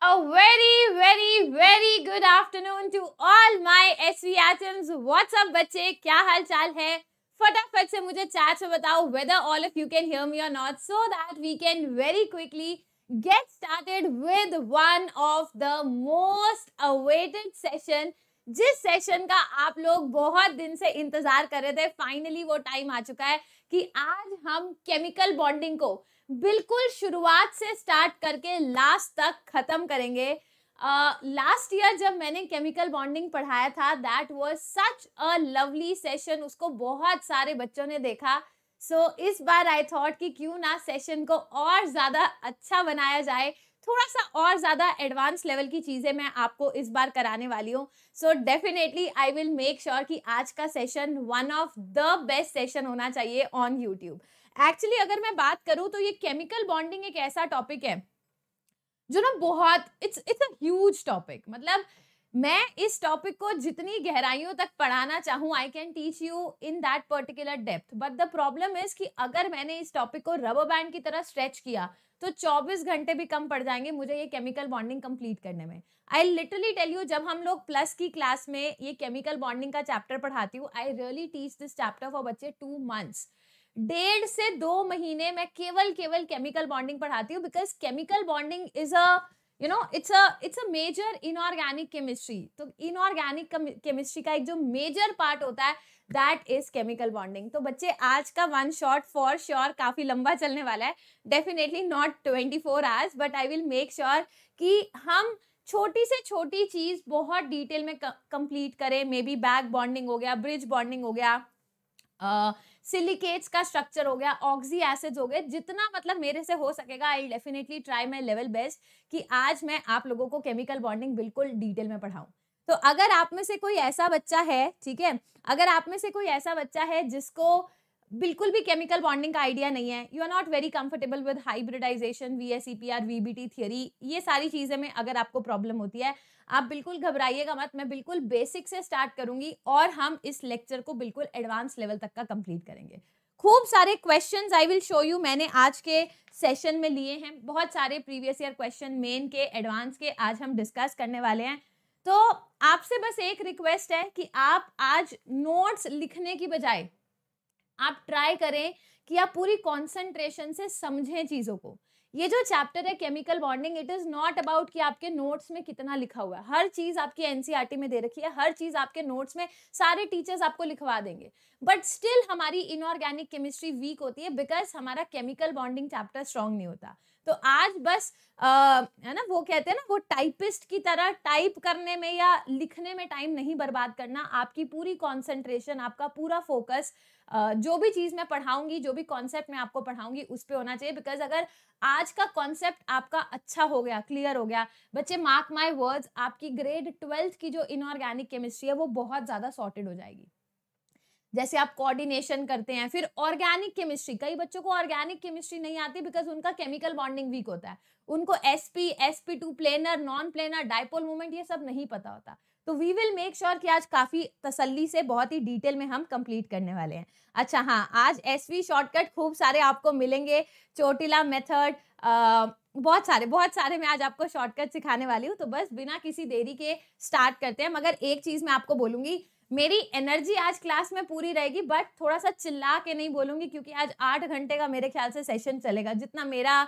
A very, very, very good afternoon to all my SV atoms. What's up, बच्चे क्या हाल चाल है फटाफट से मुझे चैट में बताओ whether all of you can hear me or not so that we can very quickly get started with one of the most awaited session जिस सेशन का आप लोग बहुत दिन से इंतजार कर रहे थे फाइनली वो टाइम आ चुका है कि आज हम केमिकल बॉन्डिंग को बिल्कुल शुरुआत से स्टार्ट करके लास्ट तक ख़त्म करेंगे लास्ट uh, ईयर जब मैंने केमिकल बॉन्डिंग पढ़ाया था that was such a lovely session उसको बहुत सारे बच्चों ने देखा सो so, इस बार आई थॉट कि क्यों ना सेशन को और ज़्यादा अच्छा बनाया जाए थोड़ा सा और ज़्यादा एडवांस लेवल की चीज़ें मैं आपको इस बार कराने वाली हूँ so definitely I will make sure कि आज का session one of the best session होना चाहिए ऑन यूट्यूब एक्चुअली अगर मैं बात करूँ तो ये केमिकल बॉन्डिंग एक ऐसा टॉपिक है जो ना बहुत इट्स इट्स ह्यूज टॉपिक मतलब मैं इस टॉपिक को जितनी गहराइयों तक पढ़ाना चाहूँ I can teach you in that particular depth but the problem is कि अगर मैंने इस टॉपिक को रबर बैंड की तरह स्ट्रेच किया तो 24 घंटे भी कम पड़ जाएंगे मुझे ये केमिकल बॉन्डिंग कंप्लीट करने में आई लिटरली टेल यू जब हम लोग प्लस की क्लास में ये केमिकल बॉन्डिंग का चैप्टर पढ़ाती हूँ I really teach this chapter for बच्चे टू मंथ्स डेढ़ से दो महीने मैं केवल केवल केमिकल बॉन्डिंग पढ़ाती हूँ because chemical bonding is a you know it's a it's a major inorganic chemistry तो इनऑर्गेनिक केमिस्ट्री का एक जो मेजर पार्ट होता है दैट इज केमिकल बॉन्डिंग तो बच्चे आज का वन शॉट फॉर श्योर काफी लंबा चलने वाला है definitely not twenty four hours but I will make sure कि हम छोटी से छोटी चीज बहुत डिटेल में कंप्लीट करें मे बी बैक बॉन्डिंग हो गया ब्रिज बॉन्डिंग हो गया सिलिकेट्स का स्ट्रक्चर हो गया ऑक्सी एसिड्स हो गए जितना मतलब मेरे से हो सकेगा I definitely try my level best कि आज मैं आप लोगों को केमिकल बॉन्डिंग बिल्कुल डिटेल में पढ़ाऊँ तो अगर आप में से कोई ऐसा बच्चा है ठीक है अगर आप में से कोई ऐसा बच्चा है जिसको बिल्कुल भी केमिकल बॉन्डिंग का आइडिया नहीं है you are not very comfortable with hybridization V S E P R V B T theory ये सारी चीज़ें में अगर आपको प्रॉब्लम होती है आप बिल्कुल घबराइएगा मत मैं बिल्कुल बेसिक से स्टार्ट करूंगी और हम इस लेक्चर को बिल्कुल एडवांस लेवल तक का कंप्लीट करेंगे खूब सारे question I will show you मैंने आज के सेशन में लिए हैं बहुत सारे प्रीवियस ईयर क्वेश्चन मेन के एडवांस के आज हम डिस्कस करने वाले हैं तो आपसे बस एक रिक्वेस्ट है कि आप आज नोट्स लिखने की बजाय आप ट्राई करें कि आप पूरी कंसंट्रेशन से समझें चीज़ों को ये जो चैप्टर है chemical bonding it is not about कि आपके नोट्स में कितना लिखा हुआ है हर चीज आपकी एनसीईआरटी e में दे रखी है हर चीज आपके नोट्स में सारे टीचर्स आपको लिखवा देंगे बट स्टिल हमारी इनऑर्गेनिक केमिस्ट्री वीक होती है बिकॉज हमारा केमिकल बॉन्डिंग चैप्टर स्ट्रांग नहीं होता तो आज बस है ना वो कहते हैं ना वो टाइपिस्ट की तरह टाइप करने में या लिखने में टाइम नहीं बर्बाद करना आपकी पूरी कॉन्सेंट्रेशन आपका पूरा फोकस जो भी चीज़ मैं पढ़ाऊंगी जो भी कॉन्सेप्ट मैं आपको पढ़ाऊंगी उस पर होना चाहिए बिकॉज अगर आज का कॉन्सेप्ट आपका अच्छा हो गया क्लियर हो गया बच्चे मार्क माई वर्ड्स आपकी ग्रेड ट्वेल्थ की जो इनऑर्गेनिक केमिस्ट्री है वो बहुत ज़्यादा सॉर्टेड हो जाएगी जैसे आप कोऑर्डिनेशन करते हैं फिर ऑर्गेनिक केमिस्ट्री कई बच्चों को ऑर्गेनिक केमिस्ट्री नहीं आती बिकॉज उनका केमिकल बॉन्डिंग वीक होता है उनको S P S P two planar non planar dipole movement ये सब नहीं पता होता तो वी विल मेक श्योर कि आज काफ़ी तसल्ली से बहुत ही डिटेल में हम कंप्लीट करने वाले हैं अच्छा हाँ आज एस वी शॉर्टकट खूब सारे आपको मिलेंगे चोटिला मेथड बहुत सारे बहुत सारे मैं आज आपको शॉर्टकट सिखाने वाली हूँ तो बस बिना किसी देरी के स्टार्ट करते हैं मगर एक चीज़ मैं आपको बोलूँगी मेरी एनर्जी आज क्लास में पूरी रहेगी बट थोड़ा सा चिल्ला के नहीं बोलूँगी क्योंकि आज आठ घंटे का मेरे ख्याल से सेशन चलेगा जितना मेरा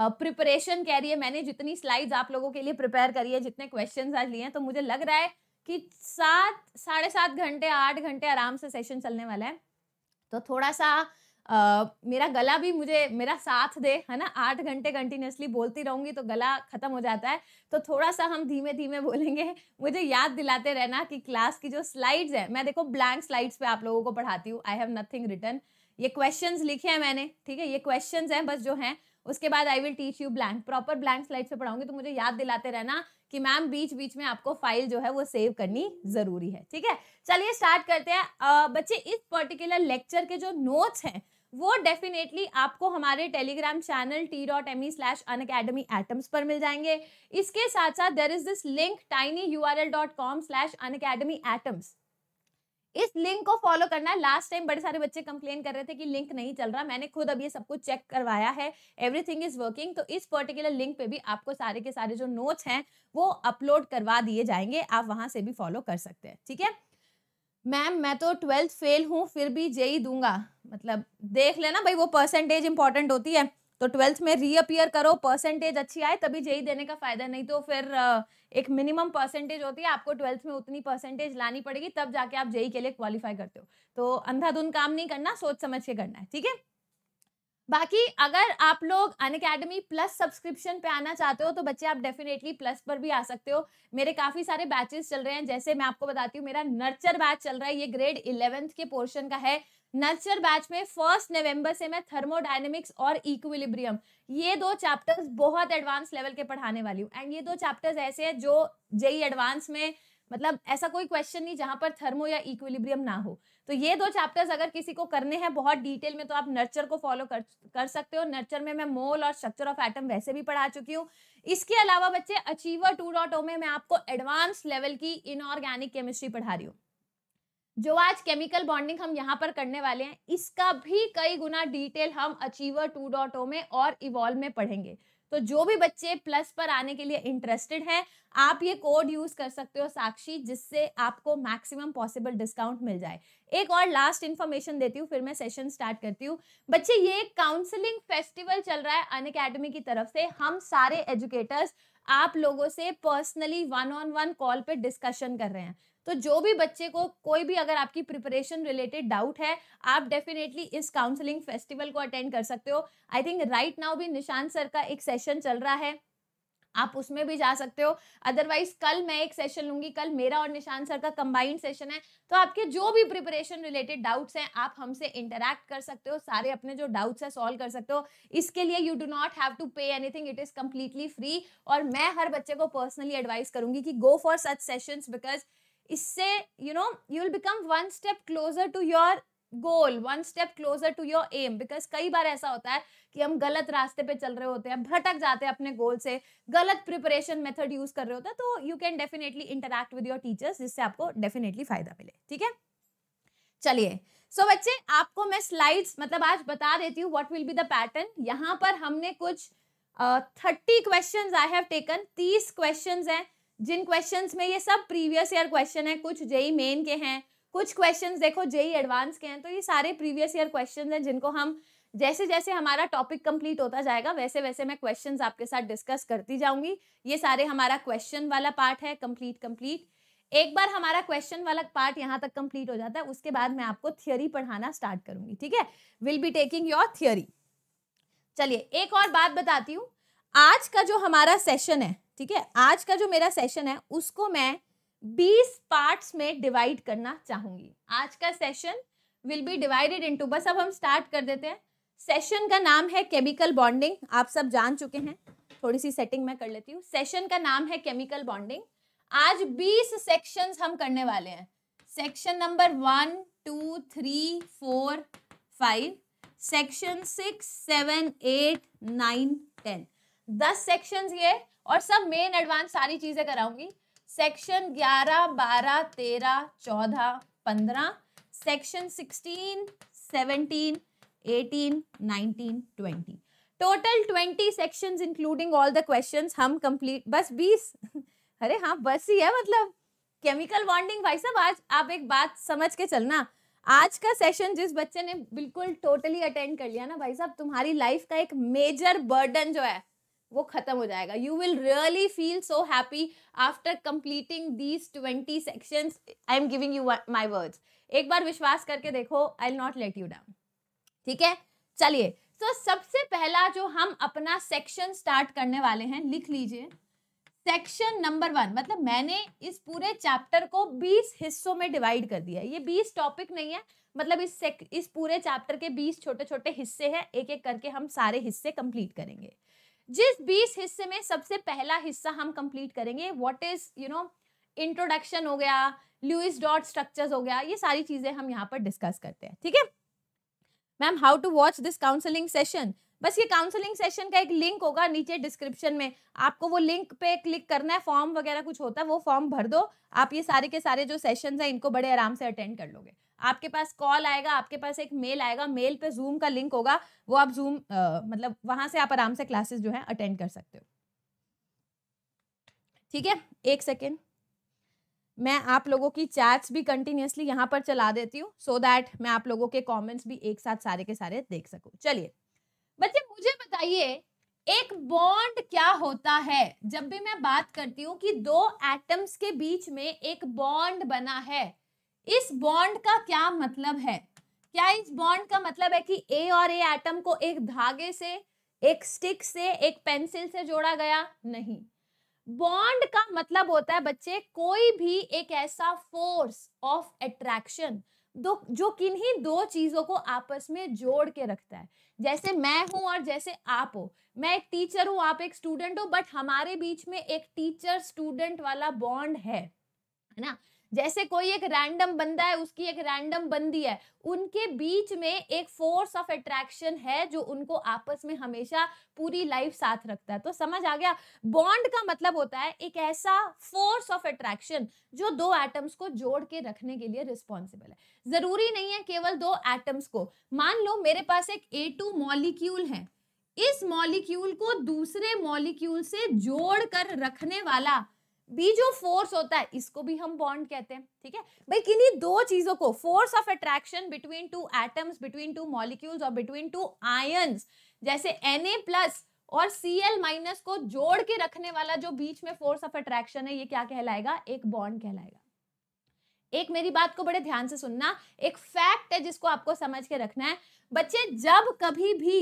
प्रिपरेशन कह रही है मैंने जितनी स्लाइड्स आप लोगों के लिए प्रिपेयर करी है जितने क्वेश्चन आज लिए हैं तो मुझे लग रहा है कि सात साढ़े सात घंटे आठ घंटे आराम से सेशन चलने वाला है तो थोड़ा सा आ, मेरा गला भी मुझे मेरा साथ दे है ना आठ घंटे कंटिन्यूसली बोलती रहूंगी तो गला खत्म हो जाता है तो थोड़ा सा हम धीमे धीमे बोलेंगे मुझे याद दिलाते रहना कि क्लास की जो स्लाइड्स है मैं देखो ब्लैंक स्लाइड्स पे आप लोगों को पढ़ाती हूँ आई हैव नथिंग रिटर्न ये क्वेश्चन लिखे हैं मैंने ठीक है ये क्वेश्चन हैं बस जो हैं उसके बाद I will teach you blank proper blank slides पे पढ़ाऊंगी तो मुझे याद दिलाते रहना कि मैम बीच बीच में आपको फाइल जो है वो सेव करनी ज़रूरी है ठीक है चलिए स्टार्ट करते हैं बच्चे इस पर्टिकुलर लेक्चर के जो नोट्स हैं वो डेफिनेटली आपको हमारे Telegram channel T dot M E slash Unacademy atoms पर मिल जाएंगे इसके साथ साथ there is this link tiny U R L dot com slash Unacademy atoms इस लिंक को फॉलो करना लास्ट टाइम बड़े सारे बच्चे कंप्लेन कर रहे थे कि लिंक नहीं चल रहा मैंने खुद अब ये सब कुछ चेक करवाया है एवरीथिंग इज वर्किंग तो इस पर्टिकुलर लिंक पे भी आपको सारे के सारे जो नोट्स हैं वो अपलोड करवा दिए जाएंगे आप वहां से भी फॉलो कर सकते हैं ठीक है मैम मैं तो ट्वेल्थ फेल हूँ फिर भी जेई दूंगा मतलब देख लेना भाई वो परसेंटेज इंपॉर्टेंट होती है तो ट्वेल्थ में रीअपियर करो परसेंटेज अच्छी आए तभी जेई देने का फायदा नहीं तो फिर एक मिनिमम परसेंटेज होती है आपको ट्वेल्थ में उतनी परसेंटेज लानी पड़ेगी तब जाके आप जेई के लिए क्वालिफाई करते हो तो अंधाधुन काम नहीं करना सोच समझ के करना है ठीक है बाकी अगर आप लोग अन अकेडमी प्लस सब्सक्रिप्शन पे आना चाहते हो तो बच्चे आप डेफिनेटली प्लस पर भी आ सकते हो मेरे काफ़ी सारे बैचेस चल रहे हैं जैसे मैं आपको बताती हूँ मेरा नर्चर बैच चल रहा है ये ग्रेड इलेवेंथ के पोर्शन का है नेचुरल बैच में फर्स्ट नवंबर से मैं थर्मोडाइनमिक्स और इक्विलिब्रियम ये दो चैप्टर्स बहुत एडवांस लेवल के पढ़ाने वाली हूँ एंड ये दो चैप्टर्स ऐसे हैं जो जेई एडवांस में मतलब ऐसा कोई क्वेश्चन नहीं जहां पर थर्मो या इक्विलिब्रियम ना हो तो ये दो चैप्टर्स अगर किसी को करने हैं बहुत डिटेल में तो आप नर्चर को फॉलो कर कर सकते हो नर्चर में मैं मोल और स्ट्रक्चर ऑफ एटम वैसे भी पढ़ा चुकी हूँ इसके अलावा बच्चे अचीवर टू डॉट ओ में मैं आपको एडवांस लेवल की इनऑर्गेनिक केमिस्ट्री पढ़ा रही हूँ जो आज केमिकल बॉन्डिंग हम यहाँ पर करने वाले हैं इसका भी कई गुना डिटेल हम अचीवर टू डॉट ओ में और इवॉल्व में पढ़ेंगे तो जो भी बच्चे प्लस पर आने के लिए इंटरेस्टेड हैं आप ये कोड यूज कर सकते हो साक्षी जिससे आपको मैक्सिमम पॉसिबल डिस्काउंट मिल जाए एक और लास्ट इन्फॉर्मेशन देती हूँ फिर मैं सेशन स्टार्ट करती हूँ बच्चे ये काउंसलिंग फेस्टिवल चल रहा है अन अकेडमी की तरफ से हम सारे एजुकेटर्स आप लोगों से personally one on one call पर डिस्कशन कर रहे हैं तो जो भी बच्चे को कोई भी अगर आपकी प्रिपरेशन रिलेटेड डाउट है आप डेफिनेटली इस काउंसलिंग फेस्टिवल को अटेंड कर सकते हो आई थिंक राइट नाउ भी निशान सर का एक सेशन चल रहा है आप उसमें भी जा सकते हो अदरवाइज कल मैं एक सेशन लूंगी कल मेरा और निशान सर का कंबाइंड सेशन है तो आपके जो भी प्रिपरेशन रिलेटेड डाउट्स हैं आप हमसे इंटरेक्ट कर सकते हो सारे अपने जो डाउट्स हैं सॉल्व कर सकते हो इसके लिए you do not have to pay anything it is completely free और मैं हर बच्चे को पर्सनली एडवाइस करूंगी कि go for such session because इससे you know you will become one step closer to your goal one step closer to your aim because कई बार ऐसा होता है कि हम गलत रास्ते पे चल रहे होते हैं भटक जाते हैं अपने गोल से गलत प्रिपरेशन मेथड यूज कर रहे होते हैं तो you can definitely interact with your teachers जिससे आपको डेफिनेटली फायदा मिले ठीक है चलिए सो so, बच्चे आपको मैं स्लाइड्स मतलब आज बता देती हूँ what will be the pattern यहाँ पर हमने कुछ thirty question I have taken तीस हैं जिन क्वेश्चंस में ये सब प्रीवियस ईयर क्वेश्चन है कुछ जेई मेन के हैं कुछ क्वेश्चंस देखो जेई एडवांस के हैं तो ये सारे प्रीवियस ईयर क्वेश्चन हैं जिनको हम जैसे जैसे हमारा टॉपिक कंप्लीट होता जाएगा वैसे वैसे मैं क्वेश्चंस आपके साथ डिस्कस करती जाऊंगी ये सारे हमारा क्वेश्चन वाला पार्ट है कंप्लीट कंप्लीट एक बार हमारा क्वेश्चन वाला पार्ट यहाँ तक कंप्लीट हो जाता है उसके बाद मैं आपको थियोरी पढ़ाना स्टार्ट करूंगी ठीक है will be taking your theory चलिए एक और बात बताती हूँ आज का जो हमारा सेशन है ठीक है आज का जो मेरा सेशन है उसको मैं 20 पार्ट्स में डिवाइड करना चाहूंगी आज का session will be divided into बस अब हम स्टार्ट कर देते हैं सेशन का नाम है केमिकल बॉन्डिंग आप सब जान चुके हैं थोड़ी सी सेटिंग मैं कर लेती हूँ सेशन का नाम है केमिकल बॉन्डिंग आज 20 सेक्शंस हम करने वाले हैं section number one two three four five section six seven eight nine ten दस सेक्शंस ये और सब मेन एडवांस सारी चीज़ें कराऊंगी सेक्शन ग्यारह बारह तेरह चौदह पंद्रह section sixteen seventeen eighteen nineteen twenty total twenty sections including all the questions हम कंप्लीट बस बीस अरे हाँ बस ही है मतलब केमिकल बॉन्डिंग भाई साहब आज आप एक बात समझ के चलना आज का सेशन जिस बच्चे ने बिल्कुल टोटली अटेंड कर लिया ना भाई साहब तुम्हारी लाइफ का एक मेजर बर्डन जो है वो खत्म हो जाएगा you will really feel so happy after completing these twenty section I am giving you my words एक बार विश्वास करके देखो I not let you down ठीक है चलिए सो so, सबसे पहला जो हम अपना सेक्शन स्टार्ट करने वाले हैं लिख लीजिए सेक्शन नंबर वन मतलब मैंने इस पूरे चैप्टर को बीस हिस्सों में डिवाइड कर दिया ये बीस टॉपिक नहीं है मतलब इस इस पूरे चैप्टर के बीस छोटे छोटे हिस्से हैं एक एक करके हम सारे हिस्से कंप्लीट करेंगे जिस 20 हिस्से में सबसे पहला हिस्सा हम कंप्लीट करेंगे what is you know introduction हो गया लुइस डॉट स्ट्रक्चर्स हो गया ये सारी चीजें हम यहाँ पर डिस्कस करते हैं ठीक है ma'am how to watch this counselling session बस ये काउंसलिंग सेशन का एक लिंक होगा नीचे डिस्क्रिप्शन में आपको वो लिंक पे क्लिक करना है फॉर्म वगैरह कुछ होता है वो फॉर्म भर दो आप ये सारे के सारे जो सेशन हैं इनको बड़े आराम से अटेंड कर लोगे आपके पास कॉल आएगा आपके पास एक मेल आएगा मेल पे जूम का लिंक होगा वो आप जूम आ, मतलब वहां से आप आराम से क्लासेस जो है अटेंड कर सकते हो ठीक है एक सेकेंड मैं आप लोगों की चैट्स भी कंटिन्यूसली यहाँ पर चला देती हूँ सो दैट मैं आप लोगों के कमेंट्स भी एक साथ सारे के सारे देख सकूँ चलिए बच्चे मुझे बताइए एक बॉन्ड क्या होता है जब भी मैं बात करती हूँ कि दो एटम्स के बीच में एक बॉन्ड बना है इस बॉन्ड का क्या मतलब है क्या इस बॉन्ड का मतलब है कि ए और ए एटम को एक धागे से एक स्टिक से एक पेंसिल से जोड़ा गया नहीं बॉन्ड का मतलब होता है बच्चे कोई भी एक ऐसा फोर्स ऑफ एट्रैक्शन दो जो किन्हीं दो चीजों को आपस में जोड़ के रखता है जैसे मैं हूँ और जैसे आप हो मैं एक टीचर हूँ आप एक स्टूडेंट हो बट हमारे बीच में एक टीचर स्टूडेंट वाला बॉन्ड है है ना जैसे कोई एक रैंडम बंदा है उसकी एक रैंडम बंदी है उनके बीच में एक फोर्स ऑफ अट्रैक्शन है जो उनको आपस में हमेशा पूरी लाइफ साथ रखता है तो समझ आ गया बॉन्ड का मतलब होता है एक ऐसा फोर्स ऑफ अट्रैक्शन जो दो एटम्स को जोड़ के रखने के लिए रिस्पॉन्सिबल है जरूरी नहीं है केवल दो एटम्स को मान लो मेरे पास एक ए टू मॉलिक्यूल है इस मॉलिक्यूल को दूसरे मॉलिक्यूल से जोड़कर रखने वाला भी जो फोर्स होता है इसको भी हम बॉन्ड कहते हैं ठीक है भाई किन्हीं दो चीजों को force of attraction between two atoms between two molecules और बिटवीन टू आयंस जैसे एन ए प्लस और सी एल माइनस को जोड़ के रखने वाला जो बीच में फोर्स ऑफ अट्रैक्शन है ये क्या कहलाएगा एक बॉन्ड कहलाएगा एक मेरी बात को बड़े ध्यान से सुनना एक फैक्ट है जिसको आपको समझ के रखना है बच्चे जब कभी भी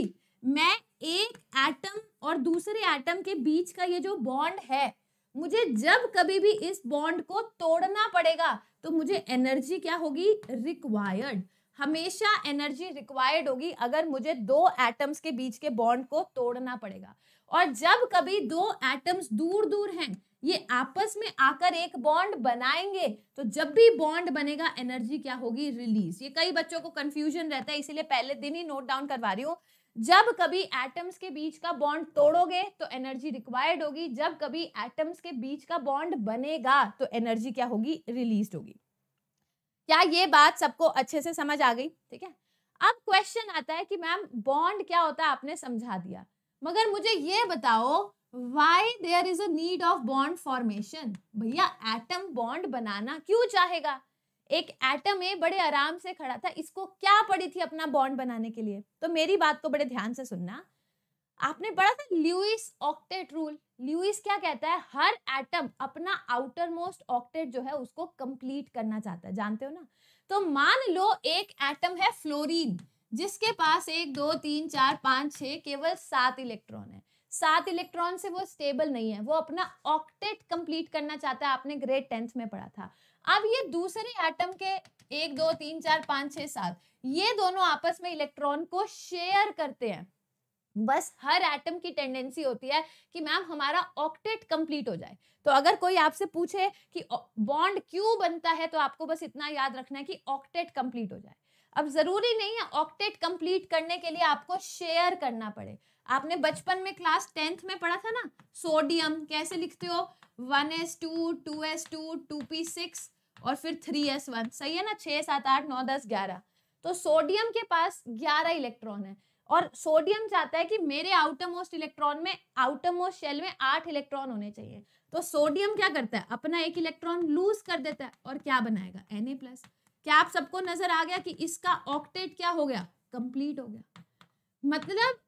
मैं एक एटम और दूसरे एटम के बीच का ये जो बॉन्ड है मुझे जब कभी भी इस बॉन्ड को तोड़ना पड़ेगा तो मुझे एनर्जी क्या होगी रिक्वायर्ड हमेशा एनर्जी रिक्वायर्ड होगी अगर मुझे दो एटम्स के बीच के बॉन्ड को तोड़ना पड़ेगा और जब कभी दो एटम्स दूर दूर हैं ये आपस में आकर एक बॉन्ड बनाएंगे तो जब भी बॉन्ड बनेगा एनर्जी क्या होगी रिलीज ये कई बच्चों को कंफ्यूजन रहता है इसीलिए पहले दिन ही नोट डाउन करवा रही हूँ जब कभी एटम्स के बीच का बॉन्ड तोड़ोगे तो एनर्जी रिक्वायर्ड होगी जब कभी एटम्स के बीच का बॉन्ड बनेगा तो एनर्जी क्या होगी रिलीज होगी क्या ये बात सबको अच्छे से समझ आ गई ठीक है अब क्वेश्चन आता है कि मैम बॉन्ड क्या होता है आपने समझा दिया मगर मुझे ये बताओ why there is a need of bond formation भैया एटम बॉन्ड बनाना क्यों चाहेगा एक एटम है बड़े आराम से खड़ा था इसको क्या पड़ी थी अपना बॉन्ड बनाने के लिए तो मेरी बात को बड़े ध्यान से सुनना आपने पढ़ा था लुइस ऑक्टेट रूल लुइस क्या कहता है हर एटम अपना आउटर मोस्ट ऑक्टेट जो है उसको कंप्लीट करना चाहता है जानते हो ना तो मान लो एक एटम है फ्लोरीन जिसके पास एक दो तीन चार पाँच छः केवल सात इलेक्ट्रॉन है सात इलेक्ट्रॉन से वो स्टेबल नहीं है वो अपना ऑक्टेट कंप्लीट करना चाहता है आपने ग्रेड टेंथ में पढ़ा था अब ये दूसरे एटम के एक दो तीन चार पांच छह सात ये दोनों आपस में इलेक्ट्रॉन को शेयर करते हैं बस हर एटम की टेंडेंसी होती है कि मैम हमारा ऑक्टेट कंप्लीट हो जाए तो अगर कोई आपसे पूछे कि बॉन्ड क्यों बनता है तो आपको बस इतना याद रखना है कि ऑक्टेट कंप्लीट हो जाए अब जरूरी नहीं है ऑक्टेट कंप्लीट करने के लिए आपको शेयर करना पड़े आपने बचपन में क्लास टेंथ में पढ़ा था ना सोडियम कैसे लिखते हो one S two two S two two P six और फिर थ्री एस वन सही है ना छः सात आठ नौ दस ग्यारह तो सोडियम के पास ग्यारह इलेक्ट्रॉन है और सोडियम चाहता है कि मेरे आउटर मोस्ट इलेक्ट्रॉन में आउटर मोस्ट शेल में आठ इलेक्ट्रॉन होने चाहिए तो सोडियम क्या करता है अपना एक इलेक्ट्रॉन लूज कर देता है और क्या बनाएगा एन प्लस क्या आप सबको नजर आ गया कि इसका ऑक्टेट क्या हो गया कंप्लीट हो गया मतलब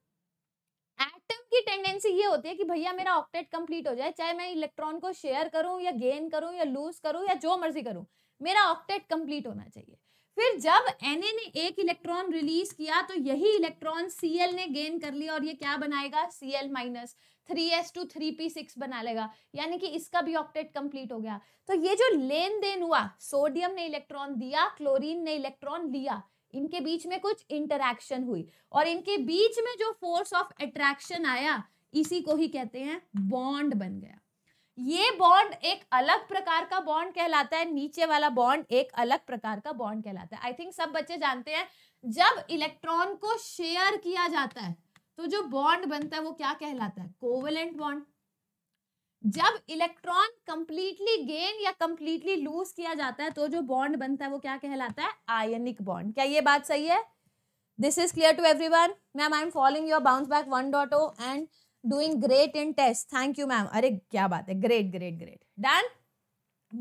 एटम की टेंडेंसी ये होती है कि भैया मेरा ऑक्टेट कंप्लीट हो जाए चाहे मैं इलेक्ट्रॉन को शेयर करूं या गेन करूं या लूज करूं या जो मर्जी करूं मेरा ऑक्टेट कंप्लीट होना चाहिए फिर जब एन ने एक इलेक्ट्रॉन रिलीज किया तो यही इलेक्ट्रॉन सी ने गेन कर लिया और ये क्या बनाएगा C L minus three S two three P six बना लेगा यानी कि इसका भी ऑक्टेट कंप्लीट हो गया तो ये जो लेन देन हुआ सोडियम ने इलेक्ट्रॉन दिया क्लोरीन ने इलेक्ट्रॉन लिया इनके बीच में कुछ इंटरक्शन हुई और इनके बीच में जो फोर्स ऑफ अट्रैक्शन आया इसी को ही कहते हैं बॉन्ड बन गया ये बॉन्ड एक अलग प्रकार का बॉन्ड कहलाता है नीचे वाला बॉन्ड एक अलग प्रकार का बॉन्ड कहलाता है आई थिंक सब बच्चे जानते हैं जब इलेक्ट्रॉन को शेयर किया जाता है तो जो बॉन्ड बनता है वो क्या कहलाता है कोवलेंट बॉन्ड जब इलेक्ट्रॉन कंप्लीटली गेन या कंप्लीटली लूज किया जाता है तो जो बॉन्ड बनता है वो क्या कहलाता है आयनिक बॉन्ड क्या ये बात सही है this is clear to everyone ma'am I am following your bounce back one dot O and doing great in test thank you ma'am अरे क्या बात है ग्रेट ग्रेट ग्रेट डन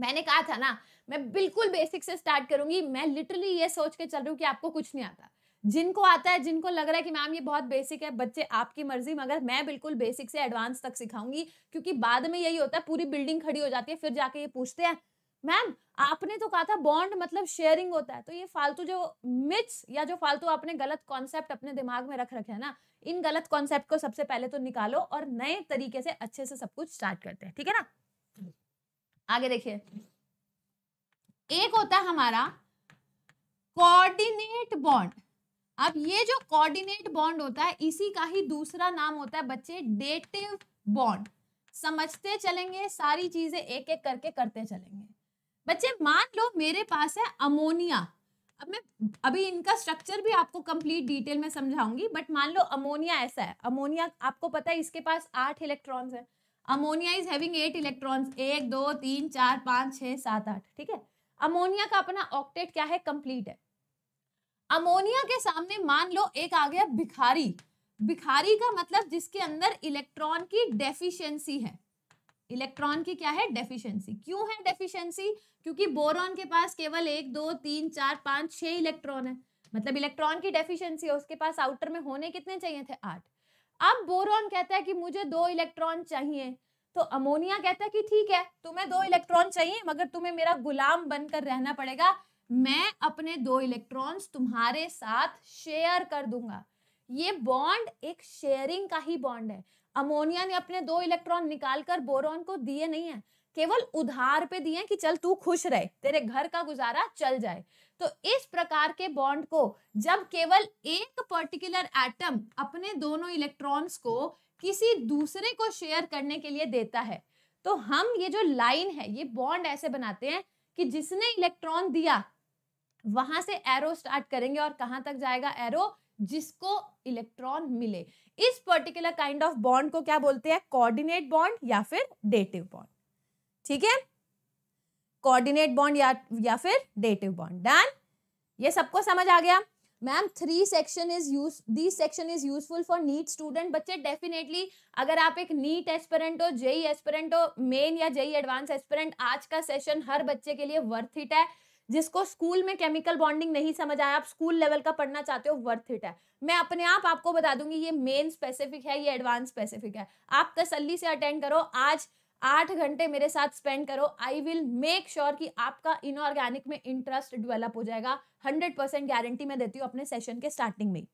मैंने कहा था ना मैं बिल्कुल बेसिक से स्टार्ट करूंगी मैं लिटरली ये सोच के चल रही हूँ कि आपको कुछ नहीं आता जिनको आता है जिनको लग रहा है कि मैम ये बहुत बेसिक है बच्चे आपकी मर्जी मगर मैं बिल्कुल बेसिक से एडवांस तक सिखाऊंगी क्योंकि बाद में यही होता है पूरी बिल्डिंग खड़ी हो जाती है फिर जाके ये पूछते हैं मैम आपने तो कहा था बॉन्ड मतलब शेयरिंग होता है तो ये फालतू जो मिथ्स या जो फालतू आपने गलत कॉन्सेप्ट अपने दिमाग में रख रखे है ना इन गलत कॉन्सेप्ट को सबसे पहले तो निकालो और नए तरीके से अच्छे से सब कुछ स्टार्ट करते हैं ठीक है ना आगे देखिए एक होता है हमारा कोऑर्डिनेट बॉन्ड अब ये जो कोऑर्डिनेट बॉन्ड होता है इसी का ही दूसरा नाम होता है बच्चे डेटिव बॉन्ड समझते चलेंगे सारी चीजें एक एक करके करते चलेंगे बच्चे मान लो मेरे पास है अमोनिया अब मैं अभी इनका स्ट्रक्चर भी आपको कंप्लीट डिटेल में समझाऊंगी बट मान लो अमोनिया ऐसा है अमोनिया आपको पता है इसके पास आठ इलेक्ट्रॉन्स है ammonia is having eight electrons एक दो तीन चार पाँच छः सात आठ ठीक है अमोनिया का अपना ऑक्टेट क्या है कंप्लीट है अमोनिया के सामने मान लो एक आ गया भिखारी भिखारी का मतलब जिसके अंदर इलेक्ट्रॉन की डेफिशिएंसी है इलेक्ट्रॉन की क्या है डेफिशिएंसी क्यों है डेफिशिएंसी क्योंकि बोरॉन के पास केवल एक दो तीन चार पाँच छः इलेक्ट्रॉन है मतलब इलेक्ट्रॉन की डेफिशिएंसी है उसके पास आउटर में होने कितने चाहिए थे आठ अब बोरॉन कहता है कि मुझे दो इलेक्ट्रॉन चाहिए तो अमोनिया कहता है कि ठीक है तुम्हें दो इलेक्ट्रॉन चाहिए मगर तुम्हें मेरा गुलाम बनकर रहना पड़ेगा मैं अपने दो इलेक्ट्रॉन्स तुम्हारे साथ शेयर कर दूंगा ये बॉन्ड एक शेयरिंग का ही बॉन्ड है अमोनिया ने अपने दो इलेक्ट्रॉन निकालकर बोरॉन को दिए नहीं है केवल उधार पे दिए कि चल तू खुश रहे तेरे घर का गुजारा चल जाए तो इस प्रकार के बॉन्ड को जब केवल एक पर्टिकुलर एटम अपने दोनों इलेक्ट्रॉन्स को किसी दूसरे को शेयर करने के लिए देता है तो हम ये जो लाइन है ये बॉन्ड ऐसे बनाते हैं कि जिसने इलेक्ट्रॉन दिया वहां से एरो स्टार्ट करेंगे और कहां तक जाएगा एरो जिसको इलेक्ट्रॉन मिले इस पर्टिकुलर काइंड ऑफ बॉन्ड को क्या बोलते हैं कोऑर्डिनेट बॉन्ड या फिर डेटिव बॉन्ड ठीक है कोऑर्डिनेट बॉन्ड या या फिर डेटिव बॉन्ड डन ये सबको समझ आ गया ma'am three section is use the section is useful for NEET student बच्चे डेफिनेटली अगर आप एक नीट एस्पेरेंट हो जेई एस्पेरेंट e हो मेन या जेई एडवांस एस्पेरेंट आज का सेशन हर बच्चे के लिए वर्थ इट है जिसको स्कूल में केमिकल बॉन्डिंग नहीं समझ आया आप स्कूल लेवल का पढ़ना चाहते हो वर्थ इट है मैं अपने आप आपको बता दूंगी ये मेन स्पेसिफिक है ये एडवांस स्पेसिफिक है आप तसल्ली से अटेंड करो आज आठ घंटे मेरे साथ स्पेंड करो आई विल मेक श्योर कि आपका इनऑर्गेनिक में इंटरेस्ट डेवलप हो जाएगा हंड्रेड परसेंट गारंटी मैं देती हूँ अपने सेशन के स्टार्टिंग में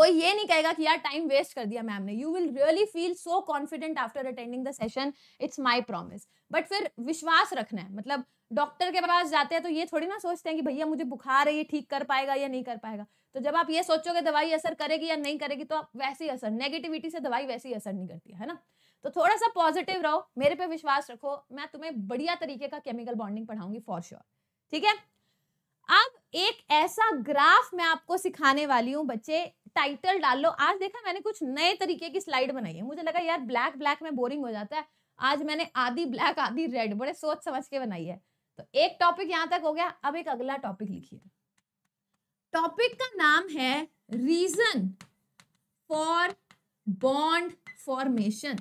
कोई ये नहीं कहेगा कि यार टाइम वेस्ट कर दिया मैम ने you will really feel so confident after attending the session it's my promise but फिर विश्वास रखना है मतलब डॉक्टर के पास जाते हैं तो ये थोड़ी ना सोचते हैं कि भैया मुझे बुखार है ये ठीक कर पाएगा या नहीं कर पाएगा तो जब आप ये सोचोगे दवाई असर करेगी या नहीं करेगी तो आप वैसे ही असर नेगेटिविटी से दवाई वैसे ही असर नहीं करती है ना तो थोड़ा सा पॉजिटिव रहो मेरे पे विश्वास रखो मैं तुम्हें बढ़िया तरीके का केमिकल बॉन्डिंग पढ़ाऊंगी फॉर श्योर ठीक है अब एक ऐसा ग्राफ मैं आपको सिखाने वाली हूँ बच्चे टाइटल डाल लो आज देखा मैंने कुछ नए तरीके की स्लाइड बनाई है मुझे लगा यार ब्लैक ब्लैक में बोरिंग हो जाता है आज मैंने आधी ब्लैक आधी रेड बड़े सोच समझ के बनाई है तो एक टॉपिक यहां तक हो गया अब एक अगला टॉपिक लिखिए टॉपिक का नाम है रीजन फॉर बॉन्ड फॉर्मेशन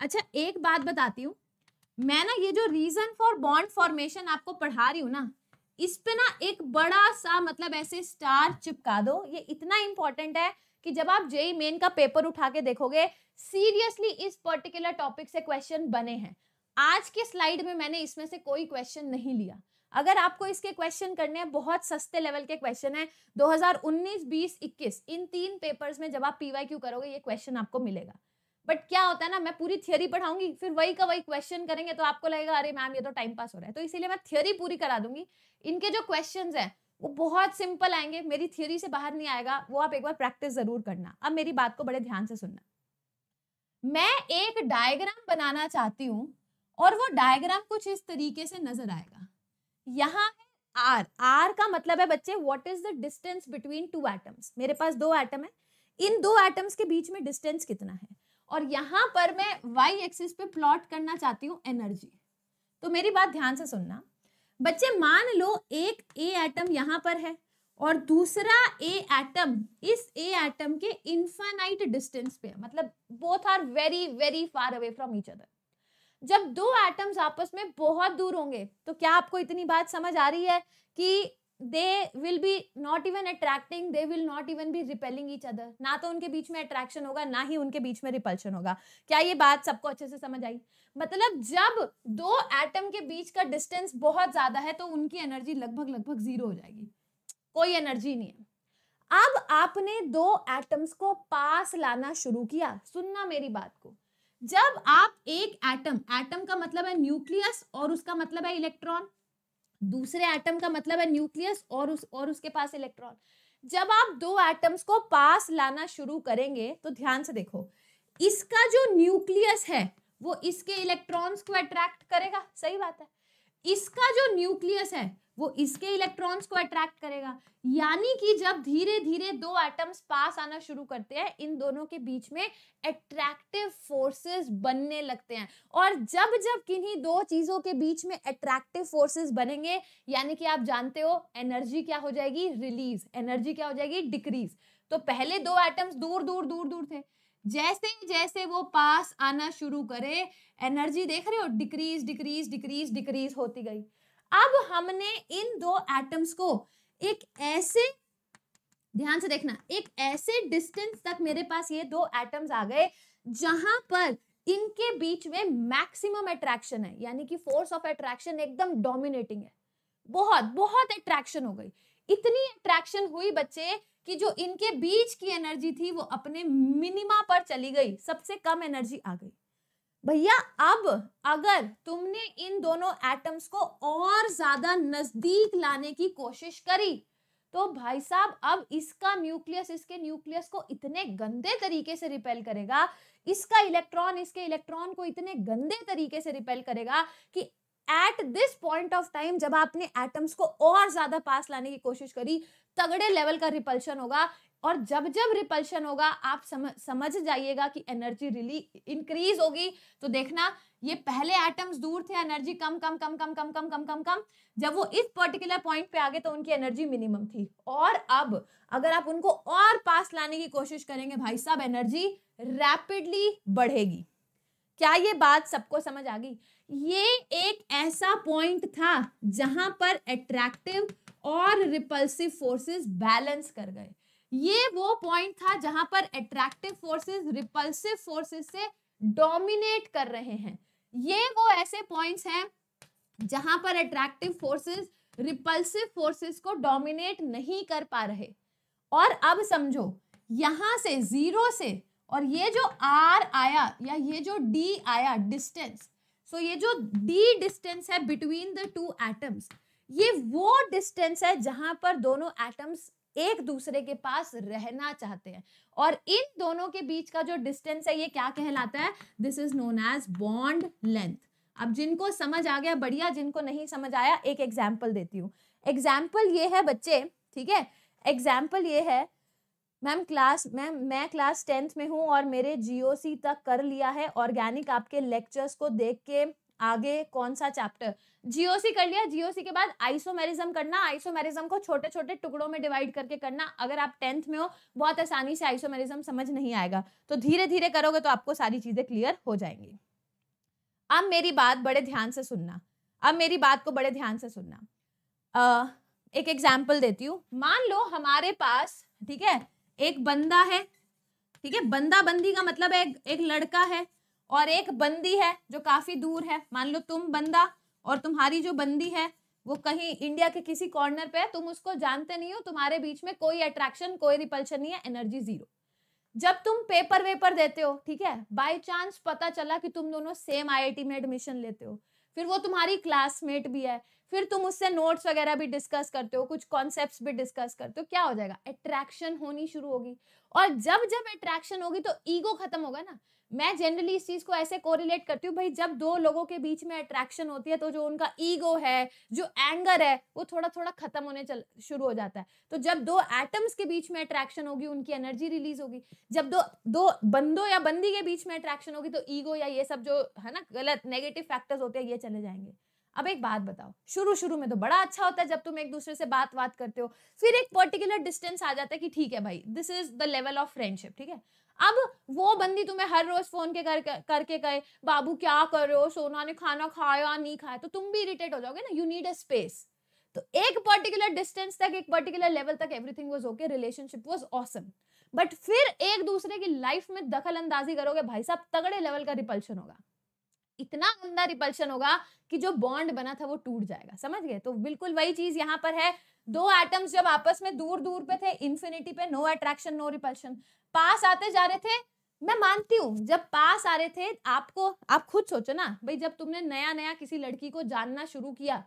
अच्छा एक बात बताती हूँ मैं ना ये जो रीजन फॉर बॉन्ड फॉर्मेशन आपको पढ़ा रही हूँ ना इस पे ना एक बड़ा सा मतलब ऐसे स्टार चिपका दो ये इतना इंपॉर्टेंट है कि जब आप जेई मेन का पेपर उठा के देखोगे सीरियसली इस पर्टिकुलर टॉपिक से क्वेश्चन बने हैं आज के स्लाइड में मैंने इसमें से कोई क्वेश्चन नहीं लिया अगर आपको इसके क्वेश्चन करने हैं बहुत सस्ते लेवल के क्वेश्चन हैं 2019, 20, 21 इन तीन पेपर्स में जब आप पीवाईक्यू करोगे ये क्वेश्चन आपको मिलेगा बट क्या होता है ना मैं पूरी थियोरी पढ़ाऊंगी फिर वही का वही क्वेश्चन करेंगे तो आपको लगेगा अरे मैम ये तो टाइम पास हो रहा है तो इसीलिए मैं थियोरी पूरी करा दूंगी इनके जो क्वेश्चन हैं वो बहुत सिंपल आएंगे मेरी थियोरी से बाहर नहीं आएगा वो आप एक बार प्रैक्टिस जरूर करना अब मेरी बात को बड़े ध्यान से सुनना मैं एक डायग्राम बनाना चाहती हूँ और वो डायग्राम कुछ इस तरीके से नजर आएगा यहाँ है आर आर का मतलब है बच्चे what is the distance between two atoms मेरे पास दो एटम है इन दो एटम्स के बीच में डिस्टेंस कितना है और यहाँ पर मैं वाई एक्सिस पे प्लॉट करना चाहती हूँ एनर्जी तो मेरी बात ध्यान से सुनना बच्चे मान लो एक ए एटम यहाँ पर है और दूसरा ए एटम इस ए एटम के इन्फानाइट डिस्टेंस पे है मतलब both are very very far away from each other जब दो एटम्स आपस में बहुत दूर होंगे तो क्या आपको इतनी बात समझ आ रही है कि they will be not even attracting they will not even be repelling each other ना तो उनके बीच में अट्रैक्शन होगा ना ही उनके बीच में रिपल्शन होगा क्या ये बात सबको अच्छे से समझ आई मतलब जब दो एटम के बीच का डिस्टेंस बहुत ज्यादा है तो उनकी एनर्जी लगभग लगभग जीरो हो जाएगी कोई एनर्जी नहीं है अब आपने दो एटम्स को पास लाना शुरू किया सुनना मेरी बात को जब आप एक एटम एटम का मतलब है न्यूक्लियस और उसका मतलब है इलेक्ट्रॉन दूसरे एटम का मतलब है न्यूक्लियस और उस और उसके पास इलेक्ट्रॉन जब आप दो एटम्स को पास लाना शुरू करेंगे तो ध्यान से देखो इसका जो न्यूक्लियस है वो इसके इलेक्ट्रॉन्स को अट्रैक्ट करेगा सही बात है इसका जो न्यूक्लियस है वो इसके इलेक्ट्रॉन्स को अट्रैक्ट करेगा यानी कि जब धीरे धीरे दो एटम्स पास आना शुरू करते हैं इन दोनों के बीच में अट्रैक्टिव फोर्सेस बनने लगते हैं और जब जब किन्हीं दो चीजों के बीच में अट्रैक्टिव फोर्सेस बनेंगे यानी कि आप जानते हो एनर्जी क्या हो जाएगी रिलीज एनर्जी क्या हो जाएगी डिक्रीज तो पहले दो एटम्स दूर दूर दूर दूर थे जैसे जैसे वो पास आना शुरू करे एनर्जी देख रहे हो डिक्रीज डिक्रीज डिक्रीज डिक्रीज होती गई अब हमने इन दो एटम्स को एक ऐसे ध्यान से देखना एक ऐसे डिस्टेंस तक मेरे पास ये दो एटम्स आ गए जहां पर इनके बीच में मैक्सिमम अट्रैक्शन है यानी कि फोर्स ऑफ अट्रैक्शन एकदम डोमिनेटिंग है बहुत बहुत अट्रैक्शन हो गई इतनी अट्रैक्शन हुई बच्चे कि जो इनके बीच की एनर्जी थी वो अपने मिनिमा पर चली गई सबसे कम एनर्जी आ गई भैया अब अगर तुमने इन दोनों एटम्स को और ज्यादा नजदीक लाने की कोशिश करी तो भाई साहब अब इसका न्यूक्लियस इसके न्यूक्लियस को इतने गंदे तरीके से रिपेल करेगा इसका इलेक्ट्रॉन इसके इलेक्ट्रॉन को इतने गंदे तरीके से रिपेल करेगा कि at this point of time जब आपने एटम्स को और ज्यादा पास लाने की कोशिश करी तगड़े लेवल का रिपल्शन होगा और जब जब रिपल्शन होगा आप सम, समझ जाइएगा कि एनर्जी रिली इंक्रीज होगी तो देखना ये पहले एटम्स दूर थे एनर्जी कम कम कम कम कम कम कम कम कम जब वो इस पर्टिकुलर पॉइंट पे आ गए तो उनकी एनर्जी मिनिमम थी और अब अगर आप उनको और पास लाने की कोशिश करेंगे भाई साहब एनर्जी रैपिडली बढ़ेगी क्या ये बात सबको समझ आ गई ये एक ऐसा पॉइंट था जहां पर एट्रैक्टिव और रिपल्सिव फोर्सेस बैलेंस कर गए ये वो पॉइंट था जहां पर अट्रैक्टिव फोर्सेस रिपल्सिव फोर्सेस से डोमिनेट कर रहे हैं ये वो ऐसे पॉइंट्स हैं जहां पर अट्रैक्टिव फोर्सेस रिपल्सिव फोर्सेस को डोमिनेट नहीं कर पा रहे और अब समझो यहां से जीरो से और ये जो आर आया या ये जो डी आया डिस्टेंस सो ये जो डी डिस्टेंस है बिटवीन द टू एटम्स ये वो डिस्टेंस है जहां पर दोनों एटम्स एक दूसरे के पास रहना चाहते हैं और इन दोनों के बीच का जो डिस्टेंस है ये क्या कहलाता है this is known as bond length अब जिनको समझ आ गया बढ़िया जिनको नहीं समझ आया एक एग्जाम्पल देती हूँ एग्जाम्पल ये है बच्चे ठीक है एग्जाम्पल ये है मैम क्लास मैम मैं क्लास टेंथ में हूँ और मेरे जीओसी तक कर लिया है ऑर्गेनिक आपके लेक्चर्स को देख के आगे कौन सा चैप्टर जीओसी कर लिया जीओसी के बाद आइसोमेरिज्म करना आइसोमेरिज्म को छोटे छोटे टुकड़ों में डिवाइड करके करना अगर आप टेंथ में हो बहुत आसानी से आइसोमेरिज्म समझ नहीं आएगा तो धीरे धीरे करोगे तो आपको सारी चीज़ें क्लियर हो जाएंगी अब मेरी बात बड़े ध्यान से सुनना अब मेरी बात को बड़े ध्यान से सुनना आ, एक एग्जाम्पल देती हूँ मान लो हमारे पास ठीक है एक बंदा है ठीक है बंदा बंदी का मतलब है एक लड़का है और एक बंदी है जो काफी दूर है मान लो तुम बंदा और तुम्हारी जो बंदी है वो कहीं इंडिया के किसी कॉर्नर पे है तुम उसको जानते नहीं हो तुम्हारे बीच में कोई अट्रैक्शन कोई रिपल्शन नहीं है एनर्जी जीरो जब तुम पेपर वेपर देते हो ठीक है बाय चांस पता चला कि तुम दोनों सेम आईआईटी में एडमिशन लेते हो फिर वो तुम्हारी क्लासमेट भी है फिर तुम उससे नोट्स वगैरह भी डिस्कस करते हो कुछ कॉन्सेप्ट्स भी डिस्कस करते हो क्या हो जाएगा अट्रैक्शन होनी शुरू होगी और जब जब अट्रैक्शन होगी तो ईगो खत्म होगा ना मैं जनरली इस चीज़ को ऐसे कोरिलेट करती हूँ भाई जब दो लोगों के बीच में अट्रैक्शन होती है तो जो उनका ईगो है जो एंगर है वो थोड़ा थोड़ा खत्म होने चल शुरू हो जाता है तो जब दो एटम्स के बीच में अट्रैक्शन होगी उनकी एनर्जी रिलीज होगी जब दो दो बंदों या बंदी के बीच में अट्रैक्शन होगी तो ईगो या ये सब जो है ना गलत नेगेटिव फैक्टर्स होते हैं ये चले जाएंगे अब एक बात बताओ शुरू शुरू में तो बड़ा अच्छा होता है जब तुम एक दूसरे से बात बात करते हो फिर एक पर्टिकुलर डिस्टेंस आ जाता है कि ठीक है भाई this is the level of friendship ठीक है अब वो बंदी तुम्हें हर रोज फोन के कर, कर करके कहे बाबू क्या कर रहे हो सोना ने खाना खाया नहीं खाया तो तुम भी इरिटेट हो जाओगे ना यू नीड अ स्पेस तो एक पर्टिकुलर डिस्टेंस तक एक पर्टिकुलर लेवल तक everything was okay relationship was awesome but फिर एक दूसरे की लाइफ में दखल अंदाजी करोगे भाई साहब तगड़े लेवल का रिपल्शन होगा इतना गंदा रिपल्शन होगा कि जो बॉन्ड बना था वो टूट जाएगा समझ गए तो बिल्कुल वही चीज यहाँ पर है दो एटम्स जब आपस में दूर दूर पे थे इन्फिनिटी पे नो अट्रैक्शन नो रिपल्शन पास आते जा रहे थे मैं मानती हूँ जब पास आ रहे थे आपको आप खुद सोचो ना भाई जब तुमने नया नया किसी लड़की को जानना शुरू किया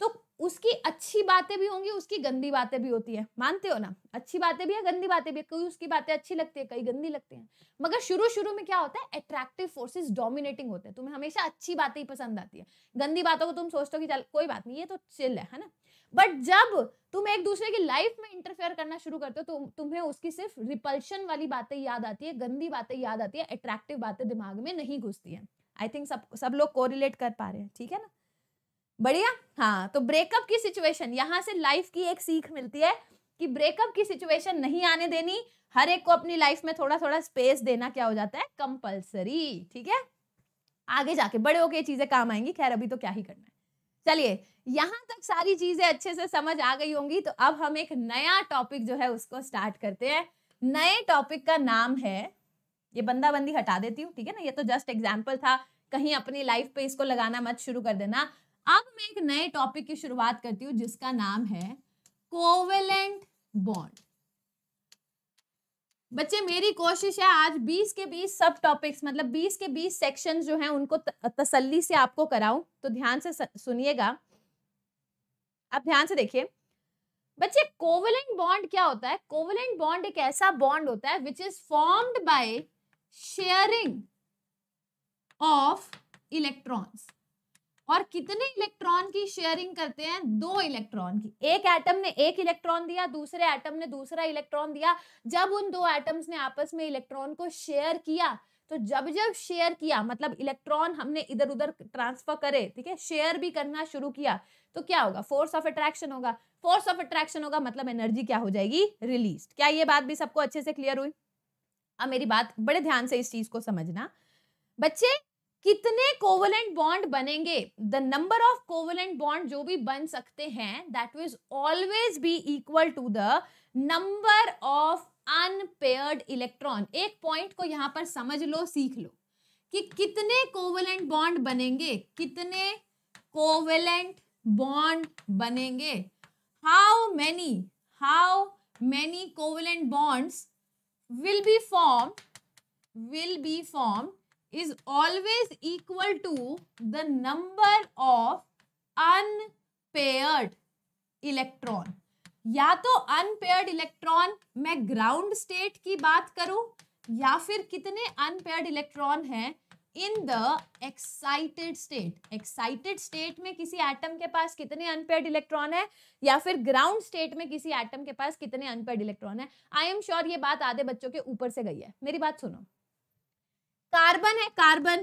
तो उसकी अच्छी बातें भी होंगी उसकी गंदी बातें भी होती है मानते हो ना अच्छी बातें भी है गंदी बातें भी है कई उसकी बातें अच्छी लगती है कई गंदी लगती है मगर शुरू शुरू में क्या होता है अट्रैक्टिव फोर्सेस डोमिनेटिंग होते हैं तुम्हें हमेशा अच्छी बातें ही पसंद आती है गंदी बातों को तुम सोचते हो कि चल कोई बात नहीं ये तो चिल है है ना बट जब तुम एक दूसरे की लाइफ में इंटरफेयर करना शुरू करते हो तो तुम्हें उसकी सिर्फ रिपल्शन वाली बातें याद आती है गंदी बातें याद आती है अट्रैक्टिव बातें दिमाग में नहीं घुसती है आई थिंक सब सब लोग कोरिलेट कर पा रहे हैं ठीक है ना बढ़िया हाँ तो ब्रेकअप की सिचुएशन यहाँ से लाइफ की एक सीख मिलती है कि ब्रेकअप की सिचुएशन नहीं आने देनी हर एक को अपनी लाइफ में थोड़ा थोड़ा स्पेस देना क्या हो जाता है कंपल्सरी ठीक है आगे जाके बड़े होके चीजें काम आएंगी खैर अभी तो क्या ही करना है चलिए यहाँ तक सारी चीजें अच्छे से समझ आ गई होंगी तो अब हम एक नया टॉपिक जो है उसको स्टार्ट करते हैं नए टॉपिक का नाम है ये बंदाबंदी हटा देती हूँ ठीक है ना ये तो जस्ट एग्जाम्पल था कहीं अपनी लाइफ पे इसको लगाना मत शुरू कर देना अब मैं एक नए टॉपिक की शुरुआत करती हूँ जिसका नाम है कोवेलेंट बॉन्ड बच्चे मेरी कोशिश है आज 20 के 20 सब टॉपिक्स मतलब 20 के 20 सेक्शन जो हैं उनको तसल्ली से आपको कराऊं तो ध्यान से सुनिएगा आप ध्यान से देखिए बच्चे कोवेलेंट बॉन्ड क्या होता है कोवेलेंट बॉन्ड एक ऐसा बॉन्ड होता है which is formed by sharing of electrons और कितने इलेक्ट्रॉन की शेयरिंग करते हैं दो इलेक्ट्रॉन की एक एटम ने एक इलेक्ट्रॉन दिया दूसरे एटम ने दूसरा इलेक्ट्रॉन दिया जब उन दो एटम्स ने आपस में इलेक्ट्रॉन को शेयर किया तो जब जब शेयर किया मतलब इलेक्ट्रॉन हमने इधर उधर ट्रांसफर करे ठीक है शेयर भी करना शुरू किया तो क्या होगा फोर्स ऑफ अट्रैक्शन होगा फोर्स ऑफ अट्रैक्शन होगा मतलब एनर्जी क्या हो जाएगी रिलीज क्या ये बात भी सबको अच्छे से क्लियर हुई अब मेरी बात बड़े ध्यान से इस चीज को समझना बच्चे कितने कोवलेंट बॉन्ड बनेंगे the number of covalent bond जो भी बन सकते हैं that will always be equal to the number of unpaired electron एक पॉइंट को यहां पर समझ लो सीख लो कि कितने कोवलेंट बॉन्ड बनेंगे कितने कोवलेंट बॉन्ड बनेंगे how many how many covalent bonds will be form will be formed is always equal to the number of unpaired electron या तो अनपेयर्ड इलेक्ट्रॉन मैं ग्राउंड स्टेट की बात करूं या फिर कितने अनपेयर्ड इलेक्ट्रॉन हैं in the excited state excited state में किसी एटम के पास कितने अनपेयर्ड इलेक्ट्रॉन है या फिर ग्राउंड स्टेट में किसी एटम के पास कितने अनपेयर्ड इलेक्ट्रॉन है आई एम श्योर ये बात आधे बच्चों के ऊपर से गई है मेरी बात सुनो कार्बन है कार्बन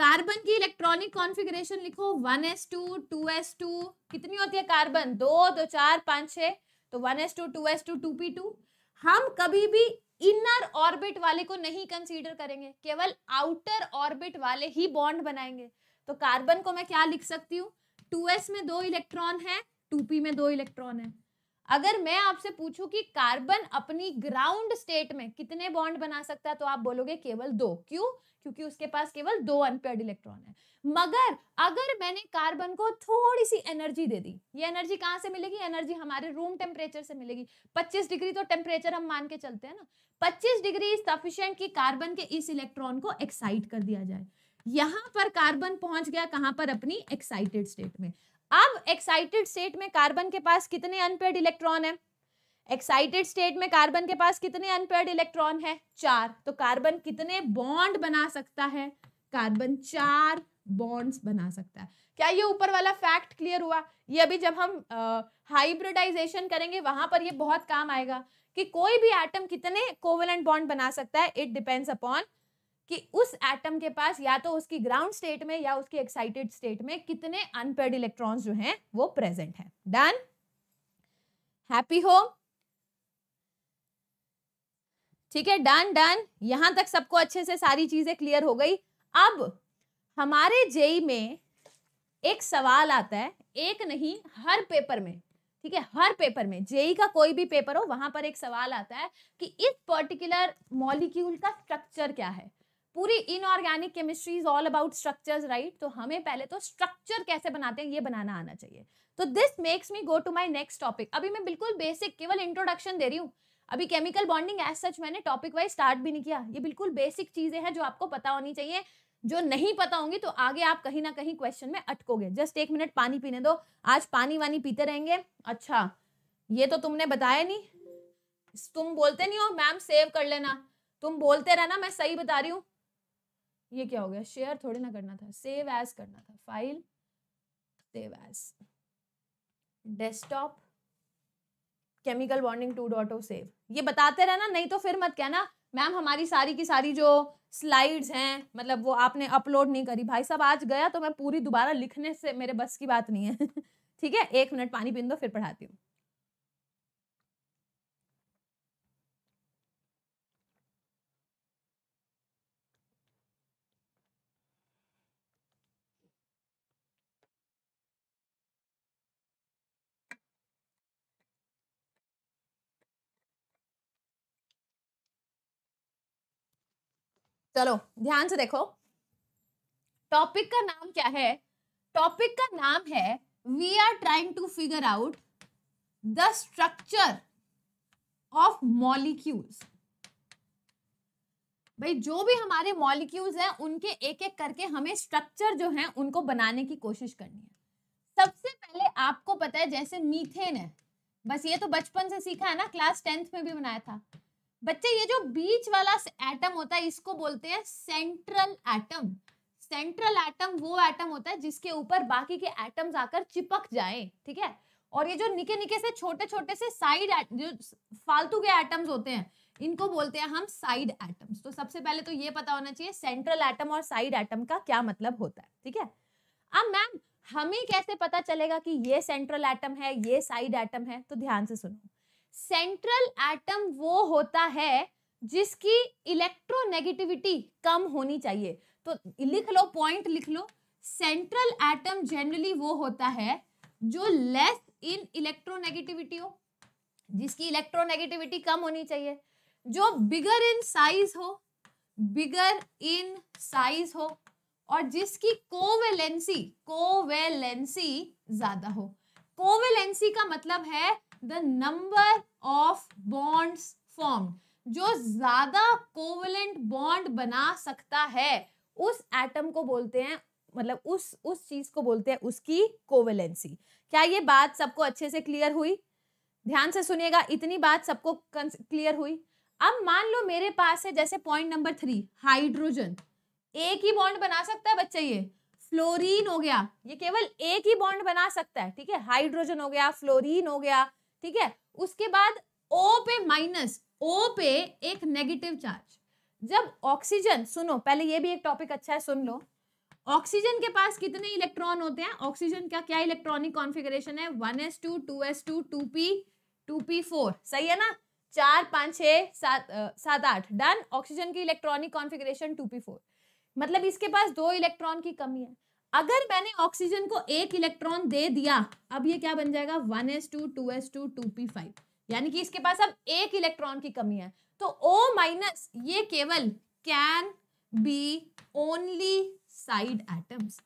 कार्बन की इलेक्ट्रॉनिक कॉन्फ़िगरेशन लिखो one S two two S two कितनी होती है कार्बन दो दो चार पाँच छः तो one S two two S two two P two हम कभी भी इनर ऑर्बिट वाले को नहीं कंसीडर करेंगे केवल आउटर ऑर्बिट वाले ही बॉन्ड बनाएंगे तो कार्बन को मैं क्या लिख सकती हूँ टू एस में दो इलेक्ट्रॉन है टू पी में दो इलेक्ट्रॉन है अगर मैं आपसे पूछूं कि कार्बन अपनी ग्राउंड स्टेट में कितने बॉन्ड बना सकता है तो आप बोलोगे केवल दो क्यों क्योंकि उसके पास केवल दो अनपेड इलेक्ट्रॉन है मगर अगर मैंने कार्बन को थोड़ी सी एनर्जी दे दी ये एनर्जी कहाँ से मिलेगी एनर्जी हमारे रूम टेम्परेचर से मिलेगी 25 डिग्री तो टेम्परेचर हम मान के चलते हैं ना पच्चीस डिग्री सफिशियंट की कार्बन के इस इलेक्ट्रॉन को एक्साइट कर दिया जाए यहां पर कार्बन पहुंच गया कहां पर अपनी एक्साइटेड स्टेट में अब एक्साइटेड स्टेट में कार्बन के पास कितने अनपेड इलेक्ट्रॉन है एक्साइटेड स्टेट में कार्बन के पास कितने अनपेड इलेक्ट्रॉन है चार तो कार्बन कितने बॉन्ड बना सकता है कार्बन चार बॉन्ड्स बना सकता है क्या ये ऊपर वाला फैक्ट क्लियर हुआ ये अभी जब हम हाइब्रिडाइजेशन करेंगे वहां पर ये बहुत काम आएगा कि कोई भी एटम कितने कोवेलेंट बॉन्ड बना सकता है इट डिपेंड्स अपॉन कि उस एटम के पास या तो उसकी ग्राउंड स्टेट में या उसकी एक्साइटेड स्टेट में कितने अनपेड इलेक्ट्रॉन्स जो हैं वो प्रेजेंट हैं डन हैप्पी हो ठीक है डन डन यहां तक सबको अच्छे से सारी चीजें क्लियर हो गई अब हमारे जेई में एक सवाल आता है एक नहीं हर पेपर में ठीक है हर पेपर में जेई का कोई भी पेपर हो वहां पर एक सवाल आता है कि इस पर्टिकुलर मॉलिक्यूल का स्ट्रक्चर क्या है पूरी inorganic chemistry is all about structures right तो हमें पहले तो स्ट्रक्चर कैसे बनाते हैं ये बनाना आना चाहिए तो this makes me go to my next topic अभी मैं बिल्कुल बेसिक केवल इंट्रोडक्शन दे रही हूँ अभी केमिकल बॉन्डिंग एज सच मैंने टॉपिक वाइज स्टार्ट भी नहीं किया ये बिल्कुल बेसिक चीजें हैं जो आपको पता होनी चाहिए जो नहीं पता होंगी तो आगे आप कहीं ना कहीं क्वेश्चन में अटकोगे जस्ट एक मिनट पानी पीने दो आज पानी वानी पीते रहेंगे अच्छा ये तो तुमने बताया नहीं तुम बोलते नहीं हो मैम सेव कर लेना तुम बोलते रहना मैं सही बता रही हूँ ये क्या हो गया शेयर थोड़ी ना करना था सेव एज करना था file save as desktop chemical bonding two dot o save ये बताते रहना नहीं तो फिर मत कहना मैम हमारी सारी की सारी जो स्लाइड्स हैं मतलब वो आपने अपलोड नहीं करी भाई साहब आज गया तो मैं पूरी दोबारा लिखने से मेरे बस की बात नहीं है ठीक है एक मिनट पानी पीन दो फिर पढ़ाती हूँ चलो ध्यान से देखो टॉपिक का नाम क्या है टॉपिक का नाम है we are trying to figure out the structure of molecules भाई जो भी हमारे मॉलिक्यूल्स हैं उनके एक एक करके हमें स्ट्रक्चर जो है उनको बनाने की कोशिश करनी है सबसे पहले आपको पता है जैसे मीथेन है बस ये तो बचपन से सीखा है ना क्लास टेंथ में भी बनाया था बच्चे ये जो बीच वाला एटम होता है इसको बोलते हैं सेंट्रल एटम सेंट्रल एटम वो एटम होता है जिसके ऊपर बाकी के एटम्स आकर चिपक जाए ठीक है और ये जो निके निके से छोटे छोटे से साइड जो फालतू के एटम्स होते हैं इनको बोलते हैं हम साइड एटम्स तो सबसे पहले तो ये पता होना चाहिए सेंट्रल एटम और साइड एटम का क्या मतलब होता है ठीक है अब मैम हमें कैसे पता चलेगा कि ये सेंट्रल एटम है ये साइड एटम है तो ध्यान से सुनो सेंट्रल एटम वो होता है जिसकी इलेक्ट्रोनेगेटिविटी कम होनी चाहिए तो लिख लो पॉइंट लिख लो सेंट्रल एटम जनरली वो होता है जो लेस इन इलेक्ट्रोनेगेटिविटी हो जिसकी इलेक्ट्रोनेगेटिविटी कम होनी चाहिए जो बिगर इन साइज हो बिगर इन साइज हो और जिसकी कोवेलेंसी कोवेलेंसी ज्यादा हो कोवेलेंसी का मतलब है the number of bonds form जो ज्यादा कोवलेंट बॉन्ड बना सकता है उस एटम को बोलते हैं मतलब उस उस चीज को बोलते हैं उसकी कोवेलेंसी क्या ये बात सबको अच्छे से क्लियर हुई ध्यान से सुनिएगा इतनी बात सबको क्लियर हुई अब मान लो मेरे पास है जैसे पॉइंट नंबर थ्री हाइड्रोजन एक ही बॉन्ड बना सकता है बच्चे ये फ्लोरीन हो गया ये केवल एक ही बॉन्ड बना सकता है ठीक है हाइड्रोजन हो गया फ्लोरीन हो गया ठीक है उसके बाद ओ पे माइनस ओ पे एक नेगेटिव चार्ज जब ऑक्सीजन सुनो पहले ये भी एक टॉपिक अच्छा है सुन लो ऑक्सीजन के पास कितने इलेक्ट्रॉन होते हैं ऑक्सीजन का क्या इलेक्ट्रॉनिक कॉन्फ़िगरेशन है 1s2 2s2 2p 2p4 सही है ना चार पाँच छह सात सात आठ डन ऑक्सीजन की इलेक्ट्रॉनिक कॉन्फ़िगरेशन 2p4 मतलब इसके पास दो इलेक्ट्रॉन की कमी है अगर मैंने ऑक्सीजन को एक इलेक्ट्रॉन दे दिया अब ये क्या बन जाएगा one S two two S two two P five यानी कि इसके पास अब एक इलेक्ट्रॉन की कमी है तो O माइनस ये केवल can be only side atoms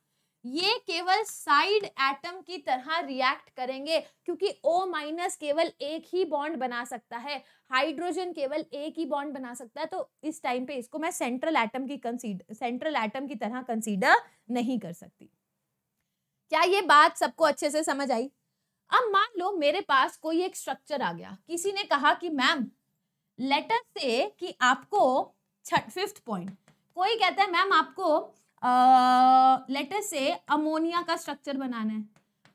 ये केवल साइड एटम की तरह रिएक्ट करेंगे क्योंकि ओ माइनस केवल एक ही बॉन्ड बना सकता है हाइड्रोजन केवल एक ही बॉन्ड बना सकता है तो इस टाइम पे इसको मैं सेंट्रल एटम की कंसीडर सेंट्रल एटम की तरह कंसीडर नहीं कर सकती क्या ये बात सबको अच्छे से समझ आई अब मान लो मेरे पास कोई एक स्ट्रक्चर आ गया किसी ने कहा कि मैम लेटर से कि आपको फिफ्थ पॉइंट कोई कहता है मैम आपको लेटर से अमोनिया का स्ट्रक्चर बनाना है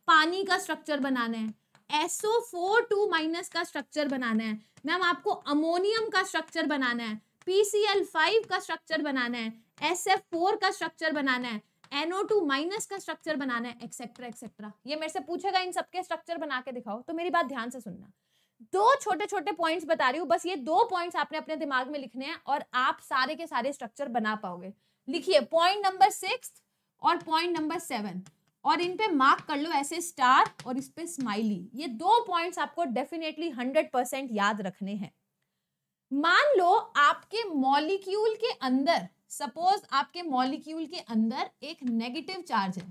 पानी का स्ट्रक्चर बनाना है एसओ फोर टू माइनस का स्ट्रक्चर बनाना है मैम आपको अमोनियम का स्ट्रक्चर बनाना है पीसीएल फाइव का स्ट्रक्चर बनाना है एस एफ फोर का स्ट्रक्चर बनाना है एनओ टू माइनस का स्ट्रक्चर बनाना है एक्सेट्रा एक्सेट्रा ये मेरे से पूछेगा इन सबके स्ट्रक्चर बना के दिखाओ तो मेरी बात ध्यान से सुनना दो छोटे छोटे पॉइंट्स बता रही हूँ बस ये दो पॉइंट्स आपने अपने दिमाग में लिखने हैं और आप सारे के सारे स्ट्रक्चर बना पाओगे लिखिए पॉइंट नंबर सिक्स और पॉइंट नंबर सेवन और इन पे मार्क कर लो ऐसे स्टार और इस पे स्माइली ये दो पॉइंट्स आपको डेफिनेटली हंड्रेड परसेंट याद रखने हैं मान लो आपके मॉलिक्यूल के अंदर सपोज आपके मॉलिक्यूल के अंदर एक नेगेटिव चार्ज है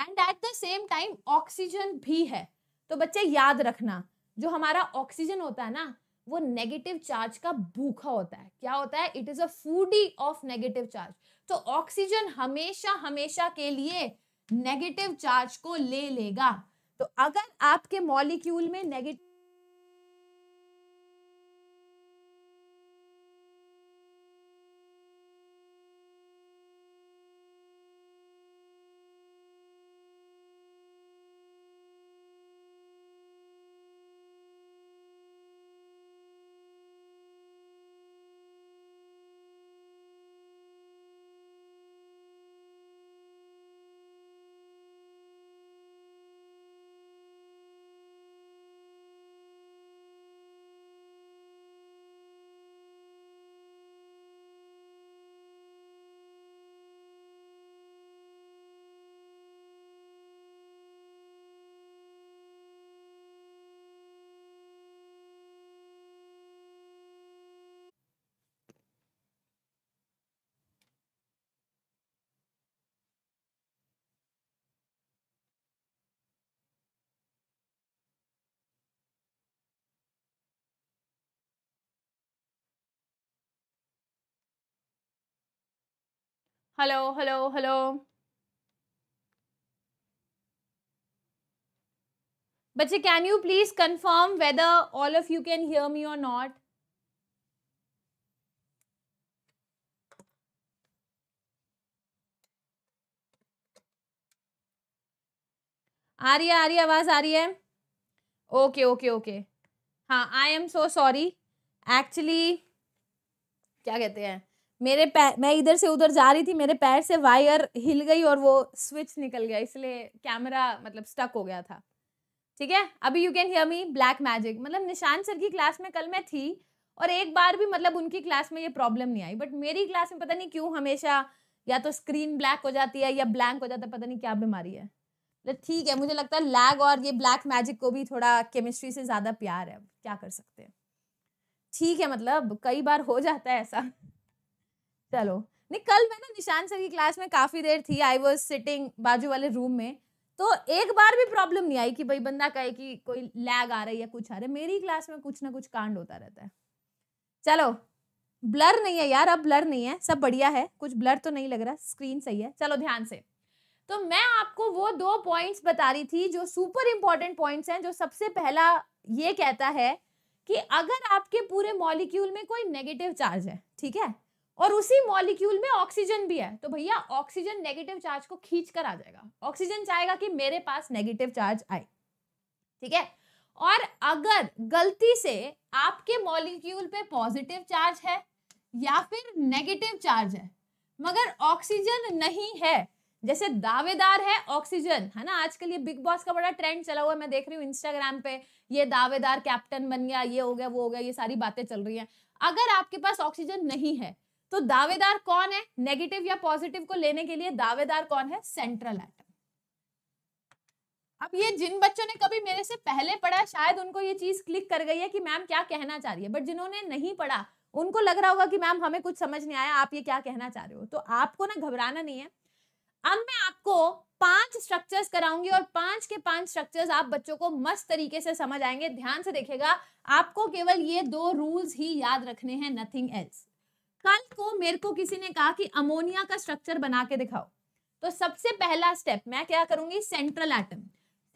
and at the same time oxygen भी है तो बच्चे याद रखना जो हमारा ऑक्सीजन होता है ना वो नेगेटिव चार्ज का भूखा होता है क्या होता है it is a foodie of negative charge तो ऑक्सीजन हमेशा हमेशा के लिए नेगेटिव चार्ज को ले लेगा तो अगर आपके मॉलिक्यूल में नेगेटिव हेलो हेलो हेलो बच्चे can you please confirm whether all of you can hear me और नॉट आ रही है आ रही है आवाज आ रही है ओके ओके ओके हाँ I am so sorry actually क्या कहते हैं मेरे पैर मैं इधर से उधर जा रही थी मेरे पैर से वायर हिल गई और वो स्विच निकल गया इसलिए कैमरा मतलब स्टक हो गया था ठीक है अभी you can hear me black magic मतलब निशान सर की क्लास में कल मैं थी और एक बार भी मतलब उनकी क्लास में ये प्रॉब्लम नहीं आई बट मेरी क्लास में पता नहीं क्यों हमेशा या तो स्क्रीन ब्लैक हो जाती है या ब्लैंक हो जाता है पता नहीं क्या बीमारी है मतलब ठीक है मुझे लगता है लैग और ये ब्लैक मैजिक को भी थोड़ा केमिस्ट्री से ज़्यादा प्यार है क्या कर सकते हैं ठीक है मतलब कई बार हो जाता है ऐसा चलो नहीं कल मैं ना निशान सर की क्लास में काफ़ी देर थी आई वॉज सिटिंग बाजू वाले रूम में तो एक बार भी प्रॉब्लम नहीं आई कि भाई बंदा कहे कि कोई लैग आ रहा है या कुछ आ रहा है मेरी क्लास में कुछ ना कुछ कांड होता रहता है चलो ब्लर नहीं है यार अब ब्लर नहीं है सब बढ़िया है कुछ ब्लर तो नहीं लग रहा स्क्रीन सही है चलो ध्यान से तो मैं आपको वो दो पॉइंट्स बता रही थी जो सुपर इंपॉर्टेंट पॉइंट्स हैं जो सबसे पहला ये कहता है कि अगर आपके पूरे मॉलिक्यूल में कोई नेगेटिव चार्ज है ठीक है और उसी मॉलिक्यूल में ऑक्सीजन भी है तो भैया ऑक्सीजन नेगेटिव चार्ज को खींच कर आ जाएगा ऑक्सीजन चाहेगा कि मेरे पास नेगेटिव चार्ज आए ठीक है और अगर गलती से आपके मॉलिक्यूल पे पॉजिटिव चार्ज है या फिर नेगेटिव चार्ज है मगर ऑक्सीजन नहीं है जैसे दावेदार है ऑक्सीजन है ना आजकल ये बिग बॉस का बड़ा ट्रेंड चला हुआ है मैं देख रही हूँ इंस्टाग्राम पे ये दावेदार कैप्टन बन गया ये हो गया वो हो गया ये सारी बातें चल रही हैं अगर आपके पास ऑक्सीजन नहीं है तो दावेदार कौन है नेगेटिव या पॉजिटिव को लेने के लिए दावेदार कौन है सेंट्रल एटम अब ये जिन बच्चों ने कभी मेरे से पहले पढ़ा शायद उनको ये चीज क्लिक कर गई है कि मैम क्या कहना चाह रही है बट जिन्होंने नहीं पढ़ा उनको लग रहा होगा कि मैम हमें कुछ समझ नहीं आया आप ये क्या कहना चाह रहे हो तो आपको ना घबराना नहीं है अब मैं आपको पांच स्ट्रक्चर्स कराऊंगी और पांच के पांच स्ट्रक्चर्स आप बच्चों को मस्त तरीके से समझ आएंगे ध्यान से देखेगा आपको केवल ये दो रूल्स ही याद रखने हैं नथिंग एल्स कल को मेरे को किसी ने कहा कि अमोनिया का स्ट्रक्चर बना के दिखाओ तो सबसे पहला स्टेप मैं क्या करूंगी सेंट्रल एटम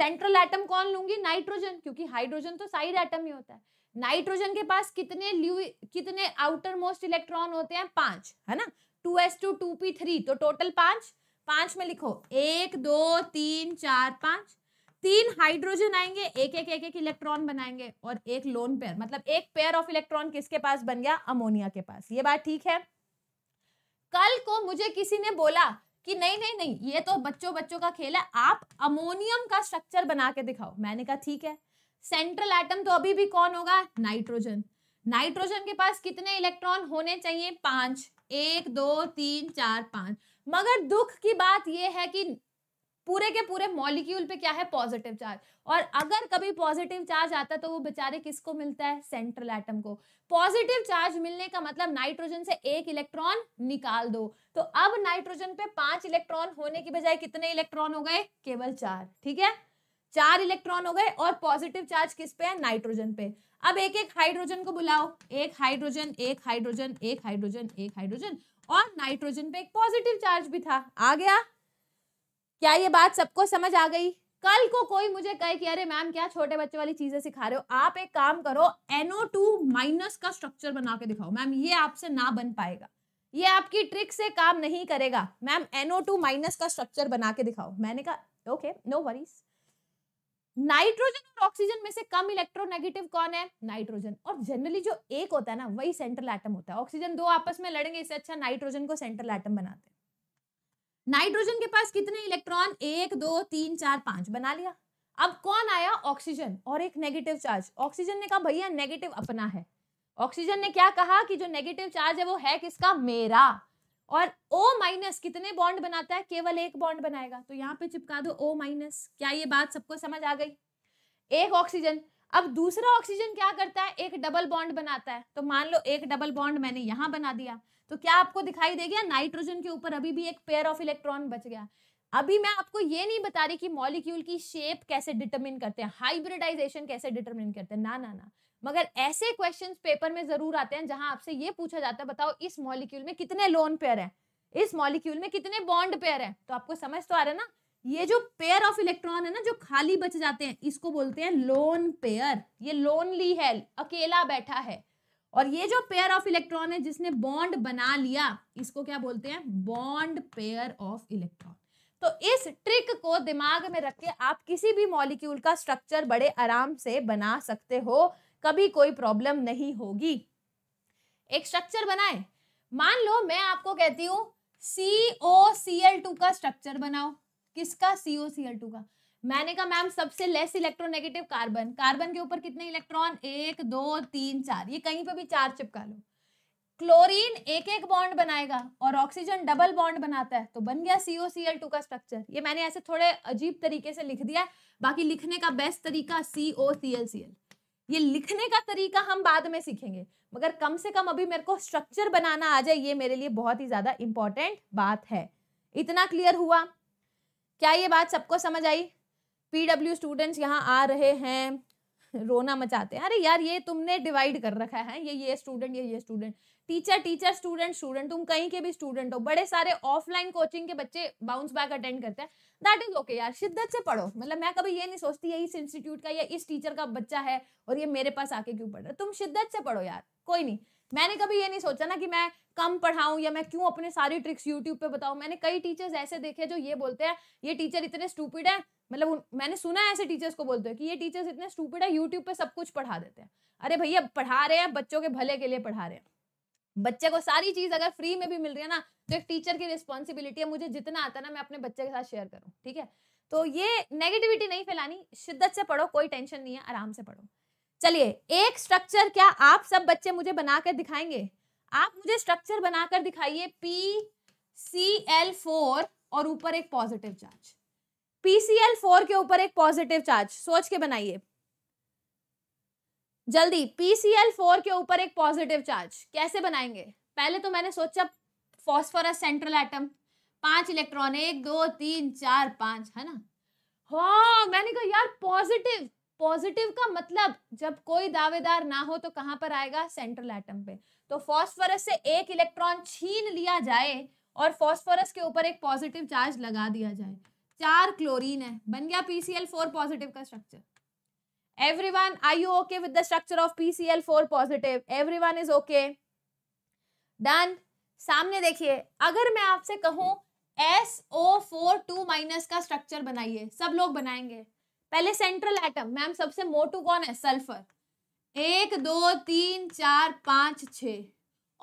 सेंट्रल एटम कौन लूंगी नाइट्रोजन क्योंकि हाइड्रोजन तो साइड एटम ही होता है नाइट्रोजन के पास कितने कितने आउटर मोस्ट इलेक्ट्रॉन होते हैं पांच है ना two S two two P three तो टोटल पांच पांच में लिखो एक दो तीन चार पांच तीन हाइड्रोजन आएंगे एक एक एक एक इलेक्ट्रॉन बनाएंगे और एक लोन पेयर मतलब एक पेयर ऑफ इलेक्ट्रॉन किसके पास बन गया अमोनिया के पास ये बात ठीक है कल को मुझे किसी ने बोला कि नहीं नहीं नहीं ये तो बच्चों बच्चों का खेल है आप अमोनियम का स्ट्रक्चर बना के दिखाओ मैंने कहा ठीक है सेंट्रल एटम तो अभी भी कौन होगा नाइट्रोजन नाइट्रोजन के पास कितने इलेक्ट्रॉन होने चाहिए पांच एक दो तीन चार पांच मगर दुख की बात यह है कि पूरे के पूरे मॉलिक्यूल पे क्या है पॉजिटिव चार्ज और अगर कभी पॉजिटिव चार्ज आता है तो वो बेचारे किसको मिलता है सेंट्रल एटम को पॉजिटिव चार्ज मिलने का मतलब नाइट्रोजन से एक इलेक्ट्रॉन निकाल दो तो अब नाइट्रोजन पे पांच इलेक्ट्रॉन होने की बजाय कितने इलेक्ट्रॉन हो गए केवल चार ठीक है चार इलेक्ट्रॉन हो गए और पॉजिटिव चार्ज किस पे है नाइट्रोजन पे अब एक एक हाइड्रोजन को बुलाओ एक हाइड्रोजन एक हाइड्रोजन एक हाइड्रोजन एक हाइड्रोजन और नाइट्रोजन पे एक पॉजिटिव चार्ज भी था आ गया क्या ये बात सबको समझ आ गई कल को कोई मुझे कहे कि अरे मैम क्या छोटे बच्चे वाली चीजें सिखा रहे हो आप एक काम करो एनओ टू माइनस का स्ट्रक्चर बना के दिखाओ मैम ये आपसे ना बन पाएगा ये आपकी ट्रिक से काम नहीं करेगा मैम एनओ टू माइनस का स्ट्रक्चर बना के दिखाओ मैंने कहा ओके नो वरीज नाइट्रोजन और ऑक्सीजन में से कम इलेक्ट्रोनेगेटिव कौन है नाइट्रोजन और जनरली जो एक होता है ना वही सेंट्रल एटम होता है ऑक्सीजन दो आपस में लड़ेंगे इससे अच्छा नाइट्रोजन को सेंट्रल एटम बनाते हैं नाइट्रोजन के पास कितने इलेक्ट्रॉन एक दो तीन चार पांच बना लिया अब कौन आया ऑक्सीजन और एक नेगेटिव चार्ज ऑक्सीजन ने कहा भैया नेगेटिव अपना है ऑक्सीजन ने क्या कहा कि जो नेगेटिव चार्ज है वो है किसका मेरा और ओ माइनस कितने बॉन्ड बनाता है केवल एक बॉन्ड बनाएगा तो यहाँ पे चिपका दो ओ माइनस क्या ये बात सबको समझ आ गई एक ऑक्सीजन अब दूसरा ऑक्सीजन क्या करता है एक डबल बॉन्ड बनाता है तो मान लो एक डबल बॉन्ड मैंने यहाँ बना दिया तो क्या आपको दिखाई दे गया नाइट्रोजन के ऊपर अभी भी एक पेयर ऑफ इलेक्ट्रॉन बच गया अभी मैं आपको ये नहीं बता रही कि मॉलिक्यूल की शेप कैसे डिटरमिन करते हैं हाइब्रिडाइजेशन कैसे डिटरमिन करते हैं ना ना ना मगर ऐसे क्वेश्चंस पेपर में जरूर आते हैं जहां आपसे ये पूछा जाता है बताओ इस मॉलिक्यूल में कितने लोन पेयर है इस मॉलिक्यूल में कितने बॉन्ड पेयर है तो आपको समझ तो आ रहा है ना ये जो पेयर ऑफ इलेक्ट्रॉन है ना जो खाली बच जाते हैं इसको बोलते हैं लोन पेयर ये लोनली है अकेला बैठा है और ये जो पेयर ऑफ इलेक्ट्रॉन है जिसने बॉन्ड बना लिया इसको क्या बोलते हैं बॉन्ड पेयर ऑफ इलेक्ट्रॉन तो इस ट्रिक को दिमाग में रख के आप किसी भी मॉलिक्यूल का स्ट्रक्चर बड़े आराम से बना सकते हो कभी कोई प्रॉब्लम नहीं होगी एक स्ट्रक्चर बनाए मान लो मैं आपको कहती हूँ सीओ सी एल टू का स्ट्रक्चर बनाओ किसका सीओ सी एल टू का मैंने कहा मैम सबसे लेस इलेक्ट्रोनेगेटिव कार्बन कार्बन के ऊपर कितने इलेक्ट्रॉन एक दो तीन चार ये कहीं पे भी चार चिपका लो क्लोरीन एक एक बॉन्ड बनाएगा और ऑक्सीजन डबल बॉन्ड बनाता है तो बन गया सीओ सी एल टू का स्ट्रक्चर ये मैंने ऐसे थोड़े अजीब तरीके से लिख दिया बाकी लिखने का बेस्ट तरीका CO C L C L ये लिखने का तरीका हम बाद में सीखेंगे मगर कम से कम अभी मेरे को स्ट्रक्चर बनाना आ जाए ये मेरे लिए बहुत ही ज्यादा इंपॉर्टेंट बात है इतना क्लियर हुआ क्या ये बात सबको समझ आई पीडब्ल्यू स्टूडेंट्स यहाँ आ रहे हैं रोना मचाते हैं अरे यार ये तुमने डिवाइड कर रखा है ये ये स्टूडेंट ये ये student teacher teacher student student तुम कहीं के भी स्टूडेंट हो बड़े सारे ऑफलाइन कोचिंग के बच्चे बाउंस बैक अटेंड करते हैं दैट इज ओके यार शिद्दत से पढ़ो मतलब मैं कभी ये नहीं सोचती ये इस इंस्टीट्यूट का या इस टीचर का बच्चा है और ये मेरे पास आके क्यों पढ़ रहा है तुम शिद्दत से पढ़ो यार कोई नहीं मैंने कभी ये नहीं सोचा ना कि मैं कम पढ़ाऊं या मैं क्यों अपने सारी ट्रिक्स यूट्यूब पे बताऊं मैंने कई टीचर्स ऐसे देखे जो ये बोलते हैं ये टीचर इतने स्टूपिड हैं मतलब मैंने सुना है ऐसे टीचर्स को बोलते हैं कि ये टीचर्स इतने स्टूपिड है यूट्यूब पे सब कुछ पढ़ा देते हैं अरे भैया पढ़ा रहे हैं बच्चों के भले के लिए पढ़ा रहे हैं बच्चे को सारी चीज अगर फ्री में भी मिल रही है ना तो एक टीचर की रिस्पॉन्सिबिलिटी है मुझे जितना आता है ना मैं अपने बच्चे के साथ शेयर करूँ ठीक है तो ये नेगेटिविटी नहीं फैलानी शिद्दत से पढ़ो कोई टेंशन नहीं है आराम से पढ़ो चलिए एक स्ट्रक्चर क्या आप सब बच्चे मुझे बनाकर दिखाएंगे आप मुझे स्ट्रक्चर बनाकर दिखाइए पी सी एल फोर और ऊपर एक पॉजिटिव चार्ज पीसीएल फोर के ऊपर एक पॉजिटिव चार्ज सोच के बनाइए जल्दी पीसीएल फोर के ऊपर एक पॉजिटिव चार्ज कैसे बनाएंगे पहले तो मैंने सोचा फॉस्फोरस सेंट्रल एटम पांच इलेक्ट्रॉन एक दो तीन चार पांच है ना हाँ मैंने कहा यार पॉजिटिव पॉजिटिव का मतलब जब कोई दावेदार ना हो तो कहां पर आएगा सेंट्रल एटम पे तो फॉस्फोरस से एक इलेक्ट्रॉन छीन लिया जाए और फॉस्फोरस के ऊपर एक पॉजिटिव चार्ज लगा दिया जाए चार क्लोरीन है बन गया पीसीएल फोर पॉजिटिव का structure everyone I you okay with the structure of PCl four positive everyone is okay done सामने देखिए अगर मैं आपसे कहूं S O four two minus का स्ट्रक्चर बनाइए सब लोग बनाएंगे पहले सेंट्रल एटम मैम सबसे मोटू कौन है सल्फर एक दो तीन चार पांच छ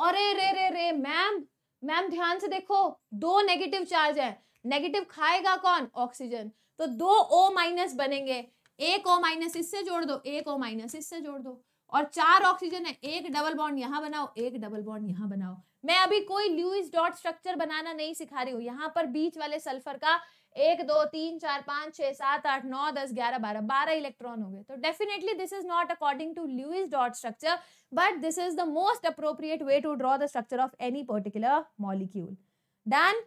और रे रे रे मैम मैम ध्यान से देखो दो नेगेटिव चार्ज है नेगेटिव खाएगा कौन ऑक्सीजन तो दो ओ माइनस बनेंगे एक ओ माइनस इससे जोड़ दो एक ओ माइनस इससे जोड़ दो और चार ऑक्सीजन है एक डबल बॉन्ड यहाँ बनाओ एक डबल बॉन्ड यहाँ बनाओ मैं अभी कोई लुइस डॉट स्ट्रक्चर बनाना नहीं सिखा रही हूँ यहाँ पर बीच वाले सल्फर का एक दो तीन चार पांच छह सात आठ नौ दस ग्यारह बारह बारह इलेक्ट्रॉन हो गए तो definitely this is not according to Lewis dot structure but this is the most appropriate way to draw the structure of any particular molecule done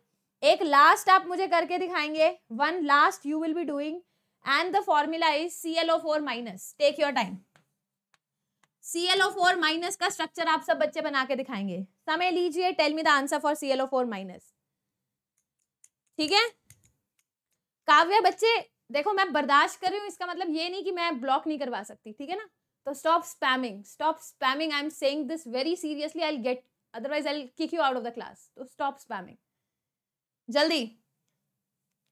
एक लास्ट आप मुझे करके दिखाएंगे one last you will be doing and the formula is C L O four minus take your time C L O four minus का structure आप सब बच्चे बना के दिखाएंगे समय लीजिए tell me the answer for C L O four minus ठीक है काव्य बच्चे देखो मैं बर्दाश्त कर रही हूँ इसका मतलब ये नहीं कि मैं ब्लॉक नहीं करवा सकती ठीक है ना तो stop spamming stop spamming I am saying this very seriously I get otherwise I kick you out of the class तो स्टॉप स्पैमिंग जल्दी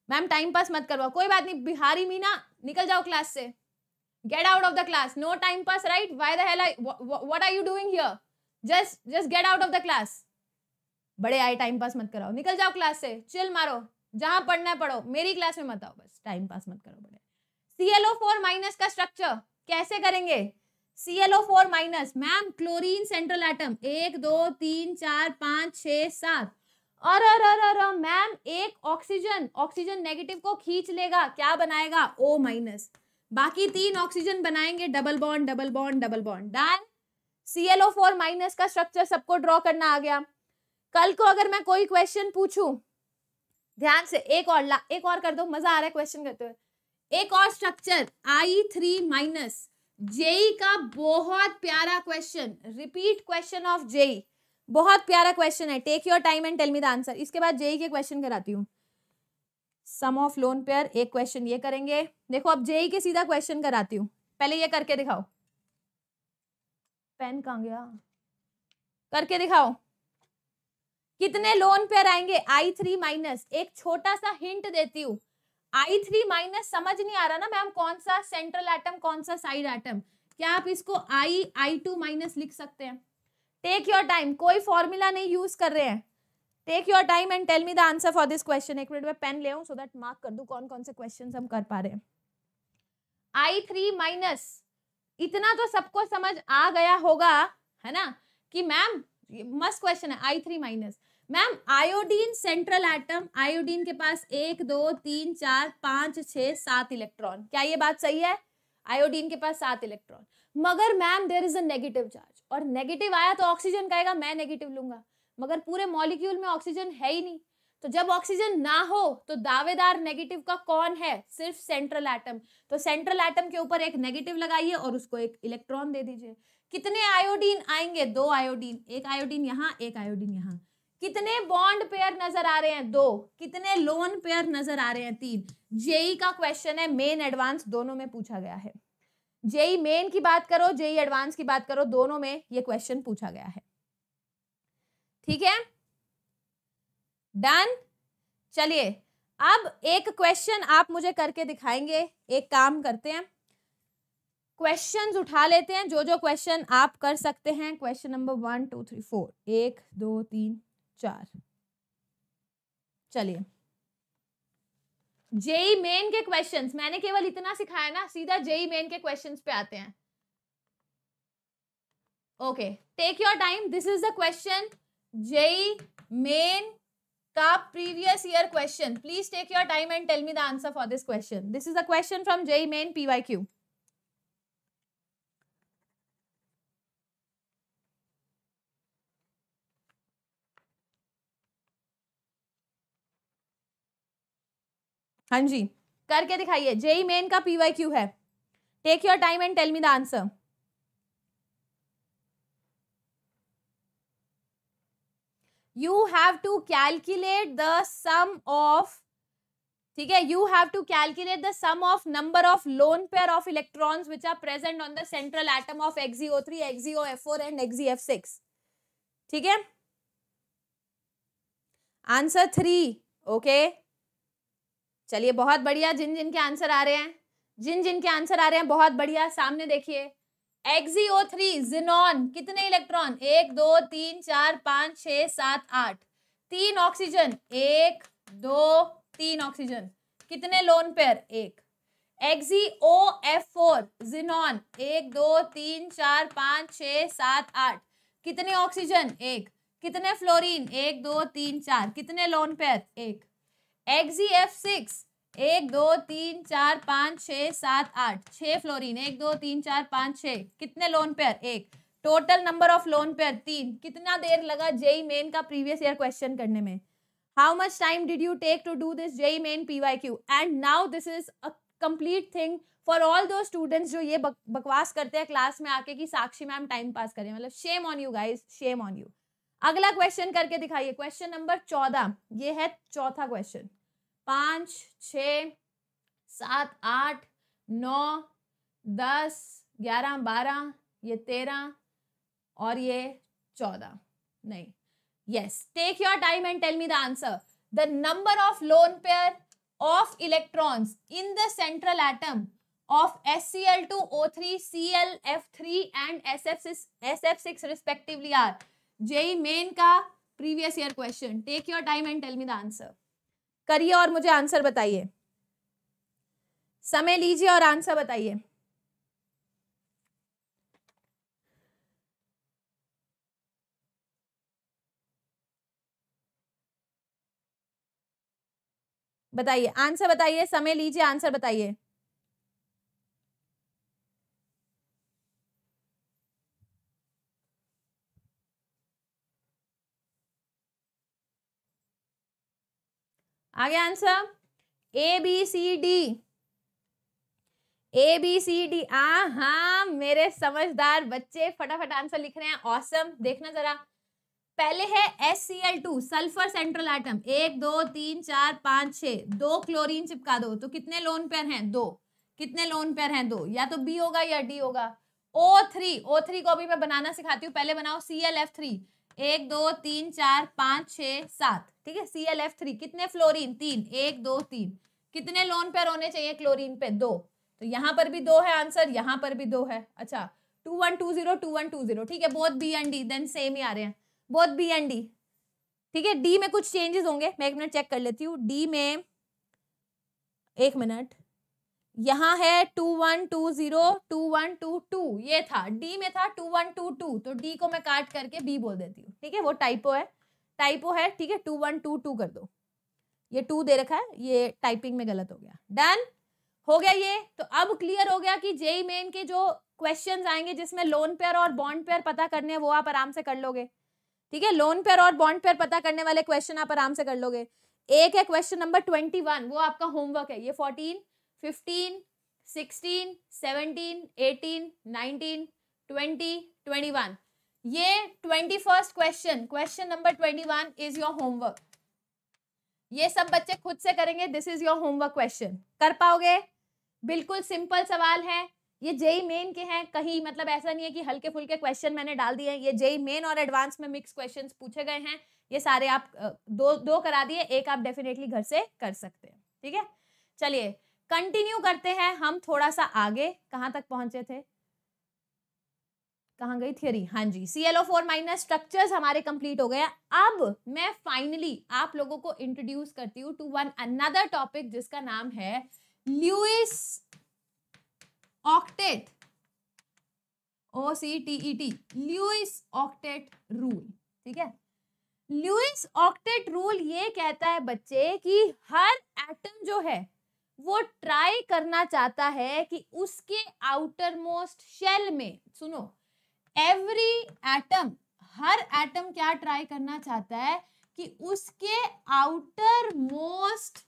मैम टाइम पास मत करवा कोई बात नहीं बिहारी मीना निकल जाओ क्लास से get out of the class no time pass right why the hell I what are you doing here just just get out of the class बड़े आए टाइम पास मत कराओ निकल जाओ क्लास से चिल मारो जहां पढ़ना पढ़ो मेरी क्लास में मत आओ बस टाइम पास मत करो बड़े C L O four minus का स्ट्रक्चर कैसे करेंगे C L O four minus ma'am chlorine central atom एक दो तीन चार पाँच छ सात अरे अरे अरे अरे मैम एक ऑक्सीजन ऑक्सीजन नेगेटिव को खींच लेगा क्या बनाएगा ओ माइनस बाकी तीन ऑक्सीजन बनाएंगे double bond double bond double bond done O four minus का स्ट्रक्चर सबको ड्रॉ करना आ गया कल को अगर मैं कोई क्वेश्चन पूछू ध्यान से एक और ला, एक और कर दो मजा आ रहा है क्वेश्चन करते हुए एक और structure I three minus JEE का बहुत प्यारा question repeat question of JEE बहुत प्यारा क्वेश्चन है take your time and tell me the answer इसके बाद जेई e के क्वेश्चन कराती हूँ सम ऑफ लोन पेयर एक क्वेश्चन ये करेंगे देखो अब जेई e के सीधा क्वेश्चन कराती हूँ पहले ये करके दिखाओ पेन कहाँ गया करके दिखाओ कितने लोन पेयर आएंगे आई थ्री माइनस एक छोटा सा हिंट देती हूँ आई थ्री माइनस समझ नहीं आ रहा ना मैम कौन सा सेंट्रल एटम कौन सा साइड एटम क्या आप इसको आई आई टू माइनस लिख सकते हैं टेक योर टाइम कोई फॉर्मूला नहीं यूज कर रहे हैं take your time and tell me the answer for this question एक मिनट में पेन ले सो दैट मार्क कर दू कौन कौन से क्वेश्चन हम कर पा रहे हैं आई थ्री माइनस इतना तो सबको समझ आ गया होगा है ना कि मैम मस्त क्वेश्चन है I three minus ma'am iodine central atom iodine के पास एक दो तीन चार पांच छ सात इलेक्ट्रॉन क्या ये बात सही है आयोडीन के पास सात इलेक्ट्रॉन मगर ma'am there is a negative charge और नेगेटिव आया तो ऑक्सीजन कहेगा मैं नेगेटिव लूंगा मगर पूरे मॉलिक्यूल में ऑक्सीजन है ही नहीं तो जब ऑक्सीजन ना हो तो दावेदार नेगेटिव का कौन है सिर्फ सेंट्रल एटम तो सेंट्रल एटम के ऊपर एक नेगेटिव लगाइए और उसको एक इलेक्ट्रॉन दे दीजिए कितने आयोडीन आएंगे दो आयोडीन एक आयोडीन यहाँ एक आयोडीन यहाँ कितने बॉन्ड पेयर नजर आ रहे हैं दो कितने लोन पेयर नजर आ रहे हैं तीन जेई e का क्वेश्चन है मेन एडवांस दोनों में पूछा गया है जेई मेन e की बात करो जेई एडवांस e की बात करो दोनों में ये क्वेश्चन पूछा गया है ठीक है डन चलिए अब एक क्वेश्चन आप मुझे करके दिखाएंगे एक काम करते हैं क्वेश्चंस उठा लेते हैं जो जो क्वेश्चन आप कर सकते हैं question number one two three four एक दो तीन चार चलिए जेई मेन e के क्वेश्चंस मैंने केवल इतना सिखाया ना सीधा जेई मेन e के क्वेश्चंस पे आते हैं okay take your time this is the question JEE main का previous year question please take your time and tell me the answer for this question this is the question from JEE main PY Q हाँ जी करके दिखाइए JEE main का P Y Q है take your time and tell me the answer you have to calculate the sum of ठीक है you have to calculate the sum of number of lone pair of electrons which are present on the central atom of XeO three XeO F four and Xe F six ठीक है answer three okay okay. चलिए बहुत बढ़िया जिन जिन के answer आ रहे हैं जिन जिन के answer आ रहे हैं बहुत बढ़िया सामने देखिए एक्सीओ थ्री जिनॉन कितने इलेक्ट्रॉन एक दो तीन चार पाँच छ सात आठ तीन ऑक्सीजन एक दो तीन ऑक्सीजन कितने लोन पेयर एक एक्सीओ एफ फोर जिनॉन एक दो तीन चार पाँच छ सात आठ कितने ऑक्सीजन एक कितने फ्लोरीन एक दो तीन चार कितने लोन पेयर एक एक्जी एफ सिक्स एक दो तीन चार पाँच छ सात आठ छः फ्लोरिन एक दो तीन चार पाँच छः कितने लोन पेयर एक total number of lone pair तीन कितना देर लगा जेई मेन e का प्रीवियस ईयर क्वेश्चन करने में how much time did you take to do this JEE main P Y Q and now this is a complete thing for all those students जो ये बकवास करते हैं class में आके कि साक्षी मैम टाइम पास करें मतलब shame on you guys shame on you अगला क्वेश्चन करके दिखाइए क्वेश्चन नंबर चौदह ये है चौथा क्वेश्चन पांच छ सात आठ नौ दस ग्यारह बारह ये तेरह और ये चौदह नहीं yes take your time and tell me the answer the number of lone pair of electrons in the central atom three and S F six S F six respectively are JEE main का previous year question take your time and tell me the answer करिए और मुझे answer बताइए समय लीजिए और answer बताइए बताइए आंसर बताइए समय लीजिए आंसर बताइए आ गया answer A B C D A B C D आ हा मेरे समझदार बच्चे फटाफट आंसर लिख रहे हैं ऑसम देखना जरा पहले है S C L two sulphur central atom एक दो तीन चार पांच छ दो क्लोरीन चिपका दो तो कितने लोन पेयर हैं दो कितने लोन पेयर हैं दो या तो बी होगा या डी होगा ओ थ्री ओ थ्री को भी मैं बनाना सिखाती हूँ पहले बनाओ सी एल एफ थ्री एक दो तीन चार पांच छ सात ठीक है सी एल एफ थ्री कितने फ्लोरीन तीन एक दो तीन कितने लोन पेयर होने चाहिए क्लोरीन पे दो तो यहाँ पर भी दो है आंसर यहाँ पर भी दो है अच्छा two one two zero two one two zero ठीक है बहुत B and D then same ही आ रहे हैं बहुत बी एंड डी ठीक है डी में कुछ चेंजेस होंगे मैं एक मिनट चेक कर लेती हूँ डी में एक मिनट यहाँ है two one two zero two one two two ये था डी में था टू वन टू टू तो डी को मैं काट करके बी बोल देती हूँ ठीक है वो टाइपो है टाइपो है ठीक है टू वन टू टू कर दो ये टू दे रखा है ये टाइपिंग में गलत हो गया डन हो गया ये तो अब क्लियर हो गया कि जेई मेन e के जो क्वेश्चन आएंगे जिसमें लोन पेयर और बॉन्ड पेयर पता करने हैं वो आप आराम से कर लोगे ठीक है लोन पेयर और बॉन्ड पेयर पता करने वाले क्वेश्चन आप आराम से कर लोगे एक है क्वेश्चन नंबर ट्वेंटी वन वो आपका होमवर्क है ये fourteen fifteen sixteen seventeen eighteen nineteen twenty twenty one ये twenty first question question number twenty one is your homework ये सब बच्चे खुद से करेंगे this is your homework question कर पाओगे बिल्कुल सिंपल सवाल है ये जेई मेन के हैं कहीं मतलब ऐसा नहीं है कि हल्के फुल्के क्वेश्चन मैंने डाल दिए ये जेई मेन और एडवांस में मिक्स क्वेश्चन पूछे गए हैं ये सारे आप दो दो करा दिए एक आप डेफिनेटली घर से कर सकते हैं ठीक है चलिए कंटिन्यू करते हैं हम थोड़ा सा आगे कहाँ तक पहुंचे थे कहाँ गई थियरी हाँ जी C L O four minus structures हमारे कंप्लीट हो गए अब मैं फाइनली आप लोगों को इंट्रोड्यूस करती हूँ टू वन अनदर टॉपिक जिसका नाम है Lewis octet O C T E T Lewis octet rule ठीक है ल्यूइस ऑक्टेट रूल ये कहता है बच्चे कि हर एटम जो है वो ट्राई करना चाहता है कि उसके आउटर मोस्ट शेल में सुनो एवरी एटम हर एटम क्या ट्राई करना चाहता है कि उसके आउटर मोस्ट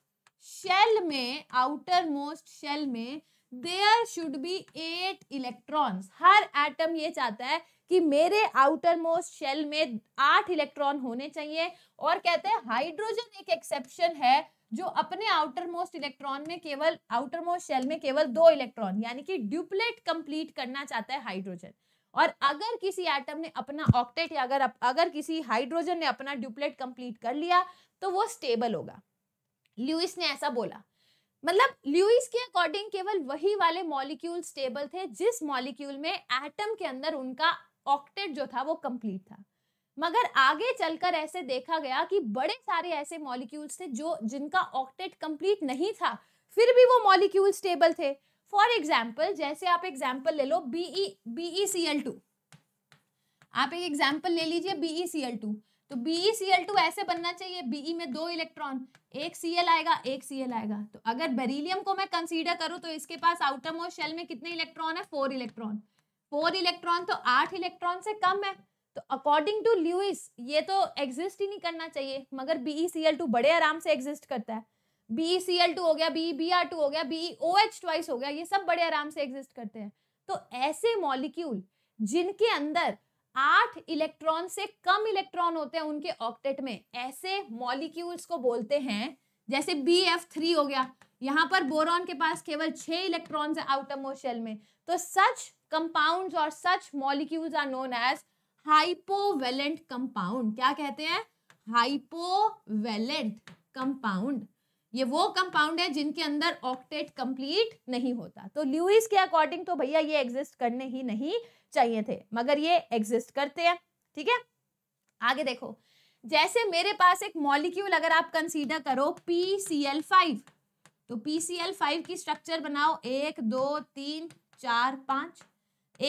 शेल में आउटर मोस्ट शेल में there should be eight electrons हर एटम ये चाहता है कि मेरे आउटर मोस्ट शेल में आठ इलेक्ट्रॉन होने चाहिए और कहते हैं हाइड्रोजन एक एक्सेप्शन है जो अपने आउटर मोस्ट इलेक्ट्रॉन में केवल आउटर मोस्ट शेल में केवल दो इलेक्ट्रॉन यानी कि ड्यूप्लेट कंप्लीट करना चाहता है हाइड्रोजन और अगर किसी एटम ने अपना ऑक्टेट या अगर अगर किसी हाइड्रोजन ने अपना ड्यूप्लेट कंप्लीट कर लिया तो वो स्टेबल होगा ल्यूइस ने ऐसा बोला मतलब ल्यूइस के अकॉर्डिंग केवल वही वाले मॉलिक्यूल स्टेबल थे जिस मॉलिक्यूल में एटम के अंदर उनका ऑक्टेट जो था वो कंप्लीट था मगर आगे चलकर ऐसे देखा गया कि बड़े सारे ऐसे मॉलिक्यूल्स थे जो जिनका ऑक्टेट कंप्लीट नहीं था फिर भी वो मॉलिक्यूल स्टेबल थे फॉर एग्जाम्पल जैसे आप एग्जाम्पल ले लो BE BE C L two आप एक एग्जाम्पल ले लीजिए बीई सी एल टू तो बीई सी एल टू ऐसे बनना चाहिए बीई e में दो इलेक्ट्रॉन एक सी एल आएगा एक सी एल आएगा तो अगर बेरिलियम को मैं कंसीडर करूँ तो इसके पास आउटर मोस्ट शेल में कितने इलेक्ट्रॉन है फोर इलेक्ट्रॉन फोर इलेक्ट्रॉन तो आठ इलेक्ट्रॉन से कम है तो अकॉर्डिंग टू ल्यूइस ये तो एग्जिस्ट ही नहीं करना चाहिए मगर बीई सी एल टू बड़े आराम से एग्जिस्ट करता है बी सी एल टू हो गया बी बी आर टू हो गया बी ओ एच ट्वाइस हो गया ये सब बड़े आराम से एग्जिस्ट करते हैं तो ऐसे मॉलिक्यूल जिनके अंदर आठ इलेक्ट्रॉन से कम इलेक्ट्रॉन होते हैं उनके ऑक्टेट में ऐसे मॉलिक्यूल्स को बोलते हैं जैसे बी एफ थ्री हो गया यहाँ पर बोरॉन के पास केवल छह इलेक्ट्रॉन है ऑफ शेल में तो सच कंपाउंड्स और such molecules are known as hypovalent compound क्या कहते हैं हाइपोवेलेंट कंपाउंड ये वो कंपाउंड है जिनके अंदर ऑक्टेट कंप्लीट नहीं होता तो ल्यूइस के अकॉर्डिंग तो भैया ये एग्जिस्ट करने ही नहीं चाहिए थे मगर ये एग्जिस्ट करते हैं ठीक है आगे देखो जैसे मेरे पास एक मॉलिक्यूल अगर आप कंसीडर करो पी सी एल फाइव तो पी सी एल फाइव की स्ट्रक्चर बनाओ एक दो तीन चार पांच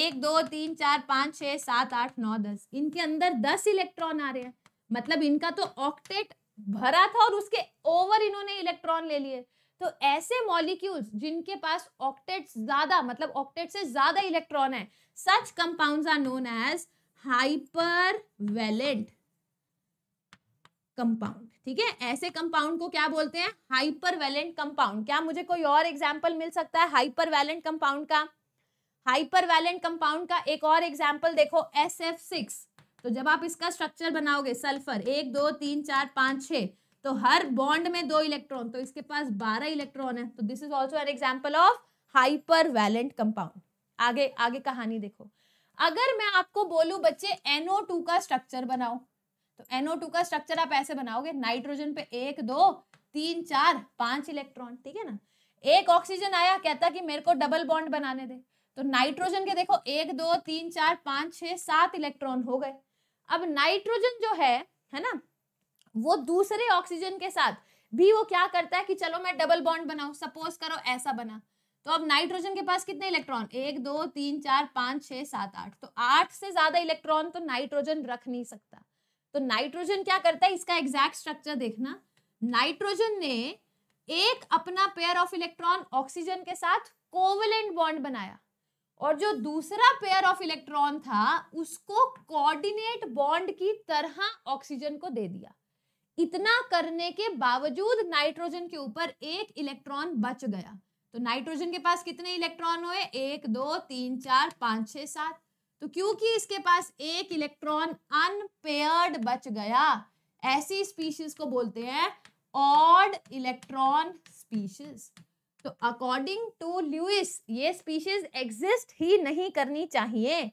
एक दो तीन चार पांच छह सात आठ नौ दस इनके अंदर दस इलेक्ट्रॉन आ रहे हैं मतलब इनका तो ऑक्टेट भरा था और उसके ओवर इन्होंने इलेक्ट्रॉन ले लिए तो ऐसे मॉलिक्यूल्स जिनके पास ऑक्टेट ज्यादा मतलब ऑक्टेट से ज्यादा इलेक्ट्रॉन है such compounds are known as hypervalent compound ठीक है ऐसे कंपाउंड को क्या बोलते हैं हाइपर वैलेंट कंपाउंड क्या मुझे कोई और एग्जाम्पल मिल सकता है हाइपर वैलेंट कंपाउंड का हाइपर वैलेंट कंपाउंड का एक और एग्जाम्पल देखो एस एफ सिक्स तो जब आप इसका स्ट्रक्चर बनाओगे सल्फर एक दो तीन चार पाँच छः तो हर बॉन्ड में दो इलेक्ट्रॉन तो इसके पास बारह इलेक्ट्रॉन है तो this is also an example of hypervalent compound आगे आगे कहानी देखो अगर मैं आपको बोलूं बच्चे NO2 का स्ट्रक्चर बनाओ तो NO2 का स्ट्रक्चर आप ऐसे बनाओगे नाइट्रोजन पे एक दो तीन चार पांच इलेक्ट्रॉन ठीक है ना एक ऑक्सीजन आया कहता कि मेरे को डबल बॉन्ड बनाने दे तो नाइट्रोजन के देखो एक दो तीन चार पांच छह सात इलेक्ट्रॉन हो गए अब नाइट्रोजन जो है है ना वो दूसरे ऑक्सीजन के साथ भी वो क्या करता है कि चलो मैं डबल बॉन्ड बनाऊ सपोज करो ऐसा बना तो अब नाइट्रोजन के पास कितने इलेक्ट्रॉन एक दो तीन चार पांच छह सात आठ तो आठ से ज्यादा इलेक्ट्रॉन तो नाइट्रोजन रख नहीं सकता तो नाइट्रोजन क्या करता है इसका एग्जैक्ट स्ट्रक्चर देखना नाइट्रोजन ने एक अपना पेयर ऑफ इलेक्ट्रॉन ऑक्सीजन के साथ कोवलेंट बॉन्ड बनाया और जो दूसरा पेयर ऑफ इलेक्ट्रॉन था उसको कोऑर्डिनेट बॉन्ड की तरह ऑक्सीजन को दे दिया इतना करने के बावजूद नाइट्रोजन के ऊपर एक इलेक्ट्रॉन बच गया तो नाइट्रोजन के पास कितने इलेक्ट्रॉन हुए एक दो तीन चार पाँच छः सात तो क्योंकि इसके पास एक इलेक्ट्रॉन अनपेयर्ड बच गया ऐसी स्पीशीज को बोलते हैं ऑड इलेक्ट्रॉन स्पीशीज तो अकॉर्डिंग टू ल्यूइस ये स्पीशीज एग्जिस्ट ही नहीं करनी चाहिए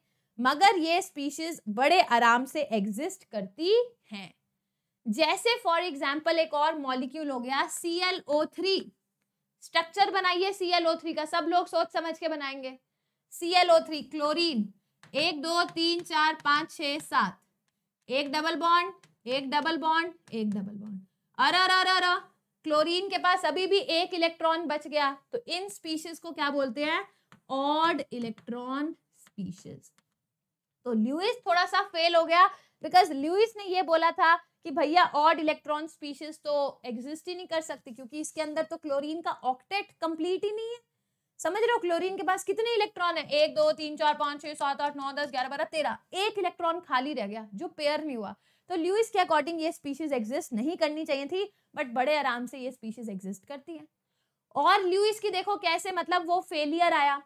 मगर ये स्पीशीज बड़े आराम से एग्जिस्ट करती हैं जैसे फॉर एग्जाम्पल एक और मॉलिक्यूल हो गया C L O three structure बनाइए सी एल ओ थ्री का सब लोग सोच समझ के बनाएंगे C L O three chlorine एक दो तीन चार पाँच छ सात एक डबल बॉन्ड एक डबल बॉन्ड एक डबल बॉन्ड अरे अरे अरे क्लोरीन के पास अभी भी एक इलेक्ट्रॉन बच गया तो इन स्पीशीज को क्या बोलते हैं ऑड इलेक्ट्रॉन स्पीशीज तो ल्यूइस थोड़ा सा फेल हो गया बिकॉज ल्यूइस ने ये बोला था कि भैया ऑड इलेक्ट्रॉन स्पीशीज तो एग्जिस्ट ही नहीं कर सकती क्योंकि इसके अंदर तो क्लोरीन का ऑक्टेट कंप्लीट ही नहीं है समझ रहे हो क्लोरीन के पास कितने इलेक्ट्रॉन है एक दो तीन चार पांच छह सात आठ नौ दस ग्यारह बारह तेरह एक इलेक्ट्रॉन खाली रह गया जो पेयर नहीं हुआ तो ल्यूइस के अकॉर्डिंग ये स्पीशीज एग्जिस्ट नहीं करनी चाहिए थी बट बड़े आराम से ये स्पीशीज एग्जिस्ट करती है और ल्यूइस की देखो कैसे मतलब वो फेलियर आया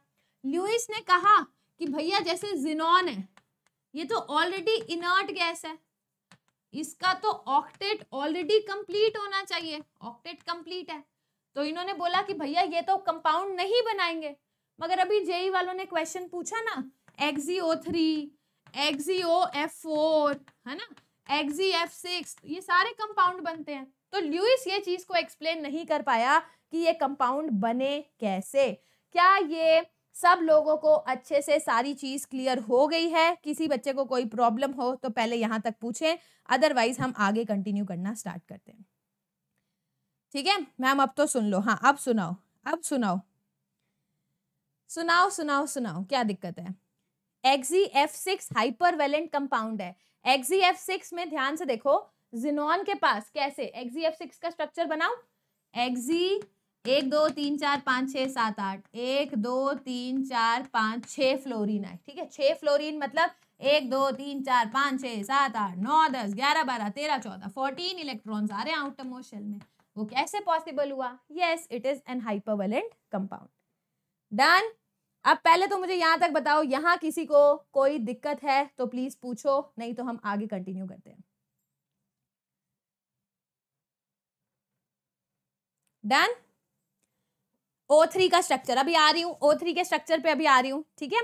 ल्यूइस ने कहा कि भैया जैसे जिनॉन है ये तो ऑलरेडी इनर्ट गैस है इसका तो ऑक्टेट ऑलरेडी कंप्लीट होना चाहिए ऑक्टेट कंप्लीट है तो इन्होंने बोला कि भैया ये तो कंपाउंड नहीं बनाएंगे मगर अभी जेई e वालों ने क्वेश्चन पूछा ना XeO three XeO F four है ना एक्जी एफ सिक्स ये सारे कंपाउंड बनते हैं तो ल्यूइस ये चीज़ को एक्सप्लेन नहीं कर पाया कि ये कंपाउंड बने कैसे क्या ये सब लोगों को अच्छे से सारी चीज़ क्लियर हो गई है किसी बच्चे को कोई प्रॉब्लम हो तो पहले यहां तक पूछें अदरवाइज हम आगे कंटिन्यू करना स्टार्ट करते हैं ठीक है मैम अब तो सुन लो हाँ अब सुनाओ अब सुनाओ सुनाओ सुनाओ सुनाओ क्या दिक्कत है Xe F six hypervalent compound है एक्सी एफ सिक्स में ध्यान से देखो जिनॉन के पास कैसे एक्जी एफ सिक्स का स्ट्रक्चर बनाओ एक्जी एक दो तीन चार पाँच छः सात आठ एक दो तीन चार पाँच छः फ्लोरिन आए ठीक है छः फ्लोरिन मतलब एक दो तीन चार पाँच छः सात आठ नौ दस ग्यारह बारह तेरह चौदह फोर्टीन इलेक्ट्रॉन्स आ रहे हैं आउटमो में वो कैसे पॉसिबल हुआ yes it is an hypervalent compound done अब पहले तो मुझे यहाँ तक बताओ यहाँ किसी को कोई दिक्कत है तो प्लीज़ पूछो नहीं तो हम आगे कंटिन्यू करते हैं डन ओ थ्री का स्ट्रक्चर अभी आ रही हूँ ओ थ्री के स्ट्रक्चर पे अभी आ रही हूँ ठीक है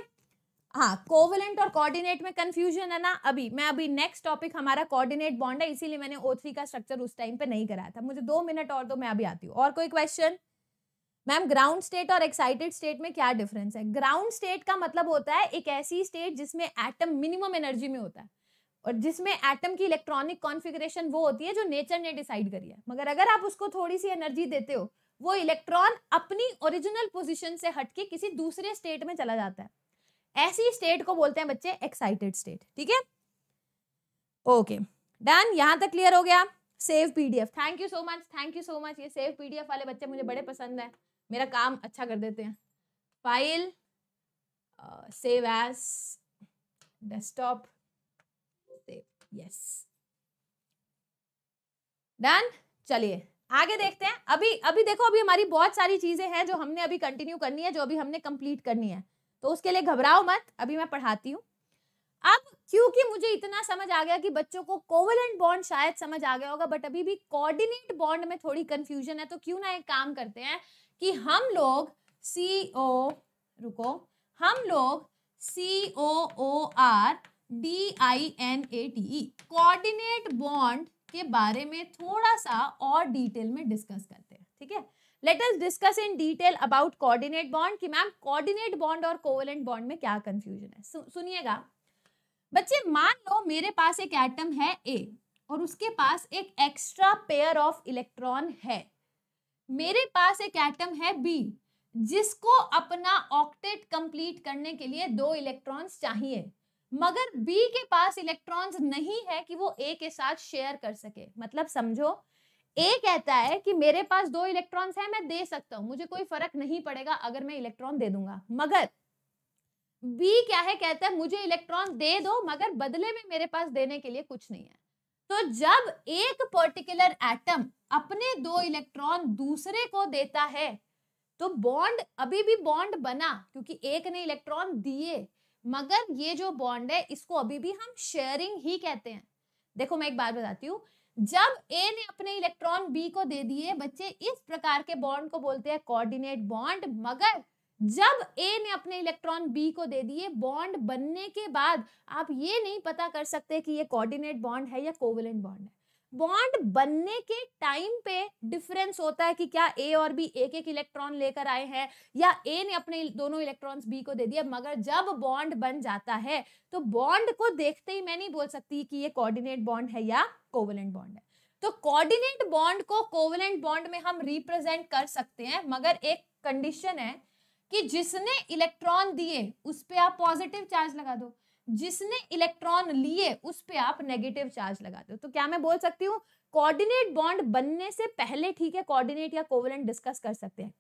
हाँ कोवलेंट और कोऑर्डिनेट में कंफ्यूजन है ना अभी मैं अभी नेक्स्ट टॉपिक हमारा कोऑर्डिनेट बॉन्ड है इसीलिए मैंने ओ थ्री का स्ट्रक्चर उस टाइम पे नहीं कराया था मुझे दो मिनट और दो मैं अभी आती हूँ और कोई क्वेश्चन मैम ग्राउंड स्टेट और एक्साइटेड स्टेट में क्या डिफरेंस है ग्राउंड स्टेट का मतलब होता है एक ऐसी स्टेट जिसमें एटम मिनिमम एनर्जी में होता है और जिसमें एटम की इलेक्ट्रॉनिक कॉन्फ़िगरेशन वो होती है जो नेचर ने डिसाइड करी है मगर अगर आप उसको थोड़ी सी एनर्जी देते हो वो इलेक्ट्रॉन अपनी ओरिजिनल पोजीशन से हटके किसी दूसरे स्टेट में चला जाता है ऐसी स्टेट को बोलते हैं बच्चे एक्साइटेड स्टेट ठीक है ओके डन यहाँ तक क्लियर हो गया save PDF thank you so much thank you so much ये सेव पीडीएफ वाले बच्चे मुझे बड़े पसंद हैं मेरा काम अच्छा कर देते हैं file save as desktop yes done चलिए आगे देखते हैं अभी अभी देखो अभी हमारी बहुत सारी चीजें हैं जो हमने अभी कंटिन्यू करनी है जो अभी हमने कंप्लीट करनी है तो उसके लिए घबराओ मत अभी मैं पढ़ाती हूँ अब क्योंकि मुझे इतना समझ आ गया कि बच्चों को कोवलेंट बॉन्ड शायद समझ आ गया होगा बट अभी भी कोऑर्डिनेट बॉन्ड में थोड़ी कंफ्यूजन है तो क्यों ना एक काम करते हैं कि हम लोग सी ओ रुको हम लोग C O O R D I N A T E coordinate bond के बारे में थोड़ा सा और डिटेल में डिस्कस करते हैं ठीक है let us discuss in detail about coordinate bond कि मैम कोऑर्डिनेट बॉन्ड और कोवेलेंट बॉन्ड में क्या कंफ्यूजन है सु, सुनिएगा बच्चे मान लो मेरे पास एक एटम है ए और उसके पास एक एक्स्ट्रा पेयर ऑफ इलेक्ट्रॉन है मेरे पास एक एटम है बी जिसको अपना ऑक्टेट कंप्लीट करने के लिए दो इलेक्ट्रॉन्स चाहिए मगर बी के पास इलेक्ट्रॉन्स नहीं है कि वो ए के साथ शेयर कर सके मतलब समझो ए कहता है कि मेरे पास दो इलेक्ट्रॉन्स हैं मैं दे सकता हूं मुझे कोई फर्क नहीं पड़ेगा अगर मैं इलेक्ट्रॉन दे दूंगा मगर बी क्या है कहता है मुझे इलेक्ट्रॉन दे दो मगर बदले में मेरे पास देने के लिए कुछ नहीं है तो जब एक पर्टिकुलर एटम अपने दो इलेक्ट्रॉन दूसरे को देता है तो बॉन्ड अभी भी बॉन्ड बना क्योंकि एक ने इलेक्ट्रॉन दिए मगर ये जो बॉन्ड है इसको अभी भी हम शेयरिंग ही कहते हैं देखो मैं एक बार बताती हूँ जब ए ने अपने इलेक्ट्रॉन बी को दे दिए बच्चे इस प्रकार के बॉन्ड को बोलते हैं कोऑर्डिनेट बॉन्ड मगर जब ए ने अपने इलेक्ट्रॉन बी को दे दिए बॉन्ड बनने के बाद आप ये नहीं पता कर सकते कि ये कोऑर्डिनेट बॉन्ड है या कोवलेंट बॉन्ड है बॉन्ड बनने के टाइम पे डिफरेंस होता है कि क्या ए और बी एक एक इलेक्ट्रॉन लेकर आए हैं या ए ने अपने दोनों इलेक्ट्रॉन्स बी को दे दिया मगर जब बॉन्ड बन जाता है तो बॉन्ड को देखते ही मैं नहीं बोल सकती कि ये कोऑर्डिनेट बॉन्ड है या कोवलेंट बॉन्ड है तो कोऑर्डिनेट बॉन्ड को कोवलेंट बॉन्ड में हम रिप्रेजेंट कर सकते हैं मगर एक कंडीशन है कि जिसने इलेक्ट्रॉन दिए उस पर आप पॉजिटिव चार्ज लगा दो जिसने इलेक्ट्रॉन लिए उस पे आप नेगेटिव चार्ज लगाते हो तो क्या मैं बोल सकती हूँ कोऑर्डिनेट बॉन्ड बनने से पहले ठीक है कोऑर्डिनेट या कोवलेंट डिस्कस कर सकते हैं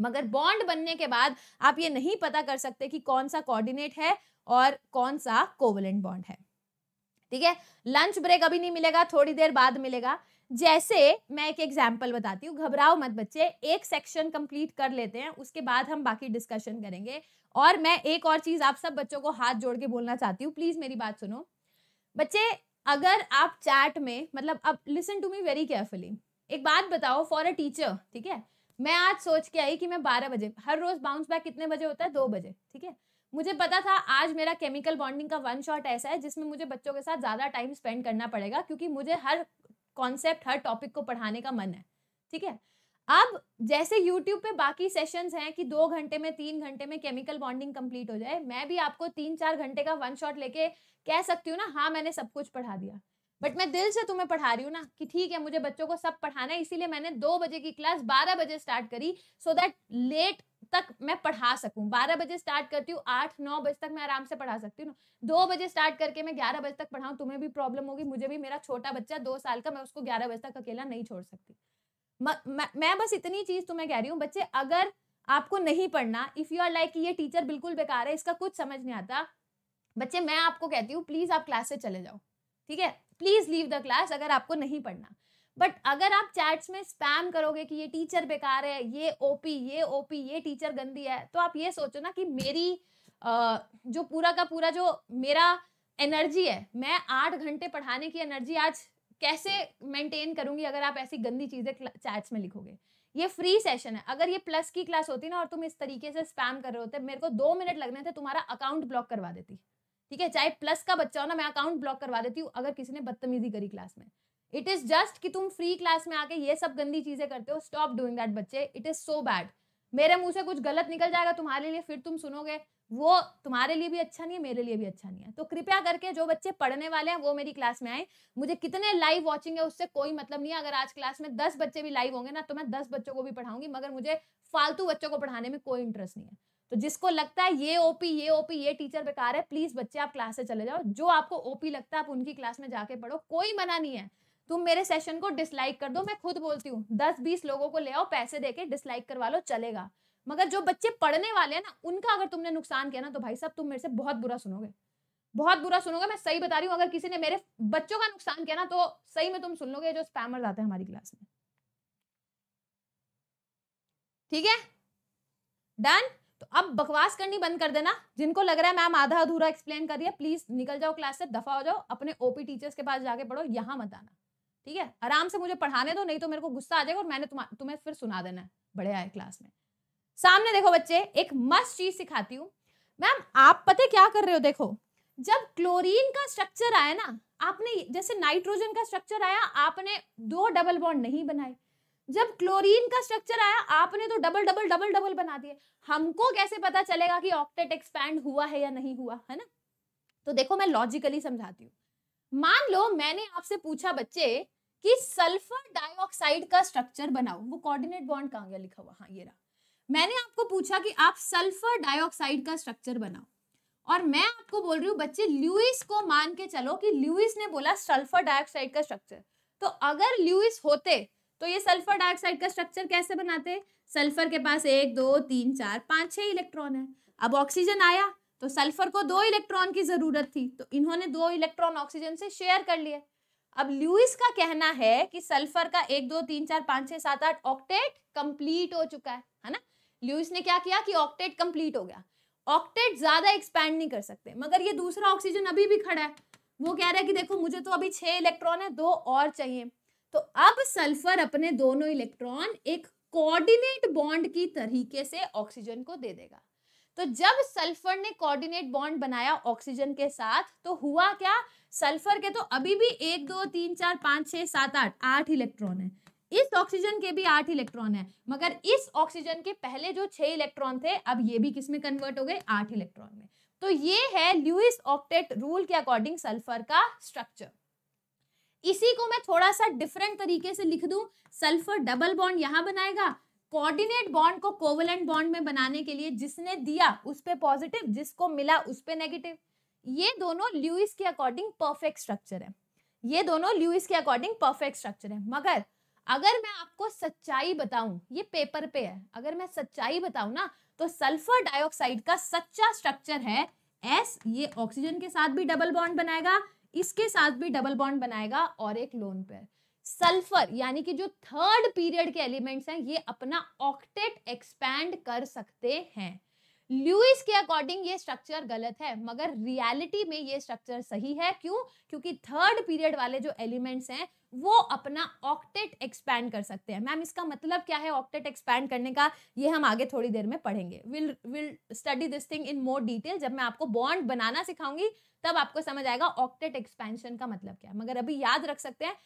मगर बॉन्ड बनने के बाद आप ये नहीं पता कर सकते कि कौन सा कोऑर्डिनेट है और कौन सा कोवलेंट बॉन्ड है ठीक है लंच ब्रेक अभी नहीं मिलेगा थोड़ी देर बाद मिलेगा जैसे मैं एक एग्जाम्पल बताती हूँ घबराओ मत बच्चे एक सेक्शन कंप्लीट कर लेते हैं उसके बाद हम बाकी डिस्कशन करेंगे और मैं एक और चीज आप सब बच्चों को हाथ जोड़ के बोलना चाहती हूँ प्लीज मेरी बात सुनो बच्चे अगर आप चैट में मतलब अब listen to me very carefully एक बात बताओ फॉर अ टीचर ठीक है मैं आज सोच के आई कि मैं बारह बजे हर रोज बाउंस बैक कितने बजे होता है दो बजे ठीक है मुझे पता था आज मेरा केमिकल बॉन्डिंग का वन शॉट ऐसा है जिसमें मुझे बच्चों के साथ ज़्यादा टाइम स्पेंड करना पड़ेगा क्योंकि मुझे हर कॉन्सेप्ट हर टॉपिक को पढ़ाने का मन है ठीक है अब जैसे YouTube पे बाकी सेशंस हैं कि दो घंटे में तीन घंटे में केमिकल बॉन्डिंग कंप्लीट हो जाए मैं भी आपको तीन चार घंटे का वन शॉट लेके कह सकती हूँ ना हाँ मैंने सब कुछ पढ़ा दिया बट मैं दिल से तुम्हें पढ़ा रही हूँ ना कि ठीक है मुझे बच्चों को सब पढ़ाना है इसीलिए मैंने दो बजे की क्लास बारह बजे स्टार्ट करी सो दैट लेट तक मैं पढ़ा सकूं बारह बजे स्टार्ट करती हूँ आठ नौ बजे तक मैं आराम से पढ़ा सकती हूँ दो बजे स्टार्ट करके मैं ग्यारह बजे तक पढ़ाऊँ तुम्हें भी प्रॉब्लम होगी मुझे भी मेरा छोटा बच्चा दो साल का मैं उसको ग्यारह बजे तक अकेला नहीं छोड़ सकती मैं बस इतनी चीज तुम्हें कह रही हूँ बच्चे अगर आपको नहीं पढ़ना इफ यू आर लाइक ये टीचर बिल्कुल बेकार है इसका कुछ समझ नहीं आता बच्चे मैं आपको कहती हूँ प्लीज आप क्लास से चले जाओ ठीक है प्लीज लीव द क्लास अगर आपको नहीं पढ़ना बट अगर आप चैट्स में स्पैम करोगे कि ये टीचर बेकार है ये ओपी ये ओपी ये टीचर गंदी है तो आप ये सोचो ना कि मेरी जो पूरा का पूरा जो मेरा एनर्जी है मैं आठ घंटे पढ़ाने की एनर्जी आज कैसे मेंटेन करूंगी अगर आप ऐसी गंदी चीजें चैट्स में लिखोगे ये फ्री सेशन है अगर ये प्लस की क्लास होती ना और तुम इस तरीके से स्पैम कर रहे होते मेरे को दो मिनट लगने थे तुम्हारा अकाउंट ब्लॉक करवा देती ठीक है चाहे प्लस का बच्चा हो ना मैं अकाउंट ब्लॉक करवा देती हूँ अगर किसी ने बदतमीजी करी क्लास में इट इज जस्ट कि तुम फ्री क्लास में आके ये सब गंदी चीजें करते हो स्टॉप डूइंग दैट बच्चे इट इज सो बैड मेरे मुंह से कुछ गलत निकल जाएगा तुम्हारे लिए फिर तुम सुनोगे वो तुम्हारे लिए भी अच्छा नहीं है मेरे लिए भी अच्छा नहीं है तो कृपया करके जो बच्चे पढ़ने वाले हैं वो मेरी क्लास में आए मुझे कितने लाइव वॉचिंग है उससे कोई मतलब नहीं है अगर आज क्लास में दस बच्चे भी लाइव होंगे ना तो मैं दस बच्चों को भी पढ़ाऊंगी मगर मुझे फालतू बच्चों को पढ़ाने में कोई इंटरेस्ट नहीं है तो जिसको लगता है ये ओपी ये ओपी ये टीचर बेकार है प्लीज बच्चे आप क्लास से चले जाओ जो आपको ओपी लगता है आप उनकी क्लास में जाके पढ़ो कोई मना नहीं है तुम मेरे सेशन को डिसलाइक कर दो मैं खुद बोलती हूँ दस बीस लोगों को ले आओ पैसे देके डिसलाइक करवा लो चलेगा मगर जो बच्चे पढ़ने वाले हैं ना उनका अगर तुमने नुकसान किया ना तो भाई साहब तुम मेरे से बहुत बुरा सुनोगे बहुत बुरा सुनोगे मैं सही बता रही हूँ अगर किसी ने मेरे बच्चों का नुकसान किया ना तो सही में तुम सुन लोगे जो स्पैमर आते हैं हमारी क्लास में ठीक है डन तो अब बकवास करनी बंद कर देना जिनको लग रहा है मैम आधा अधूरा एक्सप्लेन कर दिया प्लीज निकल जाओ क्लास से दफा हो जाओ अपने ओपी टीचर्स के पास जाके पढ़ो यहां मत आना ठीक है आराम से मुझे पढ़ाने दो नहीं तो मेरे को गुस्सा आ जाएगा और मैंने तुम्हें फिर सुना देना है बड़े आए क्लास में सामने देखो बच्चे एक मस्त चीज सिखाती हूँ मैम आप पते क्या कर रहे हो देखो जब क्लोरीन का स्ट्रक्चर आया ना आपने जैसे नाइट्रोजन का स्ट्रक्चर आया आपने दो डबल बॉन्ड नहीं बनाए जब क्लोरीन का स्ट्रक्चर आया आपने तो डबल डबल डबल डबल बना दिए हमको कैसे पता चलेगा कि ऑक्टेट एक्सपैंड हुआ है या नहीं हुआ है ना तो देखो मैं लॉजिकली समझाती हूँ मान लो मैंने आपसे पूछा बच्चे कि सल्फर डाइऑक्साइड का स्ट्रक्चर बनाओ वो कोऑर्डिनेट बॉन्ड कहाँ गया लिखा हुआ हाँ ये रहा मैंने आपको पूछा कि आप सल्फर डाइऑक्साइड का स्ट्रक्चर बनाओ और मैं आपको बोल रही हूँ बच्चे ल्यूइस को मान के चलो कि ल्यूइस ने बोला सल्फर डाइऑक्साइड का स्ट्रक्चर तो अगर ल्यूइस होते तो ये सल्फर डाइऑक्साइड का स्ट्रक्चर कैसे बनाते सल्फर के पास एक दो तीन चार पाँच छः इलेक्ट्रॉन है अब ऑक्सीजन आया तो सल्फर को दो इलेक्ट्रॉन की जरूरत थी तो इन्होंने दो इलेक्ट्रॉन ऑक्सीजन से शेयर कर लिए अब लुइस का कहना है कि सल्फर का एक दो तीन चार पांच छह सात आठ ऑक्टेट कंप्लीट हो चुका है है ना लुइस ने क्या किया कि ऑक्टेट कंप्लीट हो गया ऑक्टेट ज्यादा एक्सपैंड नहीं कर सकते मगर ये दूसरा ऑक्सीजन अभी भी खड़ा है वो कह रहा है कि देखो मुझे तो अभी छह इलेक्ट्रॉन है दो और चाहिए तो अब सल्फर अपने दोनों इलेक्ट्रॉन एक कोऑर्डिनेट बॉन्ड की तरीके से ऑक्सीजन को दे देगा तो जब सल्फर ने कोऑर्डिनेट बॉन्ड बनाया ऑक्सीजन के साथ तो हुआ क्या सल्फर के तो अभी भी एक दो तीन चार पांच छह सात आठ आठ इलेक्ट्रॉन है इस ऑक्सीजन के भी आठ इलेक्ट्रॉन है मगर इस ऑक्सीजन के पहले जो छह इलेक्ट्रॉन थे अब ये भी किसमें कन्वर्ट हो गए आठ इलेक्ट्रॉन में तो ये है ल्यूइस ऑक्टेट रूल के अकॉर्डिंग सल्फर का स्ट्रक्चर इसी को मैं थोड़ा सा डिफरेंट तरीके से लिख दूं सल्फर डबल बॉन्ड यहां बनाएगा कोऑर्डिनेट बॉन्ड को कोवलेंट बॉन्ड में बनाने के लिए जिसने दिया उस पर पॉजिटिव जिसको मिला उस पर नेगेटिव ये दोनों ल्यूइस के अकॉर्डिंग परफेक्ट स्ट्रक्चर है ये दोनों ल्यूइस के अकॉर्डिंग परफेक्ट स्ट्रक्चर है मगर अगर मैं आपको सच्चाई बताऊं ये पेपर पे है अगर मैं सच्चाई बताऊं ना तो सल्फर डाइऑक्साइड का सच्चा स्ट्रक्चर है एस ये ऑक्सीजन के साथ भी डबल बॉन्ड बनाएगा इसके साथ भी डबल बॉन्ड बनाएगा और एक लोन पेयर सल्फर यानी कि जो थर्ड पीरियड के एलिमेंट्स हैं ये अपना ऑक्टेट एक्सपैंड कर सकते हैं लुइस के अकॉर्डिंग ये स्ट्रक्चर गलत है मगर रियलिटी में ये स्ट्रक्चर सही है क्यों क्योंकि थर्ड पीरियड वाले जो एलिमेंट्स हैं वो अपना ऑक्टेट एक्सपैंड कर सकते हैं मैम इसका मतलब क्या है ऑक्टेट एक्सपैंड करने का ये हम आगे थोड़ी देर में पढ़ेंगे will will study this thing in more detail जब मैं आपको बॉन्ड बनाना सिखाऊंगी तब आपको समझ आएगा ऑक्टेट एक्सपेंशन का मतलब क्या है मगर अभी याद रख सकते हैं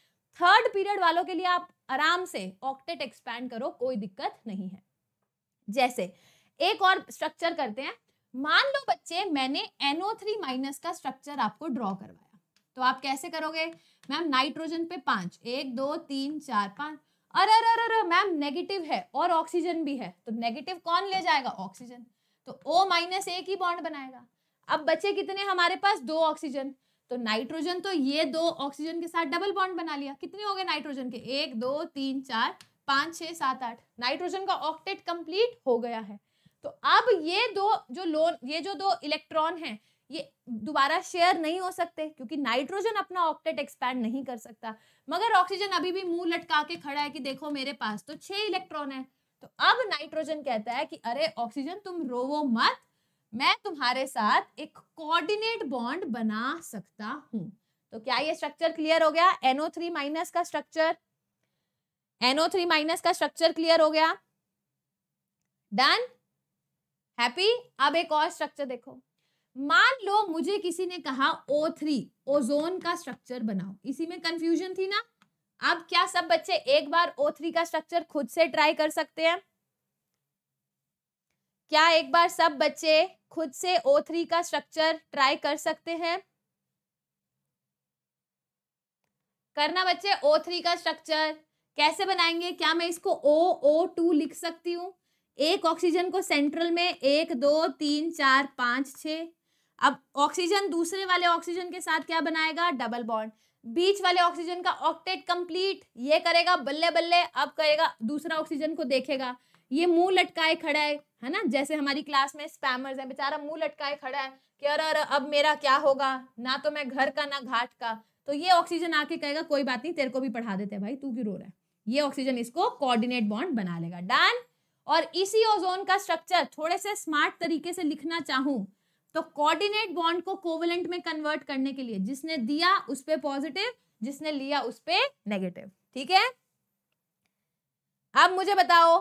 थर्ड पीरियड वालों के लिए आप आराम से ऑक्टेट एक्सपैंड करो कोई दिक्कत नहीं है जैसे एक और स्ट्रक्चर करते हैं मान लो बच्चे मैंने एनओ थ्री माइनस का स्ट्रक्चर आपको ड्रॉ करवाया तो आप कैसे करोगे मैम नाइट्रोजन पे पांच एक दो तीन चार पांच अरे अरे अरे मैम नेगेटिव है और ऑक्सीजन भी है तो नेगेटिव कौन ले जाएगा ऑक्सीजन तो ओ माइनस एक ही बॉन्ड बनाएगा अब बच्चे कितने हमारे पास दो ऑक्सीजन तो नाइट्रोजन तो ये दो ऑक्सीजन के साथ डबल बॉन्ड बना लिया कितने हो गए नाइट्रोजन के एक दो तीन चार पाँच छः सात आठ नाइट्रोजन का ऑक्टेट कंप्लीट हो गया है तो अब ये दो जो लोन ये जो दो इलेक्ट्रॉन हैं ये दोबारा शेयर नहीं हो सकते क्योंकि नाइट्रोजन अपना ऑक्टेट एक्सपैंड नहीं कर सकता मगर ऑक्सीजन अभी भी मुंह लटका के खड़ा है कि देखो मेरे पास तो छह इलेक्ट्रॉन है तो अब नाइट्रोजन कहता है कि अरे ऑक्सीजन तुम रोवो मत मैं तुम्हारे साथ एक कोऑर्डिनेट बॉन्ड बना सकता हूं तो क्या ये स्ट्रक्चर क्लियर हो गया एनओ थ्री माइनस का स्ट्रक्चर एनओ थ्री माइनस का स्ट्रक्चर क्लियर हो गया डन हैप्पी अब एक और स्ट्रक्चर देखो मान लो मुझे किसी ने कहा O3 ओजोन का स्ट्रक्चर बनाओ इसी में कंफ्यूजन थी ना अब क्या सब बच्चे एक बार O3 का स्ट्रक्चर खुद से ट्राई कर सकते हैं क्या एक बार सब बच्चे खुद से ओ थ्री का स्ट्रक्चर ट्राई कर सकते हैं करना बच्चे ओ थ्री का स्ट्रक्चर कैसे बनाएंगे क्या मैं इसको ओ ओ टू लिख सकती हूँ एक ऑक्सीजन को सेंट्रल में एक दो तीन चार पाँच छ अब ऑक्सीजन दूसरे वाले ऑक्सीजन के साथ क्या बनाएगा डबल बॉन्ड बीच वाले ऑक्सीजन का ऑक्टेट कंप्लीट ये करेगा बल्ले बल्ले अब करेगा दूसरा ऑक्सीजन को देखेगा ये मुंह लटकाए खड़ा है है ना जैसे हमारी क्लास में स्पैमर्स है बेचारा मुंह लटकाए खड़ा है कि अरे अरे अब मेरा क्या होगा ना तो मैं घर का ना घाट का तो ये ऑक्सीजन आके कहेगा कोई बात नहीं तेरे को भी पढ़ा देते हैं भाई तू क्यों रो रहा है ये ऑक्सीजन इसको कोऑर्डिनेट बॉन्ड बना लेगा डन और इसी ओजोन का स्ट्रक्चर थोड़े से स्मार्ट तरीके से लिखना चाहूं तो कोऑर्डिनेट बॉन्ड को कोवलेंट में कन्वर्ट करने के लिए जिसने दिया उस पर पॉजिटिव जिसने लिया उस पर नेगेटिव ठीक है अब मुझे बताओ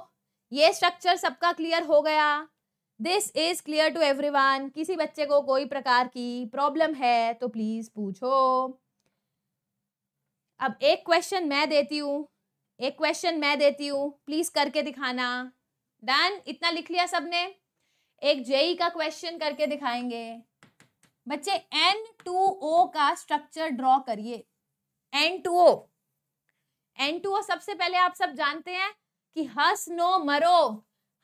ये स्ट्रक्चर सबका क्लियर हो गया this is clear to one किसी बच्चे को कोई प्रकार की प्रॉब्लम है तो प्लीज पूछो अब एक क्वेश्चन मैं देती हूँ एक क्वेश्चन मैं देती हूँ प्लीज करके दिखाना डन इतना लिख लिया सबने एक जेई e का क्वेश्चन करके दिखाएंगे बच्चे एन टू ओ का स्ट्रक्चर ड्रॉ करिए N two O N two O सबसे पहले आप सब जानते हैं कि हंस नो मरो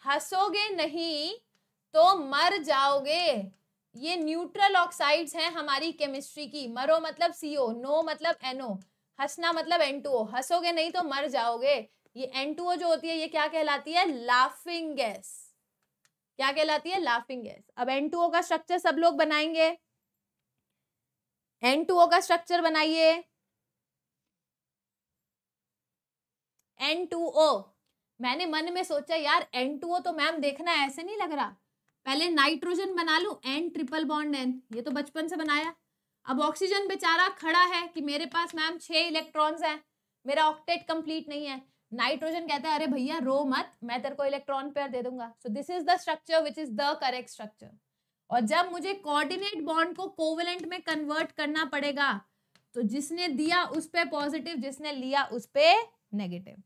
हंसोगे नहीं तो मर जाओगे ये न्यूट्रल ऑक्साइड्स हैं हमारी केमिस्ट्री की मरो मतलब सीओ नो मतलब एनओ हंसना मतलब एन टू ओ हंसोगे नहीं तो मर जाओगे ये एन टू ओ जो होती है ये क्या कहलाती है लाफिंग गैस क्या कहलाती है लाफिंग गैस अब एन टू ओ का स्ट्रक्चर सब लोग बनाएंगे एन टू ओ का स्ट्रक्चर बनाइए एन टू ओ मैंने मन में सोचा यार एन टू ओ तो मैम देखना ऐसे नहीं लग रहा पहले नाइट्रोजन बना लू एन ट्रिपल बॉन्ड एन ये तो बचपन से बनाया अब ऑक्सीजन बेचारा खड़ा है कि मेरे पास मैम छह इलेक्ट्रॉन्स हैं मेरा ऑक्टेट कंप्लीट नहीं है नाइट्रोजन कहता है अरे भैया रो मत मैं तेरे को इलेक्ट्रॉन पेयर दे दूंगा so this is the structure which is the correct structure और जब मुझे कोऑर्डिनेट बॉन्ड को कोवेलेंट में कन्वर्ट करना पड़ेगा तो जिसने दिया उस पर पॉजिटिव जिसने लिया उस पर नेगेटिव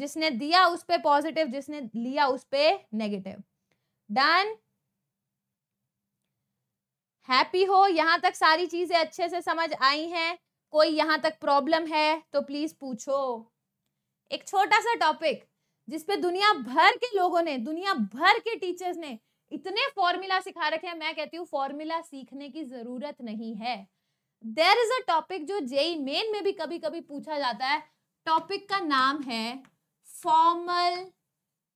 जिसने दिया उस पर पॉजिटिव जिसने लिया उस पर नेगेटिव डन हैप्पी हो यहाँ तक सारी चीजें अच्छे से समझ आई हैं कोई यहाँ तक प्रॉब्लम है तो प्लीज पूछो एक छोटा सा टॉपिक जिसपे दुनिया भर के लोगों ने दुनिया भर के टीचर्स ने इतने फॉर्मूला सिखा रखे हैं मैं कहती हूँ फॉर्मूला सीखने की जरूरत नहीं है देर इज अ टॉपिक जो जेई मेन में भी कभी कभी पूछा जाता है टॉपिक का नाम है फॉर्मल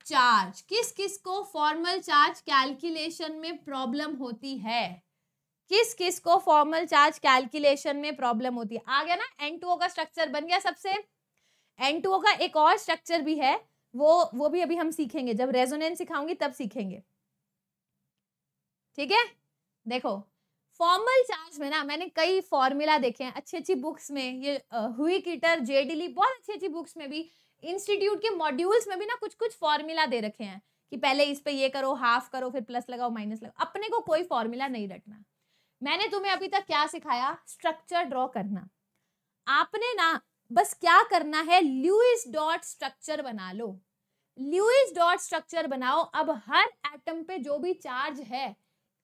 चार्ज किस किस को फॉर्मल चार्ज कैलकुलेशन में प्रॉब्लम होती है किस किस को फॉर्मल चार्ज कैलकुलेशन में प्रॉब्लम होती है आ गया ना एन टू का स्ट्रक्चर बन गया सबसे एन टू का एक और स्ट्रक्चर भी है वो वो भी अभी हम सीखेंगे जब रेजोनेंस सिखाऊंगी तब सीखेंगे ठीक है देखो फॉर्मल चार्ज में ना मैंने कई फॉर्मूला देखे हैं अच्छी अच्छी बुक्स में ये हुई कीटर जेडीली बहुत अच्छी अच्छी बुक्स में भी इंस्टीट्यूट के मॉड्यूल्स में भी ना कुछ कुछ फॉर्मूला दे रखे हैं कि पहले इस पे ये करो हाफ करो फिर प्लस लगाओ माइनस लगाओ अपने को कोई फॉर्मूला नहीं रटना मैंने तुम्हें अभी तक क्या सिखाया स्ट्रक्चर ड्रॉ करना आपने ना बस क्या करना है ल्यूइस डॉट स्ट्रक्चर बना लो ल्यूइस डॉट स्ट्रक्चर बनाओ अब हर एटम पे जो भी चार्ज है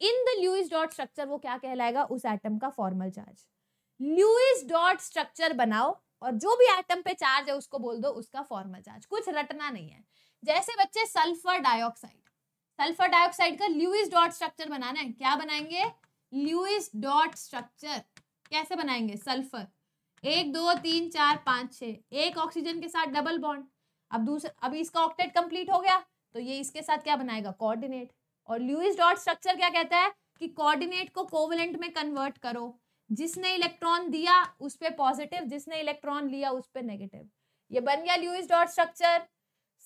in the Lewis dot structure वो क्या कहलाएगा उस एटम का formal charge Lewis dot structure बनाओ और जो भी एटम पे चार्ज है उसको बोल दो उसका फॉर्मल चार्ज कुछ रटना नहीं है जैसे बच्चे सल्फर डाइऑक्साइड सल्फर डाइऑक्साइड का ल्यूइस डॉट स्ट्रक्चर बनाना है क्या बनाएंगे ल्यूइस डॉट स्ट्रक्चर कैसे बनाएंगे सल्फर एक दो तीन चार पाँच छः एक ऑक्सीजन के साथ डबल बॉन्ड अब दूसरा अभी इसका ऑक्टेट कंप्लीट हो गया तो ये इसके साथ क्या बनाएगा कोऑर्डिनेट और ल्यूइस डॉट स्ट्रक्चर क्या कहता है कि कोऑर्डिनेट को कोवलेंट में कन्वर्ट करो जिसने इलेक्ट्रॉन दिया उस पर पॉजिटिव जिसने इलेक्ट्रॉन लिया उस पर नेगेटिव ये बन गया ल्यूज डॉट स्ट्रक्चर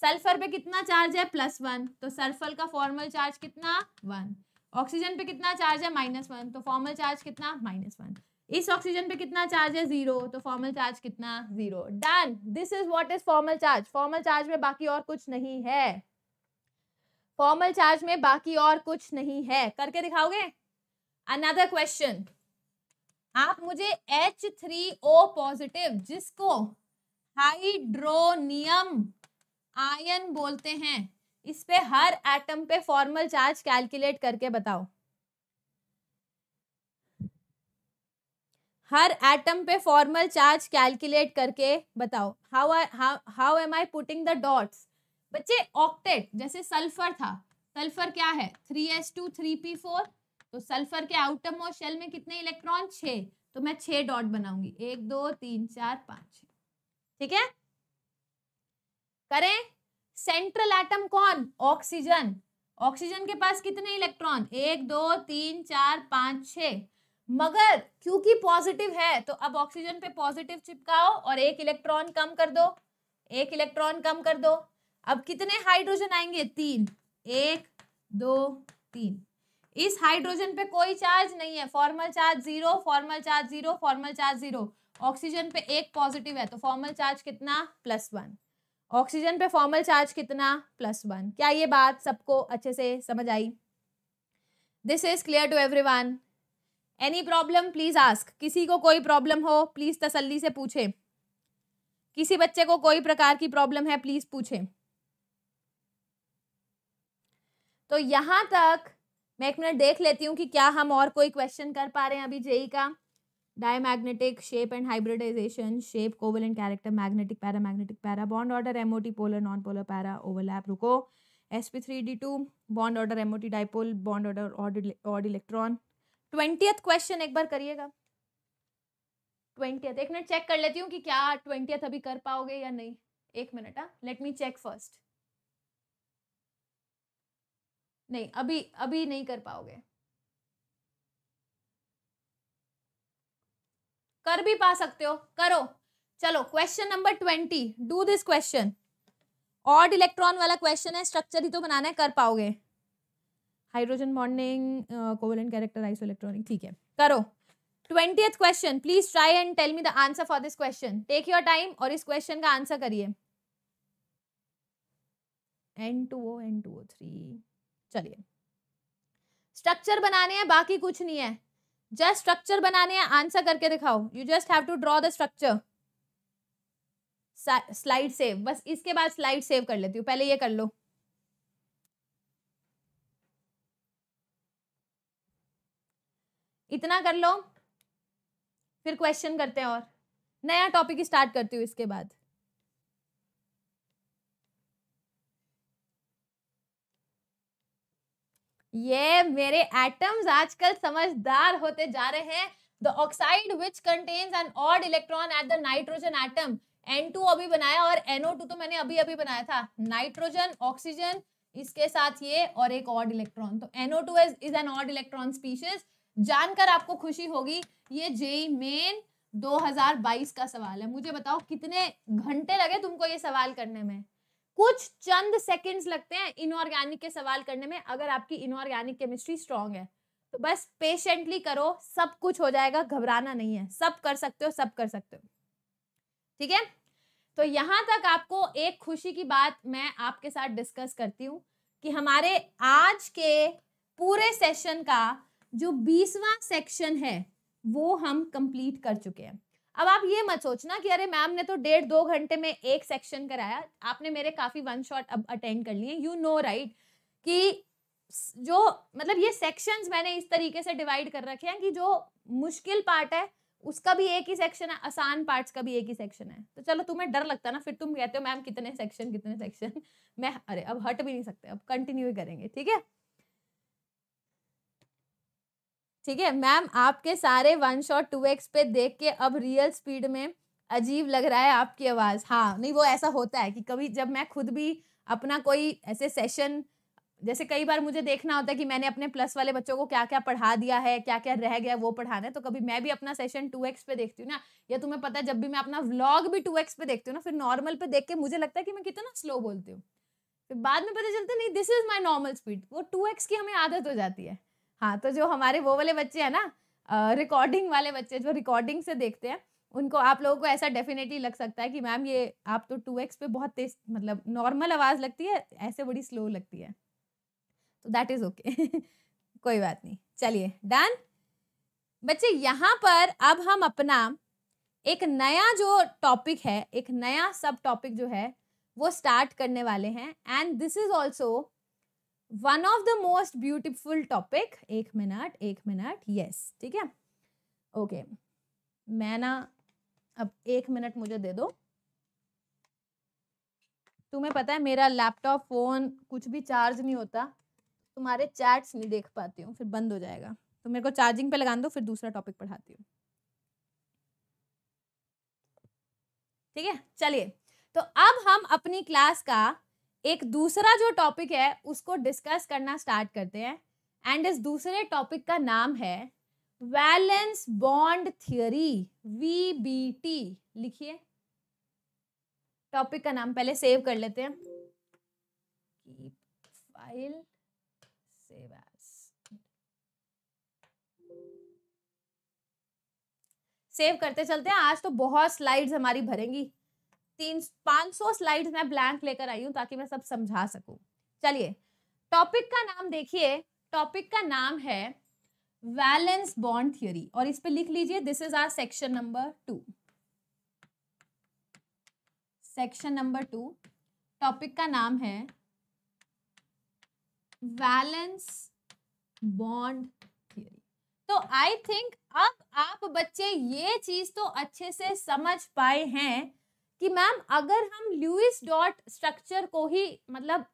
सल्फर पे कितना चार्ज है प्लस वन तो सल्फर का फॉर्मल चार्ज कितना वन ऑक्सीजन पे कितना चार्ज है माइनस वन तो फॉर्मल चार्ज कितना माइनस वन इस ऑक्सीजन पे कितना चार्ज है जीरो तो फॉर्मल चार्ज कितना zero done this is what is formal charge formal charge में बाकी और कुछ नहीं है फॉर्मल चार्ज में बाकी और कुछ नहीं है करके दिखाओगे अनदर क्वेश्चन आप मुझे एच थ्री ओ पॉजिटिव जिसको हाइड्रोनियम आयन बोलते हैं इस पे हर एटम पे फॉर्मल चार्ज कैलकुलेट करके बताओ हर एटम पे फॉर्मल चार्ज कैलकुलेट करके बताओ how how am I putting the dots बच्चे ऑक्टेट जैसे सल्फर था सल्फर क्या है three S two three P four तो सल्फर के आउटर मोस्ट शेल में कितने इलेक्ट्रॉन छे तो मैं छह डॉट बनाऊंगी एक दो तीन चार पाँच ठीक है करें सेंट्रल एटम कौन ऑक्सीजन ऑक्सीजन के पास कितने इलेक्ट्रॉन एक दो तीन चार पांच छ मगर क्योंकि पॉजिटिव है तो अब ऑक्सीजन पे पॉजिटिव चिपकाओ और एक इलेक्ट्रॉन कम कर दो एक इलेक्ट्रॉन कम कर दो अब कितने हाइड्रोजन आएंगे तीन एक दो तीन इस हाइड्रोजन पे कोई चार्ज नहीं है formal charge zero formal charge zero formal charge zero oxygen पे एक पॉजिटिव है तो फॉर्मल चार्ज कितना प्लस वन ऑक्सीजन पे फॉर्मल चार्ज कितना प्लस वन क्या ये बात सबको अच्छे से समझ आई this is clear to everyone any problem please ask किसी को कोई प्रॉब्लम हो प्लीज तसल्ली से पूछे किसी बच्चे को कोई प्रकार की प्रॉब्लम है प्लीज पूछे तो यहां तक मैं एक मिनट देख लेती हूँ कि क्या हम और कोई क्वेश्चन कर पा रहे हैं अभी जेई e का diamagnetic shape and hybridisation shape and character magnetic magnetic para bond order MOT polar non polar para overlap रुको S P three D two bond order MOT dipole bond order odd electron twentieth question एक बार करिएगा twentieth एक minute check कर लेती हूँ कि क्या ट्वेंटियथ अभी कर पाओगे या नहीं एक मिनट हाँ लेट मी चेक फर्स्ट नहीं अभी अभी नहीं कर पाओगे कर भी पा सकते हो करो चलो question number twenty do this question odd electron वाला क्वेश्चन है स्ट्रक्चर ही तो बनाना है कर पाओगे hydrogen morning covalent character iso isoelectronic ठीक है करो twenty question please try and tell me the answer for this question take your time और इस क्वेश्चन का आंसर करिए N two O N two O three चलिए स्ट्रक्चर बनाने हैं बाकी कुछ नहीं है जस्ट स्ट्रक्चर बनाने हैं आंसर करके दिखाओ you just have to draw the structure slide save बस इसके बाद स्लाइड सेव कर लेती हूँ पहले ये कर लो इतना कर लो फिर क्वेश्चन करते हैं और नया टॉपिक स्टार्ट करती हूँ इसके बाद ये मेरे एटम्स आजकल समझदार होते जा रहे हैं the oxide which contains an odd electron at the nitrogen atom N2 अभी बनाया और NO2 तो मैंने अभी अभी बनाया था नाइट्रोजन ऑक्सीजन इसके साथ ये और एक ऑड इलेक्ट्रॉन तो NO2 is is an odd electron species जानकर आपको खुशी होगी ये जेई मेन 2022 का सवाल है मुझे बताओ कितने घंटे लगे तुमको ये सवाल करने में कुछ चंद सेकंड्स लगते हैं इनऑर्गेनिक के सवाल करने में अगर आपकी इनऑर्गेनिक केमिस्ट्री स्ट्रांग है तो बस पेशेंटली करो सब कुछ हो जाएगा घबराना नहीं है सब कर सकते हो सब कर सकते हो ठीक है तो यहाँ तक आपको एक खुशी की बात मैं आपके साथ डिस्कस करती हूँ कि हमारे आज के पूरे सेशन का जो बीसवा सेक्शन है वो हम कंप्लीट कर चुके हैं अब आप ये मत सोचना कि अरे मैम ने तो डेढ़ दो घंटे में एक सेक्शन कराया आपने मेरे काफ़ी वन शॉट अब अटेंड कर लिए यू नो राइट कि जो मतलब ये सेक्शंस मैंने इस तरीके से डिवाइड कर रखे हैं कि जो मुश्किल पार्ट है उसका भी एक ही सेक्शन है आसान पार्ट्स का भी एक ही सेक्शन है तो चलो तुम्हें डर लगता ना फिर तुम कहते हो मैम कितने सेक्शन कितने सेक्शन मैं अरे अब हट भी नहीं सकते अब कंटिन्यू ही करेंगे ठीक है ठीक है मैम आपके सारे वन शॉट टू एक्स पे देख के अब रियल स्पीड में अजीब लग रहा है आपकी आवाज़ हाँ नहीं वो ऐसा होता है कि कभी जब मैं खुद भी अपना कोई ऐसे सेशन जैसे कई बार मुझे देखना होता है कि मैंने अपने प्लस वाले बच्चों को क्या क्या पढ़ा दिया है क्या क्या रह गया वो पढ़ाना है तो कभी मैं भी अपना सेशन टू एक्स पे देखती हूँ ना या तुम्हें पता है जब भी मैं अपना व्लॉग भी टू एक्स पे देखती हूँ ना फिर नॉर्मल पे देख के मुझे लगता है कि मैं कितना स्लो बोलती हूँ फिर बाद में पता चलता नहीं this is my normal speed वो टू एक्स की हमें आदत हो जाती है हाँ तो जो हमारे वो वाले बच्चे हैं ना रिकॉर्डिंग वाले बच्चे जो रिकॉर्डिंग से देखते हैं उनको आप लोगों को ऐसा डेफिनेटली लग सकता है कि मैम ये आप तो टू एक्स पे बहुत तेज मतलब नॉर्मल आवाज़ लगती है ऐसे बड़ी स्लो लगती है तो दैट इज़ ओके कोई बात नहीं चलिए डन बच्चे यहाँ पर अब हम अपना एक नया जो टॉपिक है एक नया सब टॉपिक जो है वो स्टार्ट करने वाले हैं and this is also one of the most beautiful topic एक मिनट एक मिनट यस ठीक है ओके मैं ना अब एक मिनट मुझे दे दो तुम्हें पता है मेरा लैपटॉप फ़ोन कुछ भी चार्ज नहीं होता तुम्हारे चैट्स नहीं देख पाती हूँ फिर बंद हो जाएगा तो मेरे को चार्जिंग पे लगा दो फिर दूसरा टॉपिक पढ़ाती हूँ ठीक है चलिए तो अब हम अपनी क्लास का एक दूसरा जो टॉपिक है उसको डिस्कस करना स्टार्ट करते हैं एंड इस दूसरे टॉपिक का नाम है valence bond theory V B T लिखिए टॉपिक का नाम पहले सेव कर लेते हैं फाइल सेव सेव करते चलते हैं आज तो बहुत स्लाइड्स हमारी भरेंगी तीन पांच सौ स्लाइड मैं ब्लैंक लेकर आई हूँ ताकि मैं सब समझा सकू चलिए टॉपिक का नाम देखिए टॉपिक का नाम है वैलेंस बॉन्ड थियोरी और इस पर लिख लीजिए this is our section number two section number two topic का नाम है वैलेंस बॉन्ड थियोरी तो आई थिंक अब आप बच्चे ये चीज तो अच्छे से समझ पाए हैं कि मैम अगर हम ल्यूइस डॉट स्ट्रक्चर को ही मतलब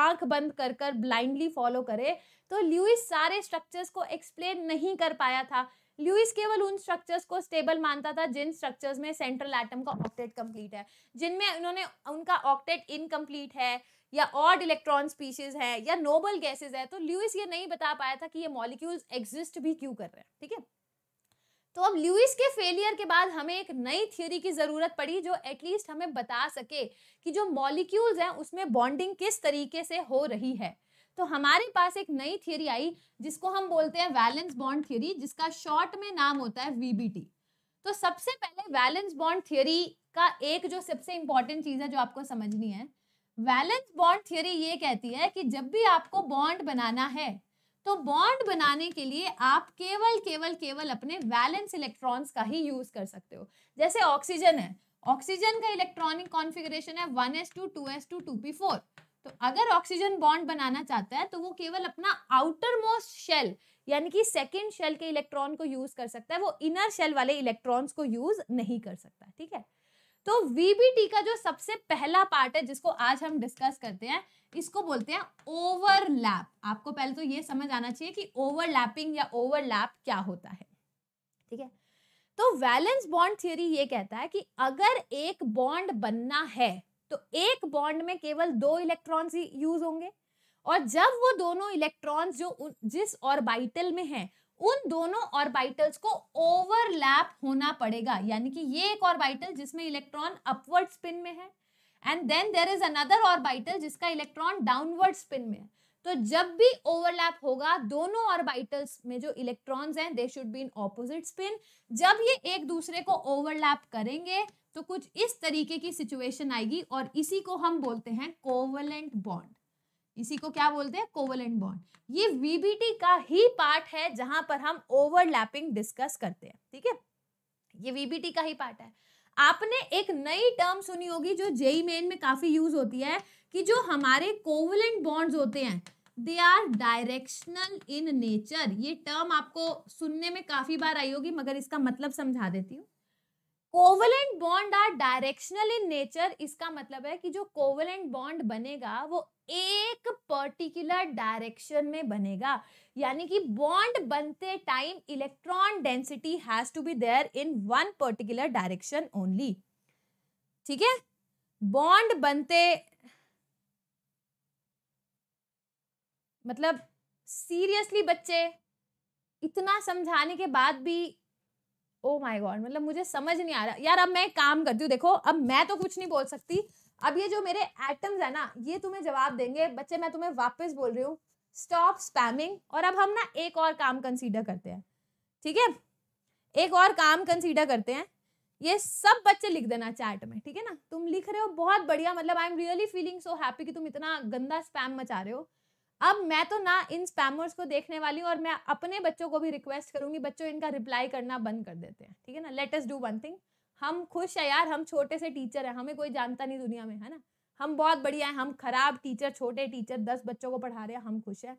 आंख बंद कर कर ब्लाइंडली फॉलो करें तो ल्यूइस सारे स्ट्रक्चर्स को एक्सप्लेन नहीं कर पाया था लुइस केवल उन स्ट्रक्चर्स को स्टेबल मानता था जिन स्ट्रक्चर्स में सेंट्रल एटम का ऑक्टेट कंप्लीट है जिनमें उन्होंने उनका ऑक्टेट इनकम्प्लीट है या ऑड इलेक्ट्रॉन स्पीशीज है या नोबल गैसेज है तो ल्यूइस ये नहीं बता पाया था कि ये मॉलिक्यूल्स एग्जिस्ट भी क्यों कर रहे हैं ठीक है तो अब लुइस के फेलियर के बाद हमें एक नई थ्योरी की ज़रूरत पड़ी जो एटलीस्ट हमें बता सके कि जो मॉलिक्यूल्स हैं उसमें बॉन्डिंग किस तरीके से हो रही है तो हमारे पास एक नई थियोरी आई जिसको हम बोलते हैं वैलेंस बॉन्ड थ्योरी जिसका शॉर्ट में नाम होता है वीबीटी तो सबसे पहले वैलेंस बॉन्ड थ्योरी का एक जो सबसे इंपॉर्टेंट चीज़ है जो आपको समझनी है वैलेंस बॉन्ड थ्योरी ये कहती है कि जब भी आपको बॉन्ड बनाना है तो बॉन्ड बनाने के लिए आप केवल केवल केवल अपने वैलेंस इलेक्ट्रॉन्स का ही यूज कर सकते हो जैसे ऑक्सीजन है ऑक्सीजन का इलेक्ट्रॉनिक कॉन्फिगरेशन है 1s2 2s2 2p4 तो अगर ऑक्सीजन बॉन्ड बनाना चाहता है तो वो केवल अपना आउटर मोस्ट शेल यानी कि सेकेंड शेल के इलेक्ट्रॉन को यूज कर सकता है वो इनर शेल वाले इलेक्ट्रॉन्स को यूज नहीं कर सकता ठीक है तो वीबीटी का जो सबसे पहला पार्ट है जिसको आज हम डिस्कस करते हैं इसको बोलते हैं ओवरलैप आपको पहले तो ये समझ आना चाहिए कि ओवरलैपिंग या ओवरलैप क्या होता है ठीक है तो वैलेंस बॉन्ड थ्योरी ये कहता है कि अगर एक बॉन्ड बनना है तो एक बॉन्ड में केवल दो इलेक्ट्रॉन्स यूज होंगे और जब वो दोनों इलेक्ट्रॉन्स जो जिस ऑर्बिटल में हैं उन दोनों ऑर्बिटल्स को ओवरलैप होना पड़ेगा यानी कि ये एक ऑर्बिटल जिसमें इलेक्ट्रॉन अपवर्ड स्पिन में है and then there is another orbital जिसका इलेक्ट्रॉन डाउनवर्ड स्पिन में है तो जब भी ओवरलैप होगा दोनों ऑर्बिटल्स में जो इलेक्ट्रॉन्स हैं they should be in opposite spin जब ये एक दूसरे को ओवरलैप करेंगे तो कुछ इस तरीके की सिचुएशन आएगी और इसी को हम बोलते हैं कोवलेंट बॉन्ड इसी को क्या बोलते हैं कोवलेंट बॉन्ड ये वीबीटी का ही पार्ट है जहां पर हम ओवरलैपिंग डिस्कस करते हैं ठीक है ये वीबीटी का ही पार्ट है आपने एक नई टर्म सुनी होगी जो जेई मेन e में काफी यूज होती है कि जो हमारे कोवलेंट बॉन्ड्स होते हैं they are directional in nature ये टर्म आपको सुनने में काफी बार आई होगी मगर इसका मतलब समझा देती हूँ covalent bond are directional in nature इसका मतलब है कि जो कोवलेंट बॉन्ड बनेगा वो एक पर्टिकुलर डायरेक्शन में बनेगा यानी कि बॉन्ड बनते time electron density has to be there in one particular direction only ठीक है बॉन्ड बनते मतलब सीरियसली बच्चे इतना समझाने के बाद भी ओ माय गॉड मतलब मुझे समझ नहीं आ रहा यार अब मैं काम करती हूँ देखो अब मैं तो कुछ नहीं बोल सकती अब ये जो मेरे एटम्स है ना ये तुम्हें जवाब देंगे बच्चे मैं तुम्हें वापस बोल रही हूँ स्टॉप स्पैमिंग और अब हम ना एक और काम कंसीडर करते हैं ठीक है एक और काम कंसीडर करते हैं ये सब बच्चे लिख देना चैट में ठीक है ना तुम लिख रहे हो बहुत बढ़िया मतलब I am really feeling so happy कि तुम इतना गंदा स्पैम मचा रहे हो अब मैं तो ना इन स्पैमर्स को देखने वाली हूँ और मैं अपने बच्चों को भी रिक्वेस्ट करूंगी बच्चों इनका रिप्लाई करना बंद कर देते हैं ठीक है ना let's do one thing हम खुश है यार हम छोटे से टीचर है हमें कोई जानता नहीं दुनिया में है ना हम बहुत बढ़िया है हम खराब टीचर छोटे टीचर दस बच्चों को पढ़ा रहे हैं हम खुश हैं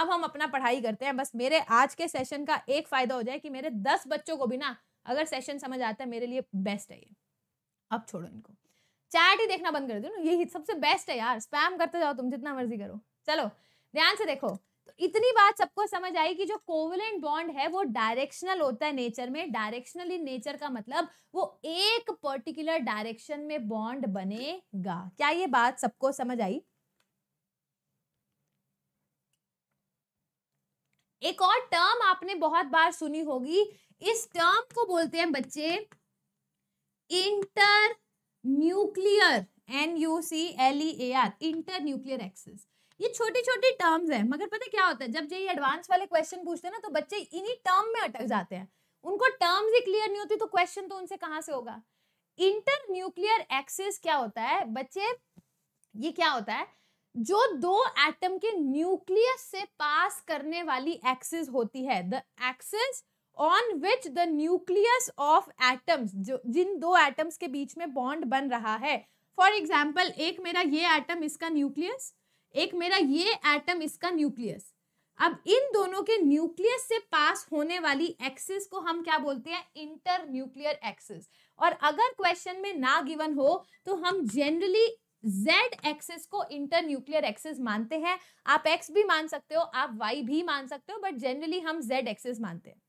अब हम अपना पढ़ाई करते हैं बस मेरे आज के सेशन का एक फायदा हो जाए कि मेरे दस बच्चों को भी ना अगर सेशन समझ आता है मेरे लिए बेस्ट है ये अब छोड़ो इनको चैट ही देखना बंद कर दो ना यही सबसे बेस्ट है यार स्पैम करते जाओ तुम जितना मर्जी करो चलो ध्यान से देखो तो इतनी बात सबको समझ आई कि जो कोवलेंट बॉन्ड है वो डायरेक्शनल होता है नेचर में डायरेक्शनल इन नेचर का मतलब वो एक पर्टिकुलर डायरेक्शन में बॉन्ड बनेगा क्या ये बात सबको समझ आई एक और टर्म आपने बहुत बार सुनी होगी इस टर्म को बोलते हैं बच्चे internuclear N U C L E e A R internuclear axis ये छोटी छोटी टर्म्स हैं मगर पता क्या होता है जब ये एडवांस वाले क्वेश्चन पूछते हैं ना तो बच्चे इन्हीं टर्म में अटक जाते हैं उनको टर्म्स ही क्लियर नहीं होती तो क्वेश्चन तो उनसे कहाँ से होगा इंटर न्यूक्लियर एक्सिस क्या होता है बच्चे ये क्या होता है जो दो एटम के न्यूक्लियस से पास करने वाली एक्सिस होती है the axis on which the nucleus of atoms जो जिन दो एटम्स के बीच में बॉन्ड बन रहा है फॉर एग्जाम्पल एक मेरा ये एटम इसका न्यूक्लियस एक मेरा ये एटम इसका न्यूक्लियस अब इन दोनों के न्यूक्लियस से पास होने वाली एक्सिस को हम क्या बोलते हैं इंटर न्यूक्लियर एक्सिस और अगर क्वेश्चन में ना गिवन हो तो हम जनरली जेड एक्सिस को इंटर न्यूक्लियर एक्सिस मानते हैं आप एक्स भी मान सकते हो आप वाई भी मान सकते हो बट जनरली हम जेड एक्सिस मानते हैं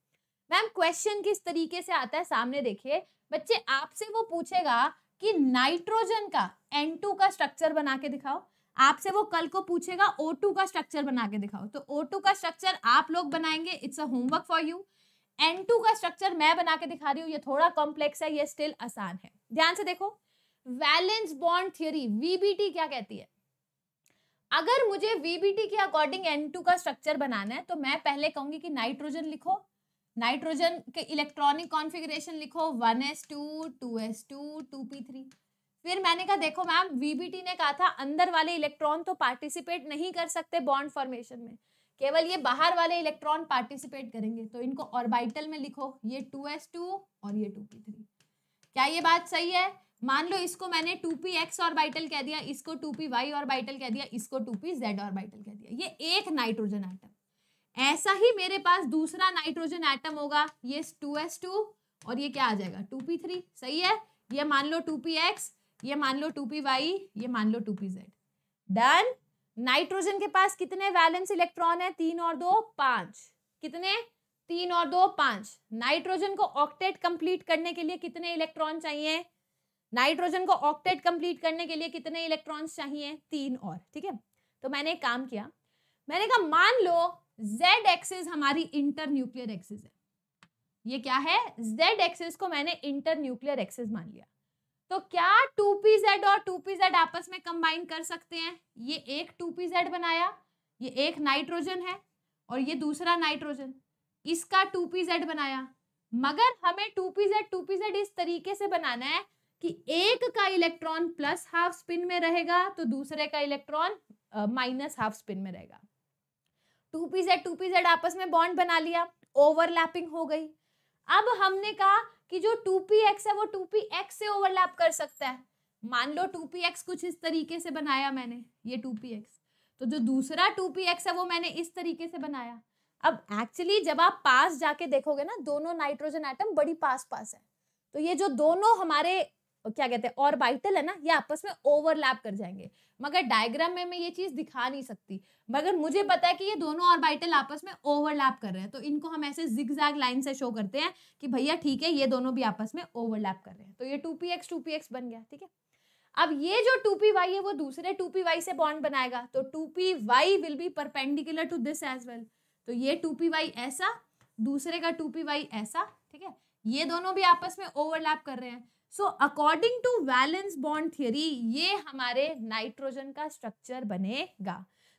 मैम क्वेश्चन किस तरीके से आता है सामने देखिए बच्चे आपसे वो पूछेगा कि नाइट्रोजन का N2 का स्ट्रक्चर बना के दिखाओ आपसे वो कल को पूछेगा O2 का स्ट्रक्चर बना के दिखाओ तो O2 का स्ट्रक्चर आप लोग बनाएंगे it's a homework for you N2 का स्ट्रक्चर मैं बना के दिखा रही हूँ ये थोड़ा कॉम्प्लेक्स है ये स्टिल आसान है ध्यान से देखो वैलेंस बॉन्ड थियोरी वीबीटी क्या कहती है अगर मुझे वीबीटी के अकॉर्डिंग N2 का स्ट्रक्चर बनाना है तो मैं पहले कहूंगी कि नाइट्रोजन लिखो नाइट्रोजन के इलेक्ट्रॉनिक कॉन्फ़िगरेशन लिखो 1s2 2s2 2p3 फिर मैंने कहा देखो मैम वीबीटी ने कहा था अंदर वाले इलेक्ट्रॉन तो पार्टिसिपेट नहीं कर सकते बॉन्ड फॉर्मेशन में केवल ये बाहर वाले इलेक्ट्रॉन पार्टिसिपेट करेंगे तो इनको ऑर्बिटल में लिखो ये टू एस टू और ये टू पी थ्री क्या ये बात सही है मान लो इसको मैंने टू पी एक्स ऑर्बिटल कह दिया इसको टू पी वाई ऑर्बिटल कह दिया इसको टू पी जेड ऑर्बिटल कह दिया ये एक नाइट्रोजन आइटम ऐसा ही मेरे पास दूसरा नाइट्रोजन एटम होगा ये टू एस टू और ये क्या आ जाएगा टू पी थ्री सही है ये मान लो टू पी एक्स ये मान लो टू पी वाई ये मान लो two P Z done nitrogen के पास कितने वैलेंस इलेक्ट्रॉन है तीन और दो पांच कितने तीन और दो पांच नाइट्रोजन को ऑक्टेट कंप्लीट करने के लिए कितने इलेक्ट्रॉन चाहिए नाइट्रोजन को ऑक्टेट कंप्लीट करने के लिए कितने इलेक्ट्रॉन्स चाहिए तीन और ठीक है तो मैंने एक काम किया मैंने कहा मान लो जेड एक्सिस हमारी इंटर न्यूक्लियर एक्सिस है ये क्या है जेड एक्सिस को मैंने इंटर न्यूक्लियर एक्सिस मान लिया तो क्या टू पी जेड और टू पी जेड आपस में कंबाइन कर सकते हैं ये एक टू पी जेड बनाया ये एक नाइट्रोजन है और ये दूसरा नाइट्रोजन इसका टू पी जेड बनाया मगर हमें two P Z two P Z इस तरीके से बनाना है कि एक का इलेक्ट्रॉन प्लस हाफ स्पिन में रहेगा तो दूसरे का इलेक्ट्रॉन माइनस हाफ स्पिन में रहेगा two P Z two P Z आपस में बॉन्ड बना लिया ओवरलैपिंग हो गई अब हमने कहा कि जो टू पी एक्स है वो टू पी एक्स से ओवरलैप कर सकता है मान लो टू पी एक्स कुछ इस तरीके से बनाया मैंने ये टू पी एक्स तो जो दूसरा टू पी एक्स है वो मैंने इस तरीके से बनाया अब एक्चुअली जब आप पास जाके देखोगे ना दोनों नाइट्रोजन आइटम बड़ी पास पास है तो ये जो दोनों हमारे क्या कहते हैं ऑर्बिटल है ना ये आपस में ओवरलैप कर जाएंगे मगर डायग्राम में मैं ये चीज दिखा नहीं सकती मगर मुझे पता है कि ये दोनों ऑर्बिटल आपस में ओवरलैप कर रहे हैं तो इनको हम ऐसे जिग लाइन से शो करते हैं कि भैया ठीक है ये दोनों भी आपस में ओवरलैप कर रहे हैं तो ये two P x two P X बन गया ठीक है अब ये जो टू पी वाई है वो दूसरे टू पी वाई से बॉन्ड बनाएगा तो two P Y will be perpendicular to this as well तो ये टू पी वाई ऐसा दूसरे का टू पी वाई ऐसा ठीक है ये दोनों भी आपस में ओवरलैप कर रहे हैं so according to valence bond theory ये हमारे नाइट्रोजन का स्ट्रक्चर बनेगा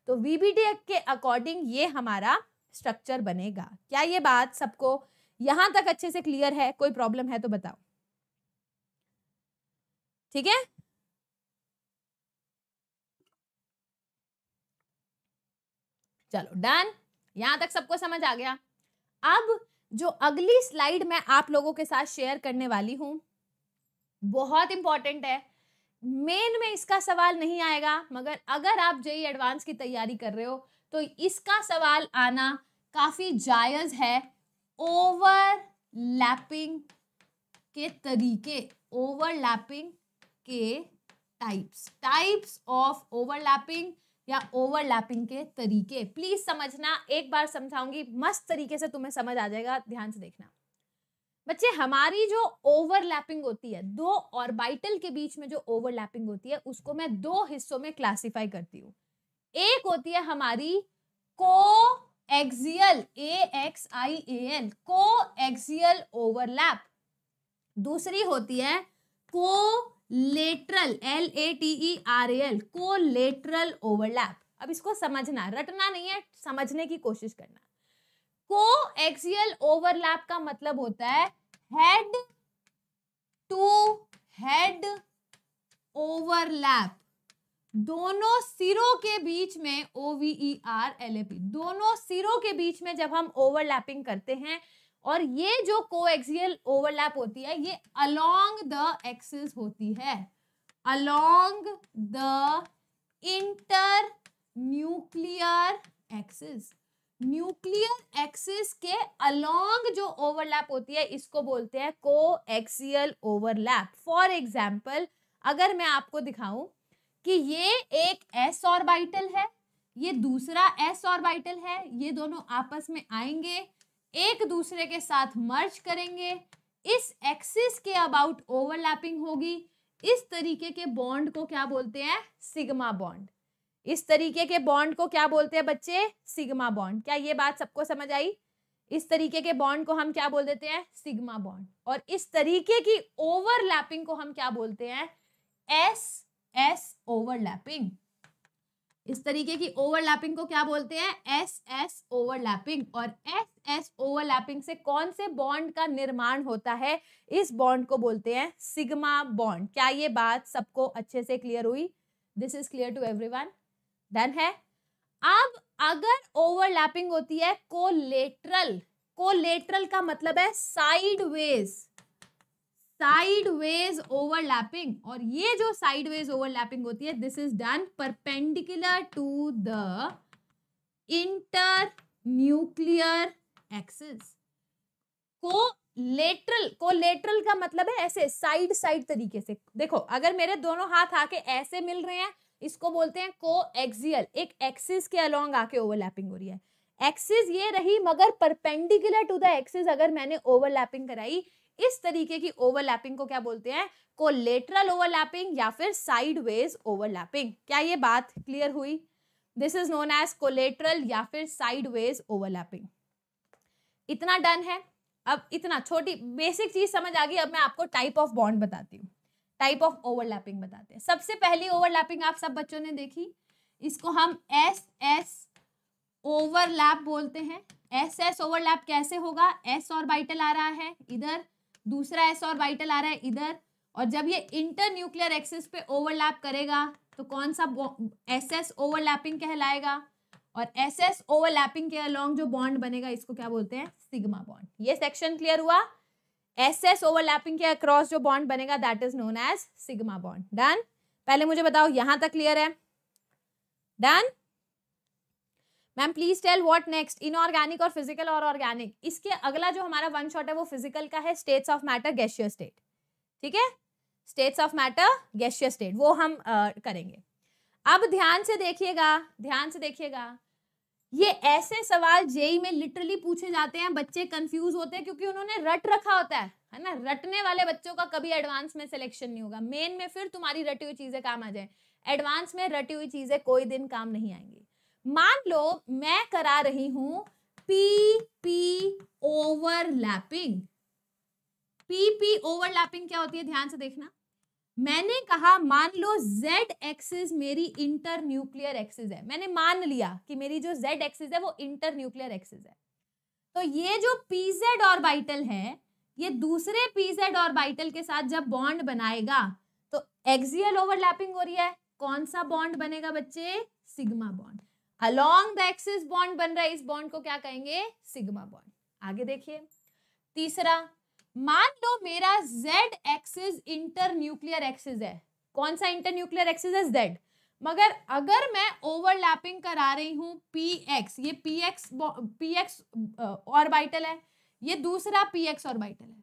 तो वीबीडी के अकॉर्डिंग ये हमारा स्ट्रक्चर बनेगा क्या ये बात सबको यहां तक अच्छे से क्लियर है कोई प्रॉब्लम है तो बताओ ठीक है चलो डन यहां तक सबको समझ आ गया अब जो अगली स्लाइड मैं आप लोगों के साथ शेयर करने वाली हूं बहुत इंपॉर्टेंट है मेन में इसका सवाल नहीं आएगा मगर अगर आप जय एडवांस e की तैयारी कर रहे हो तो इसका सवाल आना काफी जायज है ओवरलैपिंग के तरीके ओवरलैपिंग के टाइप्स टाइप्स ऑफ ओवरलैपिंग या ओवरलैपिंग के तरीके प्लीज समझना एक बार समझाऊंगी मस्त तरीके से तुम्हें समझ आ जाएगा ध्यान से देखना बच्चे हमारी जो ओवरलैपिंग होती है दो ऑर्बिटल के बीच में जो ओवरलैपिंग होती है उसको मैं दो हिस्सों में क्लासिफाई करती हूँ एक होती है हमारी को axial A X I A L को एक्सियल ओवरलैप दूसरी होती है को lateral L A T E R A L को लेटरल ओवरलैप अब इसको समझना रटना नहीं है समझने की कोशिश करना को एक्सियल ओवरलैप का मतलब होता है हेड टू हेड ओवरलैप दोनों सिरों के बीच में O V E R L A P दोनों सिरों के बीच में जब हम ओवरलैपिंग करते हैं और ये जो को एक्सियल ओवरलैप होती है ये अलोंग द एक्सिस होती है along the internuclear axis nuclear axis के अलोंग जो ओवरलैप होती है इसको बोलते हैं को एक्सियल ओवरलैप फॉर एग्जाम्पल अगर मैं आपको दिखाऊं कि ये एक एस ऑर्बाइटल है ये दूसरा एस ऑर्बाइटल है ये दोनों आपस में आएंगे एक दूसरे के साथ मर्ज करेंगे इस एक्सिस के अबाउट ओवरलैपिंग होगी इस तरीके के बॉन्ड को क्या बोलते हैं सिग्मा बॉन्ड इस तरीके के बॉन्ड को क्या बोलते हैं बच्चे सिग्मा बॉन्ड क्या ये बात सबको समझ आई इस तरीके के बॉन्ड को हम क्या बोल देते हैं सिग्मा बॉन्ड और इस तरीके की ओवरलैपिंग को हम क्या बोलते हैं एस एस ओवरलैपिंग इस तरीके की ओवरलैपिंग को क्या बोलते हैं एस एस ओवरलैपिंग और एस एस ओवरलैपिंग से कौन से बॉन्ड का निर्माण होता है इस बॉन्ड को बोलते हैं सिग्मा बॉन्ड क्या ये बात सबको अच्छे से क्लियर हुई this is clear to everyone है अब अगर ओवरलैपिंग होती है कोलेट्रल कोलेट्रल का मतलब है साइडवेज साइडवेज ओवरलैपिंग और ये जो साइडवेज ओवरलैपिंग होती है this is done perpendicular to the internuclear axis को लेटरल को लेटरल का मतलब है ऐसे साइड साइड तरीके से देखो अगर मेरे दोनों हाथ आके ऐसे मिल रहे हैं इसको बोलते हैं को एक्सियल एक एक्सिस के अलोंग आके ओवरलैपिंग हो रही है एक्सिस ये रही मगर परपेंडिकुलर टू द एक्सिस अगर मैंने ओवरलैपिंग कराई इस तरीके की ओवरलैपिंग को क्या बोलते हैं कोलेटरल ओवरलैपिंग या फिर साइडवेज ओवरलैपिंग क्या ये बात क्लियर हुई this is known as collateral या फिर साइडवेज ओवरलैपिंग इतना डन है अब इतना छोटी बेसिक चीज समझ आ गई अब मैं आपको टाइप ऑफ बॉन्ड बताती हूँ टाइप ऑफ ओवरलैपिंग बताते हैं सबसे पहली ओवरलैपिंग आप सब बच्चों ने देखी इसको हम एस एस ओवरलैप बोलते हैं एस एस ओवरलैप कैसे होगा एस और बाइटल आ रहा है इधर दूसरा एस और बाइटल आ रहा है इधर और जब ये इंटर न्यूक्लियर एक्सिस पे ओवरलैप करेगा तो कौन सा एस एस ओवरलैपिंग कहलाएगा और एस एस ओवरलैपिंग के अलॉन्ग जो बॉन्ड बनेगा इसको क्या बोलते हैं सिग्मा बॉन्ड ये सेक्शन क्लियर हुआ एस एस ओवरलैपिंग के अक्रॉस जो बॉन्ड बनेगा that is known as sigma bond done पहले मुझे बताओ यहां तक क्लियर है done ma'am please tell what next inorganic और फिजिकल और ऑर्गेनिक इसके अगला जो हमारा वन शॉट है वो फिजिकल का है states of matter gaseous state ठीक है states of matter gaseous state वो हम uh, करेंगे अब ध्यान से देखिएगा ध्यान से देखिएगा ये ऐसे सवाल जेई में लिटरली पूछे जाते हैं बच्चे कंफ्यूज होते हैं क्योंकि उन्होंने रट रखा होता है है ना रटने वाले बच्चों का कभी एडवांस में सिलेक्शन नहीं होगा मेन में फिर तुम्हारी रटी हुई चीजें काम आ जाए एडवांस में रटी हुई चीजें कोई दिन काम नहीं आएंगी मान लो मैं करा रही हूं P P overlapping P P overlapping क्या होती है ध्यान से देखना मैंने कहा मान लो z एक्सिस मेरी इंटर न्यूक्लियर एक्सिस है मैंने मान लिया कि मेरी जो z एक्सिस है वो इंटर न्यूक्लियर एक्सिस है तो ये जो pz ऑर्बिटल है ये दूसरे pz ऑर्बिटल के साथ जब बॉन्ड बनाएगा तो एक्सियल ओवरलैपिंग हो रही है कौन सा बॉन्ड बनेगा बच्चे sigma bond along the axis bond बन रहा है इस बॉन्ड को क्या कहेंगे सिग्मा बॉन्ड आगे देखिए तीसरा मान लो मेरा Z axis internuclear axis है कौन सा इंटर न्यूक्लियर एक्सिस है जेड मगर अगर मैं ओवरलैपिंग करा रही हूँ पी एक्स ये P x P X orbital है ये दूसरा पी एक्स बाइटल है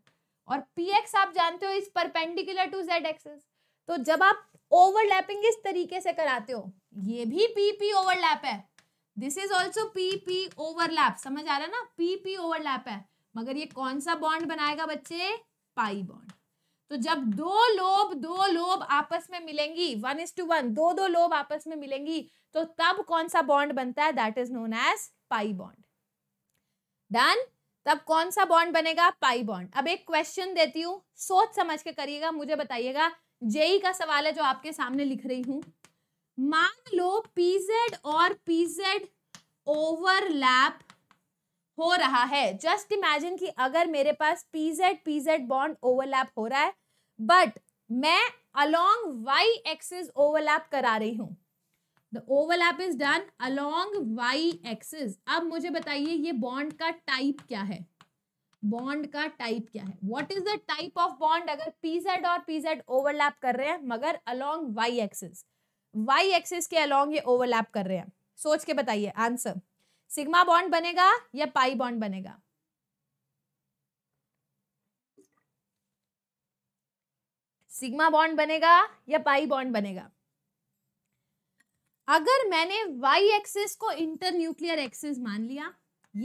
और पी एक्स आप जानते हो is perpendicular to Z axis तो जब आप ओवरलैपिंग इस तरीके से कराते हो ये भी पी पी ओवरलैप है this is also P P overlap समझ आ रहा है ना पी पी ओवरलैप है मगर ये कौन सा बॉन्ड बनाएगा बच्चे पाई बॉन्ड तो जब दो लोब दो लोब आपस में मिलेंगी वन इज टू वन दो दो लोब आपस में मिलेंगी तो तब कौन सा बॉन्ड बनता है that is known as pi bond done तब कौन सा बॉन्ड बनेगा पाई बॉन्ड अब एक क्वेश्चन देती हूँ सोच समझ के करिएगा मुझे बताइएगा जेई का सवाल है जो आपके सामने लिख रही हूँ मान लो पीजेड और पीजेड ओवरलैप हो रहा है जस्ट इमेजिन कि अगर मेरे पास पी जेड बॉन्ड ओवरलैप हो रहा है बट मैं अलोंग वाई axis ओवरलैप करा रही हूँ the overlap is done along Y axis अब मुझे बताइए ये बॉन्ड का टाइप क्या है बॉन्ड का टाइप क्या है what is the type of bond अगर जेड और जेड ओवरलैप कर रहे हैं मगर along Y axis Y axis के अलोंग ये ओवरलैप कर रहे हैं सोच के बताइए आंसर सिग्मा बॉन्ड बनेगा या पाई बॉन्ड बनेगा सिग्मा बॉन्ड बनेगा या पाई बॉन्ड बनेगा अगर मैंने वाई एक्सिस को इंटर न्यूक्लियर एक्सिस मान लिया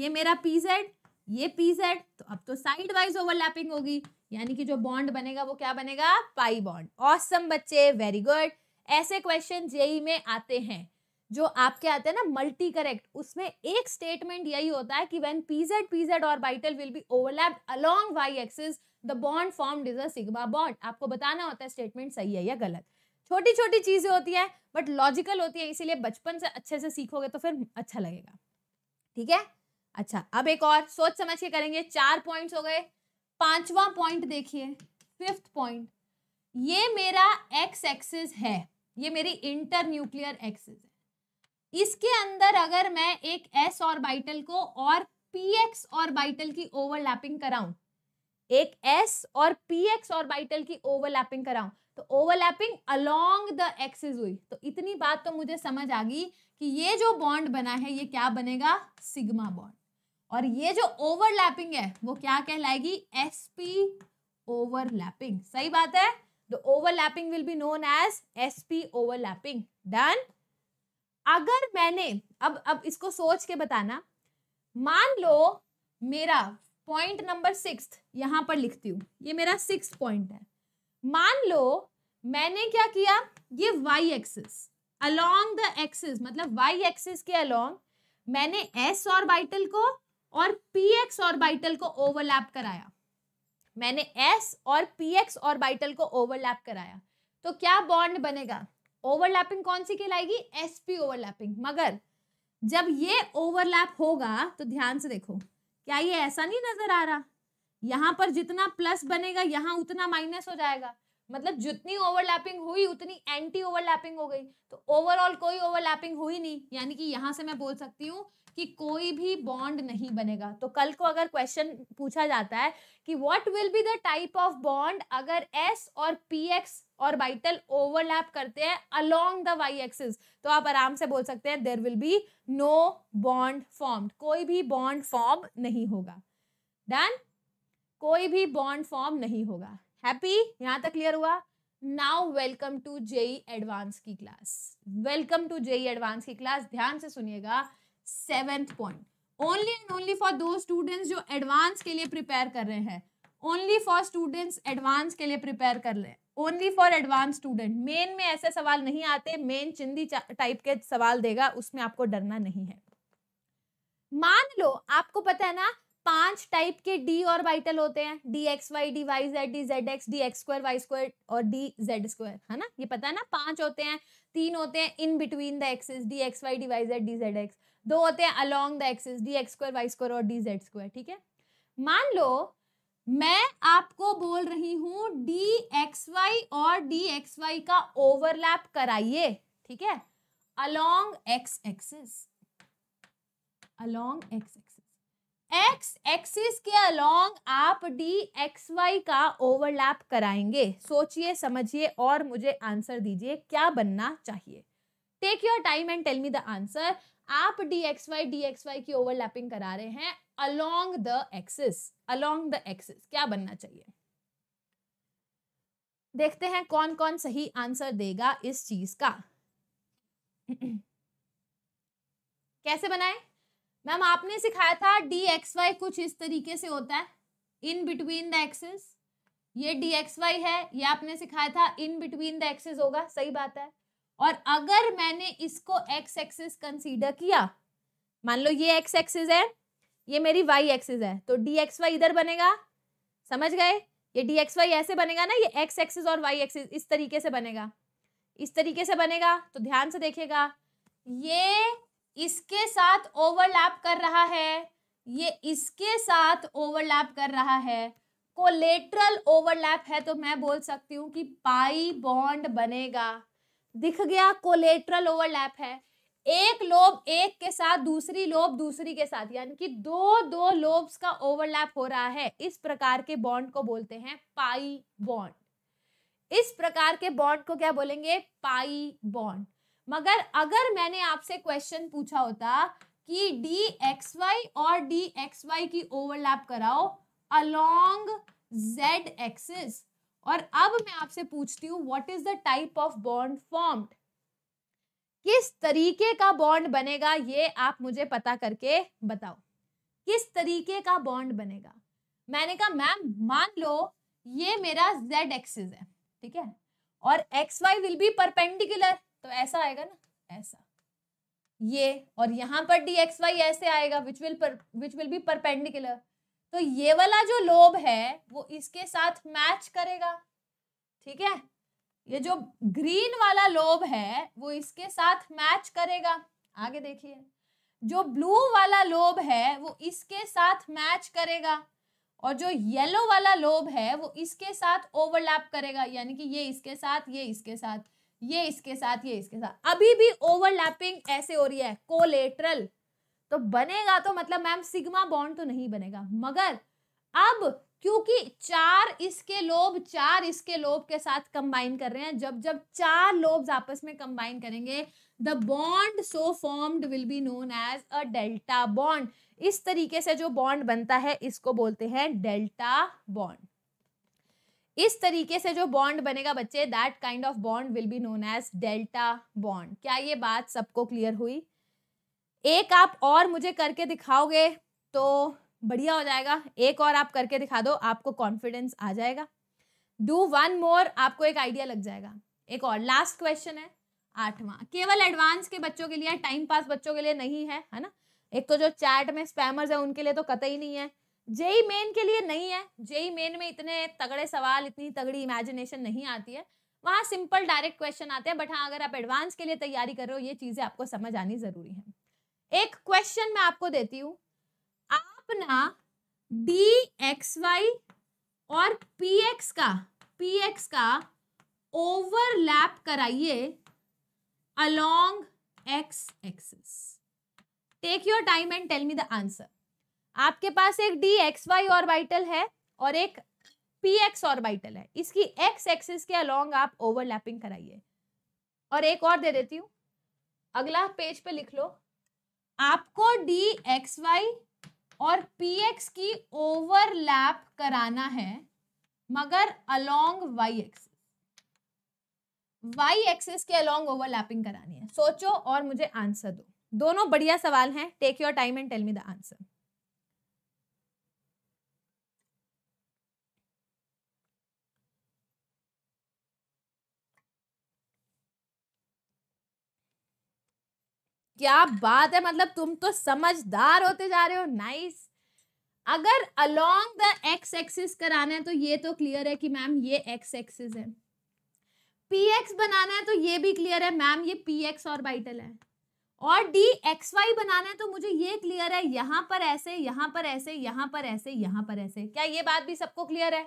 ये मेरा पीजेड ये पीजेड तो अब तो साइड वाइज ओवरलैपिंग होगी यानी कि जो बॉन्ड बनेगा वो क्या बनेगा पाई बॉन्ड ऑसम बच्चे वेरी गुड ऐसे क्वेश्चन जेई e में आते हैं जो आपके आते हैं ना मल्टी करेक्ट उसमें एक स्टेटमेंट यही होता है कि when P Z P Z orbital will be overlap along Y axis the bond formed is a sigma bond आपको बताना होता है स्टेटमेंट सही है या गलत छोटी छोटी चीजें होती है बट लॉजिकल होती है इसीलिए बचपन से अच्छे से सीखोगे तो फिर अच्छा लगेगा ठीक है अच्छा अब एक और सोच समझ के करेंगे चार पॉइंट हो गए पांचवा पॉइंट देखिए फिफ्थ पॉइंट ये मेरा एक्स एक्सिस है ये मेरी इंटर न्यूक्लियर एक्सिस है इसके अंदर अगर मैं एक एस ऑर्बिटल को और पी एक्स ऑर्बिटल की ओवरलैपिंग कराऊं एक एस और पी एक्स ऑर्बिटल की ओवरलैपिंग कराऊं तो ओवरलैपिंग अलोंग द एक्सिस हुई तो इतनी बात तो मुझे समझ आ गई कि ये जो बॉन्ड बना है ये क्या बनेगा सिग्मा बॉन्ड और ये जो ओवरलैपिंग है वो क्या कहलाएगी एस पी ओवरलैपिंग सही बात है the overlapping will be known as S P overlapping done अगर मैंने अब अब इसको सोच के बताना मान लो मेरा पॉइंट नंबर सिक्स यहाँ पर लिखती हूँ ये मेरा सिक्स पॉइंट है मान लो मैंने क्या किया ये Y axis along the axis मतलब वाई एक्सिस के अलोंग मैंने एस और बाइटल को और पी एक्स और बाइटल को ओवरलैप कराया मैंने एस और पी एक्स और बाइटल को ओवरलैप कराया तो क्या बॉन्ड बनेगा ओवरलैपिंग कौन सी कहलाएगी एसपी ओवरलैपिंग मगर जब ये ओवरलैप होगा तो ध्यान से देखो क्या ये ऐसा नहीं नजर आ रहा यहाँ पर जितना प्लस बनेगा यहाँ उतना माइनस हो जाएगा मतलब जितनी ओवरलैपिंग हुई उतनी एंटी ओवरलैपिंग हो गई तो ओवरऑल कोई ओवरलैपिंग हुई नहीं यानी कि यहाँ से मैं बोल सकती हूँ कि कोई भी बॉन्ड नहीं बनेगा तो कल को अगर क्वेश्चन पूछा जाता है कि what will be the type of bond अगर एस और P x orbital overlap करते हैं अलोंग द वाई एक्सिस तो आप आराम से बोल सकते हैं there will be no bond form कोई भी बॉन्ड फॉर्म नहीं होगा डन कोई भी बॉन्ड फॉर्म नहीं होगा हैप्पी यहां तक क्लियर हुआ now welcome to JEE advance की class welcome to JEE advance की क्लास ध्यान से सुनिएगा seventh point only and only for दो स्टूडेंट्स जो एडवांस के लिए प्रिपेयर कर रहे हैं ओनली फॉर स्टूडेंट्स एडवांस के लिए प्रिपेयर कर रहे हैं only for advance student main में ऐसे सवाल नहीं आते मेन चिंदी टाइप के सवाल देगा उसमें आपको डरना नहीं है मान लो आपको पता है ना पांच टाइप के डी और वाइटल होते हैं D x Y D Y Z D Z X D x square Y square और डी जेड स्क्वायर है ना ये पता है ना पांच होते हैं तीन होते हैं in between the axes D x Y D Y Z D Z X दो होते हैं along the axis D x square Y square और डी जेड स्क्वायर ठीक है मान लो मैं आपको बोल रही हूं डी एक्स वाई और डी एक्स वाई का ओवरलैप कराइए ठीक है along X axis along X axis X axis के अलोंग आप डी एक्स वाई का ओवरलैप कराएंगे सोचिए समझिए और मुझे आंसर दीजिए क्या बनना चाहिए take your time and tell me the answer आप D x Y D x Y की ओवरलैपिंग करा रहे हैं along the axis along the axis क्या बनना चाहिए देखते हैं कौन कौन सही आंसर देगा इस चीज का कैसे बनाए मैम आपने सिखाया था डी एक्स वाई कुछ इस तरीके से होता है इन बिटवीन द एक्सेस ये डी एक्स वाई है ये आपने सिखाया था इन बिटवीन द एक्सेस होगा सही बात है और अगर मैंने इसको एक्स एक्सिस कंसीडर किया मान लो ये एक्स एक्सिस है ये मेरी वाई एक्सिस है तो डी एक्स वाई इधर बनेगा समझ गए ये डी एक्स वाई ऐसे बनेगा ना ये एक्स एक्सिस और वाई एक्सिस इस तरीके से बनेगा इस तरीके से बनेगा तो ध्यान से देखेगा ये इसके साथ ओवरलैप कर रहा है ये इसके साथ ओवरलैप कर रहा है कोलेट्रल ओवरलैप है तो मैं बोल सकती हूँ कि पाई बॉन्ड बनेगा दिख गया कोलेट्रल ओवरलैप है एक लोब एक के साथ दूसरी लोब दूसरी के साथ यानी कि दो दो लोब्स का ओवरलैप हो रहा है इस प्रकार के बॉन्ड को बोलते हैं पाई बॉन्ड इस प्रकार के बॉन्ड को क्या बोलेंगे पाई बॉन्ड मगर अगर मैंने आपसे क्वेश्चन पूछा होता कि डी एक्स वाई और डी एक्स वाई की ओवरलैप कराओ अलोंग जेड एक्सिस और अब मैं आपसे पूछती हूँ what is the type of bond formed किस तरीके का बॉन्ड बनेगा ये आप मुझे पता करके बताओ किस तरीके का बॉन्ड बनेगा मैंने कहा मैम मान लो ये मेरा z एक्सिस है ठीक है और X Y will be perpendicular तो ऐसा आएगा ना ऐसा ये और यहाँ पर डी एक्स वाई ऐसे आएगा which will which will be perpendicular तो ये वाला जो लोब है वो इसके साथ मैच करेगा ठीक है ये जो ग्रीन वाला लोब है वो इसके साथ मैच करेगा आगे देखिए जो ब्लू वाला लोब है वो इसके साथ मैच करेगा और जो येलो वाला लोब है वो इसके साथ ओवरलैप करेगा यानी कि ये इसके साथ ये इसके साथ ये इसके साथ ये इसके साथ अभी भी ओवरलैपिंग ऐसे हो रही है कोलेटरल तो बनेगा तो मतलब मैम सिग्मा बॉन्ड तो नहीं बनेगा मगर अब क्योंकि चार इसके लोब चार इसके लोब के साथ कंबाइन कर रहे हैं जब जब चार लोब्स आपस में कंबाइन करेंगे the bond so formed will be known as a delta bond इस तरीके से जो बॉन्ड बनता है इसको बोलते हैं डेल्टा बॉन्ड इस तरीके से जो बॉन्ड बनेगा बच्चे that kind of bond will be known as delta bond क्या ये बात सबको क्लियर हुई एक आप और मुझे करके दिखाओगे तो बढ़िया हो जाएगा एक और आप करके दिखा दो आपको कॉन्फिडेंस आ जाएगा डू वन मोर आपको एक आइडिया लग जाएगा एक और लास्ट क्वेश्चन है आठवां केवल एडवांस के बच्चों के लिए टाइम पास बच्चों के लिए नहीं है है ना एक तो जो चैट में स्पैमर्स है उनके लिए तो कतई नहीं है जेई मेन के लिए नहीं है जेई मेन में इतने तगड़े सवाल इतनी तगड़ी इमेजिनेशन नहीं आती है वहाँ सिंपल डायरेक्ट क्वेश्चन आते हैं बट हाँ अगर आप एडवांस के लिए तैयारी कर रहे हो ये चीज़ें आपको समझ आनी ज़रूरी है एक क्वेश्चन मैं आपको देती हूँ आप ना डी एक्स वाई और पी एक्स का पी एक्स का ओवरलैप कराइए along X axis take your time and tell me the answer आपके पास एक डी एक्स वाई ऑर्बिटल है और एक पी एक्स ऑर्बिटल है इसकी एक्स एक्सिस के अलोंग आप ओवरलैपिंग कराइए और एक और दे देती हूँ अगला पेज पे लिख लो आपको डी एक्स वाई और पी एक्स की ओवरलैप कराना है मगर along Y axis Y axis के अलोंग ओवरलैपिंग करानी है सोचो और मुझे आंसर दो दोनों बढ़िया सवाल हैं take your time and tell me the answer क्या बात है मतलब तुम तो समझदार होते जा रहे हो नाइस अगर अलोंग द एक्स एक्सिस कराना है तो ये तो क्लियर है कि मैम ये एक्स एक्सिस है पी एक्स बनाना है तो ये भी क्लियर है मैम ये पी एक्स और बाइटल है और डी एक्स वाई बनाना है तो मुझे ये क्लियर है यहाँ पर ऐसे यहाँ पर ऐसे यहाँ पर ऐसे यहाँ पर ऐसे क्या ये बात भी सबको क्लियर है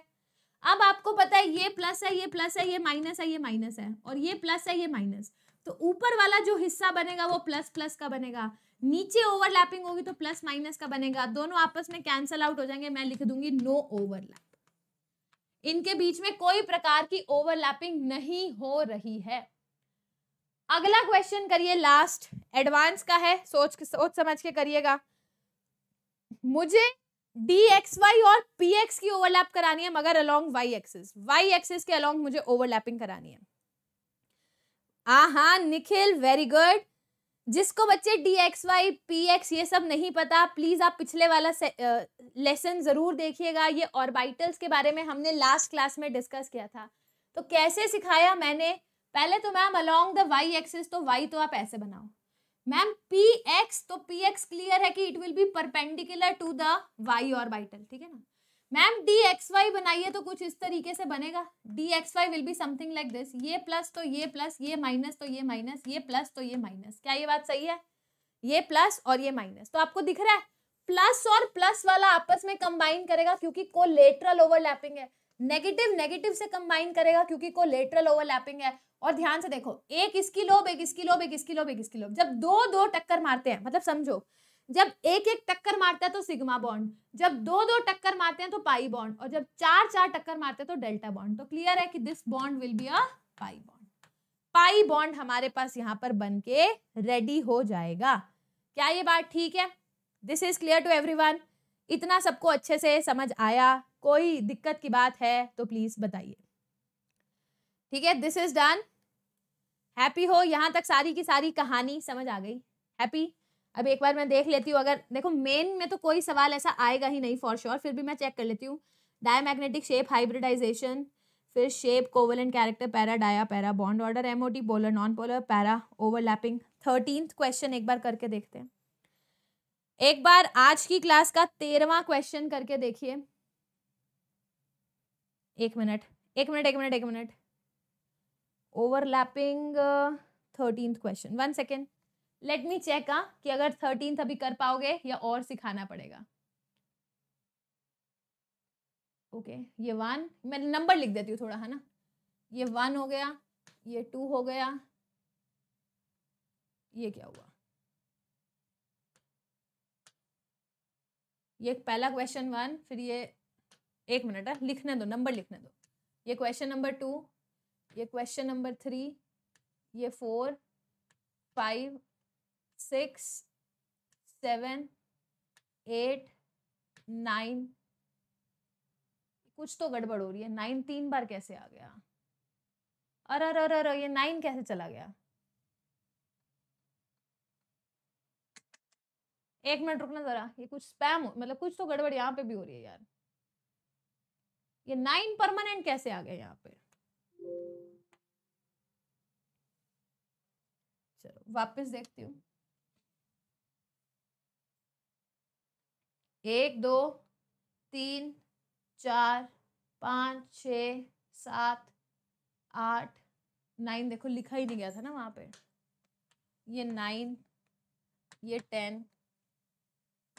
अब आपको पता है ये प्लस है ये प्लस है ये माइनस है ये माइनस है और ये प्लस है ये माइनस तो ऊपर वाला जो हिस्सा बनेगा वो प्लस प्लस का बनेगा नीचे ओवरलैपिंग होगी तो प्लस माइनस का बनेगा दोनों आपस में कैंसल आउट हो जाएंगे मैं लिख दूंगी नो ओवरलैप इनके बीच में कोई प्रकार की ओवरलैपिंग नहीं हो रही है अगला क्वेश्चन करिए लास्ट एडवांस का है सोच सोच समझ के करिएगा मुझे डी एक्स वाई और पी एक्स की ओवरलैप करानी है मगर along Y axis Y axis के अलोंग मुझे ओवरलैपिंग करानी है हाँ हाँ निखिल वेरी गुड जिसको बच्चे D x Y P X ये सब नहीं पता प्लीज़ आप पिछले वाला से, आ, लेसन ज़रूर देखिएगा ये ऑर्बिटल्स के बारे में हमने लास्ट क्लास में डिस्कस किया था तो कैसे सिखाया मैंने पहले तो ma'am along the Y axis तो वाई तो आप ऐसे बनाओ मैम पी एक्स तो पी एक्स क्लियर है कि it will be perpendicular to the Y orbital ठीक है ना मैम डी एक्स वाई बनाइए तो कुछ इस तरीके से बनेगा D x Y will be something like this ये प्लस तो ये प्लस ये माइनस तो ये माइनस ये प्लस तो ये माइनस क्या ये बात सही है ये प्लस और ये माइनस तो आपको दिख रहा है प्लस और प्लस वाला आपस में कंबाइन करेगा क्योंकि को लेटरल ओवरलैपिंग है नेगेटिव नेगेटिव से कंबाइन करेगा क्योंकि को लेटरल ओवरलैपिंग है और ध्यान से देखो एक इसकी लोब एक इसकी लोब एक इसकी लोब एक इसकी लोब जब दो दो टक्कर मारते हैं मतलब समझो जब एक एक टक्कर मारता है तो सिग्मा बॉन्ड जब दो दो टक्कर मारते हैं तो पाई बॉन्ड और जब चार चार टक्कर मारते हैं तो डेल्टा बॉन्ड तो क्लियर है कि this bond will be a pi bond pi bond हमारे पास यहाँ पर बन के रेडी हो जाएगा क्या ये बात ठीक है this is clear to one इतना सबको अच्छे से समझ आया कोई दिक्कत की बात है तो प्लीज बताइए ठीक है दिस इज डन हैप्पी हो यहाँ तक सारी की सारी कहानी समझ आ गई हैप्पी अब एक बार मैं देख लेती हूँ अगर देखो मेन में तो कोई सवाल ऐसा आएगा ही नहीं फॉर श्योर sure, फिर भी मैं चेक कर लेती हूँ डायमैग्नेटिक शेप हाइब्रिडाइजेशन फिर shape and character para dia para bond order M polar non polar para overlapping thirteen question एक बार करके देखते हैं एक बार आज की क्लास का तेरहवा क्वेश्चन करके देखिए एक मिनट एक मिनट एक मिनट एक minute overlapping thirteen question one second let me check आ कि अगर थर्टीन अभी कर पाओगे या और सिखाना पड़ेगा ओके okay, ये वन मैं नंबर लिख देती हूँ थोड़ा है ना ये वन हो गया ये टू हो गया ये क्या हुआ ये पहला क्वेश्चन वन फिर ये एक मिनट है हाँ, लिखने दो नंबर लिखने दो ये क्वेश्चन नंबर टू ये क्वेश्चन नंबर थ्री ये four five six seven eight nine कुछ तो गड़बड़ हो रही है नाइन तीन बार कैसे आ गया अरे अरे अरे अरे ये नाइन कैसे चला गया एक मिनट रुकना जरा ये कुछ स्पैम मतलब कुछ तो गड़बड़ यहाँ पे भी हो रही है यार ये नाइन परमानेंट कैसे आ गया यहाँ पे चलो वापस देखती हूँ एक दो तीन चार पाँच छ सात आठ नाइन देखो लिखा ही नहीं गया था ना वहाँ पे ये नाइन ये टेन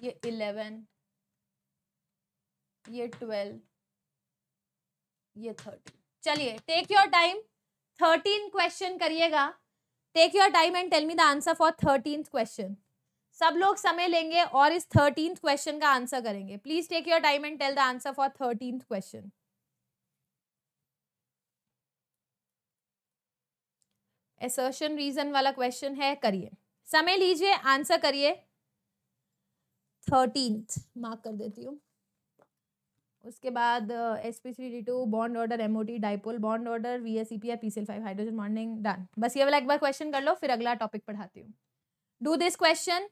ये इलेवन ये ट्वेल्व ये थर्टीन चलिए take your time thirteen question करिएगा take your time and tell me the answer for thirteen question सब लोग समय लेंगे और इस थर्टीन क्वेश्चन का आंसर करेंगे please take your time and tell the answer for thirteen question assertion reason वाला क्वेश्चन है करिए समय लीजिए आंसर करिए थर्टीन मार्क कर देती हूँ उसके बाद S P three D two bond order M O T dipole bond order V S E P I P L five hydrogen bonding done बस ये वाला एक बार क्वेश्चन कर लो फिर अगला टॉपिक पढ़ाती हूँ डू दिस क्वेश्चन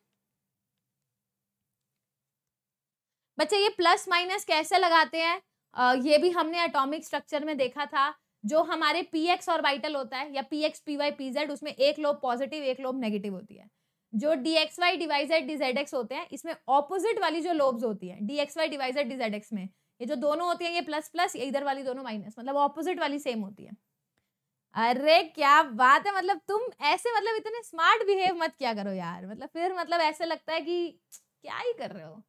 बच्चे ये प्लस माइनस कैसे लगाते हैं ये भी हमने एटॉमिक स्ट्रक्चर में देखा था जो हमारे पी एक्स और वाइटल होता है या P x P Y P Z उसमें एक लोब पॉजिटिव एक लोब नेगेटिव होती है जो D x Y D Y Z D Z X होते हैं इसमें ऑपोजिट वाली जो लोब्स होती है D x Y D Y Z D Z X में ये जो दोनों होती है ये प्लस प्लस ये इधर वाली दोनों माइनस मतलब ऑपोजिट वाली सेम होती है अरे क्या बात है मतलब तुम ऐसे मतलब इतने स्मार्ट बिहेव मत क्या करो यार मतलब फिर मतलब ऐसे लगता है कि क्या ही कर रहे हो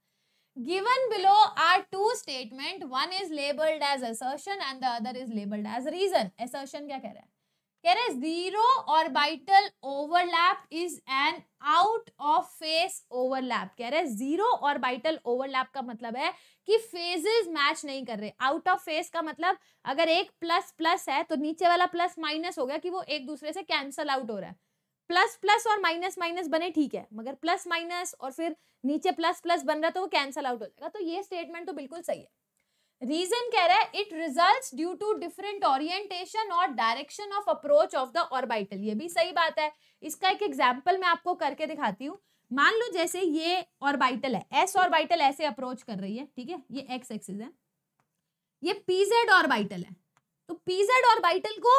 given below are two statement one is labeled as assertion and the other is labeled as reason assertion क्या कह रहा है कह रहा है zero orbital overlap is an out of phase overlap कह रहा है zero orbital overlap का मतलब है कि phases match नहीं कर रहे out of phase का मतलब अगर एक plus plus है तो नीचे वाला plus minus हो गया कि वो एक दूसरे से cancel out हो रहा है प्लस प्लस और माइनस माइनस बने ठीक है मगर प्लस माइनस और फिर नीचे प्लस प्लस बन रहा तो वो कैंसल आउट हो जाएगा तो ये स्टेटमेंट तो बिल्कुल सही है रीजन कह रहा है it result due to different orientation और direction of approach of the orbital ये भी सही बात है इसका एक एग्जाम्पल मैं आपको करके दिखाती हूँ मान लो जैसे ये ऑर्बिटल है एस ऑर्बिटल ऐसे अप्रोच कर रही है ठीक है ये एक्स एक्सिस है ये पीजेड ऑर्बिटल है तो पीजेड और बाइटल को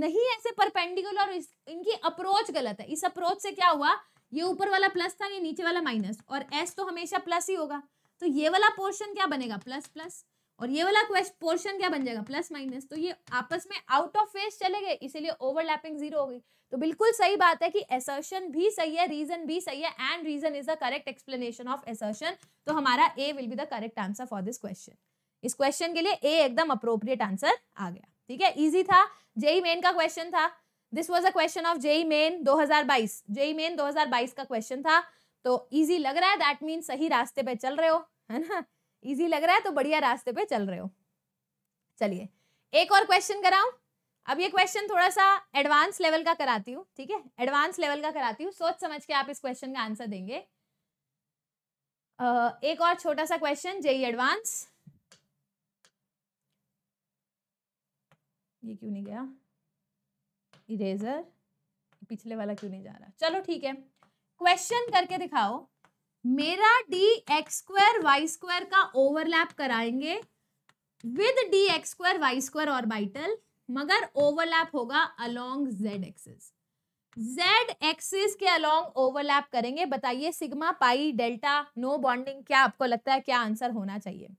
नहीं ऐसे परपेंडिकुलर और इस, इनकी अप्रोच गलत है इस अप्रोच से क्या हुआ ये ऊपर वाला प्लस था ये नीचे वाला माइनस और एस तो हमेशा प्लस ही होगा तो ये वाला पोर्शन क्या बनेगा प्लस प्लस और ये वाला क्वेश्चन पोर्शन क्या बन जाएगा प्लस माइनस तो ये आपस में आउट ऑफ फेस चले गए इसीलिए ओवरलैपिंग जीरो हो गई तो बिल्कुल सही बात है कि एसर्शन भी सही है रीजन भी सही है and reason is the correct explanation of assertion तो हमारा A will be the correct answer for this question इस क्वेश्चन के लिए ए एकदम अप्रोप्रिएट आंसर आ गया ठीक है इजी था जेई मेन का क्वेश्चन था this was a question of JEE main 2022 JEE main 2022 का क्वेश्चन था तो इजी लग रहा है दैट मीन सही रास्ते पे चल रहे हो है ना इजी लग रहा है तो बढ़िया रास्ते पे चल रहे हो चलिए एक और क्वेश्चन कराऊ अब ये क्वेश्चन थोड़ा सा एडवांस लेवल का कराती हूँ ठीक है एडवांस लेवल का कराती हूँ सोच समझ के आप इस क्वेश्चन का आंसर देंगे uh, एक और छोटा सा क्वेश्चन जेई एडवांस ये क्यों नहीं गया इरेजर पिछले वाला क्यों नहीं जा रहा चलो ठीक है क्वेश्चन करके दिखाओ मेरा D x square Y square का ओवरलैप कराएंगे with D x square Y square orbital मगर ओवरलैप होगा along Z axis Z axis के अलोंग ओवरलैप करेंगे बताइए sigma pi delta no bonding क्या आपको लगता है क्या आंसर होना चाहिए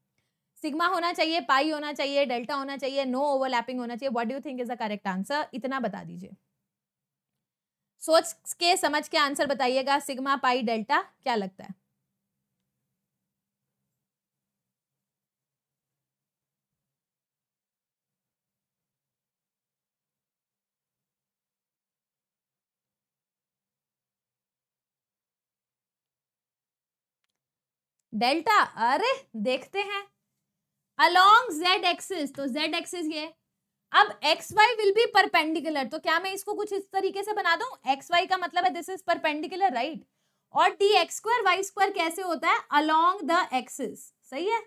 सिग्मा होना चाहिए पाई होना चाहिए डेल्टा होना चाहिए नो ओवरलैपिंग होना चाहिए what do think is the correct answer इतना बता दीजिए सोच के समझ के आंसर बताइएगा सिग्मा पाई डेल्टा क्या लगता है डेल्टा अरे देखते हैं अलोंग जेड एक्सिस तो जेड एक्सिस ये अब X Y will be perpendicular तो क्या मैं इसको कुछ इस तरीके से बना दू एक्स वाई का मतलब है दिस इज परपेंडिकुलर राइट और D x square Y square कैसे होता है अलोंग द एक्सिस सही है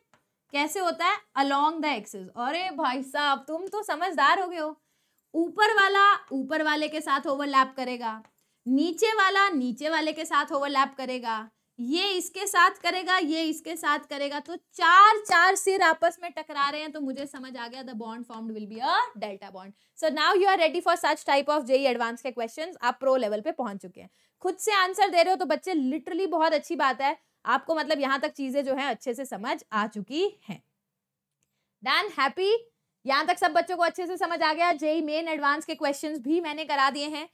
कैसे होता है अलोंग द एक्सिस अरे भाई साहब तुम तो समझदार हो गए हो ऊपर वाला ऊपर वाले के साथ ओवरलैप करेगा नीचे वाला नीचे वाले के साथ ओवरलैप करेगा ये इसके साथ करेगा ये इसके साथ करेगा तो चार चार सिर आपस में टकरा रहे हैं तो मुझे समझ आ गया the bond formed will be a delta bond so now you are ready for such type of JEE advance के क्वेश्चन आप प्रो लेवल पे पहुंच चुके हैं खुद से आंसर दे रहे हो तो बच्चे लिटरली बहुत अच्छी बात है आपको मतलब यहां तक चीजें जो है अच्छे से समझ आ चुकी है डन हैप्पी यहां तक सब बच्चों को अच्छे से समझ आ गया जेई मेन एडवांस के क्वेश्चन भी मैंने करा दिए हैं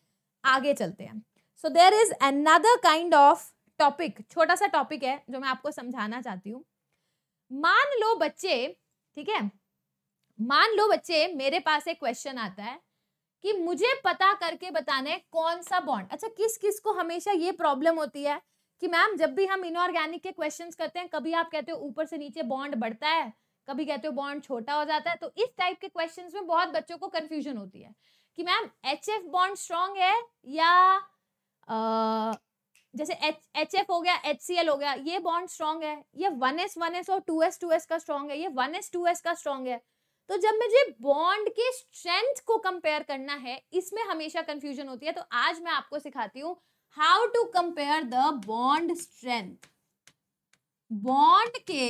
आगे चलते हैं so there is another kind of topic छोटा सा टॉपिक है जो मैं आपको समझाना चाहती हूँ मान लो बच्चे ठीक है मान लो बच्चे मेरे पास एक क्वेश्चन आता है कि मुझे पता करके बताना है कौन सा बॉन्ड अच्छा किस किस को हमेशा ये प्रॉब्लम होती है कि मैम जब भी हम इनऑर्गेनिक के क्वेश्चंस करते हैं कभी आप कहते हो ऊपर से नीचे बॉन्ड बढ़ता है कभी कहते हो बॉन्ड छोटा हो जाता है तो इस टाइप के क्वेश्चंस में बहुत बच्चों को कंफ्यूजन होती है कि ma'am H F bond strong है या जैसे एच एफ हो गया एच सी एल हो गया ये बॉन्ड स्ट्रॉन्ग है ये वन एस वन एस और टू एस टू एस का स्ट्रॉन्ग है ये वन एस टू एस का स्ट्रॉन्ग है तो जब मुझे बॉन्ड के स्ट्रेंथ को कंपेयर करना है इसमें हमेशा कंफ्यूजन होती है तो आज मैं आपको सिखाती हूँ how to compare the bond strength bond के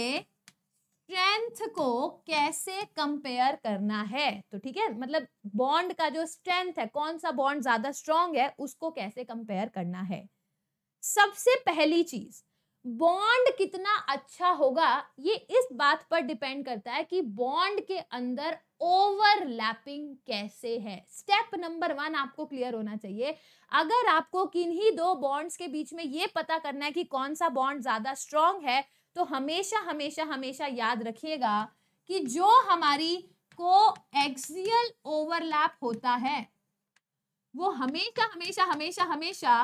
स्ट्रेंथ को कैसे कंपेयर करना है तो ठीक है मतलब बॉन्ड का जो स्ट्रेंथ है कौन सा बॉन्ड ज्यादा स्ट्रांग है उसको कैसे कंपेयर करना है सबसे पहली चीज बॉन्ड कितना अच्छा होगा ये इस बात पर डिपेंड करता है कि बॉन्ड के अंदर ओवरलैपिंग कैसे है स्टेप नंबर वन आपको क्लियर होना चाहिए अगर आपको किन्हीं दो बॉन्ड्स के बीच में ये पता करना है कि कौन सा बॉन्ड ज्यादा स्ट्रॉन्ग है तो हमेशा हमेशा हमेशा याद रखिएगा कि जो हमारी को एक्सियल ओवरलैप होता है वो हमेशा हमेशा हमेशा हमेशा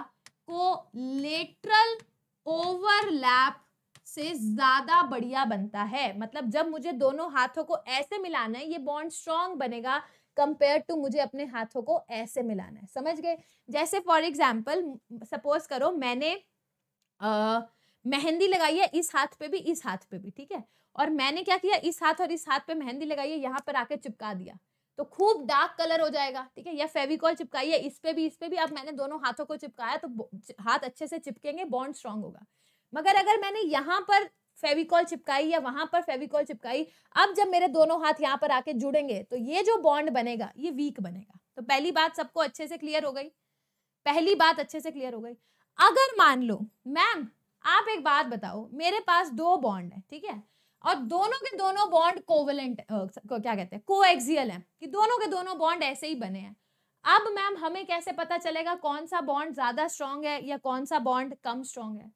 को लेटरल ओवरलैप से ज्यादा बढ़िया बनता है मतलब जब मुझे दोनों हाथों को ऐसे मिलाना है ये बॉन्ड स्ट्रॉन्ग बनेगा कंपेयर टू मुझे अपने हाथों को ऐसे मिलाना है समझ गए जैसे फॉर एग्जाम्पल सपोज करो मैंने आ, मेहंदी लगाई है इस हाथ पे भी इस हाथ पे भी ठीक है और मैंने क्या किया इस हाथ और इस हाथ पे मेहंदी लगाई है यहाँ पर आके चिपका दिया तो खूब डार्क कलर हो जाएगा ठीक है या फेविकॉल चिपकाइए इस पे भी इस पे भी अब मैंने दोनों हाथों को चिपकाया तो हाथ अच्छे से चिपकेंगे बॉन्ड स्ट्रांग होगा मगर अगर मैंने यहाँ पर फेविकॉल चिपकाई या वहां पर फेविकॉल चिपकाई अब जब मेरे दोनों हाथ यहाँ पर आके जुड़ेंगे तो ये जो बॉन्ड बनेगा ये वीक बनेगा तो पहली बात सबको अच्छे से क्लियर हो गई पहली बात अच्छे से क्लियर हो गई अगर मान लो मैम आप एक बात बताओ मेरे पास दो बॉन्ड है ठीक है और दोनों के दोनों बॉन्ड को क्या कहते हैं को एक्सियल है कि दोनों के दोनों बॉन्ड ऐसे ही बने हैं अब मैम हमें कैसे पता चलेगा कौन सा बॉन्ड ज्यादा स्ट्रांग है या कौन सा बॉन्ड कम स्ट्रांग है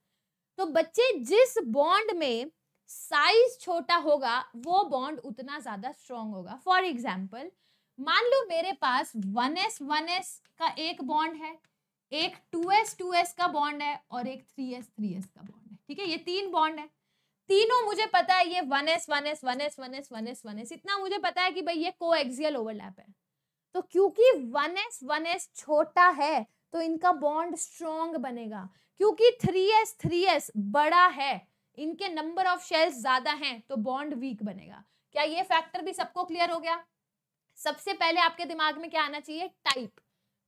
तो बच्चे जिस बॉन्ड में साइज छोटा होगा वो बॉन्ड उतना ज्यादा स्ट्रांग होगा फॉर एग्जाम्पल मान लो मेरे पास 1s 1s का एक बॉन्ड है एक 2s 2s का बॉन्ड है और एक 3s 3s का बॉन्ड है ठीक है ये तीन बॉन्ड है तीनों मुझे पता है ये one S one S one S one S one S one S इतना मुझे पता है कि भाई ये को एक्सियल ओवरलैप है तो क्योंकि वन एस वन एस छोटा है तो इनका बॉन्ड स्ट्रॉन्ग बनेगा क्योंकि थ्री एस थ्री एस बड़ा है इनके नंबर ऑफ शेल्स ज्यादा हैं तो बॉन्ड वीक बनेगा क्या ये फैक्टर भी सबको क्लियर हो गया सबसे पहले आपके दिमाग में क्या आना चाहिए type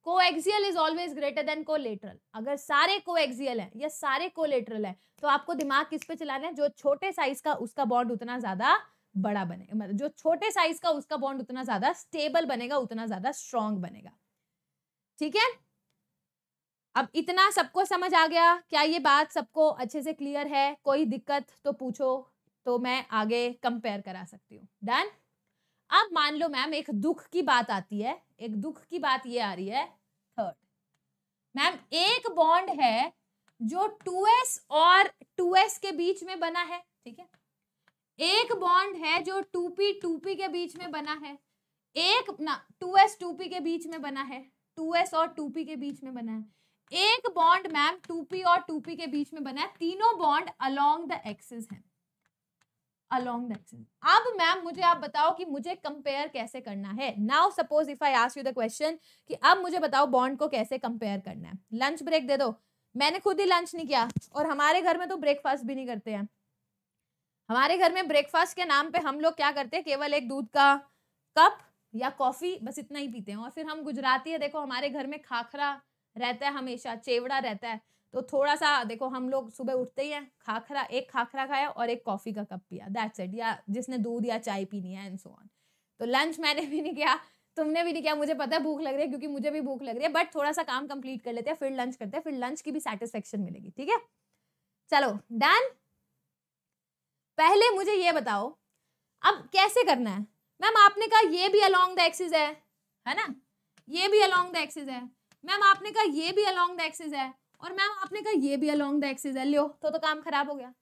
coaxial is always greater than collateral अगर सारे कोएक्सियल हैं या सारे कोलेटरल हैं तो आपको दिमाग किस पे चलाना है जो छोटे साइज का उसका बॉन्ड उतना ज्यादा बड़ा बनेगा मतलब जो छोटे साइज का उसका बॉन्ड उतना ज्यादा स्टेबल बनेगा उतना ज्यादा स्ट्रॉन्ग बनेगा ठीक है अब इतना सबको समझ आ गया क्या ये बात सबको अच्छे से क्लियर है कोई दिक्कत तो पूछो तो मैं आगे कंपेयर करा सकती हूँ डन अब मान लो मैम एक दुख की बात आती है एक दुख की बात ये आ रही है थर्ड मैम एक बॉन्ड है जो 2s और 2s के बीच में बना है ठीक है एक बॉन्ड है जो 2p 2p के बीच में बना है एक ना 2s 2p के बीच में बना है 2s और 2p के बीच में बना है एक बॉन्ड मैम 2p और 2p के बीच में बना है तीनों बॉन्ड अलोंग द एक्सेस हैं along the axis अब मैम मुझे आप बताओ कि मुझे कंपेयर कैसे करना है now suppose if I ask you the question कि अब मुझे बताओ बॉन्ड को कैसे कंपेयर करना है लंच ब्रेक दे दो मैंने खुद ही लंच नहीं किया और हमारे घर में तो ब्रेकफास्ट भी नहीं करते हैं हमारे घर में ब्रेकफास्ट के नाम पे हम लोग क्या करते हैं केवल एक दूध का कप या कॉफ़ी बस इतना ही पीते हैं और फिर हम गुजराती है देखो हमारे घर में खाखरा रहता है हमेशा चेवड़ा रहता है तो थोड़ा सा देखो हम लोग सुबह उठते ही हैं खाखरा एक खाखरा खाया और एक कॉफ़ी का कप पिया दैट्स इट या जिसने दूध या चाय पीनी है एंड सो ऑन तो लंच मैंने भी नहीं किया तुमने भी नहीं किया मुझे पता है भूख लग रही है क्योंकि मुझे भी भूख लग रही है बट थोड़ा सा काम कंप्लीट कर लेते हैं फिर लंच करते हैं फिर लंच की भी सेटिस्फेक्शन मिलेगी ठीक है चलो डन पहले मुझे ये बताओ अब कैसे करना है मैम आपने कहा ये भी अलोंग द एक्सिस है है ना ये भी अलोंग द एक्सिस है मैम आपने कहा ये भी अलोंग द एक्सिस है और मैम आपने कहा ये भी अलोंग द एक्सिस है लियो तो तो काम खराब हो गया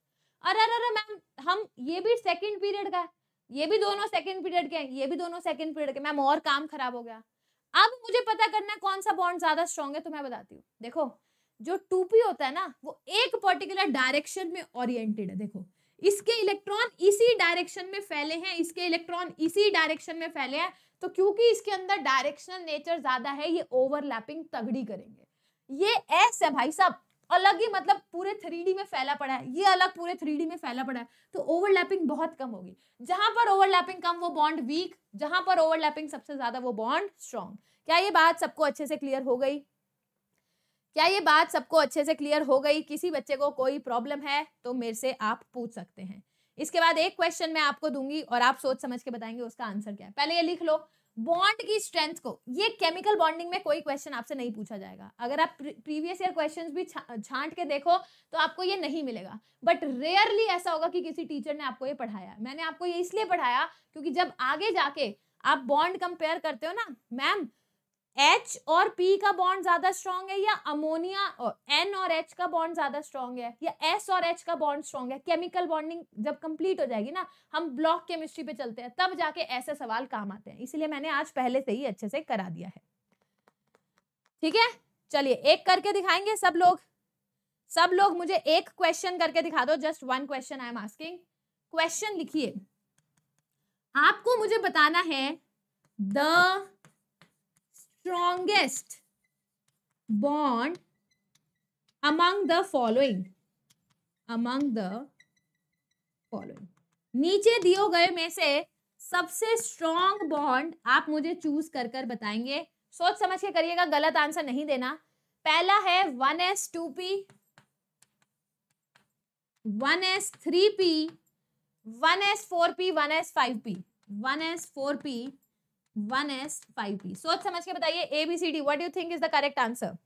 अरे अरे अरे मैम हम ये भी सेकंड पीरियड का है ये भी दोनों सेकंड पीरियड के हैं ये भी दोनों सेकंड पीरियड के मैम और काम खराब हो गया अब मुझे पता करना है कौन सा बॉन्ड ज्यादा स्ट्रॉन्ग है तो मैं बताती हूँ देखो जो टू पी होता है ना वो एक पर्टिकुलर डायरेक्शन में ओरिएंटेड है देखो इसके इलेक्ट्रॉन इसी डायरेक्शन में फैले हैं इसके इलेक्ट्रॉन इसी डायरेक्शन में फैले हैं तो क्योंकि इसके अंदर डायरेक्शनल नेचर ज्यादा है ये ओवरलैपिंग तगड़ी करेंगे ये एस है भाई साहब अलग ही मतलब पूरे थ्री में फैला पड़ा है ये अलग पूरे थ्री में फैला पड़ा है तो ओवरलैपिंग बहुत कम होगी जहां पर ओवरलैपिंग कम वो बॉन्ड वीक जहां पर ओवरलैपिंग सबसे ज्यादा वो बॉन्ड स्ट्रॉन्ग क्या ये बात सबको अच्छे से क्लियर हो गई क्या ये बात सबको अच्छे से क्लियर हो गई किसी बच्चे को कोई प्रॉब्लम है तो मेरे से आप पूछ सकते हैं इसके बाद एक क्वेश्चन मैं आपको दूंगी और आप सोच समझ के बताएंगे उसका आंसर क्या है पहले ये लिख लो बॉन्ड की स्ट्रेंथ को ये केमिकल बॉन्डिंग में कोई क्वेश्चन आपसे नहीं पूछा जाएगा अगर आप प्रीवियस ईयर क्वेश्चंस भी छांट के देखो तो आपको ये नहीं मिलेगा बट रेयरली ऐसा होगा कि किसी टीचर ने आपको ये पढ़ाया मैंने आपको ये इसलिए पढ़ाया क्योंकि जब आगे जाके आप बॉन्ड कंपेयर करते हो ना मैम एच और पी का बॉन्ड ज्यादा स्ट्रॉन्ग है या अमोनिया एन और एच का बॉन्ड ज्यादा स्ट्रॉन्ग है या एस और एच का बॉन्ड स्ट्रॉन्ग है केमिकल बॉन्डिंग जब कंप्लीट हो जाएगी ना हम ब्लॉक केमिस्ट्री पे चलते हैं तब जाके ऐसे सवाल काम आते हैं इसलिए मैंने आज पहले से ही अच्छे से करा दिया है ठीक है चलिए एक करके दिखाएंगे सब लोग सब लोग मुझे एक क्वेश्चन करके दिखा दो just one question I am asking question लिखिए आपको मुझे बताना है the strongest bond among the following among the following नीचे दियो गए में से सबसे स्ट्रॉन्ग बॉन्ड आप मुझे चूज कर कर बताएंगे सोच समझ के करिएगा गलत आंसर नहीं देना पहला है one S two P one s three p one s four p one s five p one s four p one s five p सोच समझ के बताइए A B C D what you think is the correct answer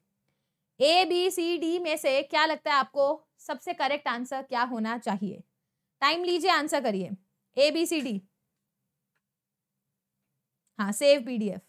A B C D में से क्या लगता है आपको सबसे करेक्ट आंसर क्या होना चाहिए टाइम लीजिए आंसर करिए ए बी सी डी हाँ सेव पीडीएफ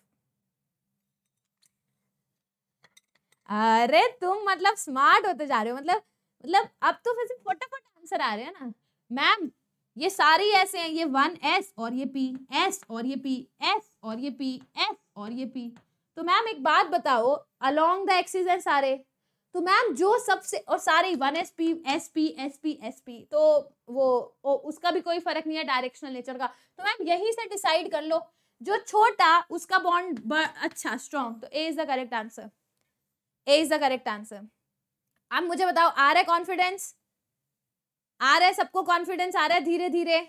अरे तुम मतलब स्मार्ट होते जा रहे हो मतलब मतलब अब तो फिर फटाफट आंसर आ रहे हैं ना मैम ये सारी ऐसे हैं ये वन एस और ये पी एस और ये पी एस और ये पी एस और ये पी तो मैम एक बात बताओ अलोंग द एक्सिस हैं सारे तो मैम जो सबसे और सारे one s P S P S P S p तो वो वो उसका भी कोई फर्क नहीं है डायरेक्शनल नेचर का तो मैम यही से डिसाइड कर लो जो छोटा उसका बॉन्ड अच्छा स्ट्रॉन्ग तो A is the correct answer A is the correct answer अब मुझे बताओ आर ए कॉन्फिडेंस आ रहा है सबको कॉन्फिडेंस आ रहा है धीरे धीरे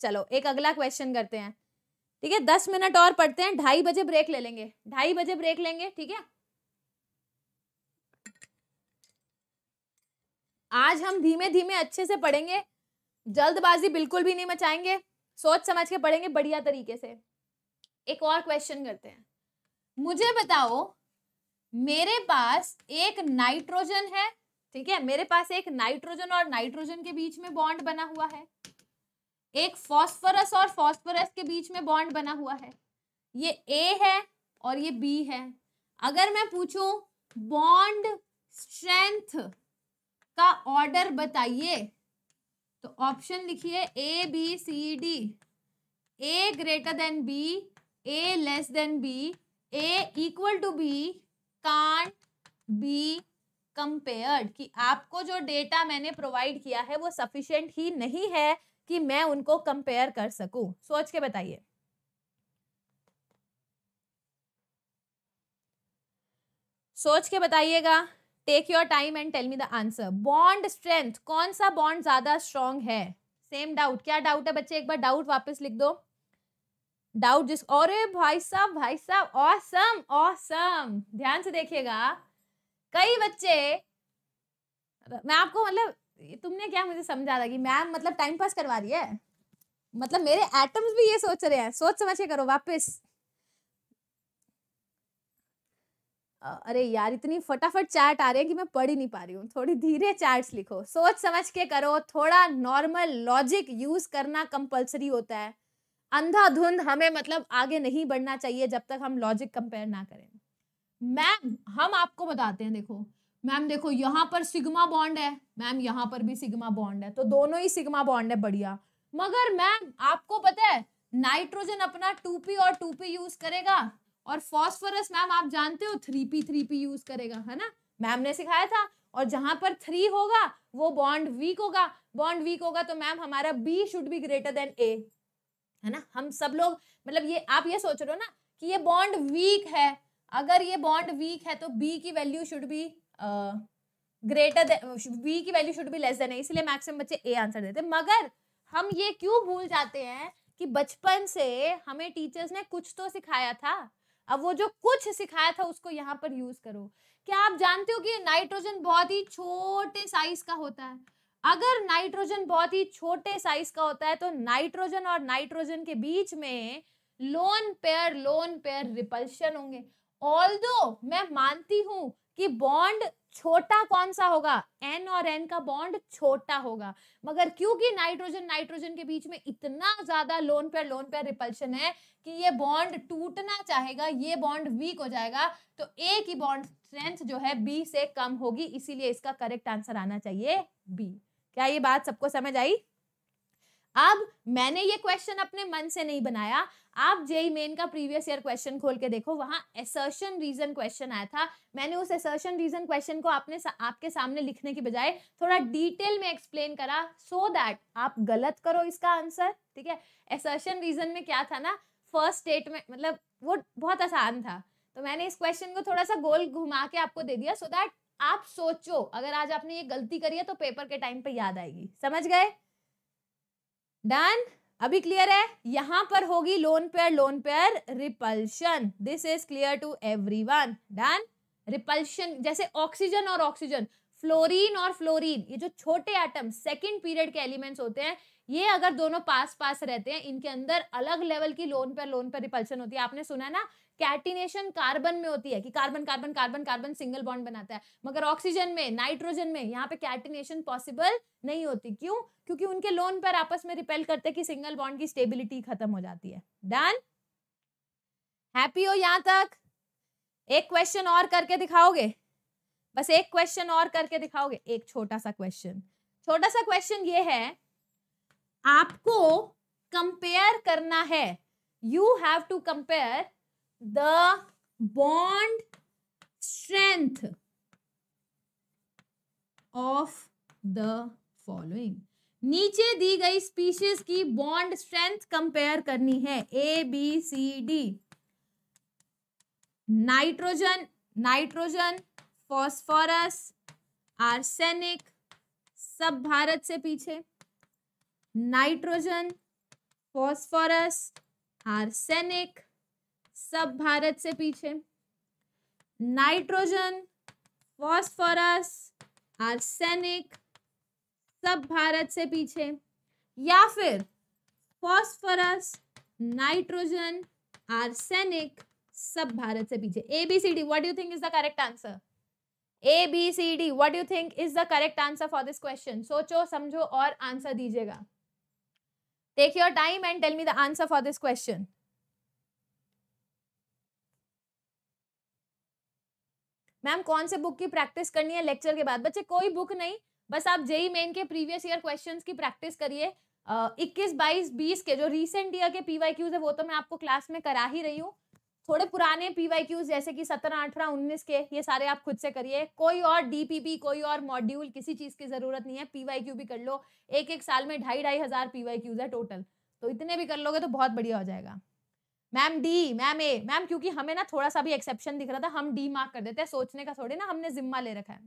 चलो एक अगला क्वेश्चन करते हैं ठीक है दस मिनट और पढ़ते हैं ढाई बजे ब्रेक ले लेंगे ढाई बजे ब्रेक लेंगे ठीक है आज हम धीमे धीमे अच्छे से पढ़ेंगे जल्दबाजी बिल्कुल भी नहीं मचाएंगे सोच समझ के पढ़ेंगे बढ़िया तरीके से एक और क्वेश्चन करते हैं मुझे बताओ मेरे पास एक नाइट्रोजन है ठीक है मेरे पास एक नाइट्रोजन और नाइट्रोजन के बीच में बॉन्ड बना हुआ है एक फॉस्फरस और फॉस्फरस के बीच में बॉन्ड बना हुआ है ये ए है और ये बी है अगर मैं पूछू बॉन्ड स्ट्रेंथ का ऑर्डर बताइए तो ऑप्शन लिखिए A B C D A greater than B A less than B A equal to B can't be compared कि आपको जो डेटा मैंने प्रोवाइड किया है वो सफिशिएंट ही नहीं है कि मैं उनको कंपेयर कर सकूं सोच के बताइए सोच के बताइएगा take your time and tell me the answer bond strength कौन सा बॉन्ड ज्यादा स्ट्रांग है सेम डाउट क्या डाउट है बच्चे एक बार डाउट वापस लिख दो डाउट जिस और भाई साहब भाई साहब ऑसम ऑसम ध्यान से देखिएगा कई बच्चे मतलब मैं आपको मतलब तुमने क्या मुझे समझा था कि मैम मतलब टाइम पास करवा रही है मतलब मेरे एटम्स भी ये सोच रहे हैं सोच समझ के करो वापस अरे यार इतनी फटाफट चैट आ रहे हैं कि मैं पढ़ ही नहीं पा रही हूँ थोड़ी धीरे चैट्स लिखो सोच समझ के करो थोड़ा नॉर्मल लॉजिक यूज करना कंपलसरी होता है अंधाधुंध हमें मतलब आगे नहीं बढ़ना चाहिए जब तक हम लॉजिक कंपेयर ना करें मैम हम आपको बताते हैं देखो मैम देखो यहाँ पर सिग्मा बॉन्ड है मैम यहाँ पर भी सिग्मा बॉन्ड है तो दोनों ही सिग्मा बॉन्ड है बढ़िया मगर मैम आपको पता है नाइट्रोजन अपना टू पी और टू पी यूज करेगा और फॉस्फोरस मैम आप जानते हो three P three p use करेगा है ना मैम ने सिखाया था और जहां पर थ्री होगा वो बॉन्ड वीक होगा बॉन्ड वीक होगा तो मैम हमारा B should be greater than A है ना हम सब लोग मतलब ये आप ये सोच रहे हो ना कि ये बॉन्ड वीक है अगर ये बॉन्ड वीक है तो बी की value should be greater B की value should be less than है इसलिए मैक्सिमम बच्चे ए आंसर देते हैं मगर हम ये क्यों भूल जाते हैं कि बचपन से हमें टीचर्स ने कुछ तो सिखाया था अब वो जो कुछ सिखाया था उसको यहाँ पर यूज करो क्या आप जानते हो कि नाइट्रोजन बहुत ही छोटे साइज का होता है अगर नाइट्रोजन बहुत ही छोटे साइज का होता है तो नाइट्रोजन और नाइट्रोजन के बीच में lone pair lone pair repulsion होंगे ऑल मैं मानती हूं कि बॉन्ड छोटा कौन सा होगा एन और एन का बॉन्ड छोटा होगा मगर क्योंकि नाइट्रोजन नाइट्रोजन के बीच में इतना ज्यादा lone pair lone pair repulsion है कि ये बॉन्ड टूटना चाहेगा ये बॉन्ड वीक हो जाएगा तो ए की बॉन्ड स्ट्रेंथ जो है बी से कम होगी इसीलिए इसका करेक्ट आंसर आना चाहिए बी क्या ये बात सबको समझ आई अब मैंने ये क्वेश्चन अपने मन से नहीं बनाया आप जेई मेन का प्रीवियस ईयर क्वेश्चन खोल के देखो वहां एसर्शन रीजन क्वेश्चन आया था मैंने उस एसर्शन रीजन क्वेश्चन को आपने सा, आपके सामने लिखने की बजाय थोड़ा डिटेल में एक्सप्लेन करा सो so दैट आप गलत करो इसका आंसर ठीक है एसर्शन रीजन में क्या था ना फर्स्ट स्टेटमेंट मतलब वो बहुत आसान था तो मैंने इस क्वेश्चन को थोड़ा सा गोल घुमा के आपको दे दिया सो so दैट आप सोचो अगर आज आपने ये गलती करी है तो पेपर के टाइम पर याद आएगी समझ गए डन अभी क्लियर है यहां पर होगी lone pair lone pair repulsion this is clear to everyone done repulsion जैसे ऑक्सीजन और ऑक्सीजन फ्लोरीन और फ्लोरीन ये जो छोटे एटम सेकेंड पीरियड के एलिमेंट्स होते हैं ये अगर दोनों पास पास रहते हैं इनके अंदर अलग लेवल की लोन पर लोन पर रिपल्शन होती है आपने सुना ना कैटिनेशन कार्बन में होती है कि carbon carbon carbon carbon single bond बनाता है मगर ऑक्सीजन में नाइट्रोजन में यहाँ पे कैटिनेशन पॉसिबल नहीं होती क्यों क्योंकि उनके लोन पर आपस में रिपेल करते कि सिंगल बॉन्ड की स्टेबिलिटी खत्म हो जाती है डन हैप्पी हो यहाँ तक एक क्वेश्चन और करके दिखाओगे बस एक क्वेश्चन और करके दिखाओगे एक छोटा सा क्वेश्चन छोटा सा क्वेश्चन ये है आपको कंपेयर करना है you have to compare the bond strength of the following नीचे दी गई स्पीशीज की बॉन्ड स्ट्रेंथ कंपेयर करनी है A B C D nitrogen nitrogen phosphorus arsenic सब भारत से पीछे नाइट्रोजन फॉस्फोरस आर्सेनिक सब भारत से पीछे नाइट्रोजन फॉस्फोरस आर्सेनिक सब भारत से पीछे या फिर फॉस्फोरस नाइट्रोजन आर्सेनिक सब भारत से पीछे A B C D what you think is the correct answer A B C D what you think is the correct answer for this question सोचो समझो और आंसर दीजिएगा take your time and tell me the answer for this question ma'am कौन से book की practice करनी है lecture के बाद बच्चे कोई बुक नहीं बस आप जेई मेन e e के प्रीवियस ईयर क्वेश्चंस की प्रैक्टिस करिए इक्कीस बाईस बीस के जो रिसेंट ईयर के पी वाई क्यूज है वो तो मैं आपको क्लास में करा ही रही हूँ थोड़े पुराने पी वाई क्यूज जैसे कि सत्रह अठारह उन्नीस के ये सारे आप खुद से करिए कोई और डीपीपी कोई और मॉड्यूल किसी चीज़ की ज़रूरत नहीं है पी वाई क्यू भी कर लो एक एक साल में ढाई ढाई हज़ार पी वाई क्यूज है टोटल तो इतने भी कर लोगे तो बहुत बढ़िया हो जाएगा ma'am D ma'am A ma'am क्योंकि हमें ना थोड़ा सा भी एक्सेप्शन दिख रहा था हम डी मार्क कर देते हैं सोचने का थोड़े ना हमने जिम्मा ले रखा है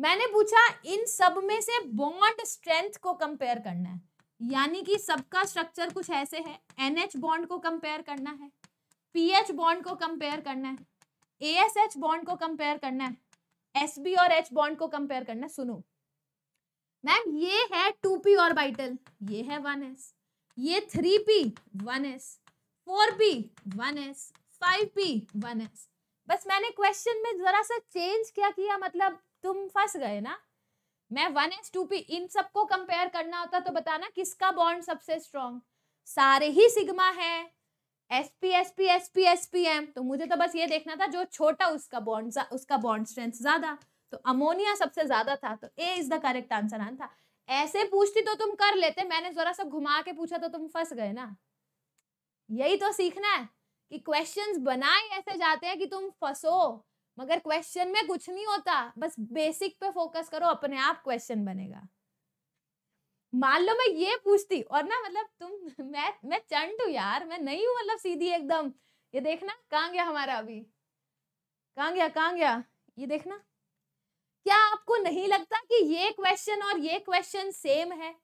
मैंने पूछा इन सब में से बॉन्ड स्ट्रेंथ को कंपेयर करना है यानी कि सबका स्ट्रक्चर कुछ ऐसे है एनएच बॉन्ड को कंपेयर करना है पीएच बॉन्ड को कंपेयर करना है एएसएच बॉन्ड को कंपेयर करना है एसबी और एच बॉन्ड को कंपेयर करना है सुनो मैम ये है टू पी ऑर्बिटल ये है वन एस ये three p one s four p one s five p one s बस मैंने क्वेश्चन में जरा सा चेंज क्या किया मतलब तुम फंस गए ना मैं वन एस टू पी इन सबको कंपेयर करना होता तो बताना किसका बॉन्ड सबसे स्ट्रॉन्ग सारे ही सिग्मा है S P S P S P S p M तो मुझे तो बस ये देखना था जो छोटा उसका बॉन्ड उसका बॉन्ड स्ट्रेंथ ज्यादा तो अमोनिया सबसे ज्यादा था तो A is the correct answer आन था ऐसे पूछती तो तुम कर लेते मैंने जरा सा घुमा के पूछा तो तुम फंस गए ना यही तो सीखना है कि क्वेश्चंस बनाए ऐसे जाते हैं कि तुम फंसो मगर क्वेश्चन में कुछ नहीं होता बस बेसिक पे फोकस करो अपने आप क्वेश्चन बनेगा मान लो मैं ये पूछती और ना मतलब तुम मैं मैं चंड हूँ यार मैं नहीं हूँ मतलब सीधी एकदम ये देखना कहाँ गया हमारा अभी कहाँ गया कहाँ गया ये देखना क्या आपको नहीं लगता कि ये क्वेश्चन और ये क्वेश्चन सेम है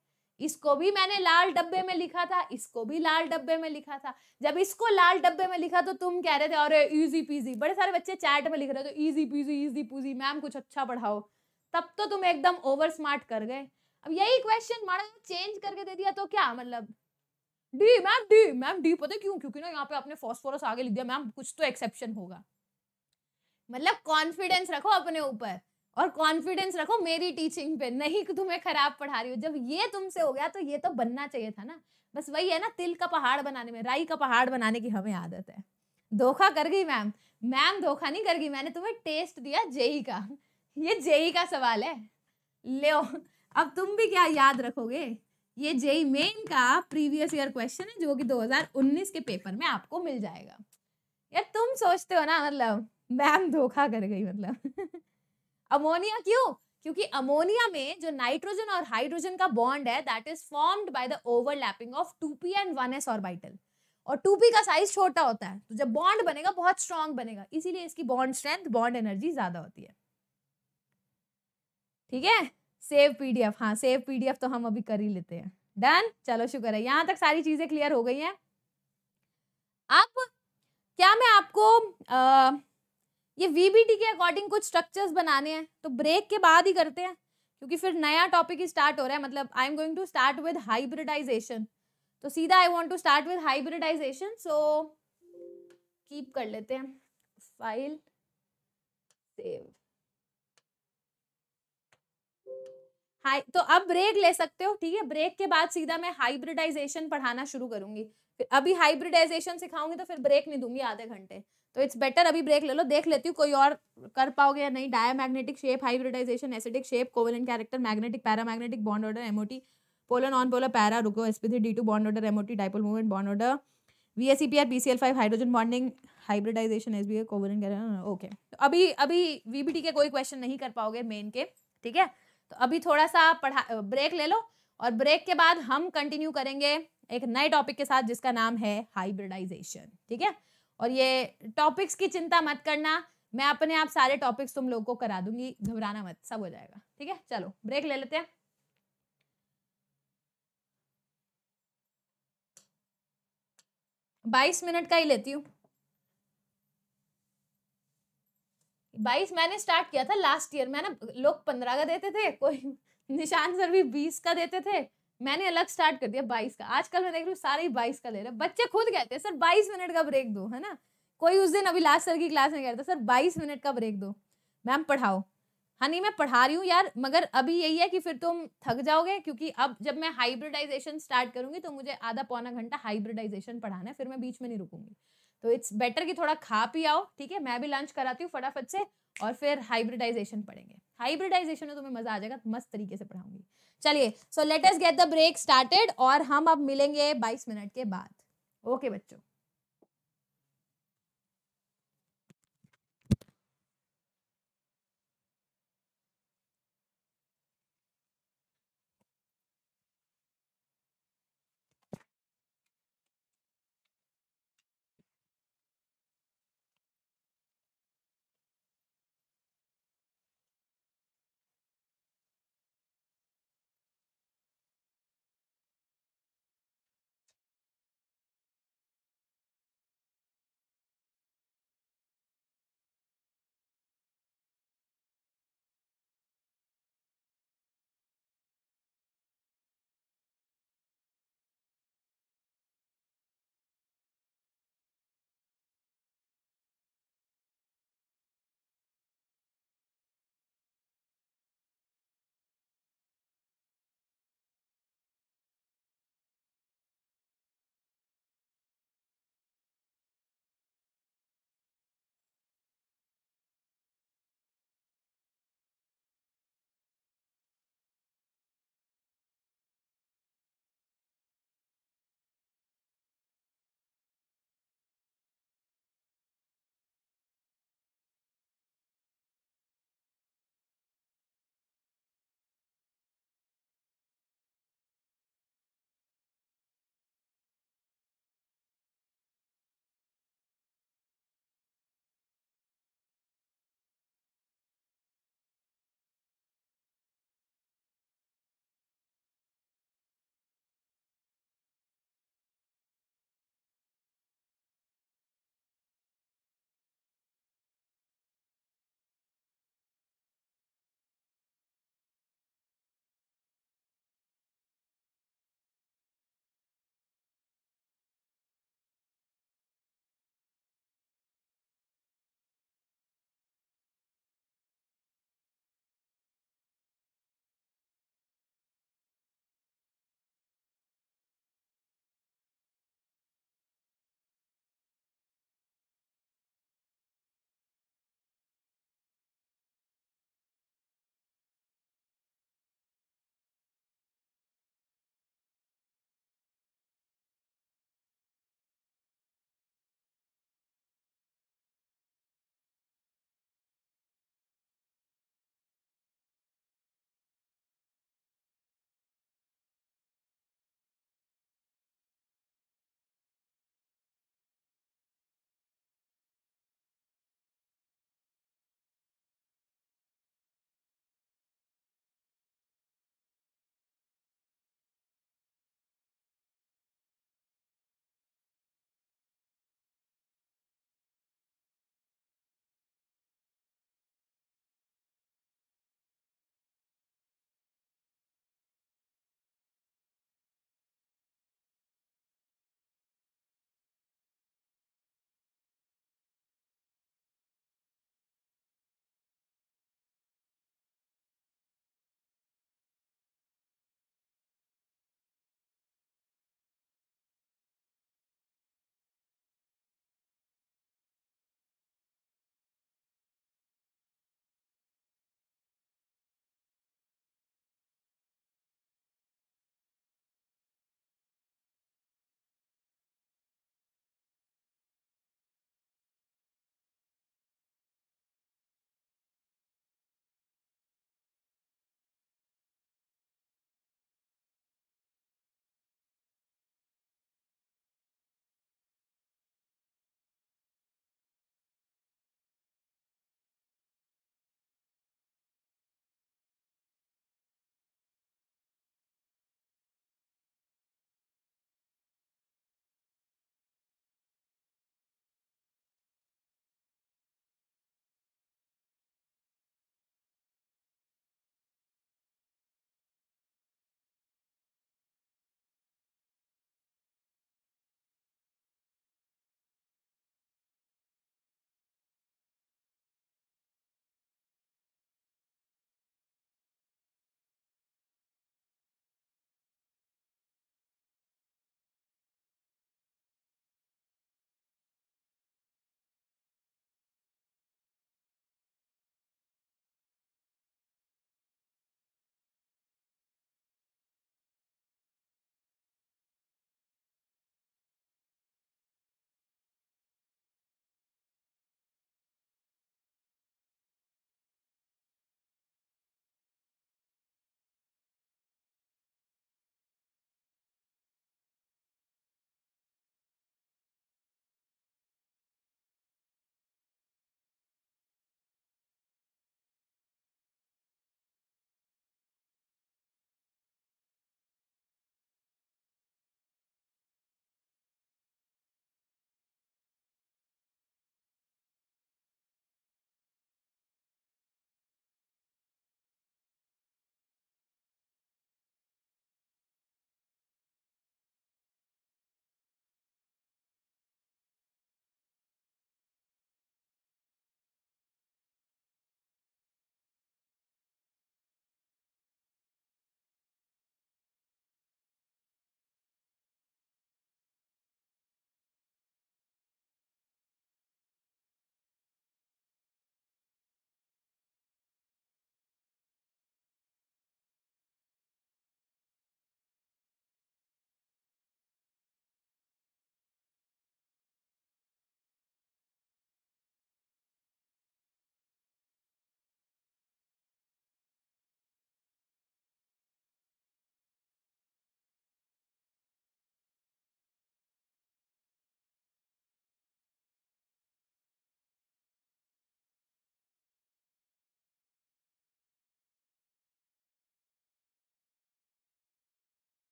इसको भी मैंने लाल डब्बे में लिखा था इसको भी लाल डब्बे में लिखा था जब इसको लाल डब्बे में लिखा तो तुम कह रहे थे और इजी पीजी बड़े सारे बच्चे चैट में लिख रहे थे easy peasy easy peasy ma'am कुछ अच्छा पढ़ाओ तब तो तुम एकदम ओवर स्मार्ट कर गए अब यही क्वेश्चन मैडम चेंज करके दे दिया तो क्या मतलब D ma'am D ma'am D पता क्यों क्योंकि ना यहाँ पे आपने फॉस्फोरस आगे लिख दिया मैम कुछ तो एक्सेप्शन होगा मतलब कॉन्फिडेंस रखो अपने ऊपर और कॉन्फिडेंस रखो मेरी टीचिंग पे नहीं कि तुम्हें खराब पढ़ा रही हो जब ये तुमसे हो गया तो ये तो बनना चाहिए था ना बस वही है ना तिल का पहाड़ बनाने में राई का पहाड़ बनाने की हमें आदत है धोखा कर गई मैम मैम धोखा नहीं कर गई मैंने तुम्हें टेस्ट दिया जेई का ये जेई का सवाल है ले अब तुम भी क्या याद रखोगे ये जेई मेन का प्रीवियस ईयर क्वेश्चन है जो कि 2019 के पेपर में आपको मिल जाएगा यार तुम सोचते हो ना मतलब मैम धोखा कर गई मतलब अमोनिया क्यों क्योंकि अमोनिया में जो नाइट्रोजन और हाइड्रोजन का बॉन्ड है that is formed by the overlapping of two p and one s orbital और टू पी का साइज छोटा होता है तो जब बॉन्ड बनेगा बहुत स्ट्रांग बनेगा इसीलिए इसकी बॉन्ड स्ट्रेंथ बॉन्ड एनर्जी ज्यादा होती है ठीक है सेव पीडीएफ हाँ सेव पीडीएफ तो हम अभी कर ही लेते हैं डन चलो शुक्र है यहाँ तक सारी चीजें क्लियर हो गई हैं अब क्या मैं आपको आ, ये वीबीटी के अकॉर्डिंग कुछ स्ट्रक्चर्स बनाने हैं तो ब्रेक के बाद ही करते हैं क्योंकि फिर नया टॉपिक ही स्टार्ट हो रहा है मतलब I am going to start with hybridisation तो सीधा I want to start with hybridisation so keep कर लेते हैं फाइल सेव हाई तो अब ब्रेक ले सकते हो ठीक है ब्रेक के बाद सीधा मैं हाइब्रिडाइजेशन पढ़ाना शुरू करूंगी फिर अभी हाइब्रिडाइजेशन सिखाऊंगी तो फिर ब्रेक नहीं दूंगी आधे घंटे तो इट्स बेटर अभी ब्रेक ले लो देख लेती हूँ कोई और कर पाओगे या नहीं magnetic shape hybridisation acidic shape covalent character magnetic magnetic bond order MOT polar non polar para रुको S D two bond order MOT dipole movement bond order V S C five hydrogen bonding hybridisation S B A covalent character okay तो अभी अभी VBT के कोई question नहीं कर पाओगे main के ठीक है तो अभी थोड़ा सा पढ़ा ब्रेक ले लो और ब्रेक के बाद हम कंटिन्यू करेंगे एक नए टॉपिक के साथ जिसका नाम है हाइब्रिडाइजेशन ठीक है और ये टॉपिक्स की चिंता मत करना मैं अपने आप सारे टॉपिक्स तुम लोग को करा दूंगी घबराना मत सब हो जाएगा ठीक है चलो ब्रेक ले लेते हैं बाईस मिनट का ही लेती हूँ बाईस मैंने स्टार्ट किया था लास्ट ईयर मैंने लोग पंद्रह का देते थे कोई निशान सर भी बीस का देते थे मैंने अलग स्टार्ट कर दिया बाईस का आजकल मैं देख रही हूँ सारे ही बाईस का ले रहे बच्चे खुद कहते हैं सर बाईस मिनट का ब्रेक दो है ना कोई उस दिन अभी लास्ट सर की क्लास में कहता सर बाईस मिनट का ब्रेक दो मैम पढ़ाओ हाँ नहीं मैं पढ़ा रही हूँ यार मगर अभी यही है कि फिर तुम थक जाओगे क्योंकि अब जब मैं हाइब्रिडाइजेशन स्टार्ट करूंगी तो मुझे आधा पौना घंटा हाइब्रिडाइजेशन पढ़ाना है फिर मैं बीच में नहीं रुकूंगी तो इट्स बेटर कि थोड़ा खा पी आओ ठीक है मैं भी लंच कराती हूँ फटाफट से और फिर हाइब्रिडाइजेशन पढ़ेंगे हाइब्रिडाइजेशन में तुम्हें मजा आ जाएगा मस्त तरीके से पढ़ाऊंगी चलिए so let us get the break started और हम अब मिलेंगे 22 मिनट के बाद ओके बच्चों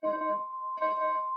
Thank you.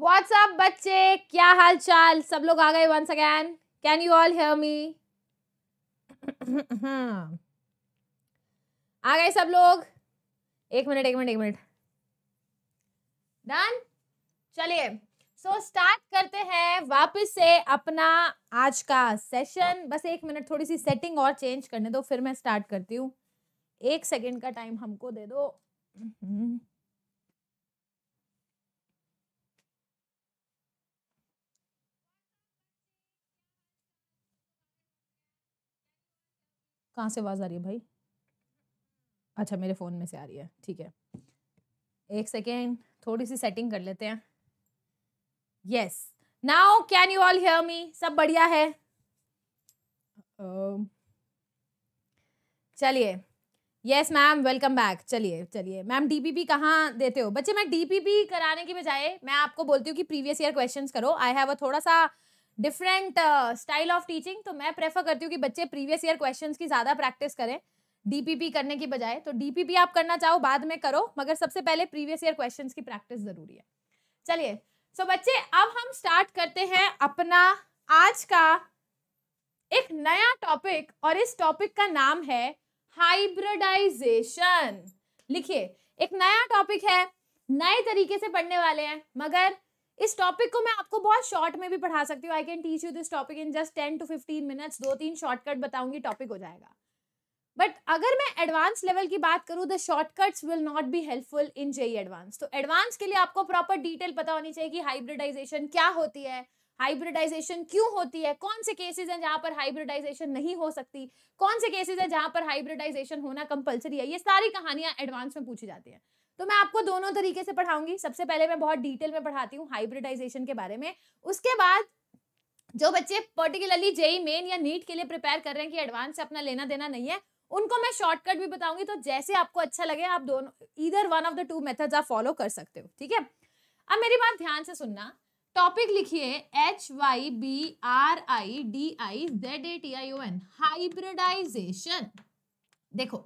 व्हाट्सअप बच्चे क्या हाल चाल सब लोग आ गए once again can you all hear me आ गए सब लोग एक मिनट एक मिनट एक मिनट डन चलिए सो स्टार्ट करते हैं वापस से अपना आज का सेशन बस एक मिनट थोड़ी सी सेटिंग और चेंज करने दो फिर मैं स्टार्ट करती हूँ एक सेकंड का टाइम हमको दे दो कहाँ से आवाज़ आ रही है भाई अच्छा मेरे फ़ोन में से आ रही है ठीक है एक सेकेंड थोड़ी सी सेटिंग कर लेते हैं yes now can you all hear me सब बढ़िया है चलिए यस मैम वेलकम बैक चलिए चलिए मैम डीपीपी कहाँ देते हो बच्चे मैं डीपीपी कराने के बजाय मैं आपको बोलती हूँ कि प्रीवियस ईयर क्वेश्चंस करो आई हैव अ थोड़ा सा डिफरेंट स्टाइल ऑफ टीचिंग तो मैं प्रेफर करती हूँ कि बच्चे प्रीवियस ईयर क्वेश्चंस की ज़्यादा प्रैक्टिस करें डीपीपी करने की बजाय तो डीपीपी आप करना चाहो बाद में करो मगर सबसे पहले प्रीवियस ईयर क्वेश्चन की प्रैक्टिस ज़रूरी है चलिए सो so, बच्चे अब हम स्टार्ट करते हैं अपना आज का एक नया टॉपिक और इस टॉपिक का नाम है हाइब्रिडाइजेशन लिखिए एक नया टॉपिक है नए तरीके से पढ़ने वाले हैं मगर इस टॉपिक को मैं आपको बहुत शॉर्ट में भी पढ़ा सकती हूँ I can teach you this topic in just ten to fifteen minutes दो तीन शॉर्टकट बताऊंगी टॉपिक हो जाएगा बट अगर मैं एडवांस लेवल की बात करूँ the shortcuts will not be helpful in JEE Advanced तो एडवांस के लिए आपको प्रॉपर डिटेल पता होनी चाहिए कि हाइब्रिडाइजेशन क्या होती है हाइब्रिडाइजेशन क्यों होती है कौन से केसेस हैं जहां पर हाइब्रिडाइजेशन नहीं हो सकती कौन से केसेस हैं जहां पर हाइब्रिडाइजेशन होना कंपलसरी है ये सारी कहानियां एडवांस में पूछी जाती हैं तो मैं आपको दोनों तरीके से पढ़ाऊंगी सबसे पहले मैं बहुत डिटेल में पढ़ाती हूँ हाइब्रिडाइजेशन के बारे में उसके बाद जो बच्चे पर्टिकुलरली जेई मेन या नीट के लिए प्रिपेयर कर रहे हैं कि एडवांस से अपना लेना देना नहीं है उनको मैं शॉर्टकट भी बताऊंगी तो जैसे आपको अच्छा लगे आप दोनों इधर one of the two methods आप फॉलो कर सकते हो ठीक है अब मेरी बात ध्यान से सुनना टॉपिक लिखिए H Y B R I D I Z A T I O N hybridisation देखो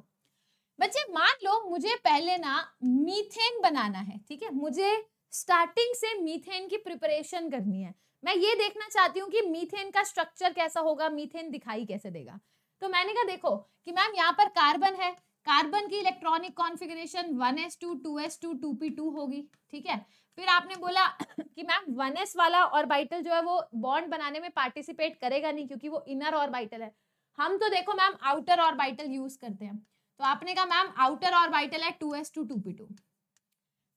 बच्चे मान लो मुझे पहले ना मीथेन बनाना है ठीक है मुझे स्टार्टिंग से मीथेन की प्रिपरेशन करनी है मैं ये देखना चाहती हूँ कि मीथेन का स्ट्रक्चर कैसा होगा मीथेन दिखाई कैसे देगा तो मैंने कहा देखो कि मैम यहाँ पर कार्बन है कार्बन की electronic configuration 1s2, 2s2, 2p2 होगी ठीक है फिर आपने बोला कि मैम 1s वाला ऑर्बिटल जो है वो बॉन्ड बनाने में पार्टिसिपेट करेगा नहीं क्योंकि वो इनर ऑर्बिटल है हम तो देखो मैम आउटर ऑर्बिटल यूज करते हैं तो आपने कहा मैम आउटर और वाइटल है two S two two P two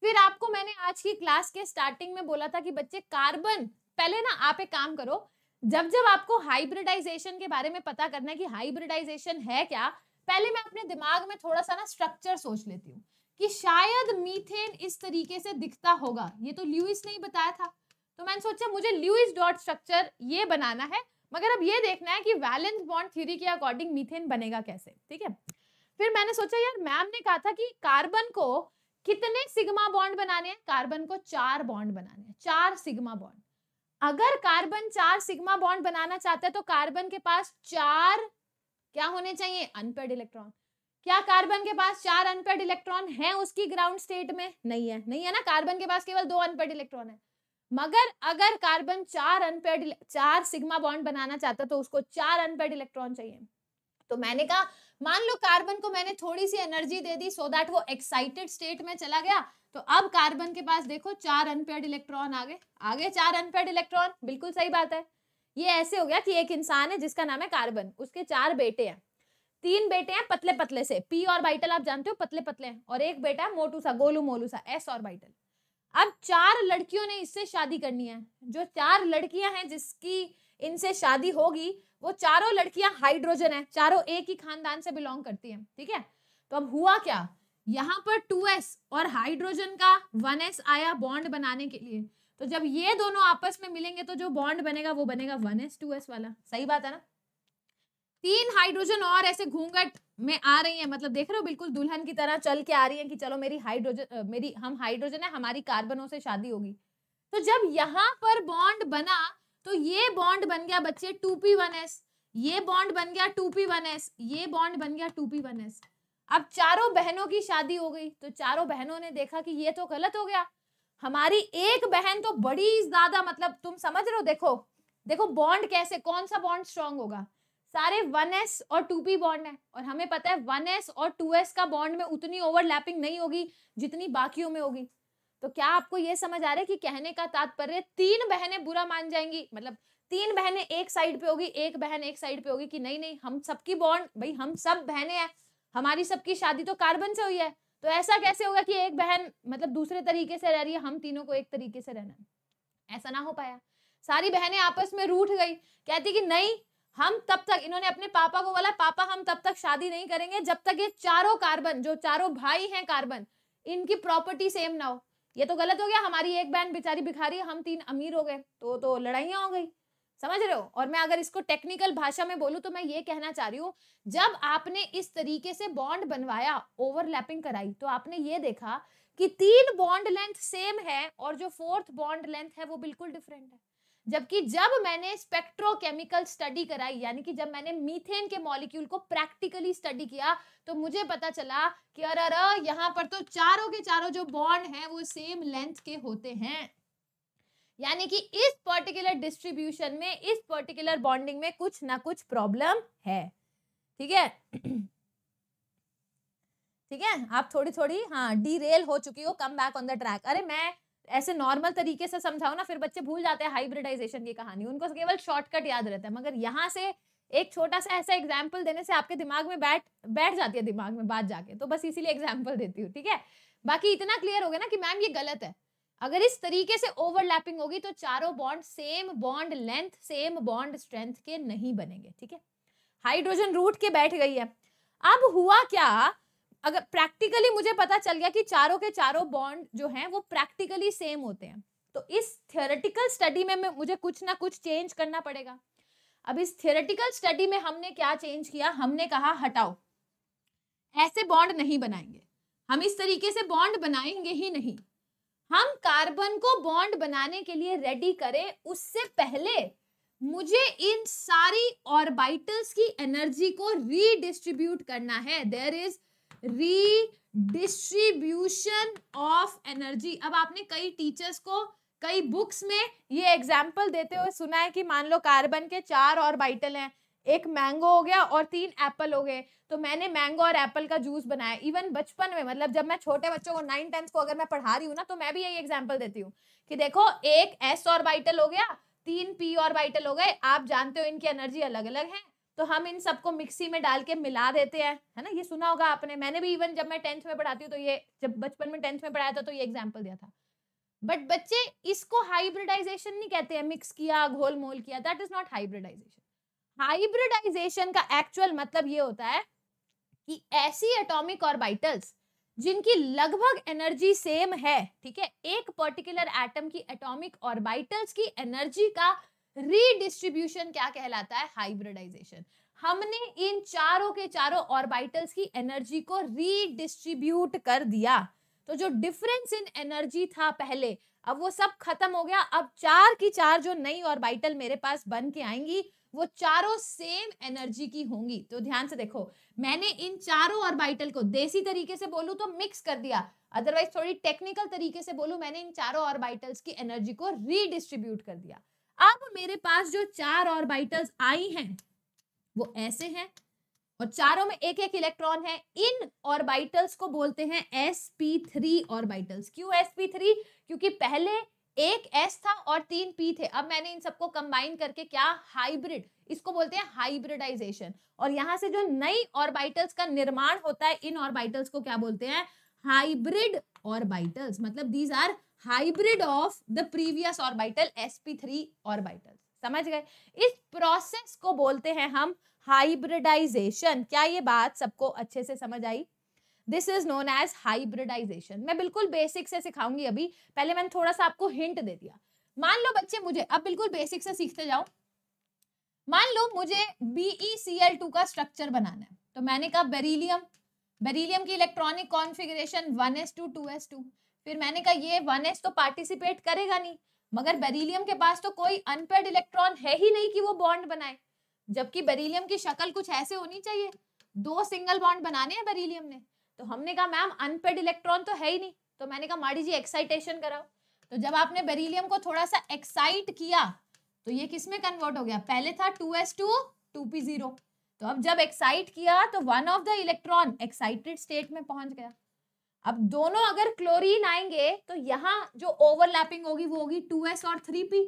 फिर आपको मैंने आज की क्लास के स्टार्टिंग में बोला था कि बच्चे कार्बन पहले ना आप एक काम करो जब जब आपको हाइब्रिडाइजेशन के बारे में पता करना है कि हाइब्रिडाइजेशन है क्या पहले मैं अपने दिमाग में थोड़ा सा ना स्ट्रक्चर सोच लेती हूँ कि शायद मीथेन इस तरीके से दिखता होगा ये तो ल्यूइस ने ही बताया था तो मैंने सोचा मुझे ल्यूइस डॉट स्ट्रक्चर ये बनाना है मगर अब ये देखना है कि वैलेंस बॉन्ड थ्योरी के अकॉर्डिंग मीथेन बनेगा कैसे ठीक है फिर मैंने सोचा यार मैम ने कहा था कि कार्बन को कितने सिग्मा बॉन्ड बनाने हैं कार्बन को चार बॉन्ड बनाने हैं चार सिग्मा बॉन्ड अगर कार्बन चार सिग्मा बॉन्ड बनाना चाहता है तो कार्बन के पास चार क्या होने चाहिए अनपेड इलेक्ट्रॉन क्या कार्बन के पास चार अनपेड इलेक्ट्रॉन है उसकी ग्राउंड स्टेट में नहीं है नहीं है ना कार्बन के पास केवल दो अनपेड इलेक्ट्रॉन है मगर अगर कार्बन चार अनपेड चार सिग्मा बॉन्ड बनाना चाहता तो उसको चार अनपेड इलेक्ट्रॉन चाहिए तो मैंने कहा मान लो कार्बन को मैंने थोड़ी सी एनर्जी दे दी सो so दैट वो एक्साइटेड स्टेट में चला गया तो अब कार्बन के पास देखो चार अनपेड इलेक्ट्रॉन आ गए आगे चार अनपेड इलेक्ट्रॉन बिल्कुल सही बात है ये ऐसे हो गया कि एक इंसान है जिसका नाम है कार्बन उसके चार बेटे हैं तीन बेटे हैं पतले पतले से पी और बाइटल आप जानते हो पतले पतले हैं और एक बेटा है मोटू सा गोलू मोलू सा एस और बाइटल अब चार लड़कियों ने इससे शादी करनी है जो चार लड़कियां हैं जिसकी इनसे शादी होगी वो चारों लड़कियां हाइड्रोजन है चारों एक ही खानदान से बिलोंग करती है ठीक है तो अब हुआ क्या यहाँ पर 2s और हाइड्रोजन का 1s आया बॉन्ड बनाने के लिए तो जब ये दोनों आपस में मिलेंगे तो जो बॉन्ड बनेगा वो बनेगा 1s 2s वाला सही बात है ना तीन हाइड्रोजन और ऐसे घूंघट में आ रही है मतलब देख रहे हो बिल्कुल दुल्हन की तरह चल के आ रही है कि चलो मेरी हाइड्रोजन मेरी हम हाइड्रोजन है हमारी कार्बनों से शादी होगी तो जब यहाँ पर बॉन्ड बना तो ये बॉन्ड बन गया बच्चे टू पी वन एस ये बॉन्ड बन गया टू पी वन एस ये बॉन्ड बन गया टू पी वन एस अब चारों बहनों की शादी हो गई तो चारों बहनों ने देखा कि ये तो गलत हो गया हमारी एक बहन तो बड़ी ज्यादा मतलब तुम समझ रहे हो देखो देखो बॉन्ड कैसे कौन सा बॉन्ड स्ट्रांग होगा सारे 1s और 2p बॉन्ड है और हमें पता है 1s और 2s का बॉन्ड में उतनी ओवरलैपिंग नहीं होगी जितनी बाकियों में होगी तो क्या आपको ये समझ आ रहा है कि कहने का तात्पर्य तीन बहनें बुरा मान जाएंगी मतलब तीन बहनें एक साइड पे होगी एक बहन एक साइड पे होगी कि नहीं नहीं हम सबकी बॉन्ड भाई हम सब बहने हैं हमारी सबकी शादी तो कार्बन से हुई है तो ऐसा कैसे होगा कि एक बहन मतलब दूसरे तरीके से रह रही है हम तीनों को एक तरीके से रहना है ऐसा ना हो पाया सारी बहनें आपस में रूठ गई कहती कि नहीं हम तब तक इन्होंने अपने पापा को बोला पापा हम तब तक शादी नहीं करेंगे जब तक ये चारों कार्बन जो चारों भाई हैं कार्बन इनकी प्रॉपर्टी सेम ना हो ये तो गलत हो गया हमारी एक बहन बेचारी भिखारी हम तीन अमीर हो गए तो तो लड़ाइयाँ हो गई समझ रहे हो और मैं अगर इसको टेक्निकल भाषा में बोलूँ तो मैं ये कहना चाह रही हूँ जब आपने इस तरीके से बॉन्ड बनवाया ओवरलैपिंग कराई तो आपने ये देखा कि तीन बॉन्ड लेंथ सेम है और जो फोर्थ बॉन्ड लेंथ है वो बिल्कुल डिफरेंट है जबकि जब मैंने स्पेक्ट्रोकेमिकल स्टडी कराई यानी कि जब मैंने मीथेन के मॉलिक्यूल को प्रैक्टिकली स्टडी किया तो मुझे पता चला कि अरे अरे यहाँ पर तो चारों के चारों जो बॉन्ड हैं वो सेम लेंथ के होते हैं यानी कि इस पर्टिकुलर डिस्ट्रीब्यूशन में इस पर्टिकुलर बॉन्डिंग में कुछ ना कुछ प्रॉब्लम है ठीक है ठीक है आप थोड़ी थोड़ी हाँ डी रेल हो चुकी हो come back on the track अरे मैं ऐसे नॉर्मल तरीके से समझाओ ना फिर बच्चे भूल जाते हैं हाइब्रिडाइजेशन की कहानी उनको तो केवल शॉर्टकट याद रहता है मगर यहाँ से एक छोटा सा ऐसा एग्जाम्पल देने से आपके दिमाग में बैठ बैठ जाती है दिमाग में बात जाके तो बस इसीलिए एग्जाम्पल देती हूँ ठीक है बाकी इतना क्लियर हो गया ना कि मैम ये गलत है अगर इस तरीके से ओवरलैपिंग होगी तो चारों bond same bond length same bond strength के नहीं बनेंगे ठीक है हाइड्रोजन रूट के बैठ गई है अब हुआ क्या अगर प्रैक्टिकली मुझे पता चल गया कि चारों के चारों बॉन्ड जो हैं वो प्रैक्टिकली सेम होते हैं तो इस थियोरेटिकल स्टडी में मुझे कुछ ना कुछ चेंज करना पड़ेगा अब इस थियोरेटिकल स्टडी में हमने क्या चेंज किया हमने कहा हटाओ ऐसे बॉन्ड नहीं बनाएंगे हम इस तरीके से बॉन्ड बनाएंगे ही नहीं हम कार्बन को बॉन्ड बनाने के लिए रेडी करें उससे पहले मुझे इन सारी ऑर्बिटल्स की एनर्जी को रीडिस्ट्रीब्यूट करना है there is redistribution of energy अब आपने कई टीचर्स को कई बुक्स में ये एग्जाम्पल देते हुए सुना है कि मान लो कार्बन के चार और बाइटल हैं एक मैंगो हो गया और तीन एप्पल हो गए तो मैंने मैंगो और एप्पल का जूस बनाया इवन बचपन में मतलब जब मैं छोटे बच्चों को नाइन टेंथ को अगर मैं पढ़ा रही हूँ ना तो मैं भी यही एग्जाम्पल देती हूँ कि देखो एक एस और बाइटल हो गया तीन पी और बाइटल हो गए आप जानते हो इनकी एनर्जी अलग अलग है तो हम इन सबको मिक्सी में डाल के मिला देते हैं है ना ये सुना होगा आपने मैंने भी इवन जब मैं टेंथ में पढ़ाती हूँ तो ये जब बचपन में टेंथ में पढ़ाया था तो ये एग्जाम्पल दिया था बट बच्चे इसको हाइब्रिडाइजेशन नहीं कहते हैं मिक्स किया घोल मोल किया that is not hybridisation hybridisation का एक्चुअल मतलब ये होता है कि ऐसी एटॉमिक ऑर्बिटल्स जिनकी लगभग एनर्जी सेम है ठीक है एक पर्टिकुलर एटम की एटॉमिक ऑर्बिटल्स की एनर्जी का रीडिस्ट्रीब्यूशन क्या कहलाता है हाइब्रिडाइजेशन हमने इन चारों के चारों ऑर्बिटल्स की एनर्जी को रीडिस्ट्रीब्यूट कर दिया तो जो डिफरेंस इन एनर्जी था पहले अब वो सब खत्म हो गया अब चार की चार जो नई ऑर्बिटल मेरे पास बन के आएंगी वो चारों सेम एनर्जी की होंगी तो ध्यान से देखो मैंने इन चारों ऑर्बिटल को देसी तरीके से बोलू तो मिक्स कर दिया अदरवाइज थोड़ी टेक्निकल तरीके से बोलू मैंने इन चारों ऑर्बिटल्स की एनर्जी को रीडिस्ट्रीब्यूट कर दिया अब मेरे पास जो चार ऑर्बिटल्स आई हैं वो ऐसे हैं और चारों में एक एक इलेक्ट्रॉन है इन ऑर्बिटल्स को बोलते हैं एस पी थ्री ऑर्बिटल्स क्यों एस पी थ्री क्योंकि पहले एक एस था और तीन पी थे अब मैंने इन सबको कंबाइन करके क्या हाइब्रिड इसको बोलते हैं हाइब्रिडाइजेशन और यहां से जो नई ऑर्बिटल्स का निर्माण होता है इन ऑर्बिटल्स को क्या बोलते हैं हाइब्रिड ऑर्बिटल्स मतलब these are hybrid of the previous orbital sp3 orbital समझ गए इस प्रोसेस को बोलते हैं हम हाइब्रिडाइजेशन क्या ये बात सबको अच्छे से समझ आई this is known as hybridisation मैं बिल्कुल बेसिक से सिखाऊंगी अभी पहले मैंने थोड़ा सा आपको हिंट दे दिया मान लो बच्चे मुझे अब बिल्कुल बेसिक से सीखते जाओ मान लो मुझे BeCl2 का स्ट्रक्चर बनाना है तो मैंने कहा बेरिलियम बेरिलियम की इलेक्ट्रॉनिक कॉन्फ़िगरेशन 1s2 2s2 फिर मैंने कहा ये वन एच तो पार्टिसिपेट करेगा नहीं मगर बेरिलियम के पास तो कोई अनपेड इलेक्ट्रॉन है ही नहीं कि वो बॉन्ड बनाए जबकि बेरिलियम की शक्ल कुछ ऐसे होनी चाहिए दो सिंगल बॉन्ड बनाने हैं बेरिलियम ने तो हमने कहा मैम अनपेड इलेक्ट्रॉन तो है ही नहीं तो मैंने कहा माड़ी जी एक्साइटेशन कराओ तो जब आपने बेरिलियम को थोड़ा सा एक्साइट किया तो ये किस में कन्वर्ट हो गया पहले था two S two two p zero तो अब जब एक्साइट किया तो one of the electron excited state में पहुंच गया अब दोनों अगर क्लोरीन आएंगे तो यहाँ जो ओवरलैपिंग होगी वो होगी टू एस और थ्री पी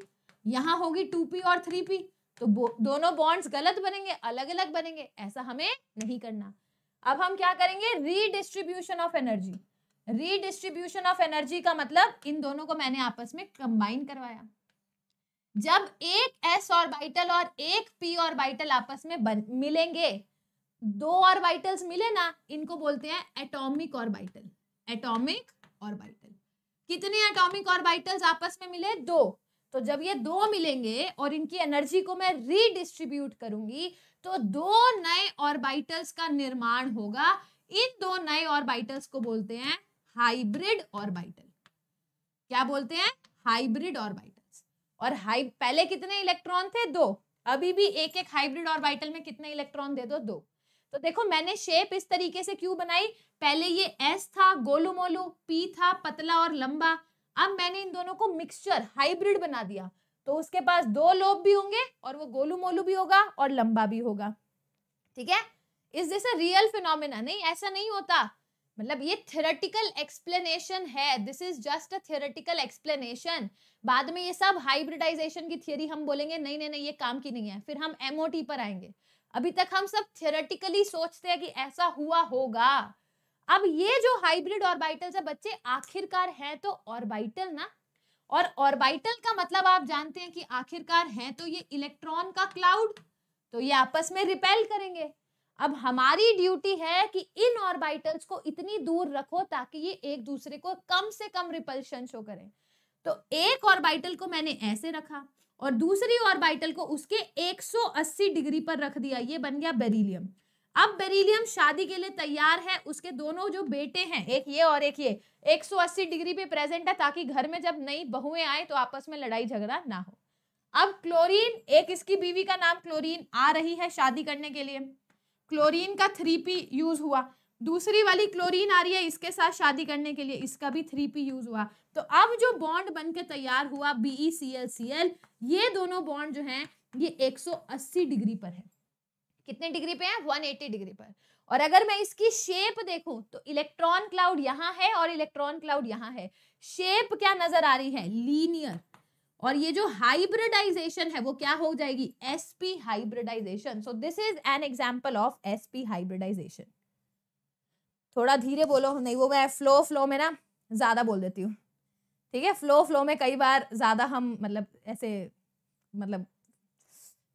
यहाँ होगी टू पी और थ्री पी तो दोनों बॉन्ड्स गलत बनेंगे अलग अलग बनेंगे ऐसा हमें नहीं करना अब हम क्या करेंगे redistribution of energy redistribution of energy का मतलब इन दोनों को मैंने आपस में कंबाइन करवाया जब एक एस और बाइटल और एक पी और बाइटल आपस में बन, मिलेंगे दो और बाइटल्स मिले ना इनको बोलते हैं एटॉमिक ऑर्बिटल एटॉमिक ऑर्बिटल कितने एटॉमिक ऑर्बिटल्स आपस में मिले दो तो जब ये दो मिलेंगे और इनकी एनर्जी को मैं रीडिस्ट्रीब्यूट करूंगी तो दो नए ऑर्बिटल्स का निर्माण होगा इन दो नए ऑर्बिटल्स को बोलते हैं हाइब्रिड ऑर्बिटल क्या बोलते हैं हाइब्रिड ऑर्बिटल्स और हाई पहले कितने इलेक्ट्रॉन थे दो अभी भी एक एक हाइब्रिड ऑर्बिटल में कितने इलेक्ट्रॉन दे दो दो तो देखो मैंने शेप इस तरीके से क्यों बनाई पहले ये एस था गोलू मोलू पी था पतला और लंबा अब मैंने इन दोनों को मिक्सचर हाइब्रिड बना दिया तो उसके पास दो लोब भी होंगे और वो गोलू मोलू भी होगा और लंबा भी होगा ठीक है इस जैसे रियल फिनोमिना नहीं ऐसा नहीं होता मतलब ये थेरेटिकल एक्सप्लेनेशन है this is just a theoretical explanation बाद में ये सब हाइब्रिडाइजेशन की थियोरी हम बोलेंगे नहीं नहीं नहीं ये काम की नहीं है फिर हम एमओटी पर आएंगे अभी तक हम सब थियोरेटिकली सोचते हैं कि ऐसा हुआ होगा अब ये जो हाइब्रिड ऑर्बिटल्स है बच्चे आखिरकार हैं तो ऑर्बाइटल ना और ऑर्बिटल का मतलब आप जानते हैं कि आखिरकार हैं तो ये इलेक्ट्रॉन का क्लाउड तो ये आपस में रिपेल करेंगे अब हमारी ड्यूटी है कि इन ऑर्बिटल्स को इतनी दूर रखो ताकि ये एक दूसरे को कम से कम रिपल्शन शो करें तो एक ऑर्बिटल को मैंने ऐसे रखा और दूसरी ऑर्बिटल को उसके 180 डिग्री पर रख दिया ये बन गया बेरिलियम अब बेरिलियम शादी के लिए तैयार है उसके दोनों जो बेटे हैं एक ये और एक ये 180 डिग्री पे प्रेजेंट है ताकि घर में जब नई बहुएं आए तो आपस में लड़ाई झगड़ा ना हो अब क्लोरीन एक इसकी बीवी का नाम क्लोरीन आ रही है शादी करने के लिए क्लोरीन का थ्री पी यूज हुआ दूसरी वाली क्लोरीन आ रही है इसके साथ शादी करने के लिए इसका भी थ्री पी यूज हुआ तो अब जो बॉन्ड बनके तैयार हुआ B E C L C L ये दोनों बॉन्ड जो हैं ये 180 डिग्री पर है कितने डिग्री पे है 180 डिग्री पर और अगर मैं इसकी शेप देखूं तो इलेक्ट्रॉन क्लाउड यहाँ है और इलेक्ट्रॉन क्लाउड यहाँ है शेप क्या नजर आ रही है लीनियर और ये जो हाइब्रिडाइजेशन है वो क्या हो जाएगी SP hybridisation so this is an example of SP hybridisation थोड़ा धीरे बोलो नहीं वो मैं फ्लो फ्लो में ना ज्यादा बोल देती हूँ ठीक है फ्लो फ्लो में कई बार ज़्यादा हम मतलब ऐसे मतलब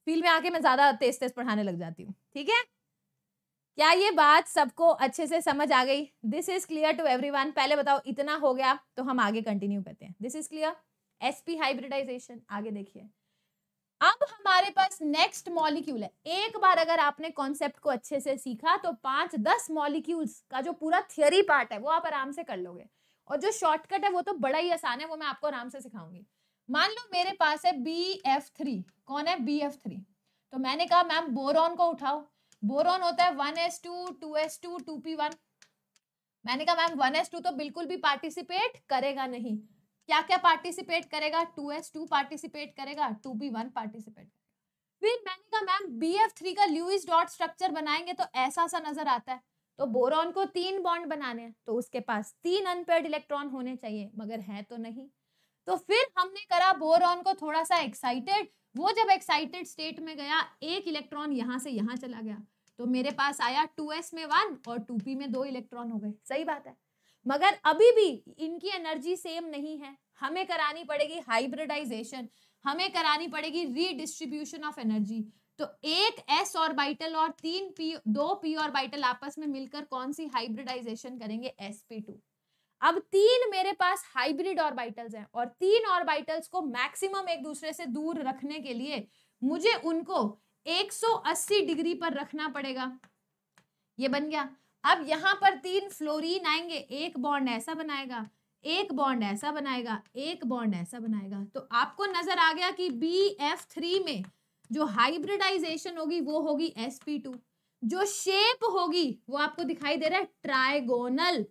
फील्ड में आके मैं ज़्यादा तेज तेज पढ़ाने लग जाती हूँ ठीक है क्या ये बात सबको अच्छे से समझ आ गई this is clear to everyone पहले बताओ इतना हो गया तो हम आगे कंटिन्यू करते हैं this is clear S P hybridisation आगे देखिए अब हमारे पास नेक्स्ट मॉलिक्यूल है एक बार अगर आपने कॉन्सेप्ट को अच्छे से सीखा तो पांच दस मॉलिक्यूल्स का जो पूरा थियोरी पार्ट है वो आप आराम से कर लोगे और जो शॉर्टकट है वो तो बड़ा ही आसान है वो मैं आपको आराम से सिखाऊंगी मान लो मेरे पास है बी एफ थ्री कौन है बी एफ थ्री तो मैंने कहा मैम बोरॉन को उठाओ बोरॉन होता है one S two two S two two P one मैंने कहा मैम वन एस टू तो बिल्कुल भी पार्टिसिपेट करेगा नहीं क्या क्या पार्टिसिपेट करेगा टू एस टू पार्टिसिपेट करेगा टू पी वन पार्टिसिपेट फिर मैंने कहा मैम बी एफ थ्री का ल्यूइस डॉट स्ट्रक्चर बनाएंगे तो ऐसा सा नजर आता है तो बोरॉन को तीन बॉन्ड बनाने हैं तो उसके पास तीन अनपेड इलेक्ट्रॉन होने चाहिए मगर है तो नहीं तो फिर हमने करा बोरॉन को थोड़ा सा एक्साइटेड वो जब एक्साइटेड स्टेट में गया एक इलेक्ट्रॉन यहाँ से यहाँ चला गया तो मेरे पास आया टू में वन और टू में दो इलेक्ट्रॉन हो गए सही बात है मगर अभी भी इनकी एनर्जी सेम नहीं है हमें करानी पड़ेगी हाइब्रिडाइजेशन हमें करानी पड़ेगी रीडिस्ट्रीब्यूशन ऑफ एनर्जी तो एक एस ऑर्बिटल और तीन पी दो पी ऑर्बिटल आपस में मिलकर कौन सी हाइब्रिडाइजेशन करेंगे sp2 अब तीन मेरे पास हाइब्रिड ऑर्बिटल्स हैं और तीन ऑर्बिटल्स को मैक्सिमम एक दूसरे से दूर रखने के लिए मुझे उनको 180 डिग्री पर रखना पड़ेगा ये बन गया अब यहाँ पर तीन फ्लोरीन आएंगे एक बॉन्ड ऐसा बनाएगा एक बॉन्ड ऐसा बनाएगा एक बॉन्ड ऐसा बनाएगा तो आपको नजर आ गया कि बी एफ थ्री में जो हाइब्रिडाइजेशन होगी वो होगी sp2 जो शेप होगी वो आपको दिखाई दे रहा है ट्राइगोनल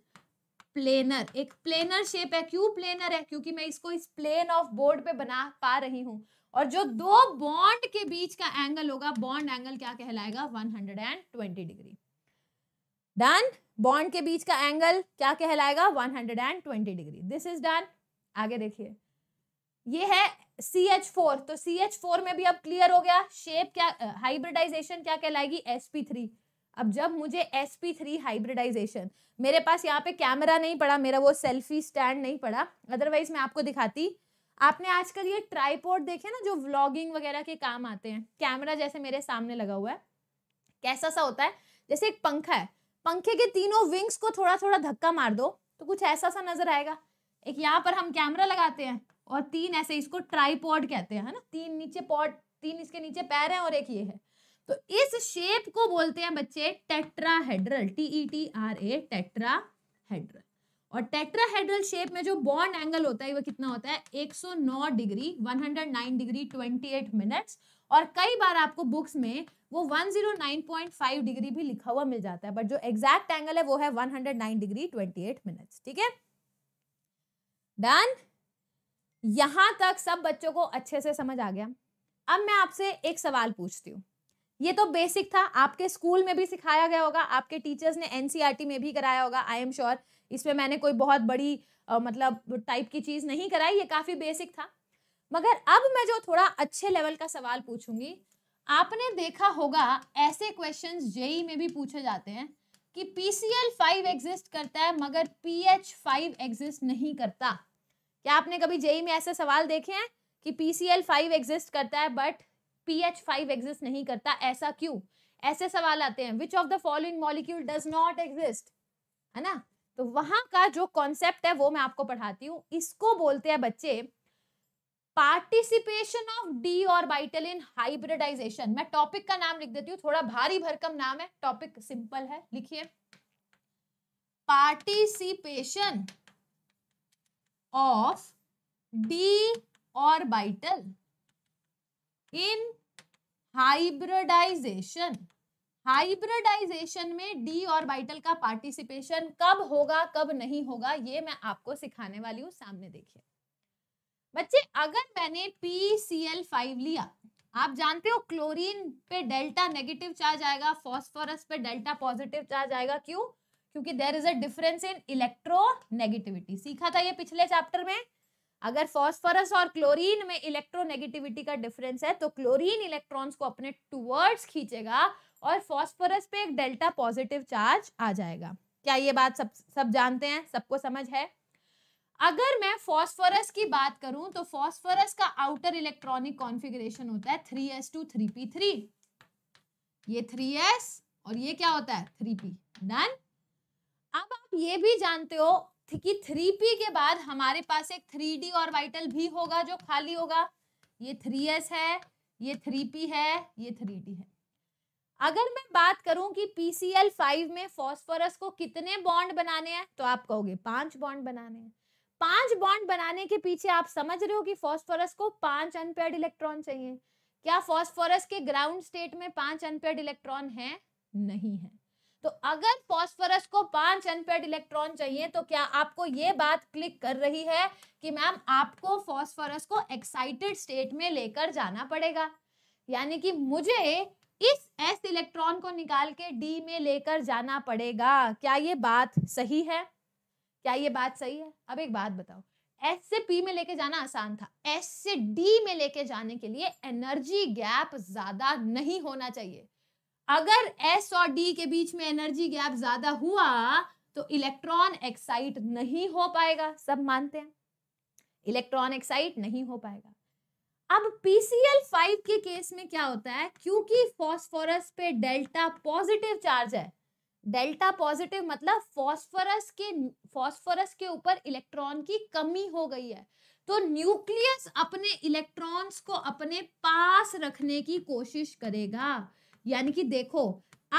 प्लेनर एक प्लेनर शेप है क्यों प्लेनर है क्योंकि मैं इसको इस प्लेन ऑफ बोर्ड पे बना पा रही हूं और जो दो बॉन्ड के बीच का एंगल होगा बॉन्ड एंगल क्या कहलाएगा 120 डिग्री डन बॉन्ड के बीच का एंगल क्या कहलाएगा 120 डिग्री दिस इज डन आगे देखिए ये है सी एच फोर तो सी एच फोर में भी अब क्लियर हो गया शेप क्या हाइब्रिडाइजेशन क्या कहलाएगी एस पी थ्री अब जब मुझे एस पी थ्री हाइब्रिडाइजेशन मेरे पास यहाँ पे कैमरा नहीं पड़ा मेरा वो सेल्फी स्टैंड नहीं पड़ा अदरवाइज मैं आपको दिखाती आपने आजकल ये ट्राईपोर्ट देखे ना जो व्लॉगिंग वगैरह के काम आते हैं कैमरा जैसे मेरे सामने लगा हुआ है कैसा सा होता है जैसे एक पंखा है पंखे के तीनों विंग्स को थोड़ा थोड़ा धक्का मार दो तो कुछ ऐसा सा नजर आएगा एक यहाँ पर हम कैमरा लगाते हैं और तीन ऐसे इसको ट्राईपॉड कहते हैं है ना तीन नीचे पॉड तीन इसके नीचे पैर है और एक ये है तो इस शेप को बोलते हैं बच्चे tetrahedral T E T R A tetrahedral और टेट्राहेड्रल शेप में जो बॉन्ड एंगल होता है वो कितना होता है 109 डिग्री 109 डिग्री 28 मिनट्स और कई बार आपको बुक्स में वो 109.5 डिग्री भी लिखा हुआ मिल जाता है बट जो एग्जैक्ट एंगल है वो है 109 डिग्री 28 मिनट्स ठीक है डन यहां तक सब बच्चों को अच्छे से समझ आ गया अब मैं आपसे एक सवाल पूछती हूँ ये तो बेसिक था आपके स्कूल में भी सिखाया गया होगा आपके टीचर्स ने एनसीईआरटी e में भी कराया होगा आई एम श्योर इसमें मैंने कोई बहुत बड़ी आ, मतलब टाइप की चीज़ नहीं कराई ये काफ़ी बेसिक था मगर अब मैं जो थोड़ा अच्छे लेवल का सवाल पूछूंगी आपने देखा होगा ऐसे क्वेश्चन जेई में भी पूछे जाते हैं कि P C L five exist करता है मगर पी एच फाइव एग्जिस्ट नहीं करता क्या आपने कभी जेई में ऐसे सवाल देखे हैं कि P C L five exist करता है but P H five exist नहीं करता ऐसा क्यों ऐसे सवाल आते हैं which of the following molecule does not exist है ना तो वहां का जो कॉन्सेप्ट है वो मैं आपको पढ़ाती हूँ इसको बोलते हैं बच्चे पार्टिसिपेशन ऑफ डी और बाइटल इन हाइब्रिडाइजेशन मैं टॉपिक का नाम लिख देती हूँ थोड़ा भारी भरकम नाम है टॉपिक सिंपल है लिखिए participation of d orbital in hybridisation hybridisation में डी ऑर्बिटल का पार्टिसिपेशन कब होगा कब नहीं होगा ये मैं आपको सिखाने वाली हूँ सामने देखिए बच्चे अगर मैंने पी सी एल फाइव लिया आप जानते हो क्लोरीन पे डेल्टा नेगेटिव चार्ज आएगा फॉस्फोरस पे डेल्टा पॉजिटिव चार्ज आएगा क्यों क्योंकि there is a difference in electronegativity सीखा था ये पिछले चैप्टर में अगर फॉस्फोरस और क्लोरीन में इलेक्ट्रोनेगेटिविटी का डिफरेंस है तो क्लोरीन इलेक्ट्रॉन्स को अपने टूवर्ड्स खींचेगा और फॉस्फोरस पे एक डेल्टा पॉजिटिव चार्ज आ जाएगा क्या ये बात सब सब जानते हैं सबको समझ है अगर मैं फॉस्फोरस की बात करूं तो फॉस्फोरस का आउटर इलेक्ट्रॉनिक कॉन्फिग्रेशन होता है three S two three P three ये थ्री एस और ये क्या होता है थ्री पी डन अब आप ये भी जानते हो कि थ्री पी के बाद हमारे पास एक थ्री डी और वाइटल भी होगा जो खाली होगा ये थ्री एस है ये थ्री पी है ये थ्री डी है अगर मैं बात करूं कि एल फाइव में फॉस्फोरस को कितने बॉन्ड बनाने हैं तो आप कहोगे पांच बॉन्ड बनाने हैं पांच बॉन्ड बनाने के पीछे आप समझ रहे हो कि फॉस्फोरस को पांच अनपेड इलेक्ट्रॉन चाहिए क्या फॉस्फोरस के ग्राउंड स्टेट में पांच अनपेड इलेक्ट्रॉन है नहीं है तो अगर फॉस्फोरस को पांच अनपेड इलेक्ट्रॉन चाहिए तो क्या आपको ये बात क्लिक कर रही है कि मैम आपको फॉस्फोरस को एक्साइटेड स्टेट में लेकर जाना पड़ेगा यानी कि मुझे इस एस इलेक्ट्रॉन को निकाल के डी में लेकर जाना पड़ेगा क्या ये बात सही है क्या ये बात सही है अब एक बात बताओ एस से पी में लेके जाना आसान था एस से डी में लेके जाने के लिए एनर्जी गैप ज्यादा नहीं होना चाहिए अगर एस और डी के बीच में एनर्जी गैप ज्यादा हुआ तो इलेक्ट्रॉन एक्साइट नहीं हो पाएगा सब मानते हैं इलेक्ट्रॉन एक्साइट नहीं हो पाएगा अब पीसीएल के केस में क्या होता है क्योंकि फॉस्फोरस पे डेल्टा पॉजिटिव चार्ज है डेल्टा पॉजिटिव मतलब फॉस्फोरस के फॉस्फोरस के ऊपर इलेक्ट्रॉन की कमी हो गई है तो न्यूक्लियस अपने इलेक्ट्रॉन्स को अपने पास रखने की कोशिश करेगा यानी कि देखो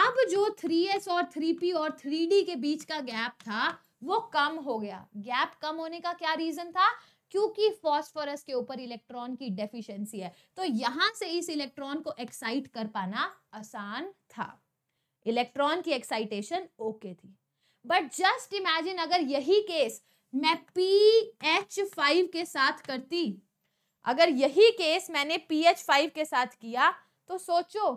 अब जो 3s और 3p और 3d के बीच का गैप था वो कम हो गया गैप कम होने का क्या रीजन था क्योंकि फास्फोरस के ऊपर इलेक्ट्रॉन की डेफिशिएंसी है तो यहां से इस इलेक्ट्रॉन को एक्साइट कर पाना आसान था इलेक्ट्रॉन की एक्साइटेशन ओके थी बट जस्ट इमेजिन अगर यही केस मैं पी एच फाइव के साथ करती अगर यही केस मैंने पी एच फाइव के साथ किया तो सोचो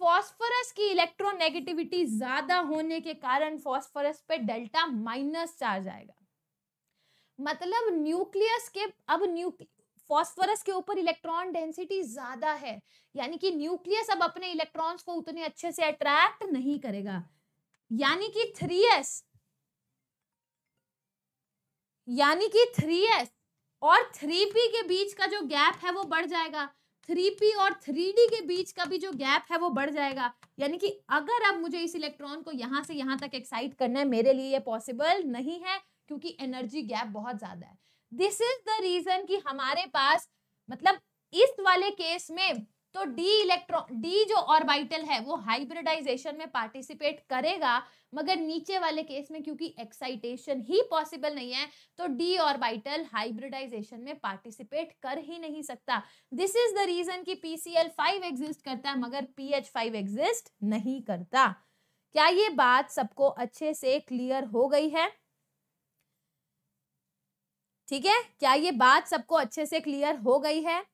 फॉस्फोरस की इलेक्ट्रोनेगेटिविटी ज्यादा होने के कारण फॉस्फोरस पे डेल्टा माइनस चार्ज आएगा मतलब न्यूक्लियस के अब न्यूक्लियस फॉस्फोरस के ऊपर इलेक्ट्रॉन डेंसिटी ज्यादा है यानी कि न्यूक्लियस अब अपने इलेक्ट्रॉन्स को उतने अच्छे से अट्रैक्ट नहीं करेगा यानी कि 3s यानी कि 3s और 3p के बीच का जो गैप है वो बढ़ जाएगा थ्री और थ्री के बीच का भी जो गैप है वो बढ़ जाएगा यानी कि अगर अब मुझे इस इलेक्ट्रॉन को यहाँ से यहाँ तक एक्साइट करना है मेरे लिए ये पॉसिबल नहीं है क्योंकि एनर्जी गैप बहुत ज़्यादा है दिस इज द रीज़न कि हमारे पास मतलब इस वाले केस में तो डी इलेक्ट्रॉन डी जो ऑर्बिटल है वो हाइब्रिडाइजेशन में पार्टिसिपेट करेगा मगर नीचे वाले केस में क्योंकि एक्साइटेशन ही पॉसिबल नहीं है तो डी ऑर्बिटल हाइब्रिडाइजेशन में पार्टिसिपेट कर ही नहीं सकता दिस इज द रीजन कि पीसीएल फाइव एग्जिस्ट करता है मगर पी एच फाइव एग्जिस्ट नहीं करता क्या ये बात सबको अच्छे से क्लियर हो गई है ठीक है क्या ये बात सबको अच्छे से क्लियर हो गई है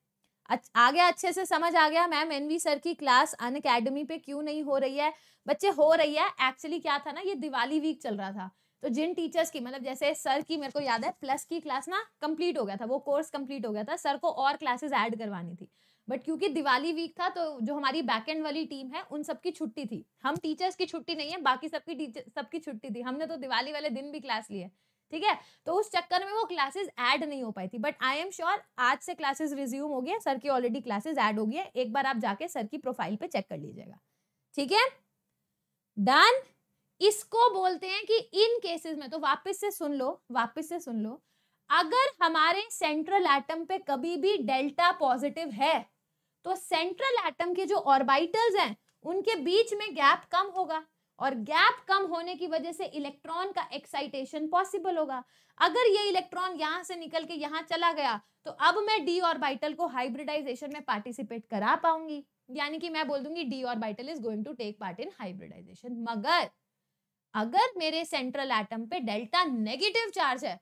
आगे अच्छे से समझ आ गया मैम एनवी सर की क्लास अन अकेडमी पे क्यों नहीं हो रही है बच्चे हो रही है एक्चुअली क्या था ना ये दिवाली वीक चल रहा था तो जिन टीचर्स की मतलब जैसे सर की मेरे को याद है प्लस की क्लास ना कंप्लीट हो गया था वो कोर्स कंप्लीट हो गया था सर को और क्लासेस ऐड करवानी थी बट क्योंकि दिवाली वीक था तो जो हमारी बैक एंड वाली टीम है उन सबकी छुट्टी थी हम टीचर्स की छुट्टी नहीं है बाकी सबकी टीचर सबकी छुट्टी थी हमने तो दिवाली वाले दिन भी क्लास ली है ठीक है तो उस चक्कर में वो क्लासेस ऐड नहीं हो पाई थी बट आई एम श्योर आज से क्लासेस रिज्यूम हो गया सर की ऑलरेडी क्लासेस ऐड हो गई है एक बार आप जाके सर की प्रोफाइल पे चेक कर लीजिएगा ठीक है डन इसको बोलते हैं कि इन केसेस में तो वापस से सुन लो वापस से सुन लो अगर हमारे सेंट्रल एटम पे कभी भी डेल्टा पॉजिटिव है तो सेंट्रल एटम के जो ऑर्बिटल्स हैं उनके बीच में गैप कम होगा और गैप कम होने की वजह से इलेक्ट्रॉन का एक्साइटेशन पॉसिबल होगा अगर ये इलेक्ट्रॉन यहाँ से निकल के यहाँ चला गया तो अब मैं डी बाइटल को हाइब्रिडाइजेशन में पार्टिसिपेट करा पाऊंगी यानी कि मैं बोल दूंगी D orbital is going to take part in hybridisation मगर अगर मेरे सेंट्रल एटम पे डेल्टा नेगेटिव चार्ज है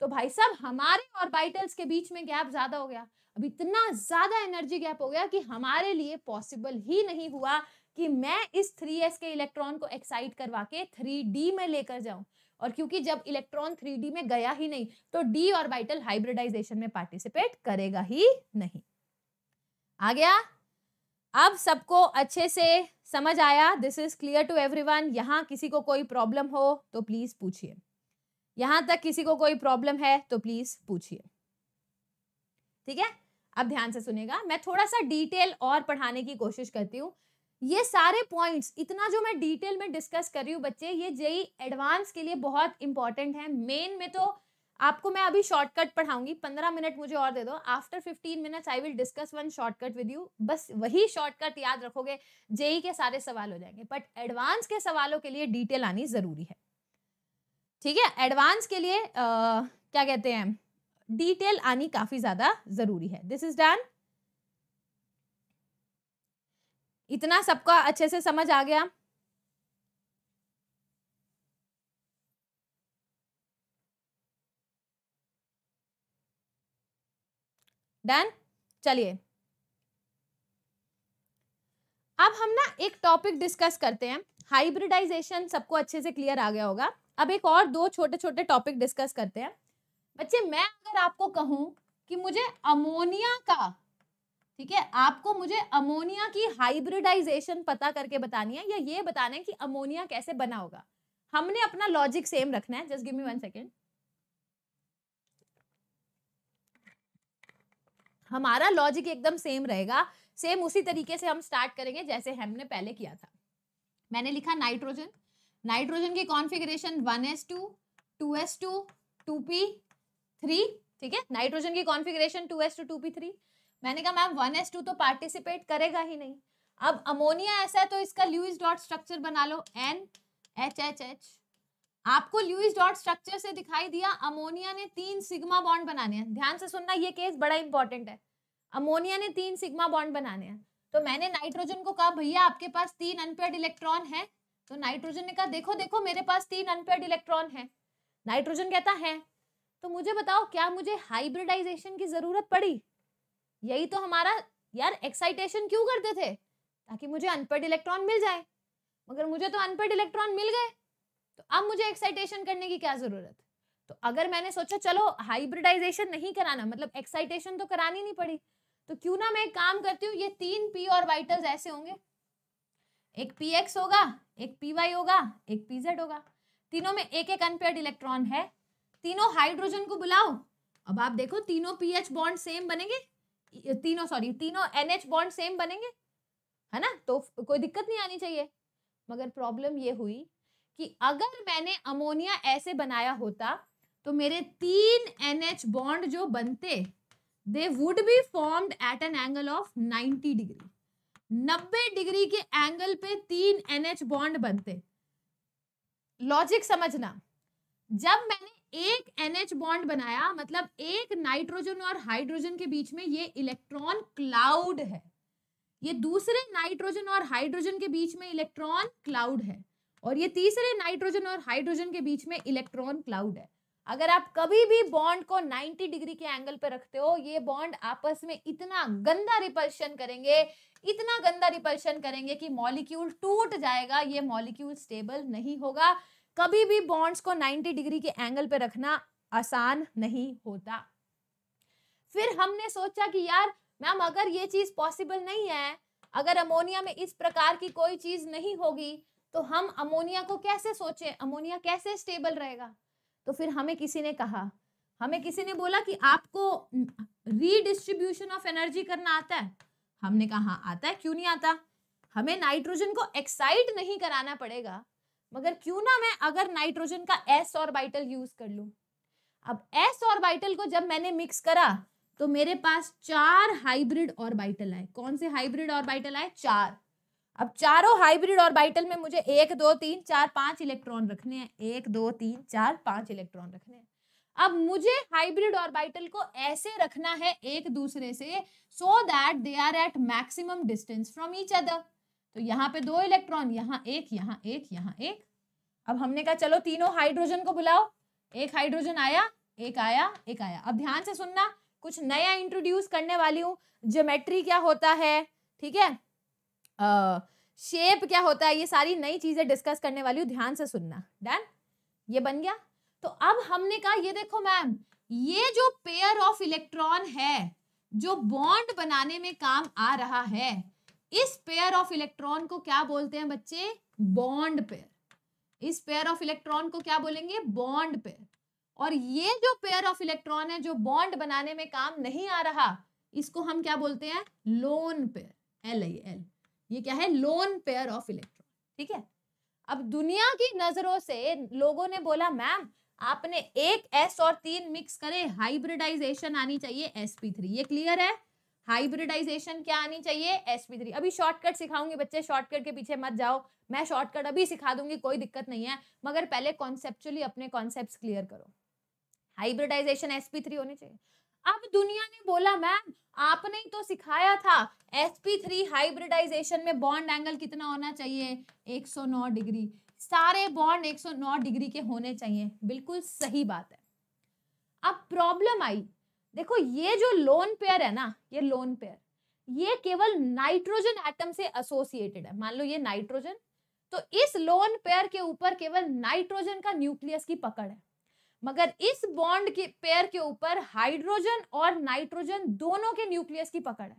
तो भाई साहब हमारे और बाइटल्स के बीच में गैप ज्यादा हो गया अब इतना ज्यादा एनर्जी गैप हो गया कि हमारे लिए पॉसिबल ही नहीं हुआ कि मैं इस 3s के इलेक्ट्रॉन को एक्साइट करवा के 3d में लेकर जाऊं और क्योंकि जब इलेक्ट्रॉन 3d में गया ही नहीं तो और ऑर्बिटल हाइब्रिडाइजेशन में पार्टिसिपेट करेगा ही नहीं आ गया अब सबको अच्छे से समझ आया this is clear to everyone यहाँ किसी को कोई प्रॉब्लम हो तो प्लीज पूछिए यहां तक किसी को कोई प्रॉब्लम है तो प्लीज पूछिए ठीक है अब ध्यान से सुनेगा मैं थोड़ा सा डिटेल और पढ़ाने की कोशिश करती हूँ ये सारे पॉइंट्स इतना जो मैं डिटेल में डिस्कस कर रही हूँ बच्चे ये जेई एडवांस के लिए बहुत इंपॉर्टेंट है मेन में तो आपको मैं अभी शॉर्टकट पढ़ाऊंगी पंद्रह मिनट मुझे और दे दो after fifteen minutes I will discuss one shortcut with you बस वही शॉर्टकट याद रखोगे जेई के सारे सवाल हो जाएंगे बट एडवांस के सवालों के लिए डिटेल आनी ज़रूरी है ठीक है एडवांस के लिए आ, क्या कहते हैं डिटेल आनी काफ़ी ज़्यादा ज़रूरी है दिस इज डन इतना सबका अच्छे से समझ आ गया डन चलिए अब हम ना एक टॉपिक डिस्कस करते हैं हाइब्रिडाइजेशन सबको अच्छे से क्लियर आ गया होगा अब एक और दो छोटे छोटे टॉपिक डिस्कस करते हैं बच्चे मैं अगर आपको कहूं कि मुझे अमोनिया का ठीक है आपको मुझे अमोनिया की हाइब्रिडाइजेशन पता करके बतानी है या ये बताना है कि अमोनिया कैसे बना होगा हमने अपना लॉजिक सेम रखना है just give me one second हमारा लॉजिक एकदम सेम रहेगा सेम उसी तरीके से हम स्टार्ट करेंगे जैसे हमने पहले किया था मैंने लिखा नाइट्रोजन नाइट्रोजन की configuration one S two two S two two P three ठीक है नाइट्रोजन की configuration two S two two P three मैंने कहा मैम वन एस टू तो पार्टिसिपेट करेगा ही नहीं अब अमोनिया ऐसा है तो इसका ल्यूज डॉट स्ट्रक्चर बना लो एन एच एच एच आपको ल्यूज डॉट स्ट्रक्चर से दिखाई दिया अमोनिया ने तीन सिग्मा बॉन्ड बनाने हैं ध्यान से सुनना ये केस बड़ा इंपॉर्टेंट है अमोनिया ने तीन सिग्मा बॉन्ड बनाने हैं तो मैंने नाइट्रोजन को कहा भैया आपके पास तीन अनपेड इलेक्ट्रॉन है तो नाइट्रोजन ने कहा देखो देखो मेरे पास तीन अनपेड इलेक्ट्रॉन है नाइट्रोजन कहता है तो मुझे बताओ क्या मुझे हाइब्रिडाइजेशन की जरूरत पड़ी यही तो हमारा यार एक्साइटेशन क्यों करते थे ताकि मुझे अनपढ़ इलेक्ट्रॉन मिल जाए मगर मुझे तो अनपढ़ इलेक्ट्रॉन मिल गए तो अब मुझे एक्साइटेशन करने की क्या ज़रूरत तो अगर मैंने सोचा चलो हाइब्रिडाइजेशन नहीं कराना मतलब एक्साइटेशन तो करानी नहीं पड़ी तो क्यों ना मैं एक काम करती हूँ ये तीन पी और वाइटल्स ऐसे होंगे एक पी एक्स होगा एक पी वाई होगा एक पी जेड होगा तीनों में एक एक अनपेड इलेक्ट्रॉन है तीनों हाइड्रोजन को बुलाओ अब आप देखो तीनों पीएच बॉन्ड सेम बनेंगे तीनों सॉरी तीनों एनएच बॉन्ड सेम बनेंगे है ना तो कोई दिक्कत नहीं आनी चाहिए मगर प्रॉब्लम ये हुई कि अगर मैंने अमोनिया ऐसे बनाया होता तो मेरे तीन एनएच बॉन्ड जो बनते they would be formed at an angle of 90 degree 90 degree के एंगल पे तीन एनएच बॉन्ड बनते लॉजिक समझना जब मैंने एक एनएच बॉन्ड बनाया मतलब एक नाइट्रोजन और हाइड्रोजन के बीच में ये इलेक्ट्रॉन क्लाउड है ये दूसरे नाइट्रोजन और हाइड्रोजन के बीच में इलेक्ट्रॉन क्लाउड है और ये तीसरे नाइट्रोजन और हाइड्रोजन के बीच में इलेक्ट्रॉन क्लाउड है अगर आप कभी भी बॉन्ड को 90 डिग्री के एंगल पर रखते हो ये बॉन्ड आपस में इतना गंदा रिपल्शन करेंगे इतना गंदा रिपल्शन करेंगे कि मॉलिक्यूल टूट जाएगा ये मॉलिक्यूल स्टेबल नहीं होगा कभी भी बॉन्ड्स को 90 डिग्री के एंगल पे रखना आसान नहीं होता फिर हमने सोचा कि यार मैम अगर ये चीज पॉसिबल नहीं है अगर अमोनिया में इस प्रकार की कोई चीज नहीं होगी तो हम अमोनिया को कैसे सोचे अमोनिया कैसे स्टेबल रहेगा तो फिर हमें किसी ने कहा हमें किसी ने बोला कि आपको रीडिस्ट्रीब्यूशन ऑफ एनर्जी करना आता है हमने कहा आता है क्यों नहीं आता हमें नाइट्रोजन को एक्साइट नहीं कराना पड़ेगा मगर क्यों ना मैं अगर नाइट्रोजन का एस और बाइटल यूज कर लू अब एस और बाइटल को जब मैंने मिक्स करा तो मेरे पास चार हाइब्रिड बाइटल आए कौन से हाइब्रिड बाइटल आए चार अब चारों हाइब्रिड और बाइटल में मुझे एक दो तीन चार पांच इलेक्ट्रॉन रखने हैं एक दो तीन चार पांच इलेक्ट्रॉन रखने हैं अब मुझे हाइब्रिड बाइटल को ऐसे रखना है एक दूसरे से so that they are at maximum distance from each other तो यहाँ पे दो इलेक्ट्रॉन यहाँ एक यहाँ एक यहाँ एक अब हमने कहा चलो तीनों हाइड्रोजन को बुलाओ एक हाइड्रोजन आया एक आया एक आया अब ध्यान से सुनना कुछ नया इंट्रोड्यूस करने वाली हूँ ज्योमेट्री क्या होता है ठीक है शेप क्या होता है ये सारी नई चीजें डिस्कस करने वाली हूँ ध्यान से सुनना डन ये बन गया तो अब हमने कहा ये देखो मैम ये जो पेयर ऑफ इलेक्ट्रॉन है जो बॉन्ड बनाने में काम आ रहा है इस पेयर ऑफ इलेक्ट्रॉन को क्या बोलते हैं बच्चे बॉन्ड पेयर इस पेयर ऑफ इलेक्ट्रॉन को क्या बोलेंगे बॉन्ड पेयर और ये जो पेयर ऑफ इलेक्ट्रॉन है जो बॉन्ड बनाने में काम नहीं आ रहा इसको हम क्या बोलते हैं lone pair L I L ये क्या है लोन पेयर ऑफ इलेक्ट्रॉन ठीक है अब दुनिया की नजरों से लोगों ने बोला मैम आपने एक एस और तीन मिक्स करे हाइब्रिडाइजेशन आनी चाहिए एस पी थ्री ये क्लियर है हाइब्रिडाइजेशन क्या आनी चाहिए एस थ्री अभी शॉर्टकट सिखाऊंगी बच्चे शॉर्टकट के पीछे मत जाओ मैं शॉर्टकट अभी सिखा दूंगी कोई दिक्कत नहीं है मगर पहले कॉन्सेप्चुअली अपने कॉन्सेप्ट क्लियर करो हाइब्रिडाइजेशन एस थ्री होने चाहिए अब दुनिया ने बोला मैम आपने तो सिखाया था एस पी थ्री हाइब्रिडाइजेशन में बॉन्ड एंगल कितना होना चाहिए 109 डिग्री सारे बॉन्ड 109 डिग्री के होने चाहिए बिल्कुल सही बात है अब प्रॉब्लम आई देखो ये जो लोन पेयर है ना ये लोन पेयर ये केवल नाइट्रोजन एटम से एसोसिएटेड है मान लो ये नाइट्रोजन तो इस लोन पेयर के ऊपर केवल नाइट्रोजन का न्यूक्लियस की पकड़ है मगर इस बॉन्ड के पेयर के ऊपर हाइड्रोजन और नाइट्रोजन दोनों के न्यूक्लियस की पकड़ है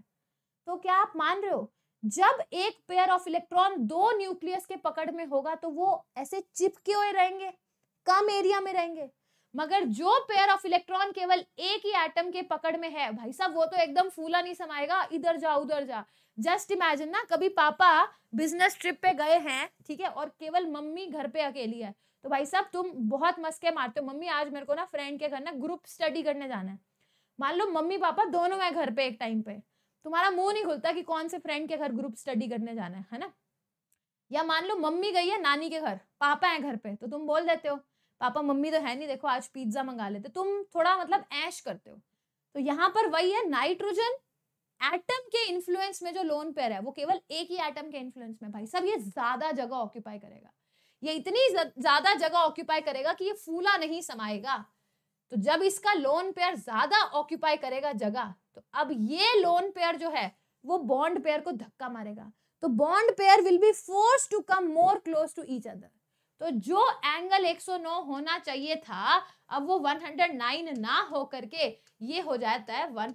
तो क्या आप मान रहे हो जब एक पेयर ऑफ इलेक्ट्रॉन दो न्यूक्लियस के पकड़ में होगा तो वो ऐसे चिपके हुए रहेंगे कम एरिया में रहेंगे मगर जो पेयर ऑफ इलेक्ट्रॉन केवल एक ही एटम के पकड़ में है भाई साहब वो तो एकदम फूला नहीं समाएगा इधर जा उधर जा जस्ट इमेजिन ना कभी पापा बिजनेस ट्रिप पे गए हैं ठीक है और केवल मम्मी घर पे अकेली है तो भाई साहब तुम बहुत मस्के मारते हो मम्मी आज मेरे को ना फ्रेंड के घर ना ग्रुप स्टडी करने जाना है मान लो मम्मी पापा दोनों हैं घर पे एक टाइम पे तुम्हारा मुंह नहीं खुलता कि कौन से फ्रेंड के घर ग्रुप स्टडी करने जाना है है ना या मान लो मम्मी गई है नानी के घर पापा है घर पे तो तुम बोल देते हो पापा मम्मी तो है नहीं देखो आज पिज्जा मंगा लेते तुम थोड़ा मतलब ऐश करते हो तो यहाँ पर वही है नाइट्रोजन एटम के इन्फ्लुएंस में जो लोन पेयर है वो केवल एक ही एटम के इन्फ्लुएंस में भाई सब ये ज्यादा जगह ऑक्यूपाई करेगा ये इतनी ज्यादा जगह ऑक्यूपाई करेगा कि ये फूला नहीं समाएगा तो जब इसका लोन पेयर ज्यादा ऑक्यूपाई करेगा जगह तो अब ये लोन पेयर जो है वो बॉन्ड पेयर को धक्का मारेगा तो bond pair will be force to come more close to each other तो जो एंगल 109 होना चाहिए था अब वो 109 ना हो करके ये हो जाता है 107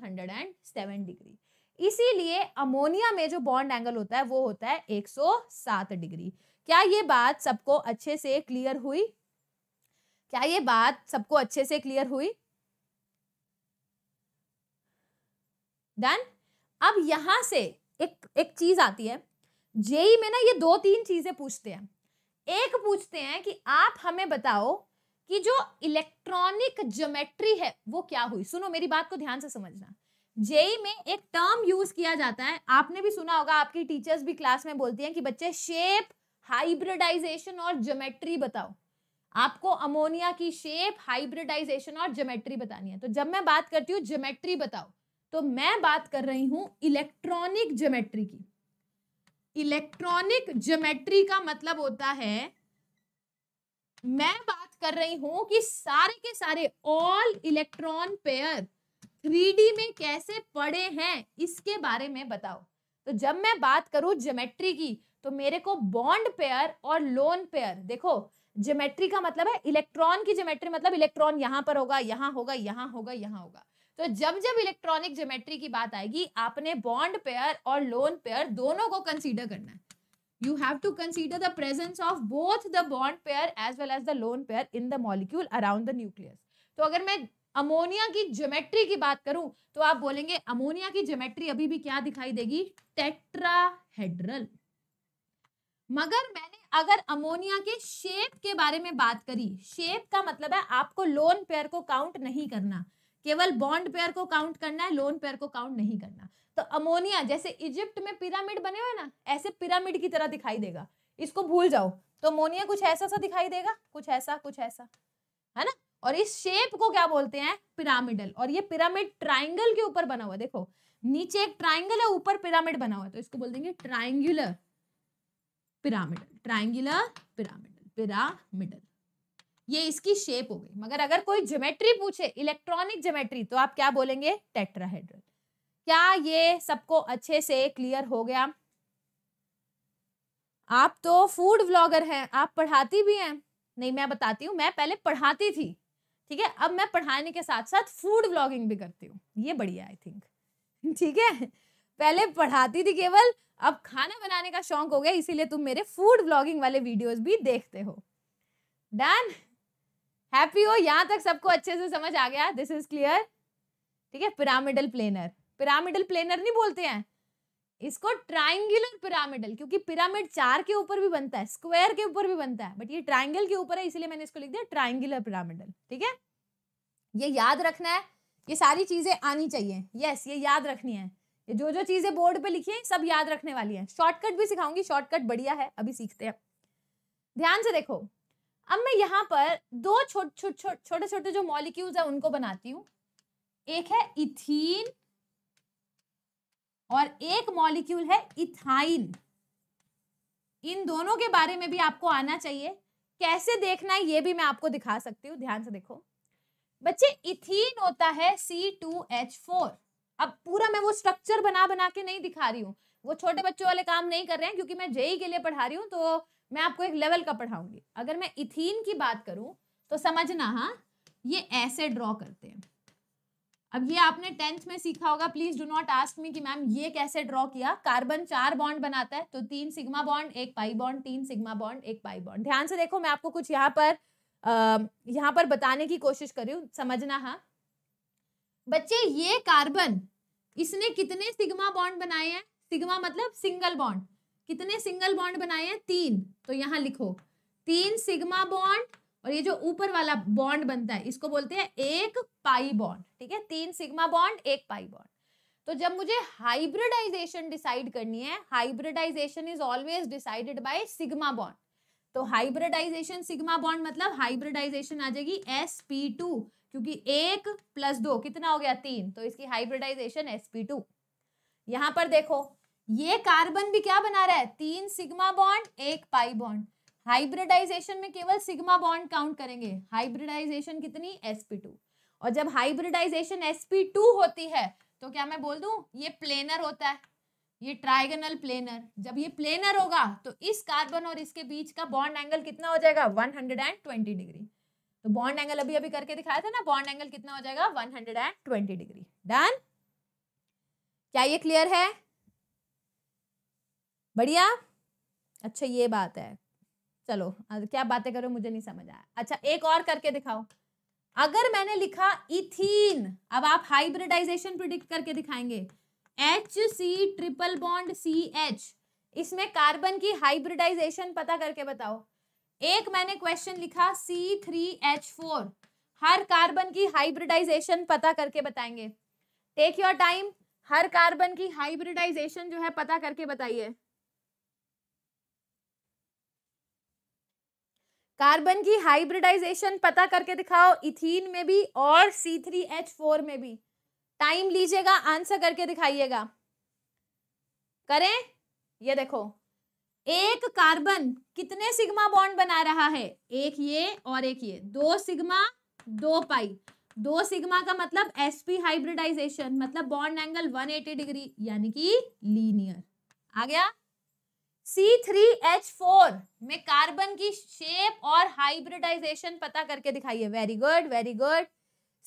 डिग्री इसीलिए अमोनिया में जो बॉन्ड एंगल होता है वो होता है 107 डिग्री क्या ये बात सबको अच्छे से क्लियर हुई क्या ये बात सबको अच्छे से क्लियर हुई डन अब यहां से एक एक चीज आती है जेई में ना ये दो तीन चीजें पूछते हैं एक पूछते हैं कि आप हमें बताओ कि जो इलेक्ट्रॉनिक ज्योमेट्री है वो क्या हुई सुनो मेरी बात को ध्यान से समझना जेई में एक टर्म यूज किया जाता है आपने भी सुना होगा आपकी टीचर्स भी क्लास में बोलती हैं कि बच्चे शेप हाइब्रिडाइजेशन और ज्योमेट्री बताओ आपको अमोनिया की शेप हाइब्रिडाइजेशन और ज्योमेट्री बतानी है तो जब मैं बात करती हूँ ज्योमेट्री बताओ तो मैं बात कर रही हूँ इलेक्ट्रॉनिक ज्योमेट्री की इलेक्ट्रॉनिक ज्योमेट्री का मतलब होता है मैं बात कर रही हूं कि सारे के सारे ऑल इलेक्ट्रॉन पेयर थ्री में कैसे पड़े हैं इसके बारे में बताओ तो जब मैं बात करूं ज्योमेट्री की तो मेरे को बॉन्ड पेयर और लोन पेयर देखो ज्योमेट्री का मतलब है इलेक्ट्रॉन की ज्योमेट्री मतलब इलेक्ट्रॉन यहां पर होगा यहां होगा यहां होगा यहां होगा तो जब जब इलेक्ट्रॉनिक ज्योमेट्री की बात आएगी आपने बॉन्ड पेयर और लोन पेयर दोनों को कंसीडर करना है you have to consider the presence of both the bond pair as well as the lone pair in the molecule around the nucleus तो अगर मैं अमोनिया की ज्योमेट्री की बात करूं तो आप बोलेंगे अमोनिया की ज्योमेट्री अभी भी क्या दिखाई देगी टेट्राहेड्रल मगर मैंने अगर अमोनिया के शेप के बारे में बात करी शेप का मतलब है आपको लोन पेयर को काउंट नहीं करना केवल बॉन्ड पेयर को काउंट करना है लोन पेयर को काउंट नहीं करना तो अमोनिया जैसे इजिप्ट में पिरामिड बने हुए ना ऐसे पिरामिड की तरह दिखाई देगा इसको भूल जाओ तो अमोनिया कुछ ऐसा सा दिखाई देगा कुछ ऐसा कुछ ऐसा है ना और इस शेप को क्या बोलते हैं पिरामिडल और ये पिरामिड ट्राइंगल के ऊपर बना हुआ देखो नीचे एक ट्राइंगल है ऊपर पिरामिड बना हुआ तो इसको बोल देंगे triangular pyramidal triangular pyramidal pyramidal ये इसकी शेप हो गई मगर अगर कोई ज्योमेट्री पूछे इलेक्ट्रॉनिक ज्योमेट्री तो आप क्या बोलेंगे टेट्राहेड्रल क्या ये सबको अच्छे से क्लियर हो गया आप तो फूड व्लॉगर हैं आप पढ़ाती भी हैं नहीं मैं बताती हूँ मैं पहले पढ़ाती थी ठीक है अब मैं पढ़ाने के साथ साथ फूड व्लॉगिंग भी करती हूँ ये बढ़िया आई थिंक ठीक है पहले पढ़ाती थी केवल अब खाना बनाने का शौक हो गया इसीलिए तुम मेरे फूड व्लॉगिंग वाले वीडियोस भी देखते हो डन हैप्पी हो यहाँ तक सबको अच्छे से समझ आ गया दिस इज क्लियर ठीक है पिरामिडल प्लेनर पिरामिडल प्लेनर नहीं बोलते हैं इसको ट्राइंगुलर पिरामिडल क्योंकि पिरामिड चार के ऊपर भी बनता है स्क्वायर के ऊपर भी बनता है बट ये ट्राइंगल के ऊपर है इसलिए मैंने इसको लिख दिया ट्राइंगुलर पिरामिडल ठीक है ये याद रखना है ये सारी चीजें आनी चाहिए यस ये याद रखनी है ये जो जो चीजें बोर्ड पे लिखी है सब याद रखने वाली है शॉर्टकट भी सिखाऊंगी शॉर्टकट बढ़िया है अभी सीखते हैं ध्यान से देखो अब मैं यहाँ पर दो छोटे छोट छोट छोटे छोटे जो मॉलिक्यूल्स है उनको बनाती हूँ एक है इथीन और एक मॉलिक्यूल है इथाइन इन दोनों के बारे में भी आपको आना चाहिए कैसे देखना है ये भी मैं आपको दिखा सकती हूँ ध्यान से देखो बच्चे इथीन होता है सी टू एच फोर अब पूरा मैं वो स्ट्रक्चर बना बना के नहीं दिखा रही हूँ वो छोटे बच्चों वाले काम नहीं कर रहे हैं क्योंकि मैं जेई e के लिए पढ़ा रही हूँ तो मैं आपको एक लेवल का पढ़ाऊंगी अगर मैं इथीन की बात करूं तो समझना हाँ ये ऐसे ड्रॉ करते हैं अब ये आपने टेंथ में सीखा होगा please do not ask me कि मैम ये कैसे ड्रॉ किया कार्बन चार बॉन्ड बनाता है तो तीन सिग्मा बॉन्ड एक पाई बॉन्ड तीन सिग्मा बॉन्ड एक पाई बॉन्ड ध्यान से देखो मैं आपको कुछ यहाँ पर अः यहाँ पर बताने की कोशिश कर रही हूँ समझना हाँ बच्चे ये कार्बन इसने कितने सिग्मा बॉन्ड बनाए हैं सिग्मा मतलब सिंगल बॉन्ड कितने सिंगल बॉन्ड बनाए हैं तीन तो यहाँ लिखो तीन सिग्मा बॉन्ड और ये जो ऊपर वाला बॉन्ड बनता है इसको बोलते हैं एक पाई बॉन्ड ठीक है तीन सिग्मा बॉन्ड एक पाई बॉन्ड तो जब मुझे हाइब्रिडाइजेशन डिसाइड करनी है hybridisation is always decided by sigma bond तो हाइब्रिडाइजेशन सिग्मा बॉन्ड मतलब हाइब्रिडाइजेशन आ जाएगी एस पी टू क्योंकि एक प्लस दो कितना हो गया तीन तो इसकी हाइब्रिडाइजेशन एस पी टू यहां पर देखो ये कार्बन भी क्या बना रहा है तीन सिग्मा बॉन्ड एक पाई बॉन्ड हाइब्रिडाइजेशन में केवल सिग्मा बॉन्ड काउंट करेंगे हाइब्रिडाइजेशन कितनी sp2 और जब हाइब्रिडाइजेशन sp2 होती है तो क्या मैं बोल दू ये प्लेनर होता है ये ट्राइगनल प्लेनर जब ये प्लेनर होगा तो इस कार्बन और इसके बीच का बॉन्ड एंगल कितना हो जाएगा 120 डिग्री तो बॉन्ड एंगल अभी अभी करके दिखाया था ना बॉन्ड एंगल कितना हो जाएगा 120 डिग्री डन क्या ये क्लियर है बढ़िया अच्छा ये बात है चलो क्या बातें करो मुझे नहीं समझ आया अच्छा एक और करके दिखाओ अगर मैंने लिखा इथीन अब आप हाइब्रिडाइजेशन प्रिडिक्ट करके दिखाएंगे H C triple bond C H इसमें कार्बन की हाइब्रिडाइजेशन पता करके बताओ एक मैंने क्वेश्चन लिखा सी थ्री एच फोर हर कार्बन की हाइब्रिडाइजेशन पता करके बताएंगे टेक योर टाइम हर कार्बन की हाइब्रिडाइजेशन जो है पता करके बताइए कार्बन की हाइब्रिडाइजेशन पता करके दिखाओ इथीन में भी और सी थ्री एच फोर में भी टाइम लीजिएगा आंसर करके दिखाइएगा करें ये देखो एक कार्बन कितने सिग्मा बॉन्ड बना रहा है एक ये और एक ये दो सिग्मा दो पाई दो सिग्मा का मतलब एसपी हाइब्रिडाइजेशन मतलब बॉन्ड एंगल 180 डिग्री यानी कि लीनियर आ गया C3H4 में कार्बन की शेप और हाइब्रिडाइजेशन पता करके दिखाइए very good very good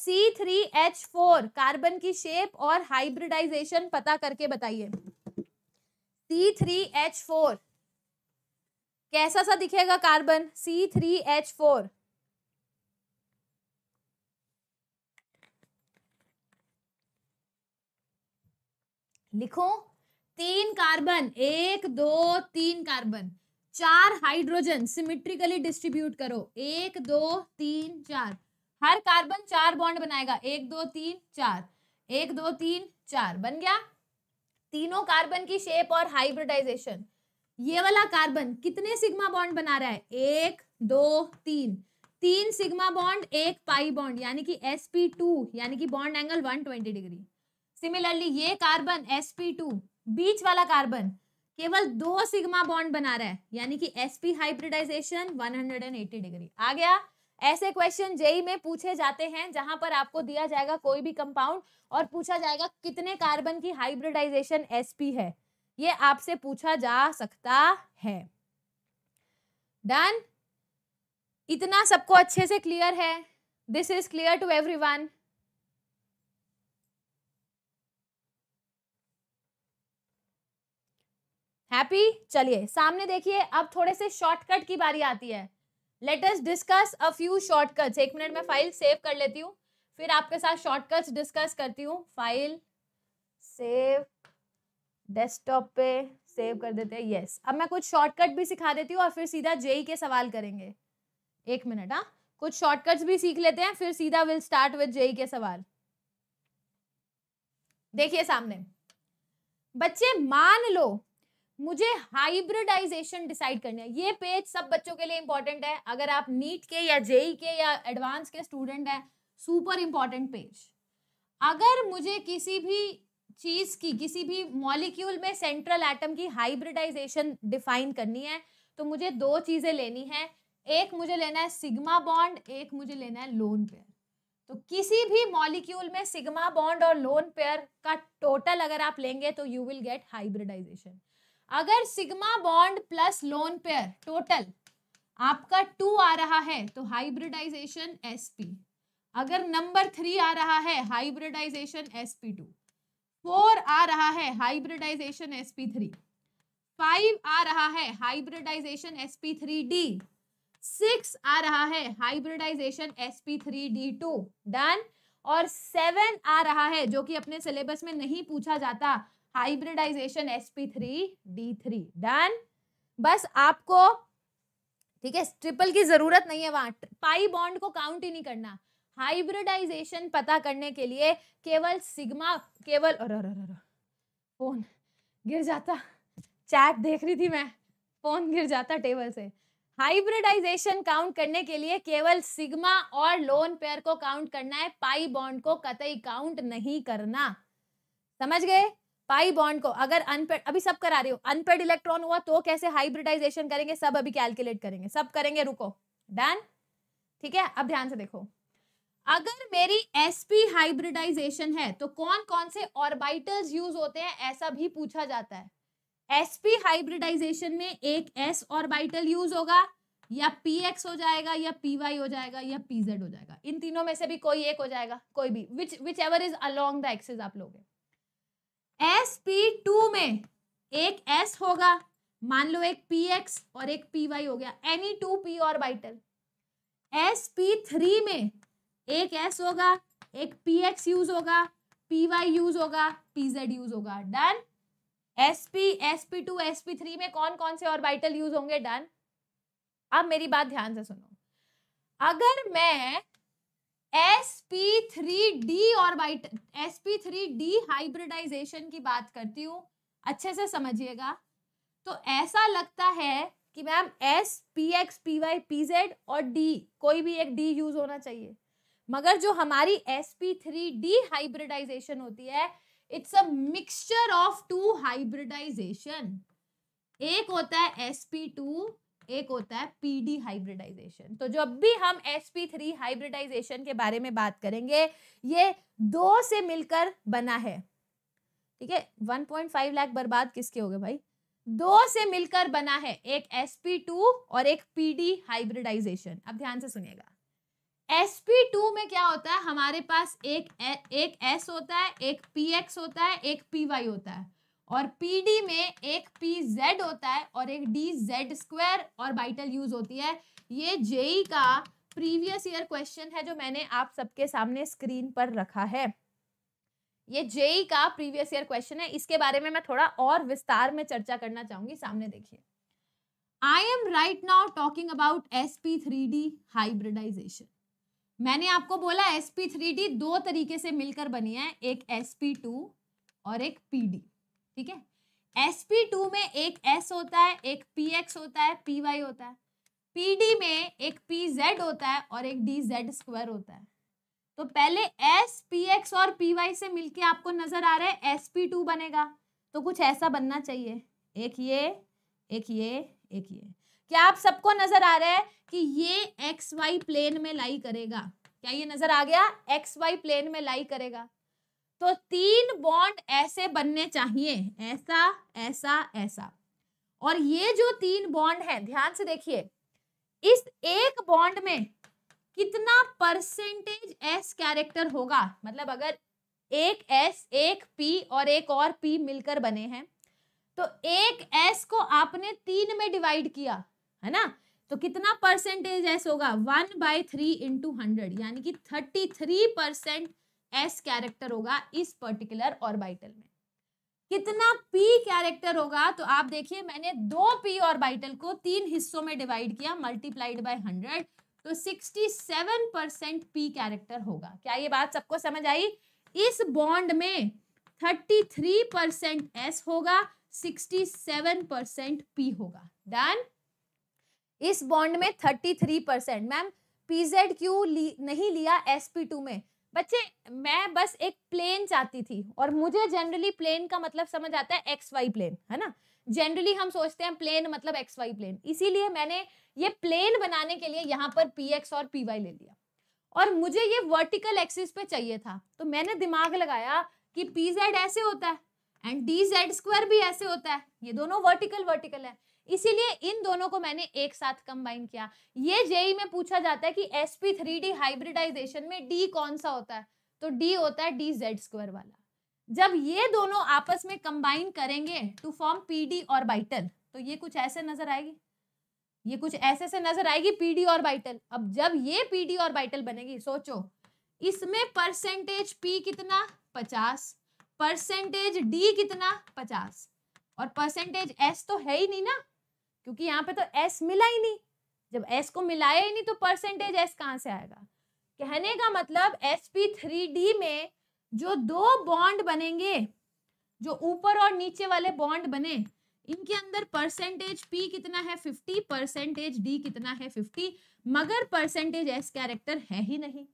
C3H4 carbon की शेप और हाइब्रिडाइजेशन पता करके बताइए C3H4 कैसा सा दिखेगा कार्बन C3H4 लिखो तीन कार्बन एक दो तीन कार्बन चार हाइड्रोजन सिमिट्रिकली डिस्ट्रीब्यूट करो एक दो तीन चार हर कार्बन चार बॉन्ड बनाएगा एक दो तीन चार एक दो तीन चार बन गया तीनों कार्बन की शेप और हाइब्रिडाइजेशन ये वाला कार्बन कितने सिग्मा बॉन्ड बना रहा है एक दो तीन तीन सिग्मा बॉन्ड एक पाई बॉन्ड यानी कि sp2 यानी कि बॉन्ड एंगल 120 डिग्री सिमिलरली ये कार्बन sp2 बीच वाला कार्बन केवल दो सिग्मा बॉन्ड बना रहा है यानी कि एसपी हाइब्रिडाइजेशन 180 डिग्री आ गया ऐसे क्वेश्चन जेई में पूछे जाते हैं जहां पर आपको दिया जाएगा कोई भी कंपाउंड और पूछा जाएगा कितने कार्बन की हाइब्रिडाइजेशन एसपी है ये आपसे पूछा जा सकता है डन इतना सबको अच्छे से क्लियर है this is clear to every happy चलिए सामने देखिए अब थोड़े से शॉर्टकट की बारी आती है let's discuss a few shortcuts एक मिनट में फाइल सेव कर लेती हूँ फिर आपके साथ शॉर्टकट्स डिस्कस करती हूँ फाइल सेव डेस्कटॉप पे सेव कर देते हैं यस अब मैं कुछ शॉर्टकट भी सिखा देती हूँ और फिर सीधा जेई e के सवाल करेंगे एक मिनट हाँ कुछ शॉर्टकट्स भी सीख लेते हैं फिर सीधा विल स्टार्ट विद जेई के सवाल देखिए सामने बच्चे मान लो मुझे हाइब्रिडाइजेशन डिसाइड करनी है ये पेज सब बच्चों के लिए इंपॉर्टेंट है अगर आप नीट के या जेई e के या एडवांस के स्टूडेंट हैं सुपर इंपॉर्टेंट पेज अगर मुझे किसी भी चीज की किसी भी मॉलिक्यूल में सेंट्रल एटम की हाइब्रिडाइजेशन डिफाइन करनी है तो मुझे दो चीजें लेनी है एक मुझे लेना है सिग्मा बॉन्ड एक मुझे लेना है लोन पेयर तो किसी भी मॉलिक्यूल में सिग्मा बॉन्ड और लोन पेयर का टोटल अगर आप लेंगे तो यू विल गेट हाइब्रिडाइजेशन अगर sigma bond plus lone pair total आपका टू आ रहा है तो हाइब्रिडाइजेशन sp अगर नंबर थ्री आ रहा है हाइब्रिडाइजेशन टू फोर आ रहा है हाइब्रिडाइजेशन थ्री फाइव आ रहा है हाइब्रिडाइजेशन थ्री डी सिक्स आ रहा है hybridisation three D two done और सेवन आ रहा है जो कि अपने सिलेबस में नहीं पूछा जाता हाइब्रिडाइजेशन थ्री डन बस आपको ठीक है ट्रिपल की जरूरत नहीं है वहां पाई बॉन्ड को काउंट ही नहीं करना हाइब्रिडाइजेशन पता करने के लिए केवल सिग्मा केवल और फोन गिर जाता चैट देख रही थी मैं फोन गिर जाता टेबल से हाइब्रिडाइजेशन काउंट करने के लिए केवल सिग्मा और लोन पेयर को काउंट करना है पाई बॉन्ड को कतई काउंट नहीं करना समझ गए पाई बॉन्ड को अगर अनपेड अभी सब करा रहे हो अनपेड इलेक्ट्रॉन हुआ तो कैसे हाइब्रिडाइजेशन करेंगे सब अभी कैलकुलेट करेंगे सब करेंगे रुको डन ठीक है अब ध्यान से देखो अगर मेरी sp हाइब्रिडाइजेशन है तो कौन कौन से ऑर्बिटल्स यूज होते हैं ऐसा भी पूछा जाता है sp हाइब्रिडाइजेशन में एक एस ऑर्बिटल यूज होगा या पी एक्स हो जाएगा या पी वाई हो जाएगा या पी जेड हो जाएगा इन तीनों में से भी कोई एक हो जाएगा कोई भी which whichever is along the axis आप लोगों एस पी टू में एक एस होगा मान लो एक पी एक्स और एक पी वाई हो गया एनी टू पी और बाइटल एस पी थ्री में एक एस होगा एक पी एक्स यूज होगा पी वाई यूज होगा पी जेड यूज होगा done S P S P two S P three में कौन कौन से और बाइटल यूज होंगे डन अब मेरी बात ध्यान से सुनो अगर मैं एस पी थ्री डी और बाइट S P three D hybridisation की बात करती हूँ अच्छे से समझिएगा तो ऐसा लगता है कि ma'am S P x P Y P Z और डी कोई भी एक डी यूज होना चाहिए मगर जो हमारी S P three D hybridisation होती है it's a mixture of two hybridisation एक होता है एस पी टू एक होता है पीडी हाइब्रिडाइजेशन तो जब भी हम थ्री हाइब्रिडाइजेशन के बारे में बात करेंगे ये दो से मिलकर बना है ठीक है 1.5 लाख बर्बाद किसके हो गए भाई दो से मिलकर बना है एक टू और एक पीडी हाइब्रिडाइजेशन अब ध्यान से सुनिएगा टू में क्या होता है हमारे पास एक एक s होता है एक एक्स होता है एक py होता है और डी में एक पी जेड होता है और एक डी जेड स्क्वायर और बाइटल यूज होती है ये जेई e का प्रीवियस ईयर क्वेश्चन है जो मैंने आप सबके सामने स्क्रीन पर रखा है ये जेई e का प्रीवियस ईयर क्वेश्चन है इसके बारे में मैं थोड़ा और विस्तार में चर्चा करना चाहूंगी सामने देखिए I am right now talking about S P three D hybridisation मैंने आपको बोला एस पी थ्री डी दो तरीके से मिलकर बनी है एक एस पी टू और एक पी डी ठीक है sp2 में एक s होता है एक px होता है py होता है pd में एक pz होता है और एक dz स्क्वायर होता है तो पहले s px और py से मिलके आपको नजर आ रहा है sp2 बनेगा तो कुछ ऐसा बनना चाहिए एक ये एक ये एक ये क्या आप सबको नजर आ रहा है कि ये एक्स वाई प्लेन में लाई करेगा क्या ये नजर आ गया एक्स वाई प्लेन में लाई करेगा तो तीन बॉन्ड ऐसे बनने चाहिए ऐसा ऐसा ऐसा और ये जो तीन बॉन्ड है ध्यान से देखिए इस एक बॉन्ड में कितना परसेंटेज एस कैरेक्टर होगा मतलब अगर एक एस एक पी और एक और पी मिलकर बने हैं तो एक एस को आपने तीन में डिवाइड किया है ना तो कितना परसेंटेज एस होगा one by three into hundred यानी कि thirty three percent s character होगा इस पर्टिकुलर ऑर्बिटल में कितना पी कैरेक्टर होगा तो आप देखिए मैंने दो पी ऑर्बिटल को तीन हिस्सों में डिवाइड किया मल्टीप्लाइड बाय हंड्रेड तो sixty seven percent p character होगा क्या ये बात सबको समझ आई इस बॉन्ड में थर्टी थ्री परसेंट एस होगा सिक्सटी सेवन परसेंट पी होगा डन इस बॉन्ड में thirty three percent ma'am p z क्यू नहीं लिया एस पी टू में बच्चे मैं बस एक प्लेन चाहती थी और मुझे जनरली प्लेन का मतलब समझ आता है एक्स वाई प्लेन है ना जनरली हम सोचते हैं प्लेन मतलब एक्स वाई प्लेन इसीलिए मैंने ये प्लेन बनाने के लिए यहाँ पर पी एक्स और पी वाई ले लिया और मुझे ये वर्टिकल एक्सिस पे चाहिए था तो मैंने दिमाग लगाया कि पी जेड ऐसे होता है एंड डी जेड स्क्वायर भी ऐसे होता है ये दोनों वर्टिकल वर्टिकल है इसीलिए इन दोनों को मैंने एक साथ कंबाइन किया ये जेई में पूछा जाता है कि s P three D hybridization में डी कौन सा होता है तो डी होता है डी जेड स्क्वायर वाला जब ये दोनों आपस में कंबाइन करेंगे टू फॉर्म पीडी और बाइटल तो ये कुछ ऐसे नजर आएगी ये कुछ ऐसे से नजर आएगी पीडी और बाइटल अब जब ये पीडी और बाइटल बनेगी सोचो इसमें परसेंटेज पी कितना पचास परसेंटेज डी कितना पचास और परसेंटेज एस तो है ही नहीं ना क्योंकि यहाँ पे तो एस मिला ही नहीं जब एस को मिलाया ही नहीं तो परसेंटेज एस कहाँ से आएगा कहने का मतलब एस पी थ्री डी में जो दो बॉन्ड बनेंगे जो ऊपर और नीचे वाले बॉन्ड बने इनके अंदर परसेंटेज पी कितना है फिफ्टी परसेंटेज डी कितना है फिफ्टी मगर परसेंटेज एस कैरेक्टर है ही नहीं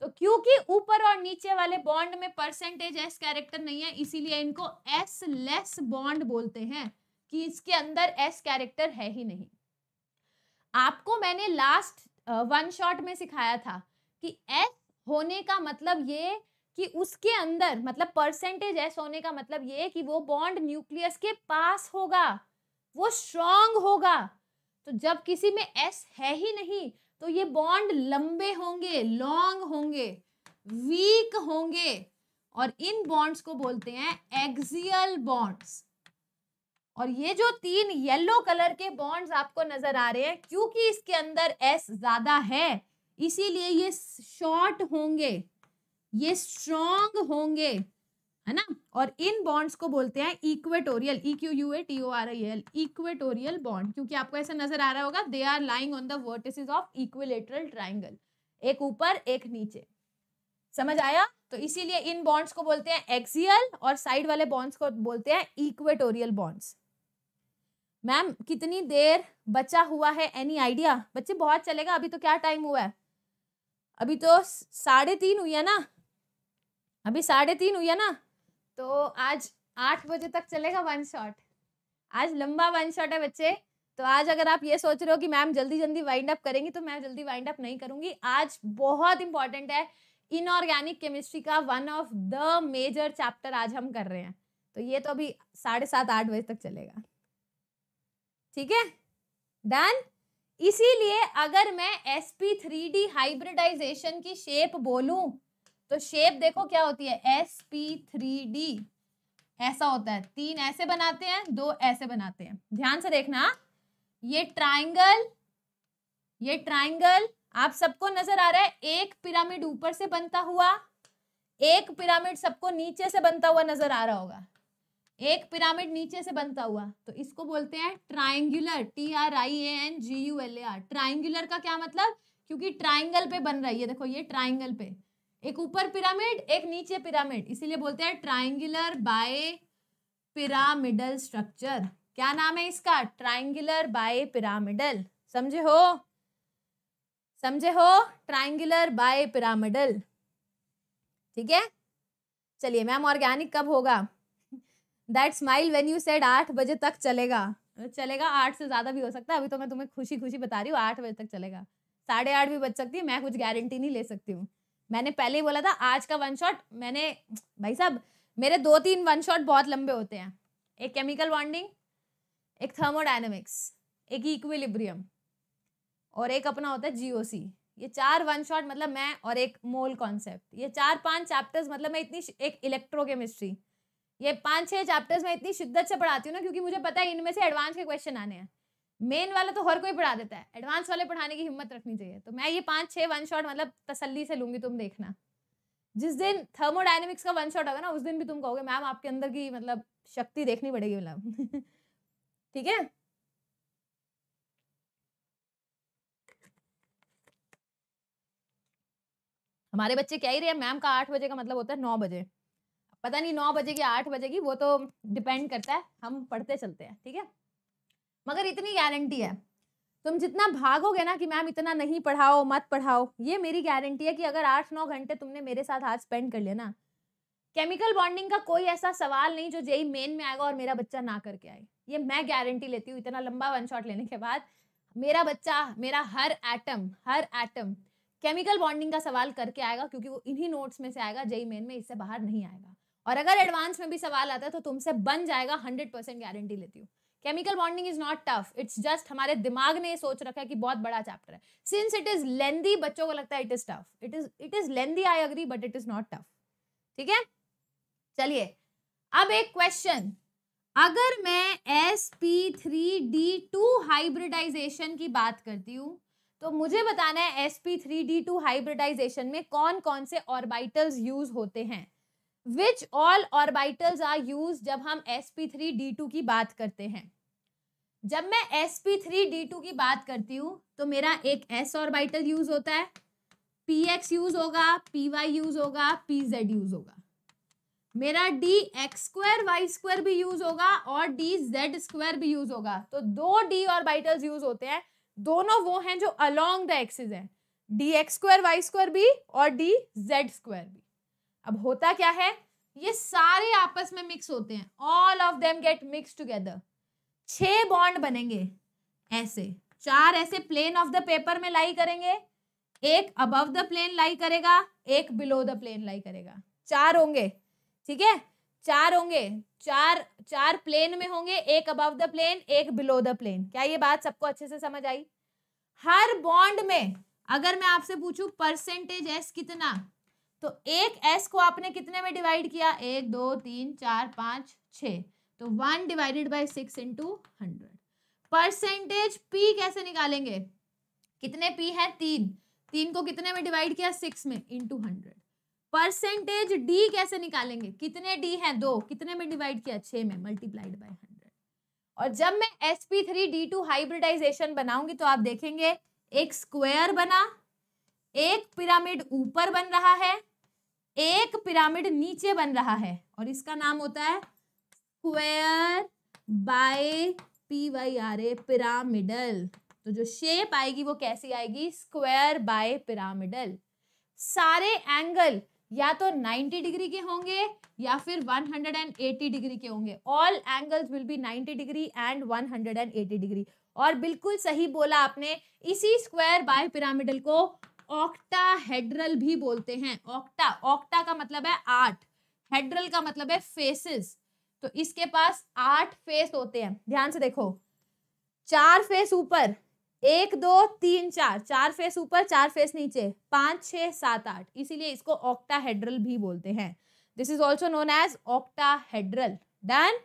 तो क्योंकि ऊपर और नीचे वाले बॉन्ड में परसेंटेज एस कैरेक्टर नहीं है इसीलिए इनको एस लेस बॉन्ड बोलते हैं कि इसके अंदर एस कैरेक्टर है ही नहीं आपको मैंने लास्ट वन शॉट में सिखाया था कि एस होने का मतलब ये कि उसके अंदर मतलब परसेंटेज एस होने का मतलब ये कि वो बॉन्ड न्यूक्लियस के पास होगा वो स्ट्रॉन्ग होगा तो जब किसी में एस है ही नहीं तो ये बॉन्ड लंबे होंगे लॉन्ग होंगे वीक होंगे और इन बॉन्ड्स को बोलते हैं एक्सियल बॉन्ड्स और ये जो तीन येलो कलर के बॉन्ड्स आपको नजर आ रहे हैं क्योंकि इसके अंदर एस ज्यादा है इसीलिए ये शॉर्ट होंगे ये स्ट्रॉन्ग होंगे है ना और इन बॉन्ड्स को बोलते हैं equatorial E Q U A T O R I L equatorial bond क्योंकि आपको ऐसा नजर आ रहा होगा they are lying on the vertices of equilateral triangle एक ऊपर एक नीचे समझ आया तो इसीलिए इन बॉन्ड्स को बोलते हैं एक्सियल और साइड वाले बॉन्ड्स को बोलते हैं इक्वेटोरियल बॉन्ड्स मैम कितनी देर बचा हुआ है एनी आइडिया बच्चे बहुत चलेगा अभी तो क्या टाइम हुआ है अभी तो साढ़े तीन हुई है ना अभी साढ़े तीन हुई है ना तो आज आठ बजे तक चलेगा वन शॉट आज लंबा वन शॉट है बच्चे तो आज अगर आप ये सोच रहे हो कि मैम जल्दी जल्दी वाइंड अप करेंगी तो मैं जल्दी वाइंड अप नहीं करूंगी आज बहुत इंपॉर्टेंट है इनऑर्गेनिक केमिस्ट्री का one of the major chapter आज हम कर रहे हैं तो ये तो अभी साढ़े सात आठ बजे तक चलेगा ठीक है डन इसीलिए अगर मैं S P three D hybridisation की शेप बोलूं तो शेप देखो क्या होती है एस पी थ्री डी ऐसा होता है तीन ऐसे बनाते हैं दो ऐसे बनाते हैं ध्यान से देखना ये ट्राइंगल ये ट्राइंगल आप सबको नजर आ रहा है एक पिरामिड ऊपर से बनता हुआ एक पिरामिड सबको नीचे से बनता हुआ नजर आ रहा होगा एक पिरामिड नीचे से बनता हुआ तो इसको बोलते हैं triangular t are i a n g u L A r triangular का क्या मतलब क्योंकि ट्राइंगल पे बन रही है देखो ये ट्राइंगल पे एक ऊपर पिरामिड एक नीचे पिरामिड इसीलिए बोलते हैं ट्राइंगुलर बाय पिरामिडल स्ट्रक्चर क्या नाम है इसका ट्राइंगुलर बाय पिरामिडल समझे हो समझे हो ट्राइंगुलर बाय पिरामिडल ठीक है चलिए मैम ऑर्गेनिक कब होगा that smile when you said आठ बजे तक चलेगा चलेगा आठ से ज्यादा भी हो सकता है अभी तो मैं तुम्हें खुशी खुशी बता रही हूँ आठ बजे तक चलेगा साढ़े आठ भी बच सकती है मैं कुछ गारंटी नहीं ले सकती हूँ मैंने पहले ही बोला था आज का वन शॉट मैंने भाई साहब मेरे दो तीन वन शॉट बहुत लंबे होते हैं एक केमिकल बॉन्डिंग एक थर्मोडाइनमिक्स एक इक्विलिब्रियम और एक अपना होता है जीओसी ये चार वन शॉट मतलब मैं और एक मोल कॉन्सेप्ट ये चार पांच चैप्टर्स मतलब मैं इतनी एक इलेक्ट्रोकेमिस्ट्री ये पांच छह चैप्टर्स मैं इतनी शिद्दत से पढ़ाती हूँ ना क्योंकि मुझे पता है इनमें से एडवांस के क्वेश्चन आने हैं मेन वाला तो हर कोई पढ़ा देता है एडवांस वाले पढ़ाने की हिम्मत रखनी चाहिए तो मैं ये पांच छह वन शॉट मतलब तसल्ली से लूंगी तुम देखना जिस दिन थर्मोडाइनमिक्स का वन शॉट होगा ना उस दिन भी तुम कहोगे मैम आपके अंदर की मतलब शक्ति देखनी पड़ेगी मतलब ठीक है हमारे बच्चे क्या ही रहे मैम का आठ बजे का मतलब होता है नौ बजे पता नहीं नौ बजेगी आठ बजेगी वो तो डिपेंड करता है हम पढ़ते चलते हैं ठीक है मगर इतनी गारंटी है तुम जितना भागोगे ना कि मैम इतना नहीं पढ़ाओ मत पढ़ाओ ये मेरी गारंटी है कि अगर आठ नौ घंटे तुमने मेरे साथ आज स्पेंड कर लिया ना केमिकल बॉन्डिंग का कोई ऐसा सवाल नहीं जो जेई मेन में आएगा और मेरा बच्चा ना करके आए ये मैं गारंटी लेती हूँ इतना लंबा वन शॉट लेने के बाद मेरा बच्चा मेरा हर एटम हर एटम केमिकल बॉन्डिंग का सवाल करके आएगा क्योंकि वो इन्हीं नोट्स में से आएगा जेई मेन में इससे बाहर नहीं आएगा और अगर एडवांस में भी सवाल आता है तो तुमसे बन जाएगा हंड्रेड परसेंट गारंटी लेती हूँ chemical bonding is not tough it's just हमारे दिमाग ने सोच रखा है कि बहुत बड़ा चैप्टर है सिंस इट इज लेंदी बच्चों को लगता है it is tough it is it is lengthy I agree but it is not tough ठीक है चलिए अब एक क्वेश्चन अगर मैं S P three D two hybridization की बात करती हूँ तो मुझे बताना है S P three D two hybridization में कौन कौन से ऑर्बिटल्स यूज होते हैं which all orbitals are use जब हम S P three D two की बात करते हैं जब मैं S P three D two की बात करती हूँ तो मेरा एक एस ऑर्बिटल यूज होता है पी एक्स यूज होगा पी वाई यूज होगा पी जेड यूज होगा मेरा D x square Y square भी यूज होगा और डी जेड स्क्वायर भी यूज होगा तो दो डी ऑर्बिटल्स यूज होते हैं दोनों वो हैं जो अलोंग द एक्सिस हैं D x square Y square भी और डी जेड स्क्वायर भी अब होता क्या है ये सारे आपस में मिक्स होते हैं all of them get mix together छह बॉन्ड बनेंगे ऐसे चार ऐसे प्लेन ऑफ द पेपर में लाई करेंगे एक अबव द प्लेन लाई करेगा एक बिलो द प्लेन लाई करेगा चार होंगे ठीक है चार होंगे चार चार प्लेन में होंगे एक अबव द प्लेन एक बिलो द प्लेन क्या ये बात सबको अच्छे से समझ आई हर बॉन्ड में अगर मैं आपसे पूछूं परसेंटेज एस कितना तो एक एस को आपने कितने में डिवाइड किया एक दो तीन चार पाँच छ तो one divided by six into hundred percentage p कैसे निकालेंगे कितने पी है तीन तीन को कितने में डिवाइड किया सिक्स में इंटू हंड्रेड परसेंटेज डी कैसे निकालेंगे कितने डी हैं दो कितने में डिवाइड किया छः में मल्टीप्लाइड बाई हंड्रेड और जब मैं S P three D two hybridization बनाऊंगी तो आप देखेंगे एक स्क्वायर बना एक पिरामिड ऊपर बन रहा है एक पिरामिड नीचे बन रहा है और इसका नाम होता है square by p Y R A pyramidal तो जो शेप आएगी वो कैसी आएगी स्क्वायर बाय पिरामिडल सारे एंगल या तो 90 डिग्री के होंगे या फिर 180 डिग्री के होंगे all angles will be 90 degree and 180 degree और बिल्कुल सही बोला आपने इसी स्क्वायर बाय पिरामिडल को ऑक्टाहेड्रल भी बोलते हैं ऑक्टा ऑक्टा का मतलब है आठ हेड्रल का मतलब है फेसेस तो इसके पास आठ फेस होते हैं ध्यान से देखो चार फेस ऊपर एक दो तीन चार चार फेस ऊपर चार फेस नीचे पांच छ सात आठ इसीलिए इसको ऑक्टाहेड्रल भी बोलते हैं this is also known as octahedral done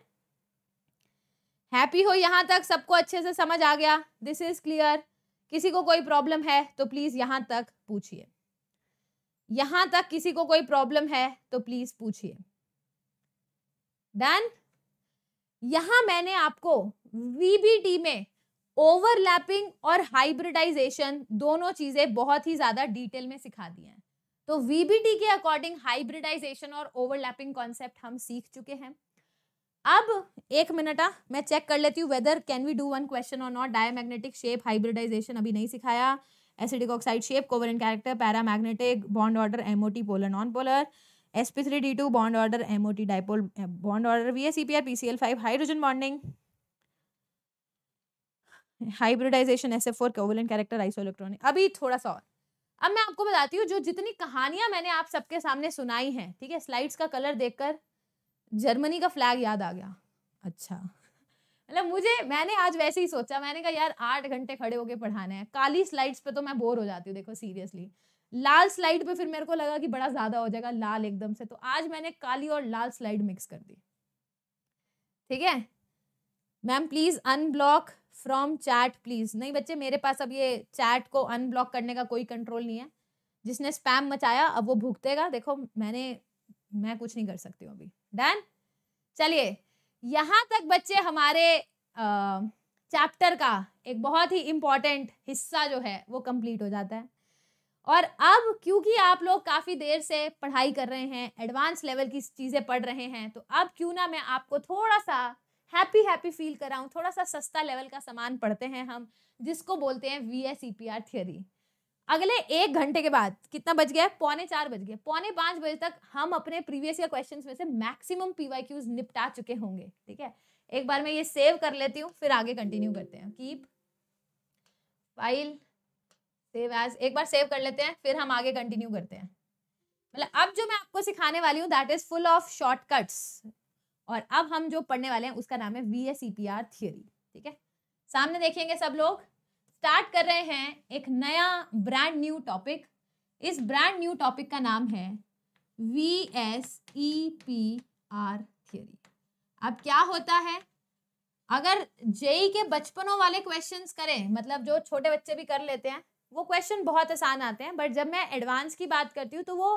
happy हो यहां तक सबको अच्छे से समझ आ गया दिस इज क्लियर किसी को कोई प्रॉब्लम है तो प्लीज़ यहां तक पूछिए यहां तक किसी को कोई प्रॉब्लम है तो प्लीज़ पूछिए डन यहां मैंने आपको वीबीटी में ओवरलैपिंग और हाइब्रिडाइजेशन दोनों चीज़ें बहुत ही ज़्यादा डिटेल में सिखा दी हैं तो वीबीटी के अकॉर्डिंग हाइब्रिडाइजेशन और ओवरलैपिंग कॉन्सेप्ट हम सीख चुके हैं अब एक मिनट आ हाँ, मैं चेक कर लेती हूँ whether can we do one question और नॉट डायमैग्नेटिक शेप हाइब्रिडाइजेशन अभी नहीं सिखाया acidic oxide shape covalent character magnetic bond order MOT polar non polar s P three D two bond order t dipole bond order V S c p r p C L five hydrogen bonding hybridisation s F four covalent character iso electronic अभी थोड़ा सा और अब मैं आपको बताती हूँ जो जितनी कहानियां मैंने आप सबके सामने सुनाई हैं ठीक है स्लाइड्स का कलर देखकर जर्मनी का फ्लैग याद आ गया अच्छा मतलब मुझे मैंने आज वैसे ही सोचा मैंने कहा यार आठ घंटे खड़े होके पढ़ाना है काली स्लाइड्स पे तो मैं बोर हो जाती हूँ देखो सीरियसली लाल स्लाइड पे फिर मेरे को लगा कि बड़ा ज़्यादा हो जाएगा लाल एकदम से तो आज मैंने काली और लाल स्लाइड मिक्स कर दी ठीक है ma'am please unblock from chat please नहीं बच्चे मेरे पास अब ये चैट को अनब्लॉक करने का कोई कंट्रोल नहीं है जिसने स्पैम मचाया अब वो भुगतेगा देखो मैंने मैं कुछ नहीं कर सकती हूँ अभी डन चलिए यहाँ तक बच्चे हमारे चैप्टर का एक बहुत ही इम्पॉर्टेंट हिस्सा जो है वो कंप्लीट हो जाता है और अब क्योंकि आप लोग काफ़ी देर से पढ़ाई कर रहे हैं एडवांस लेवल की चीज़ें पढ़ रहे हैं तो अब क्यों ना मैं आपको थोड़ा सा हैप्पी हैप्पी फील कराऊँ थोड़ा सा सस्ता लेवल का सामान पढ़ते हैं हम जिसको बोलते हैं v S E P r theory अगले एक घंटे के बाद कितना बज गया पौने चार बज गए पौने पांच बजे तक हम अपने प्रीवियस ईयर क्वेश्चन में से मैक्सिमम पीवाईक्यूज निपटा चुके होंगे ठीक है एक बार मैं ये सेव कर लेती हूँ फिर आगे कंटिन्यू करते हैं कीप फाइल सेव एज एक बार सेव कर लेते हैं फिर हम आगे कंटिन्यू करते हैं मतलब अब जो मैं आपको सिखाने वाली हूँ that is full of shortcuts और अब हम जो पढ़ने वाले हैं उसका नाम है v S E P r theory ठीक है सामने देखेंगे सब लोग स्टार्ट कर रहे हैं एक नया ब्रांड न्यू टॉपिक इस ब्रांड न्यू टॉपिक का नाम है v S E P r theory अब क्या होता है अगर जेई e के बचपनों वाले क्वेश्चंस करें मतलब जो छोटे बच्चे भी कर लेते हैं वो क्वेश्चन बहुत आसान आते हैं बट जब मैं एडवांस की बात करती हूँ तो वो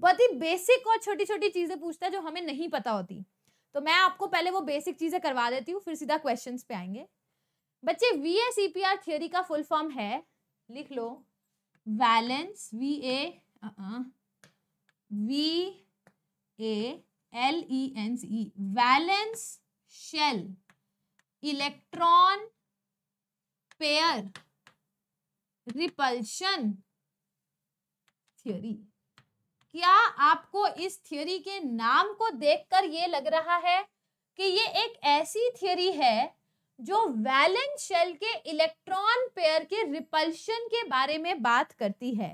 बहुत ही बेसिक और छोटी छोटी चीज़ें पूछता है जो हमें नहीं पता होती तो मैं आपको पहले वो बेसिक चीज़ें करवा देती हूँ फिर सीधा क्वेश्चन पे आएंगे बच्चे v a c p r theory का फुल फॉर्म है लिख लो valence v a v a l e n c valence shell electron pair repulsion theory क्या आपको इस थ्योरी के नाम को देखकर ये लग रहा है कि ये एक ऐसी थ्योरी है जो वैलेंस शेल के इलेक्ट्रॉन पेयर के रिपल्शन के बारे में बात करती है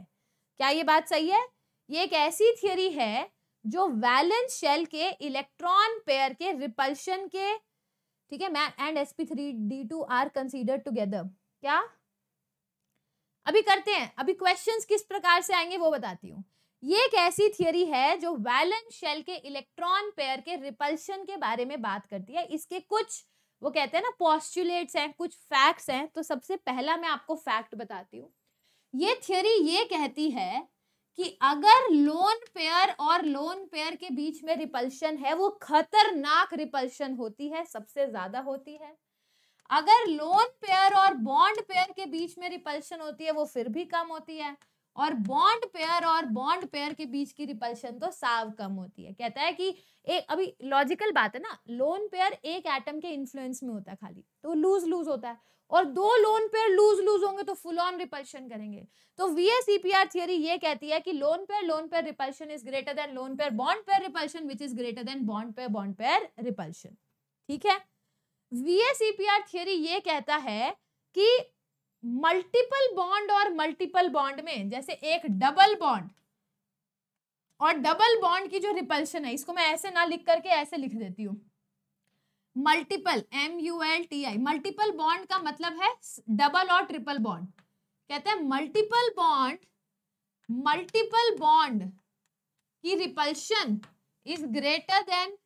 क्या ये बात सही है ये एक ऐसी थियोरी है जो वैलेंस शेल के इलेक्ट्रॉन पेयर के रिपल्शन के ठीक है मैं and s P three D two are consider together क्या अभी करते हैं अभी क्वेश्चंस किस प्रकार से आएंगे वो बताती हूँ ये एक ऐसी थियोरी है जो वैलेंस शेल के इलेक्ट्रॉन पेयर के रिपल्शन के बारे में बात करती है इसके कुछ वो कहते हैं ना पॉस्टुलेट्स हैं कुछ फैक्ट्स हैं तो सबसे पहला मैं आपको फैक्ट बताती हूँ ये थियोरी ये कहती है कि अगर लोन पेयर और लोन पेयर के बीच में रिपल्शन है वो खतरनाक रिपल्शन होती है सबसे ज्यादा होती है अगर लोन पेयर और बॉन्ड पेयर के बीच में रिपल्शन होती है वो फिर भी कम होती है और बॉन्ड पेयर और बॉन्ड पेयर के बीच की रिपल्शन तो साव कम होती है कहता है कि एक अभी लॉजिकल बात है ना लोन पेयर एक एटम के इन्फ्लुएंस में होता है खाली तो लूज लूज होता है और दो लोन पेयर लूज लूज होंगे तो फुल ऑन रिपल्शन करेंगे तो वीएसीपीआर थियरी e ये कहती है कि lone pair lone pair repulsion is greater than lone pair bond pair repulsion which is greater than bond pair bond pair repulsion ठीक है वीएसीपीआर थियरी e ये कहता है कि मल्टीपल बॉन्ड और मल्टीपल बॉन्ड में जैसे एक डबल बॉन्ड और डबल बॉन्ड की जो रिपल्शन है इसको मैं ऐसे ना लिख करके ऐसे लिख देती हूँ multiple m u l t i multiple bond का मतलब है डबल और ट्रिपल बॉन्ड कहते हैं मल्टीपल बॉन्ड मल्टीपल बॉन्ड की repulsion is greater than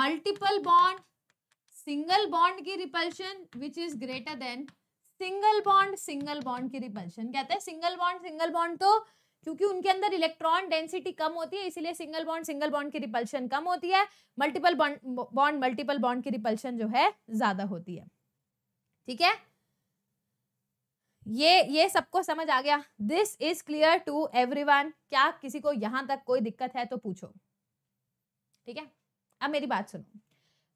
multiple bond single bond की repulsion which is greater than single bond single bond की repulsion कहते हैं सिंगल बॉन्ड सिंगल बॉन्ड तो क्योंकि उनके अंदर इलेक्ट्रॉन डेंसिटी कम होती है इसीलिए सिंगल बॉन्ड सिंगल बॉन्ड की रिपल्शन कम होती है मल्टीपल बॉन्ड मल्टीपल बॉन्ड की रिपल्शन जो है ज्यादा होती है ठीक है ये ये सबको समझ आ गया this is clear to one क्या किसी को यहां तक कोई दिक्कत है तो पूछो ठीक है अब मेरी बात सुनो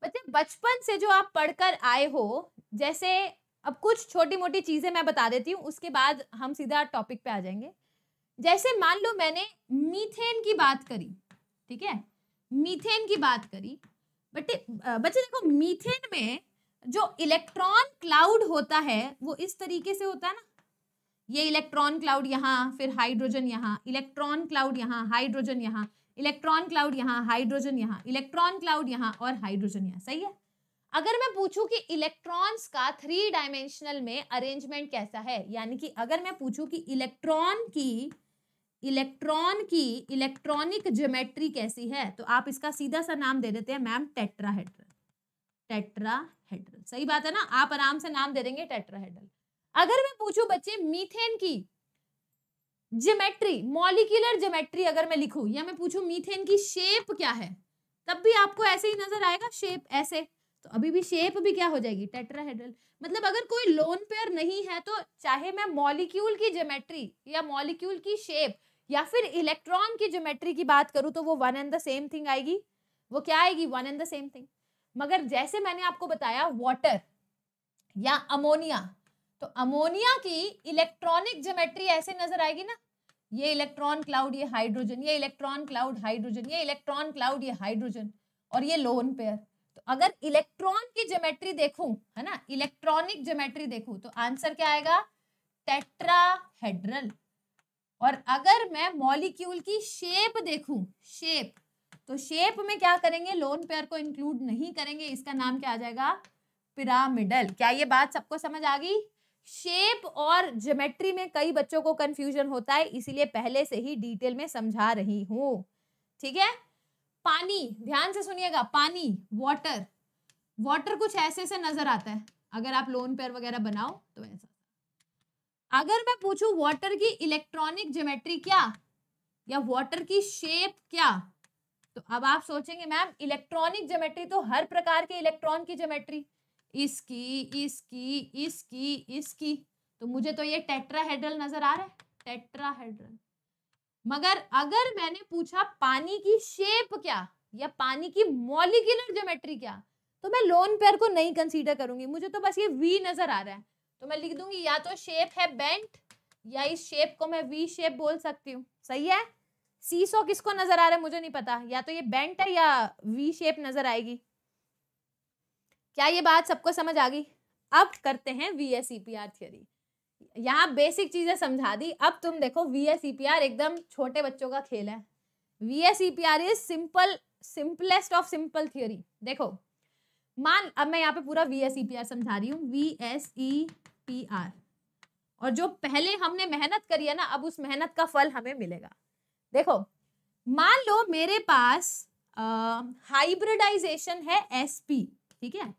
बच्चे बचपन से जो आप पढ़कर आए हो जैसे अब कुछ छोटी मोटी चीजें मैं बता देती हूँ उसके बाद हम सीधा टॉपिक पे आ जाएंगे जैसे मान लो मैंने मीथेन की बात करी ठीक है मीथेन की बात करी बट बच्चे देखो मीथेन में जो इलेक्ट्रॉन क्लाउड होता है वो इस तरीके से होता है ना ये इलेक्ट्रॉन क्लाउड यहाँ फिर हाइड्रोजन यहाँ इलेक्ट्रॉन क्लाउड यहाँ हाइड्रोजन यहाँ इलेक्ट्रॉन क्लाउड यहाँ हाइड्रोजन यहाँ इलेक्ट्रॉन क्लाउड यहाँ और हाइड्रोजन यहाँ सही है अगर मैं पूछूं कि इलेक्ट्रॉन्स का थ्री डायमेंशनल में अरेंजमेंट कैसा है यानी कि अगर मैं पूछूं कि इलेक्ट्रॉन की इलेक्ट्रॉन की इलेक्ट्रॉनिक ज्योमेट्री कैसी है तो आप इसका सीधा सा नाम दे देते हैं मैम टेट्राहेड्रल टेट्राहेड्रल सही बात है ना आप आराम से नाम दे देंगे टेट्राहेड्रल अगर मैं पूछूं बच्चे मीथेन की ज्योमेट्री मॉलिक्यूलर ज्योमेट्री अगर मैं लिखूं या मैं पूछूं मीथेन की शेप क्या है तब भी आपको ऐसे ही नजर आएगा शेप ऐसे तो अभी भी शेप भी क्या हो जाएगी टेट्राहेड्रल मतलब अगर कोई लोन पेयर नहीं है तो चाहे मैं मॉलिक्यूल की ज्योमेट्री या मॉलिक्यूल की शेप या फिर इलेक्ट्रॉन की ज्योमेट्री की बात करूँ तो वो one and the same thing आएगी वो क्या आएगी one and the same thing मगर जैसे मैंने आपको बताया वाटर या अमोनिया तो अमोनिया की इलेक्ट्रॉनिक ज्योमेट्री ऐसे नजर आएगी ना ये इलेक्ट्रॉन क्लाउड ये हाइड्रोजन ये इलेक्ट्रॉन क्लाउड हाइड्रोजन ये इलेक्ट्रॉन क्लाउड ये हाइड्रोजन और ये लोन पेयर तो अगर इलेक्ट्रॉन की ज्योमेट्री देखूं है ना इलेक्ट्रॉनिक ज्योमेट्री देखूं तो आंसर क्या आएगा टेट्राहेड्रल और अगर मैं मॉलिक्यूल की शेप देखूं शेप तो शेप में क्या करेंगे लोन पेयर को इंक्लूड नहीं करेंगे इसका नाम क्या आ जाएगा पिरामिडल क्या ये बात सबको समझ आ गई शेप और ज्योमेट्री में कई बच्चों को कंफ्यूजन होता है इसीलिए पहले से ही डिटेल में समझा रही हूं ठीक है पानी ध्यान से सुनिएगा पानी वाटर वाटर कुछ ऐसे से नजर आता है अगर आप लोन पेयर वगैरह बनाओ तो ऐसा अगर मैं पूछूं वाटर की इलेक्ट्रॉनिक ज्योमेट्री क्या या वाटर की शेप क्या तो अब आप सोचेंगे मैम इलेक्ट्रॉनिक ज्योमेट्री तो हर प्रकार के इलेक्ट्रॉन की ज्योमेट्री इसकी इसकी इसकी इसकी तो मुझे तो ये टेट्राहेड्रल नजर आ रहा है टेट्राहेड्रल मगर अगर मैंने पूछा पानी की शेप क्या या पानी की मॉलिकुलर ज्योमेट्री क्या तो मैं लोन पेयर को नहीं कंसीडर करूंगी मुझे तो बस ये वी नजर आ रहा है तो मैं लिख दूंगी या तो शेप है बेंट या इस शेप को मैं वी शेप बोल सकती हूँ सही है सी सो किसको नजर आ रहा है मुझे नहीं पता या तो ये बेंट है या वी शेप नजर आएगी क्या ये बात सबको समझ आ गई अब करते हैं v S E P r theory यहाँ बेसिक चीजें समझा दी अब तुम देखो v S E P r एकदम छोटे बच्चों का खेल है v S E P r is simple simplest of simple theory देखो मान अब मैं यहाँ पे पूरा v S E P r समझा रही हूँ v S E P r और जो पहले हमने मेहनत करी है ना अब उस मेहनत का फल हमें मिलेगा देखो मान लो मेरे पास हाइब्रिडाइजेशन है एस पी ठीक है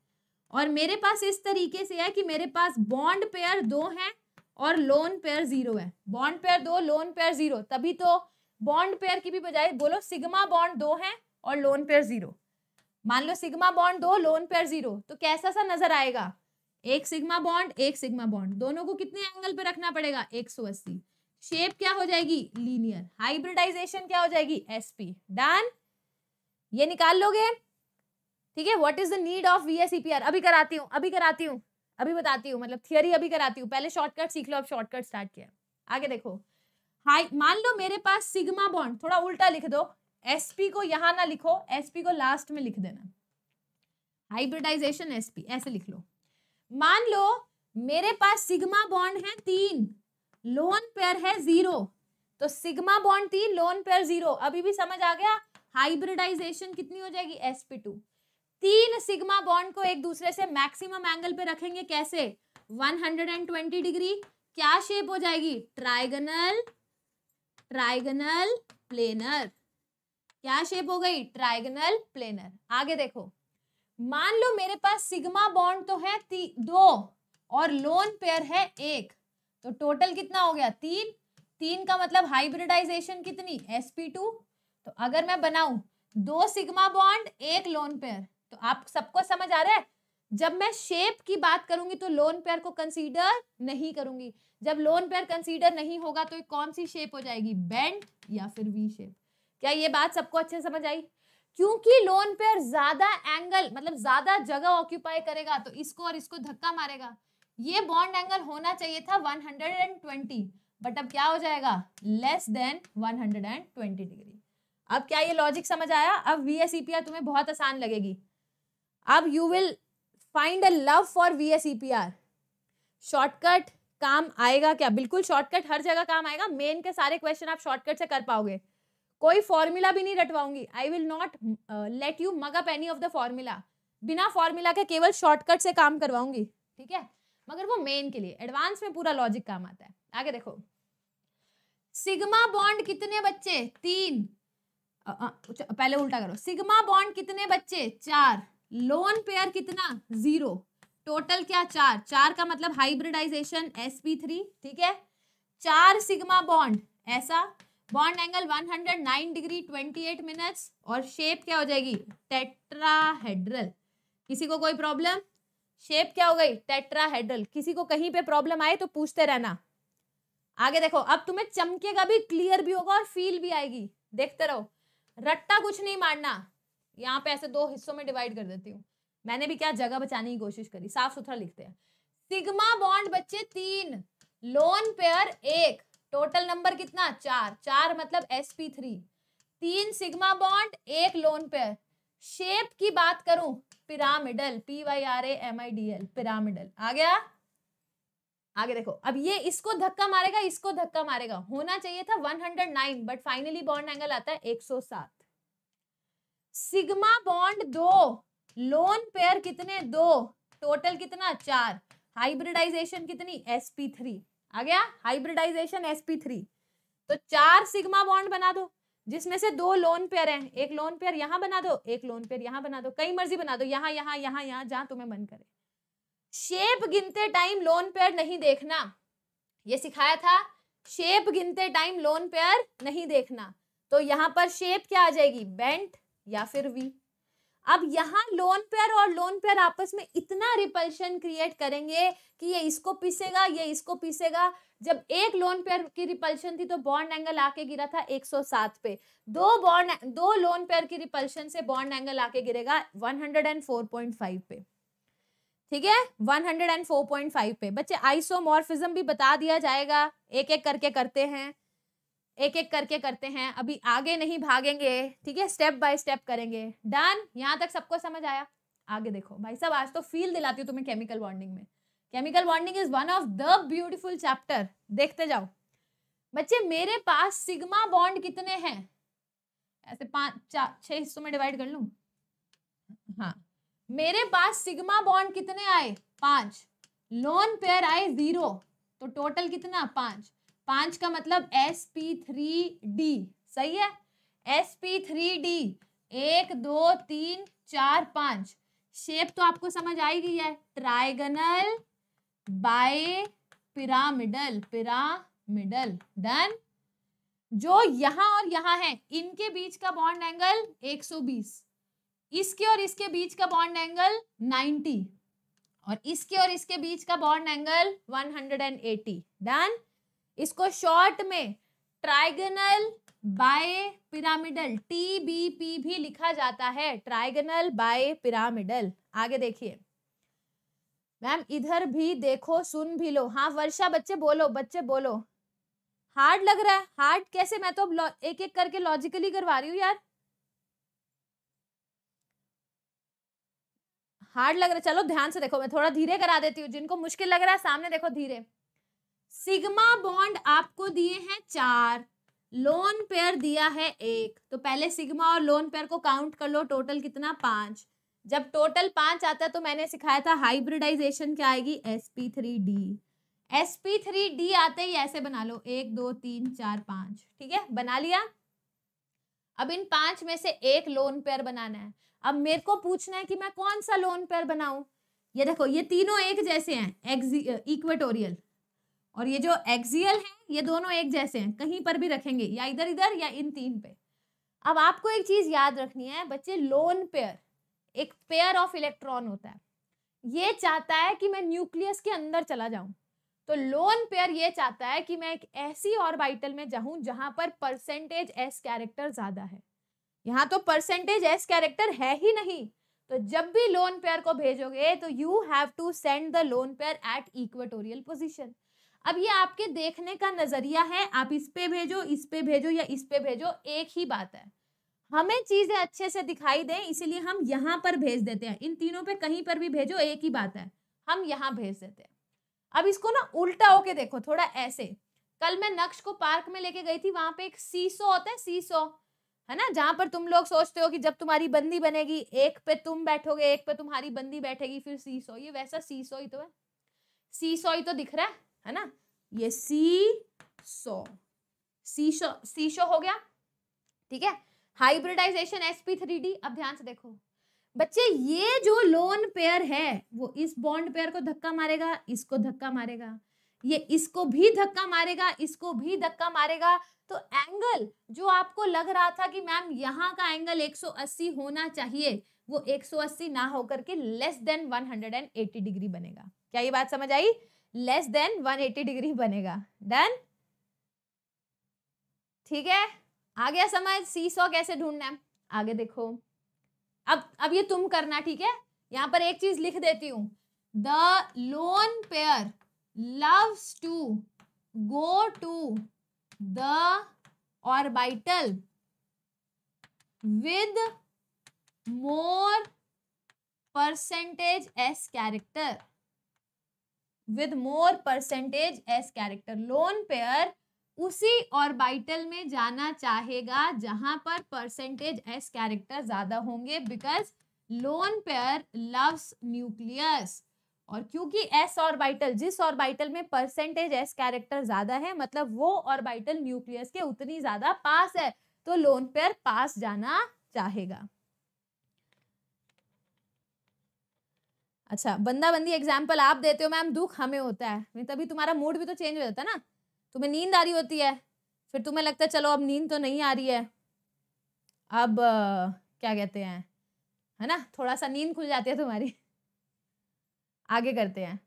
और मेरे पास इस तरीके से है कि मेरे पास बॉन्ड पेयर दो हैं और लोन पेयर जीरो है बॉन्ड पेयर दो लोन पेयर जीरो तभी तो बॉन्ड पेयर की भी बजाय बोलो सिग्मा बॉन्ड दो हैं और लोन पेयर जीरो मान लो सिग्मा बॉन्ड दो लोन पेयर जीरो तो कैसा सा नजर आएगा एक सिग्मा बॉन्ड एक सिग्मा बॉन्ड दोनों को कितने एंगल पे रखना पड़ेगा 180 शेप क्या हो जाएगी लीनियर हाइब्रिडाइजेशन क्या हो जाएगी एसपी डन ये निकाल लोगे ठीक है what is the need of VSEPR अभी कराती हूँ अभी कराती हूँ अभी बताती हूँ मतलब थियरी अभी कराती हूँ पहले शॉर्टकट सीख लो अब शॉर्टकट स्टार्ट किया आगे देखो हाई मान लो मेरे पास सिग्मा बॉन्ड थोड़ा उल्टा लिख दो एसपी को यहां ना लिखो एसपी को लास्ट में लिख देना हाइब्रिडाइजेशन एसपी ऐसे लिख लो मान लो मेरे पास सिग्मा बॉन्ड है तीन लोन पेयर है जीरो तो सिग्मा बॉन्ड तीन लोन पेयर जीरो अभी भी समझ आ गया हाइब्रिडाइजेशन कितनी हो जाएगी एसपी टू तीन सिग्मा बॉन्ड को एक दूसरे से मैक्सिमम एंगल पे रखेंगे कैसे 120 डिग्री क्या शेप हो जाएगी ट्राइगनल ट्राइगनल प्लेनर क्या शेप हो गई ट्राइगनल प्लेनर आगे देखो मान लो मेरे पास सिग्मा बॉन्ड तो है दो और लोन पेयर है एक तो टोटल कितना हो गया तीन तीन का मतलब हाइब्रिडाइजेशन कितनी sp2 तो अगर मैं बनाऊं दो सिग्मा बॉन्ड एक लोन पेयर तो आप सबको समझ आ रहा है जब मैं शेप की बात करूंगी तो लोन पेयर को कंसीडर नहीं करूंगी जब लोन पेयर कंसीडर नहीं होगा तो कौन सी शेप हो जाएगी बेंड या फिर वी शेप क्या ये बात सबको अच्छे समझ आई क्योंकि लोन पेयर ज्यादा एंगल मतलब ज्यादा जगह ऑक्यूपाई करेगा तो इसको और इसको धक्का मारेगा ये बॉन्ड एंगल होना चाहिए था 120 बट अब क्या हो जाएगा लेस देन 120 डिग्री अब क्या ये लॉजिक समझ आया अब वी एस e तुम्हें बहुत आसान लगेगी अब you will find a love for v s shortcut काम आएगा क्या बिल्कुल शॉर्टकट हर जगह काम आएगा मेन के सारे क्वेश्चन आप शॉर्टकट से कर पाओगे कोई फॉर्मूला भी नहीं रटवाऊंगी I will not let you mug up any of the formula बिना फॉर्मूला के केवल शॉर्टकट से काम करवाऊंगी ठीक है मगर वो मेन के लिए एडवांस में पूरा लॉजिक काम आता है आगे देखो सिग्मा बॉन्ड कितने बच्चे तीन आ, आ, पहले उल्टा करो सिग्मा बॉन्ड कितने बच्चे चार लोन पेयर कितना जीरो टोटल क्या चार चार का मतलब हाइब्रिडाइजेशन एस ठीक है चार सिग्मा बॉन्ड ऐसा बॉन्ड एंगल 109 डिग्री 28 मिनट्स और शेप क्या हो जाएगी टेट्राहेड्रल किसी को कोई प्रॉब्लम शेप क्या हो गई टेट्राहेड्रल किसी को कहीं पे प्रॉब्लम आए तो पूछते रहना आगे देखो अब तुम्हें चमकेगा भी क्लियर भी होगा और फील भी आएगी देखते रहो रट्टा कुछ नहीं मारना यहाँ पे ऐसे दो हिस्सों में डिवाइड कर देती हूँ मैंने भी क्या जगह बचाने की कोशिश करी साफ सुथरा लिखते हैं सिग्मा बॉन्ड बच्चे तीन लोन पेयर एक टोटल नंबर कितना चार चार मतलब एस पी थ्री तीन सिग्मा बॉन्ड एक लोन पेयर शेप की बात करूं pyramidal P Y are A M I D L pyramidal आ गया आगे देखो अब ये इसको धक्का मारेगा इसको धक्का मारेगा होना चाहिए था 109 बट फाइनली बॉन्ड एंगल आता है 107 सिग्मा बॉन्ड दो लोन पेयर कितने दो टोटल कितना चार हाइब्रिडाइजेशन कितनी sp3 आ गया हाइब्रिडाइजेशन sp3 तो चार सिग्मा बॉन्ड बना दो जिसमें से दो लोन पेयर हैं एक लोन पेयर यहाँ बना दो एक लोन पेयर यहाँ बना दो कई मर्जी बना दो यहाँ यहाँ यहाँ यहाँ जहाँ तुम्हें मन करे शेप गिनते टाइम लोन पेयर नहीं देखना ये सिखाया था शेप गिनते टाइम लोन पेयर नहीं देखना तो यहाँ पर शेप क्या आ जाएगी बेंट या फिर वी अब यहाँ लोन पेयर और लोन पेयर आपस में इतना रिपल्शन क्रिएट करेंगे कि ये इसको पीसेगा ये इसको पीसेगा जब एक लोन पेयर की रिपल्शन थी तो बॉन्ड एंगल आके गिरा था 107 पे दो बॉन्ड दो लोन पेयर की रिपल्शन से बॉन्ड एंगल आके गिरेगा 104.5 पे ठीक है 104.5 पे बच्चे आइसोमॉर्फिज्म भी बता दिया जाएगा एक एक करके करते हैं एक एक करके करते हैं अभी आगे नहीं भागेंगे ठीक है स्टेप बाय स्टेप करेंगे डन यहाँ तक सबको समझ आया आगे देखो भाई सब आज तो फील दिलाती हूँ तुम्हें केमिकल बॉन्डिंग में chemical bonding is one of the beautiful chapter देखते जाओ बच्चे मेरे पास सिग्मा बॉन्ड कितने हैं ऐसे पांच चार छह हिस्सों में डिवाइड कर लू हाँ मेरे पास सिग्मा बॉन्ड कितने आए पांच लोन पेयर आए जीरो तो टोटल कितना पांच पांच का मतलब एस पी थ्री डी सही है एस पी थ्री डी एक दो तीन चार पांच शेप तो आपको समझ आई गई है trigonal bipyramidal pyramidal done जो यहां और यहां है इनके बीच का बॉन्ड एंगल 120 इसके और इसके बीच का बॉन्ड एंगल 90 और इसके और इसके बीच का बॉन्ड एंगल 180 डन इसको शॉर्ट में trigonal bipyramidal T B P भी लिखा जाता है ट्राइगनल बाय पिरामिडल आगे देखिए मैम इधर भी देखो सुन भी लो हाँ वर्षा बच्चे बोलो बच्चे बोलो हार्ड लग रहा है हार्ड कैसे मैं तो एक एक करके लॉजिकली करवा रही हूँ यार हार्ड लग रहा है चलो ध्यान से देखो मैं थोड़ा धीरे करा देती हूँ जिनको मुश्किल लग रहा है सामने देखो धीरे सिग्मा बॉन्ड आपको दिए हैं चार लोन पेयर दिया है एक तो पहले सिग्मा और लोन पेयर को काउंट कर लो टोटल कितना पांच जब टोटल पांच आता है तो मैंने सिखाया था हाइब्रिडाइजेशन क्या आएगी S P three d s P three d आते ही ऐसे बना लो एक दो तीन चार पांच ठीक है बना लिया अब इन पांच में से एक लोन पेयर बनाना है अब मेरे को पूछना है कि मैं कौन सा लोन पेयर बनाऊं ये देखो ये तीनों एक जैसे हैं एक्जी इक्वेटोरियल और ये जो एक्सियल है ये दोनों एक जैसे हैं कहीं पर भी रखेंगे या इधर इधर या इन तीन पे अब आपको एक चीज़ याद रखनी है बच्चे लोन पेयर एक पेयर ऑफ इलेक्ट्रॉन होता है ये चाहता है कि मैं न्यूक्लियस के अंदर चला जाऊं तो लोन पेयर ये चाहता है कि मैं एक ऐसी ऑर्बिटल में जाऊं जहां पर परसेंटेज एस कैरेक्टर ज्यादा है यहाँ तो परसेंटेज एस कैरेक्टर है ही नहीं तो जब भी लोन पेयर को भेजोगे तो you have to send the lone pair at equatorial position अब ये आपके देखने का नज़रिया है आप इस पे भेजो इस पे भेजो या इस पे भेजो एक ही बात है हमें चीज़ें अच्छे से दिखाई दें इसीलिए हम यहाँ पर भेज देते हैं इन तीनों पे कहीं पर भी भेजो एक ही बात है हम यहाँ भेज देते हैं अब इसको ना उल्टा होके देखो थोड़ा ऐसे कल मैं नक्श को पार्क में लेके गई थी वहां पे एक सीसो होता है सीसो है ना जहाँ पर तुम लोग सोचते हो कि जब तुम्हारी बंदी बनेगी एक पे तुम बैठोगे एक पे तुम्हारी बंदी बैठेगी फिर सीसो ये वैसा सीसो ही तो है सीसो ही तो दिख रहा है है ना ये सी सो सी शो सी शो हो गया ठीक है हाइब्रिडाइजेशन एसपी थ्री डी अब ध्यान से देखो बच्चे ये जो लोन पेयर है वो इस बॉन्ड पेयर को धक्का मारेगा इसको धक्का मारेगा ये इसको भी धक्का मारेगा इसको भी धक्का मारेगा तो एंगल जो आपको लग रहा था कि मैम यहाँ का एंगल 180 होना चाहिए वो 180 ना होकर के लेस देन 180 डिग्री बनेगा क्या ये बात समझ आई लेस देन 180 डिग्री बनेगा डन ठीक है आ गया समझ सी सौ कैसे ढूंढना है आगे देखो अब अब ये तुम करना ठीक है यहां पर एक चीज लिख देती हूं the lone pair loves to go to the orbital with more percentage S character with more percentage S character lone pair उसी ऑर्बिटल में जाना चाहेगा जहां पर परसेंटेज एस कैरेक्टर ज्यादा होंगे because lone pair loves nucleus और क्योंकि एस ऑर्बिटल जिस ऑर्बिटल में परसेंटेज एस कैरेक्टर ज्यादा है मतलब वो ऑर्बिटल न्यूक्लियस के उतनी ज्यादा पास है तो लोन पेयर पास जाना चाहेगा अच्छा बंदा बंदी एग्जाम्पल आप देते हो मैम दुख हमें होता है तभी तुम्हारा मूड भी तो चेंज हो जाता है ना तुम्हें नींद आ रही होती है फिर तुम्हें लगता है चलो अब नींद तो नहीं आ रही है अब क्या कहते हैं है ना थोड़ा सा नींद खुल जाती है तुम्हारी आगे करते हैं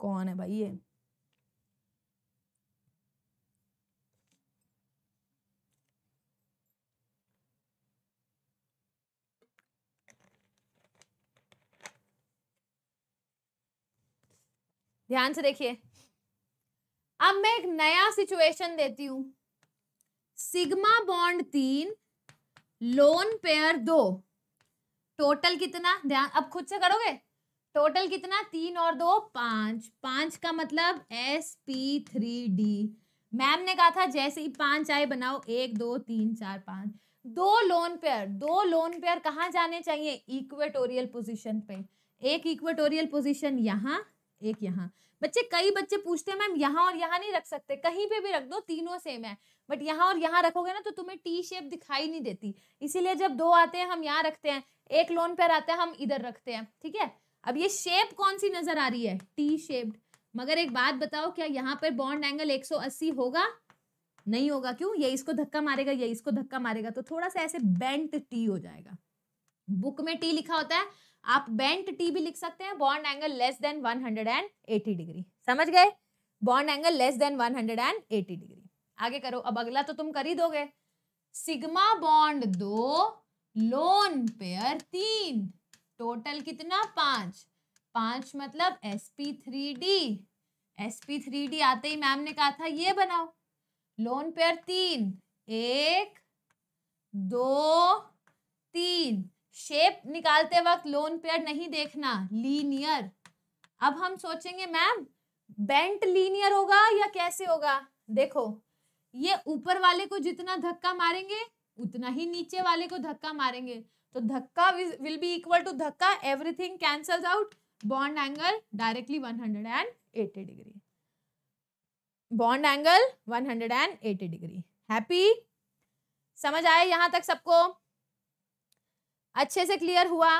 कौन है भाई ये ध्यान से देखिए अब मैं एक नया सिचुएशन देती हूं सिग्मा बॉन्ड तीन लोन पेयर दो टोटल कितना ध्यान अब खुद से करोगे टोटल कितना तीन और दो पांच पांच का मतलब s P three d ma'am ने कहा था जैसे ही पांच आए बनाओ एक दो तीन चार पांच दो लोन पेयर दो लोन पेयर कहाँ जाने चाहिए इक्वेटोरियल पोजीशन पे एक इक्वेटोरियल पोजीशन यहाँ एक यहाँ बच्चे कई बच्चे पूछते हैं मैम यहाँ और यहाँ नहीं रख सकते कहीं पे भी रख दो तीनों सेम है बट यहाँ और यहाँ रखोगे ना तो तुम्हें टी शेप दिखाई नहीं देती इसीलिए जब दो आते हैं हम यहाँ रखते हैं एक लोन पर आता है हम इधर रखते हैं ठीक है अब ये शेप कौन सी नजर आ रही है टी शेप्ड मगर एक बात बताओ क्या यहाँ पर बॉन्ड एंगल एक होगा नहीं होगा क्यों ये इसको धक्का मारेगा ये इसको धक्का मारेगा तो थोड़ा सा ऐसे बेंट टी हो जाएगा बुक में टी लिखा होता है आप बेंट टी भी लिख सकते हैं bond angle less than 180 degree समझ गए bond angle less than 180 degree आगे करो अब अगला तो तुम कर ही दोगे सिग्मा बॉन्ड दो लोन पेयर तीन टोटल कितना पांच पांच मतलब sp3d p three d s P three d आते ही मैम ने कहा था ये बनाओ लोन पेयर तीन एक दो तीन शेप निकालते वक्त लोन पेयर नहीं देखना लीनियर अब हम सोचेंगे मैम बेंट लीनियर होगा या कैसे होगा देखो ये ऊपर वाले को जितना धक्का मारेंगे उतना ही नीचे वाले को धक्का मारेंगे तो धक्का विल बी इक्वल टू धक्का everything cancel out bond angle directly 180 degree bond angle 180 degree happy समझ आए यहां तक सबको अच्छे से क्लियर हुआ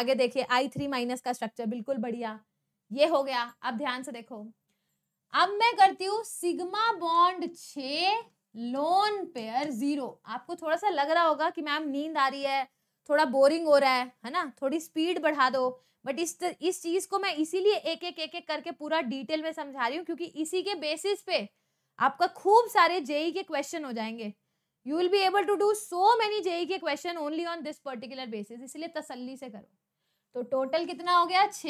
आगे देखिए आई थ्री माइनस का स्ट्रक्चर बिल्कुल बढ़िया ये हो गया अब ध्यान से देखो अब मैं करती हूँ सिग्मा बॉन्ड छ लोन पेयर जीरो आपको थोड़ा सा लग रहा होगा कि मैम नींद आ रही है थोड़ा बोरिंग हो रहा है है ना थोड़ी स्पीड बढ़ा दो बट इस तर, इस चीज़ को मैं इसीलिए एक एक एक एक करके पूरा डिटेल में समझा रही हूँ क्योंकि इसी के बेसिस पे आपका खूब सारे जेई e के क्वेश्चन हो जाएंगे you will be able to do so many JEE के question only on this particular basis इसलिए तसल्ली से करो तो टोटल कितना हो गया छ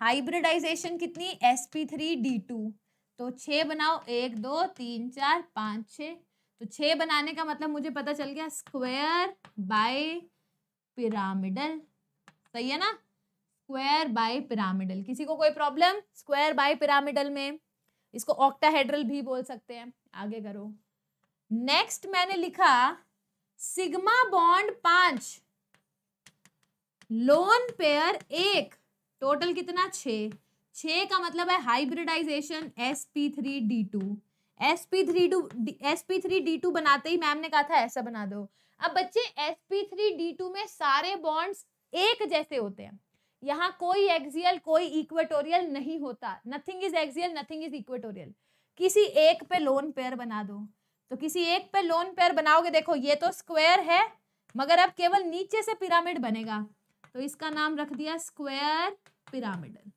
हाइब्रिडाइजेशन कितनी s P three D two तो छ बनाओ एक दो तीन चार पाँच छ तो छ बनाने का मतलब मुझे पता चल गया स्क्वेयर बाय पिरामिडल सही है ना स्क्वेयर बाय पिरामिडल किसी को कोई प्रॉब्लम स्क्वेयर बाय पिरामिडल में इसको ऑक्टाहेड्रल भी बोल सकते हैं आगे करो नेक्स्ट मैंने लिखा सिग्मा बॉन्ड पांच लोन पेयर एक टोटल कितना छ छ का मतलब है hybridisation S P three D two S P three two S P three D two बनाते ही मैम ने कहा था ऐसा बना दो अब बच्चे s P three D two में सारे बॉन्ड्स एक जैसे होते हैं यहाँ कोई एक्सियल कोई इक्वेटोरियल नहीं होता nothing is axial nothing is equatorial किसी एक पे लोन पेयर बना दो तो किसी एक पे लोन पेयर बनाओगे देखो ये तो स्क्वायर है मगर अब केवल नीचे से पिरामिड बनेगा तो इसका नाम रख दिया स्क्वायर पिरामिडल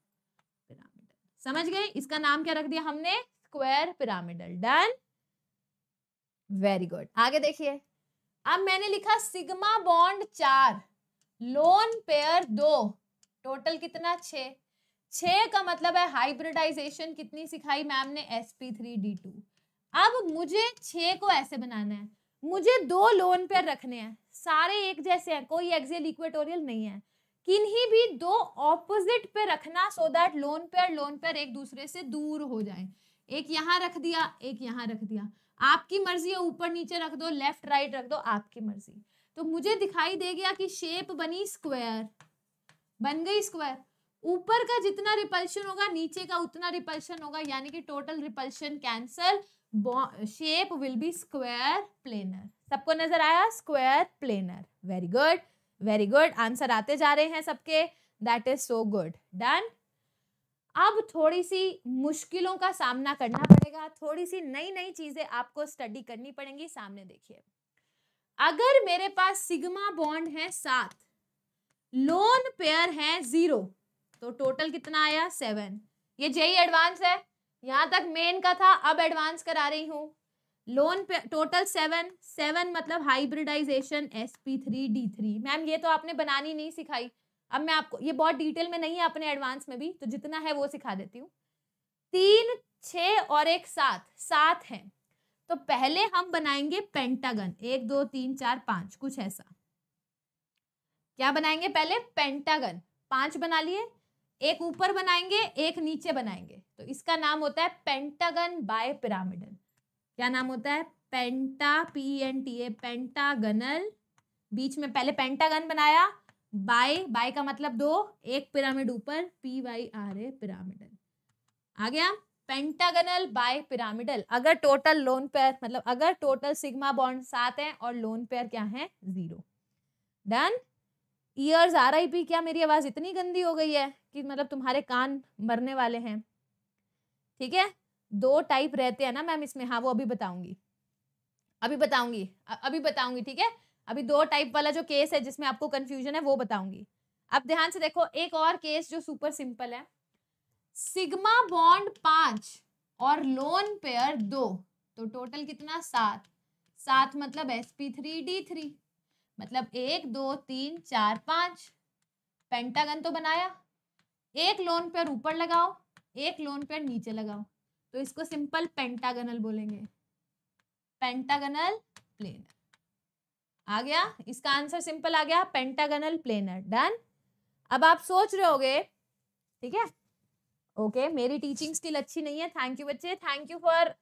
पिरामिडल समझ गए इसका नाम क्या रख दिया हमने square pyramidal done very good आगे देखिए अब मैंने लिखा सिग्मा बॉन्ड चार लोन पेयर दो टोटल कितना छ छ का मतलब है हाइब्रिडाइजेशन कितनी सिखाई मैम ने sp3d2 अब मुझे छ को ऐसे बनाना है मुझे दो लोन पेयर रखने हैं सारे एक जैसे हैं कोई एक्सियल इक्वेटोरियल नहीं है किन्हीं भी दो ऑपोजिट पे रखना so that lone pair lone pair एक दूसरे से दूर हो जाए एक यहाँ रख दिया एक यहाँ रख दिया आपकी मर्जी है ऊपर नीचे रख दो लेफ्ट राइट रख दो आपकी मर्जी तो मुझे दिखाई दे गया कि शेप बनी स्क्वायर बन गई स्क्वायर ऊपर का जितना रिपल्शन होगा नीचे का उतना रिपल्शन होगा यानी कि total repulsion cancel shape will be square planar सबको नजर आया square planar very good very good answer आते जा रहे हैं सबके that is so good done अब थोड़ी सी मुश्किलों का सामना करना पड़ेगा थोड़ी सी नई नई चीजें आपको स्टडी करनी पड़ेंगी सामने देखिए अगर मेरे पास सिग्मा बॉन्ड है सात लोन पेयर है जीरो तो टोटल कितना आया सेवन ये जेई एडवांस e है यहाँ तक मेन का था अब एडवांस करा रही हूँ लोन पे टोटल सेवन सेवन मतलब hybridisation S P three d three ma'am ये तो आपने बनानी नहीं सिखाई अब मैं आपको ये बहुत डिटेल में नहीं है अपने एडवांस में भी तो जितना है वो सिखा देती हूँ तीन छ और एक सात सात है तो पहले हम बनाएंगे पेंटागन एक दो तीन चार पाँच कुछ ऐसा क्या बनाएंगे पहले पेंटागन पांच बना लिए एक ऊपर बनाएंगे एक नीचे बनाएंगे तो इसका नाम होता है पेंटागन बाय पिरामिडल क्या नाम होता है penta P N T A pentagonal बीच में पहले पेंटागन बनाया बाय बाय का मतलब दो एक पिरामिड ऊपर P Y R A pyramidal आ गया पेंटागनल बाय पिरामिडल अगर टोटल लोन पेयर मतलब अगर टोटल सिग्मा बॉन्ड सात हैं और लोन पेयर क्या है zero done ears R I P क्या मेरी आवाज़ इतनी गंदी हो गई है कि मतलब तुम्हारे कान मरने वाले हैं ठीक है दो टाइप रहते हैं ना मैम इसमें हाँ वो अभी बताऊंगी अभी बताऊंगी अभी बताऊंगी ठीक है अभी दो टाइप वाला जो केस है जिसमें आपको कन्फ्यूजन है वो बताऊंगी अब ध्यान से देखो एक और केस जो सुपर सिंपल है सिग्मा बॉन्ड पांच और लोन पेयर दो तो टोटल कितना सात सात मतलब s P three d three मतलब एक दो तीन चार पाँच पेंटागन तो बनाया एक लोन पेयर ऊपर लगाओ एक लोन पेयर नीचे लगाओ तो इसको सिंपल पेंटागनल बोलेंगे पेंटागनल प्लेनर आ गया इसका आंसर सिंपल आ गया पेंटागनल प्लेनर डन अब आप सोच रहे होगे ठीक है ओके मेरी टीचिंग स्किल अच्छी नहीं है थैंक यू बच्चे thank you for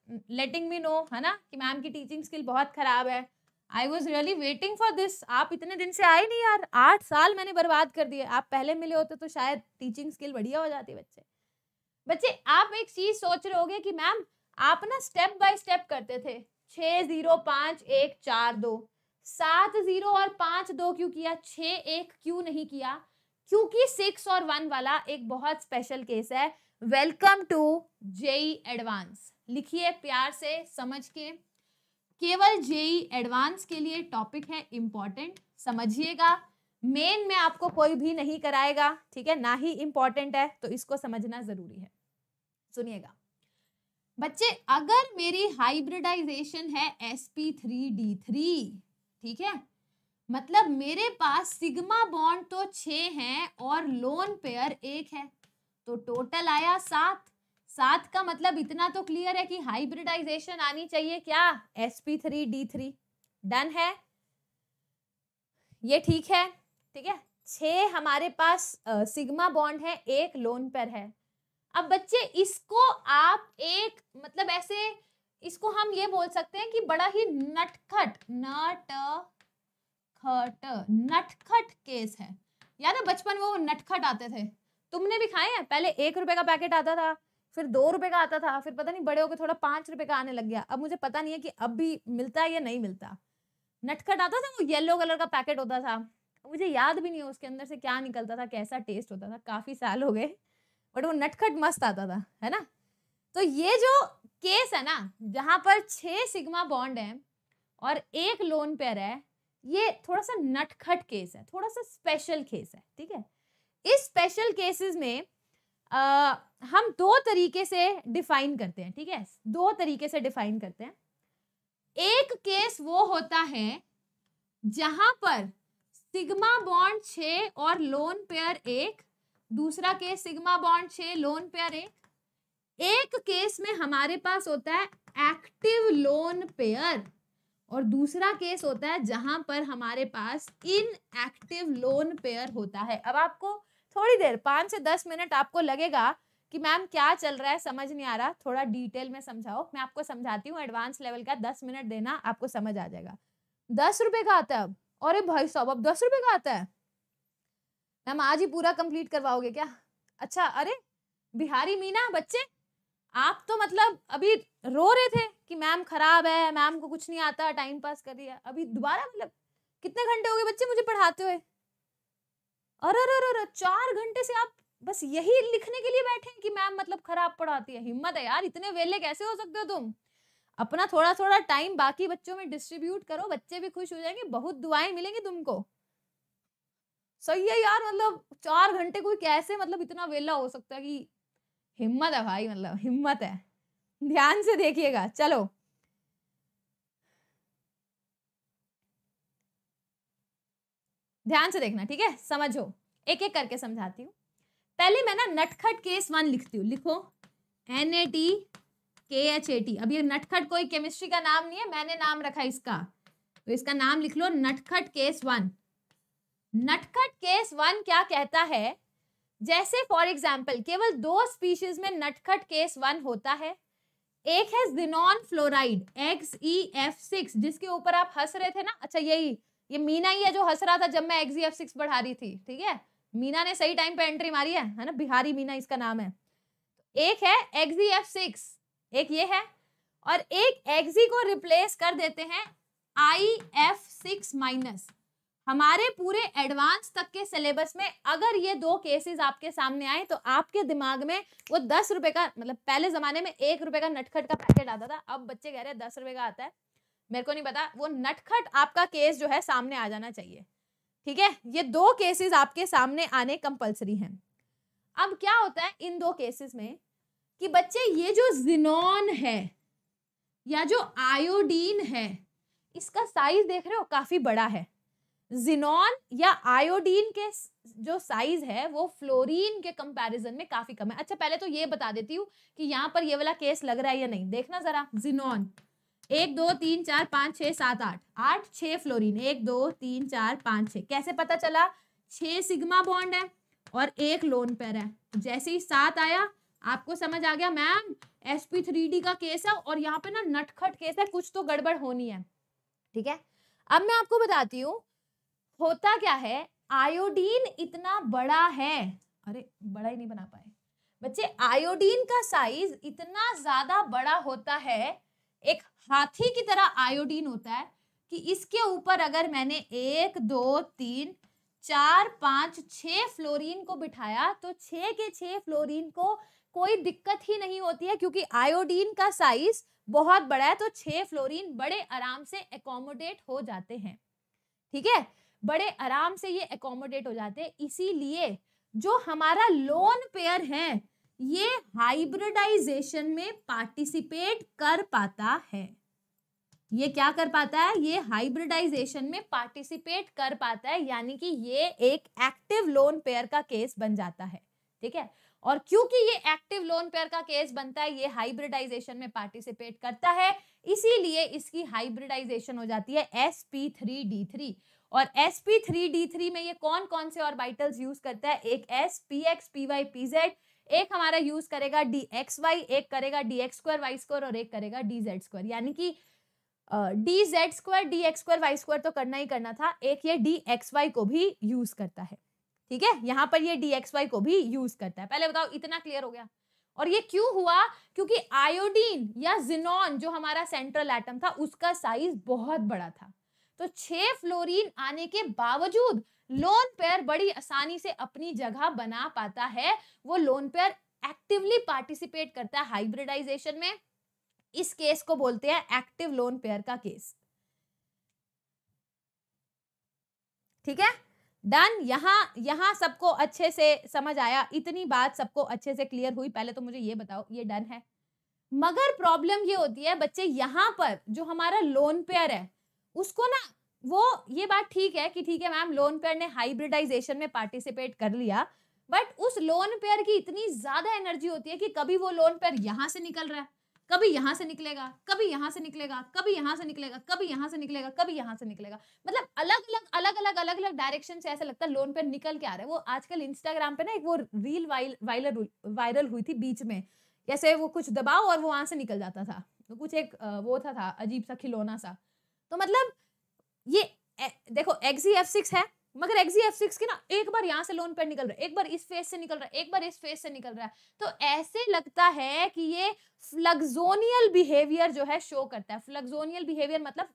letting me know है ना कि मैम की टीचिंग स्किल बहुत खराब है I was really waiting for this आप इतने दिन से आए नहीं यार आठ साल मैंने बर्बाद कर दिए आप पहले मिले होते तो शायद टीचिंग स्किल बढ़िया हो जाती बच्चे बच्चे आप एक चीज सोच रहे होगे कि मैम आप ना स्टेप बाय स्टेप करते थे छ जीरो पाँच एक चार दो सात जीरो और पाँच दो क्यों किया छ एक क्यों नहीं किया क्योंकि सिक्स और वन वाला एक बहुत स्पेशल केस है वेलकम टू जेई एडवांस लिखिए प्यार से समझ के केवल जेई एडवांस के लिए टॉपिक है इम्पॉर्टेंट समझिएगा मेन में आपको कोई भी नहीं कराएगा ठीक है ना ही इम्पॉर्टेंट है तो इसको समझना जरूरी है सुनिएगा बच्चे अगर मेरी हाइब्रिडाइजेशन है S P three d three ठीक है मतलब मेरे पास सिग्मा बॉन्ड तो छ हैं और लोन पेयर एक है तो टोटल आया सात सात का मतलब इतना तो क्लियर है कि हाइब्रिडाइजेशन आनी चाहिए क्या s P three d three done है ये ठीक है ठीक है छ हमारे पास सिग्मा बॉन्ड है एक लोन पर है अब बच्चे इसको आप एक मतलब ऐसे इसको हम ये बोल सकते हैं कि बड़ा ही नटखट नट खट नटखट केस है याद है बचपन में वो नटखट आते थे तुमने भी खाए हैं पहले एक रुपए का पैकेट आता था फिर दो रुपए का आता था फिर पता नहीं बड़े होकर थोड़ा पांच रुपए का आने लग गया अब मुझे पता नहीं है कि अब भी मिलता है या नहीं मिलता नटखट आता था वो येलो कलर का पैकेट होता था मुझे याद भी नहीं है उसके अंदर से क्या निकलता था कैसा टेस्ट होता था काफ़ी साल हो गए बट वो नटखट मस्त आता था है ना तो ये जो केस है ना जहाँ पर छः सिग्मा बॉन्ड है और एक लोन पेयर है ये थोड़ा सा नटखट केस है थोड़ा सा स्पेशल केस है ठीक है इस स्पेशल केसेस में आ, हम दो तरीके से डिफाइन करते हैं ठीक है दो तरीके से डिफाइन करते हैं एक केस वो होता है जहां पर सिग्मा बॉन्ड छ और लोन पेयर एक दूसरा केस सिग्मा बॉन्ड छ लोन पेयर एक एक केस में हमारे पास होता है एक्टिव लोन पेयर और दूसरा केस होता है जहां पर हमारे पास इन एक्टिव लोन पेयर होता है अब आपको थोड़ी देर पाँच से दस मिनट आपको लगेगा कि मैम क्या चल रहा है समझ नहीं आ रहा थोड़ा डिटेल में समझाओ मैं आपको समझाती हूँ एडवांस लेवल का दस मिनट देना आपको समझ आ जाएगा दस रुपये का आता है अब अरे भाई साहब अब दस रुपये का आता है मैम आज ही पूरा कंप्लीट करवाओगे क्या अच्छा अरे बिहारी मीना बच्चे आप तो मतलब अभी रो रहे थे कि मैम खराब है मैम को कुछ नहीं आता टाइम पास कर रही है अभी दोबारा मतलब कितने घंटे हो गए बच्चे मुझे पढ़ाते हुए अरे अरे चार घंटे से आप बस यही लिखने के लिए बैठे कि मैम मतलब खराब पढ़ाती है हिम्मत है यार इतने वेले कैसे हो सकते हो तुम अपना थोड़ा थोड़ा टाइम बाकी बच्चों में डिस्ट्रीब्यूट करो बच्चे भी खुश हो जाएंगे बहुत दुआएं मिलेंगी तुमको सही है यार मतलब चार घंटे कोई कैसे मतलब इतना वेला हो सकता है कि हिम्मत है भाई मतलब हिम्मत है ध्यान से देखिएगा चलो ध्यान से देखना ठीक है समझो एक एक करके समझाती हूँ पहले मैं ना नटखट केस वन लिखती हूँ लिखो N A T K H A T अब ये नटखट कोई केमिस्ट्री का नाम नहीं है मैंने नाम रखा इसका तो इसका नाम लिख लो नटखट केस वन नटखट केस वन क्या कहता है जैसे फॉर एग्जाम्पल केवल दो स्पीशीज में नटखट केस वन होता है एक है xenon fluoride X E F six जिसके ऊपर आप हंस रहे थे ना अच्छा यही ये मीना ही है जो हंस रहा था जब मैं एक्जी एफ सिक्स बढ़ा रही थी ठीक है मीना ने सही टाइम पे एंट्री मारी है है ना बिहारी मीना इसका नाम है एक है एक्जी एफ सिक्स एक ये है और एक एक्जी को रिप्लेस कर देते हैं आई एफ सिक्स माइनस हमारे पूरे एडवांस तक के सिलेबस में अगर ये दो केसेस आपके सामने आए तो आपके दिमाग में वो दस रुपए का मतलब पहले जमाने में एक रुपए का नटखट का पैकेट आता था अब बच्चे कह रहे हैं दस रुपए का आता है मेरे को नहीं पता वो नटखट आपका केस जो है सामने आ जाना चाहिए ठीक है ये दो केसेस आपके सामने आने कंपलसरी हैं अब क्या होता है इन दो केसेस में कि बच्चे ये जो जिनॉन है या जो आयोडीन है इसका साइज देख रहे हो काफी बड़ा है जिनॉन या आयोडीन के जो साइज है वो फ्लोरीन के कंपैरिजन में काफी कम है अच्छा पहले तो ये बता देती हूँ कि यहाँ पर ये वाला केस लग रहा है या नहीं देखना जरा जिनॉन एक दो तीन चार पाँच छः सात आठ आठ छः फ्लोरीन एक दो तीन चार पाँच छः कैसे पता चला छः सिग्मा बॉन्ड है और एक लोन पैर है तो जैसे ही सात आया आपको समझ आ गया ma'am S P three d का केस है और यहाँ पे ना नटखट केस है कुछ तो गड़बड़ होनी है ठीक है अब मैं आपको बताती हूँ होता क्या है आयोडीन इतना बड़ा है अरे बड़ा ही नहीं बना पाए बच्चे आयोडीन का साइज इतना ज्यादा बड़ा होता है एक हाथी की तरह आयोडीन होता है कि इसके ऊपर अगर मैंने एक दो तीन चार पाँच छः फ्लोरीन को बिठाया तो छः के छः फ्लोरीन को कोई दिक्कत ही नहीं होती है क्योंकि आयोडीन का साइज बहुत बड़ा है तो छः फ्लोरीन बड़े आराम से एकोमोडेट हो जाते हैं ठीक है बड़े आराम से ये एकोमोडेट हो जाते हैं इसीलिए जो हमारा लोन पेयर है ये हाइब्रिडाइजेशन में पार्टिसिपेट कर पाता है ये क्या कर पाता है ये हाइब्रिडाइजेशन में पार्टिसिपेट कर पाता है यानी कि ये एक एक्टिव लोन पेयर का केस बन जाता है ठीक है और क्योंकि ये एक्टिव लोन पेयर का केस बनता है ये हाइब्रिडाइजेशन में पार्टिसिपेट करता है इसीलिए इसकी हाइब्रिडाइजेशन हो जाती है S P three d three और s P three d three में ये कौन कौन से ऑर्बिटल्स यूज करता है एक s P x P Y P z एक हमारा यूज करेगा डी एक्स वाई एक करेगा d x square Y square और एक करेगा डी जेड स्क्वायर यानी कि d Z square d x square Y square तो करना ही करना था एक ये डी एक्स वाई को भी यूज करता है ठीक है यहाँ पर ये डी एक्स वाई को भी यूज करता है पहले बताओ इतना क्लियर हो गया और ये क्यों हुआ क्योंकि आयोडीन या जिनॉन जो हमारा सेंट्रल एटम था उसका साइज बहुत बड़ा था तो छह फ्लोरीन आने के बावजूद लोन पेयर बड़ी आसानी से अपनी जगह बना पाता है वो लोन पेयर एक्टिवली पार्टिसिपेट करता है हाइब्रिडाइजेशन में इस केस को बोलते हैं एक्टिव लोन पेयर का केस ठीक है डन यहाँ यहाँ सबको अच्छे से समझ आया इतनी बात सबको अच्छे से क्लियर हुई पहले तो मुझे ये बताओ ये डन है मगर प्रॉब्लम ये होती है बच्चे यहाँ पर जो हमारा लोन पेयर है उसको ना वो ये बात ठीक है कि ठीक है मैम लोन पेयर ने हाइब्रिडाइजेशन में पार्टिसिपेट कर लिया बट उस लोन पेयर की इतनी ज्यादा एनर्जी होती है कि कभी वो लोन पेयर यहाँ से निकल रहा है कभी यहाँ से निकलेगा कभी यहाँ से निकलेगा कभी यहाँ से निकलेगा कभी यहाँ से निकलेगा कभी यहां से निकलेगा मतलब अलग अलग अलग अलग अलग अलग डायरेक्शन से ऐसा लगता है लोन पे निकल के आ रहा है वो आजकल इंस्टाग्राम पे ना एक वो रील वायरल वायरल हुई थी बीच में जैसे वो कुछ दबाओ और वो वहां से निकल जाता था तो कुछ एक वो था था अजीब सा खिलौना सा तो मतलब ये देखो एक्सी एफ सिक्स है मगर एक्जी एफ सिक्स की ना एक बार यहाँ से लोन पेड निकल रहा है एक बार इस फेस से निकल रहा है एक बार इस फेस से निकल रहा है तो ऐसे लगता है कि ये फ्लग्जोनियल बिहेवियर जो है शो करता है फ्लगजोनियल बिहेवियर मतलब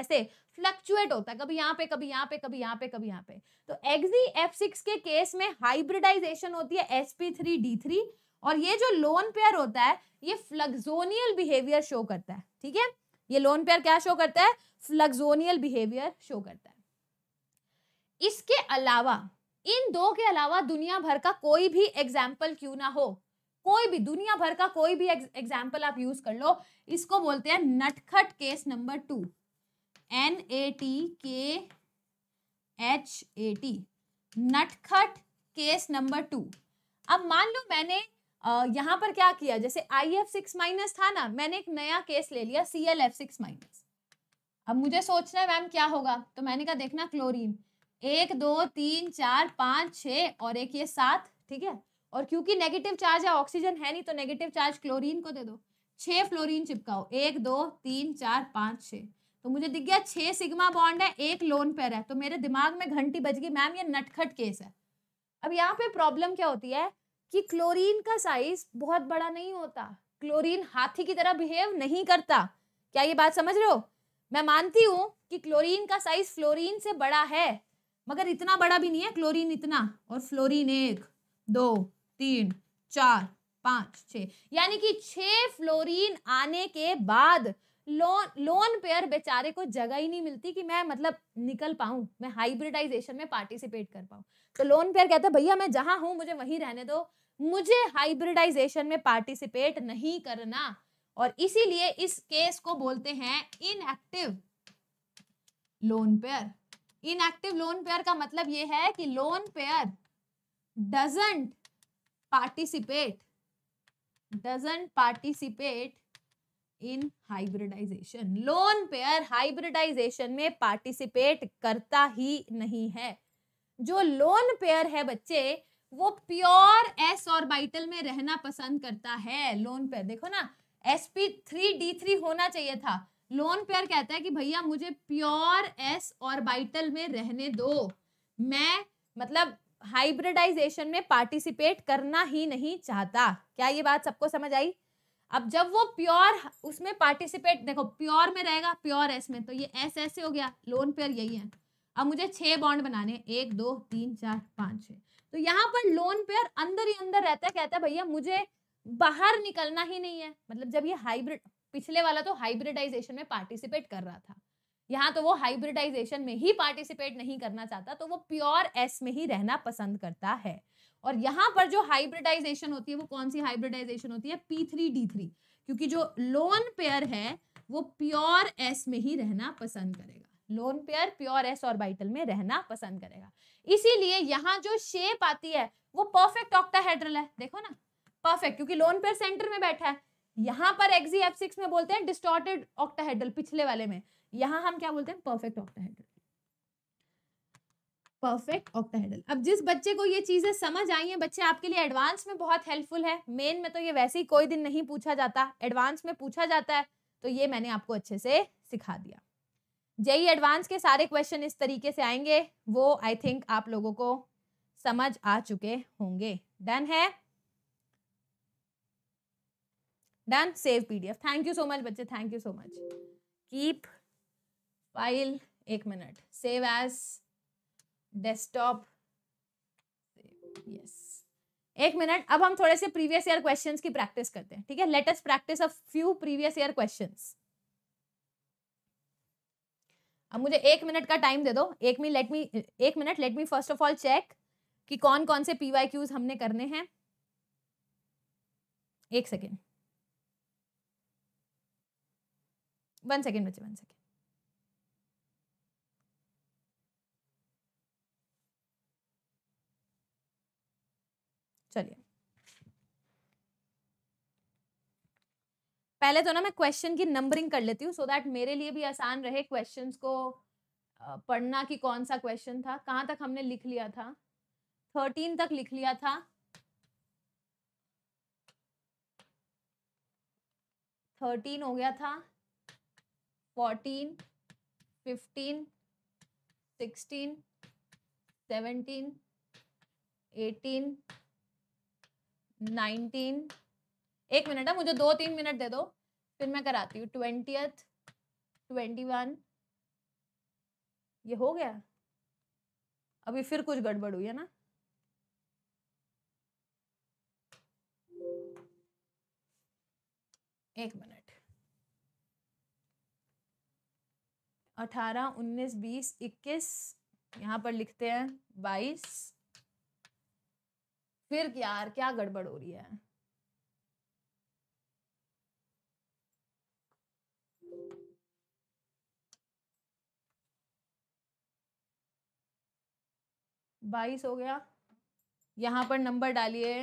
ऐसे फ्लक्चुएट होता है कभी यहाँ पे कभी यहाँ पे कभी यहाँ पे कभी यहाँ पे तो एक्जी एफ सिक्स के केस में हाइब्रिडाइजेशन होती है S P three d three और ये जो लोन पेयर होता है ये फ्लग्जोनियल बिहेवियर शो करता है ठीक है ये लोन पेयर क्या शो करता है फ्लग्जोनियल बिहेवियर शो करता है इसके अलावा इन दो के अलावा दुनिया भर का कोई भी एग्जाम्पल क्यों ना हो कोई भी दुनिया भर का कोई भी एग्जाम्पल आप यूज कर लो इसको बोलते हैं नटखट case number two N A T K H A T नटखट केस नंबर टू अब मान लो मैंने यहाँ पर क्या किया जैसे आई एफ सिक्स माइनस था ना मैंने एक नया केस ले लिया C L F six minus अब मुझे सोचना है मैम क्या होगा तो मैंने कहा देखना क्लोरीन एक दो तीन चार पाँच छः और एक ये सात ठीक है और क्योंकि नेगेटिव चार्ज है ऑक्सीजन है नहीं तो नेगेटिव चार्ज क्लोरीन को दे दो छः फ्लोरीन चिपकाओ एक दो तीन चार पाँच छः तो मुझे दिख गया छः सिग्मा बॉन्ड है एक लोन पेयर है तो मेरे दिमाग में घंटी बज गई मैम ये नटखट केस है अब यहाँ पे प्रॉब्लम क्या होती है कि क्लोरीन का साइज बहुत बड़ा नहीं होता क्लोरीन हाथी की तरह बिहेव नहीं करता क्या ये बात समझ रहे हो मैं मानती हूँ कि क्लोरीन का साइज फ्लोरीन से बड़ा है मगर इतना बड़ा भी नहीं है क्लोरीन इतना और फ्लोरीन एक दो तीन चार पाँच छ यानी कि छः फ्लोरीन आने के बाद लोन लोन पेयर बेचारे को जगह ही नहीं मिलती कि मैं मतलब निकल पाऊँ मैं हाइब्रिडाइजेशन में पार्टिसिपेट कर पाऊँ तो लोन पेयर कहते हैं भैया मैं जहाँ हूँ मुझे वहीं रहने दो मुझे हाइब्रिडाइजेशन में पार्टिसिपेट नहीं करना और इसीलिए इस केस को बोलते हैं inactive lone pair inactive lone pair का मतलब ये है कि lone pair doesn't participate doesn't participate in hybridisation lone pair hybridisation में पार्टिसिपेट करता ही नहीं है जो लोन पेयर है बच्चे वो प्योर एस ऑर्बिटल में रहना पसंद करता है लोन पेयर देखो ना थ्री डी थ्री होना चाहिए था लोन पेयर कहता है कि भैया मुझे प्योर एस और बाइटल में रहने दो मैं मतलब हाइब्रिडाइजेशन में पार्टिसिपेट करना ही नहीं चाहता क्या ये बात सबको समझ आई अब जब वो प्योर उसमें पार्टिसिपेट देखो प्योर में रहेगा प्योर एस में तो ये एस ऐसे हो गया लोन पेयर यही है अब मुझे छह बॉन्ड बनाने एक दो तीन चार पाँच छः तो यहाँ पर लोन पेयर अंदर ही अंदर रहता है कहता है भैया मुझे बाहर निकलना ही नहीं है मतलब जब ये हाइब्रिड पिछले वाला तो हाइब्रिडाइजेशन में पार्टिसिपेट कर रहा था यहाँ तो वो हाइब्रिडाइजेशन में ही पार्टिसिपेट नहीं करना चाहता तो वो प्योर एस में ही रहना पसंद करता है और यहाँ पर जो हाइब्रिडाइजेशन होती है वो कौन सी हाइब्रिडाइजेशन होती है पी थ्री डी थ्री क्योंकि जो लोन पेयर है वो प्योर एस में ही रहना पसंद करेगा लोन पेयर प्योर एस और बाइटल में रहना पसंद करेगा इसीलिए यहाँ जो शेप आती है वो परफेक्ट ऑक्टाहेड्रल है देखो ना परफेक्ट क्योंकि लोन पेयर सेंटर में बैठा है यहाँ पर एक्सी एफ सिक्स में बोलते हैं डिस्टॉर्टेड ऑक्टाहेड्रल पिछले वाले में यहाँ हम क्या बोलते हैं परफेक्ट ऑक्टाहेड्रल परफेक्ट ऑक्टाहेड्रल अब जिस बच्चे को ये चीजें समझ आई हैं बच्चे आपके लिए एडवांस में बहुत हेल्पफुल है मेन में तो ये वैसे ही कोई दिन नहीं पूछा जाता एडवांस में पूछा जाता है तो ये मैंने आपको अच्छे से सिखा दिया जेई एडवांस के सारे क्वेश्चन इस तरीके से आएंगे वो आई थिंक आप लोगों को समझ आ चुके होंगे डन है done save PDF thank you so much बच्चे thank you so much keep file एक minute save as desktop yes एक मिनट अब हम थोड़े से प्रीवियस ईयर क्वेश्चंस की प्रैक्टिस करते हैं ठीक है let us practice a few previous year questions अब मुझे एक मिनट का टाइम दे दो एक मी लेट मी एक minute let me first of all check कि कौन कौन से पीवाई क्यूज हमने करने हैं एक सेकेंड वन सेकेंड बच्चे वन सेकेंड चलिए पहले तो ना मैं क्वेश्चन की नंबरिंग कर लेती हूँ सो दैट मेरे लिए भी आसान रहे क्वेश्चंस को पढ़ना कि कौन सा क्वेश्चन था कहाँ तक हमने लिख लिया था थर्टीन तक लिख लिया था थर्टीन हो गया था fourteen fifteen sixteen seventeen eighteen nineteen एक मिनट है हाँ, मुझे दो तीन मिनट दे दो फिर मैं कराती हूँ ट्वेंटियथ ट्वेंटी वन ये हो गया अभी फिर कुछ गड़बड़ हुई है ना एक मिनट अठारह उन्नीस बीस इक्कीस यहाँ पर लिखते हैं बाईस फिर यार क्या गड़बड़ हो रही है बाईस हो गया यहाँ पर नंबर डालिए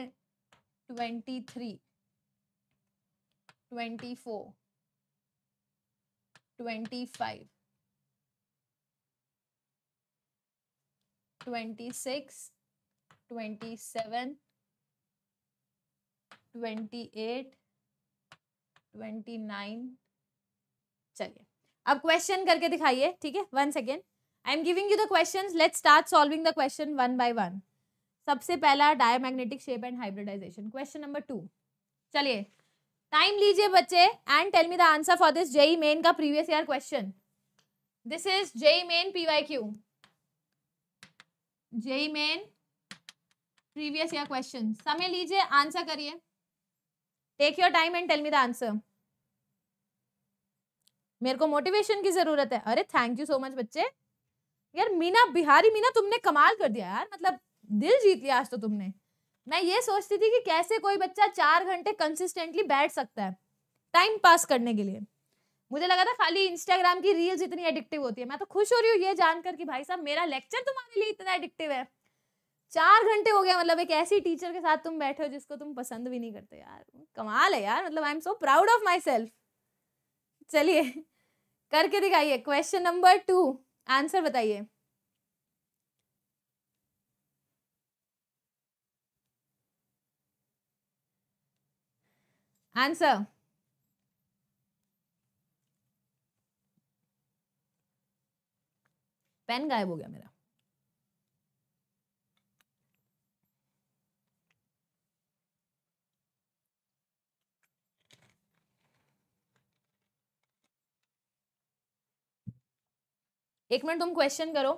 twenty three twenty four twenty five twenty six twenty seven twenty eight twenty nine चलिए अब क्वेश्चन करके दिखाइए ठीक है one second I am giving you the question let start solving the question one by one सबसे पहला diamagnetic shape and hybridization question number two चलिए time लीजिए बच्चे and tell me the answer for this JEE main का previous year question this is JEE main PY Q JEE Main previous या question समय लीजिए answer करिए take your time and tell me the answer मेरे को motivation की जरूरत है अरे थैंक यू सो मच बच्चे यार मीना बिहारी मीना तुमने कमाल कर दिया यार मतलब दिल जीत लिया आज तो तुमने मैं ये सोचती थी कि कैसे कोई बच्चा चार घंटे कंसिस्टेंटली बैठ सकता है टाइम पास करने के लिए मुझे लगा था खाली इंस्टाग्राम की रील्स इतनी एडिक्टिव होती है मैं तो खुश हो रही हूँ ये जानकर कि भाई साहब मेरा लेक्चर तुम्हारे लिए इतना एडिक्टिव है चार घंटे हो गए मतलब एक ऐसी टीचर के साथ तुम बैठे हो जिसको तुम पसंद भी नहीं करते यार कमाल है यार मतलब I am so proud of myself चलिए करके दिखाइए क्वेश्चन नंबर टू आंसर बताइए आंसर पेन गायब हो गया मेरा एक मिनट तुम क्वेश्चन करो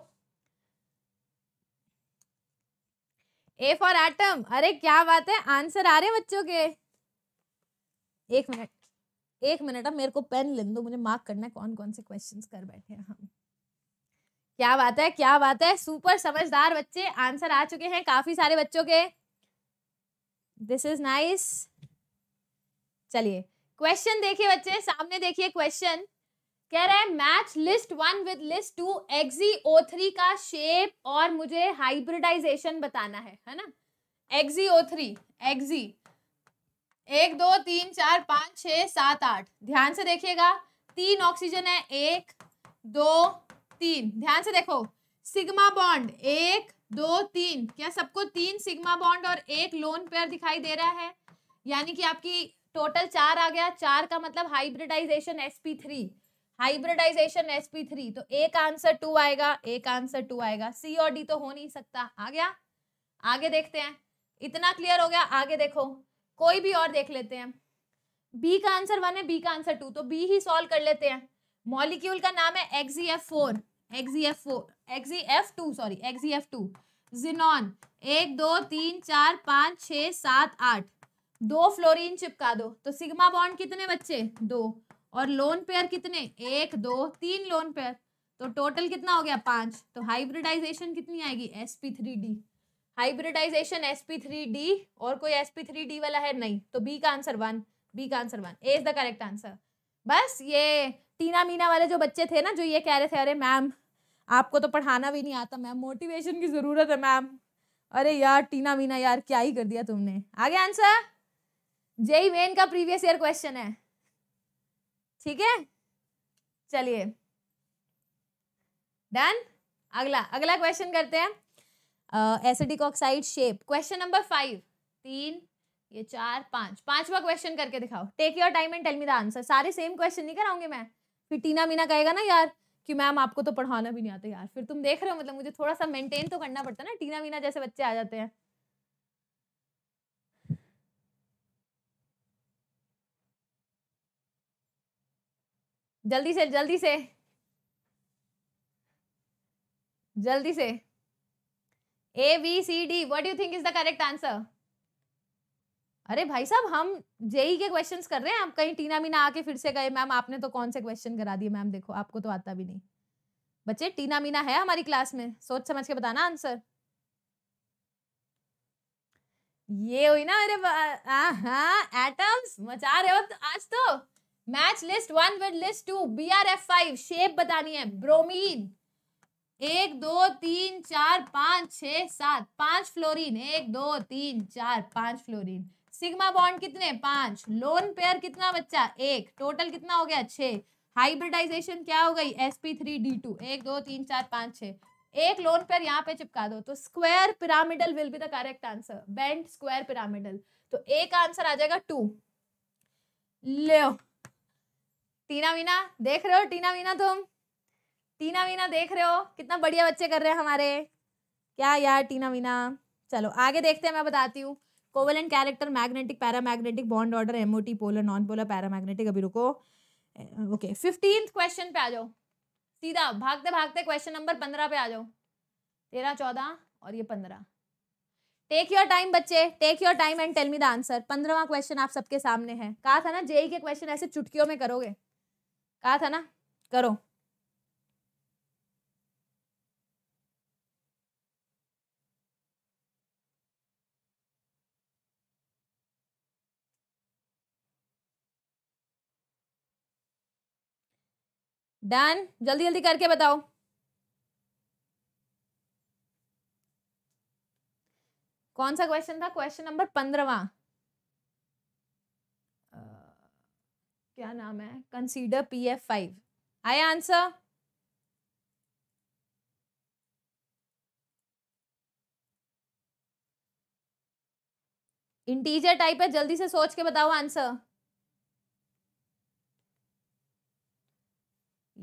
ए फॉर एटम अरे क्या बात है आंसर आ रहे बच्चों के एक मिनट एक मिनट अब मेरे को पेन ले दो मुझे मार्क करना है कौन कौन से क्वेश्चंस कर बैठे हैं हम क्या बात है क्या बात है सुपर समझदार बच्चे आंसर आ चुके हैं काफी सारे बच्चों के दिस इज नाइस चलिए क्वेश्चन देखिए बच्चे सामने देखिए क्वेश्चन कह रहे हैं match list one with list two XE O three का शेप और मुझे हाइब्रिडाइजेशन बताना है है ना एक्सी ओ थ्री एक्सी एक दो तीन चार पाँच छ सात आठ ध्यान से देखिएगा तीन ऑक्सीजन है एक दो तीन ध्यान से देखो सिग्मा बॉन्ड एक दो तीन क्या सबको तीन सिग्मा बॉन्ड और एक लोन पेयर दिखाई दे रहा है यानी कि आपकी टोटल चार आ गया चार का मतलब hybridization SP three hybridization SP three तो एक आंसर टू आएगा एक आंसर टू आएगा सी और डी तो हो नहीं सकता आ गया आगे देखते हैं इतना क्लियर हो गया आगे देखो कोई भी और देख लेते हैं बी का आंसर वन है बी का आंसर टू तो बी ही सॉल्व कर लेते हैं मॉलिक्यूल का नाम है X four e two sorry two xenon एक दो तीन चार पाँच छ सात आठ दो फ्लोरीन चिपका दो तो सिग्मा बॉन्ड कितने बच्चे दो और लोन पेयर कितने एक दो तीन लोन पेयर तो टोटल कितना हो गया पाँच तो हाइब्रिडाइजेशन कितनी आएगी S P three D hybridization S P three D और कोई एस पी थ्री डी वाला है नहीं तो बी का आंसर वन बी का answer one A is the correct answer बस ये टीना मीना वाले जो बच्चे थे ना जो ये कह रहे थे अरे मैम आपको तो पढ़ाना भी नहीं आता मैम मोटिवेशन की ज़रूरत है मैम अरे यार टीना मीना यार क्या ही कर दिया तुमने आगे आंसर जेई मेन का प्रीवियस ईयर क्वेश्चन है ठीक है चलिए डन अगला अगला क्वेश्चन करते हैं acidic oxide shape question number five तीन ये चार पांच पांचवा क्वेश्चन करके दिखाओ take your time and tell me the answer सारे सेम क्वेश्चन नहीं कराऊंगी मैं फिर टीना मीना कहेगा ना यार कि मैम आपको तो पढ़ाना भी नहीं आता यार फिर तुम देख रहे हो मतलब मुझे थोड़ा सा मेंटेन तो करना पड़ता ना टीना वीना जैसे बच्चे आ जाते हैं जल्दी से जल्दी से जल्दी से A B C D what you think is the correct answer अरे भाई साहब हम जेई के क्वेश्चंस कर रहे हैं आप कहीं टीना मीना आके फिर से गए मैम आपने तो कौन से क्वेश्चन करा दिए मैम देखो आपको तो आता भी नहीं बच्चे टीना मीना है हमारी क्लास में सोच समझ के बताना आंसर ये हुई ना मेरे एटम्स हाँ, मचा रहे हो तो आज तो match list one with list two B R F five shape बतानी है ब्रोमीन एक दो तीन चार पांच छ सात पांच फ्लोरीन एक दो तीन चार पांच फ्लोरीन सिग्मा बॉन्ड कितने पांच लोन पेयर कितना बच्चा एक टोटल कितना हो गया छे हाइब्रिडाइजेशन क्या हो गई S P three D two एक दो तीन चार पांच छः एक लोन पेयर यहाँ पे चिपका दो तो square pyramidal will be the correct answer bent square pyramidal तो एक आंसर आ जाएगा टू ले टीना वीना देख रहे हो टीना वीना तुम टीना वीना देख रहे हो कितना बढ़िया बच्चे कर रहे हैं हमारे क्या यार टीना वीना चलो आगे देखते हैं मैं बताती हूँ covalent character magnetic magnetic bond order T polar non polar paramagnetic अभी रुको ओके फिफ्टीन क्वेश्चन पे आ जाओ सीधा भागते भागते क्वेश्चन नंबर पंद्रह पे आ जाओ तेरह चौदह और ये पंद्रह टेक योर टाइम बच्चे take your time and tell me the answer पंद्रवा क्वेश्चन आप सबके सामने है कहा था ना जेई के क्वेश्चन ऐसे चुटकियों में करोगे कहा था ना करो डन जल्दी जल्दी करके बताओ कौन सा क्वेश्चन था क्वेश्चन नंबर पंद्रवा क्या नाम है कंसीडर पी एफ फाइव आया आंसर इंटीजर टाइप है जल्दी से सोच के बताओ आंसर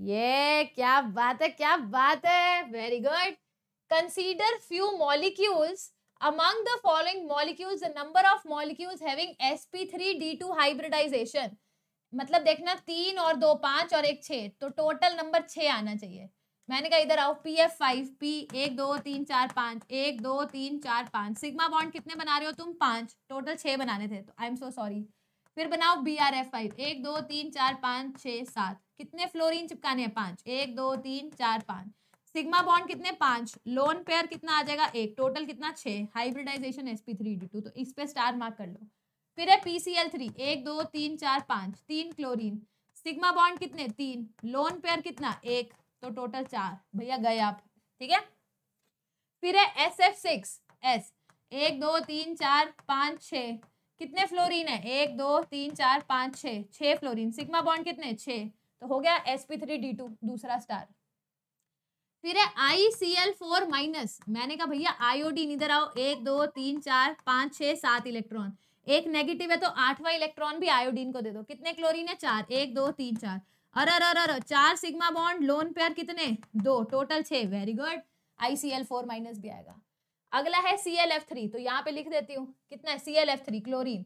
ये क्या बात है क्या बात है very good consider few molecules among the following molecules the number of molecules having sp3d2 hybridization मतलब देखना तीन और दो पांच और एक छ तो टोटल नंबर छ आना चाहिए मैंने कहा इधर आओ पी एफ फाइव पी एक दो तीन चार पाँच एक दो तीन चार पाँच सिग्मा बॉन्ड कितने बना रहे हो तुम पाँच टोटल छः बनाने थे तो आई एम सो सॉरी फिर बनाओ बी आर एफ फाइव एक दो तीन चार पाँच छः सात कितने फ्लोरीन चिपकाने हैं पाँच एक दो तीन चार पाँच सिग्मा बॉन्ड कितने पाँच लोन पेयर कितना आ जाएगा एक टोटल कितना छः hybridization S P three D two तो इस पर स्टार मार्क कर लो फिर है पी सी एल थ्री एक दो तीन चार पाँच तीन क्लोरीन सिग्मा बॉन्ड कितने तीन लोन पेयर कितना एक तो टोटल चार भैया गए आप ठीक है फिर है एस एफ सिक्स एस एक दो तीन चार पाँच छः कितने फ्लोरीन है एक दो तीन चार पाँच छः छः फ्लोरीन सिग्मा बॉन्ड कितने छः तो हो गया S P three D two दूसरा स्टार फिर है I C L four minus मैंने कहा भैया आयोडीन इधर आओ एक दो तीन चार पाँच छः सात इलेक्ट्रॉन एक नेगेटिव है तो आठवां इलेक्ट्रॉन भी आयोडीन को दे दो कितने क्लोरीन है चार एक दो तीन चार अरे अरे अरे चार सिग्मा बॉन्ड लोन पेयर कितने दो टोटल छः very good I C L four minus भी आएगा अगला है सी एल एफ थ्री तो यहाँ पे लिख देती हूँ कितना है C L F three chlorine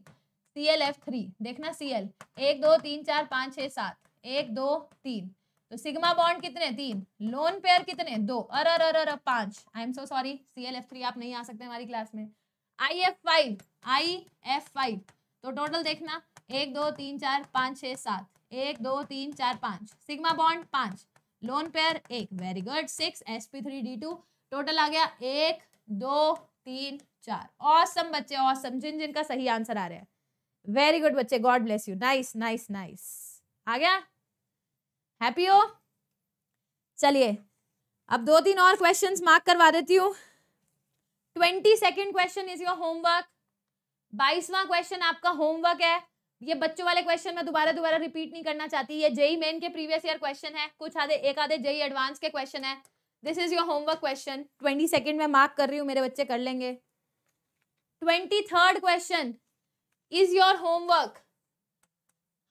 C L F three देखना सी एल एक दो तीन चार पाँच छः सात एक दो तीन तो सिग्मा बॉन्ड कितने तीन लोन पेयर कितने दो अर अर अर, अर पाँच I am so sorry C L F three आप नहीं आ सकते हमारी क्लास में I F five I F five तो टोटल देखना एक दो तीन चार पाँच छः सात एक दो तीन चार पाँच सिग्मा बॉन्ड पाँच लोन पेयर एक very good six S P three D two total आ गया एक दो तीन चार औसम बच्चे औसम जिन जिनका सही आंसर आ रहा है वेरी गुड बच्चे God bless you nice nice nice आ गया हैप्पी हो चलिए अब दो तीन और क्वेश्चंस मार्क करवा देती हूँ twenty second question is your homework बाईसवां क्वेश्चन आपका होमवर्क है ये बच्चों वाले क्वेश्चन मैं दोबारा दोबारा रिपीट नहीं करना चाहती ये जेई मेन e के प्रीवियस ईयर क्वेश्चन है कुछ आधे एक आधे जेई एडवांस e के क्वेश्चन है this is your homework question twenty second में मार्क कर रही हूँ मेरे बच्चे कर लेंगे twenty third question is your homework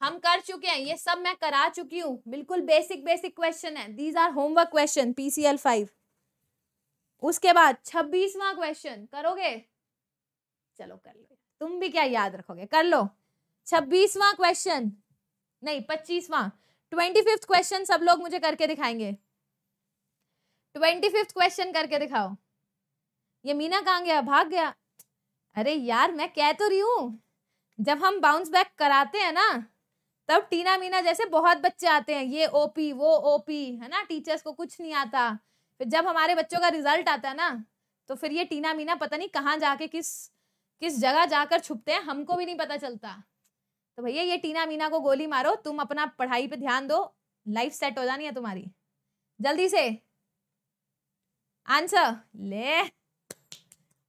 हम कर चुके हैं ये सब मैं करा चुकी हूँ बिल्कुल बेसिक बेसिक क्वेश्चन है these are homework question L five उसके बाद छब्बीसवा क्वेश्चन करोगे चलो कर लो तुम भी क्या याद रखोगे कर लो छब्बीसवा क्वेश्चन नहीं पच्चीसवा ट्वेंटी फिफ्थ क्वेश्चन सब लोग मुझे करके दिखाएंगे ट्वेंटी फिफ्थ क्वेश्चन करके दिखाओ ये मीना कहाँ गया भाग गया अरे यार मैं कह तो रही हूँ जब हम बाउंस बैक कराते हैं ना तब टीना मीना जैसे बहुत बच्चे आते हैं ये ओपी वो ओपी है ना टीचर्स को कुछ नहीं आता फिर जब हमारे बच्चों का रिजल्ट आता है ना तो फिर ये टीना मीना पता नहीं कहाँ जाके किस किस जगह जाकर छुपते हैं हमको भी नहीं पता चलता तो भैया ये टीना मीना को गोली मारो तुम अपना पढ़ाई पर ध्यान दो लाइफ सेट हो जानी है तुम्हारी जल्दी से आंसर ले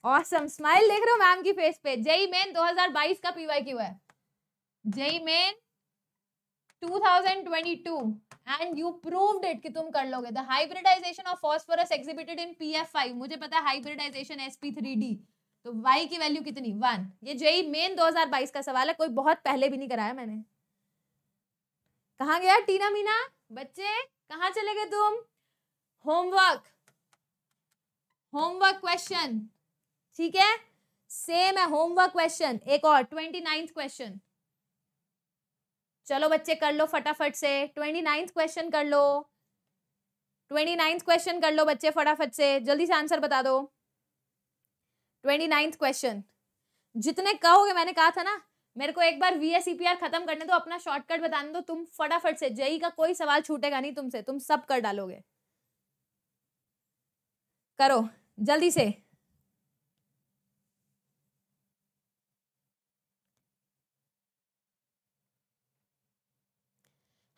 awesome. स्माइल देख रहे हो मैम की फेस पे जेई मेन 2022 का पीवाई क्यू है JEE main 2022 and you proved it कि तुम कर लोगे the hybridisation of phosphorus exhibited in P F five मुझे पता है हाइब्रिडाइजेशन sp3d तो y की वैल्यू कितनी वन ये जेई मेन 2022 का सवाल है कोई बहुत पहले भी नहीं कराया मैंने कहा गया टीना मीना बच्चे कहाँ चले गए तुम होमवर्क होमवर्क क्वेश्चन ठीक है सेम है होमवर्क क्वेश्चन एक और ट्वेंटी नाइन्थ क्वेश्चन चलो बच्चे कर लो फटाफट से ट्वेंटी नाइन्थ क्वेश्चन कर लो ट्वेंटी नाइन्थ क्वेश्चन कर लो बच्चे फटाफट से जल्दी से आंसर बता दो ट्वेंटी नाइन्थ क्वेश्चन जितने कहोगे मैंने कहा था ना मेरे को एक बार वी एस खत्म करने दो अपना शॉर्टकट बताने दो तुम फटाफट से जई का कोई सवाल छूटेगा नहीं तुमसे तुम सब कर डालोगे करो जल्दी से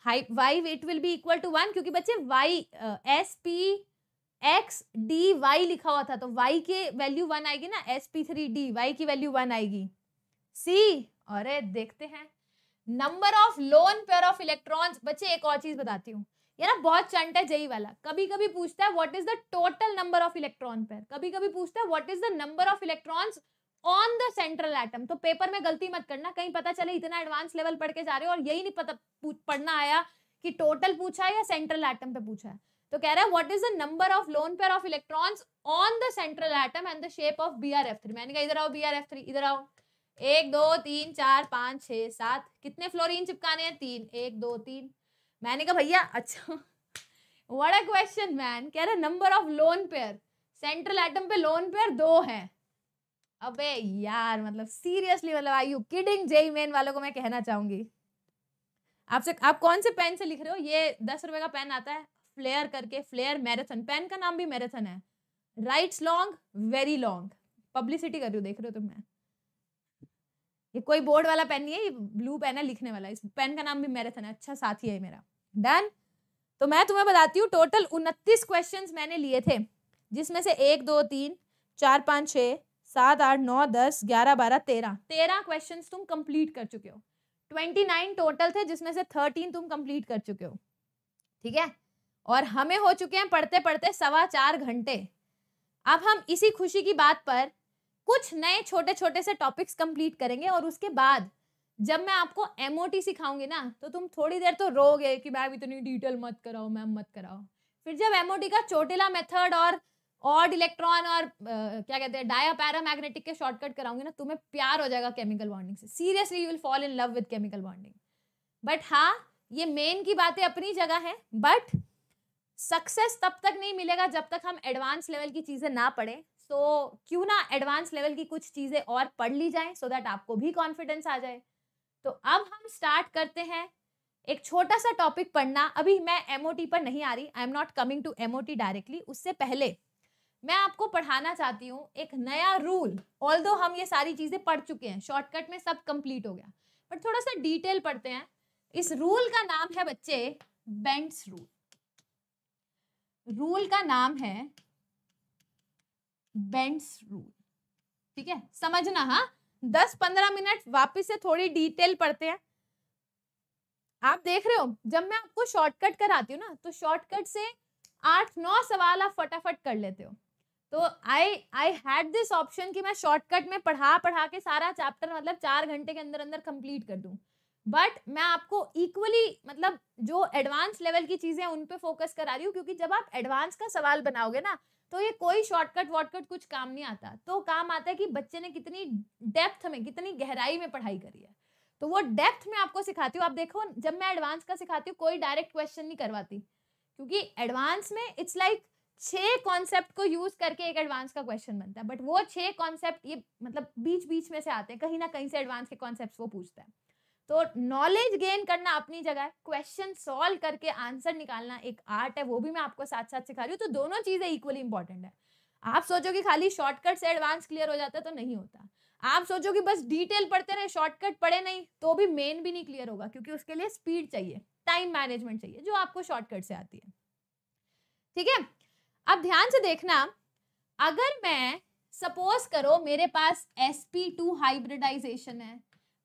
hi Y it will be equal to one क्योंकि बच्चे Y S P X D Y लिखा हुआ था तो वाई के वैल्यू वन आएगी ना S P three D Y की वैल्यू वन आएगी सी अरे देखते हैं number of lone pair of electrons बच्चे एक और चीज बताती हूँ ये ना बहुत चंट है जई वाला कभी कभी पूछता है what is the total number of electron pair कभी कभी पूछता है what is the number of electrons on the central atom तो पेपर में गलती मत करना कहीं पता चले इतना एडवांस लेवल पढ़ के जा रहे हो और यही नहीं पता पढ़ना आया कि टोटल पूछा है या सेंट्रल एटम पे पूछा है तो कह रहा है what is the number of lone pair of electrons on the central atom and the shape of B R F three मैंने कहा इधर आओ बी आर एफ थ्री इधर आओ एक दो तीन चार पाँच छः सात कितने फ्लोरीन चिपकाने हैं तीन एक दो तीन मैंने कहा भैया अच्छा वड़ा क्वेश्चन मैन कह रहा number of lone pair central atom पे लोन पेयर दो है अबे यार मतलब सीरियसली मतलब I you kidding JEE Main वालों को मैं कहना चाहूंगी आपसे आप कौन से पेन से लिख रहे हो ये दस रुपए का पेन आता है फ्लेयर करके फ्लेयर मैराथन पेन का नाम भी मैराथन है rights long very long publicity कर रही हूँ देख रहे हो तुम मैं ये कोई बोर्ड वाला पेन नहीं है ये ब्लू पेन है लिखने वाला इस पेन का नाम भी मैराथन है अच्छा साथी है मेरा डन तो मैं तुम्हें बताती हूँ टोटल उनतीस क्वेश्चन मैंने लिए थे जिसमें से एक दो तीन चार पाँच छः सात आठ नौ दस ग्यारह बारह तेरह तेरह क्वेश्चन तुम कंप्लीट कर चुके हो ट्वेंटी नाइन टोटल थे जिसमें से थर्टीन तुम कंप्लीट कर चुके हो ठीक है और हमें हो चुके हैं पढ़ते पढ़ते सवा चार घंटे अब हम इसी खुशी की बात पर कुछ नए छोटे छोटे से टॉपिक्स कंप्लीट करेंगे और उसके बाद जब मैं आपको एम सिखाऊंगी ना तो तुम थोड़ी देर तो रोगे कि मैम इतनी डिटेल मत कराओ मैम मत कराओ फिर जब एम का चोटिला मेथड और ऑड इलेक्ट्रॉन और आ, क्या कहते हैं डाया पैरामैग्नेटिक के शॉर्टकट कराऊंगी ना तुम्हें प्यार हो जाएगा केमिकल बॉन्डिंग से seriously you will fall in love with chemical bonding but हाँ ये मेन की बातें अपनी जगह है बट सक्सेस तब तक नहीं मिलेगा जब तक हम एडवांस लेवल की चीज़ें ना पढ़ें सो so, क्यों ना एडवांस लेवल की कुछ चीज़ें और पढ़ ली जाएँ सो so दैट आपको भी कॉन्फिडेंस आ जाए तो अब हम स्टार्ट करते हैं एक छोटा सा टॉपिक पढ़ना अभी मैं एम पर नहीं आ रही I am not coming to M directly उससे पहले मैं आपको पढ़ाना चाहती हूँ एक नया रूल ऑल हम ये सारी चीज़ें पढ़ चुके हैं शॉर्टकट में सब कंप्लीट हो गया पर थोड़ा सा डिटेल पढ़ते हैं इस रूल का नाम है बच्चे बेंट्स रूल रूल का नाम है बेंट्स रूल ठीक है समझना हाँ दस पंद्रह मिनट वापस से थोड़ी डिटेल पढ़ते हैं आप देख रहे हो जब मैं आपको शॉर्टकट कराती हूँ ना तो शॉर्टकट से आठ नौ सवाल आप फटाफट कर लेते हो तो I I had this option कि मैं शॉर्टकट में पढ़ा पढ़ा के सारा चैप्टर मतलब चार घंटे के अंदर अंदर कंप्लीट कर दूँ बट मैं आपको इक्वली मतलब जो एडवांस लेवल की चीज़ें उन पे फोकस करा रही हूँ क्योंकि जब आप एडवांस का सवाल बनाओगे ना तो ये कोई शॉर्टकट वॉर्टकट कुछ काम नहीं आता तो काम आता है कि बच्चे ने कितनी डेप्थ में कितनी गहराई में पढ़ाई करी है तो वो डेप्थ में आपको सिखाती हूँ आप देखो जब मैं एडवांस का सिखाती हूँ कोई डायरेक्ट क्वेश्चन नहीं करवाती क्योंकि एडवांस में इट्स लाइक like छः कॉन्सेप्ट को यूज करके एक एडवांस का क्वेश्चन बनता है बट वो छः कॉन्सेप्ट ये मतलब बीच बीच में से आते हैं कहीं ना कहीं से एडवांस के कॉन्सेप्ट वो पूछता है तो नॉलेज गेन करना अपनी जगह है क्वेश्चन सॉल्व करके आंसर निकालना एक आर्ट है वो भी मैं आपको साथ साथ सिखा रही हूँ तो दोनों चीज़ें इक्वली इंपॉर्टेंट है आप सोचो कि खाली शॉर्टकट से एडवांस क्लियर हो जाता है तो नहीं होता आप सोचो कि बस डिटेल पढ़ते रहे शॉर्टकट पढ़े नहीं तो भी मेन भी नहीं क्लियर होगा क्योंकि उसके लिए स्पीड चाहिए टाइम मैनेजमेंट चाहिए जो आपको शॉर्टकट से आती है ठीक है अब ध्यान से देखना अगर मैं सपोज करो मेरे पास एस पी टू हाइब्रिडाइजेशन है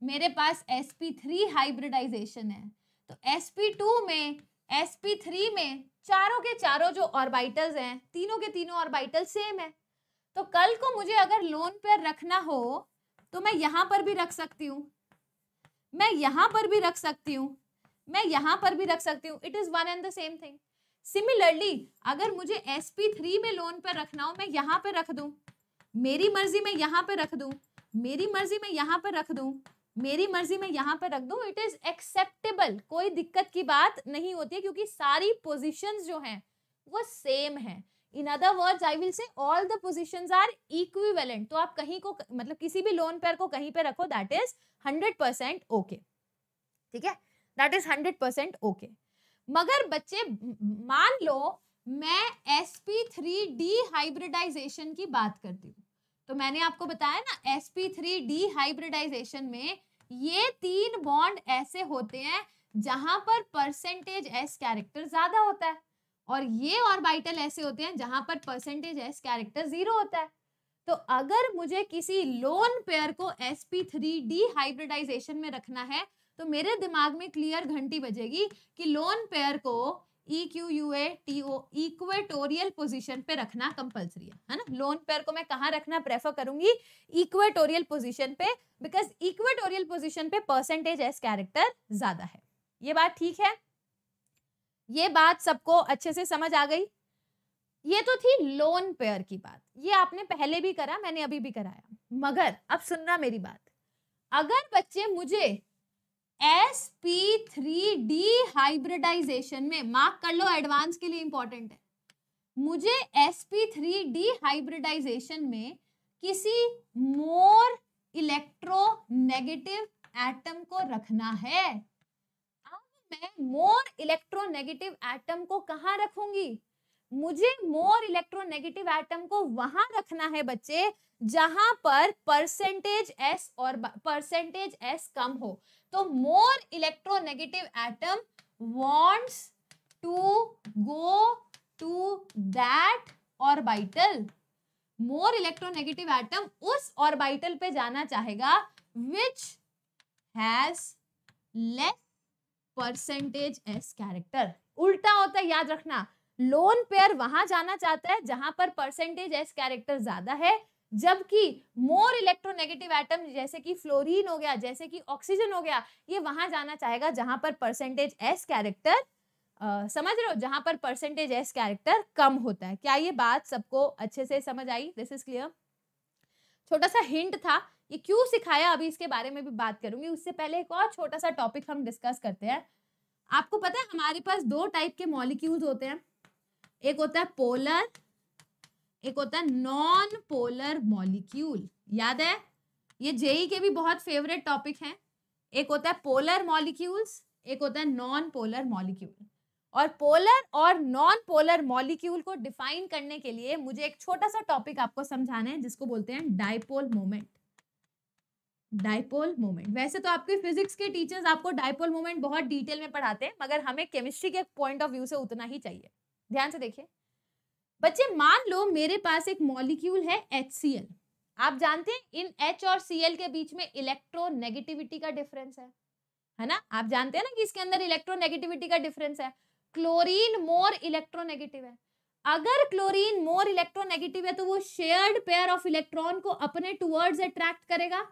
मेरे पास एस पी थ्री हाइब्रिडाइजेशन है तो एस पी टू में एस पी थ्री में चारों के चारों जो ऑर्बिटल्स हैं तीनों के तीनों ऑर्बिटल सेम है तो कल को मुझे अगर लोन पेयर रखना हो तो मैं यहाँ पर भी रख सकती हूँ मैं यहाँ पर भी रख सकती हूँ मैं यहाँ पर भी रख सकती हूँ it is one and the same thing similarly अगर मुझे एस पी थ्री में लोन पर रखना हो मैं यहाँ पर रख दूँ मेरी मर्जी में यहाँ पर रख दूँ मेरी मर्जी में यहाँ पर रख दूँ मेरी मर्जी में यहाँ पर रख दूँ इट इज एक्सेप्टेबल कोई दिक्कत की बात नहीं होती है क्योंकि सारी पोजिशन जो हैं वो सेम है in other words I will say all the position are equivalent तो आप कहीं को मतलब किसी भी लोन पेयर को कहीं पे रखो that is hundred percent okay ठीक है that is hundred percent okay मगर बच्चे मान लो मैं S P three D hybridisation की बात करती हूँ तो मैंने आपको बताया ना S P three D hybridization में ये तीन बॉन्ड ऐसे होते हैं जहां पर परसेंटेज एस कैरेक्टर ज्यादा होता है और ये ऑर्बिटल ऐसे होते हैं जहां पर परसेंटेज एस कैरेक्टर जीरो होता है तो अगर मुझे किसी लोन पेयर को S P three D hybridization में रखना है तो मेरे दिमाग में क्लियर घंटी बजेगी कि लोन पेयर को E Q U A T O equatorial position पे रखना कंपल्सरी है है ना लोन पेयर को मैं कहाँ रखना प्रेफर करूंगी इक्वेटोरियल पोजिशन पे बिकॉज इक्वेटोरियल पोजिशन पे परसेंटेज एस कैरेक्टर ज्यादा है ये बात ठीक है ये बात सबको अच्छे से समझ आ गई ये तो थी लोन पेयर की बात ये आपने पहले भी करा मैंने अभी भी कराया मगर अब सुनना मेरी बात अगर बच्चे मुझे S P three D hybridization में मार्क कर लो एडवांस के लिए इंपॉर्टेंट है मुझे S P three D hybridization में किसी मोर इलेक्ट्रोनेगेटिव एटम को रखना है अब मैं मोर इलेक्ट्रोनेगेटिव एटम को कहाँ रखूंगी मुझे मोर इलेक्ट्रोनेगेटिव एटम को वहां रखना है बच्चे जहां पर परसेंटेज एस और परसेंटेज एस कम हो तो more electronegative atom wants to go to that orbital more electronegative atom उस ऑर्बिटल पे जाना चाहेगा which has less percentage S character उल्टा होता है याद रखना लोन पेयर वहां जाना चाहता है जहां पर परसेंटेज एस कैरेक्टर ज्यादा है जबकि मोर इलेक्ट्रोनेगेटिव एटम जैसे कि फ्लोरीन हो गया जैसे कि ऑक्सीजन हो गया ये वहां जाना चाहेगा जहां पर परसेंटेज एस कैरेक्टर समझ रहे हो जहां पर परसेंटेज एस कैरेक्टर कम होता है क्या ये बात सबको अच्छे से समझ आई दिस इज क्लियर छोटा सा हिंट था ये क्यों सिखाया अभी इसके बारे में भी बात करूंगी उससे पहले एक और छोटा सा टॉपिक हम डिस्कस करते हैं आपको पता है हमारे पास दो टाइप के मॉलिक्यूल्स होते हैं एक होता है पोलर एक होता है नॉन पोलर मॉलिक्यूल याद है ये जेई के भी बहुत फेवरेट टॉपिक हैं एक होता है पोलर मॉलिक्यूल्स एक होता है नॉन पोलर मॉलिक्यूल और पोलर और नॉन पोलर मॉलिक्यूल को डिफाइन करने के लिए मुझे एक छोटा सा टॉपिक आपको समझाना है जिसको बोलते हैं डायपोल मोमेंट डायपोल मोमेंट वैसे तो आपके फिजिक्स के टीचर्स आपको डायपोल मोमेंट बहुत डिटेल में पढ़ाते हैं मगर हमें केमिस्ट्री के पॉइंट ऑफ व्यू से उतना ही चाहिए ध्यान से देखिए बच्चे मान लो मेरे पास एक मॉलिक्यूल है एच आप जानते हैं इन एच और सी के बीच में इलेक्ट्रोनेगेटिविटी का डिफरेंस है है ना आप जानते हैं ना कि इसके अंदर इलेक्ट्रोनेगेटिविटी का डिफरेंस है क्लोरीन मोर इलेक्ट्रोनेगेटिव है अगर क्लोरीन मोर इलेक्ट्रोनेगेटिव है तो वो शेयर्ड पेयर ऑफ इलेक्ट्रॉन को अपने टुवर्ड्स अट्रैक्ट करेगा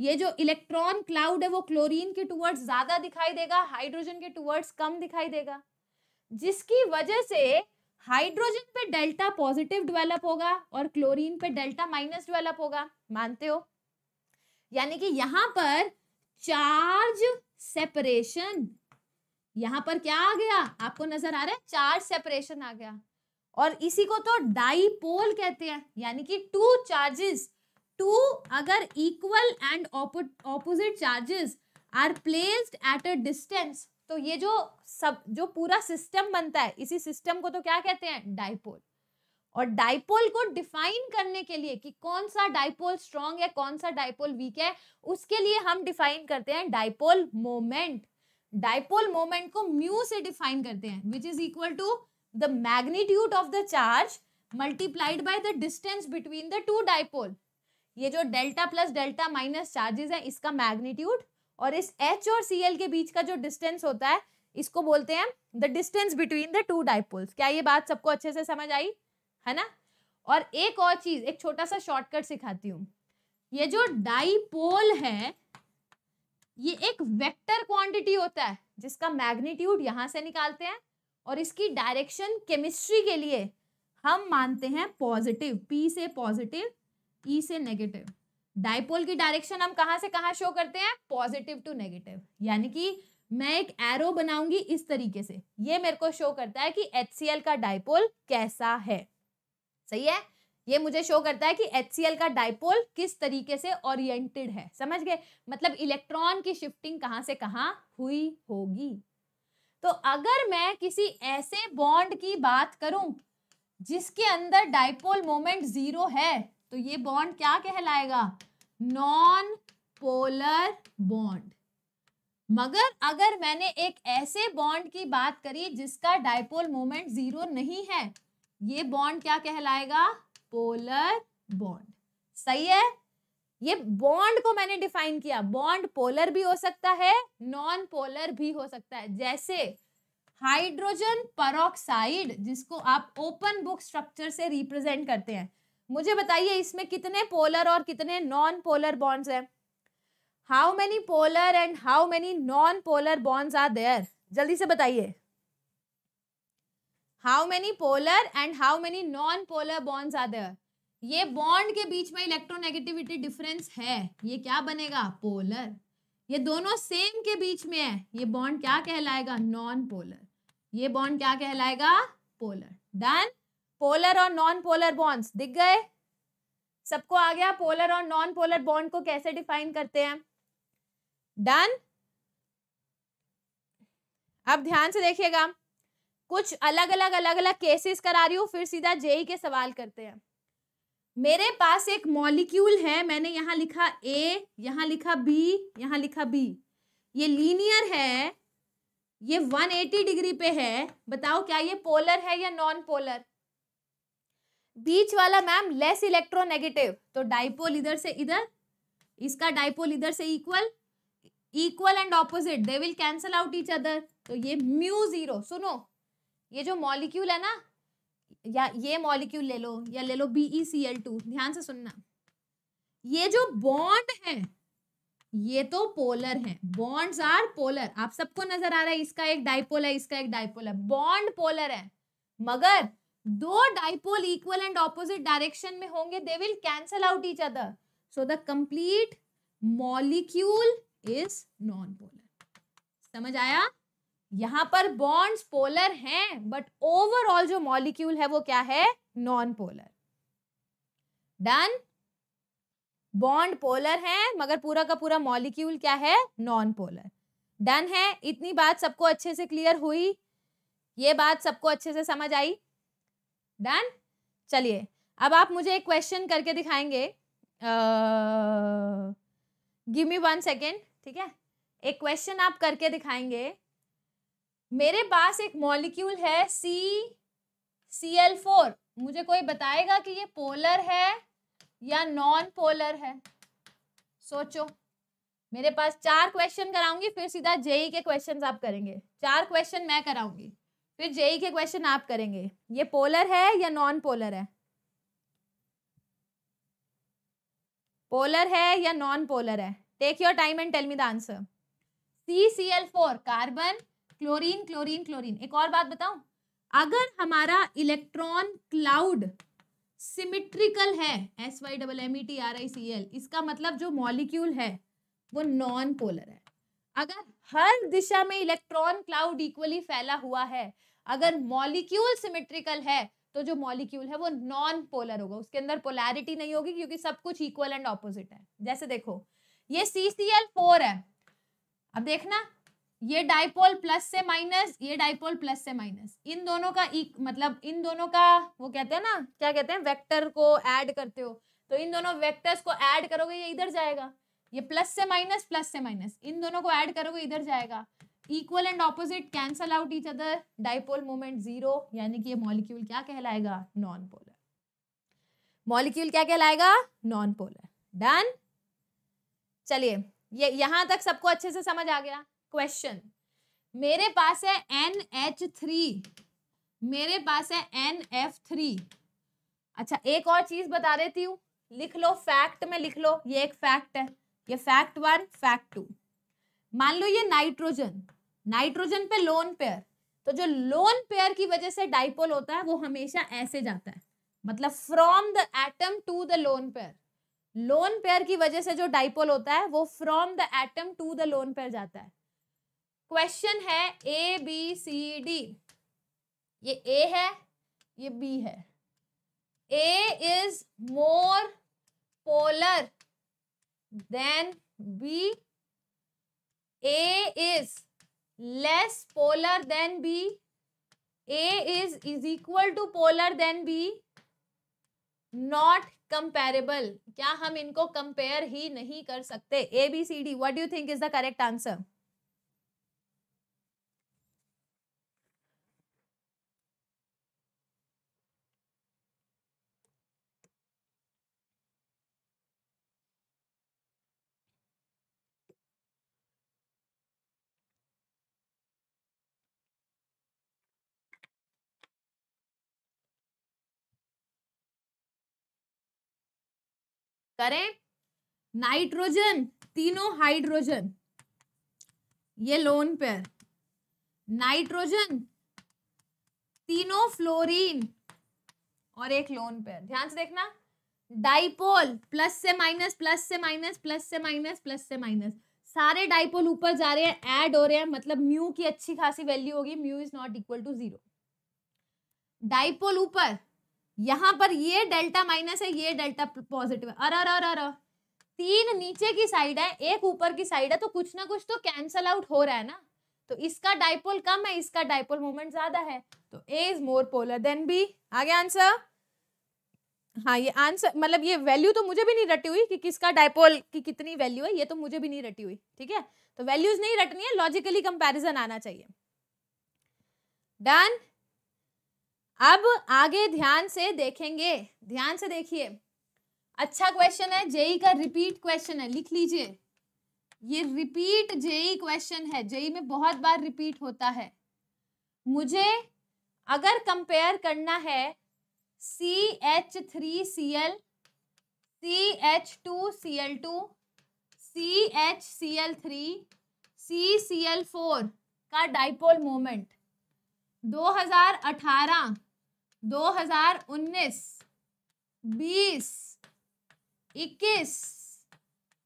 ये जो इलेक्ट्रॉन क्लाउड है वो क्लोरीन के टुवर्ड्स ज्यादा दिखाई देगा हाइड्रोजन के टुवर्ड्स कम दिखाई देगा जिसकी वजह से हाइड्रोजन पे डेल्टा पॉजिटिव डेवलप होगा और क्लोरीन पे डेल्टा माइनस डेवलप होगा मानते हो यानी कि यहां पर चार्ज सेपरेशन यहां पर क्या आ गया आपको नजर आ रहा है चार्ज सेपरेशन आ गया और इसी को तो डाइपोल कहते हैं यानी कि टू चार्जेस टू अगर equal and opposite charges are placed at a distance तो ये जो सब जो पूरा सिस्टम बनता है इसी सिस्टम को तो क्या कहते हैं डाइपोल और डाइपोल को डिफाइन करने के लिए कि कौन सा डाइपोल स्ट्रांग है कौन सा डाइपोल वीक है उसके लिए हम डिफाइन करते हैं डाइपोल मोमेंट डाइपोल मोमेंट को म्यू से डिफाइन करते हैं which is equal to the magnitude of the charge multiplied by the distance between the two dipole ये जो delta plus delta minus charges है इसका मैग्नीट्यूड और इस एच और सी एल के बीच का जो डिस्टेंस होता है इसको बोलते हैं the distance between the two dipoles क्या ये बात सबको अच्छे से समझ आई है ना और एक और चीज एक छोटा सा शॉर्टकट सिखाती हूँ ये जो डाइपोल है ये एक वेक्टर क्वांटिटी होता है जिसका मैग्नीट्यूड यहाँ से निकालते हैं और इसकी डायरेक्शन केमिस्ट्री के लिए हम मानते हैं पॉजिटिव पी से पॉजिटिव ई e से नेगेटिव डायपोल की डायरेक्शन हम कहा से कहा शो करते हैं पॉजिटिव टू नेगेटिव यानी कि मैं एक एरो बनाऊंगी इस तरीके से ये मेरे को शो करता है कि एच का डायपोल कैसा है सही है ये मुझे शो करता है कि एच का डायपोल किस तरीके से ओरिएंटेड है समझ गए मतलब इलेक्ट्रॉन की शिफ्टिंग कहाँ से कहाँ हुई होगी तो अगर मैं किसी ऐसे बॉन्ड की बात करूं जिसके अंदर डायपोल मोमेंट जीरो है तो ये बॉन्ड क्या कहलाएगा नॉन पोलर बॉन्ड मगर अगर मैंने एक ऐसे बॉन्ड की बात करी जिसका डायपोल मोमेंट जीरो नहीं है ये बॉन्ड क्या कहलाएगा पोलर बॉन्ड सही है ये बॉन्ड को मैंने डिफाइन किया बॉन्ड पोलर भी हो सकता है नॉन पोलर भी हो सकता है जैसे हाइड्रोजन परोक्साइड जिसको आप ओपन बुक स्ट्रक्चर से रिप्रेजेंट करते हैं मुझे बताइए इसमें कितने पोलर और कितने नॉन पोलर बॉन्ड्स हैं how many polar and how many non polar bonds are there जल्दी से बताइए how many polar and how many non polar bonds are there ये बॉन्ड के बीच में इलेक्ट्रोनेगेटिविटी डिफरेंस है ये क्या बनेगा पोलर ये दोनों सेम के बीच में है ये बॉन्ड क्या कहलाएगा नॉन पोलर ये बॉन्ड क्या कहलाएगा पोलर डन पोलर और नॉन पोलर बॉन्ड्स दिख गए सबको आ गया पोलर और नॉन पोलर बॉन्ड को कैसे डिफाइन करते हैं डन अब ध्यान से देखिएगा कुछ अलग अलग अलग अलग केसेस करा रही हूँ फिर सीधा जेई e के सवाल करते हैं मेरे पास एक मॉलिक्यूल है मैंने यहाँ लिखा ए यहाँ लिखा बी यहाँ लिखा बी ये लीनियर है ये 180 डिग्री पे है बताओ क्या ये पोलर है या नॉन पोलर बीच वाला मैम लेस इलेक्ट्रोनेगेटिव तो डाइपोल इधर से इधर इसका डाइपोल इधर से equal equal and opposite they will cancel out each other तो ये म्यू जीरो सुनो ये जो मॉलिक्यूल है ना या ये मॉलिक्यूल ले लो या ले लो बीई सी एल टू ध्यान से सुनना ये जो बॉन्ड है ये तो पोलर है बॉन्ड्स आर पोलर आप सबको नजर आ रहा है इसका एक डाइपोल है इसका एक डाइपोल है बॉन्ड पोलर है मगर दो dipole equal and opposite direction में होंगे they will cancel out each other so the complete molecule is non polar समझ आया यहां पर बॉन्ड्स पोलर हैं बट ओवरऑल जो मॉलिक्यूल है वो क्या है non polar done bond polar है मगर पूरा का पूरा मॉलिक्यूल क्या है नॉन पोलर डन है इतनी बात सबको अच्छे से क्लियर हुई ये बात सबको अच्छे से समझ आई डन चलिए अब आप मुझे एक क्वेश्चन करके दिखाएंगे गिव मी वन सेकेंड ठीक है एक क्वेश्चन आप करके दिखाएंगे मेरे पास एक मॉलिक्यूल है सी सी एल फोर मुझे कोई बताएगा कि ये पोलर है या नॉन पोलर है सोचो मेरे पास चार क्वेश्चन कराऊंगी फिर सीधा जेई e के क्वेश्चंस आप करेंगे चार क्वेश्चन मैं कराऊंगी फिर जेई e के क्वेश्चन आप करेंगे ये पोलर है या नॉन पोलर है पोलर है या नॉन पोलर है take your time and tell me the answer C C L four carbon chlorine chlorine chlorine एक और बात बताऊं अगर हमारा इलेक्ट्रॉन क्लाउड सिमिट्रिकल है S Y double M E T are I C L इसका मतलब जो मॉलिक्यूल है वो नॉन पोलर है अगर हर दिशा में इलेक्ट्रॉन क्लाउड इक्वली फैला हुआ है अगर मॉलिक्यूल सिमेट्रिकल है तो जो मॉलिक्यूल है वो नॉन पोलर होगा उसके अंदर पोलैरिटी नहीं होगी क्योंकि सब कुछ इक्वल एंड ऑपोजिट है जैसे देखो ये सी सी एल फोर है अब देखना ये डाइपोल प्लस से माइनस ये डाइपोल प्लस से माइनस इन दोनों का एक, e- मतलब इन दोनों का वो कहते हैं ना क्या कहते हैं वेक्टर को ऐड करते हो तो इन दोनों वेक्टर्स को ऐड करोगे ये इधर जाएगा ये प्लस से माइनस प्लस से माइनस इन दोनों को ऐड करोगे इधर जाएगा equal and opposite cancel out each other dipole moment zero यानी कि ये मॉलिक्यूल क्या कहलाएगा नॉन पोलर मॉलिक्यूल क्या कहलाएगा नॉन पोलर डन चलिए ये यहां तक सबको अच्छे से समझ आ गया क्वेश्चन मेरे पास है एन एच थ्री मेरे पास है एन एफ थ्री अच्छा एक और चीज बता देती हूँ लिख लो फैक्ट में लिख लो ये एक फैक्ट है ये फैक्ट वन फैक्ट टू मान लो ये नाइट्रोजन नाइट्रोजन पे लोन पेयर तो जो लोन पेयर की वजह से डाइपोल होता है वो हमेशा ऐसे जाता है मतलब from the atom to the lone pair lone pair की वजह से जो डाइपोल होता है वो from the atom to the lone pair जाता है क्वेश्चन है ए बी सी डी ये ए है ये बी है A is more polar than B A is less polar than B A is is equal to polar than B not comparable क्या हम इनको कंपेयर ही नहीं कर सकते A B C D what do think is the correct answer करें nitrogen तीनों hydrogen ये लोन पेयर नाइट्रोजन तीनों फ्लोरीन और एक लोन पेयर ध्यान से देखना डाइपोल प्लस से माइनस प्लस से माइनस प्लस से माइनस प्लस से माइनस सारे डाइपोल ऊपर जा रहे हैं ऐड हो रहे हैं मतलब म्यू की अच्छी खासी वैल्यू होगी mu is not equal to zero dipole ऊपर यहां पर ये डेल्टा माइनस है ये डेल्टा पॉजिटिव है अरे अरे अरे तीन नीचे की साइड है एक ऊपर की साइड है तो कुछ ना कुछ तो कैंसल आउट हो रहा है ना तो इसका डायपोल कम है इसका डायपोल मोमेंट ज्यादा है तो A is more polar than B आगे आंसर हाँ ये आंसर मतलब ये वैल्यू तो मुझे भी नहीं रटी हुई कि किसका डायपोल की कितनी वैल्यू है ये तो मुझे भी नहीं रटी हुई ठीक है तो वैल्यूज नहीं रटनी है लॉजिकली कंपैरिजन आना चाहिए डन अब आगे ध्यान से देखेंगे ध्यान से देखिए अच्छा क्वेश्चन है जेई का रिपीट क्वेश्चन है लिख लीजिए ये रिपीट जेई क्वेश्चन है जेई में बहुत बार रिपीट होता है मुझे अगर कंपेयर करना है C H three C L C H two C L two C H C L three C C L four का डाइपोल मोमेंट अठारह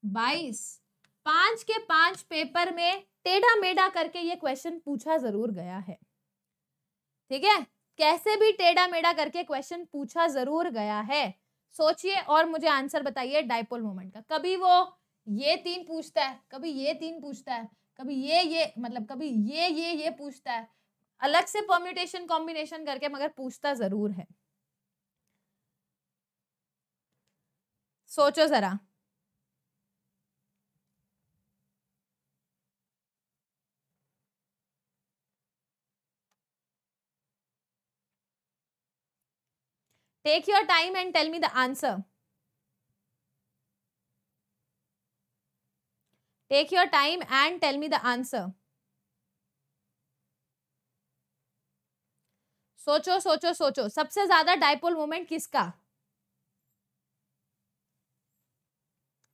बाईस पांच के पांच पेपर में टेढ़ा मेढ़ा करके ये क्वेश्चन पूछा जरूर गया है ठीक है कैसे भी टेढ़ा मेढ़ा करके क्वेश्चन पूछा जरूर गया है सोचिए और मुझे आंसर बताइए डायपोल मोमेंट का कभी वो ये तीन पूछता है कभी ये तीन पूछता है कभी ये ये मतलब कभी ये ये ये पूछता है अलग से परम्यूटेशन कॉम्बिनेशन करके मगर पूछता जरूर है सोचो जरा take your time and tell me the answer take your time and tell me the answer सोचो सोचो सोचो सबसे ज्यादा डायपोल मोमेंट किसका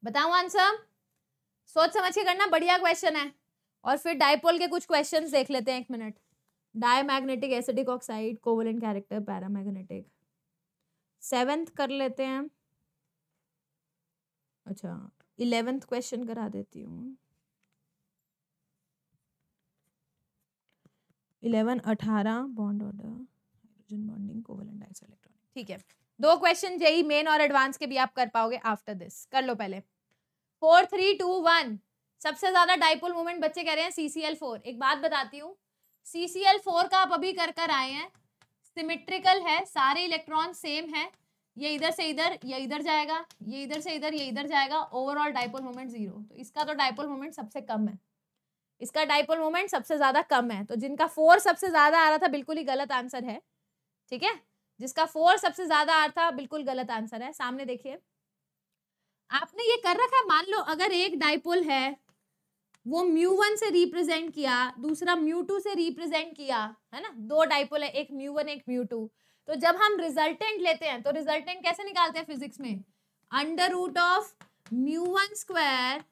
बताऊं आंसर सोच समझ के करना बढ़िया क्वेश्चन है और फिर डायपोल के कुछ क्वेश्चंस देख लेते हैं एक minute diamagnetic acidic oxide covalent character paramagnetic seventh कर लेते हैं अच्छा इलेवेंथ क्वेश्चन करा देती हूँ इलेवन अठारह bond order hydrogen bonding covalent isoelectronic ठीक है दो क्वेश्चन जेई मेन और एडवांस के भी आप कर पाओगे आफ्टर दिस कर लो पहले फोर थ्री टू वन सबसे ज्यादा डाइपोल मूवमेंट बच्चे कह रहे हैं सी सी एल फोर एक बात बताती हूँ सी सी एल फोर का आप अभी कर कर आए हैं सिमेट्रिकल है सारे इलेक्ट्रॉन सेम है ये इधर से इधर ये इधर जाएगा ये इधर से इधर ये इधर जाएगा ओवरऑल डाइपोल मोमेंट जीरो तो इसका तो डाइपोल मोमेंट सबसे कम है इसका डाइपोल मोमेंट सबसे ज्यादा कम है तो जिनका फोर सबसे ज्यादा आ रहा था बिल्कुल ही गलत आंसर है ठीक है जिसका फोर सबसे ज्यादा आर था बिल्कुल गलत आंसर है सामने देखिए आपने ये कर रखा है मान लो अगर एक डाइपोल है वो म्यू वन से रिप्रेजेंट किया दूसरा म्यू टू से रिप्रेजेंट किया है ना दो डाइपोल है एक म्यू वन एक म्यू टू तो जब हम रिजल्टेंट लेते हैं तो रिजल्टेंट कैसे निकालते हैं फिजिक्स में under root of mu one square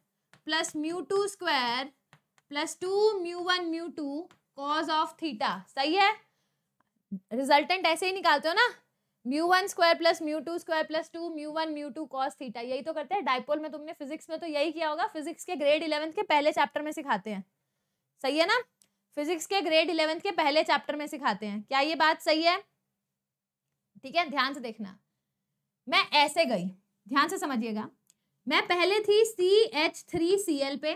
plus mu two square plus two mu one mu two cos of theta सही है रिजल्टेंट ऐसे ही निकालते हो ना mu one square plus mu two square plus two mu one mu two cos theta यही तो करते हैं डायपोल में तुमने फिजिक्स में तो यही किया होगा फिजिक्स के ग्रेड इलेवंथ के पहले चैप्टर में सिखाते हैं सही है ना फिजिक्स के ग्रेड इलेवंथ के पहले चैप्टर में सिखाते हैं क्या ये बात सही है ठीक है ध्यान से देखना मैं ऐसे गई ध्यान से समझिएगा मैं पहले थी C H three C L पे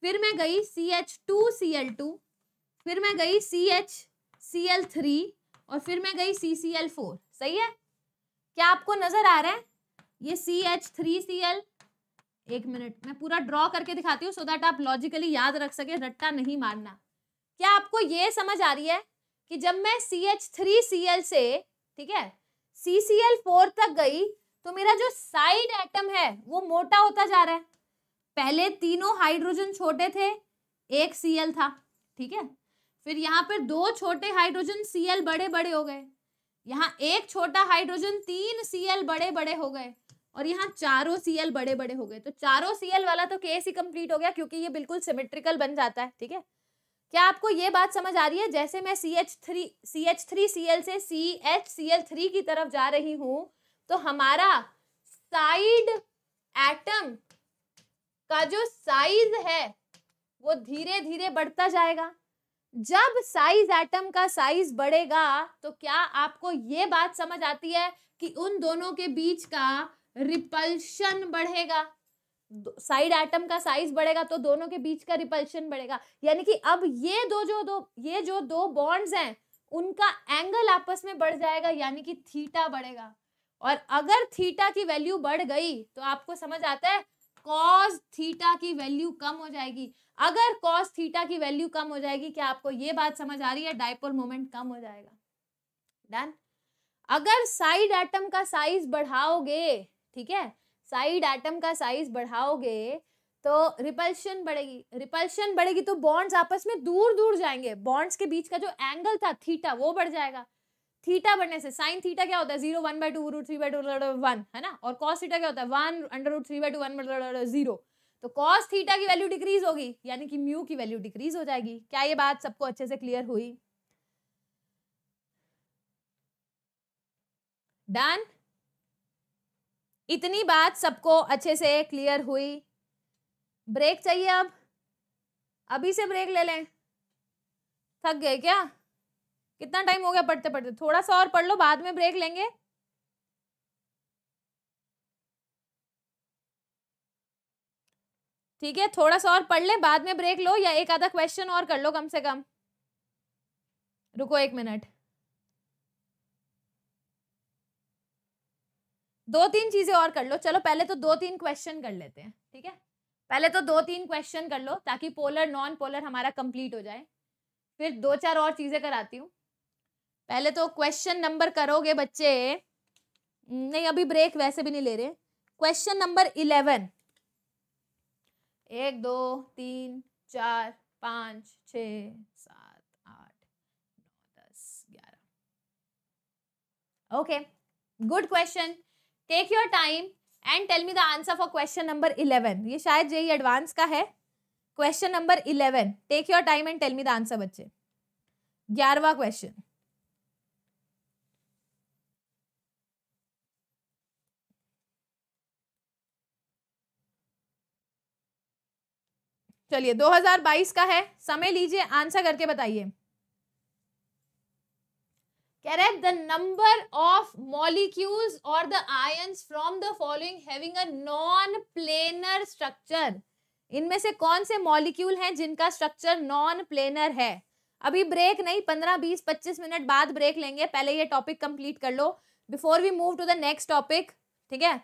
फिर मैं गई C H two C L two फिर मैं गई C H C L three और फिर मैं गई सी सी एल फोर सही है क्या आपको नजर आ रहा है ये C H three C L एक मिनट मैं पूरा ड्रॉ करके दिखाती हूँ सो दैट आप लॉजिकली याद रख सके रट्टा नहीं मारना क्या आपको ये समझ आ रही है कि जब मैं C H three C L से ठीक है सी सी एल फोर तक गई तो मेरा जो साइड एटम है वो मोटा होता जा रहा है पहले तीनों हाइड्रोजन छोटे थे एक सी एल था ठीक है फिर यहाँ पर दो छोटे हाइड्रोजन सी एल बड़े बड़े हो गए यहाँ एक छोटा हाइड्रोजन तीन सी एल बड़े बड़े हो गए और यहाँ चारों सी एल बड़े बड़े हो गए तो चारों सी एल वाला तो केस ही कंप्लीट हो गया क्योंकि ये बिल्कुल सिमेट्रिकल बन जाता है ठीक है क्या आपको ये बात समझ आ रही है जैसे मैं C H three C H three C L से C H C L three की तरफ जा रही हूँ तो हमारा साइड एटम का जो साइज है वो धीरे धीरे बढ़ता जाएगा जब साइज एटम का साइज बढ़ेगा तो क्या आपको ये बात समझ आती है कि उन दोनों के बीच का रिपल्शन बढ़ेगा साइड एटम का साइज बढ़ेगा तो दोनों के बीच का रिपल्शन बढ़ेगा यानी कि अब ये दो जो दो ये जो दो बॉन्ड्स हैं उनका एंगल आपस में बढ़ जाएगा यानी कि थीटा बढ़ेगा और अगर थीटा की वैल्यू बढ़ गई तो आपको समझ आता है कॉस थीटा की वैल्यू कम हो जाएगी अगर कॉस थीटा की वैल्यू कम हो जाएगी क्या आपको ये बात समझ आ रही है डायपोल मोमेंट कम हो जाएगा डन अगर साइड एटम का साइज बढ़ाओगे ठीक है साइड एटम का साइज बढ़ाओगे तो रिपल्शन बढ़ेगी रिपल्शन बढ़ेगी तो बॉन्ड्स आपस में दूर दूर जाएंगे बॉन्ड्स के बीच का जो एंगल था थीटा वो बढ़ जाएगा थीटा बढ़ने से साइन थीटा क्या होता है zero one by two root three by two one है ना और कॉस थीटा क्या होता है one under root three by two one by zero तो कॉस थीटा की वैल्यू डिक्रीज होगी यानी कि म्यू की वैल्यू डिक्रीज हो जाएगी क्या ये बात सबको अच्छे से क्लियर हुई डन इतनी बात सबको अच्छे से क्लियर हुई ब्रेक चाहिए अब अभी से ब्रेक ले लें थक गए क्या कितना टाइम हो गया पढ़ते पढ़ते थोड़ा सा और पढ़ लो बाद में ब्रेक लेंगे ठीक है थोड़ा सा और पढ़ ले बाद में ब्रेक लो या एक आधा क्वेश्चन और कर लो कम से कम रुको एक मिनट दो तीन चीजें और कर लो चलो पहले तो दो तीन क्वेश्चन कर लेते हैं ठीक है पहले तो दो तीन क्वेश्चन कर लो ताकि पोलर नॉन पोलर हमारा कंप्लीट हो जाए फिर दो चार और चीजें कराती हूँ पहले तो क्वेश्चन नंबर करोगे बच्चे नहीं अभी ब्रेक वैसे भी नहीं ले रहे क्वेश्चन नंबर इलेवन एक दो तीन चार पाँच छ सात आठ नौ दस ग्यारह okay good question take your time and tell me the answer for question number eleven ये शायद जेई एडवांस e का है question number eleven take your time and tell me the answer बच्चे ग्यारहवा क्वेश्चन चलिए 2022 का है समय लीजिए आंसर करके बताइए कह रहे द नंबर ऑफ मॉलिक्यूल्स और the ions from the following having a non planar structure इनमें से कौन से मॉलिक्यूल हैं जिनका स्ट्रक्चर नॉन प्लेनर है अभी ब्रेक नहीं पंद्रह बीस पच्चीस मिनट बाद ब्रेक लेंगे पहले ये टॉपिक कंप्लीट कर लो before we move to the next topic ठीक है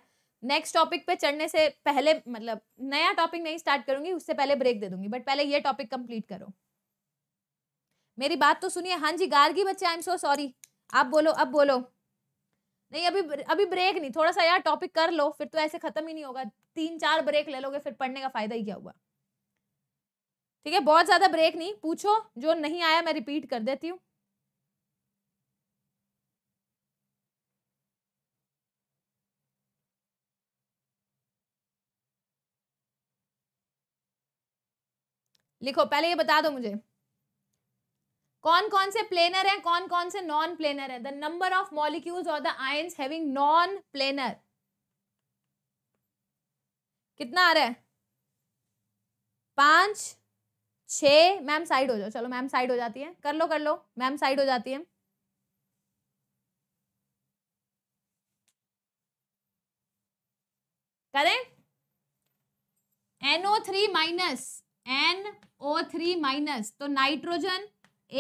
नेक्स्ट टॉपिक पे चढ़ने से पहले मतलब नया टॉपिक नहीं स्टार्ट करूंगी उससे पहले ब्रेक दे दूंगी बट पहले ये टॉपिक कंप्लीट करो मेरी बात तो सुनिए हाँ जी गार्गी बच्चे आई एम सो सॉरी आप बोलो अब बोलो नहीं अभी अभी ब्रेक नहीं थोड़ा सा यार टॉपिक कर लो फिर तो ऐसे खत्म ही नहीं होगा तीन चार ब्रेक ले लोगे फिर पढ़ने का फायदा ही क्या हुआ ठीक है बहुत ज्यादा ब्रेक नहीं पूछो जो नहीं आया मैं रिपीट कर देती हूँ लिखो पहले ये बता दो मुझे कौन कौन से प्लेनर हैं कौन कौन से नॉन प्लेनर हैं द नंबर ऑफ मॉलिक्यूल्स और the ions having non planar कितना आ रहा है पांच छ मैम साइड हो जाओ चलो मैम साइड हो जाती है कर लो कर लो मैम साइड हो जाती है करें N O three minus N O three minus तो नाइट्रोजन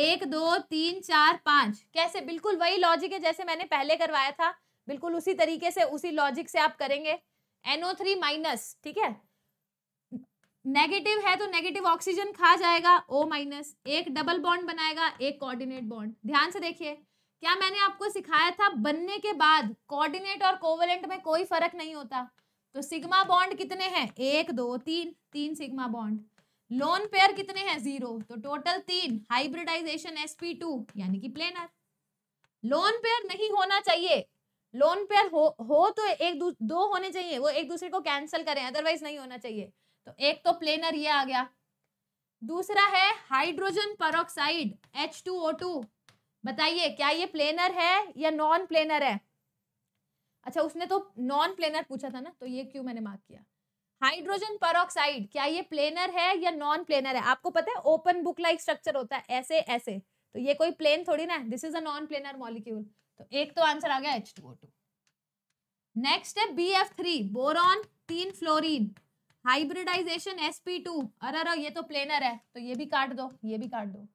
एक दो तीन चार पाँच कैसे बिल्कुल वही लॉजिक है जैसे मैंने पहले करवाया था बिल्कुल उसी तरीके से उसी लॉजिक से आप करेंगे एनओ थ्री माइनस ठीक है नेगेटिव है तो नेगेटिव ऑक्सीजन खा जाएगा ओ माइनस एक डबल बॉन्ड बनाएगा एक कोऑर्डिनेट बॉन्ड ध्यान से देखिए क्या मैंने आपको सिखाया था बनने के बाद कोऑर्डिनेट और कोवलेंट में कोई फर्क नहीं होता तो सिग्मा बॉन्ड कितने हैं एक दो तीन तीन सिग्मा बॉन्ड लोन पेयर कितने हैं जीरो तो टोटल तीन हाइब्रिडाइजेशन एसपी टू यानी कि प्लेनर लोन पेयर नहीं होना चाहिए लोन पेयर हो हो तो एक दो होने चाहिए वो एक दूसरे को कैंसिल करें अदरवाइज नहीं होना चाहिए तो एक तो प्लेनर ये आ गया दूसरा है hydrogen peroxide H two O two बताइए क्या ये प्लेनर है या नॉन प्लेनर है अच्छा उसने तो नॉन प्लेनर पूछा था ना तो ये क्यों मैंने मार्क किया हाइड्रोजन परऑक्साइड क्या ये प्लेनर है या नॉन प्लेनर है आपको पता है ओपन बुक लाइक स्ट्रक्चर होता है ऐसे ऐसे तो ये कोई प्लेन थोड़ी ना this is a non planar molecule तो एक तो आंसर आ गया एच नेक्स्ट है बी एफ थ्री बोरॉन तीन fluorine hybridization S P two अरे अरे ये तो प्लेनर है तो ये भी काट दो ये भी काट दो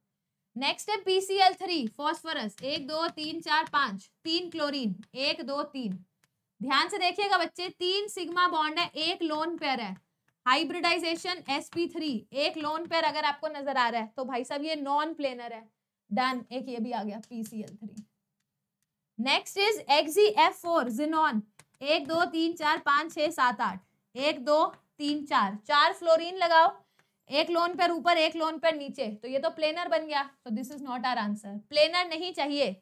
नेक्स्ट है पीसीएल थ्री फॉस्फोरस एक दो तीन चार पांच तीन क्लोरीन एक दो तीन ध्यान से देखिएगा बच्चे तीन सिग्मा बॉन्ड है एक लोन पेयर है हाइब्रिडाइजेशन sp3 एक लोन पेयर अगर आपको नजर आ रहा है तो भाई साहब ये नॉन प्लेनर है डन एक ये भी आ गया PCl3 next is XeF4 xenon एक दो तीन चार पाँच छः सात आठ एक दो तीन चार चार फ्लोरीन लगाओ एक लोन पर ऊपर एक लोन पर नीचे तो ये तो प्लेनर बन गया तो this is not our answer planar नहीं चाहिए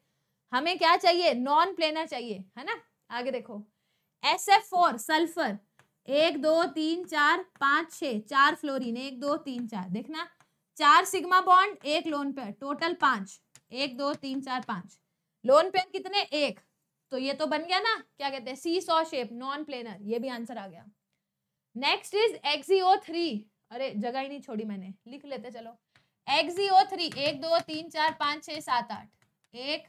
हमें क्या चाहिए नॉन प्लेनर चाहिए है ना आगे देखो एस एफ फोर सल्फर एक दो तीन चार पांच छ चार फ्लोरीन एक दो तीन चार देखना चार सिग्मा बॉन्ड एक लोन पेयर टोटल पांच एक दो तीन चार पांच लोन पेयर कितने एक तो ये तो बन गया ना क्या कहते हैं see saw shape non planar ये भी आंसर आ गया नेक्स्ट इज एक्सीओ थ्री अरे जगह ही नहीं छोड़ी मैंने लिख लेते चलो एक्सीओ थ्री e एक दो तीन चार पांच छ सात आठ एक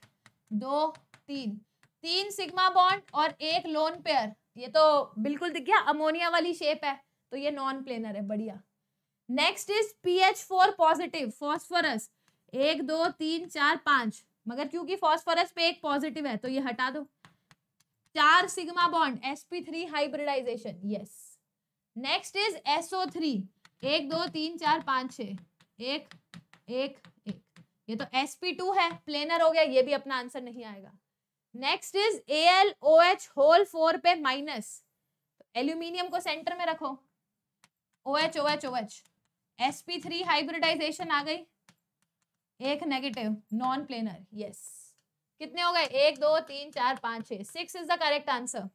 दो तीन तीन सिग्मा बॉन्ड और एक लोन पेयर ये तो बिल्कुल दिख गया अमोनिया वाली शेप है तो ये नॉन प्लेनर है बढ़िया next is P H four positive phosphorus एक दो तीन चार पांच मगर क्योंकि फॉस्फोरस पे एक पॉजिटिव है तो ये हटा दो चार sigma bond S P three hybridization yes next is S O three एक दो तीन चार पाँच छ एक एक एक ये तो एसपी टू है प्लेनर हो गया ये भी अपना आंसर नहीं आएगा next is A L O H whole four पे माइनस एल्यूमिनियम को सेंटर में रखो O H O H O H S P three hybridization आ गई एक नेगेटिव नॉन प्लेनर यस कितने हो गए एक दो तीन चार पाँच छः six is the correct answer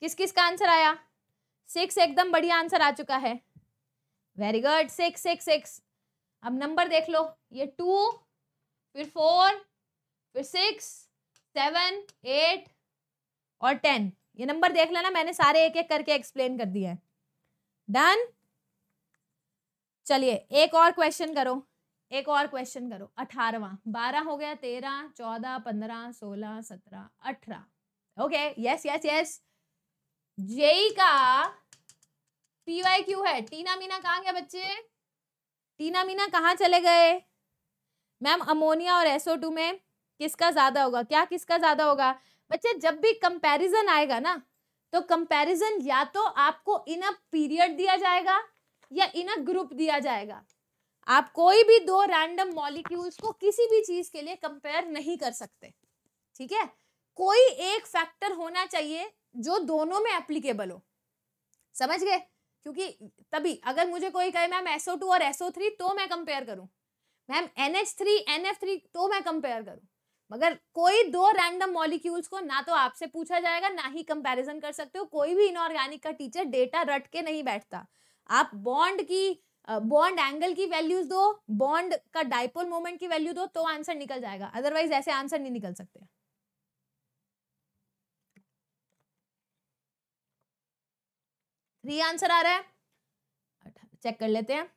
किस किस का आंसर आया सिक्स एकदम बढ़िया आंसर आ चुका है very good six six six अब नंबर देख लो ये टू फिर फोर फिर सिक्स सेवन एट और टेन ये नंबर देख लेना मैंने सारे एक एक करके एक्सप्लेन कर दिया है डन चलिए एक और क्वेश्चन करो एक और क्वेश्चन करो अठारवा बारह हो गया तेरह चौदह पंद्रह सोलह सत्रह अठारह okay yes yes yes JEE का पीवाई क्यू है टीना मीना कहाँ गया बच्चे टीना मीना कहाँ चले गए मैम अमोनिया और एसओ टू में किसका ज्यादा होगा क्या किसका ज्यादा होगा बच्चे जब भी कंपैरिजन आएगा ना तो कंपैरिजन या तो आपको इन अ पीरियड दिया जाएगा या इन अ ग्रुप दिया जाएगा आप कोई भी दो रैंडम मॉलिक्यूल्स को किसी भी चीज के लिए कंपेयर नहीं कर सकते ठीक है कोई एक फैक्टर होना चाहिए जो दोनों में एप्लीकेबल हो समझ गए क्योंकि तभी अगर मुझे कोई कहे मैम SO2 और SO3 तो मैं कंपेयर करूं मैम NH3 NF3 तो मैं कंपेयर करूं मगर कोई दो रैंडम मॉलिक्यूल्स को ना तो आपसे पूछा जाएगा ना ही कंपैरिजन कर सकते हो कोई भी इनऑर्गेनिक का टीचर डेटा रट के नहीं बैठता आप बॉन्ड की बॉन्ड एंगल की वैल्यूज दो बॉन्ड का डाइपोल मोमेंट की वैल्यू दो तो आंसर निकल जाएगा अदरवाइज ऐसे आंसर नहीं निकल सकते थ्री आंसर आ रहा है चेक कर लेते हैं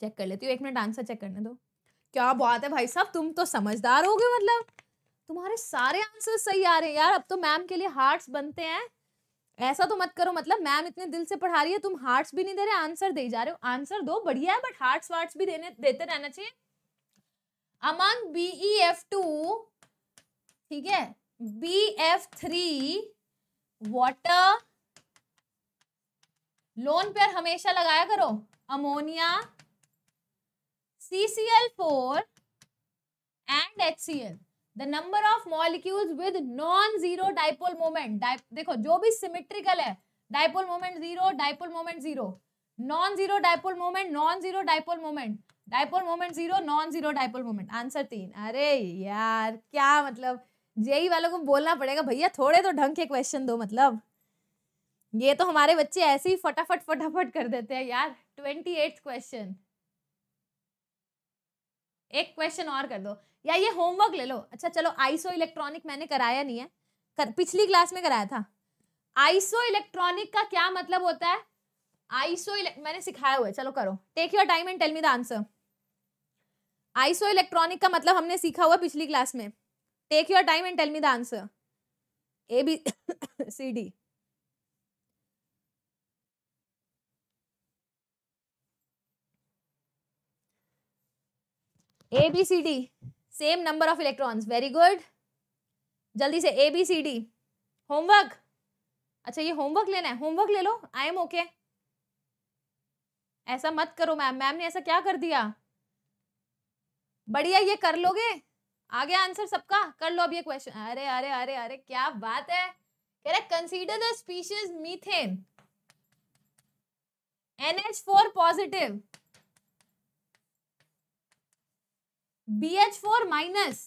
चेक कर लेती हूँ एक मिनट आंसर चेक करने दो क्या बात है भाई साहब तुम तो समझदार हो गए मतलब तुम्हारे सारे आंसर सही आ रहे हैं यार अब तो मैम के लिए हार्ट्स बनते हैं ऐसा तो मत करो मतलब मैम इतने दिल से पढ़ा रही है तुम हार्ट्स भी नहीं दे रहे आंसर दे जा रहे हो आंसर दो बढ़िया है बट हार्ट्स वार्ट्स भी देने देते रहना चाहिए among B E F two ठीक है B F three water lone pair हमेशा लगाया करो ammonia CCl4 and HCl. The number of molecules with non-zero dipole moment. Dip, देखो जो भी symmetrical है dipole moment zero, dipole moment zero. Non-zero dipole moment, non-zero dipole moment. Dipole moment zero non zero dipole moment answer तीन अरे यार क्या मतलब JEE वालों को बोलना पड़ेगा भैया थोड़े तो ढंग के क्वेश्चन दो मतलब ये तो हमारे बच्चे ऐसे ही फटाफट फटाफट कर देते हैं यार ट्वेंटी एट्थ क्वेश्चन एक क्वेश्चन और कर दो या ये होमवर्क ले लो अच्छा चलो आइसो इलेक्ट्रॉनिक मैंने कराया नहीं है कर, पिछली क्लास में कराया था आइसो इलेक्ट्रॉनिक का क्या मतलब होता है आइसो मैंने सिखाया हुआ है चलो करो take your time and tell me the answer isoelectronic का मतलब हमने सीखा हुआ पिछली क्लास में take your time and tell me the answer A B C D A B C D same number of electrons very good जल्दी से A B C D homework अच्छा ये होमवर्क लेना है होमवर्क ले लो आई एम ओके ऐसा मत करो मैम मैम ने ऐसा क्या कर दिया बढ़िया ये कर लोगे आ गया आंसर सबका कर लो अब ये क्वेश्चन अरे अरे अरे अरे क्या बात है कह रहे consider the species methane NH four positive B H four minus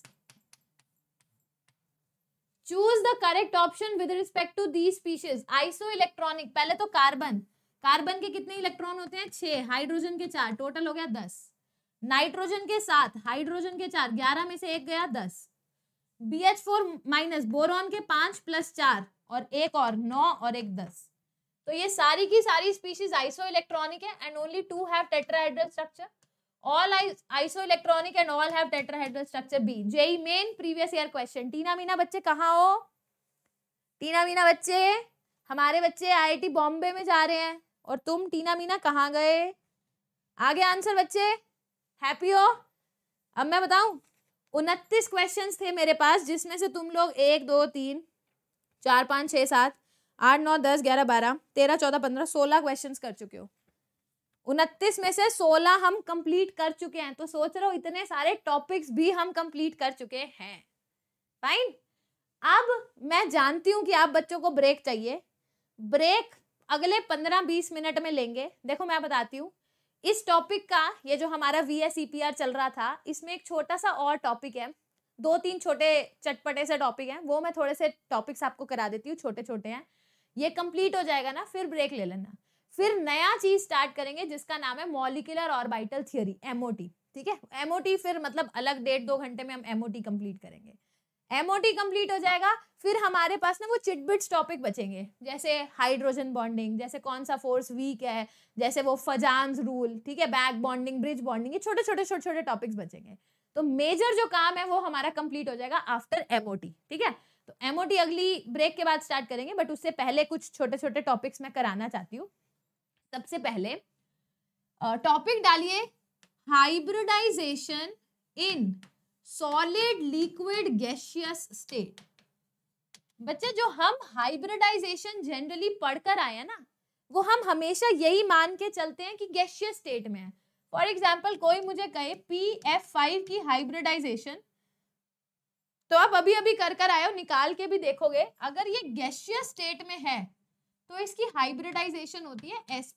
choose the correct option with respect to the species isoelectronic पहले तो कार्बन कार्बन के कितने इलेक्ट्रॉन होते हैं छह हाइड्रोजन के चार टोटल हो गया दस नाइट्रोजन के सात हाइड्रोजन के चार ग्यारह में से एक गया दस B H four minus boron के पांच प्लस चार और एक और नौ और एक दस तो ये सारी की सारी स्पीशीज आइसो इलेक्ट्रॉनिक है and only two have tetrahedral structure all isoelectronic and all have tetrahedral structure b j main previous year question Tina Meena बच्चे कहाँ हो टीना मीना बच्चे हमारे बच्चे आईआईटी बॉम्बे में जा रहे हैं और तुम टीना मीना कहाँ गए आगे आंसर बच्चे हैप्पी हो अब मैं बताऊं उनतीस क्वेश्चंस थे मेरे पास जिसमें से तुम लोग एक दो तीन चार पाँच छः सात आठ नौ दस ग्यारह बारह तेरह चौदह पंद्रह सोलह क्वेश्चंस कर चुके हो उनतीस में से सोलह हम कंप्लीट कर चुके हैं तो सोच रहे हो इतने सारे टॉपिक्स भी हम कंप्लीट कर चुके हैं फाइन अब मैं जानती हूँ कि आप बच्चों को ब्रेक चाहिए ब्रेक अगले पंद्रह बीस मिनट में लेंगे देखो मैं बताती हूँ इस टॉपिक का ये जो हमारा वी एस e चल रहा था इसमें एक छोटा सा और टॉपिक है दो तीन छोटे चटपटे से टॉपिक हैं वो मैं थोड़े से टॉपिक्स आपको करा देती हूँ छोटे छोटे हैं ये कंप्लीट हो जाएगा ना फिर ब्रेक ले लेना फिर नया चीज स्टार्ट करेंगे जिसका नाम है मॉलिकुलर ऑर्बिटल थियोरी एमओटी ठीक है एमओटी फिर मतलब अलग डेढ़ दो घंटे में हम एमओटी कंप्लीट करेंगे एमओटी कंप्लीट हो जाएगा फिर हमारे पास ना वो चिटबिट्स टॉपिक बचेंगे जैसे हाइड्रोजन बॉन्डिंग जैसे कौन सा फोर्स वीक है जैसे वो फजान रूल ठीक है बैक बॉन्डिंग ब्रिज बॉन्डिंग ये छोटे छोटे छोटे छोटे टॉपिक्स बचेंगे तो मेजर जो काम है वो हमारा कंप्लीट हो जाएगा आफ्टर एमओटी ठीक है तो एमओटी अगली ब्रेक के बाद स्टार्ट करेंगे बट उससे पहले कुछ छोटे छोटे टॉपिक्स मैं कराना चाहती हूँ सबसे पहले टॉपिक डालिए hybridisation in solid liquid gaseous state बच्चे जो हम हाइब्रिडाइजेशन जनरली पढ़कर आए हैं ना वो हम हमेशा यही मान के चलते हैं कि गैशियस स्टेट में है फॉर एग्जाम्पल कोई मुझे कहे पी एफ फाइव की हाइब्रिडाइजेशन तो आप अभी अभी कर कर आए हो निकाल के भी देखोगे अगर ये गैशियस स्टेट में है तो इसकी हाइब्रिडाइजेशन होती है एस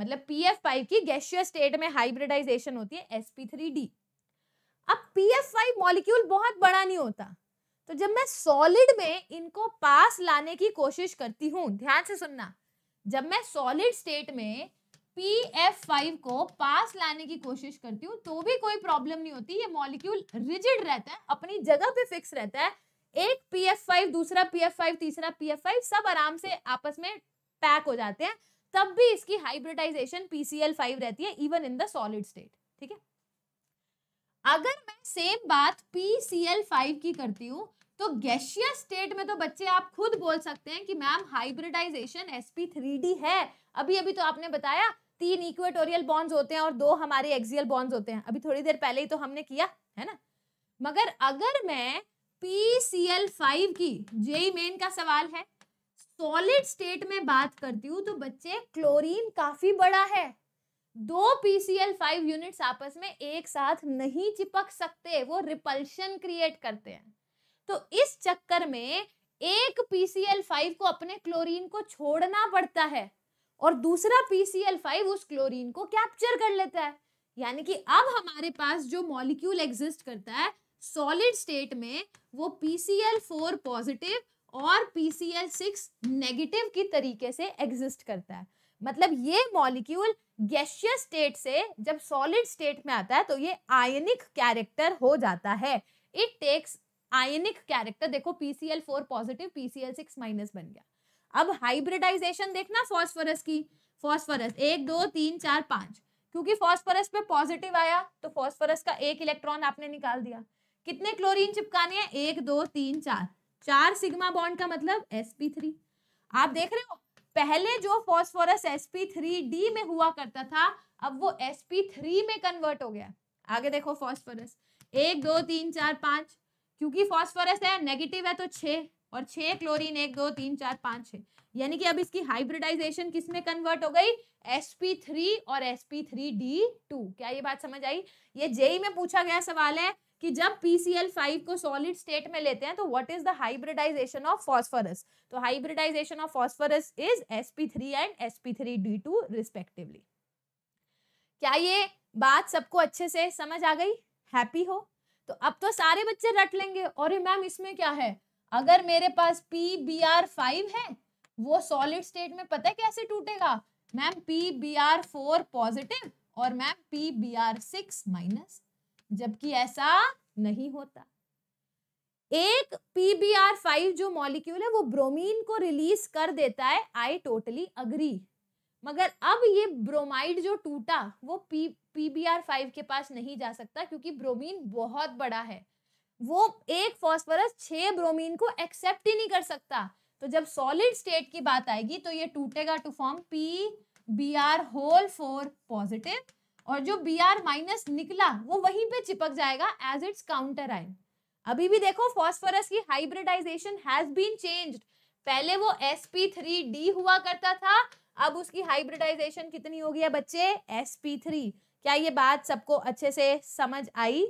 मतलब पी एफ फाइव की गैशियस स्टेट में हाइब्रिडाइजेशन होती है एस पी थ्री डी अब पी एफ फाइव मॉलिक्यूल बहुत बड़ा नहीं होता तो जब मैं सॉलिड में इनको पास लाने की कोशिश करती हूँ ध्यान से सुनना जब मैं सॉलिड स्टेट में पी एफ फाइव को पास लाने की कोशिश करती हूँ तो भी कोई प्रॉब्लम नहीं होती ये मॉलिक्यूल रिजिड रहता है अपनी जगह पे फिक्स रहता है एक पी एफ फाइव दूसरा पी एफ फाइव तीसरा पी एफ फाइव सब आराम से आपस में पैक हो जाते हैं तब भी इसकी हाइब्रिडाइजेशन पीसीएल फाइव रहती है even in the solid state ठीक है अगर मैं सेम बात पीसीएल फाइव की करती हूँ तो गैशियस स्टेट में तो बच्चे आप खुद बोल सकते हैं कि मैम हाइब्रिडाइजेशन sp3d है अभी अभी तो आपने बताया तीन इक्वेटोरियल बॉन्ड्स होते हैं और दो हमारे एक्सियल बॉन्ड्स होते हैं अभी थोड़ी देर पहले ही तो हमने किया है ना मगर अगर मैं PCl5 की जेई मेन का सवाल है सॉलिड स्टेट में बात करती हूँ तो बच्चे क्लोरीन काफी बड़ा है दो PCl5 यूनिट्स आपस में एक साथ नहीं चिपक सकते वो रिपल्शन क्रिएट करते हैं तो इस चक्कर में एक PCl5 को अपने क्लोरीन को छोड़ना पड़ता है और दूसरा PCl5 उस क्लोरीन को कैप्चर कर लेता है यानी कि अब हमारे पास जो मॉलिक्यूल एग्जिस्ट करता है सॉलिड स्टेट में वो पीसीएल फोर पॉजिटिव और पीसीएल सिक्स नेगेटिव की तरीके से एग्जिस्ट करता है मतलब ये मॉलिक्यूल गैशियस स्टेट से जब सॉलिड स्टेट में आता है तो ये आयनिक कैरेक्टर हो जाता है इट टेक्स आयनिक कैरेक्टर देखो PCl four positive PCl six minus बन गया अब हाइब्रिडाइजेशन देखना फॉस्फोरस की फॉस्फोरस एक दो तीन चार पांच क्योंकि फॉस्फोरस पे पॉजिटिव आया तो फॉस्फोरस का एक इलेक्ट्रॉन आपने निकाल दिया कितने क्लोरीन चिपकाने हैं एक दो तीन चार चार सिग्मा बॉन्ड का मतलब sp3 आप देख रहे हो पहले जो फास्फोरस sp3d में हुआ करता था अब वो sp3 में कन्वर्ट हो गया आगे देखो फॉस्फोरस एक दो तीन चार पांच क्योंकि फॉस्फोरस है नेगेटिव है तो छ और छ क्लोरीन एक दो तीन चार पांच छ यानी कि अब इसकी हाइब्रिडाइजेशन किस में कन्वर्ट हो गई sp3 और sp3d2 क्या ये बात समझ आई ये जेई e में पूछा गया सवाल है कि जब PCl5 को सॉलिड स्टेट में लेते हैं तो what is the hybridisation of phosphorus तो hybridisation of phosphorus is sp3 and sp3d2 respectively क्या ये बात सबको अच्छे से समझ आ गई हैप्पी हो तो अब तो सारे बच्चे रट लेंगे और मैम इसमें क्या है अगर मेरे पास पी बी आर फाइव है वो सॉलिड स्टेट में पता है कैसे टूटेगा ma'am P B R four positive और ma'am P B R six minus जबकि ऐसा नहीं होता एक पीबीआर फाइव जो मॉलिक्यूल है वो ब्रोमीन को रिलीज कर देता है आई टोटली अग्री मगर अब ये ब्रोमाइड जो टूटा वो पी पीबीआर फाइव के पास नहीं जा सकता क्योंकि ब्रोमीन बहुत बड़ा है वो एक फॉस्फोरस छह ब्रोमीन को एक्सेप्ट ही नहीं कर सकता तो जब सॉलिड स्टेट की बात आएगी तो ये टूटेगा to form P B R whole four positive और जो बी आर माइनस निकला वो वहीं पे चिपक जाएगा एज इट्स काउंटर आयन अभी भी देखो फॉस्फोरस की हाइब्रिडाइजेशन हैज बीन चेंज्ड पहले वो एस पी थ्री डी हुआ करता था अब उसकी हाइब्रिडाइजेशन कितनी हो गया बच्चे एस पी थ्री क्या ये बात सबको अच्छे से समझ आई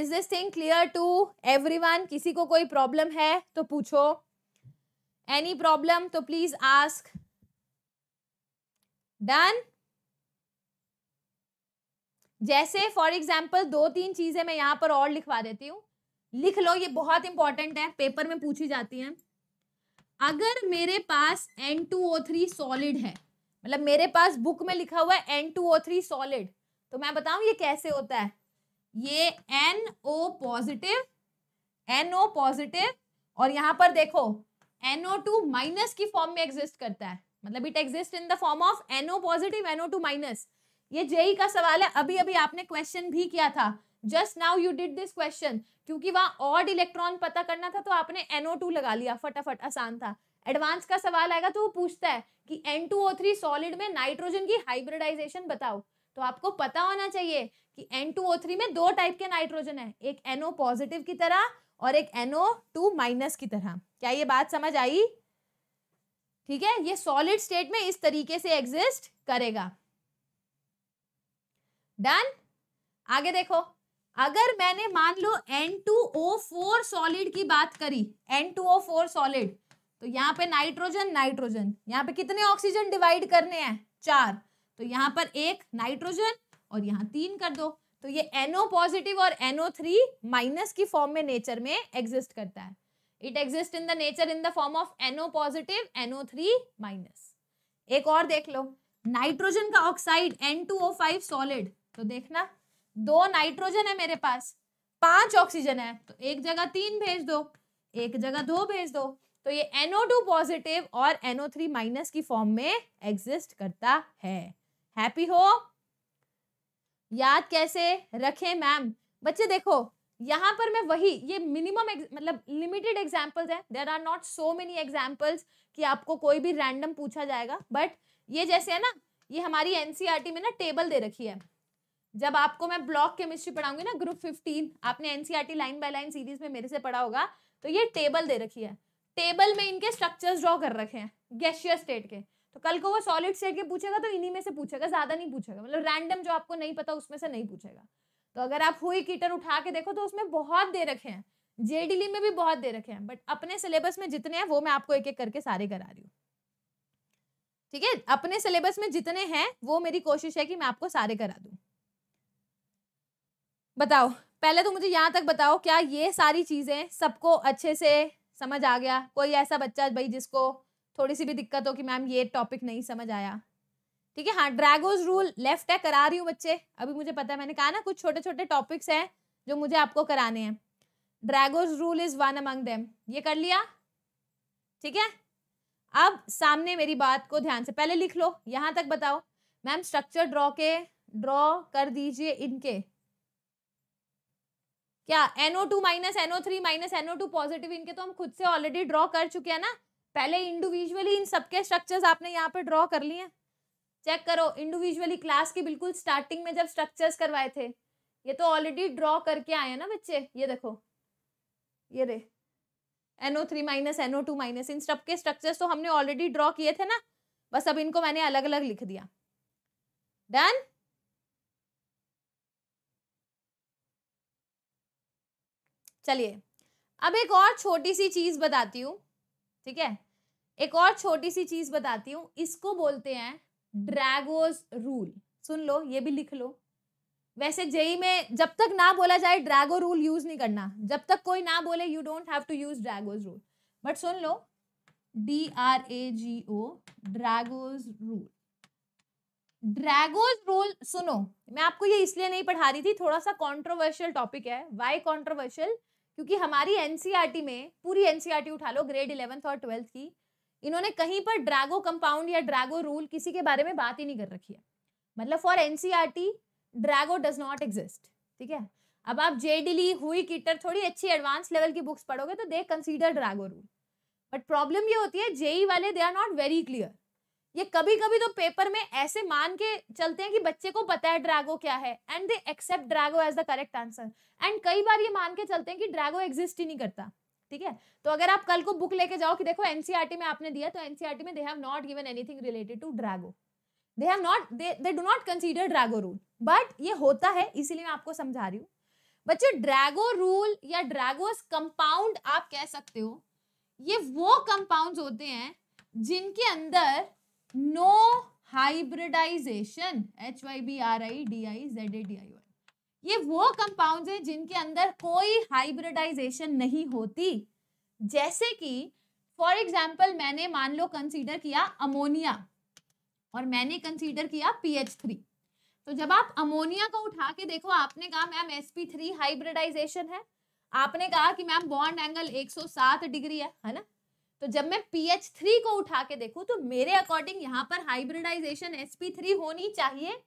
is this thing clear to everyone किसी को कोई प्रॉब्लम है तो पूछो एनी प्रॉब्लम तो प्लीज आस्क डन जैसे फॉर एग्जाम्पल दो तीन चीज़ें मैं यहाँ पर और लिखवा देती हूँ लिख लो ये बहुत इंपॉर्टेंट है पेपर में पूछी जाती है अगर मेरे पास N two O three solid है मतलब मेरे पास बुक में लिखा हुआ है N two O three solid तो मैं बताऊं ये कैसे होता है ये N O positive N O positive और यहाँ पर देखो एनओ टू माइनस की फॉर्म में एग्जिस्ट करता है मतलब it exist in the form of N O positive NO two minus ये जेई का सवाल है अभी अभी आपने क्वेश्चन भी किया था just now you did this question क्योंकि वहां ऑड इलेक्ट्रॉन पता करना था तो आपने NO2 लगा लिया फटाफट आसान था एडवांस का सवाल आएगा तो वो पूछता है कि N2O3 सॉलिड में नाइट्रोजन की हाइब्रिडाइजेशन बताओ तो आपको पता होना चाहिए कि N2O3 में दो टाइप के नाइट्रोजन है एक NO पॉजिटिव की तरह और एक NO2 माइनस की तरह क्या ये बात समझ आई ठीक है ये सॉलिड स्टेट में इस तरीके से एग्जिस्ट करेगा डन आगे देखो अगर मैंने मान लो N2O4 सॉलिड की बात करी N2O4 सॉलिड तो यहाँ पे नाइट्रोजन नाइट्रोजन यहाँ पे कितने ऑक्सीजन डिवाइड करने हैं चार तो यहाँ पर एक नाइट्रोजन और यहाँ तीन कर दो तो ये NO पॉजिटिव और NO3 माइनस की फॉर्म में नेचर में एग्जिस्ट करता है it exist in the nature in the form of NO positive NO3 minus एक और देख लो नाइट्रोजन का ऑक्साइड N2O5 सॉलिड तो देखना दो नाइट्रोजन है मेरे पास पांच ऑक्सीजन है तो एक जगह तीन भेज दो एक जगह दो भेज दो तो ये NO2 पॉजिटिव और NO3 माइनस की फॉर्म में एग्जिस्ट करता है हैप्पी हो याद कैसे रखें मैम बच्चे देखो यहाँ पर मैं वही ये मिनिमम मतलब लिमिटेड एग्जांपल्स हैं there are not so many examples कि आपको कोई भी रैंडम पूछा जाएगा बट ये जैसे है ना ये हमारी एनसीईआरटी e में ना टेबल दे रखी है जब आपको मैं ब्लॉक केमिस्ट्री पढ़ाऊंगी ना ग्रुप फिफ्टीन आपने NCERT line by line series में मेरे से पढ़ा होगा तो ये टेबल दे रखी है टेबल में इनके स्ट्रक्चर्स ड्रॉ कर रखे हैं गैशियर स्टेट के तो कल को वो सॉलिड स्टेट के पूछेगा तो इन्हीं में से पूछेगा ज्यादा नहीं पूछेगा मतलब रैंडम जो आपको नहीं पता उसमें से नहीं पूछेगा तो अगर आप हुई कीटर उठा के देखो तो उसमें बहुत दे रखे हैं जेडीली में भी बहुत दे रखे हैं बट अपने सिलेबस में जितने हैं वो मैं आपको एक एक करके सारे करा रही हूँ ठीक है अपने सिलेबस में जितने हैं वो मेरी कोशिश है कि मैं आपको सारे करा दूँ बताओ पहले तो मुझे यहाँ तक बताओ क्या ये सारी चीज़ें सबको अच्छे से समझ आ गया कोई ऐसा बच्चा भाई जिसको थोड़ी सी भी दिक्कत हो कि मैम ये टॉपिक नहीं समझ आया ठीक है हाँ ड्रैगोज रूल लेफ्ट है करा रही हूँ बच्चे अभी मुझे पता है मैंने कहा ना कुछ छोटे छोटे टॉपिक्स हैं जो मुझे आपको कराने हैं Drago's rule is one among them ये कर लिया ठीक है अब सामने मेरी बात को ध्यान से पहले लिख लो यहाँ तक बताओ मैम स्ट्रक्चर ड्रॉ के ड्रॉ कर दीजिए इनके क्या NO two minus NO three minus NO two positive इनके तो हम खुद से ऑलरेडी ड्रॉ कर चुके हैं ना पहले इंडिविजुअली इन सबके स्ट्रक्चर्स आपने यहाँ पे ड्रॉ कर लिए चेक करो इंडिविजुअली क्लास की बिल्कुल स्टार्टिंग में जब स्ट्रक्चर्स करवाए थे ये तो ऑलरेडी ड्रॉ करके आए हैं ना बच्चे ये देखो ये रे NO three minus NO two minus इन सबके स्ट्रक्चर्स तो हमने ऑलरेडी ड्रॉ किए थे ना बस अब इनको मैंने अलग अलग लिख दिया डन चलिए अब एक और छोटी सी चीज़ बताती हूँ ठीक है एक और छोटी सी चीज़ बताती हूँ इसको बोलते हैं ड्रैगोज रूल सुन लो ये भी लिख लो वैसे जेई में जब तक ना बोला जाए ड्रैगो रूल यूज़ नहीं करना जब तक कोई ना बोले you don't have to use Drago's rule but सुन लो D R A G O Drago's rule Drago's rule सुनो मैं आपको ये इसलिए नहीं पढ़ा रही थी थोड़ा सा कॉन्ट्रोवर्शियल टॉपिक है वाई कॉन्ट्रोवर्शियल क्योंकि हमारी एनसीईआरटी e में पूरी एनसीईआरटी e उठा लो ग्रेड इलेवंथ और ट्वेल्थ की इन्होंने कहीं पर ड्रैगो कंपाउंड या ड्रैगो रूल किसी के बारे में बात ही नहीं कर रखी है मतलब for NCERT Drago does not exist ठीक है अब आप जे डिली हुई किटर थोड़ी अच्छी एडवांस लेवल की बुक्स पढ़ोगे तो they consider Drago rule but problem ये होती है जेई e वाले they are not very clear ये कभी कभी तो पेपर में ऐसे मान के चलते हैं कि बच्चे को पता है ड्रैगो क्या है and they accept Drago as the correct answer and कई बार ये मान के चलते हैं कि ड्रैगो एग्जिस्ट ही नहीं करता ठीक है तो अगर आप कल को बुक लेके जाओ कि देखो एनसीआरटी e में आपने दिया तो एनसीआरटी e में they have not given anything related to Drago they have not they do not consider Drago rule but ये होता है इसीलिए मैं आपको समझा रही हूँ बच्चे ड्रैगो रूल या ड्रैगोस कंपाउंड आप कह सकते हो ये वो कंपाउंड होते हैं जिनके अंदर no hybridisation H Y B R I D I Z A D I Y ये वो कंपाउंड्स हैं जिनके अंदर कोई हाइब्रिडाइजेशन नहीं होती जैसे कि फॉर एग्जाम्पल मैंने मान लो कंसीडर किया अमोनिया और मैंने कंसीडर किया पी एच थ्री तो जब आप अमोनिया को उठा के देखो आपने कहा ma'am S P three hybridisation है आपने कहा कि मैम बॉन्ड एंगल 107 डिग्री है है ना तो जब मैं पी एच थ्री को उठा के देखू तो मेरे अकॉर्डिंग यहाँ पर हाइब्रिडाइजेशन एस पी थ्री होनी चाहिए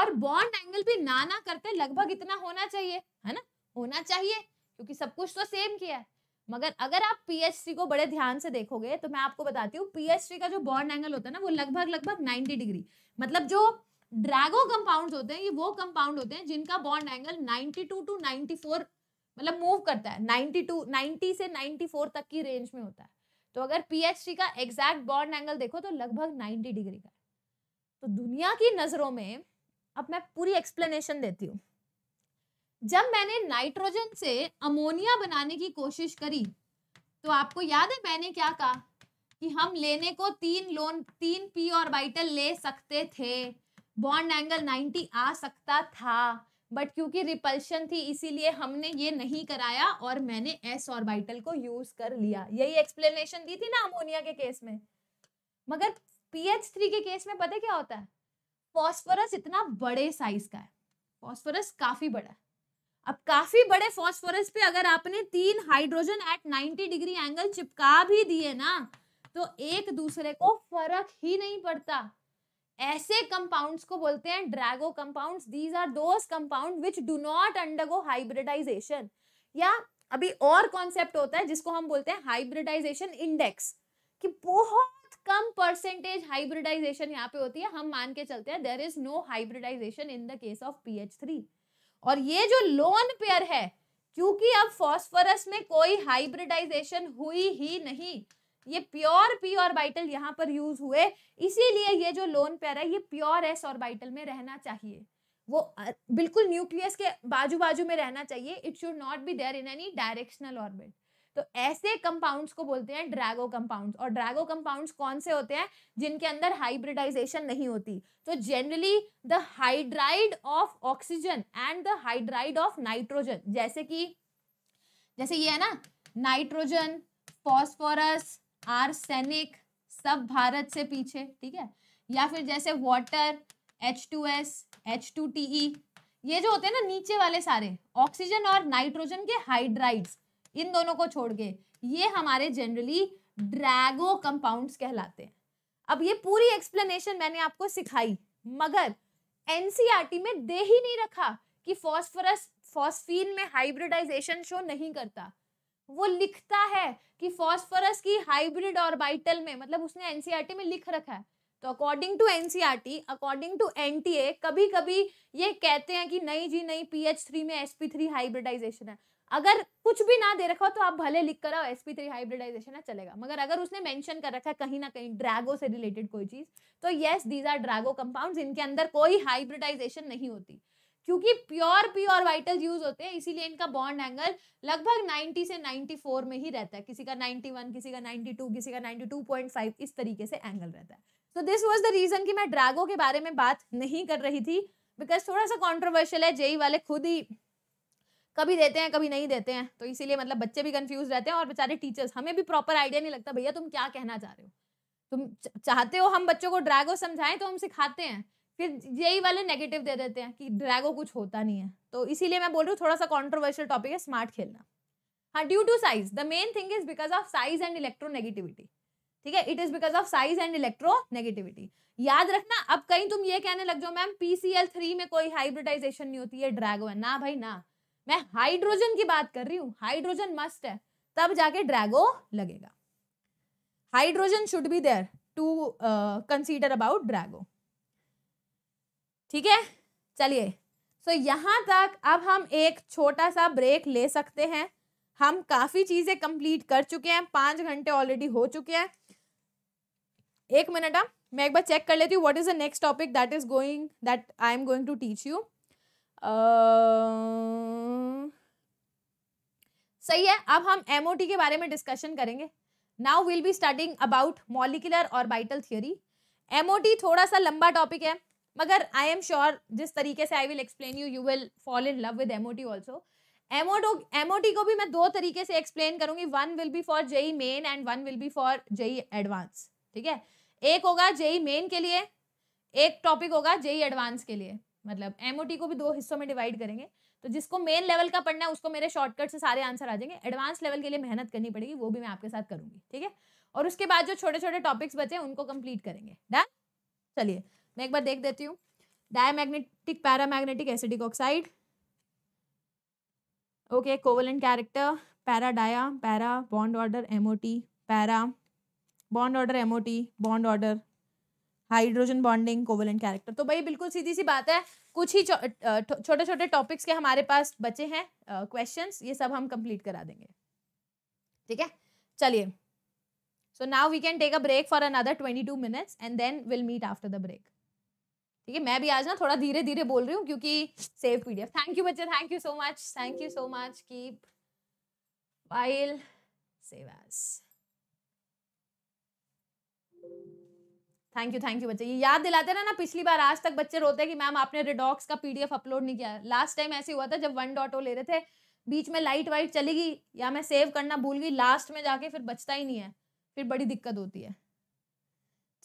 और बॉन्ड एंगल भी ना ना करते लगभग इतना होना चाहिए है ना होना चाहिए क्योंकि सब कुछ तो सेम किया है मगर अगर आप पी एच थ्री को बड़े ध्यान से देखोगे तो मैं आपको बताती हूँ पी एच थ्री का जो बॉन्ड एंगल होता है ना वो लगभग लगभग नाइनटी डिग्री मतलब जो ड्रैगो कंपाउंड होते हैं ये वो कंपाउंड होते हैं जिनका bond angle ninety two to ninety four मतलब मूव करता है नाइनटी टू से नाइनटी फोर तक की रेंज में होता है तो अगर सी का एग्जैक्ट बॉन्ड एंगल देखो तो लगभग 90 डिग्री का तो दुनिया की नजरों में अब मैं पूरी एक्सप्लेनेशन देती हूँ जब मैंने नाइट्रोजन से अमोनिया बनाने की कोशिश करी तो आपको याद है मैंने क्या कहा कि हम लेने को तीन लोन तीन पी और बाइटल ले सकते थे बॉन्ड एंगल 90 आ सकता था बट क्योंकि रिपल्शन थी इसीलिए हमने ये नहीं कराया और मैंने एस ऑर्बिटल को यूज कर लिया यही एक्सप्लेनेशन दी थी ना अमोनिया के केस में मगर पीएच थ्री के केस में पता क्या होता है फॉस्फोरस इतना बड़े साइज का है फॉस्फोरस काफी बड़ा है अब काफी बड़े फॉस्फोरस पे अगर आपने तीन hydrogen at ninety degree angle चिपका भी दिए ना तो एक दूसरे को फर्क ही नहीं पड़ता ऐसे कंपाउंड्स को बोलते हैं Drago compounds these are those compound which do not undergo hybridisation या अभी और कॉन्सेप्ट होता है जिसको हम बोलते हैं हाइब्रिडाइजेशन इंडेक्स कि बहुत कम परसेंटेज हाइब्रिडाइजेशन यहाँ पे होती है हम मान के चलते हैं there is no hybridisation in the case of P H three और ये जो लोन पेयर है क्योंकि अब फॉस्फोरस में कोई हाइब्रिडाइजेशन हुई ही नहीं ये प्योर पी ऑर्बिटल यहाँ पर यूज हुए इसीलिए ये जो लोन पेयर है ये प्योर एस ऑर्बिटल में रहना चाहिए वो बिल्कुल न्यूक्लियस के बाजू बाजू में रहना चाहिए it should not be there in any directional orbit तो ऐसे कंपाउंड्स को बोलते हैं ड्रैगो कंपाउंड्स और ड्रैगो कंपाउंड्स कौन से होते हैं जिनके अंदर हाइब्रिडाइजेशन नहीं होती तो generally the hydride of oxygen and the hydride of nitrogen जैसे कि जैसे ये है ना नाइट्रोजन फॉस्फोरस आर्सेनिक सब भारत से पीछे ठीक है या फिर जैसे water H two S H two T E ये जो होते हैं ना नीचे वाले सारे ऑक्सीजन और नाइट्रोजन के हाइड्राइड्स इन दोनों को छोड़ के ये हमारे जनरली ड्रैगो कंपाउंड्स कहलाते हैं अब ये पूरी एक्सप्लेनेशन मैंने आपको सिखाई मगर एनसीईआरटी e में दे ही नहीं रखा कि फॉस्फोरस फॉस्फीन में हाइब्रिडाइजेशन शो नहीं करता वो लिखता है कि फॉस्फोरस की हाइब्रिड ऑर्बिटल में मतलब उसने एनसीईआरटी e में लिख रखा है तो according to NCERT according to NTA कभी कभी ये कहते हैं कि नहीं जी नहीं पीएच थ्री में एसपी थ्री हाइब्रिडाइजेशन है अगर कुछ भी ना दे रखा हो तो आप भले लिख कर आओ एसपी थ्री हाइब्रिडाइजेशन है चलेगा मगर अगर उसने मेंशन कर रखा है कहीं ना कहीं ड्रैगो से रिलेटेड कोई चीज तो yes these are Drago compound इनके अंदर कोई हाइब्रिडाइजेशन नहीं होती क्योंकि प्योर प्योर वाइटल यूज होते हैं इसीलिए इनका बॉन्ड एंगल लगभग 90 से 94 में ही रहता है किसी का 91 किसी का 92 किसी का 92.5 इस तरीके से एंगल रहता है so this was the reason कि मैं ड्रैगो के बारे में बात नहीं कर रही थी बिकॉज थोड़ा सा कॉन्ट्रोवर्शियल है जेई e e वाले खुद ही कभी देते हैं कभी नहीं देते हैं तो इसीलिए मतलब बच्चे भी कंफ्यूज रहते हैं और बेचारे टीचर्स हमें भी प्रॉपर आइडिया नहीं लगता भैया तुम क्या कहना चाह रहे हो तुम चाहते हो हम बच्चों को ड्रैगो समझाएं तो हम सिखाते हैं फिर यही वाले नेगेटिव दे देते हैं कि ड्रैगो कुछ होता नहीं है तो इसीलिए मैं बोल रही हूँ थोड़ा सा कॉन्ट्रोवर्शियल टॉपिक है स्मार्ट खेलना हाँ due to size the main thing is because of size and electronegativity ठीक है it is because of size and electronegativity याद रखना अब कहीं तुम ये कहने लग जाओ मैम पीसीएल थ्री में कोई हाइब्रिडाइजेशन नहीं होती है ड्रैगो है ना भाई ना मैं हाइड्रोजन की बात कर रही हूँ हाइड्रोजन मस्ट है तब जाके ड्रैगो लगेगा hydrogen should be there to consider about Drago ठीक है चलिए सो यहाँ तक अब हम एक छोटा सा ब्रेक ले सकते हैं हम काफ़ी चीज़ें कंप्लीट कर चुके हैं पाँच घंटे ऑलरेडी हो चुके हैं एक मिनट आप हाँ। मैं एक बार चेक कर लेती हूँ what is the next topic that is going that I am going to teach you सही है अब हम एम के बारे में डिस्कशन करेंगे now will be starting about molecular orbital theory M थोड़ा सा लंबा टॉपिक है मगर आई एम श्योर जिस तरीके से I will explain you you will fall in love with MOT also MOT MOT को भी मैं दो तरीके से एक्सप्लेन करूंगी one will be for JEE Main and one will be for JEE advance ठीक है एक होगा जेई मेन e के लिए एक टॉपिक होगा जेई एडवांस e के लिए मतलब एमओटी को भी दो हिस्सों में डिवाइड करेंगे तो जिसको मेन लेवल का पढ़ना है उसको मेरे शॉर्टकट से सारे आंसर आ जाएंगे एडवांस लेवल के लिए मेहनत करनी पड़ेगी वो भी मैं आपके साथ करूंगी ठीक है और उसके बाद जो छोटे छोटे टॉपिक्स बचे उनको कंप्लीट करेंगे डन चलिए मैं एक बार देख देती हूँ diamagnetic paramagnetic acidic oxide okay covalent character para dia para bond order MOT para bond order MOT bond order hydrogen bonding covalent character तो भाई बिल्कुल सीधी सी बात है कुछ ही छोटे छोटे टॉपिक्स के हमारे पास बचे हैं क्वेश्चन ये सब हम कंप्लीट करा देंगे ठीक है चलिए so now we can take a break for another twenty two minutes and then will meet after the break ठीक है मैं भी आज ना थोड़ा धीरे धीरे बोल रही हूँ क्योंकि सेव पीडीएफ थैंक यू बच्चे thank you so much thank you so much keep save thank you thank you बच्चे ये याद दिलाते ना ना पिछली बार आज तक बच्चे रोते हैं कि मैम आपने रेडॉक्स का पीडीएफ अपलोड नहीं किया लास्ट टाइम ऐसे हुआ था जब वन डॉट ओ ले रहे थे बीच में लाइट वाइट चली गई या मैं सेव करना भूल गई लास्ट में जाके फिर बचता ही नहीं है फिर बड़ी दिक्कत होती है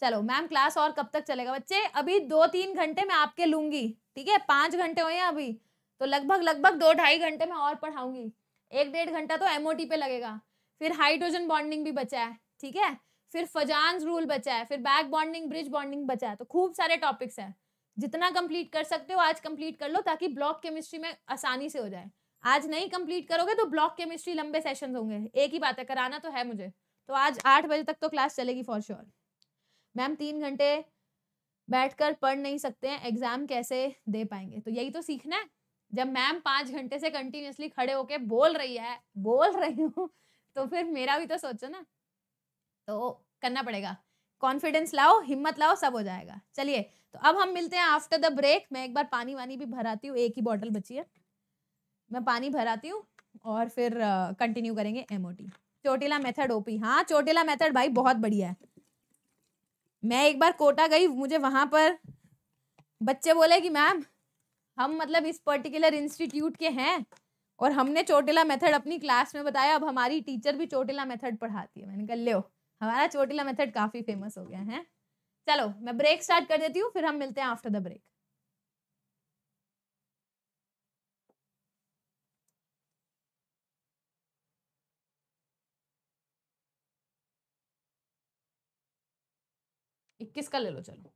चलो मैम क्लास और कब तक चलेगा बच्चे अभी दो तीन घंटे मैं आपके लूंगी ठीक है पाँच घंटे हुए हैं अभी तो लगभग लगभग दो ढाई घंटे में और पढ़ाऊंगी एक डेढ़ घंटा तो एम पे लगेगा फिर हाइड्रोजन बॉन्डिंग भी बचा है ठीक है फिर फजान रूल बचा है फिर बैक बॉन्डिंग ब्रिज बॉन्डिंग बचा है तो खूब सारे टॉपिक्स हैं जितना कंप्लीट कर सकते हो आज कंप्लीट कर लो ताकि ब्लॉक केमिस्ट्री में आसानी से हो जाए आज नहीं कंप्लीट करोगे तो ब्लॉक केमिस्ट्री लंबे सेशन होंगे एक ही बात है कराना तो है मुझे तो आज आठ बजे तक तो क्लास चलेगी फॉर श्योर sure. मैम तीन घंटे बैठकर पढ़ नहीं सकते हैं एग्जाम कैसे दे पाएंगे तो यही तो सीखना है जब मैम पाँच घंटे से कंटिन्यूसली खड़े होके बोल रही है बोल रही हूँ तो फिर मेरा भी तो सोचो ना तो करना पड़ेगा कॉन्फिडेंस लाओ हिम्मत लाओ सब हो जाएगा चलिए तो अब हम मिलते हैं आफ्टर द ब्रेक मैं एक बार पानी वानी भी भराती हूँ एक ही बॉटल बची है मैं पानी भराती हूँ और फिर कंटिन्यू करेंगे एमओटी चोटिला मेथड ओपी हाँ चोटिला मेथड भाई बहुत बढ़िया है मैं एक बार कोटा गई मुझे वहाँ पर बच्चे बोले कि मैम हम मतलब इस पर्टिकुलर इंस्टीट्यूट के हैं और हमने चोटिला मेथड अपनी क्लास में बताया अब हमारी टीचर भी चोटिला मेथड पढ़ाती है मैंने कहा ले हमारा चोटिला मेथड काफ़ी फेमस हो गया है चलो मैं ब्रेक स्टार्ट कर देती हूँ फिर हम मिलते हैं आफ्टर द ब्रेक किसका ले लो चलो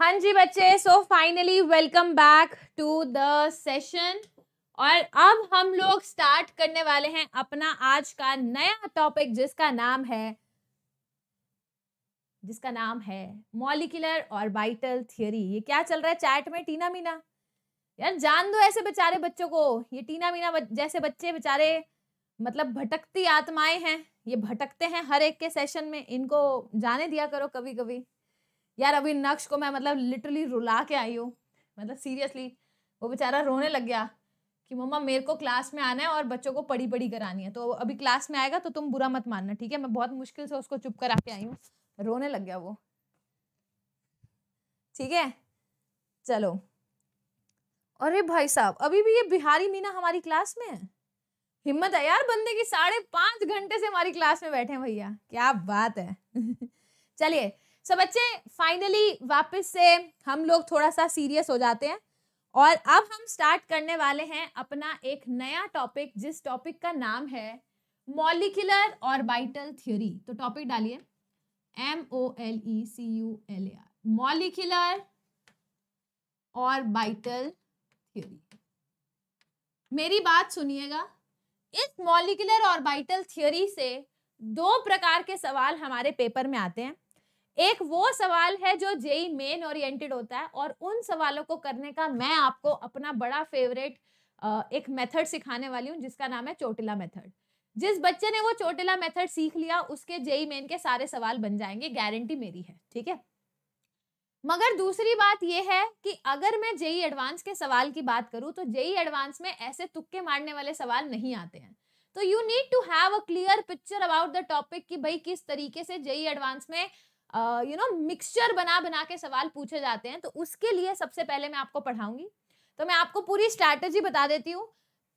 हाँ जी बच्चे so finally welcome back to the session और अब हम लोग स्टार्ट करने वाले हैं अपना आज का नया टॉपिक जिसका नाम है जिसका नाम है मॉलिकुलर और बाइटल थियोरी ये क्या चल रहा है चैट में टीना मीना यार जान दो ऐसे बेचारे बच्चों को ये टीना मीना जैसे बच्चे बेचारे मतलब भटकती आत्माएं हैं ये भटकते हैं हर एक के सेशन में इनको जाने दिया करो कभी कभी यार अभी नक्श को मैं मतलब लिटरली रुला के आई हूँ मतलब सीरियसली वो बेचारा रोने लग गया कि मम्मा मेरे को क्लास में आना है और बच्चों को पढ़ी पढ़ी करानी है तो अभी क्लास में आएगा तो तुम बुरा मत मानना ठीक है मैं बहुत मुश्किल से उसको चुप करा के आई हूँ रोने लग गया वो ठीक है चलो अरे भाई साहब अभी भी ये बिहारी मीना हमारी क्लास में है हिम्मत है यार बंदे की साढ़े पांच घंटे से हमारी क्लास में बैठे हैं भैया क्या बात है चलिए सो so, बच्चे फाइनली वापस से हम लोग थोड़ा सा सीरियस हो जाते हैं और अब हम स्टार्ट करने वाले हैं अपना एक नया टॉपिक जिस टॉपिक का नाम है मॉलिकुलर ऑर्बिटल थ्योरी तो टॉपिक डालिए M O L E C U L A R molecular orbital theory मेरी बात सुनिएगा इस मॉलिकुलर ऑर्बिटल थ्योरी से दो प्रकार के सवाल हमारे पेपर में आते हैं एक वो सवाल है जो जेई मेन ओरिएंटेड होता है और उन सवालों को करने का मैं आपको अपना बड़ा फेवरेट एक मेथड सिखाने वाली हूँ जिसका नाम है चोटिला मेथड जिस बच्चे ने वो चोटिला मेथड सीख लिया उसके जेई मेन के सारे सवाल बन जाएंगे गारंटी मेरी है ठीक है मगर दूसरी बात यह है कि अगर मैं जेई एडवांस के सवाल की बात करूं तो जेई एडवांस में ऐसे तुक्के मारने वाले सवाल नहीं आते हैं तो you need to have a clear picture about the topic कि भाई किस तरीके से जेई एडवांस में यू नो मिक्सचर बना बना के सवाल पूछे जाते हैं तो उसके लिए सबसे पहले मैं आपको पढ़ाऊंगी तो मैं आपको पूरी स्ट्रैटेजी बता देती हूँ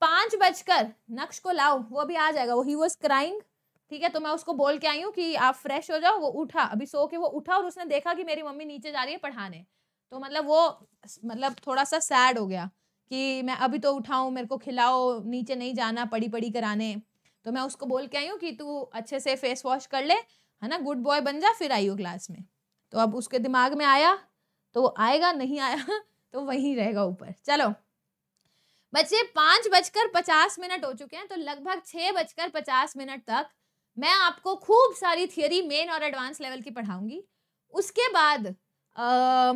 पांच बजकर नक्श को लाओ वो भी आ जाएगा वो ही वॉज क्राइंग ठीक है तो मैं उसको बोल के आई हूँ कि आप फ्रेश हो जाओ वो उठा अभी सो के वो उठा और उसने देखा कि मेरी मम्मी नीचे जा रही है पढ़ाने तो मतलब वो मतलब थोड़ा सा सैड हो गया कि मैं अभी तो उठाऊँ मेरे को खिलाओ नीचे नहीं जाना पड़ी पड़ी कराने तो मैं उसको बोल के आई हूँ कि तू अच्छे से फेस वॉश कर ले है ना गुड बॉय बन जा फिर हो क्लास में तो अब उसके दिमाग में आया तो वो आएगा नहीं आया तो वहीं रहेगा ऊपर चलो बच्चे पाँच बजकर पचास मिनट हो चुके हैं तो लगभग छः बजकर पचास मिनट तक मैं आपको खूब सारी थियोरी मेन और एडवांस लेवल की पढ़ाऊंगी उसके बाद आ,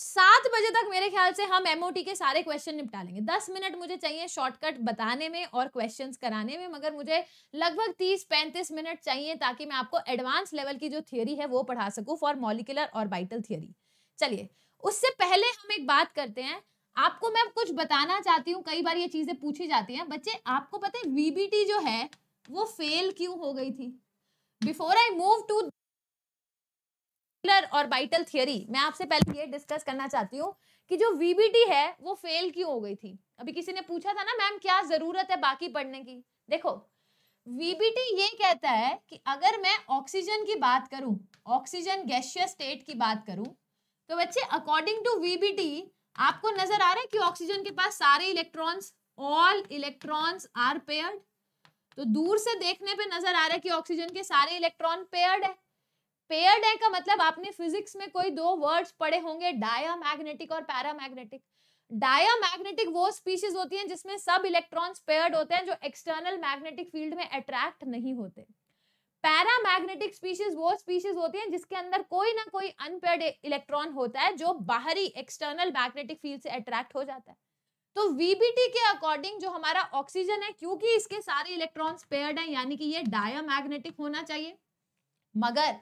सात बजे तक मेरे ख्याल से हम एमओटी के सारे क्वेश्चन निपटा लेंगे दस मिनट मुझे चाहिए शॉर्टकट बताने में और क्वेश्चंस कराने में मगर मुझे लगभग तीस पैंतीस मिनट चाहिए ताकि मैं आपको एडवांस लेवल की जो थियोरी है वो पढ़ा सकूं for molecular orbital theory चलिए उससे पहले हम एक बात करते हैं आपको मैं कुछ बताना चाहती हूँ कई बार ये चीजें पूछी जाती है बच्चे आपको पता है वीबीटी जो है वो फेल क्यों हो गई थी before I move to molecular orbital theory मैं आपसे पहले ये डिस्कस करना चाहती हूँ कि जो वीबीटी है वो फेल क्यों हो गई थी अभी किसी ने पूछा था ना मैम क्या जरूरत है बाकी पढ़ने की देखो वीबीटी ये कहता है कि अगर मैं ऑक्सीजन की बात करूं ऑक्सीजन गैशियस स्टेट की बात करूं तो बच्चे अकॉर्डिंग टू वीबीटी आपको नजर आ रहा है कि ऑक्सीजन के पास सारे electrons all electrons are paired तो दूर से देखने पे नजर आ रहा है कि ऑक्सीजन के सारे इलेक्ट्रॉन पेयर्ड है पेयर्ड है का मतलब आपने फिजिक्स में कोई दो वर्ड्स पढ़े होंगे डायामैग्नेटिक और पैरामैग्नेटिक डायामैग्नेटिक वो स्पीशीज होती हैं जिसमें सब इलेक्ट्रॉन्स पेयर्ड होते हैं जो एक्सटर्नल मैग्नेटिक फील्ड में अट्रैक्ट नहीं होते पैरामैग्नेटिक स्पीशीज वो स्पीशीज होती हैं जिसके अंदर कोई ना कोई अनपेयर्ड इलेक्ट्रॉन होता है जो बाहरी एक्सटर्नल मैग्नेटिक फील्ड से अट्रैक्ट हो जाता है तो वीबीटी के अकॉर्डिंग जो हमारा ऑक्सीजन है क्योंकि इसके सारे इलेक्ट्रॉन्स पेयर्ड हैं यानी कि ये डायमैग्नेटिक होना चाहिए मगर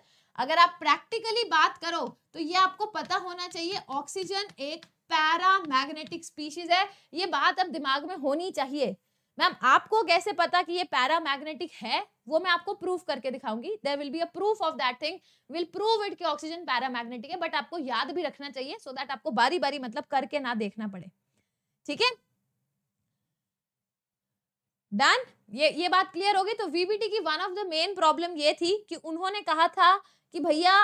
अगर आप प्रैक्टिकली बात करो तो ये आपको पता होना चाहिए ऑक्सीजन एक पैरा मैग्नेटिक स्पीशीज है ये बात अब दिमाग में होनी चाहिए मैम आपको कैसे पता कि ये पैरा मैग्नेटिक है वो मैं आपको प्रूफ करके दिखाऊंगी there will be a proof of that thing will prove it कि ऑक्सीजन पैरा मैग्नेटिक है बट आपको याद भी रखना चाहिए सो so दैट आपको बारी बारी मतलब करके ना देखना पड़े ठीक है डन ये ये बात क्लियर होगी तो वीबीटी की one of the main problem ये थी कि उन्होंने कहा था कि भैया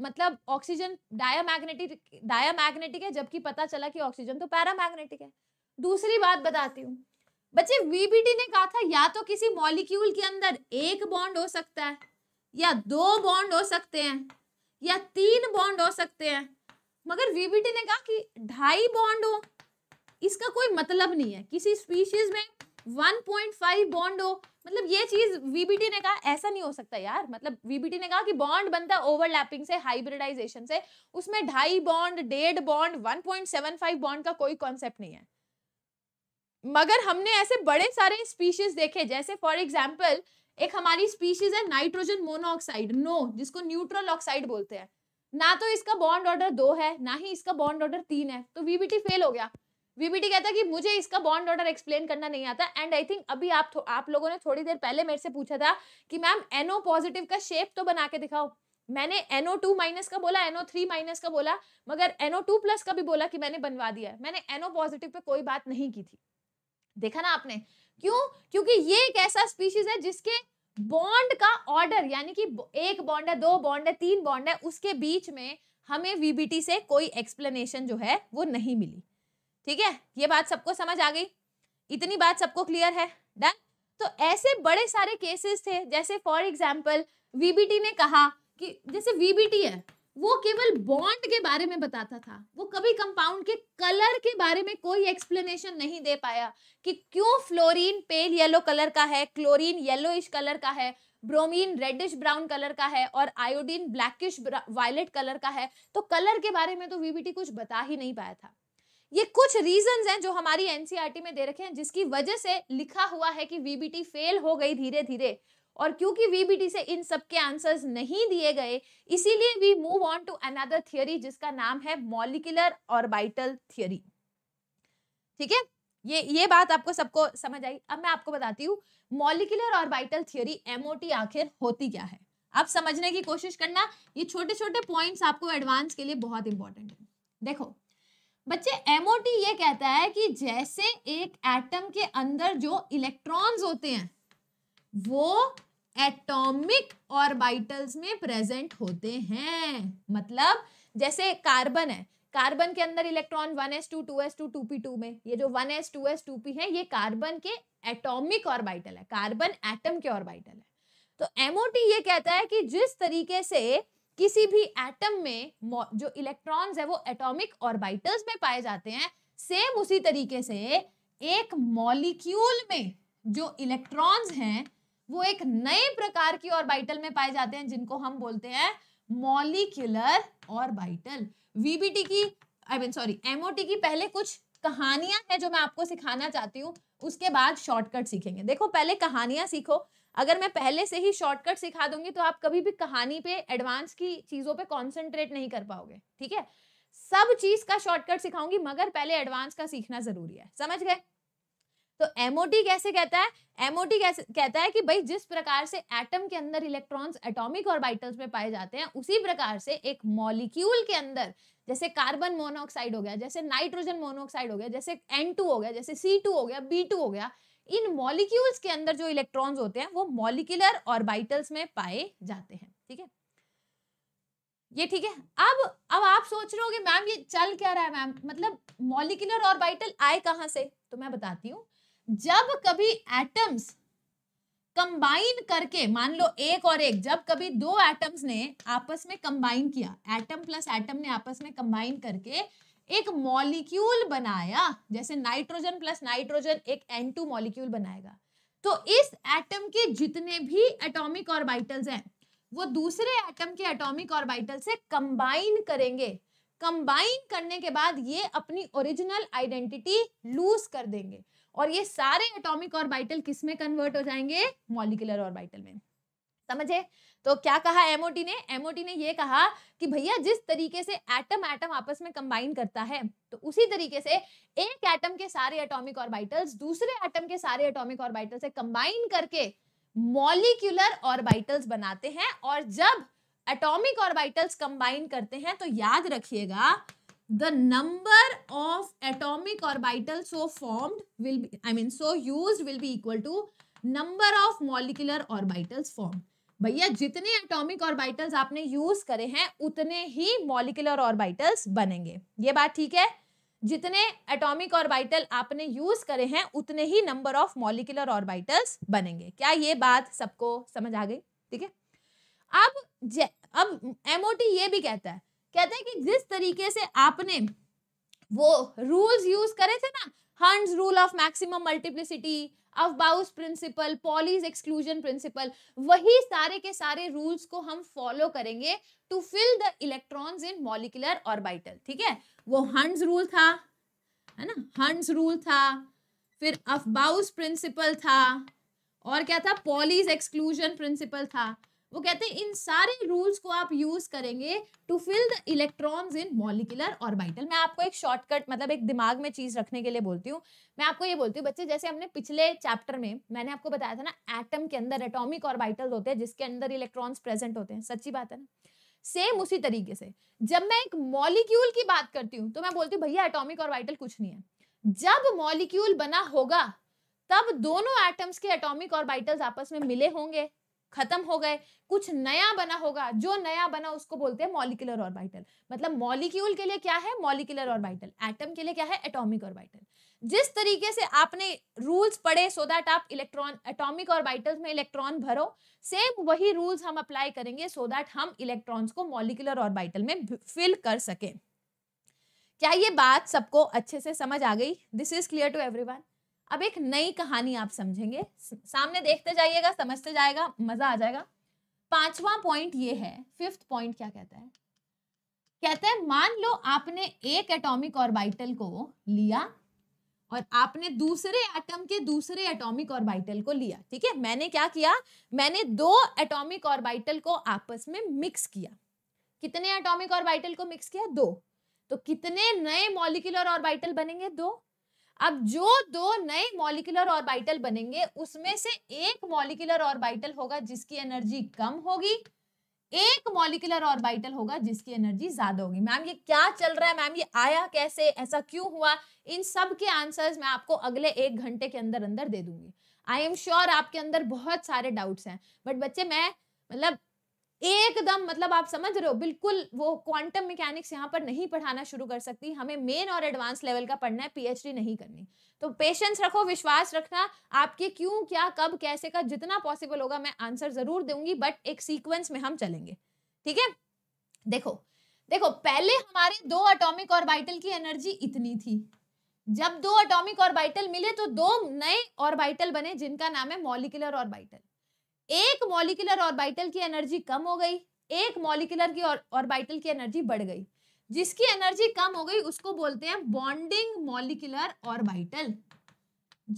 मतलब ऑक्सीजन डायमैग्नेटिक डायमैग्नेटिक है जबकि पता चला कि ऑक्सीजन तो पैरामैग्नेटिक है दूसरी बात बताती हूँ बच्चे वीबीटी ने कहा था या तो किसी मॉलिक्यूल के अंदर एक बॉन्ड हो सकता है या दो बॉन्ड हो सकते हैं या तीन बॉन्ड हो सकते हैं मगर वीबीटी ने कहा कि ढाई बॉन्ड हो इसका कोई मतलब नहीं है किसी स्पीशीज में 1.5 बॉन्ड हो मतलब ये चीज वीबीटी ने कहा ऐसा नहीं हो सकता यार मतलब वीबीटी ने कहा कि बॉन्ड बनता है ओवरलैपिंग से हाइब्रिडाइजेशन से उसमें ढाई बॉन्ड डेढ़ बॉन्ड 1.75 बॉन्ड का कोई कॉन्सेप्ट नहीं है मगर हमने ऐसे बड़े सारे स्पीशीज देखे जैसे फॉर एग्जाम्पल एक हमारी स्पीशीज है नाइट्रोजन मोनोऑक्साइड नो जिसको न्यूट्रल ऑक्साइड बोलते हैं ना तो इसका बॉन्ड ऑर्डर दो है ना ही इसका बॉन्ड ऑर्डर तीन है तो वीबीटी फेल हो गया वीबीटी कहता है कि मुझे इसका बॉन्ड ऑर्डर एक्सप्लेन करना नहीं आता एंड आई थिंक अभी आप आप लोगों ने थोड़ी देर पहले मेरे से पूछा था कि मैम एनओ पॉजिटिव का शेप तो बना के दिखाओ मैंने एनओ टू माइनस का बोला एनओ थ्री माइनस का बोला मगर एनओ टू प्लस का भी बोला कि मैंने बनवा दिया मैंने एनओ पॉजिटिव पे कोई बात नहीं की थी देखा ना आपने क्यों क्योंकि ये एक ऐसा स्पीशीज है जिसके बॉन्ड का ऑर्डर यानी कि एक बॉन्ड है दो बॉन्ड है तीन बॉन्ड है उसके बीच में हमें वीबीटी से कोई एक्सप्लेनेशन जो है वो नहीं मिली ठीक है ये बात सबको समझ आ गई इतनी बात सबको क्लियर है डन तो ऐसे बड़े सारे केसेस थे जैसे फॉर एग्जाम्पल वीबीटी ने कहा कि जैसे वीबीटी है वो केवल बॉन्ड के बारे में बताता था वो कभी कंपाउंड के कलर के बारे में कोई एक्सप्लेनेशन नहीं दे पाया कि क्यों फ्लोरीन पेल येलो कलर का है क्लोरीन येलो कलर का है ब्रोमीन रेडिश ब्राउन कलर का है और आयोडीन ब्लैकिश वायलेट कलर का है तो कलर के बारे में तो वीबीटी कुछ बता ही नहीं पाया था ये कुछ रीजंस हैं जो हमारी एनसीईआरटी e में दे रखे हैं जिसकी वजह से लिखा हुआ है कि वीबीटी फेल हो गई धीरे धीरे और क्योंकि वीबीटी से इन सब के आंसर्स नहीं दिए गए इसीलिए we move on to another theory जिसका नाम है मॉलिकुलर ऑर्बिटल थियोरी ठीक है ये ये बात आपको सबको समझ आई अब मैं आपको बताती हूँ मॉलिकुलर ऑर्बिटल थियोरी एमओटी आखिर होती क्या है आप समझने की कोशिश करना ये छोटे छोटे पॉइंट्स आपको एडवांस के लिए बहुत इंपॉर्टेंट है देखो बच्चे एमओटी ये कहता है कि जैसे एक एटम के अंदर जो इलेक्ट्रॉन्स होते हैं वो एटॉमिक ऑर्बिटल्स में प्रेजेंट होते हैं मतलब जैसे कार्बन है कार्बन के अंदर electron one s s two two two two P two में ये जो one S two S two P है ये कार्बन के एटॉमिक ऑर्बिटल है कार्बन एटम के ऑर्बिटल है तो एमओटी ये कहता है कि जिस तरीके से किसी भी एटम में जो इलेक्ट्रॉन्स है वो एटॉमिक ऑर्बिटल्स में पाए जाते हैं सेम उसी तरीके से एक मॉलिक्यूल में जो इलेक्ट्रॉन्स हैं वो एक नए प्रकार की ऑर्बिटल में पाए जाते हैं जिनको हम बोलते हैं मॉलिक्यूलर ऑर्बिटल वीबीटी की आई मीन सॉरी एमओटी की पहले कुछ कहानियां हैं जो मैं आपको सिखाना चाहती हूँ उसके बाद शॉर्टकट सीखेंगे देखो पहले कहानियां सीखो अगर मैं पहले से ही शॉर्टकट सिखा दूंगी तो आप कभी भी कहानी पे एडवांस की चीज़ों पे कॉन्सेंट्रेट नहीं कर पाओगे ठीक है सब चीज़ का शॉर्टकट सिखाऊंगी मगर पहले एडवांस का सीखना ज़रूरी है समझ गए तो एमओटी कैसे कहता है एमओटी कैसे कहता है कि भाई जिस प्रकार से एटम के अंदर इलेक्ट्रॉन्स एटॉमिक ऑर्बिटल्स में पाए जाते हैं उसी प्रकार से एक मॉलिक्यूल के अंदर जैसे कार्बन मोनोऑक्साइड हो गया जैसे नाइट्रोजन मोनोऑक्साइड हो गया जैसे एन हो गया जैसे सी हो गया बी हो गया इन मॉलिक्यूल्स के अंदर जो इलेक्ट्रॉन्स होते हैं वो मॉलिक्यूलर ऑर्बिटल्स में पाए जाते हैं ठीक है ये ठीक है अब अब आप सोच रहे होगे मैम ये चल क्या रहा है मैम मतलब मॉलिक्यूलर ऑर्बिटल आए कहां से तो मैं बताती हूँ जब कभी एटम्स कंबाइन करके मान लो एक और एक जब कभी दो एटम्स ने आपस में कंबाइन किया एटम प्लस एटम ने आपस में कंबाइन करके एक मॉलिक्यूल बनाया जैसे नाइट्रोजन प्लस नाइट्रोजन एक एन टू मॉलिक्यूल बनाएगा तो इस एटम के जितने भी एटॉमिक ऑर्बिटल्स हैं वो दूसरे एटम के एटॉमिक ऑर्बिटल से कंबाइन करेंगे कंबाइन करने के बाद ये अपनी ओरिजिनल आइडेंटिटी लूज कर देंगे और ये सारे एटॉमिक ऑर्बिटल किस में कन्वर्ट हो जाएंगे मॉलिकुलर ऑर्बिटल में समझे तो क्या कहा एमओटी ने एमओटी ने यह कहा कि भैया जिस तरीके से एटम एटम आपस में कंबाइन करता है तो उसी तरीके से एक एटम के सारे एटॉमिक ऑर्बिटल्स दूसरे एटम के सारे एटॉमिक ऑर्बिटल से कंबाइन करके मॉलिक्यूलर ऑर्बिटल्स बनाते हैं और जब एटॉमिक ऑर्बिटल्स कंबाइन करते हैं तो याद रखिएगा the number of atomic orbital so formed will be i mean so used will be equal to number of molecular orbitals formed भैया जितने एटॉमिक ऑर्बिटल्स आपने यूज करे हैं उतने ही मॉलिकुलर ऑर्बिटल्स बनेंगे ये बात ठीक है जितने एटॉमिक ऑर्बिटल आपने यूज करे हैं उतने ही नंबर ऑफ मॉलिकुलर ऑर्बिटल्स बनेंगे क्या ये बात सबको समझ आ गई ठीक है अब अब एमओटी ये भी कहता है कहता है कि जिस तरीके से आपने वो रूल्स यूज करे थे ना Hund's rule of maximum multiplicity aufbau principle Pauli's exclusion principle वही सारे के सारे रूल्स को हम फॉलो करेंगे to fill the electrons in molecular orbital ठीक है वो हंड्स रूल था है ना हंड्स रूल था फिर अफबाउस प्रिंसिपल था और क्या था पॉलीज एक्सक्लूजन प्रिंसिपल था वो कहते हैं इन सारे रूल्स को आप यूज करेंगे to fill the electrons in molecular orbital मैं आपको एक शॉर्टकट मतलब एक दिमाग में चीज रखने के लिए बोलती हूँ मैं आपको ये बोलती हूँ बच्चे जैसे हमने पिछले चैप्टर में मैंने आपको बताया था ना एटम के अंदर एटॉमिक ऑर्बिटल होते हैं जिसके अंदर इलेक्ट्रॉन्स प्रेजेंट होते हैं सच्ची बात है ना सेम उसी तरीके से जब मैं एक मॉलिक्यूल की बात करती हूँ तो मैं बोलती हूँ भैया एटोमिक ऑर्बिटल कुछ नहीं है जब मॉलिक्यूल बना होगा तब दोनों एटम्स के एटॉमिक ऑर्बिटल्स आपस में मिले होंगे खत्म हो गए कुछ नया बना होगा जो नया बना उसको बोलते हैं मॉलिकुलर ऑर्बिटल मतलब मॉलिक्यूल के लिए क्या है मॉलिकुलर ऑर्बिटल एटम के लिए क्या है एटॉमिक ऑर्बिटल जिस तरीके से आपने रूल्स पढ़े सो दैट आप इलेक्ट्रॉन एटॉमिक ऑर्बिटल में इलेक्ट्रॉन भरो सेम वही रूल्स हम अप्लाई करेंगे सो दैट हम इलेक्ट्रॉन्स को मॉलिकुलर ऑर्बिटल में फिल कर सके क्या ये बात सबको अच्छे से समझ आ गई this is clear to everyone अब एक नई कहानी आप समझेंगे सामने देखते जाइएगा समझते जाएगा मजा आ जाएगा पांचवा पॉइंट ये है फिफ्थ पॉइंट क्या कहता है कहते हैं मान लो आपने एक एटॉमिक ऑर्बिटल को लिया और आपने दूसरे एटम के दूसरे एटॉमिक ऑर्बिटल को लिया ठीक है मैंने क्या किया मैंने दो एटॉमिक ऑर्बिटल को आपस में मिक्स किया कितने एटॉमिक ऑर्बिटल को मिक्स किया दो तो कितने नए मॉलिक्यूलर ऑर्बिटल बनेंगे दो अब जो दो नए मॉलिकुलर ऑर्बिटल बनेंगे उसमें से एक मॉलिकुलर ऑर्बिटल होगा जिसकी एनर्जी कम होगी एक मॉलिकुलर ऑर्बिटल होगा जिसकी एनर्जी ज्यादा होगी मैम ये क्या चल रहा है मैम ये आया कैसे ऐसा क्यों हुआ इन सब के आंसर्स मैं आपको अगले एक घंटे के अंदर अंदर दे दूंगी आई एम श्योर आपके अंदर बहुत सारे डाउट्स हैं बट बच्चे मैं मतलब एकदम मतलब आप समझ रहे हो बिल्कुल वो क्वांटम मैकेनिक्स यहाँ पर नहीं पढ़ाना शुरू कर सकती हमें मेन और एडवांस लेवल का पढ़ना है पीएचडी नहीं करनी तो पेशेंस रखो विश्वास रखना आपके क्यों क्या कब कैसे का जितना पॉसिबल होगा मैं आंसर जरूर दूंगी बट एक सीक्वेंस में हम चलेंगे ठीक है देखो देखो पहले हमारे दो अटोमिक और की एनर्जी इतनी थी जब दो अटोमिक और मिले तो दो नए और बने जिनका नाम है मॉलिकुलर और एक मॉलिकुलर ऑर्बिटल की एनर्जी कम हो गई एक मॉलिकुलर की ऑर्बिटल की एनर्जी बढ़ गई जिसकी एनर्जी कम हो गई उसको बोलते हैं बॉन्डिंग मॉलिकुलर ऑर्बिटल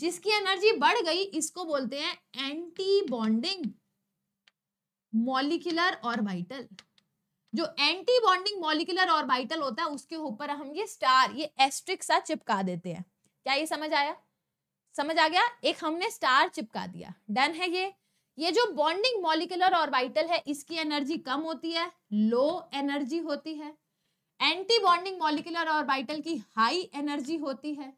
जिसकी एनर्जी बढ़ गई इसको बोलते हैं एंटी बॉन्डिंग मॉलिकुलर ऑर्बिटल जो एंटी बॉन्डिंग मॉलिकुलर ऑर्बिटल होता है उसके ऊपर हम ये स्टार ये एस्ट्रिक सा चिपका देते हैं क्या ये समझ आया समझ आ गया एक हमने स्टार चिपका दिया डन है ये ये जो बॉन्डिंग मॉलिकुलर ऑर्बिटल है इसकी एनर्जी कम होती है लो एनर्जी होती है एंटी बॉन्डिंग मॉलिकुलर ऑर्बिटल की हाई एनर्जी होती है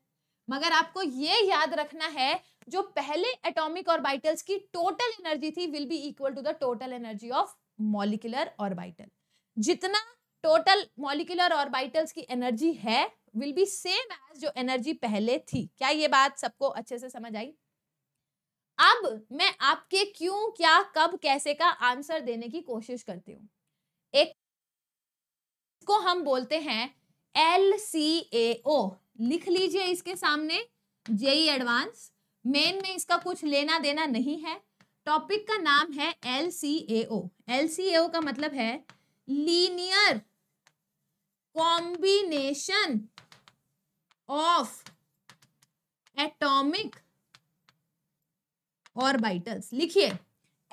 मगर आपको ये याद रखना है जो पहले एटॉमिक ऑर्बिटल्स की टोटल एनर्जी थी will be equal to the total energy of molecular orbital जितना टोटल मॉलिकुलर ऑर्बिटल्स की एनर्जी है विल बी सेम एज जो एनर्जी पहले थी क्या ये बात सबको अच्छे से समझ आई अब मैं आपके क्यों क्या कब कैसे का आंसर देने की कोशिश करती हूँ एक को हम बोलते हैं एल सी ए ओ लिख लीजिए इसके सामने जेई एडवांस मेन में इसका कुछ लेना देना नहीं है टॉपिक का नाम है L C A O L C A ओ का मतलब है linear combination of atomic orbitals लिखिए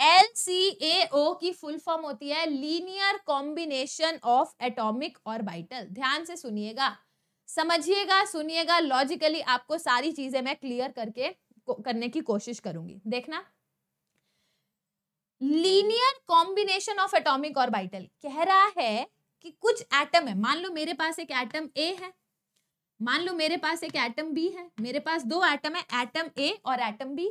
एल सी ए ओ की फुल फॉर्म होती है linear combination of atomic orbital ध्यान से सुनिएगा समझिएगा सुनिएगा लॉजिकली आपको सारी चीजें मैं क्लियर करके करने की कोशिश करूंगी देखना linear combination of atomic orbital कह रहा है कि कुछ एटम है मान लो मेरे पास एक एटम ए है मान लो मेरे पास एक एटम बी है मेरे पास दो एटम है एटम ए और एटम बी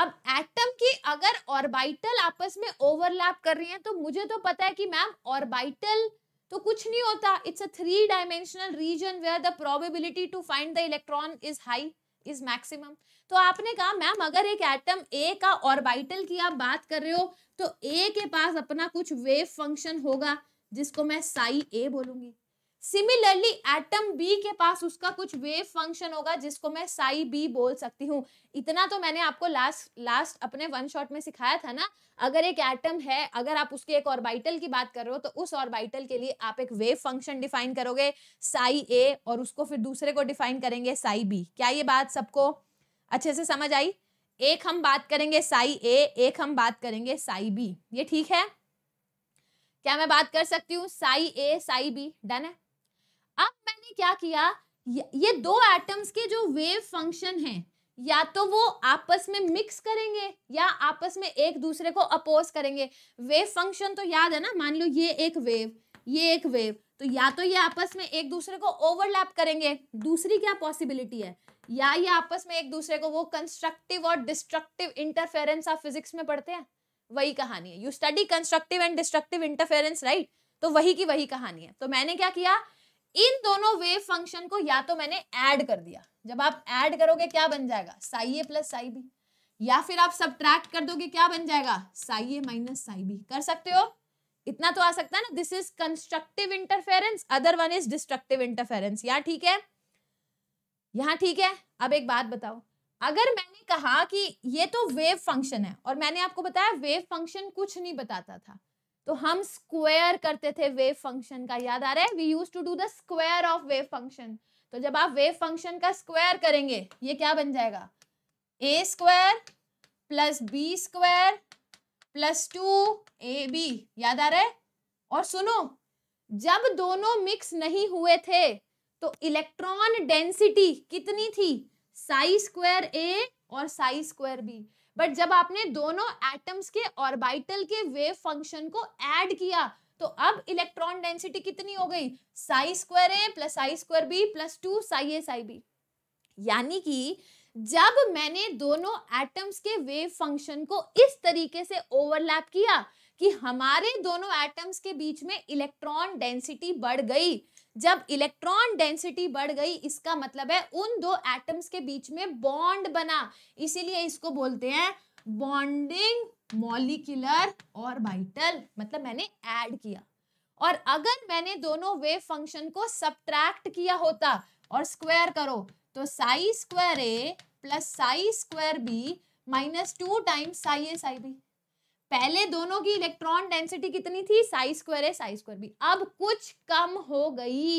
अब एटम की अगर ऑर्बिटल आपस में ओवरलैप कर रही हैं तो मुझे तो पता है कि मैम ऑर्बिटल तो कुछ नहीं होता it's a three dimensional region where the probability to find the electron is high is maximum तो आपने कहा मैम अगर एक एटम ए का ऑर्बिटल की आप बात कर रहे हो तो ए के पास अपना कुछ वेव फंक्शन होगा जिसको मैं साई ए बोलूंगी सिमिलरली एटम बी के पास उसका कुछ वेव फंक्शन होगा जिसको मैं साई बी बोल सकती हूँ इतना तो मैंने आपको लास्ट लास्ट अपने वन शॉट में सिखाया था ना अगर एक एटम है अगर आप उसके एक ऑर्बिटल की बात कर रहे हो तो उस ऑर्बिटल के लिए आप एक वेव फंक्शन डिफाइन करोगे साई ए और उसको फिर दूसरे को डिफाइन करेंगे साई बी क्या ये बात सबको अच्छे से समझ आई एक हम बात करेंगे साई ए एक हम बात करेंगे साई बी ये ठीक है क्या मैं बात कर सकती हूँ psi A psi B done है अब मैंने क्या किया ये दो एटम्स के जो वेव फंक्शन हैं या तो वो आपस में मिक्स करेंगे या आपस में एक दूसरे को अपोज करेंगे वेव फंक्शन तो याद है ना मान लो ये एक वेव ये एक वेव तो या तो ये आपस में एक दूसरे को ओवरलैप करेंगे दूसरी क्या पॉसिबिलिटी है या ये आपस में एक दूसरे को वो कंस्ट्रक्टिव और डिस्ट्रक्टिव इंटरफेरेंस आप फिजिक्स में पढ़ते हैं वही कहानी है you study constructive and destructive interference right तो वही की वही कहानी है तो मैंने क्या किया इन दोनों वेव फंक्शन को या तो मैंने ऐड कर दिया जब आप ऐड करोगे क्या बन जाएगा psi A plus psi B या फिर आप सब कर दोगे क्या बन जाएगा psi A minus psi B कर सकते हो इतना तो आ सकता है ना this is constructive interference other one is destructive interference यहाँ ठीक है यहाँ ठीक है अब एक बात बताओ अगर मैंने कहा कि ये तो वेव फंक्शन है और मैंने आपको बताया वेव फंक्शन कुछ नहीं बताता था तो हम स्क्वायर करते थे वेव फंक्शन का याद आ रहा है we use to do the square of wave function तो जब आप वेव फंक्शन का स्क्वायर करेंगे ये क्या बन जाएगा A square plus B square plus two A B याद आ रहा है और सुनो जब दोनों मिक्स नहीं हुए थे तो इलेक्ट्रॉन डेंसिटी कितनी थी साई स्क्वायर ए और साई स्क्वायर बी बट जब आपने दोनों एटम्स के ऑर्बिटल के वेव फंक्शन को ऐड किया तो अब इलेक्ट्रॉन डेंसिटी कितनी हो गई psi square A plus psi square B plus two psi A psi B यानी कि जब मैंने दोनों एटम्स के वेव फंक्शन को इस तरीके से ओवरलैप किया कि हमारे दोनों एटम्स के बीच में इलेक्ट्रॉन डेंसिटी बढ़ गई जब इलेक्ट्रॉन डेंसिटी बढ़ गई इसका मतलब है उन दो एटम्स के बीच में बॉन्ड बना इसीलिए इसको बोलते हैं बॉन्डिंग मॉलिक्यूलर बाइटल मतलब मैंने ऐड किया और अगर मैंने दोनों वेव फंक्शन को सब्ट्रैक्ट किया होता और स्क्वायर करो तो psi square A plus psi square B minus two times psi A psi B पहले दोनों की इलेक्ट्रॉन डेंसिटी कितनी थी साई स्क्वायर है साई स्क्वायर भी अब कुछ कम हो गई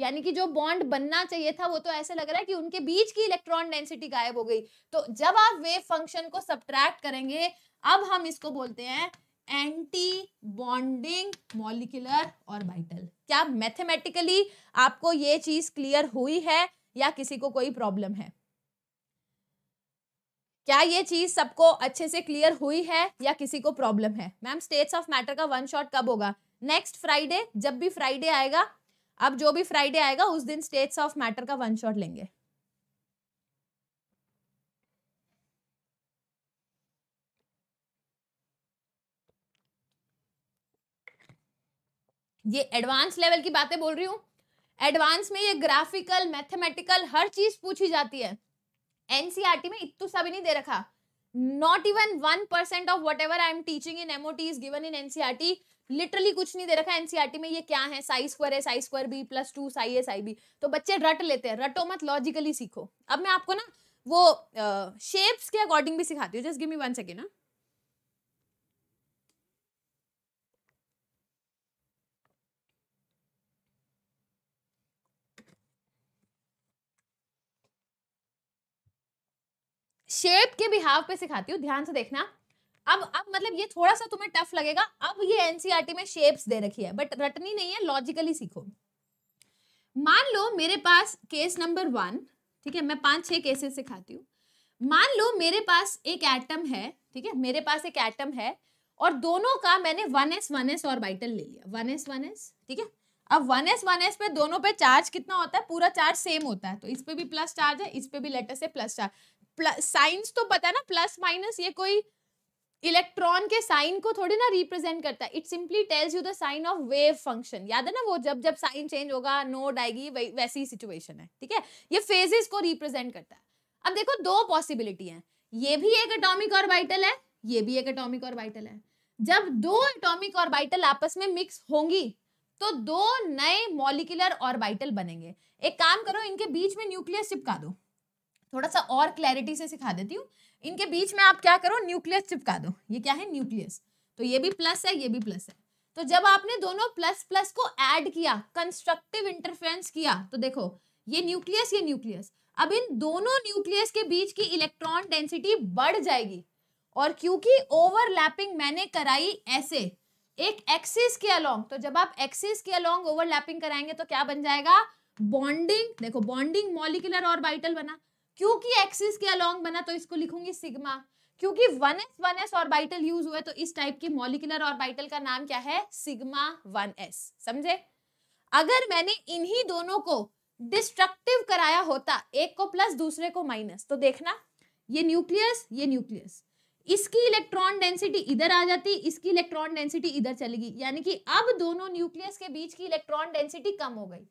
यानी कि जो बॉन्ड बनना चाहिए था वो तो ऐसे लग रहा है कि उनके बीच की इलेक्ट्रॉन डेंसिटी गायब हो गई तो जब आप वेव फंक्शन को सब्ट्रैक्ट करेंगे अब हम इसको बोलते हैं anti bonding molecular orbital क्या मैथमेटिकली आपको ये चीज क्लियर हुई है या किसी को कोई प्रॉब्लम है क्या ये चीज सबको अच्छे से क्लियर हुई है या किसी को प्रॉब्लम है मैम स्टेट्स ऑफ मैटर का वन शॉट कब होगा नेक्स्ट फ्राइडे जब भी फ्राइडे आएगा अब जो भी फ्राइडे आएगा उस दिन स्टेट्स ऑफ मैटर का वन शॉट लेंगे ये एडवांस लेवल की बातें बोल रही हूँ एडवांस में ये ग्राफिकल मैथमेटिकल हर चीज पूछी जाती है एनसीआरटी e में इतना सा भी नहीं दे रखा not even one percent of whatever I am teaching in MOT is given in NCERT literally कुछ नहीं दे रखा एनसीआरटी e में ये क्या है साई स्क्वायर है psi square B plus two psi S I B तो बच्चे रट लेते हैं रटो मत लॉजिकली सीखो अब मैं आपको ना वो शेप्स uh, के अकॉर्डिंग भी सिखाती हूँ just give me one second ना शेप के बिहाव पे सिखाती हूँ ध्यान से देखना अब अब मतलब ये थोड़ा सा तुम्हें टफ लगेगा अब ये एनसीईआरटी e में शेप्स दे रखी है बट रटनी नहीं है लॉजिकली सीखो मान लो मेरे पास केस नंबर वन ठीक है मैं पांच छह केसेस सिखाती हूँ मान लो मेरे पास एक एटम है ठीक है मेरे पास एक एटम है और दोनों का मैंने वन एस वन एस और बाइटल ले लिया वन एस वन एस ठीक है अब वन एस वन एस पे दोनों पे चार्ज कितना होता है पूरा चार्ज सेम होता है तो इस पे भी प्लस चार्ज है इस पे भी लेटर से प्लस चार्ज साइंस तो पता है ना प्लस माइनस ये कोई इलेक्ट्रॉन के साइन को थोड़ी ना रिप्रेजेंट करता है it simply tells you the sign of wave function याद है ना वो जब जब साइन चेंज होगा नोड आएगी वैसी सिचुएशन है ठीक है ये फेजेस को रिप्रेजेंट करता है अब देखो दो पॉसिबिलिटी है ये भी एक एटॉमिक ऑर्बिटल है ये भी एक एटॉमिक ऑर्बिटल है जब दो एटॉमिक ऑर्बिटल आपस में मिक्स होंगी तो दो नए मॉलिकुलर ऑर्बिटल बनेंगे एक काम करो इनके बीच में न्यूक्लियस चिपका दो थोड़ा सा और क्लैरिटी से सिखा देती हूँ इनके बीच में आप क्या करो न्यूक्लियस चिपका दो ये क्या है न्यूक्लियस तो ये भी प्लस है ये भी प्लस है तो जब आपने दोनों प्लस प्लस को ऐड किया कंस्ट्रक्टिव इंटरफेरेंस किया तो देखो ये न्यूक्लियस ये न्यूक्लियस अब इन दोनों न्यूक्लियस के बीच की इलेक्ट्रॉन डेंसिटी बढ़ जाएगी और क्योंकि ओवरलैपिंग मैंने कराई ऐसे एक एक्सिस के अलोंग तो जब आप एक्सिस के अलोंग ओवरलैपिंग कराएंगे तो क्या बन जाएगा बॉन्डिंग देखो बॉन्डिंग मॉलिकुलर और बाइटल बना क्योंकि एक्सिस के अलोंग बना तो इसको लिखूंगी सिग्मा क्योंकि one S one s orbital use हुए तो इस टाइप की मॉलिकुलर ऑर्बिटल का नाम क्या है सिग्मा वन एस समझे अगर मैंने इन्हीं दोनों को डिस्ट्रक्टिव कराया होता एक को प्लस दूसरे को माइनस तो देखना ये न्यूक्लियस ये न्यूक्लियस इसकी इलेक्ट्रॉन डेंसिटी इधर आ जाती इसकी इलेक्ट्रॉन डेंसिटी इधर चलेगी यानी कि अब दोनों न्यूक्लियस के बीच की इलेक्ट्रॉन डेंसिटी कम हो गई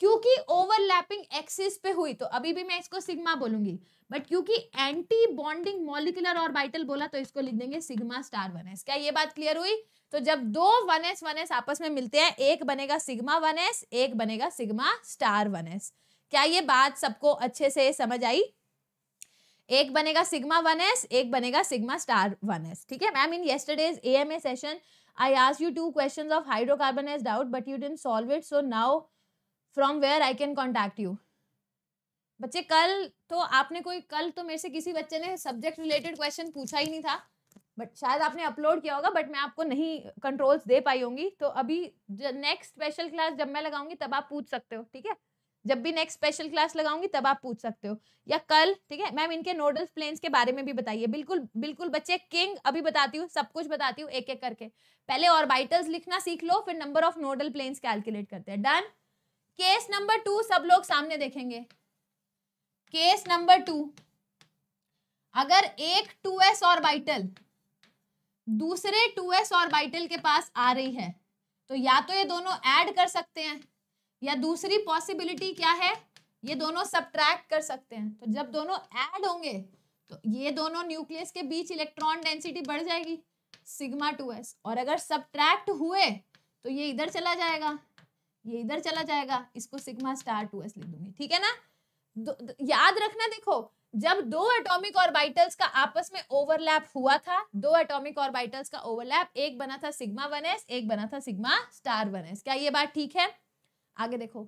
क्योंकि ओवरलैपिंग एक्सिस पे हुई तो अभी भी मैं इसको सिग्मा बोलूंगी बट क्योंकि एंटी बॉन्डिंग मॉलिकुलर और बाइटल बोला तो इसको लिख देंगे सिग्मा स्टार वन एस क्या ये बात क्लियर हुई तो जब दो वन एस वन एस आपस में मिलते हैं एक बनेगा सिग्मा वन एस एक बनेगा सिग्मा स्टार वन एस क्या ये बात सबको अच्छे से समझ आई एक बनेगा सिग्मा वन एस एक बनेगा सिग्मा स्टार वन एस ठीक है ma'am in yesterday's A M A session I ask you two question of hydrocarbons doubt but you didn't solve it so now from where I can contact you बच्चे कल तो आपने कोई कल तो मेरे से किसी बच्चे ने सब्जेक्ट रिलेटेड क्वेश्चन पूछा ही नहीं था बट शायद आपने अपलोड किया होगा बट मैं आपको नहीं कंट्रोल्स दे पाई होंगी तो अभी नेक्स्ट स्पेशल क्लास जब मैं लगाऊंगी तब आप पूछ सकते हो ठीक है जब भी नेक्स्ट स्पेशल क्लास लगाऊंगी तब आप पूछ सकते हो या कल ठीक है मैम इनके नोडल प्लेन्स के बारे में भी बताइए बिल्कुल बिल्कुल बच्चे किंग अभी बताती हूँ सब कुछ बताती हूँ एक एक करके पहले ऑर्बिटल्स लिखना सीख लो फिर number of nodal planes calculate करते हैं डन केस नंबर टू सब लोग सामने देखेंगे केस नंबर टू अगर एक टू एस ऑर्बिटल दूसरे टू एस ऑर्बिटल के पास आ रही है तो या तो ये दोनों ऐड कर सकते हैं या दूसरी पॉसिबिलिटी क्या है ये दोनों सब कर सकते हैं तो जब दोनों ऐड होंगे तो ये दोनों न्यूक्लियस के बीच इलेक्ट्रॉन डेंसिटी बढ़ जाएगी सिग्मा टू एस और अगर सब हुए तो ये इधर चला जाएगा ये इधर चला जाएगा इसको सिग्मा स्टार टू एस लिख दूंगी ठीक है ना द, द, याद रखना देखो जब दो एटॉमिक ऑर्बिटल्स का आपस में ओवरलैप हुआ था दो एटॉमिक ऑर्बिटल्स का ओवरलैप एक बना था सिग्मा वन एस एक बना था सिग्मा स्टार वन एस क्या ये बात ठीक है आगे देखो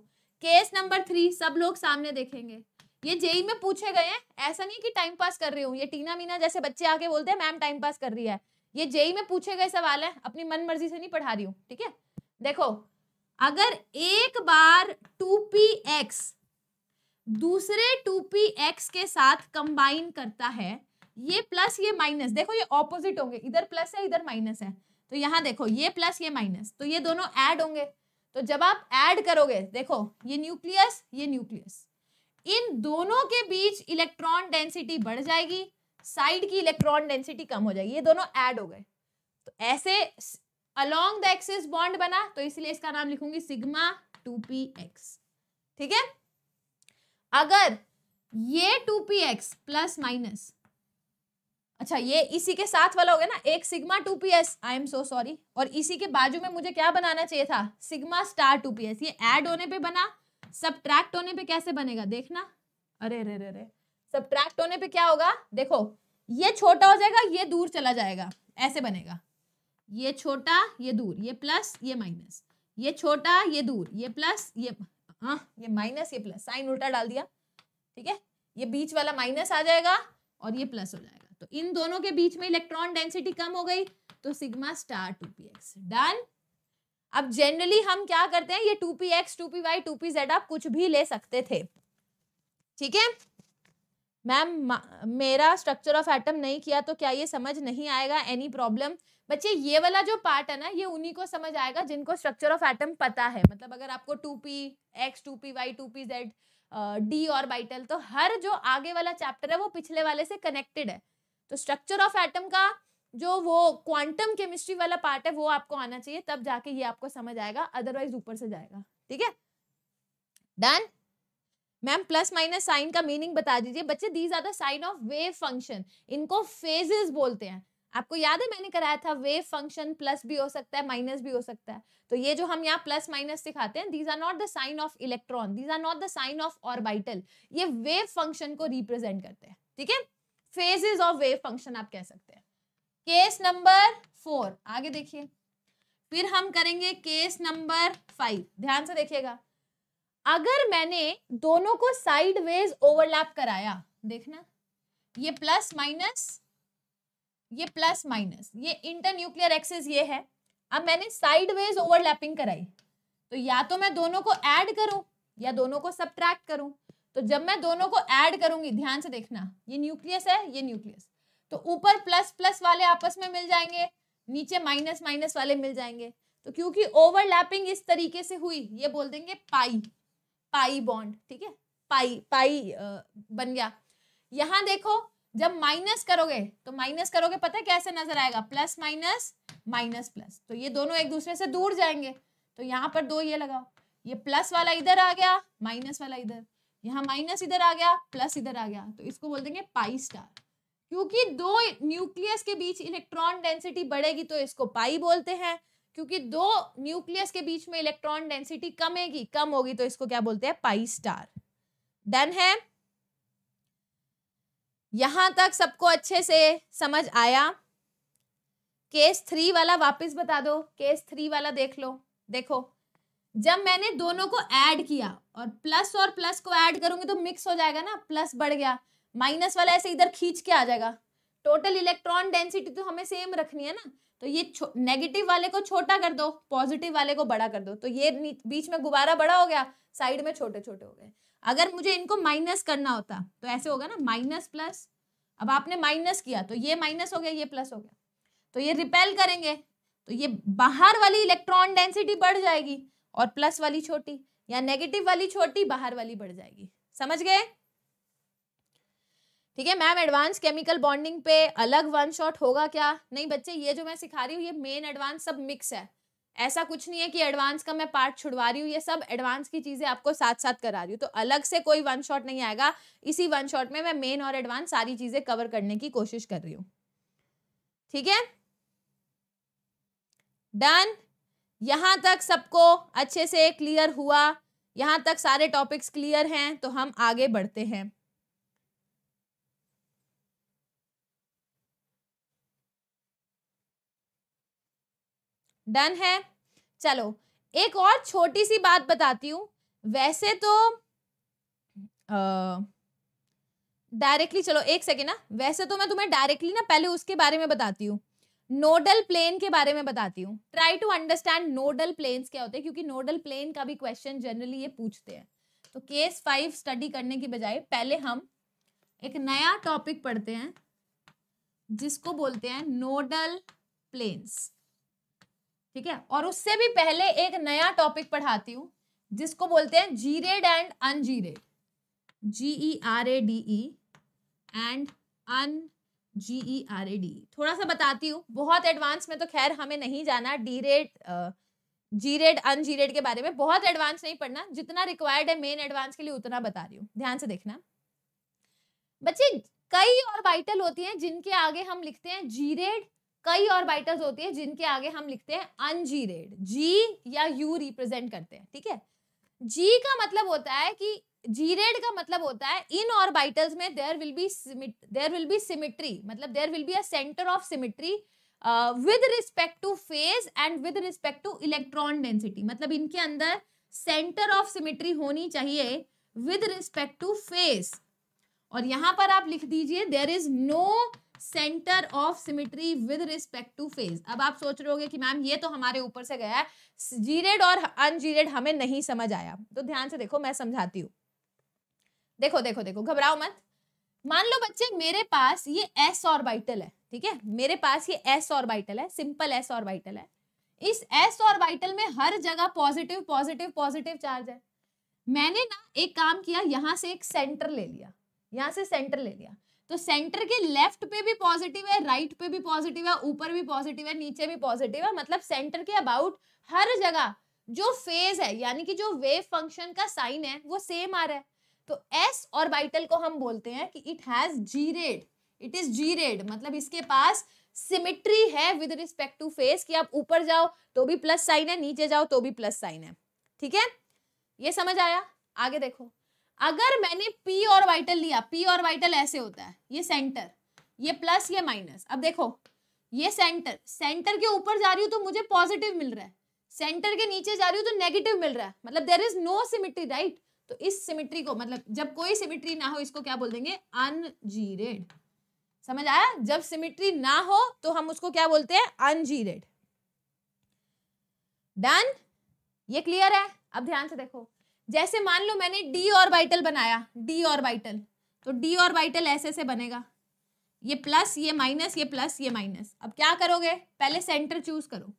केस नंबर थ्री सब लोग सामने देखेंगे ये जेई में पूछे गए हैं ऐसा नहीं कि टाइम पास कर रही हूँ ये टीना मीना जैसे बच्चे आके बोलते हैं मैम टाइम पास कर रही है ये जेई में पूछे गए सवाल है अपनी मन मर्जी से नहीं पढ़ा रही हूँ ठीक है देखो अगर एक बार टू पी एक्स दूसरे टू पी एक्स के साथ कंबाइन करता है ये प्लस ये माइनस देखो ये ऑपोजिट होंगे इधर प्लस है इधर माइनस है तो यहां देखो ये प्लस ये माइनस तो ये दोनों ऐड होंगे तो जब आप ऐड करोगे देखो ये न्यूक्लियस ये न्यूक्लियस इन दोनों के बीच इलेक्ट्रॉन डेंसिटी बढ़ जाएगी साइड की इलेक्ट्रॉन डेंसिटी कम हो जाएगी ये दोनों ऐड हो गए तो ऐसे अलोंग द एक्सिस बॉन्ड बना तो इसलिए इसका नाम लिखूंगी सिग्मा टू पी एक्स ठीक है अगर ये two P x plus minus अच्छा ये इसी के साथ वाला हो गया ना एक sigma two P s I am so sorry और इसी के बाजू में मुझे क्या बनाना चाहिए था sigma star two P s ये एड होने पे बना ट्रैक्ट होने पे कैसे बनेगा देखना अरे अरे अरे सब होने पे क्या होगा देखो ये छोटा हो जाएगा ये दूर चला जाएगा ऐसे बनेगा ये छोटा ये दूर ये प्लस ये माइनस ये छोटा ये दूर ये प्लस ये हाँ ये माइनस ये प्लस साइन उल्टा डाल दिया ठीक है ये बीच वाला माइनस आ जाएगा और ये प्लस हो जाएगा तो इन दोनों के बीच में इलेक्ट्रॉन डेंसिटी कम हो गई तो sigma star two P x done अब जनरली हम क्या करते हैं ये two P x two P y two P z आप कुछ भी ले सकते थे ठीक है मैम मेरा स्ट्रक्चर ऑफ एटम नहीं किया तो क्या ये समझ नहीं आएगा एनी प्रॉब्लम बच्चे ये वाला जो पार्ट है ना ये उन्हीं को समझ आएगा जिनको स्ट्रक्चर ऑफ एटम पता है मतलब अगर आपको two P x two P y two P z D orbital तो हर जो आगे वाला चैप्टर है वो पिछले वाले से कनेक्टेड है तो स्ट्रक्चर ऑफ एटम का जो वो क्वांटम केमिस्ट्री वाला पार्ट है वो आपको आना चाहिए तब जाके ये आपको समझ आएगा अदरवाइज ऊपर से जाएगा ठीक है done ma'am plus minus sign का मीनिंग बता दीजिए बच्चे these are the sign of wave function इनको फेजेस बोलते हैं आपको याद है मैंने कराया था वेव फंक्शन प्लस भी हो सकता है माइनस भी हो सकता है तो ये जो हम यहाँ प्लस माइनस सिखाते हैं these are not the sign of electron these are not the sign of orbital ये वेव फंक्शन को रिप्रेजेंट करते हैं ठीक है फेजेस ऑफ वेव फंक्शन आप कह सकते हैं केस नंबर फोर आगे देखिए फिर हम करेंगे केस नंबर फाइव ध्यान से देखिएगा अगर मैंने दोनों को साइड ओवरलैप कराया देखना ये प्लस माइनस ये प्लस माइनस ये इंटर न्यूक्लियर एक्सेस ये है अब मैंने साइडवेज ओवरलैपिंग कराई तो या तो मैं दोनों को ऐड करूं या दोनों को सब्ट्रैक्ट करूं तो जब मैं दोनों को ऐड करूंगी ध्यान से देखना ये न्यूक्लियस है ये न्यूक्लियस तो ऊपर प्लस प्लस वाले आपस में मिल जाएंगे नीचे माइनस माइनस वाले मिल जाएंगे तो क्योंकि ओवरलैपिंग इस तरीके से हुई ये बोल देंगे पाई पाई बॉन्ड ठीक है पाई पाई बन गया यहां देखो जब माइनस करोगे तो माइनस करोगे पता है कैसे नजर आएगा प्लस माइनस माइनस प्लस तो ये दोनों एक दूसरे से दूर जाएंगे तो यहाँ पर दो ये लगाओ ये प्लस वाला इधर आ गया माइनस वाला इधर यहाँ माइनस इधर आ गया प्लस इधर आ गया तो इसको बोल देंगे पाई स्टार क्योंकि दो न्यूक्लियस के बीच इलेक्ट्रॉन डेंसिटी बढ़ेगी तो इसको पाई बोलते हैं क्योंकि दो न्यूक्लियस के बीच में इलेक्ट्रॉन डेंसिटी कमेगी कम होगी तो इसको क्या बोलते हैं पाई स्टार डन है यहाँ तक सबको अच्छे से समझ आया केस थ्री वाला वापस बता दो केस थ्री वाला देख लो देखो जब मैंने दोनों को ऐड किया और प्लस और प्लस को ऐड करूंगी तो मिक्स हो जाएगा ना प्लस बढ़ गया माइनस वाला ऐसे इधर खींच के आ जाएगा टोटल इलेक्ट्रॉन डेंसिटी तो हमें सेम रखनी है ना तो ये नेगेटिव वाले को छोटा कर दो पॉजिटिव वाले को बड़ा कर दो तो ये बीच में गुब्बारा बड़ा हो गया साइड में छोटे छोटे हो गए अगर मुझे इनको माइनस करना होता तो ऐसे होगा ना माइनस प्लस अब आपने माइनस किया तो ये माइनस हो गया ये प्लस हो गया तो ये रिपेल करेंगे तो ये बाहर वाली इलेक्ट्रॉन डेंसिटी बढ़ जाएगी और प्लस वाली छोटी या नेगेटिव वाली छोटी बाहर वाली बढ़ जाएगी समझ गए ठीक है मैम एडवांस केमिकल बॉन्डिंग पे अलग वन शॉट होगा क्या नहीं बच्चे ये जो मैं सिखा रही हूँ ये मेन एडवांस सब मिक्स है ऐसा कुछ नहीं है कि एडवांस का मैं पार्ट छुड़वा रही हूँ ये सब एडवांस की चीज़ें आपको साथ साथ करा रही हूँ तो अलग से कोई वन शॉट नहीं आएगा इसी वन शॉट में मैं मेन और एडवांस सारी चीज़ें कवर करने की कोशिश कर रही हूँ ठीक है डन यहाँ तक सबको अच्छे से क्लियर हुआ यहाँ तक सारे टॉपिक्स क्लियर हैं तो हम आगे बढ़ते हैं डन है चलो एक और छोटी सी बात बताती हूँ वैसे तो डायरेक्टली चलो एक सेकेंड ना वैसे तो मैं तुम्हें डायरेक्टली ना पहले उसके बारे में बताती हूँ नोडल प्लेन के बारे में बताती हूँ try to understand nodal plane क्या होते हैं क्योंकि नोडल प्लेन का भी क्वेश्चन जनरली ये पूछते हैं तो केस फाइव स्टडी करने की बजाय पहले हम एक नया टॉपिक पढ़ते हैं जिसको बोलते हैं नोडल प्लेन्स ठीक है और उससे भी पहले एक नया टॉपिक पढ़ाती हूँ जिसको बोलते हैं gerade and ungerade G E R A D E and un G E R A D थोड़ा सा बताती हूँ बहुत एडवांस में तो खैर हमें नहीं जाना gerade gerade ungerade के बारे में बहुत एडवांस नहीं पढ़ना जितना रिक्वायर्ड है मेन एडवांस के लिए उतना बता रही हूँ ध्यान से देखना बच्चे कई और वाइटल होती हैं जिनके आगे हम लिखते हैं जीरेड कई और बाइटर्स होती है जिनके आगे हम लिखते हैं अनजीरेड जी या यू रिप्रेजेंट करते हैं ठीक है जी का मतलब होता है कि जीरेड का मतलब होता है इन और बाइटल्स में there will be there will be symmetry मतलब there will be a centre of symmetry with respect to phase and with respect to electron density मतलब इनके अंदर सेंटर ऑफ सिमिट्री होनी चाहिए विद रिस्पेक्ट टू फेस और यहां पर आप लिख दीजिए there is no centre of symmetry with respect to phase अब आप सोच रहे होंगे कि मैम ये तो हमारे ऊपर से गया है जीरेड और अनजीरेड हमें नहीं समझ आया तो ध्यान से देखो मैं समझाती हूँ देखो देखो देखो घबराओ मत मान लो बच्चे मेरे पास ये एस ऑर्बिटल है ठीक है मेरे पास ये एस ऑर्बिटल है सिंपल एस ऑर्बिटल है इस एस ऑर्बिटल में हर जगह पॉजिटिव पॉजिटिव पॉजिटिव चार्ज है मैंने ना एक काम किया यहां से एक सेंटर ले लिया यहां से सेंटर ले लिया तो सेंटर के लेफ्ट पे भी पॉजिटिव है राइट पे भी पॉजिटिव है ऊपर भी पॉजिटिव है नीचे भी पॉजिटिव है मतलब सेंटर के अबाउट हर जगह जो फेज है यानी कि जो वेव फंक्शन का साइन है वो सेम आ रहा है तो एस और बाइटल को हम बोलते हैं कि it has gerade it is gerade मतलब इसके पास सिमिट्री है विद रिस्पेक्ट टू फेस कि आप ऊपर जाओ तो भी प्लस साइन है नीचे जाओ तो भी प्लस साइन है ठीक है ये समझ आया आगे देखो अगर मैंने पी और वाइटल लिया पी और वाइटल ऐसे होता है ये सेंटर ये प्लस ये माइनस अब देखो ये सेंटर सेंटर के ऊपर जा रही हूँ तो मुझे पॉजिटिव मिल रहा है सेंटर के नीचे जा रही हूँ तो नेगेटिव मिल रहा है मतलब there is no symmetry right तो इस सिमिट्री को मतलब जब कोई सिमिट्री ना हो इसको क्या बोल देंगे अनजीरेड समझ आया जब सिमिट्री ना हो तो हम उसको क्या बोलते हैं अनजीरेड डन ये क्लियर है अब ध्यान से देखो जैसे मान लो मैंने डी ऑर्बिटल बनाया डी ऑर्बिटल तो डी ऑर्बिटल ऐसे से बनेगा ये प्लस ये माइनस ये प्लस ये माइनस अब क्या करोगे पहले सेंटर चूज करो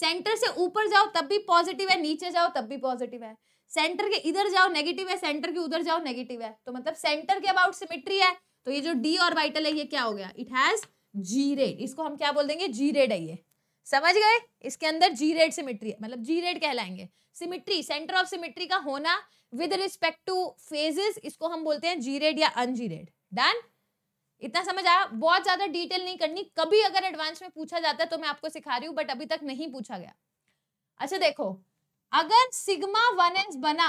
सेंटर से ऊपर जाओ तब भी पॉजिटिव है नीचे जाओ तब भी पॉजिटिव है सेंटर के इधर जाओ नेगेटिव है सेंटर के उधर जाओ नेगेटिव है तो मतलब सेंटर के अबाउट सिमिट्री है तो ये जो डी ऑर्बिटल है ये क्या हो गया इट हैज जी रेड इसको हम क्या बोल देंगे जी रेड है ये समझ गए इसके अंदर जी रेड सिमिट्री है मतलब जी रेड कहलाएंगे सिमिट्री सेंटर ऑफ सिमिट्री का होना विद रिस्पेक्ट टू फेजेस इसको हम बोलते हैं जी रेड या अनजी रेड डन इतना समझ आया बहुत ज्यादा डिटेल नहीं करनी कभी अगर एडवांस में पूछा जाता है तो मैं आपको सिखा रही हूँ बट अभी तक नहीं पूछा गया अच्छा देखो अगर सिग्मा वन एस बना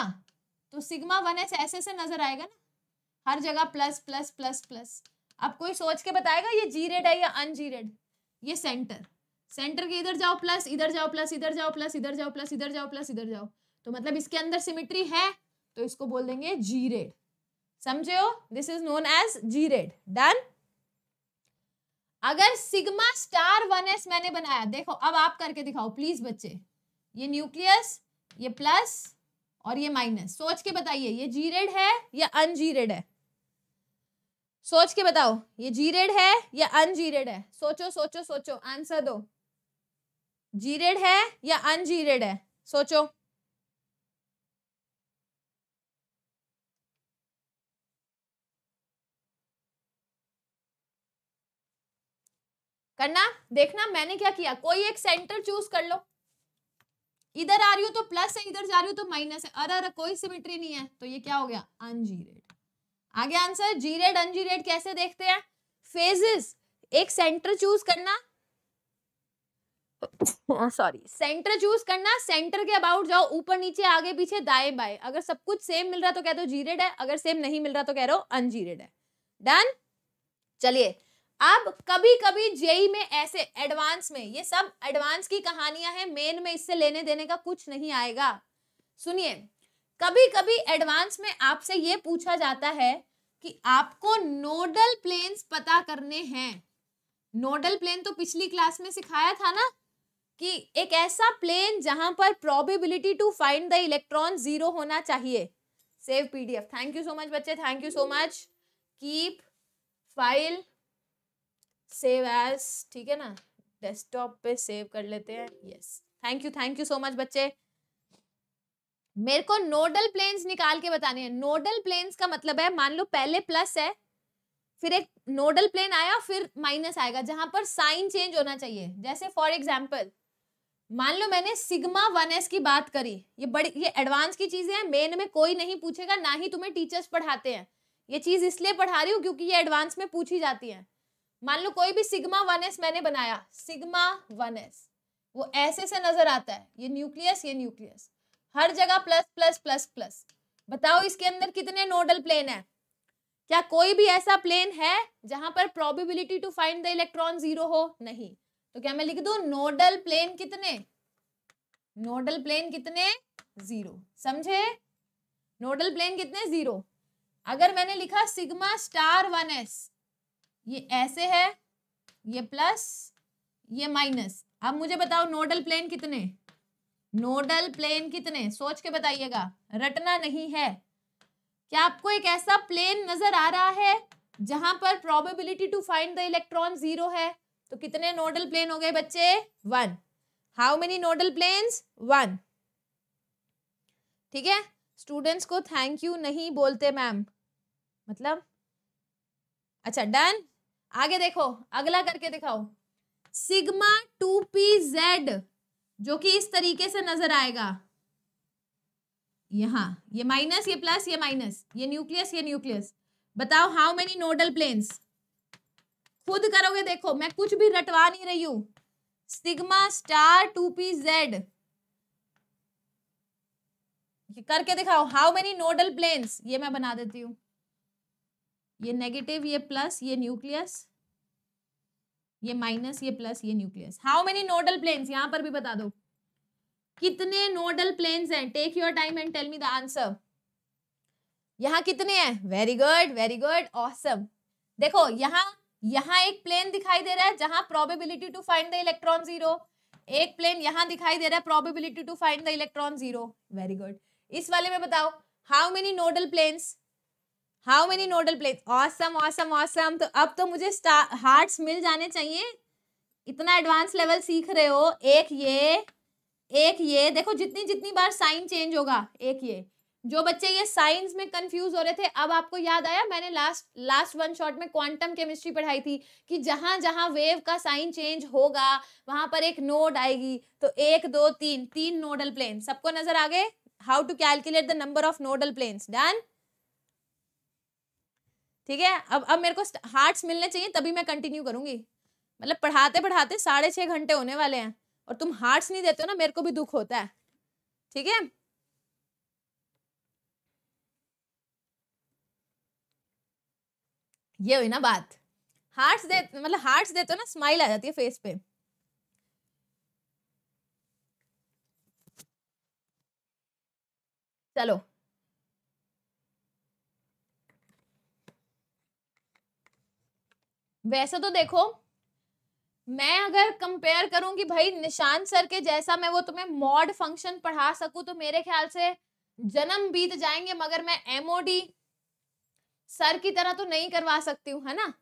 तो सिग्मा वन एस ऐसे से नजर आएगा ना हर जगह प्लस प्लस प्लस प्लस अब कोई सोच के बताएगा ये जी रेड है या अनजी रेड ये सेंटर सेंटर के इधर जाओ प्लस इधर जाओ प्लस इधर जाओ प्लस इधर जाओ प्लस इधर जाओ प्लस इधर जाओ तो मतलब इसके अंदर सिमिट्री है तो इसको बोल देंगे जी रेड समझे हो this is known as gerade done अगर सिग्मा स्टार वन एस मैंने बनाया देखो अब आप करके दिखाओ प्लीज बच्चे ये न्यूक्लियस ये प्लस और ये माइनस सोच के बताइए ये जी रेड है या रेड है सोच के बताओ ये जी रेड है या रेड है सोचो सोचो सोचो आंसर दो जीरेड है या अनजीरेड है सोचो करना देखना मैंने क्या किया कोई एक सेंटर चूज कर लो इधर आ रही हो तो प्लस है इधर जा रही हो तो माइनस है अरे अरे कोई सिमिट्री नहीं है तो ये क्या हो गया अनजीरेड आगे आंसर जीरेड अनजीरेड कैसे देखते हैं फेजेस एक सेंटर चूज करना सॉरी सेंटर चूज करना सेंटर के अबाउट जाओ ऊपर नीचे आगे पीछे दाएं बाएं अगर सब कुछ सेम मिल रहा तो कह दो जीरेड है अगर सेम नहीं मिल रहा तो कह रहे हो अनजीरेड है डन चलिए अब कभी कभी जेई में ऐसे एडवांस में ये सब एडवांस की कहानियां हैं मेन में इससे लेने देने का कुछ नहीं आएगा सुनिए कभी कभी एडवांस में आपसे ये पूछा जाता है कि आपको नोडल प्लेन्स पता करने हैं नोडल प्लेन तो पिछली क्लास में सिखाया था ना कि एक ऐसा प्लेन जहां पर probability to find the electron zero होना चाहिए save PDF thank you so much बच्चे thank you so much keep file save as ठीक है ना डेस्कटॉप पे सेव कर लेते हैं yes thank you thank you so much बच्चे मेरे को नोडल प्लेन्स निकाल के बताने हैं नोडल प्लेन्स का मतलब है मान लो पहले प्लस है फिर एक नोडल प्लेन आया फिर माइनस आएगा जहां पर साइन चेंज होना चाहिए जैसे फॉर एग्जाम्पल मान लो मैंने सिग्मा वन एस की बात करी ये बड़ी ये एडवांस की चीजें हैं मेन में कोई नहीं पूछेगा ना ही तुम्हें टीचर्स पढ़ाते हैं ये चीज इसलिए पढ़ा रही हूँ क्योंकि ये एडवांस में पूछी जाती है मान लो कोई भी सिग्मा वन एस मैंने बनाया सिग्मा वन एस वो ऐसे से नजर आता है ये न्यूक्लियस ये न्यूक्लियस हर जगह प्लस प्लस प्लस प्लस बताओ इसके अंदर कितने नोडल प्लेन है क्या कोई भी ऐसा प्लेन है जहां पर probability to find the electron zero हो नहीं तो क्या मैं लिख दू नोडल प्लेन कितने नोडल प्लेन कितने जीरो समझे नोडल प्लेन कितने जीरो अगर मैंने लिखा सिग्मा स्टार वन एस ये ऐसे है ये प्लस ये माइनस अब मुझे बताओ नोडल प्लेन कितने नोडल प्लेन कितने सोच के बताइएगा रटना नहीं है क्या आपको एक ऐसा प्लेन नजर आ रहा है जहां पर probability to find the electron zero है तो कितने नोडल प्लेन हो गए बच्चे one how many nodal planes one ठीक है स्टूडेंट्स को थैंक यू नहीं बोलते मैम मतलब अच्छा डन आगे देखो अगला करके दिखाओ सिग्मा टू पी जेड जो कि इस तरीके से नजर आएगा यहाँ ये माइनस ये प्लस ये माइनस ये न्यूक्लियस ये न्यूक्लियस बताओ हाउ मेनी नोडल प्लेन्स खुद करोगे देखो मैं कुछ भी रटवा नहीं रही हूं sigma star two P Z करके दिखाओ हाउ मेनी नोडल प्लेन्स ये मैं बना देती हूँ ये नेगेटिव ये प्लस ये न्यूक्लियस ये माइनस ये प्लस ये nucleus how many nodal planes यहां पर भी बता दो कितने नोडल प्लेन्स हैं take your time and tell me the answer यहाँ कितने हैं very good very good awesome देखो यहाँ यहाँ एक प्लेन दिखाई दे रहा है जहां probability to find the electron zero एक प्लेन यहाँ दिखाई दे रहा है probability to find the electron zero very good इस वाले में बताओ how many nodal planes how many nodal plane awesome awesome awesome तो अब तो मुझे हार्ट्स मिल जाने चाहिए इतना एडवांस लेवल सीख रहे हो एक ये एक ये देखो जितनी जितनी बार साइन चेंज होगा एक ये जो बच्चे ये साइंस में कंफ्यूज हो रहे थे अब आपको याद आया मैंने लास्ट लास्ट वन शॉट में क्वांटम केमिस्ट्री पढ़ाई थी कि जहां जहां वेव का साइन चेंज होगा वहां पर एक नोड आएगी तो एक दो तीन तीन नोडल प्लेन सबको नजर आ गए how to calculate the number of nodal plane done ठीक है अब अब मेरे को हार्ट्स मिलने चाहिए तभी मैं कंटिन्यू करूंगी मतलब पढ़ाते पढ़ाते साढ़े घंटे होने वाले हैं और तुम हार्ट्स नहीं देते हो ना मेरे को भी दुख होता है ठीक है ये हुई ना बात हार्ट्स दे मतलब हार्ट्स देते हो ना स्माइल आ जाती है फेस पे चलो वैसे तो देखो मैं अगर कंपेयर करूं कि भाई निशान सर के जैसा मैं वो तुम्हें मॉड फंक्शन पढ़ा सकूं तो मेरे ख्याल से जन्म बीत जाएंगे मगर मैं एमओडी सर की तरह तो नहीं करवा सकती हूँ है ना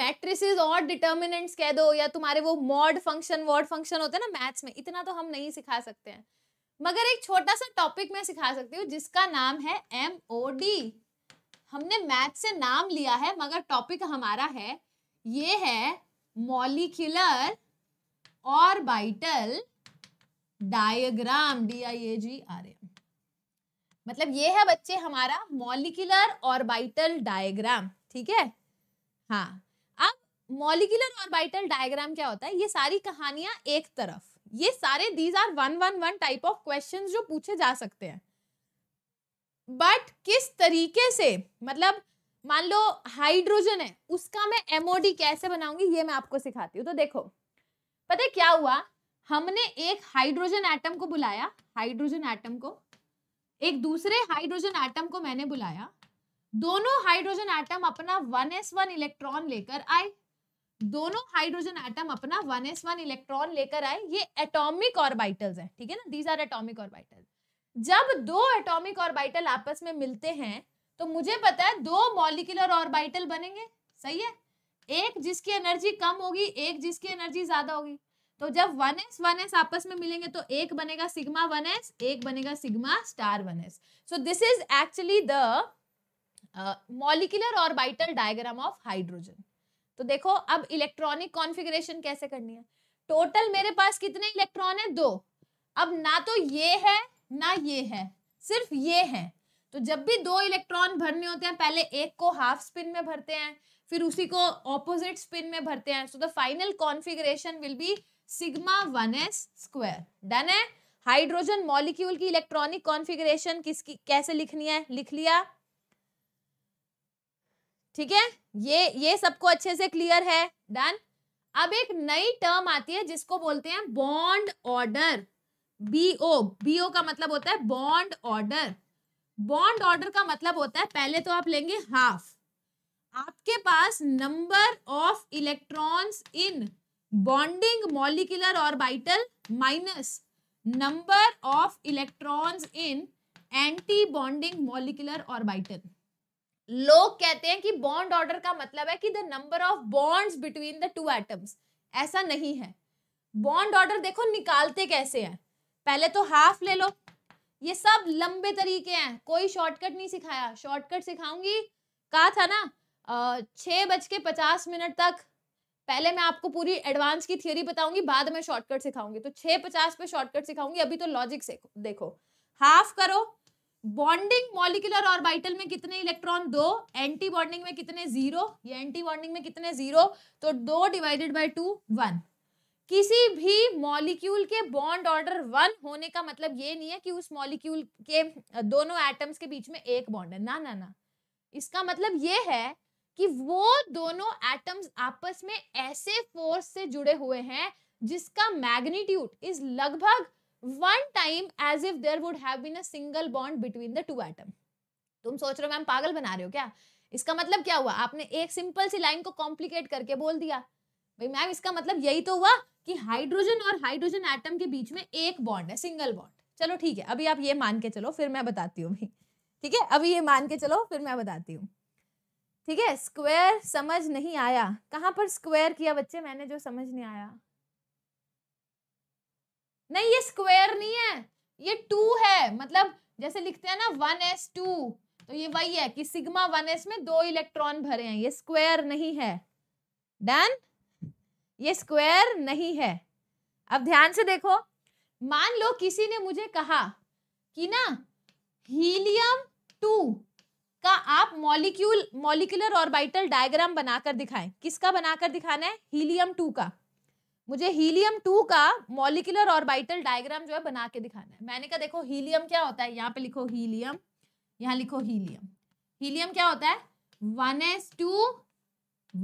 मैट्रिसेस और डिटर्मिनेंट्स कह दो या तुम्हारे वो मॉड फंक्शन वर्ड फंक्शन होते हैं ना मैथ्स में इतना तो हम नहीं सिखा सकते हैं मगर एक छोटा सा टॉपिक मैं सिखा सकती हूँ जिसका नाम है एम ओ डी हमने मैथ से नाम लिया है मगर टॉपिक हमारा है ये है molecular orbital diagram D I A G R A मतलब ये है बच्चे हमारा मॉलिकुलर ऑर्बिटल डायग्राम ठीक है हाँ अब मॉलिकुलर ऑर्बिटल डायग्राम क्या होता है ये सारी कहानियां एक तरफ ये सारे these are one one one type of question जो पूछे जा सकते हैं बट किस तरीके से मतलब मान लो हाइड्रोजन है उसका मैं एमओडी कैसे बनाऊंगी ये मैं आपको सिखाती हूँ तो देखो पता है क्या हुआ हमने एक हाइड्रोजन एटम को बुलाया हाइड्रोजन एटम को एक दूसरे हाइड्रोजन एटम को मैंने बुलाया दोनों हाइड्रोजन एटम अपना 1s1 इलेक्ट्रॉन लेकर आए दोनों हाइड्रोजन एटम अपना 1s1 इलेक्ट्रॉन लेकर आए ये एटॉमिक ऑर्बिटल्स हैं ठीक है ना दीज आर एटॉमिक ऑर्बिटल जब दो एटॉमिक ऑर्बिटल आपस में मिलते हैं तो मुझे पता है दो मॉलिकुलर ऑर्बिटल बनेंगे सही है एक जिसकी एनर्जी कम होगी एक जिसकी एनर्जी ज्यादा होगी तो जब वन एस वन एस आपस में मिलेंगे तो एक बनेगा सिग्मा वन एस एक बनेगा sigma star one S so this is actually the molecular orbital diagram of hydrogen तो देखो अब इलेक्ट्रॉनिक कॉन्फिगरेशन कैसे करनी है टोटल मेरे पास कितने इलेक्ट्रॉन है दो अब ना तो ये है ना ये है सिर्फ ये है तो जब भी दो इलेक्ट्रॉन भरने होते हैं पहले एक को हाफ स्पिन में भरते हैं फिर उसी को ऑपोजिट स्पिन में भरते हैं so the final configuration will be sigma one S square done है हाइड्रोजन मॉलिक्यूल की इलेक्ट्रॉनिक कॉन्फ़िगरेशन किसकी कैसे लिखनी है लिख लिया ठीक है ये ये सबको अच्छे से क्लियर है डन अब एक नई टर्म आती है जिसको बोलते हैं बॉन्ड ऑर्डर बीओ बीओ का मतलब होता है बॉन्ड ऑर्डर बॉन्ड ऑर्डर का मतलब होता है पहले तो आप लेंगे हाफ आपके पास number of electrons in bonding molecular orbital minus number of electrons in anti bonding molecular orbital लोग कहते हैं कि बॉन्ड ऑर्डर का मतलब है कि the number of bonds between the two atoms ऐसा नहीं है बॉन्ड ऑर्डर देखो निकालते कैसे हैं पहले तो हाफ ले लो ये सब लंबे तरीके हैं कोई शॉर्टकट नहीं सिखाया शॉर्टकट सिखाऊंगी कहा था ना छः बज के पचास मिनट तक पहले मैं आपको पूरी एडवांस की थियोरी बताऊंगी बाद में शॉर्टकट सिखाऊंगी तो छह पचास पे शॉर्टकट सिखाऊंगी अभी तो लॉजिक से देखो हाफ करो बॉन्डिंग मॉलिकुलर ऑर्बिटल में कितने इलेक्ट्रॉन दो एंटी बॉन्डिंग में कितने जीरो ये एंटी बॉन्डिंग में कितने जीरो तो दो डिवाइडेड बाई टू वन किसी भी मॉलिक्यूल के बॉन्ड ऑर्डर वन होने का मतलब ये नहीं है कि उस मॉलिक्यूल के दोनों एटम्स के बीच में एक बॉन्ड है ना ना ना इसका मतलब ये है कि वो दोनों एटम्स आपस में ऐसे फोर्स से जुड़े हुए हैं जिसका मैग्नीट्यूड इज लगभग one time as if there would have been a single bond between the two atom तुम सोच रहे हो मैम पागल बना रहे हो क्या इसका मतलब क्या हुआ आपने एक सिंपल सी लाइन को कॉम्प्लिकेट करके बोल दिया भाई मैम इसका मतलब यही तो हुआ कि हाइड्रोजन और हाइड्रोजन एटम के बीच में एक बॉन्ड है सिंगल बॉन्ड चलो ठीक है अभी आप ये मान के चलो फिर मैं बताती हूँ ठीक है अभी ये मान के चलो फिर मैं बताती हूँ ठीक है स्क्वायर समझ नहीं आया कहाँ पर स्क्वायर किया बच्चे मैंने जो समझ नहीं आया नहीं ये स्क्वायर नहीं है ये टू है मतलब जैसे लिखते हैं ना वन एस टू तो ये वही है कि सिग्मा वन एस में दो इलेक्ट्रॉन भरे हैं ये स्क्वायर नहीं है डन ये स्क्वायर नहीं है अब ध्यान से देखो मान लो किसी ने मुझे कहा कि ना हीलियम टू का आप मॉलिक्यूल मॉलिक्यूलर ऑर्बिटल डायग्राम बनाकर दिखाएं किसका बनाकर दिखाना है हीलियम टू का मुझे हीलियम टू का मॉलिक्यूलर ऑर्बिटल डायग्राम जो है बना के दिखाना है मैंने कहा देखो हीलियम क्या होता है यहाँ पे लिखो हीलियम यहाँ लिखो हीलियम हीलियम क्या होता है one S two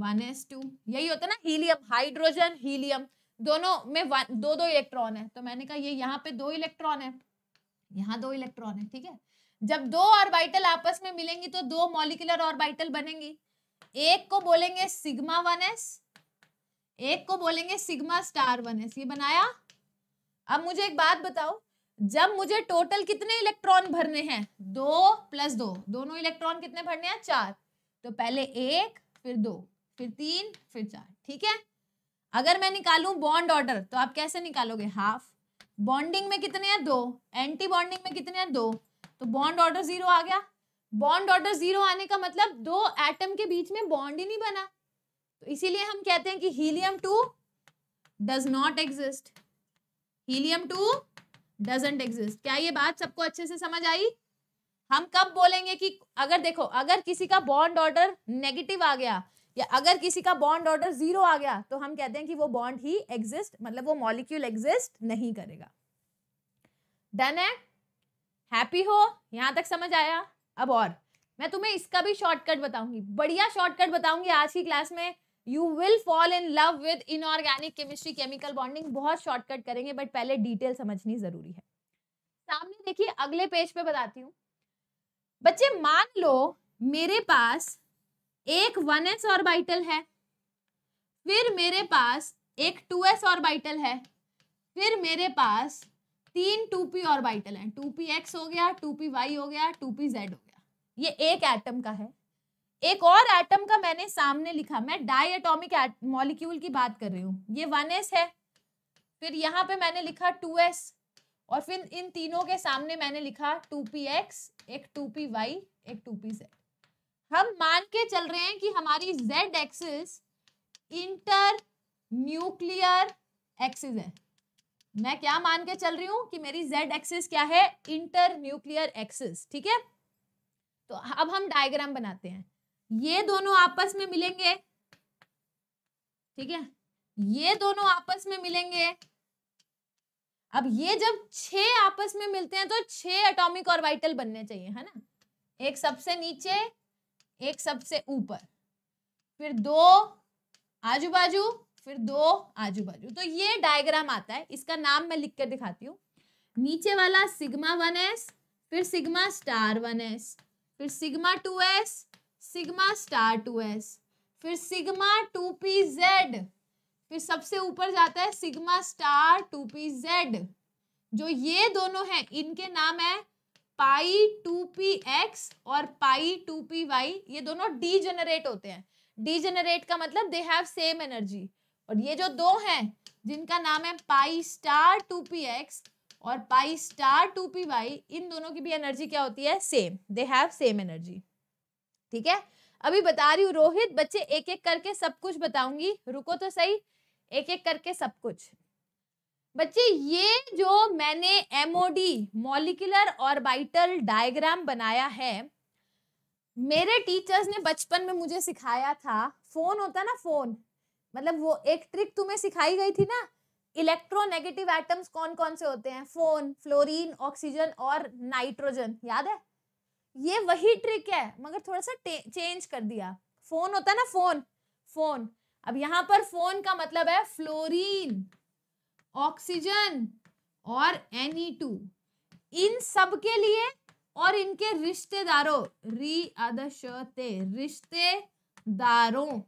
one S two यही होता है ना हीलियम हाइड्रोजन हीलियम दोनों में वन दो दो इलेक्ट्रॉन है तो मैंने कहा ये यहाँ पे दो इलेक्ट्रॉन है यहाँ दो इलेक्ट्रॉन है ठीक है जब दो ऑर्बिटल आपस में मिलेंगी तो दो मॉलिकुलर ऑर्बिटल बनेंगी एक को बोलेंगे सिग्मा वन एस एक को बोलेंगे सिग्मा स्टार वन एस ये बनाया अब मुझे एक बात बताओ जब मुझे टोटल कितने इलेक्ट्रॉन भरने हैं दो प्लस दो दोनों इलेक्ट्रॉन कितने भरने हैं चार तो पहले एक फिर दो फिर तीन फिर चार ठीक है अगर मैं निकालू बॉन्ड ऑर्डर तो आप कैसे निकालोगे हाफ बॉन्डिंग में कितने हैं दो एंटी बॉन्डिंग में कितने हैं दो तो बॉन्ड ऑर्डर जीरो आ गया बॉन्ड ऑर्डर जीरो आने का मतलब दो एटम के बीच में बॉन्ड ही नहीं बना तो इसीलिए हम कहते हैं कि helium two does not exist helium two doesn't exist क्या ये बात सबको अच्छे से समझ आई हम कब बोलेंगे कि अगर देखो अगर किसी का बॉन्ड ऑर्डर नेगेटिव आ गया या अगर किसी का बॉन्ड ऑर्डर जीरो आ गया तो हम कहते हैं कि वो बॉन्ड ही एग्जिस्ट मतलब वो मॉलिक्यूल एग्जिस्ट नहीं करेगा डन है हैप्पी हो यहाँ तक समझ आया अब और मैं तुम्हें इसका भी शॉर्टकट बताऊंगी बढ़िया शॉर्टकट बताऊंगी आज की क्लास में you will fall in love with inorganic chemistry chemical bonding बहुत शॉर्टकट करेंगे बट पहले डिटेल समझनी जरूरी है सामने देखिए अगले पेज पे बताती हूँ बच्चे मान लो मेरे पास एक वन एस ऑर्बिटल है फिर मेरे पास एक टू एस ऑर्बिटल है फिर मेरे पास तीन टू पी ऑर्बिटल हैं टू पी एक्स हो गया टू पी वाई हो गया टू पी जेड हो गया ये एक एटम का है एक और एटम का मैंने सामने लिखा मैं डाई एटोमिक मॉलिक्यूल की बात कर रही हूँ ये वन एस है फिर यहाँ पे मैंने लिखा टू एस और फिर इन तीनों के सामने मैंने लिखा टू पी एक्स एक टू पी वाई एक टू पी जेड हम मान के चल रहे हैं कि हमारी Z axis internuclear axis है मैं क्या मान के चल रही हूँ कि मेरी जेड एक्सिस क्या है इंटर न्यूक्लियर एक्सिस ठीक है तो अब हम डायग्राम बनाते हैं ये दोनों आपस में मिलेंगे ठीक है ये दोनों आपस में मिलेंगे अब ये जब छह आपस में मिलते हैं तो छह एटॉमिक और वाइटल बनने चाहिए है ना एक सबसे नीचे एक सबसे ऊपर फिर दो आजू बाजू फिर दो आजू बाजू तो ये डायग्राम आता है इसका नाम मैं लिख कर दिखाती हूँ नीचे वाला सिग्मा वन एस फिर सिग्मा स्टार वन एस फिर sigma two S sigma star two S फिर सिग्मा टू पी जेड फिर सबसे ऊपर जाता है sigma star two P Z जो ये दोनों हैं इनके नाम है पाई टू पी एक्स और पाई टू पी वाई ये दोनों डी जनरेट होते हैं डी जनरेट का मतलब दे हैव सेम एनर्जी और ये जो दो हैं जिनका नाम है pi star two P x और pi star two P Y इन दोनों की भी एनर्जी क्या होती है same they have same energy ठीक है अभी बता रही हूँ रोहित बच्चे एक एक करके सब कुछ बताऊंगी रुको तो सही एक एक करके सब कुछ बच्चे ये जो मैंने एमओडी मॉलिकुलर ऑर्बिटल डायग्राम बनाया है मेरे टीचर्स ने बचपन में मुझे सिखाया था फोन होता ना फोन मतलब वो एक ट्रिक तुम्हें सिखाई गई थी ना इलेक्ट्रोनेगेटिव एटम्स कौन कौन से होते हैं फोन फ्लोरीन ऑक्सीजन और नाइट्रोजन याद है ये वही ट्रिक है मगर थोड़ा सा चेंज कर दिया फोन होता है ना फोन फोन अब यहाँ पर फोन का मतलब है फ्लोरीन ऑक्सीजन और एन टू e इन सब के लिए और इनके रिश्तेदारों रिश्तेदारों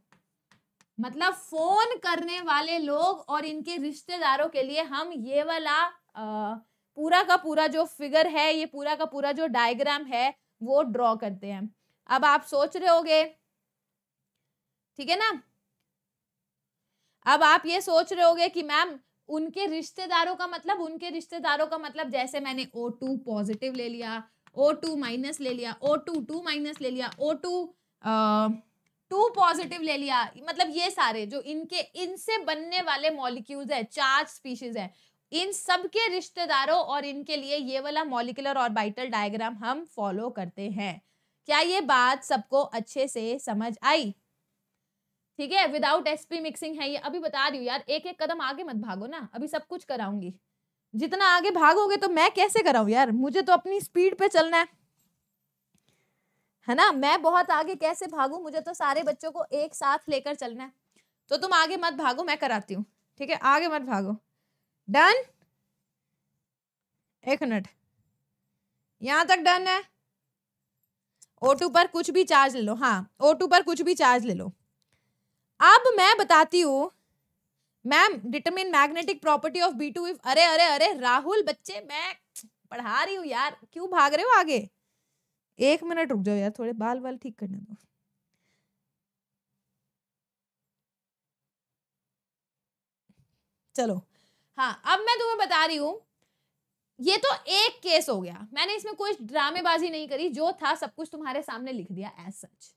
मतलब फोन करने वाले लोग और इनके रिश्तेदारों के लिए हम ये वाला पूरा का पूरा जो फिगर है ये पूरा का पूरा जो डायग्राम है वो ड्रॉ करते हैं अब आप सोच रहे होगे ठीक है ना अब आप ये सोच रहे होगे कि मैम उनके रिश्तेदारों का मतलब उनके रिश्तेदारों का मतलब जैसे मैंने ओ टू पॉजिटिव ले लिया ओ टू माइनस ले लिया ओ टू टू माइनस ले लिया ओ टू टू पॉजिटिव ले लिया मतलब ये सारे जो इनके इनसे बनने वाले मॉलिक्यूल्स है चार्ज स्पीशीज है इन सब के रिश्तेदारों और इनके लिए ये वाला मॉलिकुलर ऑर्बिटल डायग्राम हम फॉलो करते हैं क्या ये बात सबको अच्छे से समझ आई ठीक है विदाउट एसपी मिक्सिंग है ये अभी बता रही हूँ यार एक एक कदम आगे मत भागो ना अभी सब कुछ कराऊंगी जितना आगे भागोगे तो मैं कैसे कराऊँ यार मुझे तो अपनी स्पीड पे चलना है है ना मैं बहुत आगे कैसे भागू मुझे तो सारे बच्चों को एक साथ लेकर चलना है तो तुम आगे मत भागो मैं कराती हूँ ठीक है आगे मत भागो डन एक मिनट यहाँ तक डन है ओटू पर कुछ भी चार्ज ले लो हाँ ओटू पर कुछ भी चार्ज ले लो अब मैं बताती हूँ ma'am determine magnetic property of B two if अरे अरे अरे राहुल बच्चे मैं पढ़ा रही हूँ यार क्यों भाग रहे हो आगे एक मिनट रुक जाओ यार थोड़े बाल बाल ठीक करने दो चलो हाँ अब मैं तुम्हें बता रही हूँ ये तो एक केस हो गया मैंने इसमें कोई ड्रामेबाजी नहीं करी जो था सब कुछ तुम्हारे सामने लिख दिया एज सच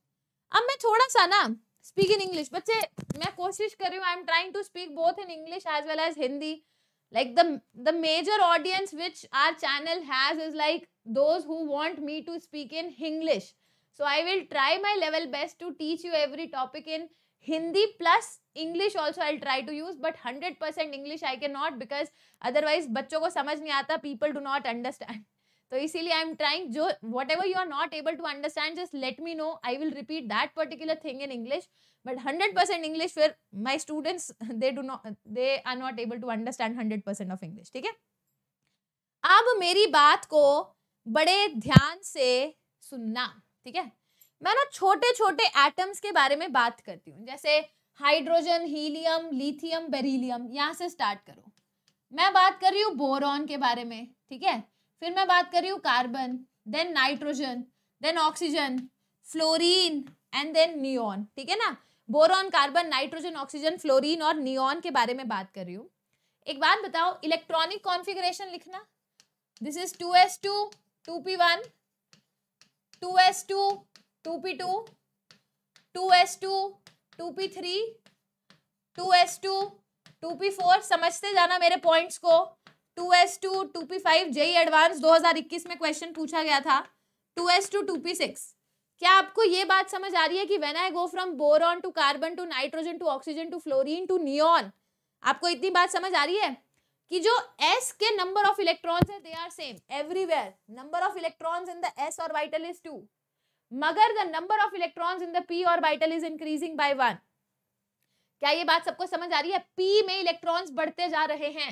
अब मैं थोड़ा सा ना स्पीक इन इंग्लिश बच्चे मैं कोशिश कर रही हूँ I am trying to speak both in English as well as Hindi like the the major audience which our channel has is like those who want me to speak in English. So I will try my level best to teach you every topic in Hindi plus English also I'll try to use but 100% English I cannot because otherwise बच्चों को समझ नहीं आता people do not understand. So, easily I'm trying. jo whatever you are not able to understand just let me know i will repeat that particular thing in english percent English फिर my students they do not they are not able to understand hundred percent of English ठीक है अब मेरी बात को बड़े ध्यान से सुनना ठीक है मैं ना छोटे छोटे एटम्स के बारे में बात करती हूँ जैसे हाइड्रोजन हीलियम लिथियम बेरिलियम यहाँ से स्टार्ट करो मैं बात कर रही हूँ बोरॉन के बारे में ठीक है फिर मैं बात कर रही हूँ carbon then nitrogen then oxygen fluorine and then neon ठीक है ना boron carbon nitrogen oxygen fluorine और नियॉन के बारे में बात कर रही हूँ एक बात बताओ इलेक्ट्रॉनिक कॉन्फिग्रेशन लिखना this is two S two two P one two S two two P two two S two two P three two S two two P four समझते जाना मेरे पॉइंट्स को two S two two P five JEE Advanced दो हजार इक्कीस में question पूछा गया था two S two two P six क्या आपको ये बात समझ आ रही है कि when I go from boron to carbon to nitrogen to oxygen to fluorine to neon आपको इतनी बात समझ आ रही है कि जो एस के नंबर ऑफ इलेक्ट्रॉन्स है they are same everywhere number of electrons in the S orbital is two मगर the number of electrons in the P orbital is increasing by one क्या ये बात सबको समझ आ रही है पी में इलेक्ट्रॉन्स बढ़ते जा रहे हैं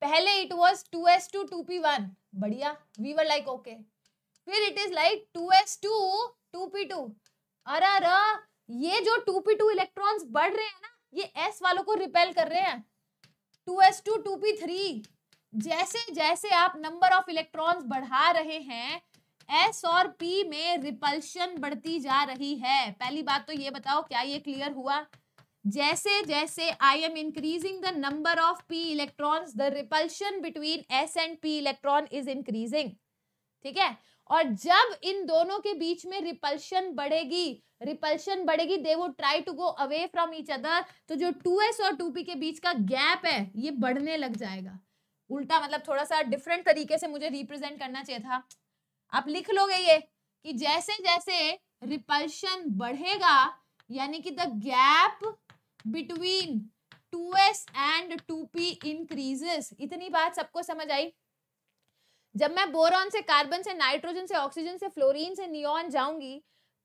पहले it was two S two two P one बढ़िया वी वर लाइक ओके फिर it is like two S two two P two अरे अरे ये जो टू पी टू इलेक्ट्रॉन्स बढ़ रहे हैं ना ये एस वालों को रिपेल कर रहे हैं two S two two P three जैसे जैसे आप नंबर ऑफ इलेक्ट्रॉन्स बढ़ा रहे हैं एस और पी में रिपल्शन बढ़ती जा रही है पहली बात तो ये बताओ क्या ये क्लियर हुआ जैसे जैसे I am increasing the number of P electrons the repulsion between S and P electron is increasing ठीक है और जब इन दोनों के बीच में रिपल्शन बढ़ेगी रिपल्शन बढ़ेगी दे वो try to go away from each other तो जो टू एस और टू पी के बीच का गैप है ये बढ़ने लग जाएगा उल्टा मतलब थोड़ा सा डिफरेंट तरीके से मुझे रिप्रेजेंट करना चाहिए था आप लिख लोगे ये कि जैसे जैसे रिपल्शन बढ़ेगा यानी कि the gap between two S and two P increases इतनी बात सबको समझ आई जब मैं बोरॉन से कार्बन से नाइट्रोजन से ऑक्सीजन से फ्लोरिन से नियॉन जाऊंगी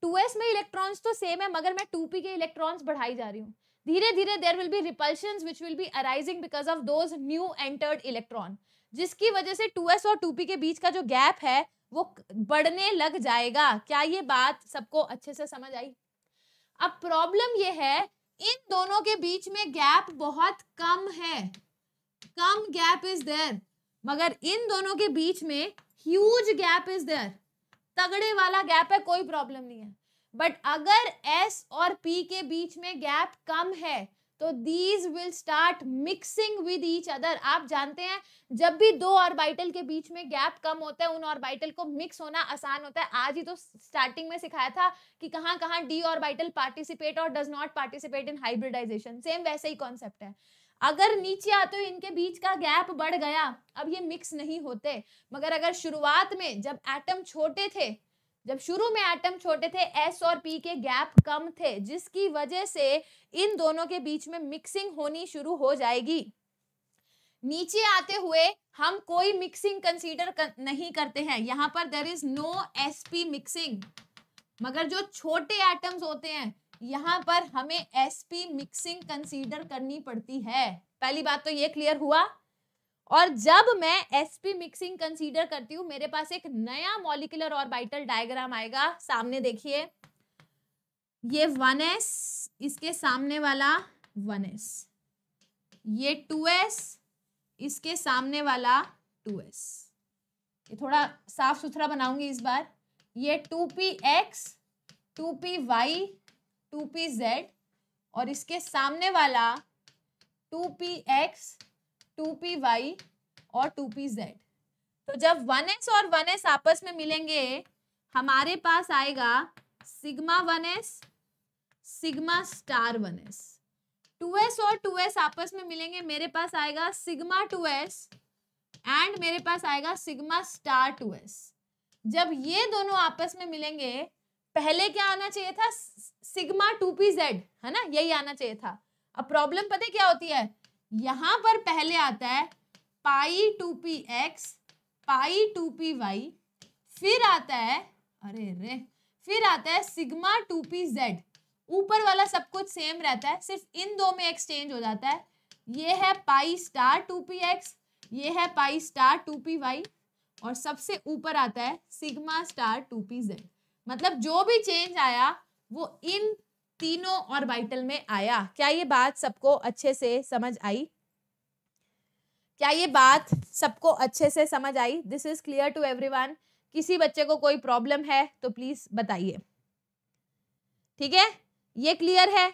2s में इलेक्ट्रॉन्स तो सेम है मगर मैं 2p के इलेक्ट्रॉन्स बढ़ाई जा रही हूँ धीरे धीरे there will be repulsion which will be arising because of those new entered electron जिसकी वजह से 2s और 2p के बीच का जो गैप है वो बढ़ने लग जाएगा क्या ये बात सबको अच्छे से समझ आई अब प्रॉब्लम ये है इन दोनों के बीच में गैप बहुत कम है कम गैप इज देर मगर इन दोनों के बीच में ह्यूज गैप इज देयर तगड़े वाला गैप है कोई प्रॉब्लम नहीं है बट अगर एस और पी के बीच में गैप कम है तो these will start mixing with each other आप जानते हैं जब भी दो ऑर्बिटल के बीच में गैप कम होता है उन ऑर्बिटल को मिक्स होना आसान होता है आज ही तो स्टार्टिंग में सिखाया था कि कहाँ कहाँ डी ऑर्बिटल पार्टिसिपेट और does not participate in hybridization same वैसे ही कॉन्सेप्ट है अगर नीचे आते हो इनके बीच का गैप बढ़ गया अब ये मिक्स नहीं होते मगर अगर शुरुआत में जब एटम छोटे थे जब शुरू में एटम छोटे थे एस और पी के गैप कम थे जिसकी वजह से इन दोनों के बीच में मिक्सिंग होनी शुरू हो जाएगी नीचे आते हुए हम कोई मिक्सिंग कंसीडर कर, नहीं करते हैं यहां पर there is no S P mixing मगर जो छोटे एटम्स होते हैं यहाँ पर हमें एसपी मिक्सिंग कंसीडर करनी पड़ती है पहली बात तो ये क्लियर हुआ और जब मैं एसपी मिक्सिंग कंसीडर करती हूँ मेरे पास एक नया मॉलिकुलर और बाइटल डायग्राम आएगा सामने देखिए ये 1s इसके सामने वाला 1s ये 2s इसके सामने वाला 2s ये थोड़ा साफ सुथरा बनाऊंगी इस बार ये 2px 2py to P Z और इसके सामने वाला two P x two P Y और टू पी जेड तो जब वन एस और वन एस आपस में मिलेंगे हमारे पास आएगा sigma one S sigma star one S two S और टू एस आपस में मिलेंगे मेरे पास आएगा सिग्मा टू एस एंड मेरे पास आएगा सिग्मा स्टार टू एस जब ये दोनों आपस में मिलेंगे पहले क्या आना चाहिए था सिग्मा टू पी जेड है ना यही आना चाहिए था अब प्रॉब्लम पता है क्या होती है यहां पर पहले आता है pi two P X pi two P Y फिर आता है अरे रे फिर आता है सिग्मा टू पी जेड ऊपर वाला सब कुछ सेम रहता है सिर्फ इन दो में एक्सचेंज हो जाता है ये है pi star two P X ये है pi star two P Y और सबसे ऊपर आता है sigma star two P Z मतलब जो भी चेंज आया वो इन तीनों ऑर्बिटल में आया क्या ये बात सबको अच्छे से समझ आई क्या ये बात सबको अच्छे से समझ आई this is clear to everyone किसी बच्चे को कोई प्रॉब्लम है तो प्लीज बताइए ठीक है ये क्लियर है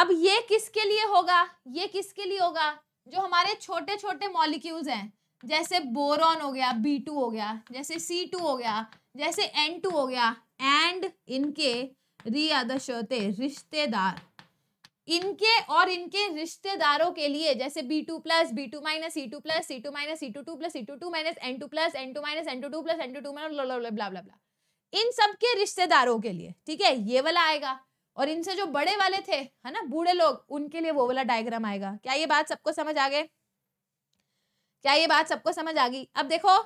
अब ये किसके लिए होगा ये किसके लिए होगा जो हमारे छोटे छोटे मॉलिक्यूल्स हैं जैसे बोरॉन हो गया बी टू हो गया जैसे सी टू हो गया जैसे एन टू हो गया एंड इनके रिया रिश्तेदार इनके और इनके रिश्तेदारों के लिए जैसे B two plus B two minus C two plus C two minus C two two plus C two two minus N two plus N two minus N two two plus N two two minus blah इन सबके रिश्तेदारों के लिए ठीक है ये वाला आएगा और इनसे जो बड़े वाले थे है ना बूढ़े लोग उनके लिए वो वाला डायग्राम आएगा क्या ये बात सबको समझ आ गए क्या ये बात सबको समझ आ गई अब देखो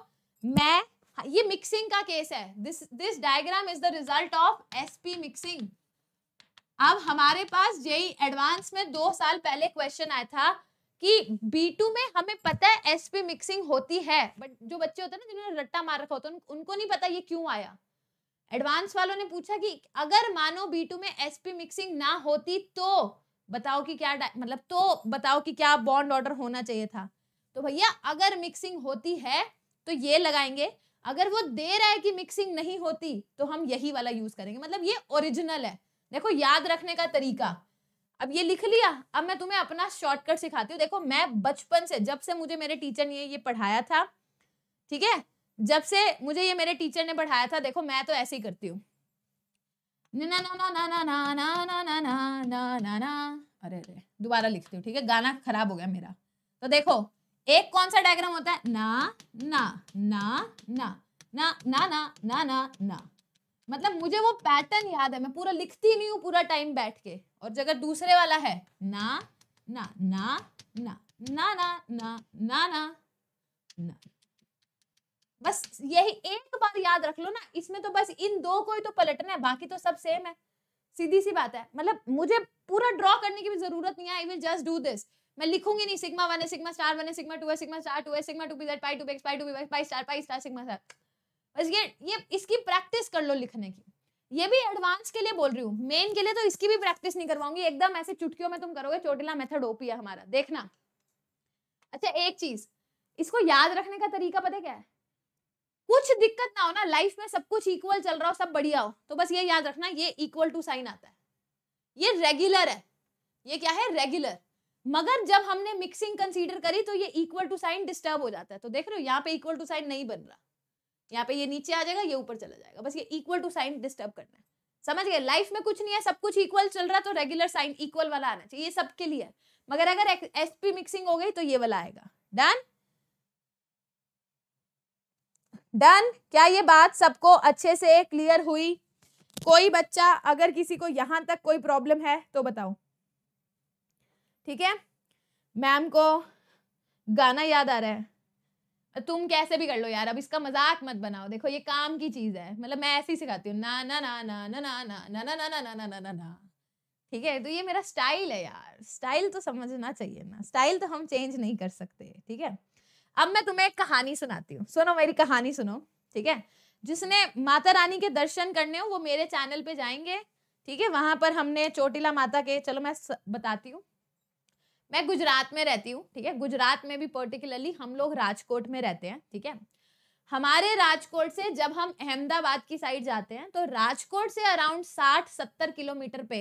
मैं हाँ, ये मिक्सिंग का केस है this this diagram is the result of SP mixing अब हमारे पास जेई एडवांस e में दो साल पहले क्वेश्चन आया था कि बी टू में हमें पता है एसपी मिक्सिंग होती है बट जो बच्चे होते हैं ना जिन्होंने रट्टा मार रखा होता है उनको नहीं पता ये क्यों आया एडवांस वालों ने पूछा कि अगर मानो बी टू में एसपी मिक्सिंग ना होती तो बताओ कि क्या मतलब तो बताओ कि क्या बॉन्ड ऑर्डर होना चाहिए था तो भैया अगर मिक्सिंग होती है तो ये लगाएंगे अगर वो दे रहा है कि मिक्सिंग नहीं होती तो हम यही वाला यूज करेंगे मतलब ये ओरिजिनल है देखो याद रखने का तरीका अब ये लिख लिया अब मैं तुम्हें अपना शॉर्टकट सिखाती हूँ देखो मैं बचपन से जब से मुझे मेरे टीचर ने ये पढ़ाया था ठीक है जब से मुझे ये मेरे टीचर ने पढ़ाया था देखो मैं तो ऐसे ही करती हूँ ना ना ना ना ना ना ना ना ना ना ना ना ना अरे अरे दोबारा लिखती हूँ ठीक है गाना खराब हो गया मेरा तो देखो एक कौन सा डायग्राम होता है ना ना ना ना ना ना ना ना ना ना मतलब मुझे वो पैटर्न याद है मैं पूरा लिखती नहीं हूँ पूरा टाइम बैठ के और जगह दूसरे वाला है ना ना ना ना ना ना ना ना ना ना बस यही एक बार याद रख लो ना इसमें तो बस इन दो को ही तो पलटना है बाकी तो सब सेम है सीधी सी बात है मतलब मुझे पूरा ड्रॉ करने की भी जरूरत नहीं है I will just do this मैं लिखूंगी नहीं सिग्मा वन है सिग्मा स्टार वन है सिग्मा टू है सिग्मा स्टार टू है sigma two P Z pi two X pi two pi star pi star sigma star बस ये ये इसकी प्रैक्टिस कर लो लिखने की ये भी एडवांस के लिए बोल रही हूँ मेन के लिए तो इसकी भी प्रैक्टिस नहीं करवाऊंगी एकदम ऐसे चुटकियों में तुम करोगे चोटिला मेथड ओपी है हमारा देखना अच्छा एक चीज इसको याद रखने का तरीका पता क्या है कुछ दिक्कत ना हो ना लाइफ में सब कुछ इक्वल चल रहा हो सब बढ़िया हो तो बस ये याद रखना ये इक्वल टू साइन आता है ये रेगुलर है ये क्या है रेगुलर मगर जब हमने मिक्सिंग कंसीडर करी तो ये इक्वल टू साइन डिस्टर्ब हो जाता है तो देख रहे हो यहाँ पे इक्वल टू साइन नहीं बन रहा यहाँ पे ये नीचे आ जाएगा ये ऊपर चला जाएगा बस ये इक्वल टू साइन डिस्टर्ब करना है समझ गए लाइफ में कुछ नहीं है सब कुछ इक्वल चल रहा तो रेगुलर साइन इक्वल वाला आना चाहिए ये सबके लिए मगर अगर एस पी मिक्सिंग हो गई तो ये वाला आएगा डन डन क्या ये बात सबको अच्छे से क्लियर हुई कोई बच्चा अगर किसी को यहां तक कोई प्रॉब्लम है तो बताऊं ठीक है मैम को गाना याद आ रहा है तुम कैसे भी कर लो यार अब इसका मजाक मत बनाओ देखो ये काम की चीज़ है मतलब मैं ऐसे ही सिखाती हूँ ना ना ना ना ना ना ना ना ना ना ना ना ना ना ना ठीक है तो ये मेरा स्टाइल है यार स्टाइल तो समझना चाहिए ना स्टाइल तो हम चेंज नहीं कर सकते ठीक है अब मैं तुम्हें एक कहानी सुनाती हूँ सुनो मेरी कहानी सुनो ठीक है जिसने माता रानी के दर्शन करने हो वो मेरे चैनल पे जाएंगे ठीक है वहां पर हमने चोटीला माता के चलो मैं बताती हूँ मैं गुजरात में रहती हूँ ठीक है गुजरात में भी पर्टिकुलरली हम लोग राजकोट में रहते हैं ठीक है हमारे राजकोट से जब हम अहमदाबाद की साइड जाते हैं तो राजकोट से अराउंड साठ सत्तर किलोमीटर पे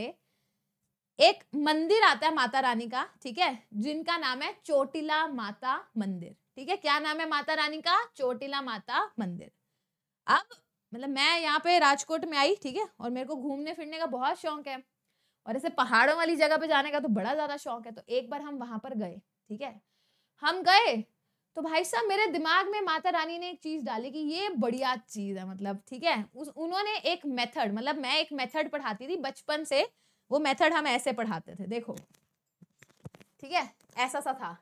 एक मंदिर आता है माता रानी का ठीक है जिनका नाम है चोटिला माता मंदिर ठीक है क्या नाम है माता रानी का चोटिला माता मंदिर अब मतलब मैं यहाँ पे राजकोट में आई ठीक है और मेरे को घूमने फिरने का बहुत शौक है और ऐसे पहाड़ों वाली जगह पे जाने का तो बड़ा ज़्यादा शौक है तो एक बार हम वहां पर गए ठीक है हम गए तो भाई साहब मेरे दिमाग में माता रानी ने एक चीज़ डाली कि ये बढ़िया चीज़ है मतलब ठीक है उस उन्होंने एक मेथड मतलब मैं एक मेथड पढ़ाती थी बचपन से वो मेथड हम ऐसे पढ़ाते थे देखो ठीक है ऐसा सा था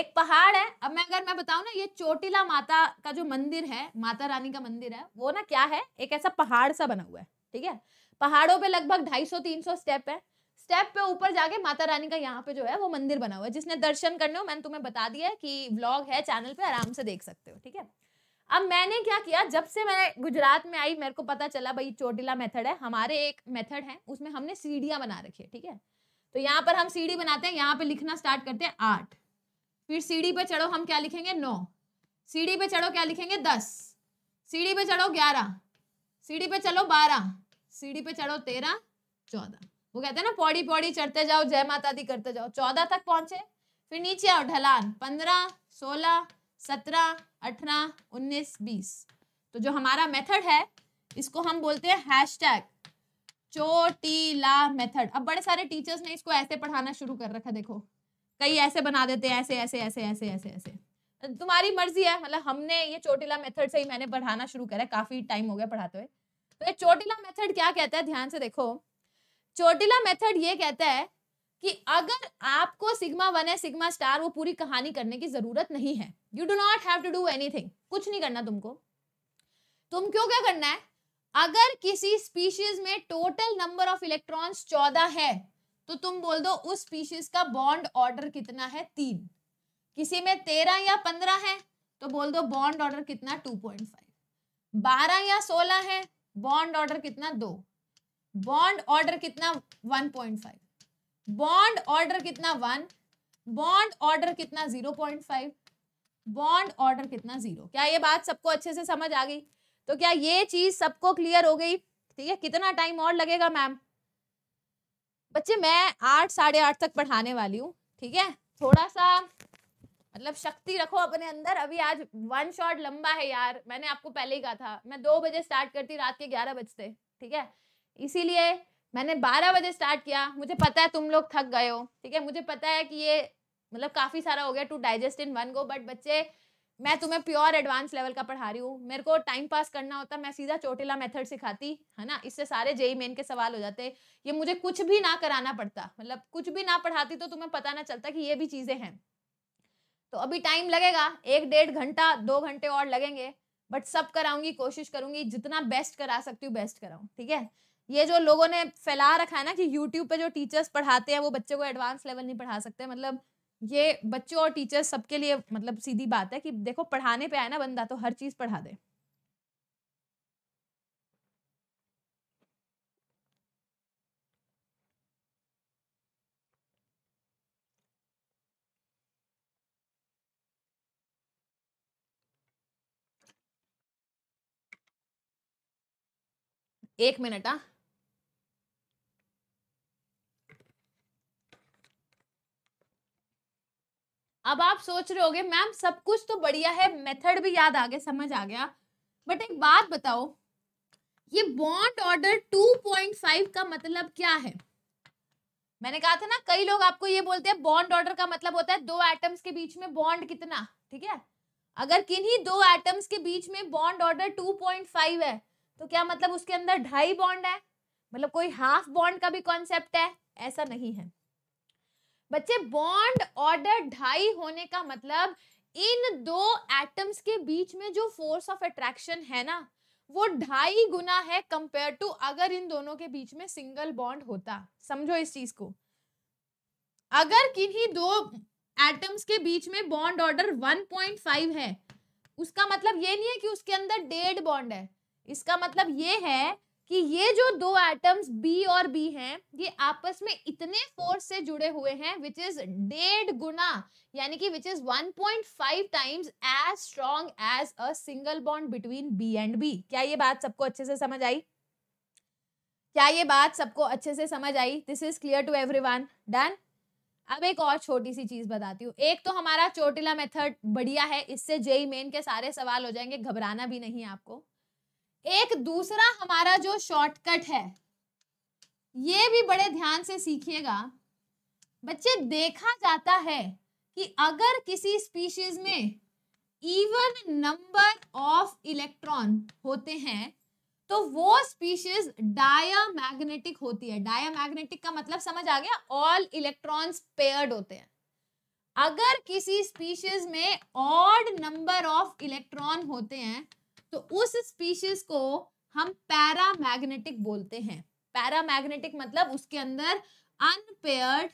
एक पहाड़ है अब मैं अगर मैं बताऊं ना ये चोटिला माता का जो मंदिर है माता रानी का मंदिर है वो ना क्या है एक ऐसा पहाड़ सा बना हुआ है ठीक है पहाड़ों पे लगभग 250-300 स्टेप है स्टेप पे ऊपर जाके माता रानी का यहाँ पे जो है वो मंदिर बना हुआ है जिसने दर्शन करने हो मैंने तुम्हें बता दिया है कि व्लॉग है चैनल पे आराम से देख सकते हो ठीक है अब मैंने क्या किया जब से मैं गुजरात में आई मेरे को पता चला भाई चोटिला मेथड है हमारे एक मेथड है उसमें हमने सीढ़ियाँ बना रखी है ठीक है तो यहाँ पर हम सीढ़ी बनाते हैं यहाँ पे लिखना स्टार्ट करते हैं आठ फिर सीढ़ी पे चढ़ो हम क्या लिखेंगे नौ सीढ़ी पे चढ़ो क्या लिखेंगे दस सीढ़ी पे चढ़ो ग्यारह सीढ़ी पे चलो बारह सीढ़ी पे चढ़ो तेरह चौदह वो कहते हैं ना पौड़ी पौड़ी चढ़ते जाओ जय माता दी करते जाओ चौदह तक पहुंचे फिर नीचे आओ ढलान पंद्रह सोलह सत्रह अठारह उन्नीस बीस तो जो हमारा मेथड है इसको हम बोलते हैं हैश टैग चोटीला मेथड अब बड़े सारे टीचर्स ने इसको ऐसे पढ़ाना शुरू कर रखा देखो कई ऐसे बना देते हैं ऐसे ऐसे ऐसे ऐसे ऐसे ऐसे तुम्हारी मर्जी है मतलब हमने ये चोटीला मेथड से ही मैंने पढ़ाना शुरू करा है काफ़ी टाइम हो गया पढ़ाते हुए तो ये चोटिला मेथड क्या कहता है ध्यान से देखो चोटिला मेथड ये कहता है कि अगर आपको सिग्मा वन है सिग्मा स्टार वो पूरी कहानी करने की जरूरत नहीं है you do not have to do anything कुछ नहीं करना तुमको तुम क्यों क्या करना है अगर किसी स्पीशीज में टोटल नंबर ऑफ इलेक्ट्रॉन्स चौदह है तो तुम बोल दो उस स्पीशीज का बॉन्ड ऑर्डर कितना है तीन किसी में तेरह या पंद्रह है तो बोल दो बॉन्ड ऑर्डर कितना टू पॉइंट फाइव बारह या सोलह है बॉन्ड ऑर्डर कितना दो बॉन्ड ऑर्डर कितना one point five bond order कितना वन बॉन्ड ऑर्डर कितना zero point five bond order कितना जीरो क्या ये बात सबको अच्छे से समझ आ गई तो क्या ये चीज सबको क्लियर हो गई ठीक है कितना टाइम और लगेगा मैम बच्चे मैं आठ साढ़े आठ तक पढ़ाने वाली हूँ ठीक है थोड़ा सा मतलब शक्ति रखो अपने अंदर अभी आज वन शॉट लंबा है यार मैंने आपको पहले ही कहा था मैं दो बजे स्टार्ट करती रात के ग्यारह बजते ठीक है इसीलिए मैंने बारह बजे स्टार्ट किया मुझे पता है तुम लोग थक गए हो ठीक है मुझे पता है कि ये मतलब काफ़ी सारा हो गया to digest in one go but बच्चे मैं तुम्हें प्योर एडवांस लेवल का पढ़ा रही हूँ मेरे को टाइम पास करना होता मैं सीधा चोटिला मेथड सिखाती है ना इससे सारे जेई मेन e e के सवाल हो जाते ये मुझे कुछ भी ना कराना पड़ता मतलब कुछ भी ना पढ़ाती तो तुम्हें पता ना चलता कि ये भी चीज़ें हैं तो अभी टाइम लगेगा एक डेढ़ घंटा दो घंटे और लगेंगे बट सब कराऊंगी कोशिश करूंगी जितना बेस्ट करा सकती हूँ बेस्ट कराऊँ ठीक है ये जो लोगों ने फैला रखा है ना कि यूट्यूब पे जो टीचर्स पढ़ाते हैं वो बच्चों को एडवांस लेवल नहीं पढ़ा सकते मतलब ये बच्चों और टीचर्स सबके लिए मतलब सीधी बात है कि देखो पढ़ाने पे आए ना बंदा तो हर चीज़ पढ़ा दे एक मिनट आ हाँ। अब आप सोच रहे होगे मैम सब कुछ तो बढ़िया है मेथड भी याद आ गया समझ आ गया बट एक बात बताओ ये बॉन्ड ऑर्डर 2.5 का मतलब क्या है मैंने कहा था ना कई लोग आपको ये बोलते हैं बॉन्ड ऑर्डर का मतलब होता है दो एटम्स के बीच में बॉन्ड कितना ठीक है अगर किन्हीं दो एटम्स के बीच में बॉन्ड ऑर्डर 2.5 है तो क्या मतलब उसके अंदर ढाई बॉन्ड है मतलब कोई हाफ बॉन्ड का भी कॉन्सेप्ट है ऐसा नहीं है बच्चे बॉन्ड ऑर्डर ढाई होने का मतलब इन दो एटम्स के बीच में जो फोर्स ऑफ अट्रैक्शन है ना वो ढाई गुना है कंपेयर टू अगर इन दोनों के बीच में सिंगल बॉन्ड होता समझो इस चीज को अगर किन्हीं दो एटम्स के बीच में बॉन्ड ऑर्डर 1.5 है उसका मतलब ये नहीं है कि उसके अंदर डेढ़ बॉन्ड है इसका मतलब ये है कि ये जो दो एटम्स बी और बी हैं ये आपस में इतने फोर्स से जुड़े हुए हैं विच इज डेढ़ गुना यानी कि which is 1.5 times as strong as a single bond between B and B क्या ये बात सबको अच्छे से समझ आई क्या ये बात सबको अच्छे से समझ आई this is clear to everyone done अब एक और छोटी सी चीज बताती हूँ एक तो हमारा चोटिला मेथड बढ़िया है इससे जेई मेन के सारे सवाल हो जाएंगे घबराना भी नहीं आपको एक दूसरा हमारा जो शॉर्टकट है ये भी बड़े ध्यान से सीखिएगा बच्चे देखा जाता है कि अगर किसी स्पीशीज में इवन नंबर ऑफ इलेक्ट्रॉन होते हैं तो वो स्पीशीज मैग्नेटिक होती है मैग्नेटिक का मतलब समझ आ गया ऑल इलेक्ट्रॉन्स पेयर्ड होते हैं अगर किसी स्पीशीज में ऑड नंबर ऑफ इलेक्ट्रॉन होते हैं तो उस स्पीशीज को हम पैरामैग्नेटिक बोलते हैं पैरामैग्नेटिक मतलब उसके अंदर अनपेयर्ड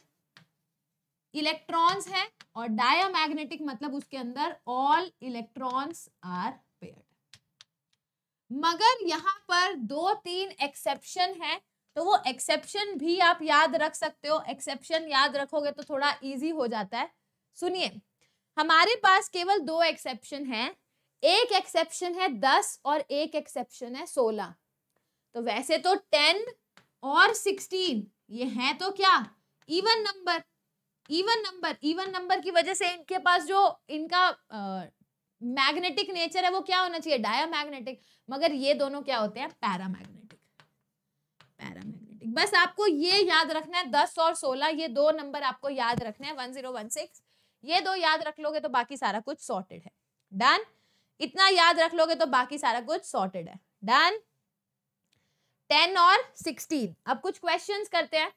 इलेक्ट्रॉन्स हैं और मैग्नेटिक मतलब उसके अंदर ऑल इलेक्ट्रॉन्स आर पेयर्ड मगर यहाँ पर दो तीन एक्सेप्शन है तो वो एक्सेप्शन भी आप याद रख सकते हो एक्सेप्शन याद रखोगे तो थोड़ा इजी हो जाता है सुनिए हमारे पास केवल दो एक्सेप्शन हैं एक एक्सेप्शन है दस और एक एक्सेप्शन है सोलह तो वैसे तो टेन और सिक्सटीन ये है तो क्या even number even number even number की वजह से इनके पास जो इनका मैग्नेटिक uh, नेचर है वो क्या होना चाहिए मैग्नेटिक मगर ये दोनों क्या होते हैं पैरामैग्नेटिक पैरामैग्नेटिक बस आपको ये याद रखना है दस और सोलह ये दो नंबर आपको याद रखना है वन जीरो वन सिक्स ये दो याद रख लोगे तो बाकी सारा कुछ सॉर्टेड है डन इतना याद रख लोगे तो बाकी सारा कुछ सॉर्टेड है डन टेन और सिक्सटीन अब कुछ क्वेश्चन करते हैं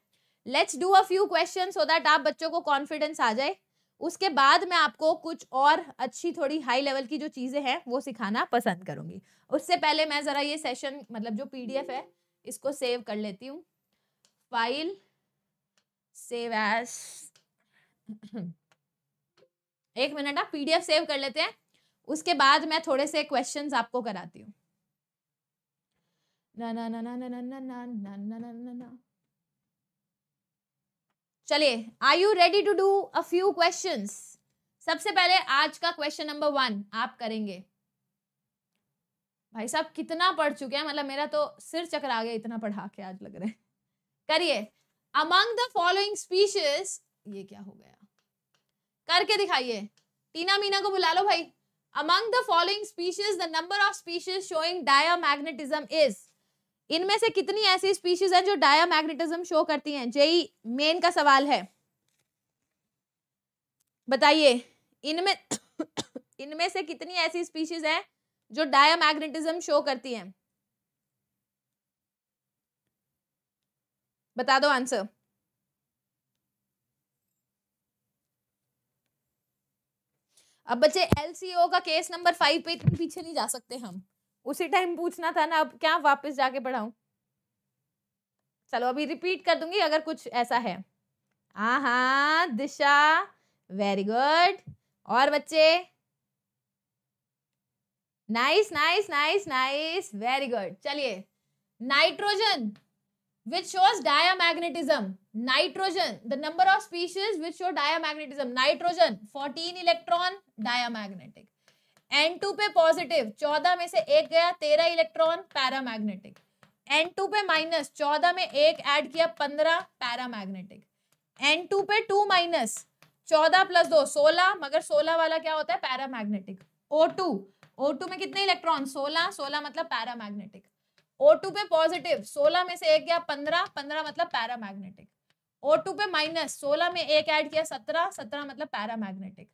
let's do a few questions so that आप बच्चों को कॉन्फिडेंस आ जाए उसके बाद मैं आपको कुछ और अच्छी थोड़ी हाई लेवल की जो चीज़ें हैं वो सिखाना पसंद करूंगी उससे पहले मैं ज़रा ये सेशन मतलब जो पीडीएफ है इसको सेव कर लेती हूँ फाइल सेव एस एक मिनट आप पीडीएफ सेव कर लेते हैं उसके बाद मैं थोड़े से क्वेश्चन आपको कराती हूँ ना ना ना ना ना ना ना ना ना ना ना ना चलिए are you ready to do a few questions सबसे पहले आज का क्वेश्चन नंबर वन आप करेंगे भाई साहब कितना पढ़ चुके हैं मतलब मेरा तो सिर चक्र आ गया इतना पढ़ा के आज लग रहे हैं करिए अमंग द फॉलोइंग स्पीशीज ये क्या हो गया करके दिखाइए टीना मीना को बुला लो भाई among the following species the number of species showing diamagnetism is इनमें से कितनी ऐसी स्पीशीज हैं जो डायामैग्नेटिज्म शो करती हैं जेई मेन का सवाल है बताइए इनमें इनमें से कितनी ऐसी स्पीशीज हैं जो डायामैग्नेटिज्म शो करती हैं बता दो आंसर अब बच्चे एलसीओ का केस नंबर फाइव पे इतने पीछे नहीं जा सकते हम उसी टाइम पूछना था ना अब क्या वापस जाके पढ़ाऊं चलो अभी रिपीट कर दूंगी अगर कुछ ऐसा है हाँ दिशा वेरी गुड और बच्चे nice nice nice nice very good चलिए nitrogen which shows diamagnetism nitrogen the number of species which show diamagnetism nitrogen 14 electron diamagnetic n2 पे पॉजिटिव 14 में से एक गया 13 इलेक्ट्रॉन पैरामैग्नेटिक n2 पे माइनस 14 में एक ऐड किया 15 पैरामैग्नेटिक n2 पे 2 माइनस 14 प्लस दो 16 मगर 16 वाला क्या होता है पैरामैग्नेटिक O2 O2 में कितने इलेक्ट्रॉन 16 16 मतलब पैरामैग्नेटिक O2 पे पॉजिटिव 16 में से एक गया 15 15 मतलब पैरामैग्नेटिक O2 पे माइनस 16 में एक ऐड किया 17 17 मतलब पैरामैग्नेटिक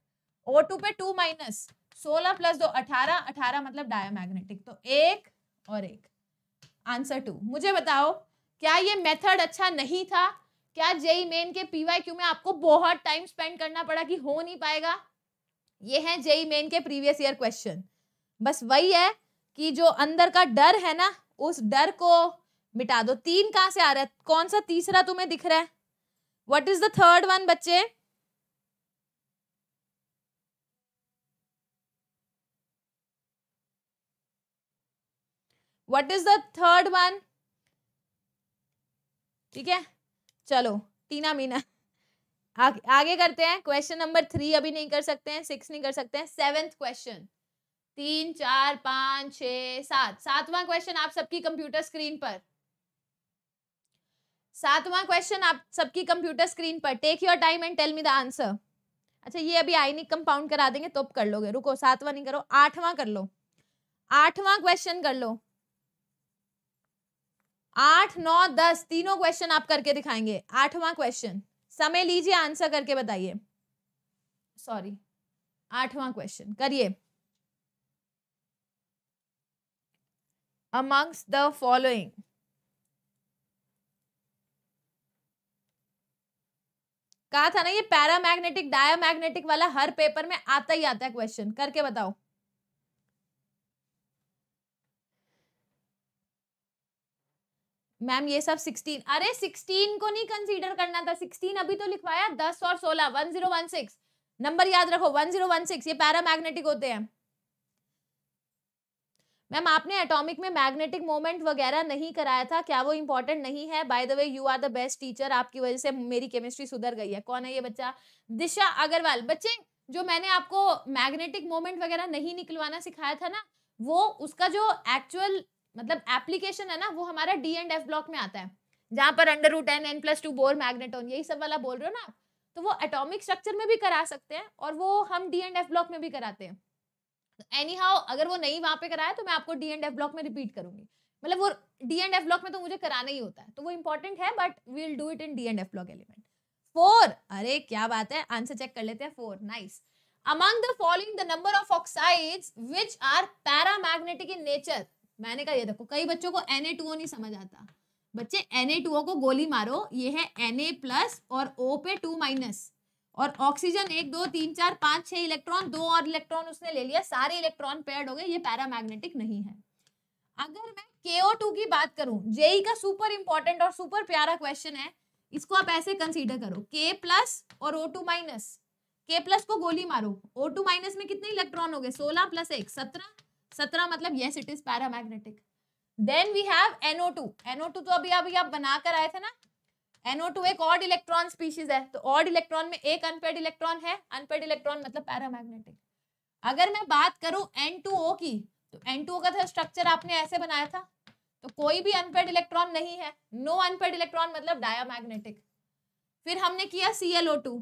O2 पे 2 माइनस 16 प्लस दो 18 18 मतलब डायामैग्नेटिक तो एक और एक आंसर टू मुझे बताओ क्या ये मेथड अच्छा नहीं था क्या जेई मेन e के पीवाईक्यू में आपको बहुत टाइम स्पेंड करना पड़ा कि हो नहीं पाएगा ये है जेई मेन e के प्रीवियस ईयर क्वेश्चन बस वही है कि जो अंदर का डर है ना उस डर को मिटा दो तीन कहाँ से आ रहा है कौन सा तीसरा तुम्हें दिख रहा है what is the third one बच्चे what is the third one ठीक है चलो टीना मीना आगे, आगे करते हैं क्वेश्चन नंबर थ्री अभी नहीं कर सकते हैं सिक्स नहीं कर सकते हैं सेवेंथ क्वेश्चन तीन चार पांच छ सात सातवां क्वेश्चन आप सबकी कंप्यूटर स्क्रीन पर सातवां क्वेश्चन आप सबकी कंप्यूटर स्क्रीन पर take your time and tell me the answer अच्छा ये अभी आईनिक कंपाउंड करा देंगे तो कर लोगे रुको सातवां नहीं करो आठवां कर लो आठवां क्वेश्चन कर लो आठ नौ दस तीनों क्वेश्चन आप करके दिखाएंगे आठवां क्वेश्चन समय लीजिए आंसर करके बताइए सॉरी आठवां क्वेश्चन करिए amongst the following कहा था ना ये पैरा डाया मैग्नेटिक वाला हर पेपर में आता ही आता है क्वेश्चन करके बताओ मैम ये सब सिक्सटीन अरे सिक्सटीन को नहीं कंसीडर करना था सिक्सटीन अभी तो लिखवाया दस और सोलह one zero one six number याद रखो वन जीरो वन सिक्स ये पैरा मैग्नेटिक होते हैं मैम आपने एटॉमिक में मैग्नेटिक मोमेंट वगैरह नहीं कराया था क्या वो इंपॉर्टेंट नहीं है by the way you are the best teacher आपकी वजह से मेरी केमिस्ट्री सुधर गई है कौन है ये बच्चा दिशा अग्रवाल बच्चे जो मैंने आपको मैग्नेटिक मोमेंट वगैरह नहीं निकलवाना सिखाया था ना वो उसका जो एक्चुअल मतलब एप्लीकेशन है ना वो हमारा डी एंड एफ ब्लॉक में आता है जहाँ पर under root N N plus two Bohr magneton यही सब वाला बोल रहे हो ना तो वो एटॉमिक स्ट्रक्चर में भी करा सकते हैं और वो हम डी एंड एफ ब्लॉक में भी कराते हैं एनी हाउ अगर वो नहीं वहाँ पे कराया तो मैं आपको डी एंड एफ ब्लॉक में रिपीट करूंगी मतलब वो डी एंड एफ ब्लॉक में तो मुझे कराना ही होता है तो वो इंपॉर्टेंट है but we'll do it in D and F block element four अरे क्या बात है आंसर चेक कर लेते हैं four nice among the following the number of oxides which are paramagnetic in nature मैंने कहा ये देखो कई बच्चों को Na2O नहीं समझ आता बच्चे Na2O को गोली मारो ये है Na प्लस और O पे टू माइनस और ऑक्सीजन एक दो तीन चार पांच छह इलेक्ट्रॉन दो और इलेक्ट्रॉन उसने ले लिया सारे इलेक्ट्रॉन पेड हो गए ये पैरामैग्नेटिक नहीं है अगर मैं KO2 की बात करूं जेई e का सुपर इंपॉर्टेंट और सुपर प्यारा क्वेश्चन है इसको आप ऐसे कंसीडर करो K प्लस और O2 माइनस के प्लस को गोली मारो O2 माइनस में कितने इलेक्ट्रॉन हो गए सोलह प्लस एक सत्रह सत्रह मतलब yes it is paramagnetic then we have NO two NO two तो अभी अभी आप बनाकर आए थे ना एनओ टू एक ऑड इलेक्ट्रॉन स्पीशीज है तो ऑड इलेक्ट्रॉन में एक अनपेड इलेक्ट्रॉन है अनपेड इलेक्ट्रॉन मतलब पैरामैग्नेटिक अगर मैं बात करूं एन टू ओ की तो एन टू ओ का स्ट्रक्चर तो आपने ऐसे बनाया था तो कोई भी अनपेड इलेक्ट्रॉन नहीं है नो अनपेड इलेक्ट्रॉन मतलब डायामैग्नेटिक फिर हमने किया सी एल ओ टू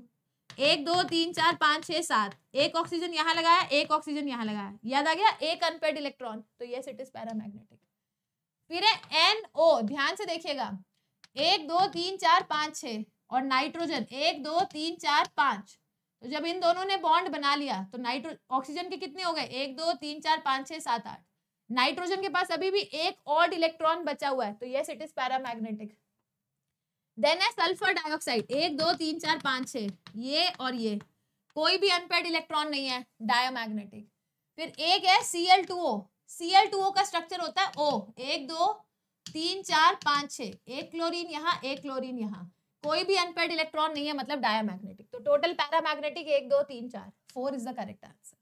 एक दो तीन चार पाँच छः सात एक ऑक्सीजन यहाँ लगाया एक ऑक्सीजन यहाँ लगाया याद आ गया एक अनपेड इलेक्ट्रॉन तो यस इट इज पैरामैग्नेटिक फिर है एन ओ ध्यान से देखिएगा एक दो तीन चार पाँच छः और नाइट्रोजन एक दो तीन चार पाँच तो जब इन दोनों ने बॉन्ड बना लिया तो नाइट्रो ऑक्सीजन के कितने हो गए एक दो तीन चार पाँच छः सात आठ नाइट्रोजन के पास अभी भी एक और इलेक्ट्रॉन बचा हुआ है तो yes it is para paramagnetic then है सल्फर डाइऑक्साइड एक दो तीन चार पाँच छः ये और ये कोई भी अनपेड इलेक्ट्रॉन नहीं है डायोमैग्नेटिक फिर एक है C L two O C L two O का स्ट्रक्चर होता है ओ एक दो तीन चार पांच छह एक क्लोरीन यहाँ एक क्लोरीन यहाँ कोई भी अनपेड इलेक्ट्रॉन नहीं है मतलब डायामैग्नेटिक तो टोटल पैरा मैग्नेटिक एक दो तीन चार four is the correct answer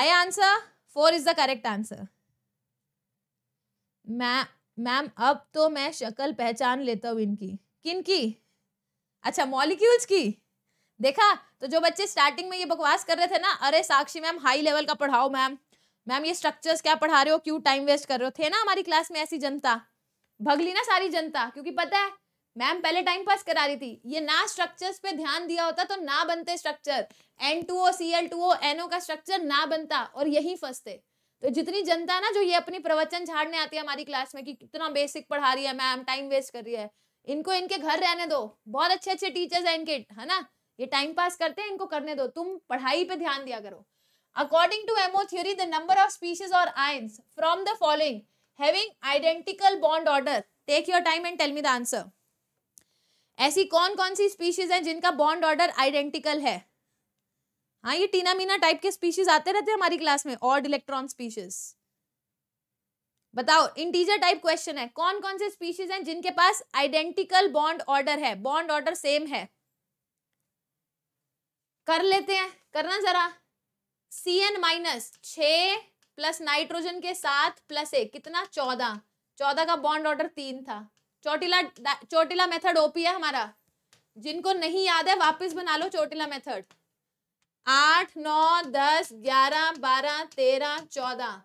आया answer four is the correct answer ma'am ma'am अब तो मैं शक्ल पहचान लेता हूँ इनकी किन की अच्छा मॉलिक्यूल्स की देखा तो जो बच्चे स्टार्टिंग में ये बकवास कर रहे थे ना अरे साक्षी मैम हाई लेवल का पढ़ाओ मैम मैम ये स्ट्रक्चर्स क्या पढ़ा रहे हो क्यों टाइम वेस्ट कर रहे हो थे ना हमारी क्लास में ऐसी जनता भगली ना सारी जनता क्योंकि पता है मैम पहले टाइम पास करा रही थी ये ना स्ट्रक्चर्स पे ध्यान दिया होता तो ना बनते structure N two O C L two O N O का स्ट्रक्चर ना बनता और यही फंसते तो जितनी जनता ना जो ये अपनी प्रवचन झाड़ने आती है हमारी क्लास में कि कितना बेसिक पढ़ा रही है मैम टाइम वेस्ट कर रही है इनको इनके घर रहने दो बहुत अच्छे अच्छे टीचर्स हैं इनके है ना ये टाइम पास करते हैं इनको करने दो तुम पढ़ाई पे ध्यान दिया करो According to MO theory, the number of species or ions from the following having identical bond order. Take your time and tell me the answer. ऐसी कौन कौन सी स्पीशीज हैं जिनका बॉन्ड ऑर्डर आइडेंटिकल है हाँ ये टीना मीना टाइप के स्पीशीज आते रहते हैं हमारी क्लास में ऑर्ड इलेक्ट्रॉन स्पीशीज बताओ इंटीजर टाइप क्वेश्चन है कौन कौन से स्पीशीज हैं जिनके पास आइडेंटिकल बॉन्ड ऑर्डर है बॉन्ड ऑर्डर सेम है कर लेते हैं करना जरा सी एन माइनस छ प्लस नाइट्रोजन के साथ प्लस एक कितना चौदह चौदह का बॉन्ड ऑर्डर तीन था चोटिला चोटिला मेथड ओपी है हमारा जिनको नहीं याद है वापस बना लो चोटिला मेथड आठ नौ दस ग्यारह बारह तेरह चौदह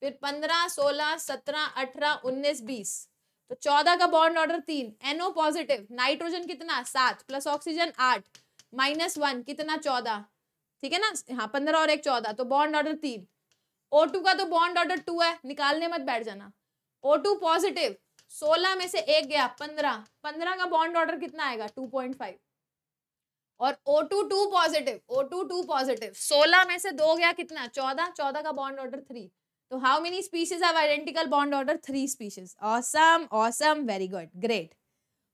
फिर पंद्रह सोलह सत्रह अठारह उन्नीस बीस तो चौदह का बॉन्ड ऑर्डर तीन एनओ पॉजिटिव नाइट्रोजन कितना सात प्लस ऑक्सीजन आठ माइनस वन कितना चौदह ठीक है ना हाँ पंद्रह और एक चौदह तो बॉन्ड ऑर्डर तीन ओ टू का तो बॉन्ड ऑर्डर टू है निकालने मत बैठ जाना ओ टू पॉजिटिव सोलह में से एक गया पंद्रह पंद्रह का बॉन्ड ऑर्डर कितना आएगा टू पॉइंट फाइव और O two two positive O two two positive सोलह में से दो गया कितना चौदह चौदह का बॉन्ड ऑर्डर थ्री तो how many species have identical bond order three species awesome awesome very good great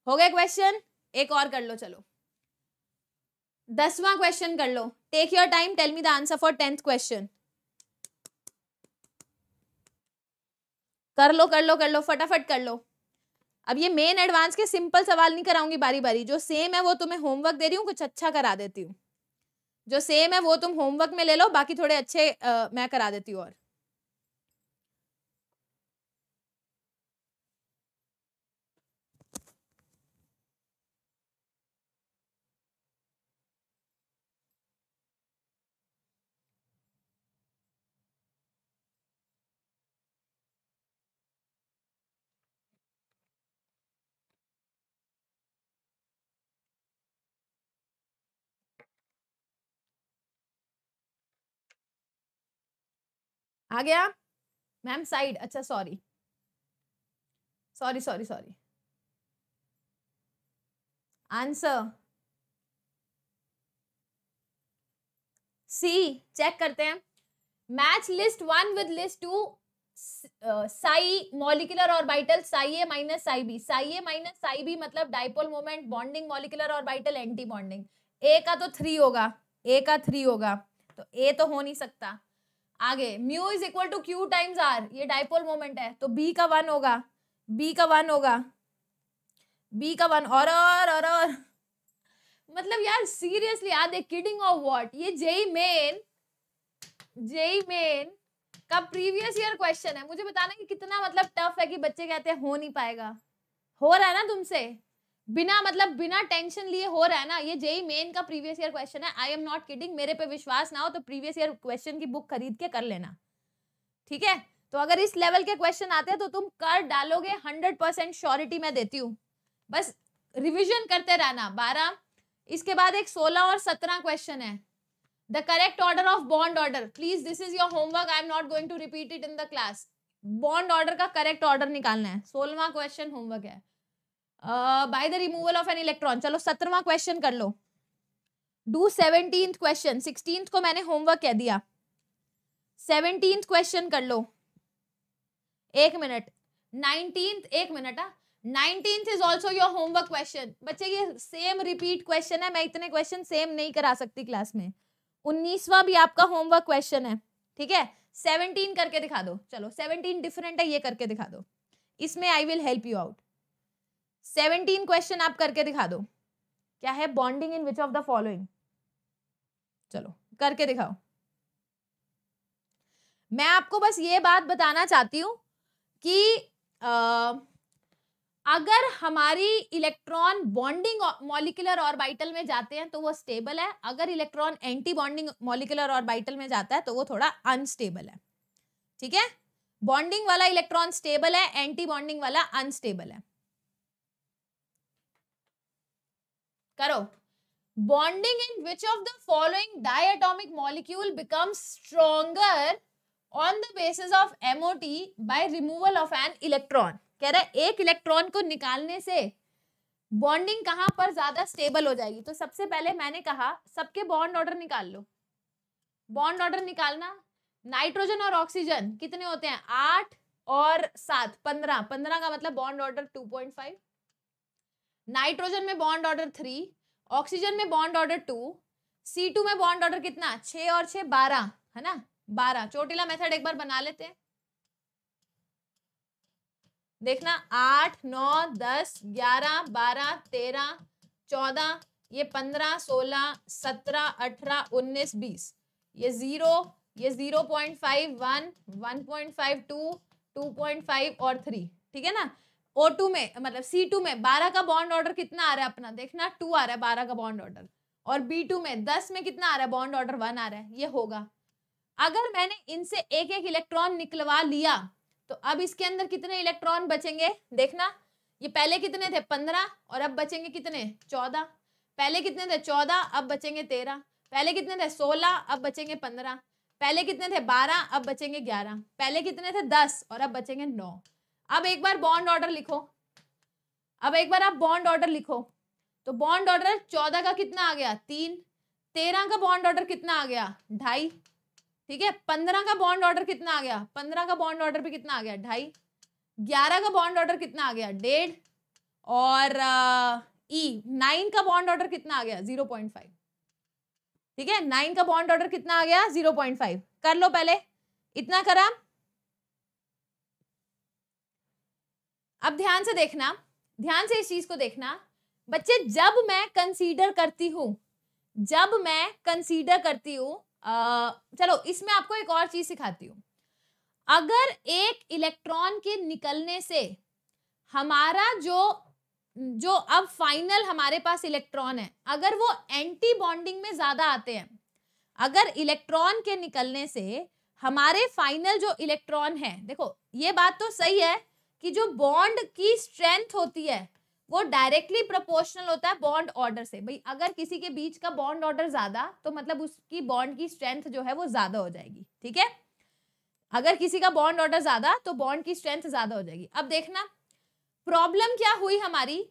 हो गया क्वेश्चन एक और कर लो चलो दसवां क्वेश्चन कर लो take your time tell me the answer for tenth question कर लो कर लो कर लो फटाफट कर लो अब ये मेन एडवांस के सिंपल सवाल नहीं कराऊंगी बारी बारी जो सेम है वो तुम्हें होमवर्क दे रही हूँ कुछ अच्छा करा देती हूँ जो सेम है वो तुम होमवर्क में ले लो बाकी थोड़े अच्छे आ, मैं करा देती हूँ और आ गया मैम साइड अच्छा sorry sorry sorry sorry answer C check करते हैं match list one with list two psi molecular orbital psi A minus psi B psi A minus psi B मतलब dipole moment bonding molecular orbital anti bonding A का तो three होगा ए का three होगा तो ए तो हो नहीं सकता आगे mu is equal to Q times R ये डाइपोल मोमेंट है तो बी का वन होगा बी का वन होगा बी का वन और और और और मतलब यार seriously are they kidding off what ये जेई मेन जेई मेन का प्रीवियस ईयर क्वेश्चन है मुझे बताना कि कितना मतलब टफ है कि बच्चे कहते हैं हो नहीं पाएगा हो रहा है ना तुमसे बिना मतलब बिना टेंशन लिए हो रहा है ना ये जेई मेन का प्रीवियस ईयर क्वेश्चन है आई एम नॉट किडिंग मेरे पे विश्वास ना हो तो प्रीवियस ईयर क्वेश्चन की बुक खरीद के कर लेना ठीक है तो अगर इस लेवल के क्वेश्चन आते हैं तो तुम कर डालोगे हंड्रेड परसेंट श्योरिटी मैं देती हूँ बस रिविजन करते रहना बारह इसके बाद एक सोलह और सत्रह क्वेश्चन है the correct order of bond order please this is your homework I am not going to repeat it in the class bond order का करेक्ट ऑर्डर निकालना है सोलवा क्वेश्चन होमवर्क है by the removal of an electron चलो सत्रवा question कर लो do seventeen question sixteen को मैंने होमवर्क कह दिया सेवनटीन क्वेश्चन कर लो एक मिनट नाइनटीन एक मिनट हाँ nineteen is also your homework question बच्चे ये सेम रिपीट क्वेश्चन है मैं इतने क्वेश्चन सेम नहीं करा सकती क्लास में उन्नीसवा भी आपका होमवर्क क्वेश्चन है ठीक है सेवनटीन करके दिखा दो चलो सेवनटीन डिफरेंट है ये करके दिखा दो इसमें I will help you out seventeen question आप करके दिखा दो क्या है bonding in which of the following चलो करके दिखाओ मैं आपको बस ये बात बताना चाहती हूं कि आ, अगर हमारी इलेक्ट्रॉन बॉन्डिंग मॉलिकुलर ऑर्बिटल में जाते हैं तो वो स्टेबल है अगर electron anti bonding molecular orbital में जाता है तो वो थोड़ा अनस्टेबल है ठीक है बॉन्डिंग वाला इलेक्ट्रॉन स्टेबल है एंटी बॉन्डिंग वाला अनस्टेबल है करो bonding in which of the following diatomic molecule become stronger on the basis of MOT by removal of an electron कह रहा है एक इलेक्ट्रॉन को निकालने से बॉन्डिंग कहां पर ज्यादा स्टेबल हो जाएगी तो सबसे पहले मैंने कहा सबके बॉन्ड ऑर्डर निकाल लो बॉन्ड ऑर्डर निकालना नाइट्रोजन और ऑक्सीजन कितने होते हैं आठ और सात पंद्रह पंद्रह का मतलब bond order two point five nitrogen में बॉन्ड ऑर्डर थ्री ऑक्सीजन में bond order two C two में बॉन्ड ऑर्डर कितना छ और छ बारह है ना बारह चोटिला मेथड एक बार बना लेते हैं देखना आठ नौ दस ग्यारह बारह तेरह चौदह ये पंद्रह सोलह सत्रह अठारह उन्नीस बीस ये ज़ीरो ये zero point five one one point five two two point five और थ्री ठीक है ना ओ टू में मतलब सी टू में बारह का बॉन्ड ऑर्डर कितना आ रहा है अपना देखना टू आ रहा है बारह का बॉन्ड ऑर्डर और बी टू में दस में कितना आ रहा है बॉन्ड ऑर्डर वन आ रहा है ये होगा अगर मैंने इनसे एक एक इलेक्ट्रॉन निकलवा लिया तो अब इसके अंदर कितने इलेक्ट्रॉन बचेंगे देखना ये पहले कितने थे पंद्रह और अब बचेंगे कितने चौदह पहले कितने थे चौदह अब बचेंगे तेरह पहले कितने थे सोलह अब बचेंगे पंद्रह पहले कितने थे बारह अब बचेंगे ग्यारह पहले कितने थे दस और अब बचेंगे नौ अब एक बार बॉन्ड ऑर्डर लिखो अब एक बार आप बॉन्ड ऑर्डर लिखो तो बॉन्ड ऑर्डर चौदह का कितना आ गया तीन तेरह का बॉन्ड ऑर्डर कितना आ गया ढाई ठीक है पंद्रह का बॉन्ड ऑर्डर कितना आ गया पंद्रह का बॉन्ड ऑर्डर भी कितना आ गया ढाई ग्यारह का बॉन्ड ऑर्डर कितना आ गया डेढ़ और ई नाइन का बॉन्ड ऑर्डर कितना आ गया जीरो पॉइंट फाइव ठीक है नाइन का बॉन्ड ऑर्डर कितना आ गया जीरो पॉइंट फाइव कर लो पहले इतना करा अब ध्यान से देखना ध्यान से इस चीज को देखना बच्चे जब मैं कंसीडर करती हूँ जब मैं कंसीडर करती हूँ चलो इसमें आपको एक और चीज सिखाती हूँ अगर एक इलेक्ट्रॉन के निकलने से हमारा जो जो अब फाइनल हमारे पास इलेक्ट्रॉन है अगर वो एंटी बॉन्डिंग में ज्यादा आते हैं अगर इलेक्ट्रॉन के निकलने से हमारे फाइनल जो इलेक्ट्रॉन है देखो ये बात तो सही है कि जो बॉन्ड की स्ट्रेंथ होती है वो डायरेक्टली प्रोपोर्शनल होता है बॉन्ड ऑर्डर से भाई अगर किसी के बीच का बॉन्ड ऑर्डर ज्यादा तो मतलब उसकी बॉन्ड की स्ट्रेंथ जो है वो ज्यादा हो जाएगी ठीक है अगर किसी का बॉन्ड ऑर्डर ज्यादा तो बॉन्ड की स्ट्रेंथ ज्यादा हो जाएगी अब देखना प्रॉब्लम क्या हुई हमारी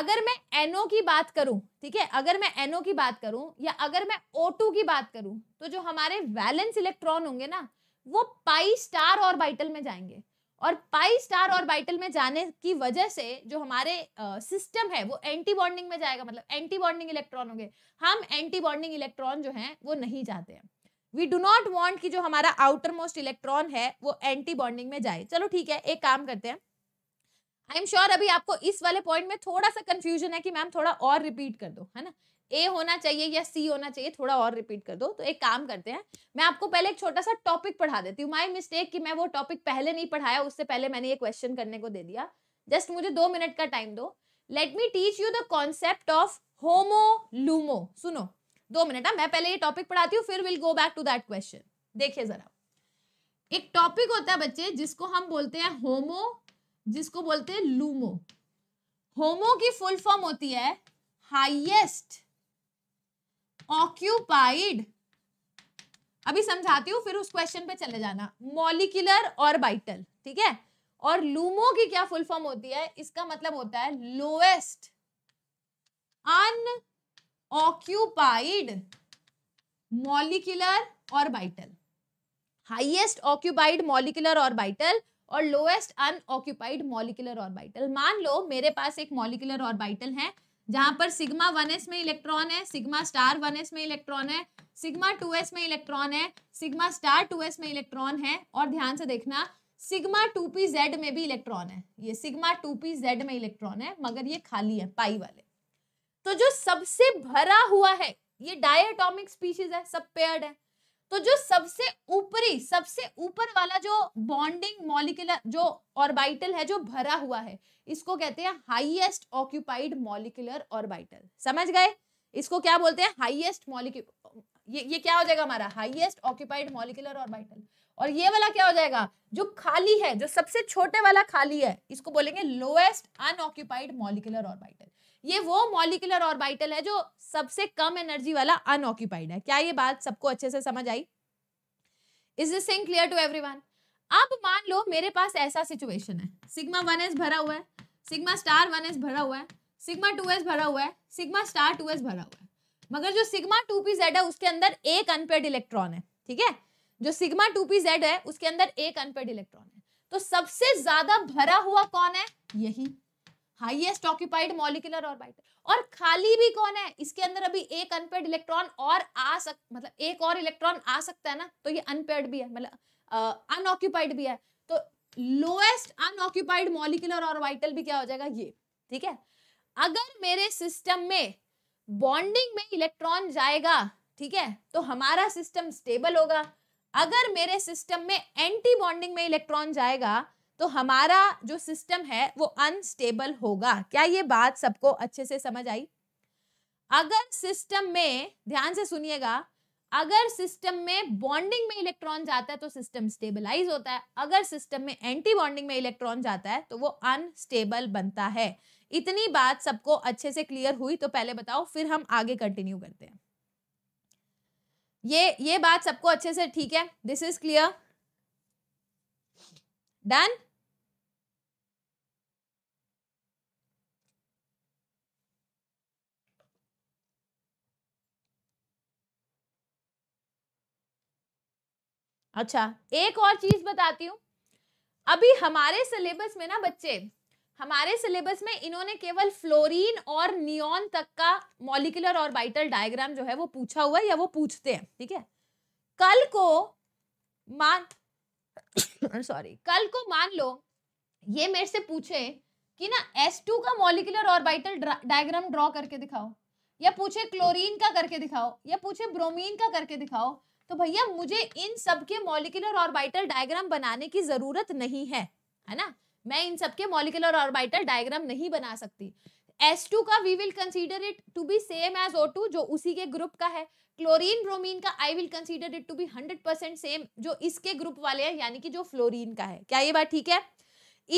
अगर मैं एनओ की बात करूं ठीक है अगर मैं एनओ की बात करूं या अगर मैं O2 की बात करूं तो जो हमारे वैलेंस इलेक्ट्रॉन होंगे ना वो पाई स्टार और बाइटल में जाएंगे और पाई स्टार और वाइटल में जाने की वजह से जो हमारे सिस्टम है वो एंटी बॉन्डिंग में जाएगा मतलब एंटी बॉन्डिंग इलेक्ट्रॉन होंगे हम एंटी बॉन्डिंग इलेक्ट्रॉन जो हैं वो नहीं जाते हैं वी डू नॉट वांट कि जो हमारा आउटर मोस्ट इलेक्ट्रॉन है वो एंटी बॉन्डिंग में जाए चलो ठीक है एक काम करते हैं आई एम श्योर अभी आपको इस वाले पॉइंट में थोड़ा सा कंफ्यूजन है कि मैम थोड़ा और रिपीट कर दो है ना ए होना चाहिए या सी होना चाहिए थोड़ा और रिपीट कर दो तो एक काम करते हैं मैं आपको पहले एक छोटा सा टॉपिक पढ़ा देती हूँ माई मिस्टेक कि मैं वो टॉपिक पहले नहीं पढ़ाया उससे पहले मैंने ये क्वेश्चन करने को दे दिया जस्ट मुझे दो मिनट का टाइम दो let me teach you the concept of HOMO LUMO सुनो दो मिनट हाँ, मैं पहले ये टॉपिक पढ़ाती हूँ फिर will go back to that question देखिए जरा एक टॉपिक होता है बच्चे जिसको हम बोलते हैं होमो जिसको बोलते हैं लूमो होमो की फुल फॉर्म होती है हाइएस्ट ऑक्यूपाइड अभी समझाती हूँ फिर उस क्वेश्चन पे चले जाना मॉलिकुलर और बाइटल ठीक है और लूमो की क्या फुल फॉर्म होती है इसका मतलब होता है लोएस्ट अनऑक्यूपाइड मॉलिकुलर और बाइटल हाईएस्ट ऑक्यूपाइड मॉलिकुलर और बाइटल और लोएस्ट अनऑक्यूपाइड मॉलिकुलर ऑर्बिटल मान लो मेरे पास एक मॉलिकुलर ऑर्बिटल है जहां पर सिग्मा वन एस में इलेक्ट्रॉन है सिग्मा स्टार वन एस में इलेक्ट्रॉन है सिग्मा टू एस में इलेक्ट्रॉन है सिग्मा स्टार टू एस में इलेक्ट्रॉन है और ध्यान से देखना सिग्मा टू पी जेड में भी इलेक्ट्रॉन है ये सिग्मा टू पी जेड में इलेक्ट्रॉन है मगर ये खाली है पाई वाले तो जो सबसे भरा हुआ है ये डायटोमिक स्पीशीज है सब पेयर्ड है तो जो सबसे ऊपरी सबसे ऊपर वाला जो बॉन्डिंग मॉलिकुलर जो ऑर्बिटल है जो भरा हुआ है इसको कहते हैं हाईएस्ट ऑक्यूपाइड मॉलिकुलर ऑर्बिटल समझ गए इसको क्या बोलते हैं हाईएस्ट मॉलिक्यूल ये ये क्या हो जाएगा हमारा हाईएस्ट ऑक्यूपाइड मॉलिकुलर ऑर्बिटल और ये वाला क्या हो जाएगा जो खाली है जो सबसे छोटे वाला खाली है इसको बोलेंगे लोएस्ट अनऑक्यूपाइड मॉलिकुलर ऑर्बिटल ये वो मॉलिकुलर ऑर्बिटल है जो सबसे कम एनर्जी वाला अनऑक्यूपाइड है क्या ये बात सबको अच्छे से समझ आई is this thing clear to everyone अब मान लो मेरे पास ऐसा सिचुएशन है सिग्मा वन एस भरा हुआ है सिग्मा स्टार वन एस भरा हुआ है सिग्मा टू एस भरा हुआ है सिग्मा स्टार टू एस भरा हुआ है मगर जो सिग्मा टू पी जेड है उसके अंदर एक अनपेड इलेक्ट्रॉन है ठीक है जो सिग्मा टू पी जेड है उसके अंदर एक अनपेड इलेक्ट्रॉन है तो सबसे ज्यादा भरा हुआ कौन है यही हाईएस्ट ऑक्यूपाइड मॉलिकुलर ऑर्बिटल और खाली भी कौन है इसके अंदर अभी एक अनपेड इलेक्ट्रॉन और आ सक मतलब एक और इलेक्ट्रॉन आ सकता है ना तो ये अनपेड भी है मतलब अनऑक्यूपाइड भी है तो लोएस्ट अनऑक्यूपाइड मॉलिकुलर ऑर्बिटल भी क्या हो जाएगा ये ठीक है अगर मेरे सिस्टम में बॉन्डिंग में इलेक्ट्रॉन जाएगा ठीक है तो हमारा सिस्टम स्टेबल होगा अगर मेरे सिस्टम में एंटी बॉन्डिंग में इलेक्ट्रॉन जाएगा तो हमारा जो सिस्टम है वो अनस्टेबल होगा क्या ये बात सबको अच्छे से समझ आई अगर सिस्टम में ध्यान से सुनिएगा अगर सिस्टम में बॉन्डिंग में इलेक्ट्रॉन जाता है तो सिस्टम स्टेबलाइज होता है अगर सिस्टम में एंटी बॉन्डिंग में इलेक्ट्रॉन जाता है तो वो अनस्टेबल बनता है इतनी बात सबको अच्छे से क्लियर हुई तो पहले बताओ फिर हम आगे कंटिन्यू करते हैं ये ये बात सबको अच्छे से ठीक है दिस इज क्लियर डन अच्छा एक और चीज बताती हूँ अभी हमारे सिलेबस में ना बच्चे हमारे सिलेबस में इन्होंने केवल फ्लोरीन और नियोन तक का मॉलिकुलर और बाइटल डायग्राम जो है वो पूछा हुआ है या वो पूछते हैं ठीक है कल को मान सॉरी कल को मान लो ये मेरे से पूछे कि ना एस टू का molecular orbital diagram draw करके दिखाओ या पूछे क्लोरीन का करके दिखाओ या पूछे ब्रोमीन का करके दिखाओ तो भैया मुझे इन सब के मॉलिकुलर ऑर्बिटल डायग्राम बनाने की जरूरत नहीं है है ना मैं इन सब के मॉलिकुलर ऑर्बिटल डायग्राम नहीं बना सकती एस टू का we will consider it to be same as O two जो उसी के ग्रुप का है क्लोरीन ब्रोमीन का I will consider it to be hundred percent same जो इसके ग्रुप वाले हैं यानी कि जो फ्लोरीन का है क्या ये बात ठीक है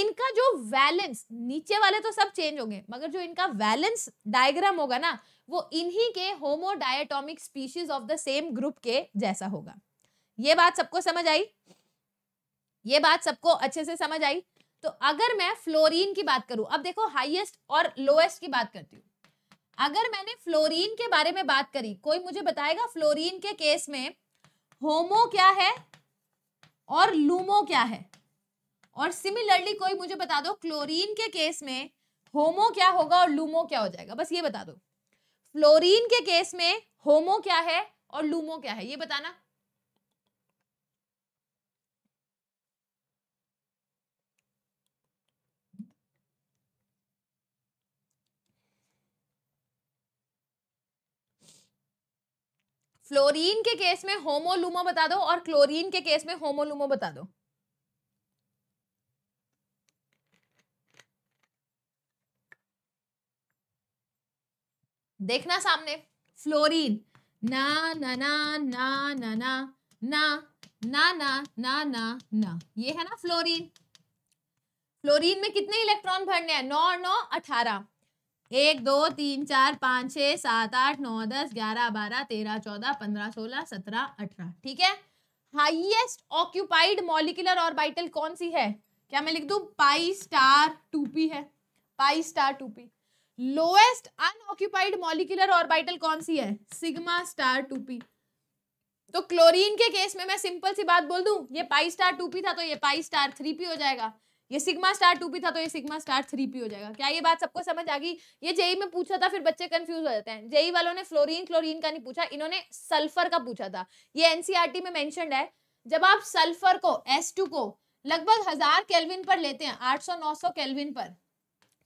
इनका जो वैलेंस नीचे वाले तो सब चेंज होंगे मगर जो इनका वैलेंस डायग्राम होगा ना वो इन्हीं के homodiatomic species of the same group के जैसा होगा ये बात सबको समझ आई ये बात सबको अच्छे से समझ आई तो अगर मैं फ्लोरीन की बात करूं अब देखो हाईएस्ट और लोएस्ट की बात करती हूँ अगर मैंने फ्लोरीन के बारे में बात करी कोई मुझे बताएगा फ्लोरीन के केस में होमो क्या है और लूमो क्या है और सिमिलरली कोई मुझे बता दो क्लोरीन के केस में होमो क्या होगा और लूमो क्या हो जाएगा बस ये बता दो फ्लोरीन के केस में होमो क्या है और लूमो क्या है ये बताना फ्लोरीन के केस में होमो लूमो बता दो और क्लोरीन के केस में होमो लूमो बता दो देखना सामने फ्लोरीन ना ना ना ना ना ना ना ना ना ना ना ना ये है ना फ्लोरीन फ्लोरीन में कितने इलेक्ट्रॉन भरने हैं नौ नौ अठारह एक दो तीन चार पाँच छः सात आठ नौ दस ग्यारह बारह तेरह चौदह पंद्रह सोलह सत्रह अठारह ठीक है हाईएस्ट ऑक्यूपाइड मॉलिकुलर ऑर्बिटल कौन सी है क्या मैं लिख दूँ पाई स्टार टू पी है pi star two P lowest unoccupied molecular orbital कौन सी है सिग्मा स्टार टू पी तो क्लोरीन के केस में मैं सिंपल सी बात बोल दूं ये पाई स्टार टू पी था तो ये पाई स्टार थ्री पी हो जाएगा ये सिग्मा स्टार टू पी था तो ये सिग्मा स्टार थ्री पी हो जाएगा क्या ये बात सबको समझ आ गई ये जेई में पूछा था फिर बच्चे कंफ्यूज हो जाते हैं जेई वालों ने फ्लोरीन क्लोरीन का नहीं पूछा इन्होंने सल्फर का पूछा था ये एनसीआरटी e में मेंशनड है जब आप सल्फर को एस को लगभग हजार केल्विन पर लेते हैं आठ सौ नौ सौ केल्विन पर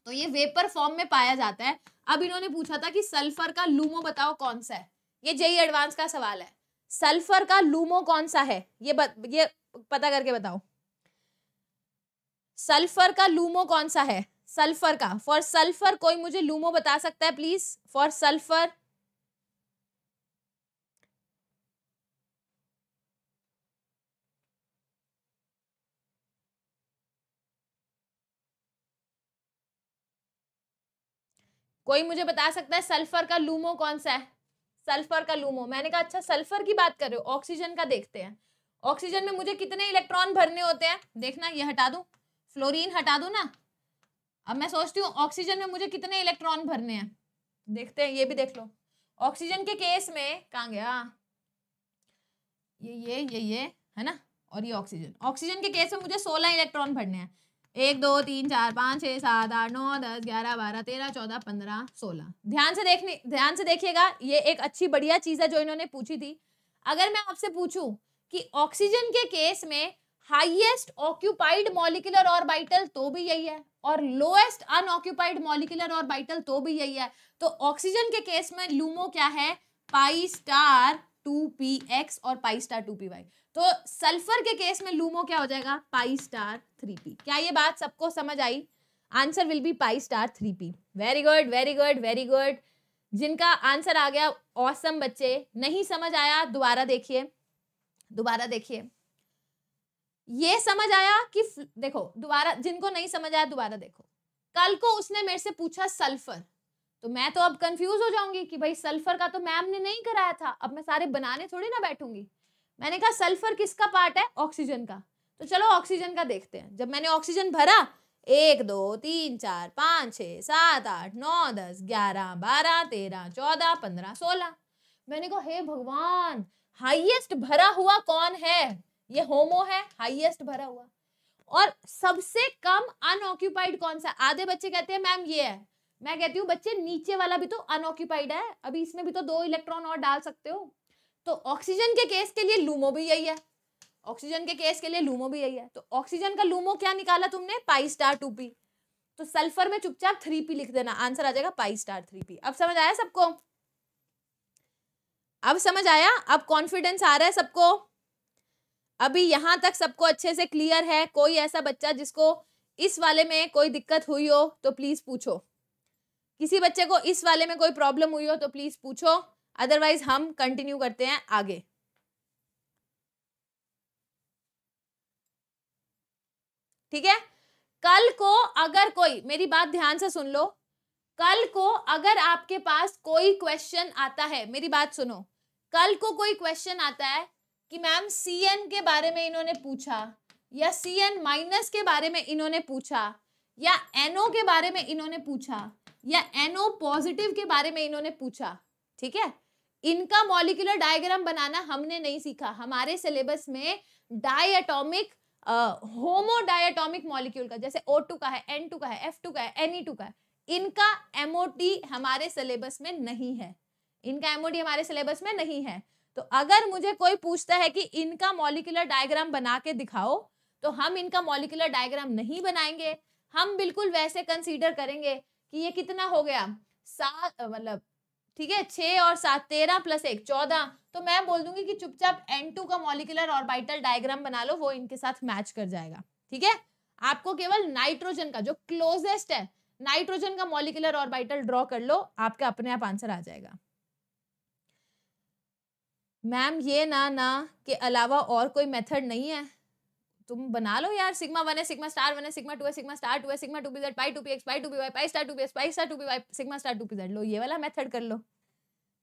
तो ये वेपर फॉर्म में पाया जाता है अब इन्होंने पूछा था कि सल्फर का लूमो बताओ कौन सा है ये जेई एडवांस e का सवाल है सल्फर का लूमो कौन सा है ये ये पता करके बताओ सल्फर का लूमो कौन सा है सल्फर का फॉर सल्फर कोई मुझे लूमो बता सकता है प्लीज फॉर सल्फर कोई मुझे बता सकता है सल्फर का लूमो कौन सा है सल्फर का लूमो मैंने कहा अच्छा सल्फर की बात कर रहे हो ऑक्सीजन का देखते हैं ऑक्सीजन में मुझे कितने इलेक्ट्रॉन भरने होते हैं देखना ये हटा दू फ्लोरीन हटा दू ना अब मैं सोचती हूँ ऑक्सीजन में मुझे कितने इलेक्ट्रॉन भरने हैं देखते हैं ये भी देख लो ऑक्सीजन के केस में कहाँ गया ये ये ये ये है ना और ये ऑक्सीजन ऑक्सीजन के केस में मुझे सोलह इलेक्ट्रॉन भरने हैं एक दो तीन चार पाँच छः सात आठ नौ दस ग्यारह बारह तेरह चौदह पंद्रह सोलह ध्यान से देखने ध्यान से देखिएगा ये एक अच्छी बढ़िया चीज़ है जो इन्होंने पूछी थी अगर मैं आपसे पूछूं कि ऑक्सीजन के केस में highest occupied molecular orbital तो भी यही है और लोएस्ट अनऑक्यूपाइड मॉलिकुलर बाइटल तो भी यही है तो ऑक्सीजन के केस में लूमो क्या है pi star two P x और pi star two P Y तो सल्फर के केस में लूमो क्या हो जाएगा पाई स्टार थ्री पी क्या ये बात सबको समझ आई answer will be pi star three P very good very good very good जिनका आंसर आ गया औसम बच्चे नहीं समझ आया दोबारा देखिए दोबारा देखिए ये समझ आया कि देखो दोबारा जिनको नहीं समझ आया दोबारा देखो कल को उसने मेरे से पूछा सल्फर तो मैं तो अब कंफ्यूज हो जाऊंगी कि भाई सल्फर का तो मैम ने नहीं कराया था अब मैं सारे बनाने थोड़ी ना बैठूंगी मैंने कहा सल्फर किसका पार्ट है ऑक्सीजन का तो चलो ऑक्सीजन का देखते हैं जब मैंने ऑक्सीजन भरा एक दो तीन चार पाँच छः सात आठ नौ दस ग्यारह बारह तेरह चौदह पंद्रह सोलह मैंने कहा हे भगवान हाईएस्ट भरा हुआ कौन है ये होमो है हाईएस्ट भरा हुआ और सबसे कम अनऑक्यूपाइड कौन सा आधे बच्चे कहते हैं मैम ये है मैं कहती हूँ बच्चे नीचे वाला भी तो अनऑक्यूपाइड है अभी इसमें भी तो दो इलेक्ट्रॉन और डाल सकते हो तो ऑक्सीजन के केस के लिए लूमो भी यही है ऑक्सीजन के केस के लिए लूमो भी यही है तो ऑक्सीजन का लूमो क्या निकाला तुमने पाई स्टार टू पी तो सल्फर में चुपचाप थ्री पी लिख देना आंसर आ जाएगा पाई स्टार थ्री पी अब समझ आया सबको अब समझ आया अब कॉन्फिडेंस आ रहा है सबको अभी यहां तक सबको अच्छे से क्लियर है कोई ऐसा बच्चा जिसको इस वाले में कोई दिक्कत हुई हो तो प्लीज़ पूछो किसी बच्चे को इस वाले में कोई प्रॉब्लम हुई हो तो प्लीज़ पूछो अदरवाइज हम कंटिन्यू करते हैं आगे ठीक है कल को अगर कोई मेरी बात ध्यान से सुन लो कल को अगर आपके पास कोई क्वेश्चन आता है मेरी बात सुनो कल को कोई क्वेश्चन आता है कि मैम सी एन के बारे में इन्होंने पूछा या सी एन माइनस के बारे में इन्होंने पूछा या एनओ के बारे में इन्होंने पूछा या एनओ पॉजिटिव के बारे में इन्होंने पूछा ठीक है इनका मॉलिकुलर डायग्राम बनाना हमने नहीं सीखा हमारे सिलेबस में डायटोमिक होमो डायटोमिक मॉलिक्यूल का जैसे टू का है टू का है टू का है टू e का है इनका एमओटी हमारे सिलेबस में नहीं है इनका एमओडी हमारे सिलेबस में नहीं है तो अगर मुझे कोई पूछता है कि इनका मॉलिकुलर डायग्राम बना के दिखाओ तो हम इनका मॉलिकुलर डायग्राम नहीं बनाएंगे हम बिल्कुल वैसे कंसीडर करेंगे कि ये कितना हो गया सात मतलब ठीक है छः और सात तेरह प्लस एक चौदह तो मैं बोल दूंगी कि चुपचाप एन टू का मॉलिकुलर और बाइटल डायग्राम बना लो वो इनके साथ मैच कर जाएगा ठीक है आपको केवल नाइट्रोजन का जो क्लोजेस्ट है नाइट्रोजन का मॉलिकुलर और बाइटल ड्रॉ कर लो आपके अपने आप आंसर आ जाएगा मैम ये ना ना के अलावा और कोई मेथड नहीं है तुम बना लो यार सिग्मा वन है सिग्मा स्टार वन है सिग्मा टू है सिग्मा स्टार टू है sigma two P Z pi two P X pi two P Y pi star two P S pi star two P Y sigma star two P Z लो ये वाला method कर लो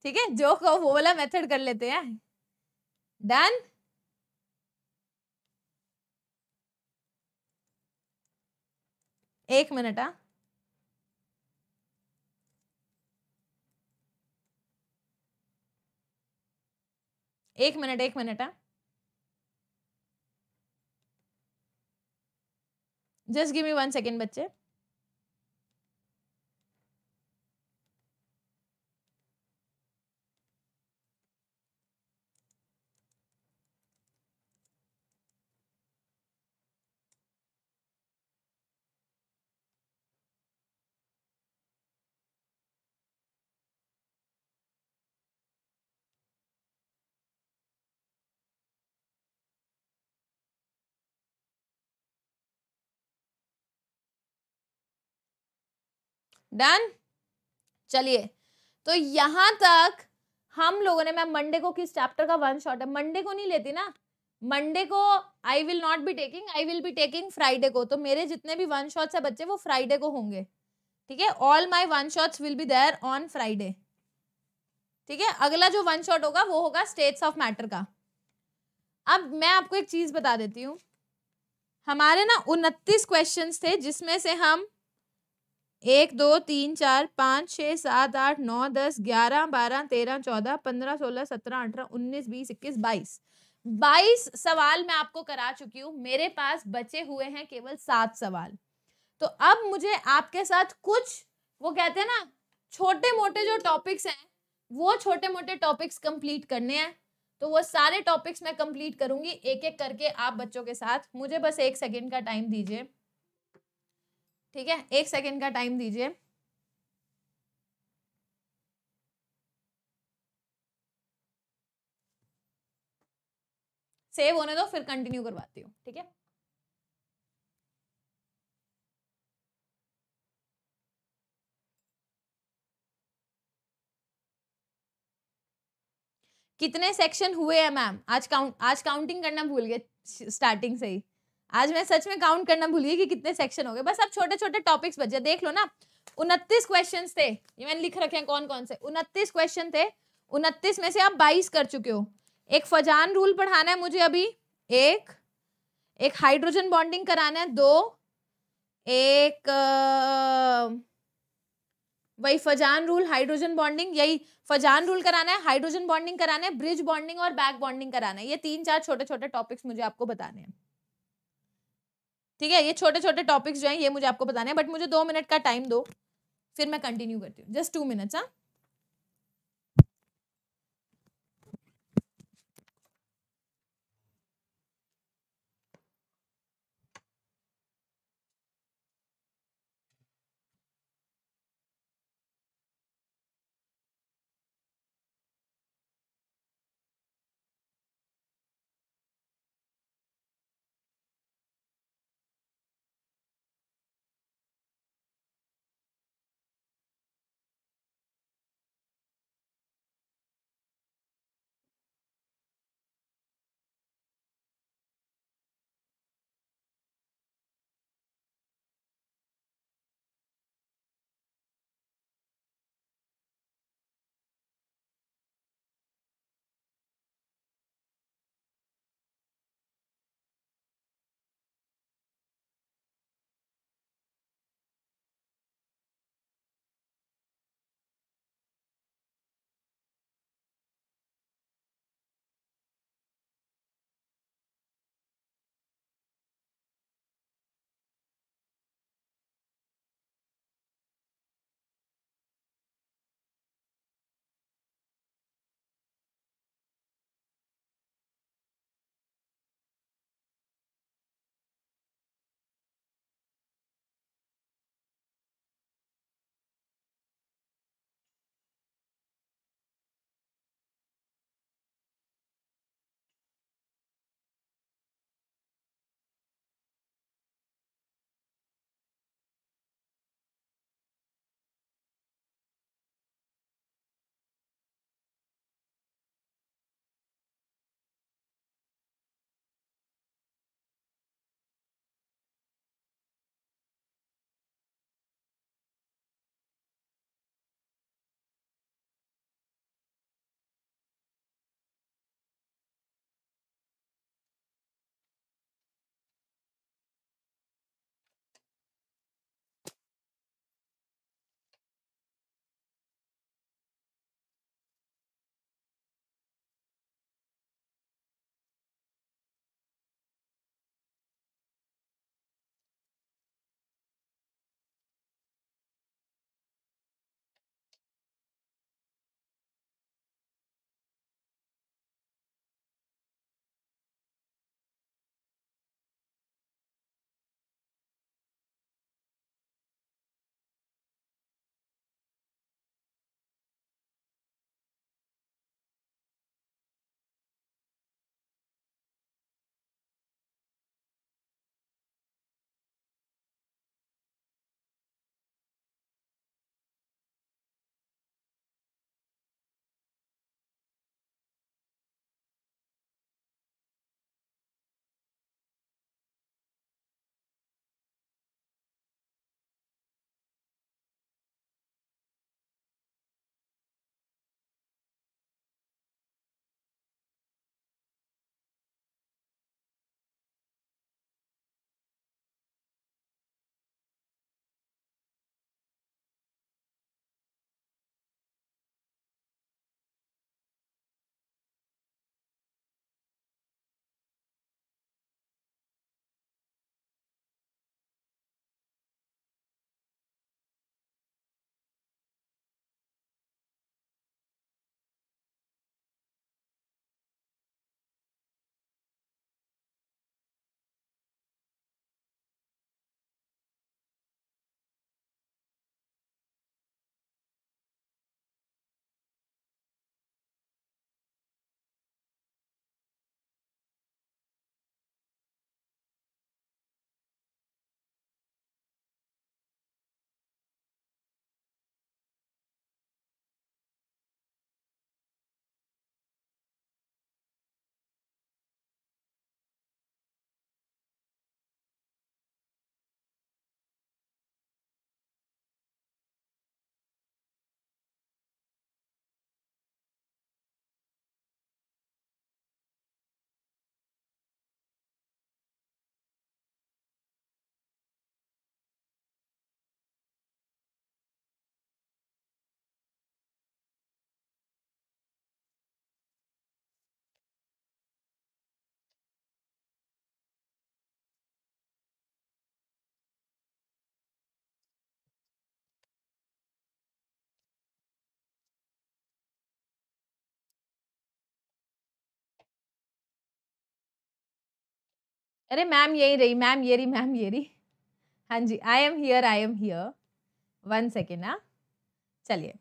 ठीक है जो कहो वो वाला मेथड कर लेते हैं डन एक मिनट आ हाँ। एक मिनट एक मिनट आ हाँ। Just give me one second बच्चे डन चलिए तो यहाँ तक हम लोगों ने मैं मंडे को किस चैप्टर का वन शॉट है मंडे को नहीं लेती ना मंडे को I will not be taking I will be taking Friday को तो मेरे जितने भी वन शॉट्स है बच्चे वो फ्राइडे को होंगे ठीक है all my one shots will be there on Friday ठीक है अगला जो वन शॉट होगा वो होगा स्टेट्स ऑफ मैटर का अब मैं आपको एक चीज़ बता देती हूँ हमारे ना उनतीस क्वेश्चंस थे जिसमें से हम एक दो तीन चार पाँच छः सात आठ नौ दस ग्यारह बारह तेरह चौदह पंद्रह सोलह सत्रह अठारह उन्नीस बीस इक्कीस बाईस बाईस सवाल मैं आपको करा चुकी हूँ मेरे पास बचे हुए हैं केवल सात सवाल तो अब मुझे आपके साथ कुछ वो कहते हैं ना छोटे मोटे जो टॉपिक्स हैं वो छोटे मोटे टॉपिक्स कंप्लीट करने हैं तो वो सारे टॉपिक्स मैं कंप्लीट करूंगी एक एक करके आप बच्चों के साथ मुझे बस एक सेकेंड का टाइम दीजिए ठीक है एक सेकेंड का टाइम दीजिए सेव होने दो फिर कंटिन्यू करवाती हूँ ठीक है कितने सेक्शन हुए हैं मैम आज काउंट आज काउंटिंग करना भूल गए स्टार्टिंग से ही आज मैं सच में काउंट करना भूलिए कि कितने सेक्शन हो गए बस अब छोटे छोटे टॉपिक्स बचे देख लो ना उनतीस क्वेश्चन थे ये मैंने लिख रखे हैं कौन कौन से उनतीस क्वेश्चन थे उनतीस में से आप बाईस कर चुके हो एक फजान रूल पढ़ाना है मुझे अभी एक एक हाइड्रोजन बॉन्डिंग कराना है दो एक वही फजान रूल हाइड्रोजन बॉन्डिंग यही फजान रूल कराना है हाइड्रोजन बॉन्डिंग कराना है ब्रिज बॉन्डिंग और बैक बॉन्डिंग कराना है ये तीन चार छोटे छोटे टॉपिक्स मुझे आपको बताने हैं ठीक है ये छोटे छोटे टॉपिक्स जो हैं ये मुझे आपको बताने हैं बट मुझे दो मिनट का टाइम दो फिर मैं कंटिन्यू करती हूँ जस्ट टू मिनट्स हाँ अरे मैम यही रही मैम ये रही मैम ये रही हाँ जी I am here I am here one second हाँ चलिए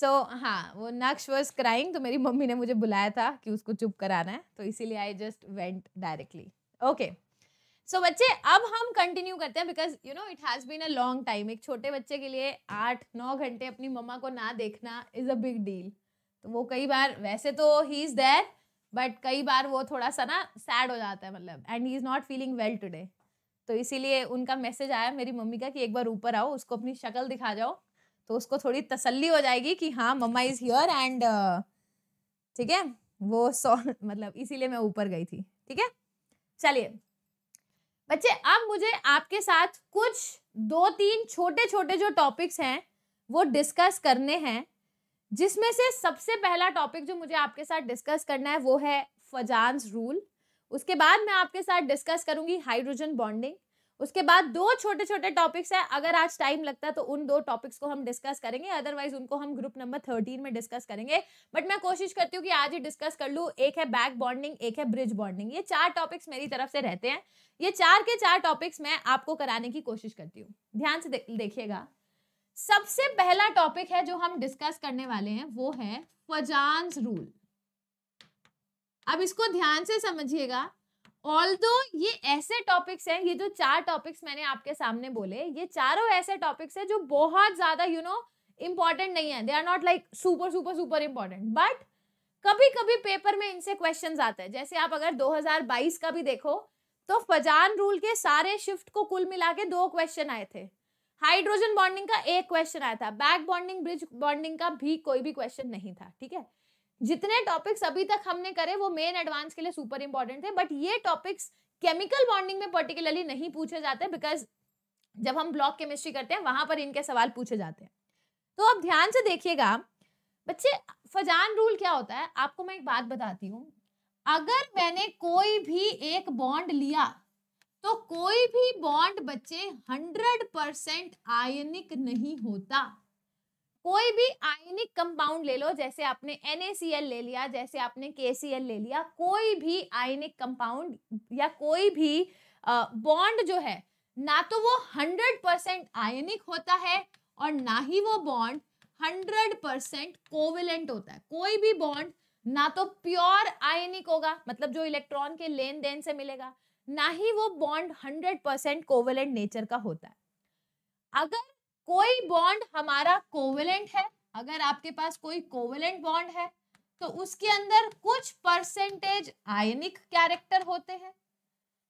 सो so, हाँ वो नक्श वॉज क्राइंग तो मेरी मम्मी ने मुझे बुलाया था कि उसको चुप कराना है तो इसीलिए I just went directly okay so बच्चे अब हम कंटिन्यू करते हैं because you know it has been a long time एक छोटे बच्चे के लिए आठ नौ घंटे अपनी मम्मा को ना देखना इज़ अ बिग डील तो वो कई बार वैसे तो ही इज़ देर बट कई बार वो थोड़ा सा ना सैड हो जाता है मतलब and he is not feeling well today तो इसीलिए उनका मैसेज आया मेरी मम्मी का कि एक बार ऊपर आओ उसको अपनी शक्ल दिखा जाओ तो उसको थोड़ी तसल्ली हो जाएगी कि हाँ मम्मा इज़ हियर एंड ठीक है वो सौ मतलब इसीलिए मैं ऊपर गई थी ठीक है चलिए बच्चे अब मुझे आपके साथ कुछ दो तीन छोटे छोटे जो टॉपिक्स हैं वो डिस्कस करने हैं जिसमें से सबसे पहला टॉपिक जो मुझे आपके साथ डिस्कस करना है वो है फजान रूल उसके बाद मैं आपके साथ डिस्कस करूंगी हाइड्रोजन बॉन्डिंग उसके बाद दो छोटे छोटे टॉपिक्स हैं अगर आज टाइम लगता है तो उन दो टॉपिक्स को हम डिस्कस करेंगे अदरवाइज उनको हम ग्रुप नंबर थर्टीन में डिस्कस करेंगे बट मैं कोशिश करती हूँ कि आज ही डिस्कस कर लूँ एक है बैक बॉन्डिंग एक है ब्रिज बॉन्डिंग ये चार टॉपिक्स मेरी तरफ से रहते हैं ये चार के चार टॉपिक्स मैं आपको कराने की कोशिश करती हूँ ध्यान से दे, देखिएगा सबसे पहला टॉपिक है जो हम डिस्कस करने वाले हैं वो है फजान्स रूल अब इसको ध्यान से समझिएगा ऑल दो ये ऐसे टॉपिक्स हैं ये जो चार टॉपिक्स मैंने आपके सामने बोले ये चारों ऐसे टॉपिक्स हैं जो बहुत ज्यादा यू नो इम्पॉर्टेंट नहीं है they are not like super super super important but कभी कभी पेपर में इनसे क्वेश्चन आते हैं जैसे आप अगर 2022 का भी देखो तो फजान रूल के सारे शिफ्ट को कुल मिला के दो क्वेश्चन आए थे हाइड्रोजन बॉन्डिंग का एक क्वेश्चन आया था बैक बॉन्डिंग ब्रिज बॉन्डिंग का भी कोई भी क्वेश्चन नहीं था ठीक है जितने टॉपिक्स अभी तक हमने करे वो मेन एडवांस के लिए सुपर इंपॉर्टेंट थे बट ये टॉपिक्स केमिकल बॉन्डिंग में पर्टिकुलरली नहीं पूछे जाते बिकॉज जब हम ब्लॉक केमिस्ट्री करते हैं वहां पर इनके सवाल पूछे जाते हैं तो अब ध्यान से देखिएगा बच्चे फजान रूल क्या होता है आपको मैं एक बात बताती हूँ अगर मैंने कोई भी एक बॉन्ड लिया तो कोई भी बॉन्ड बच्चे हंड्रेड परसेंट आयनिक नहीं होता कोई भी आयनिक कंपाउंड ले लो जैसे आपने एन ले लिया जैसे आपने के ले लिया कोई भी आयनिक कंपाउंड या कोई भी बॉन्ड जो है ना तो वो हंड्रेड परसेंट आयनिक होता है और ना ही वो बॉन्ड हंड्रेड परसेंट कोविलेंट होता है कोई भी बॉन्ड ना तो प्योर आयनिक होगा मतलब जो इलेक्ट्रॉन के लेन देन से मिलेगा ना ही वो bond hundred percent covalent nature का होता है अगर कोई बॉन्ड हमारा कोवेलेंट है अगर आपके पास कोई कोवेलेंट बॉन्ड है तो उसके अंदर कुछ परसेंटेज आयनिक कैरेक्टर होते हैं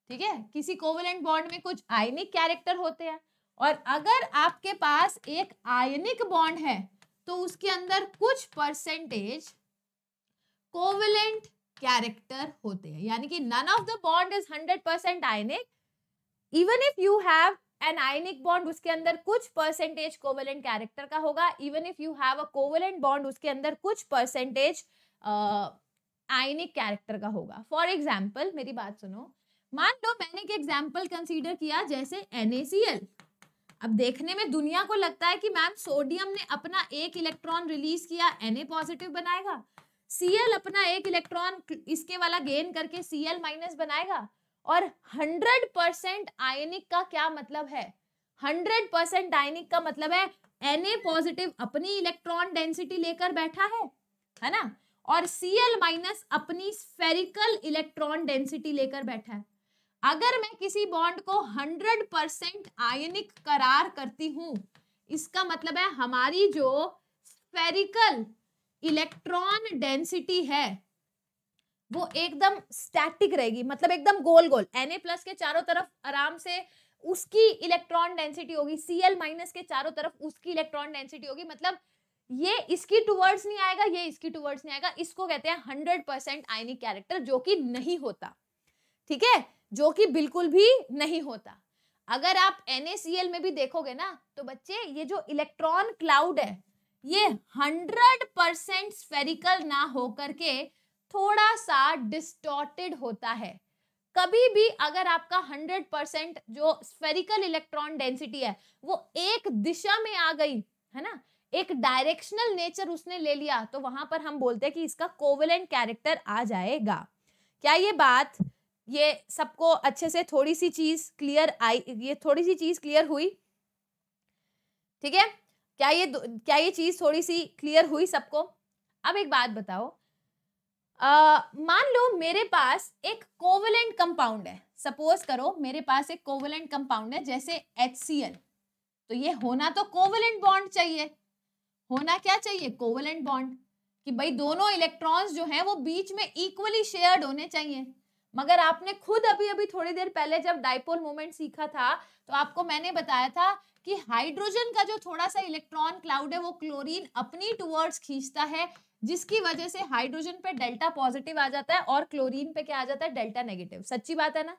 ठीक है किसी कोवेलेंट बॉन्ड में कुछ आयनिक कैरेक्टर होते हैं और अगर आपके पास एक आयनिक बॉन्ड है तो उसके अंदर कुछ परसेंटेज कोवेलेंट कैरेक्टर होते हैं यानी कि none of the bond is hundred percent ionic even if you have an ionic bond उसके अंदर कुछ परसेंटेज कोवेलेंट कैरेक्टर का होगा even if you have a covalent bond उसके अंदर कुछ परसेंटेज आयनिक कैरेक्टर का होगा फॉर एग्जाम्पल मेरी बात सुनो मान लो मैंने एक एग्जाम्पल कंसिडर किया जैसे एन अब देखने में दुनिया को लगता है कि मैम सोडियम ने अपना एक इलेक्ट्रॉन रिलीज किया एन पॉजिटिव बनाएगा Cl अपना एक इलेक्ट्रॉन इसके वाला गेन करके Cl माइनस बनाएगा और 100 परसेंट आयनिक का क्या मतलब है 100 परसेंट आयनिक का मतलब है Na पॉजिटिव अपनी इलेक्ट्रॉन डेंसिटी लेकर बैठा है है ना और Cl माइनस अपनी स्फेरिकल इलेक्ट्रॉन डेंसिटी लेकर बैठा है अगर मैं किसी बॉन्ड को 100 परसेंट आयनिक करार करती हूं इसका मतलब है हमारी जो स्फेरिकल इलेक्ट्रॉन डेंसिटी है वो एकदम स्टैटिक रहेगी मतलब एकदम गोल गोल एन प्लस के चारों तरफ आराम से उसकी इलेक्ट्रॉन डेंसिटी होगी सी एल माइनस के चारों तरफ उसकी इलेक्ट्रॉन डेंसिटी होगी मतलब ये इसकी टूवर्ड्स नहीं आएगा ये इसकी टूवर्ड्स नहीं आएगा इसको कहते हैं हंड्रेड परसेंट आयनिक कैरेक्टर जो कि नहीं होता ठीक है जो कि बिल्कुल भी नहीं होता अगर आप एन में भी देखोगे ना तो बच्चे ये जो इलेक्ट्रॉन क्लाउड है ये हंड्रेड परसेंट स्फेरिकल ना होकर के थोड़ा सा डिस्टॉर्टेड होता है कभी भी अगर आपका हंड्रेड परसेंट जो स्फेरिकल इलेक्ट्रॉन डेंसिटी है वो एक दिशा में आ गई है ना एक डायरेक्शनल नेचर उसने ले लिया तो वहां पर हम बोलते हैं कि इसका कोवेलेंट कैरेक्टर आ जाएगा क्या ये बात ये सबको अच्छे से थोड़ी सी चीज क्लियर आई ये थोड़ी सी चीज क्लियर हुई ठीक है क्या ये क्या ये चीज़ थोड़ी सी क्लियर हुई सबको अब एक बात बताओ मान लो मेरे पास एक कोवलेंट कंपाउंड है सपोज करो मेरे पास एक कोवलेंट कंपाउंड है जैसे एच तो ये होना तो कोवलेंट बॉन्ड चाहिए होना क्या चाहिए कोवलेंट बॉन्ड कि भाई दोनों इलेक्ट्रॉन्स जो हैं वो बीच में इक्वली शेयर्ड होने चाहिए मगर आपने खुद अभी अभी थोड़ी देर पहले जब डाइपोल मोमेंट सीखा था तो आपको मैंने बताया था कि हाइड्रोजन का जो थोड़ा सा इलेक्ट्रॉन क्लाउड है वो क्लोरीन अपनी टूवर्ड्स खींचता है जिसकी वजह से हाइड्रोजन पे डेल्टा पॉजिटिव आ जाता है और क्लोरीन पे क्या आ जाता है डेल्टा नेगेटिव सच्ची बात है ना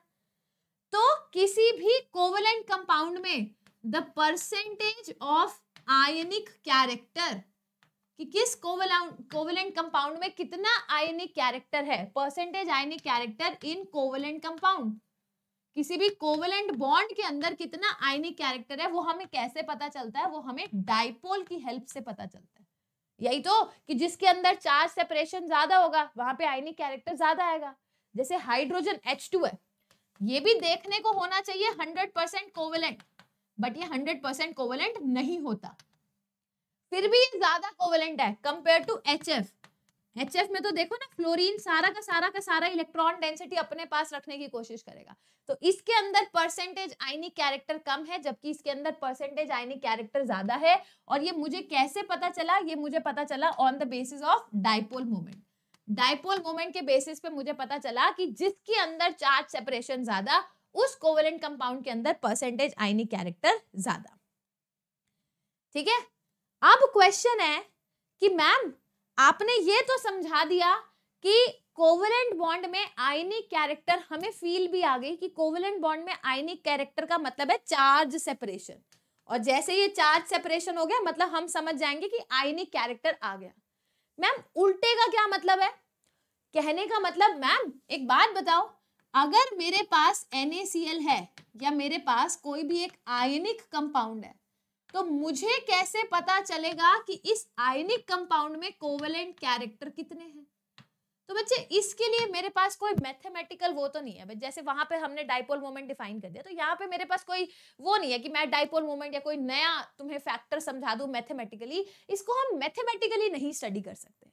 तो किसी भी कोवलेंट कंपाउंड में the percentage of ionic character कि किस कोवलेंट कंपाउंड में कितना आयनिक कैरेक्टर है percentage ionic character in covalent compound किसी भी कोवलेंट बॉन्ड के अंदर कितना आयनिक कैरेक्टर है वो हमें कैसे पता चलता है वो हमें डाइपोल की हेल्प से पता चलता है यही तो कि जिसके अंदर चार्ज सेपरेशन ज्यादा होगा वहां पे आयनिक कैरेक्टर ज्यादा आएगा जैसे हाइड्रोजन H2 है ये भी देखने को होना चाहिए 100% कोवलेंट बट ये 100% कोवलेंट नहीं होता फिर भी ये ज्यादा कोवेलेंट है compare to H F H F में तो देखो ना फ्लोरीन सारा का सारा का सारा इलेक्ट्रॉन डेंसिटी अपने पास रखने की कोशिश करेगा तो इसके अंदर परसेंटेज आइनिक कैरेक्टर कम है जबकि इसके अंदर परसेंटेज आइनिक कैरेक्टर ज्यादा है और ये मुझे कैसे पता चला ये मुझे पता चला on the basis of dipole moment dipole moment के बेसिस पे मुझे पता चला कि जिसके अंदर चार्ज सेपरेशन ज्यादा उस कोवेलेंट कंपाउंड के अंदर परसेंटेज आइनिक कैरेक्टर ज्यादा ठीक है अब क्वेश्चन है कि मैम आपने ये तो समझा दिया कि कोवलेंट बॉन्ड में आयनिक कैरेक्टर हमें फील भी आ गई कि कोवलेंट बॉन्ड में आयनिक कैरेक्टर का मतलब है चार्ज सेपरेशन और जैसे ये चार्ज सेपरेशन हो गया मतलब हम समझ जाएंगे कि आयनिक कैरेक्टर आ गया मैम उल्टे का क्या मतलब है कहने का मतलब मैम एक बात बताओ अगर मेरे पास NaCl है या मेरे पास कोई भी एक आयनिक कंपाउंड है तो मुझे कैसे पता चलेगा कि इस आयनिक कंपाउंड में कोवेलेंट कैरेक्टर कितने हैं तो बच्चे इसके लिए मेरे पास कोई मैथमेटिकल वो तो नहीं है जैसे वहां पे हमने डाइपोल मोमेंट डिफाइन कर दिया तो यहाँ पे मेरे पास कोई वो नहीं है कि मैं डाइपोल मोमेंट या कोई नया तुम्हें फैक्टर समझा दू मैथमेटिकली इसको हम मैथमेटिकली नहीं स्टडी कर सकते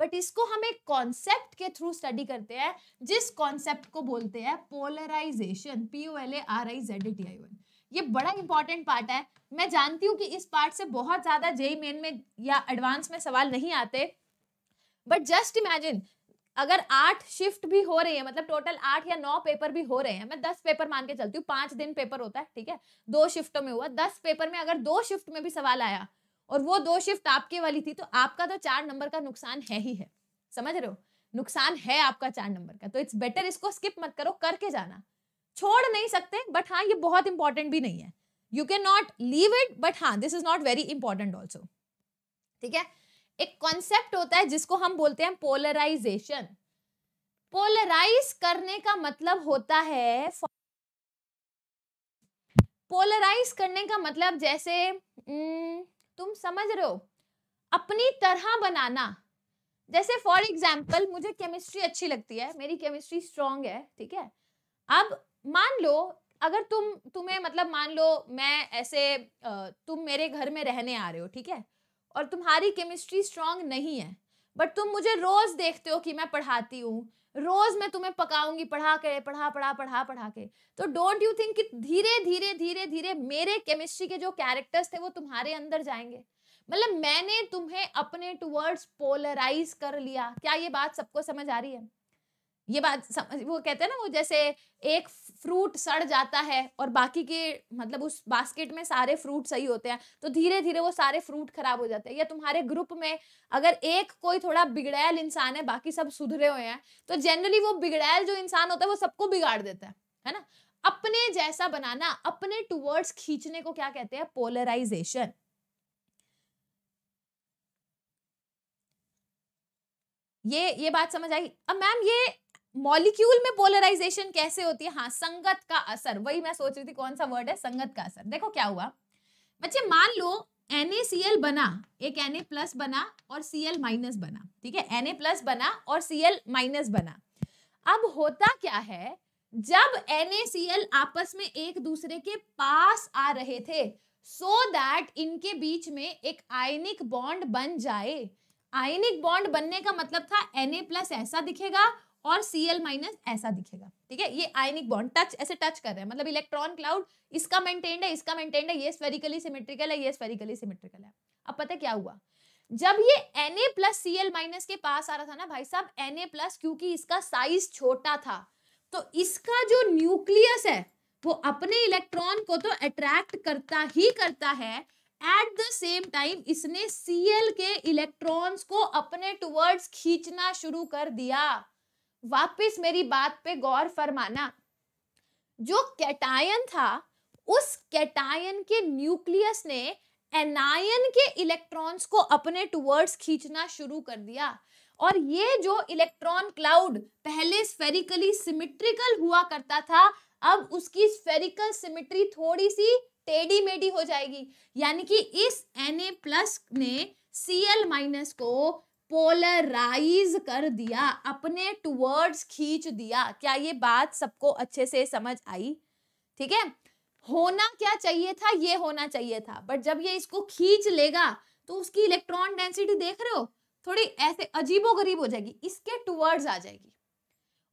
बट इसको हम एक कॉन्सेप्ट के थ्रू स्टडी करते हैं जिस कॉन्सेप्ट को बोलते हैं polarization P O L A R I Z T I one ये बड़ा इंपॉर्टेंट पार्ट है मैं जानती हूँ कि इस पार्ट से बहुत ज़्यादा जेई मेन में या एडवांस में सवाल नहीं आते बट जस्ट इमेजिन अगर आठ शिफ्ट भी हो रही है मतलब टोटल आठ या नौ पेपर भी हो रहे हैं मैं दस पेपर मान के चलती हूँ पांच दिन पेपर होता है ठीक है दो शिफ्टों में हुआ दस पेपर में अगर दो शिफ्ट में भी सवाल आया और वो दो शिफ्ट आपके वाली थी तो आपका तो चार नंबर का नुकसान है ही है समझ रहे हो नुकसान है आपका चार नंबर का तो इट्स बेटर इसको स्किप मत करो करके जाना छोड़ नहीं सकते बट हाँ ये बहुत इंपॉर्टेंट भी नहीं है you can not leave it but हाँ this is not very important also ठीक है एक कॉन्सेप्ट होता है जिसको हम बोलते हैं पोलराइजेशन पोलराइज करने का मतलब होता है पोलराइज करने का मतलब जैसे हम्म, तुम समझ रहे हो अपनी तरह बनाना जैसे फॉर एग्जाम्पल मुझे केमिस्ट्री अच्छी लगती है मेरी केमिस्ट्री स्ट्रांग है ठीक है अब मान लो अगर तुम तुम्हें मतलब मान लो मैं ऐसे तुम मेरे घर में रहने आ रहे हो ठीक है और तुम्हारी केमिस्ट्री स्ट्रांग नहीं है बट तुम मुझे रोज देखते हो कि मैं पढ़ाती हूँ रोज मैं तुम्हें पकाऊंगी पढ़ा के पढ़ा पढ़ा पढ़ा पढ़ा के तो डोंट यू थिंक कि धीरे धीरे धीरे धीरे मेरे केमिस्ट्री के जो कैरेक्टर्स थे वो तुम्हारे अंदर जाएंगे मतलब मैंने तुम्हें अपने टुवर्ड्स पोलराइज कर लिया क्या ये बात सबको समझ आ रही है ये बात समझ वो कहते हैं ना वो जैसे एक फ्रूट सड़ जाता है और बाकी के मतलब उस बास्केट में सारे फ्रूट सही होते हैं तो धीरे धीरे वो सारे फ्रूट खराब हो जाते हैं या तुम्हारे ग्रुप में अगर एक कोई थोड़ा बिगड़ैल इंसान है बाकी सब सुधरे हुए हैं तो जनरली वो बिगड़ैल जो इंसान होता है वो सबको बिगाड़ देता है है ना अपने जैसा बनाना अपने टूवर्ड्स खींचने को क्या कहते हैं पोलराइजेशन ये ये बात समझ आई अब मैम ये मॉलिक्यूल में पोलराइजेशन कैसे होती है हाँ संगत का असर वही मैं सोच रही थी कौन सा वर्ड है संगत का असर देखो क्या हुआ बच्चे मान लो NaCl बना एक Na प्लस बना और Cl माइनस बना ठीक है Na प्लस बना और Cl माइनस बना अब होता क्या है जब NaCl आपस में एक दूसरे के पास आ रहे थे सो so दैट इनके बीच में एक आयनिक बॉन्ड बन जाए आयनिक बॉन्ड बनने का मतलब था Na प्लस ऐसा दिखेगा और सी एल माइनस ऐसा दिखेगा ठीक है ये आयनिक बॉन्ड टच ऐसे टच कर रहे हैं मतलब इलेक्ट्रॉन क्लाउड इसका मेंटेन्ड है इसका मेंटेन्ड है ये स्पेरिकली सिमेट्रिकल है ये स्पेरिकली सिमेट्रिकल है अब पता है क्या हुआ जब ये Na+ A plus C L minus के पास आ रहा था ना भाई साहब Na+ प्लस क्योंकि इसका साइज छोटा था तो इसका जो न्यूक्लियस है वो अपने इलेक्ट्रॉन को तो अट्रैक्ट करता ही करता है एट द सेम टाइम इसने सी के इलेक्ट्रॉन्स को अपने टुवर्ड्स खींचना शुरू कर दिया वापस मेरी बात पे गौर फरमाना जो कैटायन था उस कैटायन के न्यूक्लियस ने एनायन के इलेक्ट्रॉन्स को अपने टुवर्ड्स खींचना शुरू कर दिया और ये जो इलेक्ट्रॉन क्लाउड पहले स्फेरिकली सिमेट्रिकल हुआ करता था अब उसकी स्फेरिकल सिमेट्री थोड़ी सी टेढ़ी मेढ़ी हो जाएगी यानी कि इस Na प्लस ने Cl माइनस को पोलराइज कर दिया अपने टुवर्ड्स खींच दिया क्या ये बात सबको अच्छे से समझ आई ठीक है होना क्या चाहिए था ये होना चाहिए था बट जब ये इसको खींच लेगा तो उसकी इलेक्ट्रॉन डेंसिटी देख रहे हो थोड़ी ऐसे अजीबो गरीब हो जाएगी इसके टुवर्ड्स आ जाएगी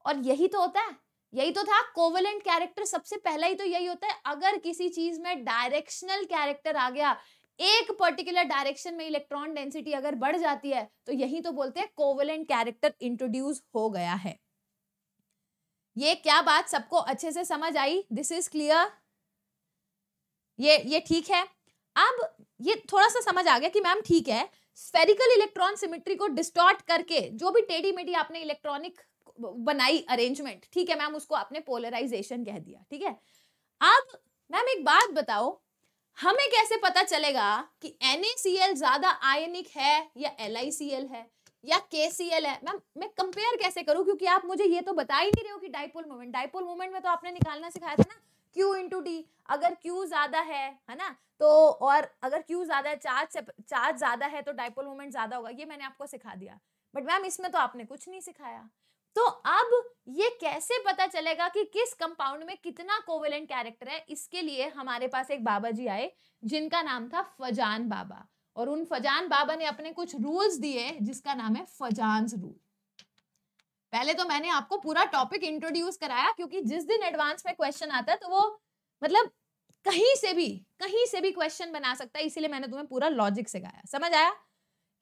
और यही तो होता है यही तो था कोवलेंट कैरेक्टर सबसे पहला ही तो यही होता है अगर किसी चीज में डायरेक्शनल कैरेक्टर आ गया एक पर्टिकुलर डायरेक्शन में इलेक्ट्रॉन डेंसिटी अगर बढ़ जाती है तो यही तो बोलते हैं कोवलेंट कैरेक्टर इंट्रोड्यूस हो गया है ये क्या बात सबको अच्छे से समझ आई दिस इज क्लियर ये ये ठीक है अब ये थोड़ा सा समझ आ गया कि मैम ठीक है स्फेरिकल इलेक्ट्रॉन सिमेट्री को डिस्टॉर्ट करके जो भी टेढ़ी मेढ़ी आपने इलेक्ट्रॉनिक बनाई अरेंजमेंट ठीक है मैम उसको आपने पोलराइजेशन कह दिया ठीक है अब मैम एक बात बताओ हमें कैसे पता चलेगा कि एन ज्यादा आयनिक है या एल है या एल है मैम मैं कंपेयर कैसे करूं क्योंकि आप मुझे ये तो बता ही नहीं रहे हो कि डाइपोल मोमेंट डाइपोल मोमेंट में तो आपने निकालना सिखाया था ना Q इंटू डी अगर Q ज्यादा है है ना तो और अगर Q ज्यादा है चार्ज चार्ज ज्यादा है तो डाइपोल मोमेंट ज्यादा होगा ये मैंने आपको सिखा दिया बट मैम इसमें तो आपने कुछ नहीं सिखाया तो अब ये कैसे पता चलेगा कि किस कंपाउंड में कितना कोवेलेंट कैरेक्टर है इसके लिए हमारे पास एक बाबा जी आए जिनका नाम था फजान बाबा और उन फजान बाबा ने अपने कुछ रूल्स दिए जिसका नाम है फजान रूल पहले तो मैंने आपको पूरा टॉपिक इंट्रोड्यूस कराया क्योंकि जिस दिन एडवांस में क्वेश्चन आता है तो वो मतलब कहीं से भी कहीं से भी क्वेश्चन बना सकता है इसीलिए मैंने तुम्हें पूरा लॉजिक सिखाया समझ आया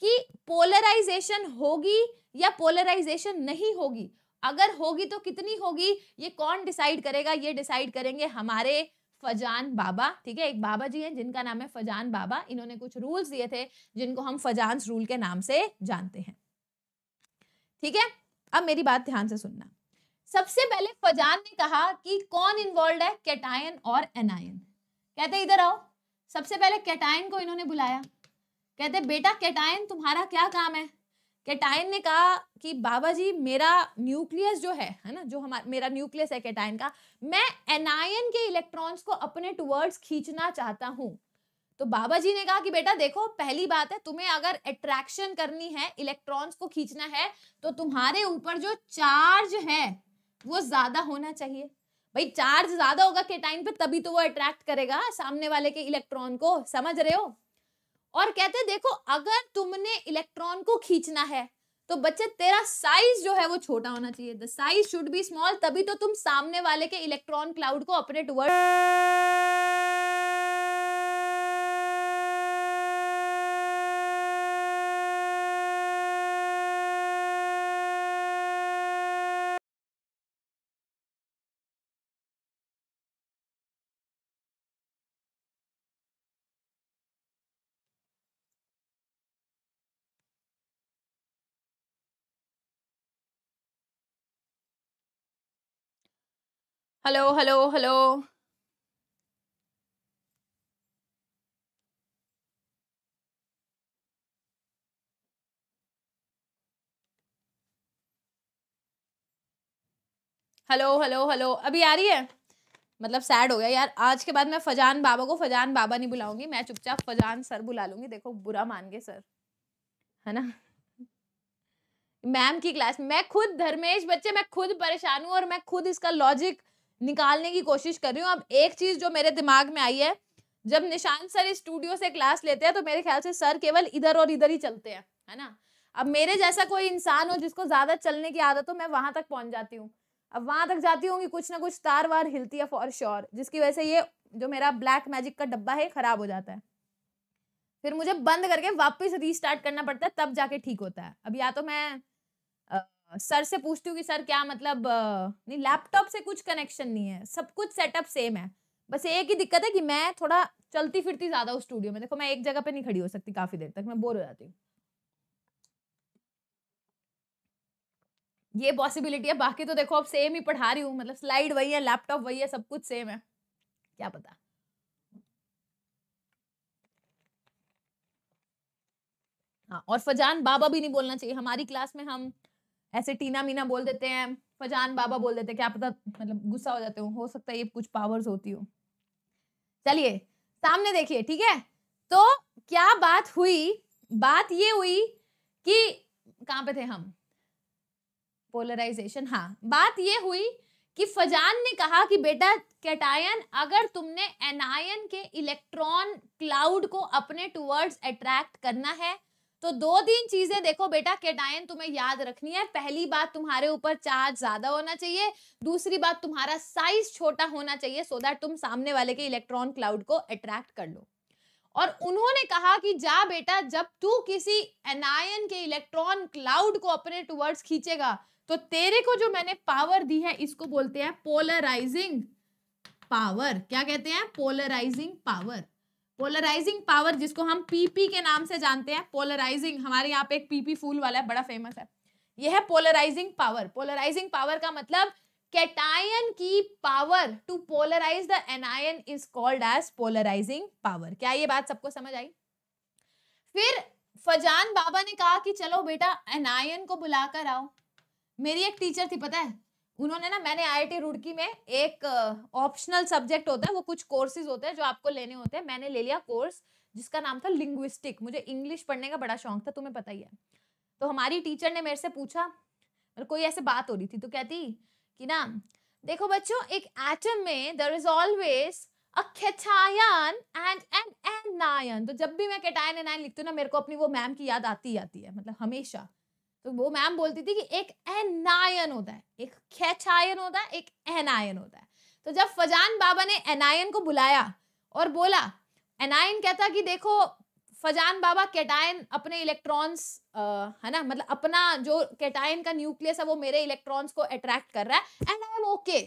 कि पोलराइजेशन होगी या पोलराइजेशन नहीं होगी अगर होगी तो कितनी होगी ये कौन डिसाइड करेगा ये डिसाइड करेंगे हमारे फजान बाबा ठीक है एक बाबा जी हैं जिनका नाम है फजान बाबा इन्होंने कुछ रूल्स दिए थे जिनको हम फजान रूल के नाम से जानते हैं ठीक है अब मेरी बात ध्यान से सुनना सबसे पहले फजान ने कहा कि कौन इन्वॉल्व है कैटायन और एनायन कहते इधर आओ सबसे पहले कैटायन को इन्होंने बुलाया कहते बेटा केटाइन तुम्हारा क्या काम है कैटाइन ने कहा कि बाबा जी मेरा न्यूक्लियस जो है है ना जो हमारा मेरा न्यूक्लियस है केटाइन का मैं एनायन के इलेक्ट्रॉन्स को अपने टुवर्ड्स खींचना चाहता हूँ तो बाबा जी ने कहा कि बेटा देखो पहली बात है तुम्हें अगर अट्रैक्शन करनी है इलेक्ट्रॉन्स को खींचना है तो तुम्हारे ऊपर जो चार्ज है वो ज्यादा होना चाहिए भाई चार्ज ज्यादा होगा के टाइम पे तभी तो वो अट्रैक्ट करेगा सामने वाले के इलेक्ट्रॉन को समझ रहे हो और कहते देखो अगर तुमने इलेक्ट्रॉन को खींचना है तो बच्चे तेरा साइज जो है वो छोटा होना चाहिए the size should be small तभी तो तुम सामने वाले के इलेक्ट्रॉन क्लाउड को अपने toward hello hello hello hello hello hello अभी आ रही है मतलब सैड हो गया यार आज के बाद मैं फजान बाबा को फजान बाबा नहीं बुलाऊंगी मैं चुपचाप फजान सर बुला लूंगी देखो बुरा मान गए सर है ना मैम की क्लास में मैं खुद धर्मेश बच्चे मैं खुद परेशान हूँ और मैं खुद इसका लॉजिक निकालने की कोशिश कर रही हूँ अब एक चीज़ जो मेरे दिमाग में आई है जब निशान सर स्टूडियो से क्लास लेते हैं तो मेरे ख्याल से सर केवल इधर और इधर ही चलते हैं है ना अब मेरे जैसा कोई इंसान हो जिसको ज़्यादा चलने की आदत हो मैं वहां तक पहुंच जाती हूँ अब वहां तक जाती हूँ कि कुछ ना कुछ तार वार हिलती है फॉर श्योर जिसकी वजह से ये जो मेरा ब्लैक मैजिक का डब्बा है ख़राब हो जाता है फिर मुझे बंद करके वापस रीस्टार्ट करना पड़ता है तब जाके ठीक होता है अब या तो मैं सर से पूछती हूँ कि सर क्या मतलब नहीं लैपटॉप से कुछ कनेक्शन नहीं है सब कुछ सेटअप सेम है बस एक ही दिक्कत है कि मैं थोड़ा चलती फिरती ज्यादा हूँ स्टूडियो में देखो मैं एक जगह पे नहीं खड़ी हो सकती काफी देर तक मैं बोर हो जाती हूँ ये पॉसिबिलिटी है बाकी तो देखो अब सेम ही पढ़ा रही हूँ मतलब स्लाइड वही है लैपटॉप वही है सब कुछ सेम है क्या पता हाँ और फजान बाबा भी नहीं बोलना चाहिए हमारी क्लास में हम ऐसे टीना मीना बोल देते हैं फजान बाबा बोल देते हैं क्या पता मतलब गुस्सा हो जाते हो हो सकता है ये कुछ पावर्स होती हो चलिए सामने देखिए ठीक है तो क्या बात हुई बात ये हुई कि कहाँ पे थे हम पोलराइजेशन हाँ बात ये हुई कि फजान ने कहा कि बेटा कैटायन अगर तुमने एनायन के इलेक्ट्रॉन क्लाउड को अपने टूवर्ड्स अट्रैक्ट करना है तो दो तीन चीजें देखो बेटा केटायन तुम्हें याद रखनी है पहली बात तुम्हारे ऊपर चार्ज ज्यादा होना चाहिए दूसरी बात तुम्हारा साइज छोटा होना चाहिए सो दैट तुम सामने वाले के इलेक्ट्रॉन क्लाउड को अट्रैक्ट कर लो और उन्होंने कहा कि जा बेटा जब तू किसी एनायन के इलेक्ट्रॉन क्लाउड को अपने टूवर्ड्स खींचेगा तो तेरे को जो मैंने पावर दी है इसको बोलते हैं पोलराइजिंग पावर क्या कहते हैं पोलराइजिंग पावर पोलराइजिंग पावर जिसको हम पीपी के नाम से जानते हैं पोलराइजिंग हमारे यहाँ पे एक पीपी फूल वाला है बड़ा फेमस है यह है पोलराइजिंग पावर पोलराइजिंग पावर का मतलब कैटायन की power to polarize the anion is called as polarizing power क्या ये बात सबको समझ आई फिर फजान बाबा ने कहा कि चलो बेटा एनायन को बुलाकर आओ मेरी एक टीचर थी पता है उन्होंने ना मैंने आईआईटी रुड़की में एक ऑप्शनल सब्जेक्ट होता है वो कुछ कोर्सेज होते हैं जो आपको लेने होते हैं मैंने ले लिया कोर्स जिसका नाम था लिंग्विस्टिक मुझे इंग्लिश पढ़ने का बड़ा शौक था तुम्हें पता ही है तो हमारी टीचर ने मेरे से पूछा मतलब कोई ऐसे बात हो रही थी तो कहती कि ना देखो बच्चों एक एटम में there is always a cation and an anion तो जब भी मैं कैटायन एनायन लिखती हूँ ना मेरे को अपनी वो मैम की याद आती ही आती है मतलब हमेशा तो वो मैम बोलती थी कि एक एनायन होता है एक खैचायन होता है एक एनायन होता है तो जब फजान बाबा ने एनायन को बुलाया और बोला एनायन कहता कि देखो फजान बाबा कैटायन अपने इलेक्ट्रॉन्स है ना मतलब अपना जो कैटायन का न्यूक्लियस है वो मेरे इलेक्ट्रॉन्स को अट्रैक्ट कर रहा है and I am okay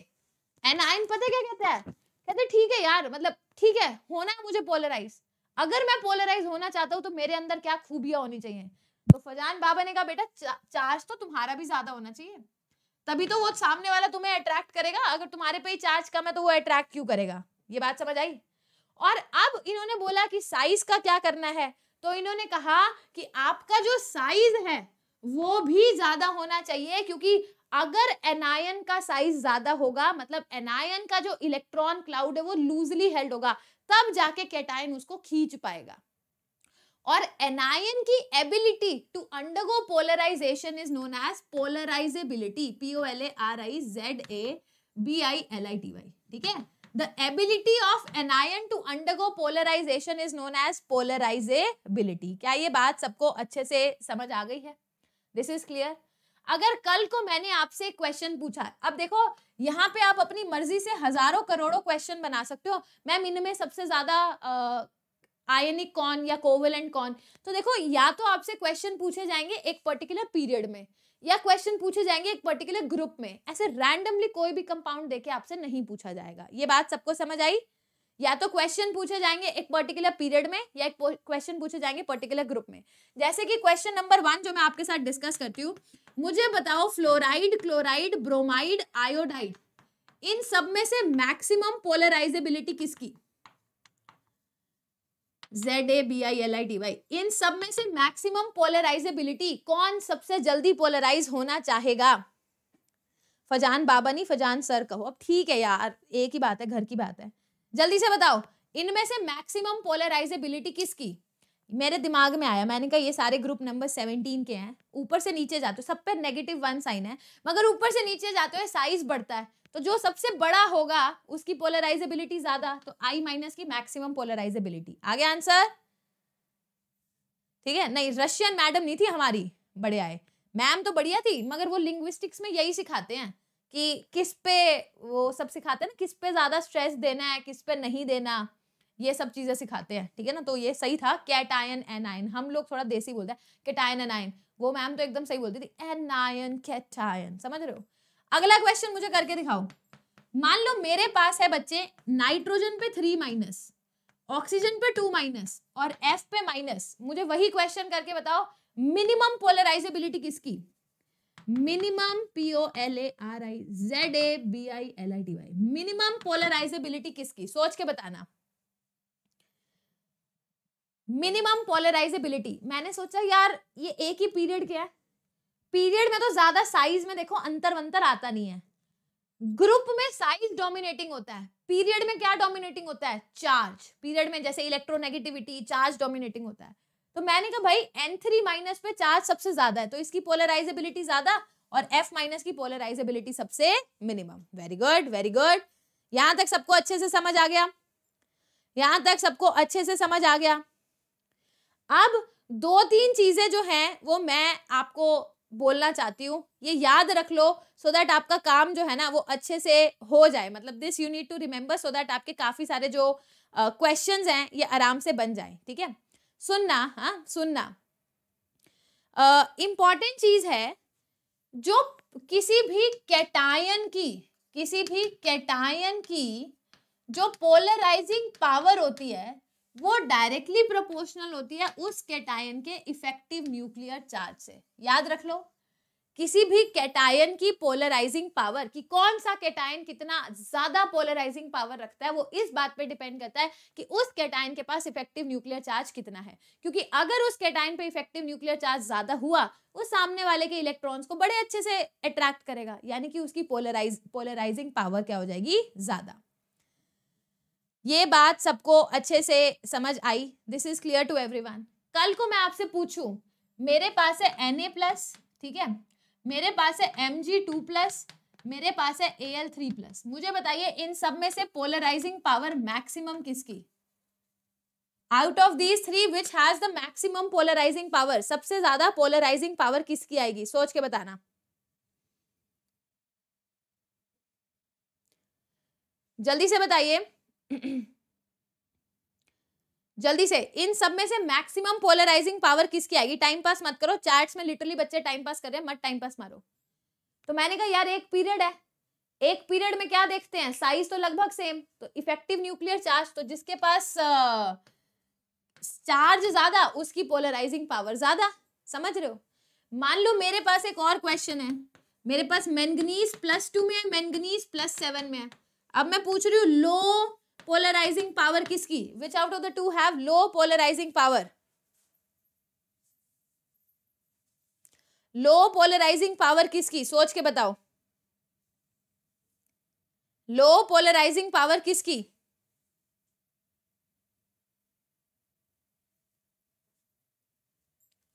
anion पता क्या कहता है कहते ठीक है यार मतलब ठीक है होना है मुझे पोलराइज अगर मैं पोलराइज होना चाहता हूँ तो मेरे अंदर क्या खूबियाँ होनी चाहिए तो फजान बाबा ने कहा बेटा चार्ज तो तुम्हारा भी ज्यादा होना चाहिए तभी तो वो सामने वाला तुम्हें अट्रैक्ट करेगा अगर तुम्हारे पे ही चार्ज कम है तो वो अट्रैक्ट क्यों करेगा ये बात समझ आई और अब इन्होंने बोला कि साइज का क्या करना है तो इन्होंने कहा कि आपका जो साइज है वो भी ज्यादा होना चाहिए क्योंकि अगर एनायन का साइज ज्यादा होगा मतलब एनायन का जो इलेक्ट्रॉन क्लाउड है वो लूजली हेल्ड होगा तब जाके कैटायन उसको खींच पाएगा और एनायन की ability to undergo polarization is known as polarizability P O L A R I Z A B I L I T Y ठीक है the ability of anion to undergo polarization is known as polarizability क्या ये बात सबको अच्छे से समझ आ गई है दिस इज क्लियर अगर कल को मैंने आपसे क्वेश्चन पूछा अब देखो यहाँ पे आप अपनी मर्जी से हजारों करोड़ों क्वेश्चन बना सकते हो मैम इनमें सबसे ज्यादा आयनिक कौन या कोवेलेंट कौन तो देखो या तो आपसे क्वेश्चन पूछे जाएंगे एक पर्टिकुलर पीरियड में या क्वेश्चन पूछे जाएंगे एक पर्टिकुलर ग्रुप में ऐसे रैंडमली कोई भी कंपाउंड देके आपसे नहीं पूछा जाएगा ये बात सबको समझ आई या तो क्वेश्चन पूछे जाएंगे एक पर्टिकुलर पीरियड में या एक क्वेश्चन पूछे जाएंगे पर्टिकुलर ग्रुप में जैसे कि क्वेश्चन नंबर वन जो मैं आपके साथ डिस्कस करती हूँ मुझे बताओ फ्लोराइड क्लोराइड ब्रोमाइड आयोडाइड इन सब में से मैक्सिमम पोलराइजेबिलिटी किसकी Z A B I L I D Y इन सब में से मैक्सिमम पोलराइजेबिलिटी कौन सबसे जल्दी पोलराइज होना चाहेगा फजान बाबा नहीं फजान सर कहो अब ठीक है यार एक ही बात है घर की बात है जल्दी से बताओ इनमें से मैक्सिमम पोलराइजेबिलिटी किसकी मेरे दिमाग में आया मैंने कहा ये सारे ग्रुप नंबर सेवनटीन के हैं ऊपर से नीचे जाते हो सब पे नेगेटिव वन साइन है मगर ऊपर से नीचे जाते हो साइज बढ़ता है तो जो सबसे बड़ा होगा उसकी पोलराइजेबिलिटी ज्यादा तो आई माइनस की मैक्सिमम पोलराइजेबिलिटी आगे आंसर ठीक है नहीं रशियन मैडम नहीं थी हमारी बड़े आए मैम तो बढ़िया थी मगर वो लिंग्विस्टिक्स में यही सिखाते हैं कि किस पे वो सब सिखाते हैं ना किस पे ज्यादा स्ट्रेस देना है किस पे नहीं देना ये सब चीजें सिखाते हैं ठीक है ना तो ये सही था कैट आयन एनायन हम लोग थोड़ा देसी बोलते हैं कैटायन आयन वो मैम तो एकदम सही बोलती थी एन एनायन कैटायन समझ रहे हो अगला क्वेश्चन मुझे करके दिखाओ मान लो मेरे पास है बच्चे नाइट्रोजन पे थ्री माइनस ऑक्सीजन पे टू माइनस और एफ पे माइनस मुझे वही क्वेश्चन करके बताओ मिनिमम पोलराइजेबिलिटी किसकी minimum P O L A R I Z A B I L I T Y minimum polarizability किसकी सोच के बताना मिनिमम पोलराइजेबिलिटी मैंने सोचा यार ये एक ही पीरियड क्या है पीरियड में तो ज्यादा साइज में देखो अंतर वंतर आता नहीं है ग्रुप में साइज डोमिनेटिंग होता है पीरियड में क्या डोमिनेटिंग होता है चार्ज पीरियड में जैसे इलेक्ट्रोनेगेटिविटी चार्ज डोमिनेटिंग होता है तो मैंने कहा तो भाई एन थ्री माइनस पे चार्ज सबसे ज्यादा है तो इसकी पोलराइजेबिलिटी ज्यादा और एफ माइनस की पोलराइजेबिलिटी सबसे minimum very good very good यहां तक सबको अच्छे से समझ आ गया यहां तक सबको अच्छे से समझ आ गया अब दो तीन चीजें जो हैं वो मैं आपको बोलना चाहती हूँ ये याद रख लो सो दैट आपका काम जो है ना वो अच्छे से हो जाए मतलब this you need to remember so that आपके काफ़ी सारे जो क्वेश्चन uh, हैं ये आराम से बन जाए ठीक है सुनना हाँ सुनना इम्पॉर्टेंट uh, चीज़ है जो किसी भी कैटायन की किसी भी कैटायन की जो पोलराइजिंग पावर होती है वो डायरेक्टली प्रोपोर्शनल होती है उस कैटायन के इफेक्टिव न्यूक्लियर चार्ज से याद रख लो किसी भी कैटायन की पोलराइजिंग पावर कि कौन सा कैटायन कितना ज्यादा पोलराइजिंग पावर रखता है वो इस बात पे डिपेंड करता है कि उस कैटायन के पास इफेक्टिव न्यूक्लियर चार्ज कितना है क्योंकि अगर उस कैटायन पे इफेक्टिव न्यूक्लियर चार्ज ज्यादा हुआ वो सामने वाले के इलेक्ट्रॉन्स को बड़े अच्छे से अट्रैक्ट करेगा यानी कि उसकी पोलराइज पोलराइजिंग पावर क्या हो जाएगी ज्यादा ये बात सबको अच्छे से समझ आई this is clear to every कल को मैं आपसे पूछूं मेरे पास है एन प्लस ठीक है मेरे पास है एम जी टू प्लस मेरे पास है ए एल थ्री प्लस मुझे बताइए इन सब में से पोलराइजिंग पावर मैक्सिमम किसकी out of these three which has the maximum polarizing power सबसे ज्यादा पोलराइजिंग पावर किसकी आएगी सोच के बताना जल्दी से बताइए जल्दी से इन सब में से मैक्सिमम पोलराइजिंग पावर किसकी आएगी टाइम पास मत करो चार्ट्स में लिटरली बच्चे टाइम पास कर रहे हैं मत टाइम पास मारो तो मैंने कहा यार एक पीरियड है एक पीरियड में क्या देखते हैं साइज तो लगभग सेम तो इफेक्टिव न्यूक्लियर चार्ज तो जिसके पास चार्ज ज्यादा उसकी पोलराइजिंग पावर ज्यादा समझ रहे हो मान लो मेरे पास एक और क्वेश्चन है मेरे पास मैंगनीज प्लस टू में है मैंगनीज प्लस सेवन में है अब मैं पूछ रही हूँ लो पोलराइजिंग पावर किसकी which out of the two have low polarizing power low polarizing power किसकी सोच के बताओ लो पोलराइजिंग पावर किसकी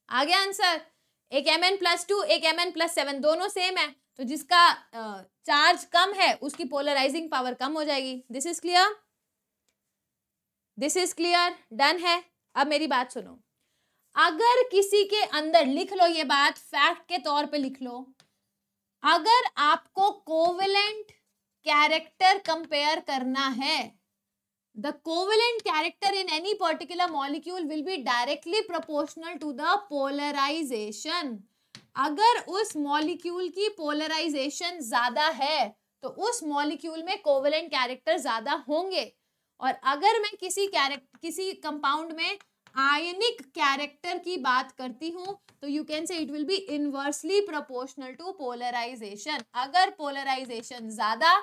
आ गया आंसर एक एम एन प्लस टू एक एम एन प्लस सेवन दोनों सेम है तो जिसका चार्ज कम है उसकी पोलराइजिंग पावर कम हो जाएगी this is clear this is clear done है अब मेरी बात सुनो अगर किसी के अंदर लिख लो ये बात फैक्ट के तौर पे लिख लो अगर आपको कोविलेंट कैरेक्टर कंपेयर करना है the covalent character in any particular molecule will be directly proportional to the polarization अगर उस मॉलिक्यूल की पोलराइजेशन ज्यादा है तो उस मॉलिक्यूल में कोवलेंट कैरेक्टर ज्यादा होंगे और अगर मैं किसी कैरेक्ट किसी कंपाउंड में आयनिक कैरेक्टर की बात करती हूँ तो you can say it will be inversely proportional to polarization अगर पोलराइजेशन ज्यादा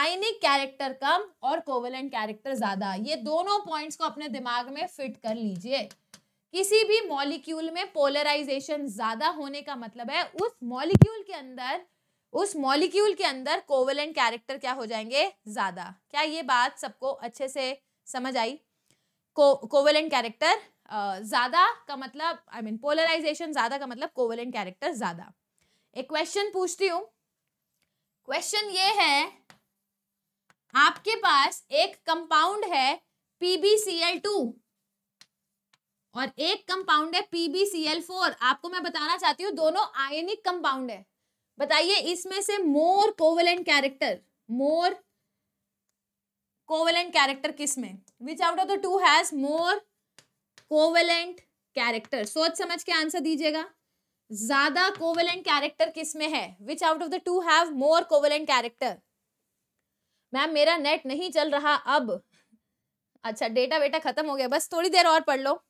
आयनिक कैरेक्टर कम और कोवलेंट कैरेक्टर ज्यादा ये दोनों पॉइंट्स को अपने दिमाग में फिट कर लीजिए किसी भी मॉलिक्यूल में पोलराइजेशन ज्यादा होने का मतलब है उस मॉलिक्यूल के अंदर उस मॉलिक्यूल के अंदर कोवलेंट कैरेक्टर क्या हो जाएंगे ज्यादा क्या ये बात सबको अच्छे से समझ आई कोवलेंट कैरेक्टर ज्यादा का मतलब आई मीन पोलराइजेशन ज्यादा का मतलब कोवलेंट कैरेक्टर ज्यादा एक क्वेश्चन पूछती हूँ क्वेश्चन ये है आपके पास एक कंपाउंड है पीबीसीएल टू और एक कंपाउंड है पीबीसीएल फोर आपको मैं बताना चाहती हूँ दोनों आयनिक कंपाउंड है बताइए इसमें से more covalent character more covalent character किस में which out of the two has more covalent character सोच समझ के आंसर दीजिएगा ज्यादा कोवेलेंट कैरेक्टर किस में है which out of the two have more covalent character ma'am मेरा नेट नहीं चल रहा अब अच्छा डेटा वेटा खत्म हो गया बस थोड़ी देर और पढ़ लो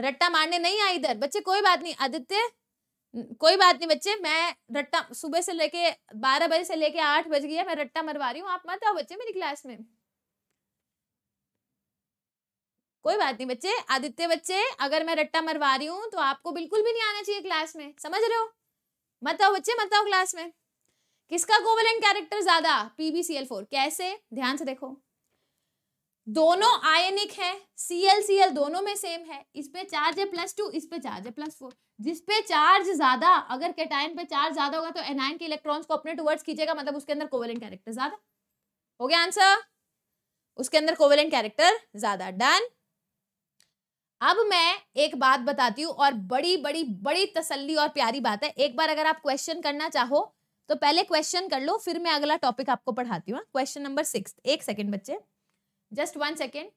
रट्टा मारने नहीं आई इधर बच्चे कोई बात नहीं आदित्य कोई बात नहीं बच्चे मैं रट्टा सुबह से लेके बारह बजे से लेके आठ बज गया मैं रट्टा मरवा रही हूँ आप मत आओ बच्चे मेरी क्लास में कोई बात नहीं बच्चे आदित्य बच्चे अगर मैं रट्टा मरवा रही हूँ तो आपको बिल्कुल भी नहीं आना चाहिए क्लास में समझ रहे हो मत आओ बच्चे मत आओ क्लास में किसका कोवलेंट कैरेक्टर ज्यादा पीबीसीएल फोर कैसे ध्यान से देखो दोनों आयनिक है सीएल सीएल दोनों में सेम है इस पे चार्ज है प्लस टू इस पे चार्ज है प्लस फोर जिस पे चार्ज ज्यादा अगर कैटाइन पे चार्ज ज्यादा होगा तो एनाइन के इलेक्ट्रॉन्स को अपने टूवर्ड्स खींचेगा मतलब उसके अंदर कोवेलेंट कैरेक्टर ज्यादा हो गया आंसर उसके अंदर कोवेलेंट कैरेक्टर ज्यादा डन अब मैं एक बात बताती हूँ और बड़ी बड़ी बड़ी तसल्ली और प्यारी बात है एक बार अगर आप क्वेश्चन करना चाहो तो पहले क्वेश्चन कर लो फिर मैं अगला टॉपिक आपको पढ़ाती हूँ क्वेश्चन नंबर सिक्स एक सेकेंड बच्चे जस्ट वन सेकेंड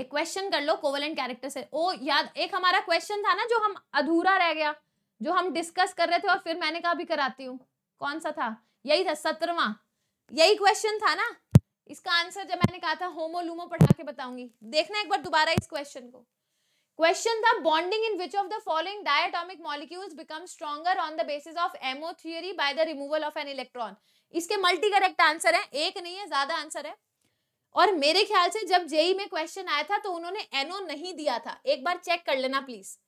एक क्वेश्चन कर लो कोवलेंट कैरेक्टर से ओ याद एक हमारा क्वेश्चन था ना जो हम अधूरा रह गया जो हम डिस्कस कर रहे थे और फिर मैंने कहा भी कराती हूँ कौन सा था यही था सत्रवा यही क्वेश्चन था ना इसका आंसर जब मैंने कहा था होमो लूमो पढ़ा के बताऊंगी देखना एक बार दोबारा इस क्वेश्चन को क्वेश्चन था bonding in which of the following diatomic molecules become stronger on the basis of MO theory by the removal of an electron इसके मल्टी करेक्ट आंसर है एक नहीं है ज्यादा आंसर है और मेरे ख्याल से जब जेई में क्वेश्चन आया था तो उन्होंने एनओ नहीं दिया था एक बार चेक कर लेना प्लीज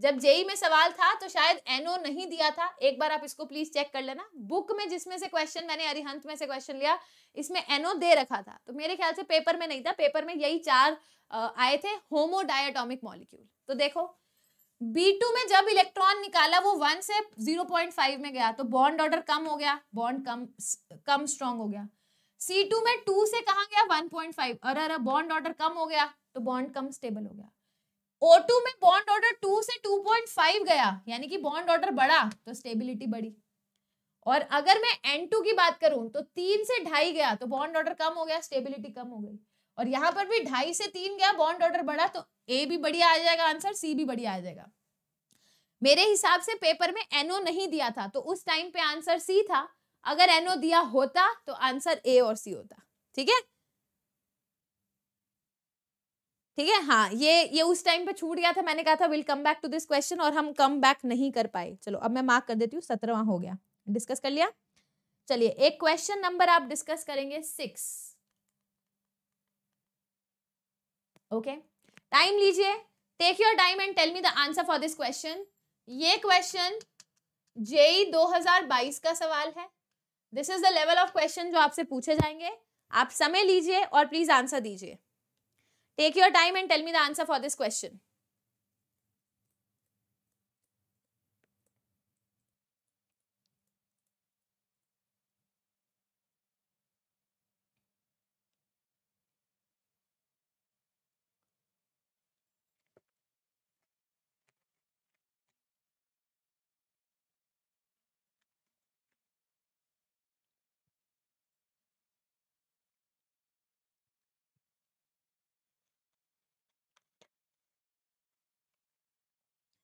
जब जेई में सवाल था तो शायद एनओ नहीं दिया था एक बार आप इसको प्लीज चेक कर लेना बुक में जिसमें से क्वेश्चन मैंने अरिहंत में से क्वेश्चन लिया इसमें एनओ दे रखा था तो मेरे ख्याल से पेपर में नहीं था पेपर में यही चार आए थे होमो डायटोमिक मॉलिक्यूल तो देखो बी टू में जब इलेक्ट्रॉन निकाला वो वन से जीरो पॉइंट फाइव में गया तो बॉन्ड ऑर्डर कम हो गया बॉन्ड कम कम स्ट्रॉन्ग हो गया सी टू में टू से कहा गया वन पॉइंट फाइव अरे अरे बॉन्ड ऑर्डर कम हो गया तो बॉन्ड कम स्टेबल हो गया ओ टू में बॉन्ड ऑर्डर टू से टू पॉइंट फाइव गया यानी कि बॉन्ड ऑर्डर बढ़ा तो स्टेबिलिटी बढ़ी और अगर मैं एन टू की बात करूं तो तीन से ढाई गया तो बॉन्ड ऑर्डर कम हो गया स्टेबिलिटी कम हो गई और यहाँ पर भी ढाई से तीन गया बॉन्ड ऑर्डर बढ़ा तो ए भी बढ़िया आ जाएगा आंसर सी भी बढ़िया आ जाएगा मेरे हिसाब से पेपर में एनओ नहीं दिया था तो उस टाइम पे आंसर सी था अगर एनओ दिया होता तो आंसर ए और सी होता ठीक है ठीक है हाँ ये ये उस टाइम पे छूट गया था मैंने कहा था will come back to this question और हम कम बैक नहीं कर पाए चलो अब मैं मार्क कर देती हूँ सत्रहवा हो गया डिस्कस कर लिया चलिए एक क्वेश्चन नंबर आप डिस्कस करेंगे सिक्स ओके टाइम लीजिए take your time and tell me the answer for this question ये क्वेश्चन जेई 2022 का सवाल है this is the level of question जो आपसे पूछे जाएंगे आप समय लीजिए और प्लीज आंसर दीजिए take your time and tell me the answer for this question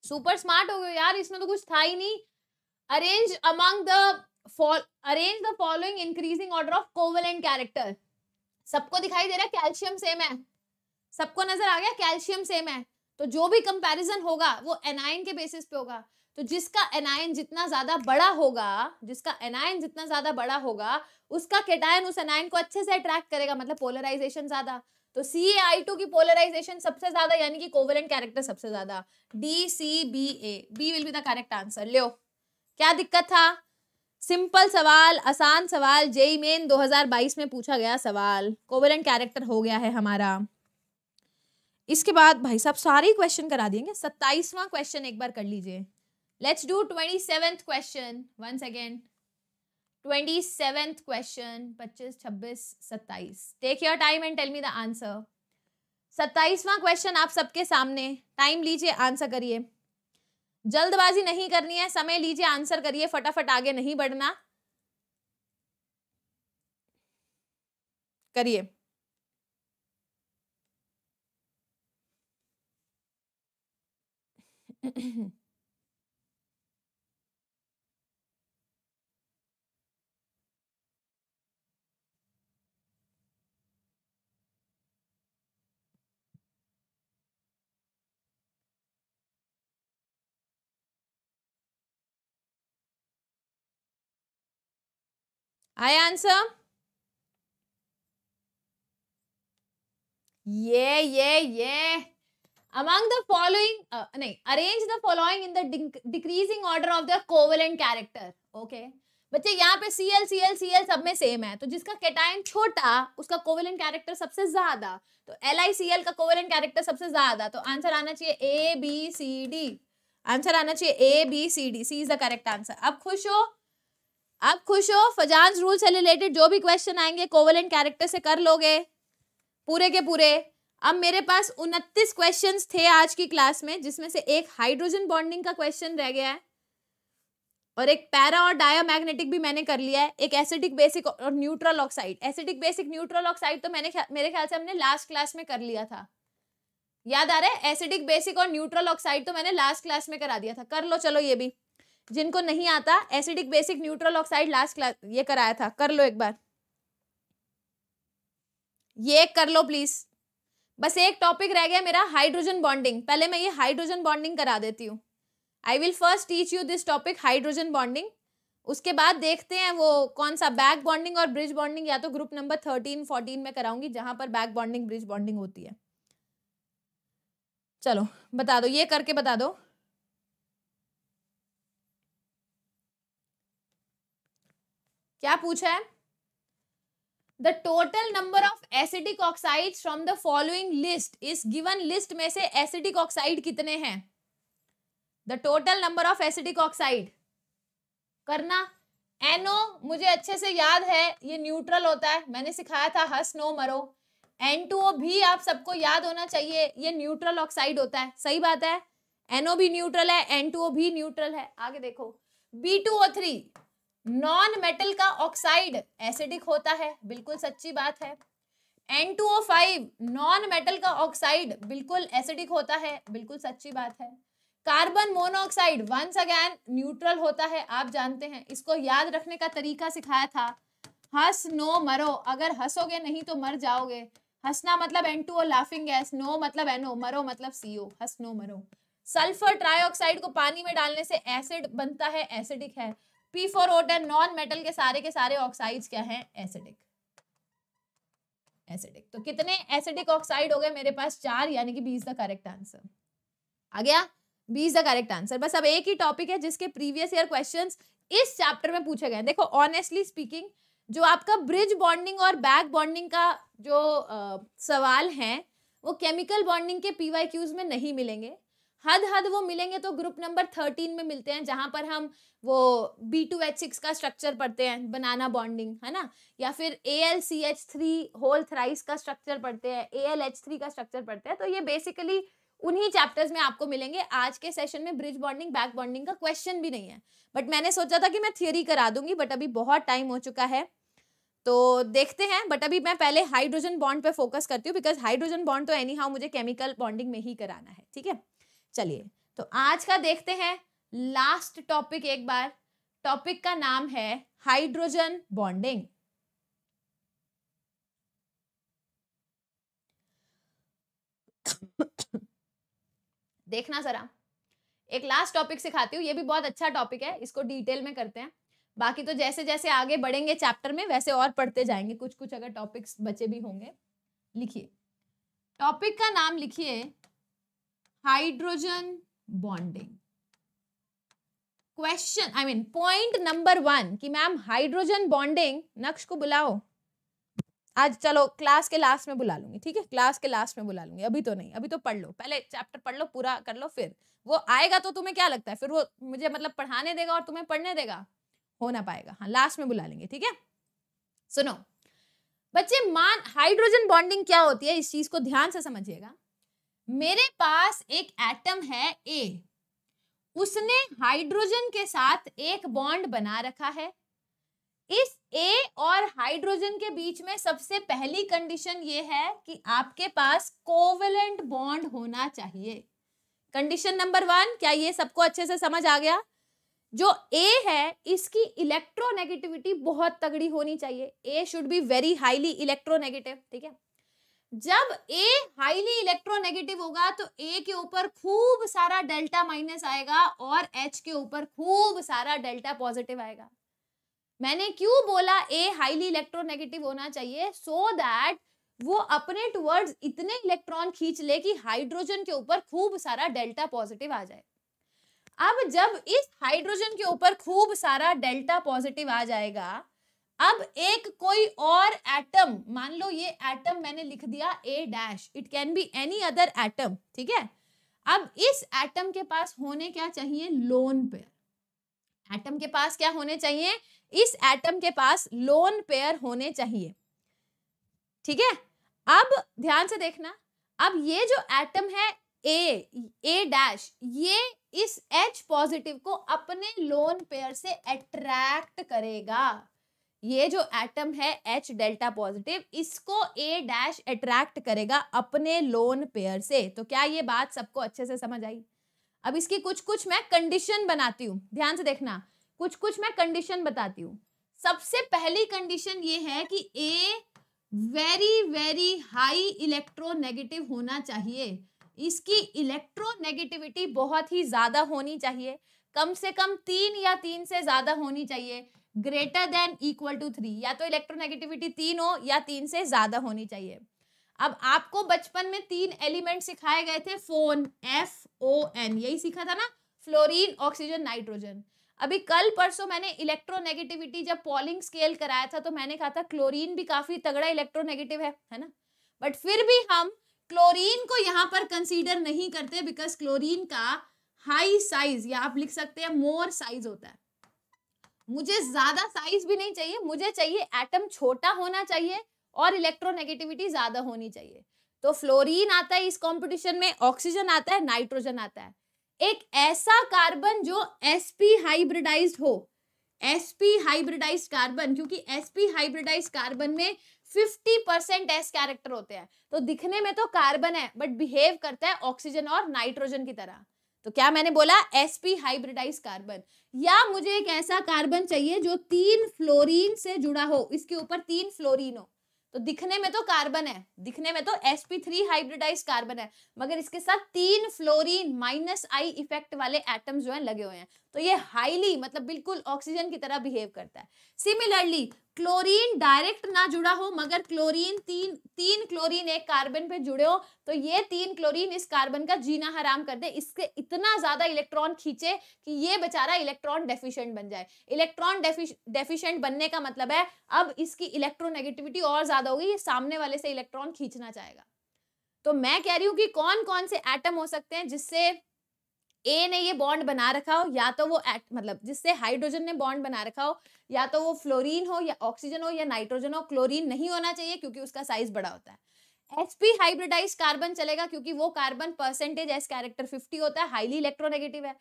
super smart हो गए यार इसमें तो कुछ था ही नहीं arrange among the arrange the following increasing order of covalent character सबको दिखाई दे रहा है कैल्शियम सेम है सबको नजर आ गया कैल्शियम सेम है तो जो भी कंपैरिजन होगा वो एनायन के बेसिस पे होगा तो जिसका एनायन जितना ज्यादा बड़ा होगा जिसका एनायन जितना ज्यादा बड़ा होगा उसका केटायन उस एनायन को अच्छे से अट्रैक्ट करेगा मतलब पोलराइजेशन ज्यादा तो सी ए आई टू की पोलराइजेशन सबसे ज्यादा यानी कि कोवलेंट कैरेक्टर सबसे ज्यादा D C B A B will be the correct answer Leo क्या दिक्कत था सिंपल सवाल आसान सवाल जेई मेन 2022 में पूछा गया सवाल कोवलेंट कैरेक्टर हो गया है हमारा इसके बाद भाई साहब सारे क्वेश्चन करा देंगे सत्ताईसवां क्वेश्चन एक बार कर लीजिए let's do twenty seventh question once again twenty seventh question पच्चीस छब्बीस सत्ताईस take your time and tell me the answer सत्ताईसवां क्वेश्चन आप सबके सामने टाइम लीजिए आंसर करिए जल्दबाजी नहीं करनी है समय लीजिए आंसर करिए फटाफट आगे नहीं बढ़ना करिए mm आई आंसर ये ये ये अमंग द फॉलोइंग नहीं arrange the following in the decreasing order of the of character okay बच्चे यहाँ पे C L C L C L सब में सेम है तो जिसका कैटाइन छोटा उसका कोवेलेंट कैरेक्टर सबसे ज्यादा तो एल आई सी एल का कोवेलेंट कैरेक्टर सबसे ज्यादा तो आंसर आना चाहिए A B C D answer आना चाहिए A B C D C is the correct answer अब खुश हो आप खुश हो फजान रूल से रिलेटेड जो भी क्वेश्चन आएंगे कोवल कैरेक्टर से कर लोगे पूरे के पूरे अब मेरे पास उनतीस क्वेश्चन थे आज की क्लास में जिसमें से एक हाइड्रोजन बॉन्डिंग का क्वेश्चन रह गया है और एक पैरा और डायोमैग्नेटिक भी मैंने कर लिया है एक एसिडिक बेसिक और neutral oxide acidic basic neutral oxide तो मैंने ख्या, मेरे ख्याल से हमने लास्ट क्लास में कर लिया था याद आ रहा है एसिडिक बेसिक और न्यूट्रल ऑक्साइड तो मैंने लास्ट क्लास में करा दिया था कर लो चलो ये भी जिनको नहीं आता acidic basic neutral oxide last class ये कराया था कर लो एक बार ये कर लो प्लीज बस एक टॉपिक रह गया मेरा हाइड्रोजन बॉन्डिंग पहले मैं ये हाइड्रोजन बॉन्डिंग करा देती हूँ I will first teach you this topic hydrogen bonding उसके बाद देखते हैं वो कौन सा बैक बॉन्डिंग और ब्रिज बॉन्डिंग या तो ग्रुप नंबर थर्टीन फोर्टीन में कराऊंगी जहां पर बैक बॉन्डिंग ब्रिज बॉन्डिंग होती है चलो बता दो ये करके बता दो क्या पूछा है the total number of acidic oxide from the following list इस गिवन लिस्ट में से एसिडिक ऑक्साइड कितने हैं the total number of acidic oxide करना एनओ मुझे अच्छे से याद है ये न्यूट्रल होता है मैंने सिखाया था हस नो मरो एन टू ओ भी आप सबको याद होना चाहिए ये न्यूट्रल ऑक्साइड होता है सही बात है एनओ भी न्यूट्रल है एन टू ओ भी न्यूट्रल है आगे देखो B two O three non metal का ऑक्साइड एसिडिक होता है बिल्कुल सच्ची बात है N two O five non metal का ऑक्साइड बिल्कुल एसिडिक होता है बिल्कुल सच्ची बात है carbon monoxide once again neutral होता है आप जानते हैं इसको याद रखने का तरीका सिखाया था हंस नो मरो अगर हंसोगे नहीं तो मर जाओगे हंसना मतलब N two O laughing gas no मतलब एनओ मरो मतलब सीओ हंस नो मरो सल्फर ट्राईऑक्साइड को पानी में डालने से एसिड बनता है एसिडिक है P four O ten non metal के सारे के सारे ऑक्साइड्स क्या हैं एसिडिक एसिडिक तो कितने एसिडिक ऑक्साइड हो गए मेरे पास चार यानी कि बीस द करेक्ट आंसर आ गया बीस द करेक्ट आंसर बस अब एक ही टॉपिक है जिसके प्रीवियस ईयर क्वेश्चन इस चैप्टर में पूछे गए देखो ऑनेस्टली स्पीकिंग जो आपका ब्रिज बॉन्डिंग और बैक बॉन्डिंग का जो आ, सवाल है वो केमिकल बॉन्डिंग के पी में नहीं मिलेंगे हद हद वो मिलेंगे तो ग्रुप नंबर थर्टीन में मिलते हैं जहाँ पर हम वो बी टू एच सिक्स का स्ट्रक्चर पढ़ते हैं बनाना बॉन्डिंग है ना या फिर A L C H three whole thrice का स्ट्रक्चर पढ़ते हैं ए एल एच थ्री का स्ट्रक्चर पढ़ते हैं तो ये बेसिकली उन्हीं चैप्टर्स में आपको मिलेंगे आज के सेशन में ब्रिज बॉन्डिंग बैक बॉन्डिंग का क्वेश्चन भी नहीं है बट मैंने सोचा था कि मैं थियोरी करा दूंगी बट अभी बहुत टाइम हो चुका है तो देखते हैं बट अभी मैं पहले हाइड्रोजन बॉन्ड पे फोकस करती हूँ बिकॉज हाइड्रोजन बॉन्ड तो एनी हाउ मुझे केमिकल बॉन्डिंग में ही कराना है ठीक है चलिए तो आज का देखते हैं लास्ट टॉपिक एक बार टॉपिक का नाम है हाइड्रोजन बॉन्डिंग देखना जरा एक लास्ट टॉपिक सिखाती हूँ ये भी बहुत अच्छा टॉपिक है इसको डिटेल में करते हैं बाकी तो जैसे जैसे आगे बढ़ेंगे चैप्टर में वैसे और पढ़ते जाएंगे कुछ कुछ अगर टॉपिक्स बचे भी होंगे लिखिए टॉपिक का नाम लिखिए hydrogen bonding question I mean point number one कि मैम हाइड्रोजन बॉन्डिंग नक्श को बुलाओ आज चलो क्लास के लास्ट में बुला लूंगी ठीक है क्लास के लास्ट में बुला लूंगी अभी तो नहीं अभी तो पढ़ लो पहले चैप्टर पढ़ लो पूरा कर लो फिर वो आएगा तो तुम्हें क्या लगता है फिर वो मुझे मतलब पढ़ाने देगा और तुम्हें पढ़ने देगा हो ना पाएगा हाँ लास्ट में बुला लेंगे ठीक है सुनो बच्चे मान हाइड्रोजन बॉन्डिंग क्या होती है इस चीज को ध्यान से समझिएगा मेरे पास एक एटम है ए उसने हाइड्रोजन के साथ एक बॉन्ड बना रखा है इस ए और हाइड्रोजन के बीच में सबसे पहली कंडीशन ये है कि आपके पास कोवेलेंट बॉन्ड होना चाहिए कंडीशन नंबर वन क्या ये सबको अच्छे से समझ आ गया जो ए है इसकी इलेक्ट्रोनेगेटिविटी बहुत तगड़ी होनी चाहिए A should be very highly electronegative ठीक है जब ए हाईली इलेक्ट्रोनेगेटिव होगा तो ए के ऊपर खूब सारा डेल्टा माइनस आएगा और एच के ऊपर खूब सारा डेल्टा पॉजिटिव आएगा मैंने क्यों बोला ए हाईली इलेक्ट्रोनेगेटिव होना चाहिए सो so दैट वो अपने टुवर्ड्स इतने इलेक्ट्रॉन खींच ले कि हाइड्रोजन के ऊपर खूब सारा डेल्टा पॉजिटिव आ जाए अब जब इस हाइड्रोजन के ऊपर खूब सारा डेल्टा पॉजिटिव आ जाएगा अब एक कोई और एटम मान लो ये एटम मैंने लिख दिया A dash it can be any other atom ठीक है अब इस एटम के पास होने क्या चाहिए लोन पेयर एटम के पास क्या होने चाहिए इस एटम के पास लोन पेयर होने चाहिए ठीक है अब ध्यान से देखना अब ये जो एटम है ए ए डैश ये इस एच पॉजिटिव को अपने लोन पेयर से अट्रैक्ट करेगा ये जो एटम है एच डेल्टा पॉजिटिव इसको ए डैश अट्रैक्ट करेगा अपने लोन पेयर से तो क्या ये बात सबको अच्छे से समझ आई अब इसकी कुछ कुछ मैं कंडीशन बनाती हूँ ध्यान से देखना कुछ कुछ मैं कंडीशन बताती हूँ सबसे पहली कंडीशन ये है कि A very very high electronegative होना चाहिए इसकी इलेक्ट्रोनेगेटिविटी बहुत ही ज़्यादा होनी चाहिए कम से कम तीन या तीन से ज़्यादा होनी चाहिए greater than equal to three या तो इलेक्ट्रोनेगेटिविटी तीन हो या तीन से ज्यादा होनी चाहिए अब आपको बचपन में तीन एलिमेंट सिखाए गए थे फोन एफ ओ एन यही सीखा था ना फ्लोरीन ऑक्सीजन नाइट्रोजन अभी कल परसों मैंने इलेक्ट्रोनेगेटिविटी जब पॉलिंग स्केल कराया था तो मैंने कहा था क्लोरीन भी काफी तगड़ा इलेक्ट्रोनेगेटिव है है ना बट फिर भी हम क्लोरीन को यहाँ पर कंसीडर नहीं करते बिकॉज क्लोरीन का हाई साइज या आप लिख सकते हैं मोर साइज होता है मुझे ज्यादा साइज भी नहीं चाहिए मुझे चाहिए एटम छोटा होना चाहिए और इलेक्ट्रोनेगेटिविटी ज्यादा होनी चाहिए तो फ्लोरीन आता है इस कंपटीशन में ऑक्सीजन आता है नाइट्रोजन आता है एक ऐसा कार्बन जो एसपी हाइब्रिडाइज हो एसपी हाइब्रिडाइज कार्बन क्योंकि एसपी हाइब्रिडाइज कार्बन में 50 परसेंट एस कैरेक्टर होते हैं तो दिखने में तो कार्बन है बट बिहेव करता है ऑक्सीजन और नाइट्रोजन की तरह तो क्या मैंने बोला sp हाइब्रिडाइज कार्बन या मुझे एक ऐसा कार्बन चाहिए जो तीन फ्लोरीन से जुड़ा हो इसके ऊपर तीन फ्लोरीन हो तो दिखने में तो कार्बन है दिखने में तो sp3 हाइब्रिडाइज कार्बन है मगर इसके साथ तीन फ्लोरीन माइनस आई इफेक्ट वाले एटम्स जो है लगे हुए हैं तो ये हाईली मतलब बिल्कुल ऑक्सीजन की तरह बिहेव करता है सिमिलरली क्लोरीन डायरेक्ट ना जुड़ा हो मगर क्लोरीन तीन तीन क्लोरीन एक कार्बन पे जुड़े हो तो ये तीन क्लोरीन इस कार्बन का जीना हराम कर दे इसके इतना ज्यादा इलेक्ट्रॉन खींचे कि ये बेचारा इलेक्ट्रॉन डेफिशिएंट बन जाए इलेक्ट्रॉन डेफिशिएंट बनने का मतलब है अब इसकी इलेक्ट्रोनेगेटिविटी और ज्यादा होगी ये सामने वाले से इलेक्ट्रॉन खींचना चाहेगा तो मैं कह रही हूँ कि कौन कौन से एटम हो सकते हैं जिससे ए ने ये बॉन्ड बना रखा हो या तो वो एट मतलब जिससे हाइड्रोजन ने बॉन्ड बना रखा हो या तो वो फ्लोरीन हो या ऑक्सीजन हो या नाइट्रोजन हो क्लोरीन नहीं होना चाहिए क्योंकि उसका साइज बड़ा होता है sp हाइब्रिडाइज कार्बन चलेगा क्योंकि वो carbon percentage S character fifty होता है हाईली इलेक्ट्रोनेगेटिव है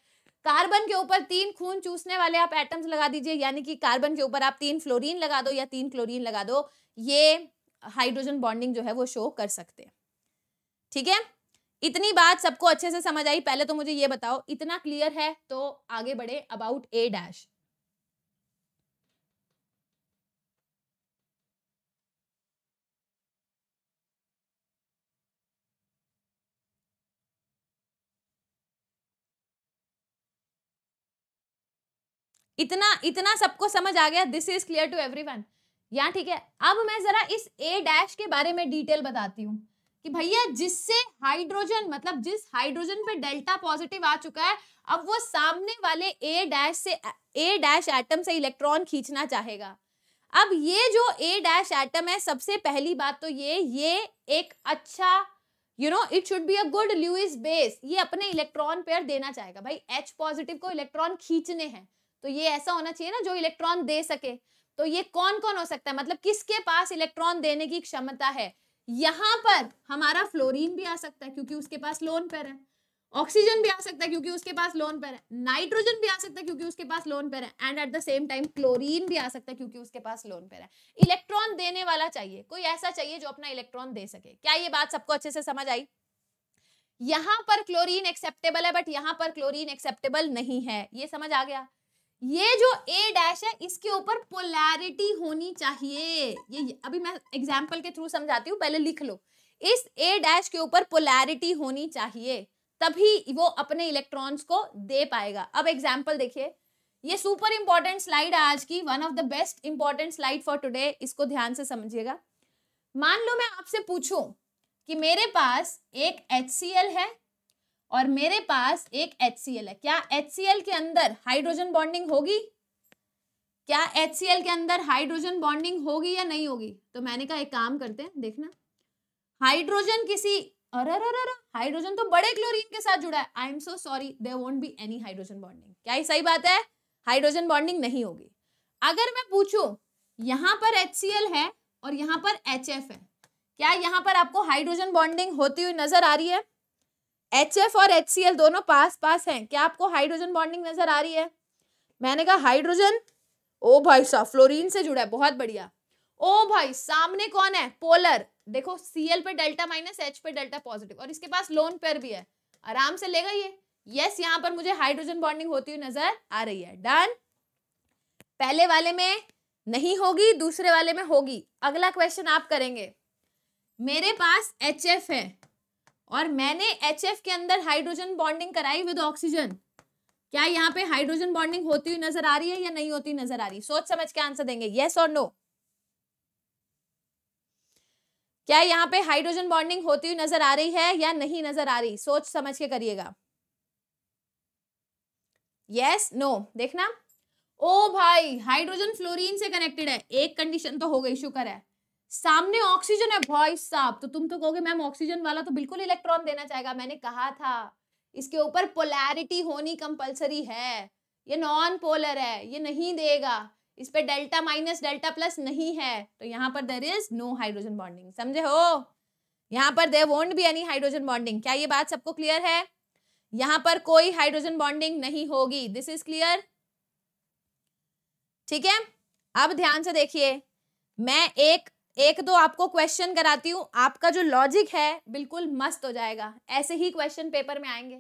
कार्बन के ऊपर तीन खून चूसने वाले आप एटम्स लगा दीजिए यानी कि कार्बन के ऊपर आप तीन फ्लोरीन लगा दो या तीन क्लोरीन लगा दो ये हाइड्रोजन बॉन्डिंग जो है वो शो कर सकते हैं ठीक है इतनी बात सबको अच्छे से समझ आई पहले तो मुझे ये बताओ इतना क्लियर है तो आगे बढ़े अबाउट ए डैश इतना इतना सबको समझ आ गया this is clear to everyone यहाँ ठीक है अब मैं जरा इस ए डैश के बारे में डिटेल बताती हूँ कि भैया जिससे हाइड्रोजन मतलब जिस हाइड्रोजन पे डेल्टा पॉजिटिव आ चुका है अब वो सामने वाले ए डैश से ए डैश एटम से इलेक्ट्रॉन खींचना चाहेगा अब ये जो ए डैश एटम है सबसे पहली बात तो ये ये एक अच्छा you know it should be a good Lewis base ये अपने इलेक्ट्रॉन पेयर देना चाहेगा भाई एच पॉजिटिव को इलेक्ट्रॉन खींचने हैं तो ये ऐसा होना चाहिए ना जो इलेक्ट्रॉन दे सके तो ये कौन कौन हो सकता है मतलब किसके पास इलेक्ट्रॉन देने की क्षमता है यहां पर हमारा फ्लोरीन भी आ सकता है क्योंकि उसके पास लोन पेर है ऑक्सीजन भी आ सकता है क्योंकि उसके पास लोन पेयर है नाइट्रोजन भी आ सकता है क्योंकि उसके पास लोन पेयर है and at the same time chlorine भी आ सकता है क्योंकि उसके पास लोन पेर है इलेक्ट्रॉन देने वाला चाहिए कोई ऐसा चाहिए जो अपना इलेक्ट्रॉन दे सके क्या ये बात सबको अच्छे से समझ आई यहां पर क्लोरीन एक्सेप्टेबल है बट यहां पर क्लोरीन एक्सेप्टेबल नहीं है ये समझ आ गया ये जो ए डैश है इसके ऊपर पोलैरिटी होनी चाहिए ये अभी मैं एग्जाम्पल के थ्रू समझाती हूँ पहले लिख लो इस ए डैश के ऊपर पोलैरिटी होनी चाहिए तभी वो अपने इलेक्ट्रॉन्स को दे पाएगा अब एग्जाम्पल देखिए ये सुपर इंपॉर्टेंट स्लाइड है आज की one of the best important slide for today इसको ध्यान से समझिएगा मान लो मैं आपसे पूछूं कि मेरे पास एक एच है और मेरे पास एक एच है क्या एच के अंदर हाइड्रोजन बॉन्डिंग होगी क्या एच के अंदर हाइड्रोजन बॉन्डिंग होगी या नहीं होगी तो मैंने कहा एक काम करते हैं देखना हाइड्रोजन किसी अरे अरे हाइड्रोजन तो बड़े क्लोरीन के साथ जुड़ा है I am so sorry there won't be any hydrogen bonding क्या ये सही बात है हाइड्रोजन बॉन्डिंग नहीं होगी अगर मैं पूछू यहां पर एच है और यहां पर एच है क्या यहां पर आपको हाइड्रोजन बॉन्डिंग होती हुई नजर आ रही है एच और एच दोनों पास पास हैं क्या आपको हाइड्रोजन बॉन्डिंग नजर आ रही है मैंने कहा हाइड्रोजन ओ भाई साहब फ्लोरीन से जुड़ा है बहुत बढ़िया ओ भाई सामने कौन है पोलर देखो सीएल पे डेल्टा माइनस एच पे डेल्टा पॉजिटिव और इसके पास लोन पेयर भी है आराम से लेगा ये यस यहाँ पर मुझे हाइड्रोजन बॉन्डिंग होती हुई नजर आ रही है डन पहले वाले में नहीं होगी दूसरे वाले में होगी अगला क्वेश्चन आप करेंगे मेरे पास एच है और मैंने एच के अंदर हाइड्रोजन बॉन्डिंग कराई विद ऑक्सीजन क्या यहाँ पे हाइड्रोजन बॉन्डिंग होती हुई नजर आ रही है या नहीं होती नजर आ रही सोच समझ के आंसर देंगे येस और नो क्या यहाँ पे हाइड्रोजन बॉन्डिंग होती हुई नजर आ रही है या नहीं नजर आ रही सोच समझ के करिएगा यस नो देखना ओ भाई हाइड्रोजन फ्लोरीन से कनेक्टेड है एक कंडीशन तो हो गई शुक्र है सामने ऑक्सीजन है भाई साहब तो तुम तो कहोगे मैम ऑक्सीजन वाला तो बिल्कुल इलेक्ट्रॉन देना चाहेगा मैंने कहा था इसके ऊपर पोलैरिटी होनी कंपलसरी है ये नॉन पोलर है ये नहीं देगा इस पे डेल्टा माइनस डेल्टा प्लस नहीं है तो यहाँ पर there is no hydrogen bonding समझे हो यहाँ पर there won't be any hydrogen bonding क्या ये बात सबको क्लियर है यहाँ पर कोई हाइड्रोजन बॉन्डिंग नहीं होगी दिस इज क्लियर ठीक है अब ध्यान से देखिए मैं एक एक दो आपको क्वेश्चन कराती हूँ आपका जो लॉजिक है बिल्कुल मस्त हो जाएगा ऐसे ही क्वेश्चन पेपर में आएंगे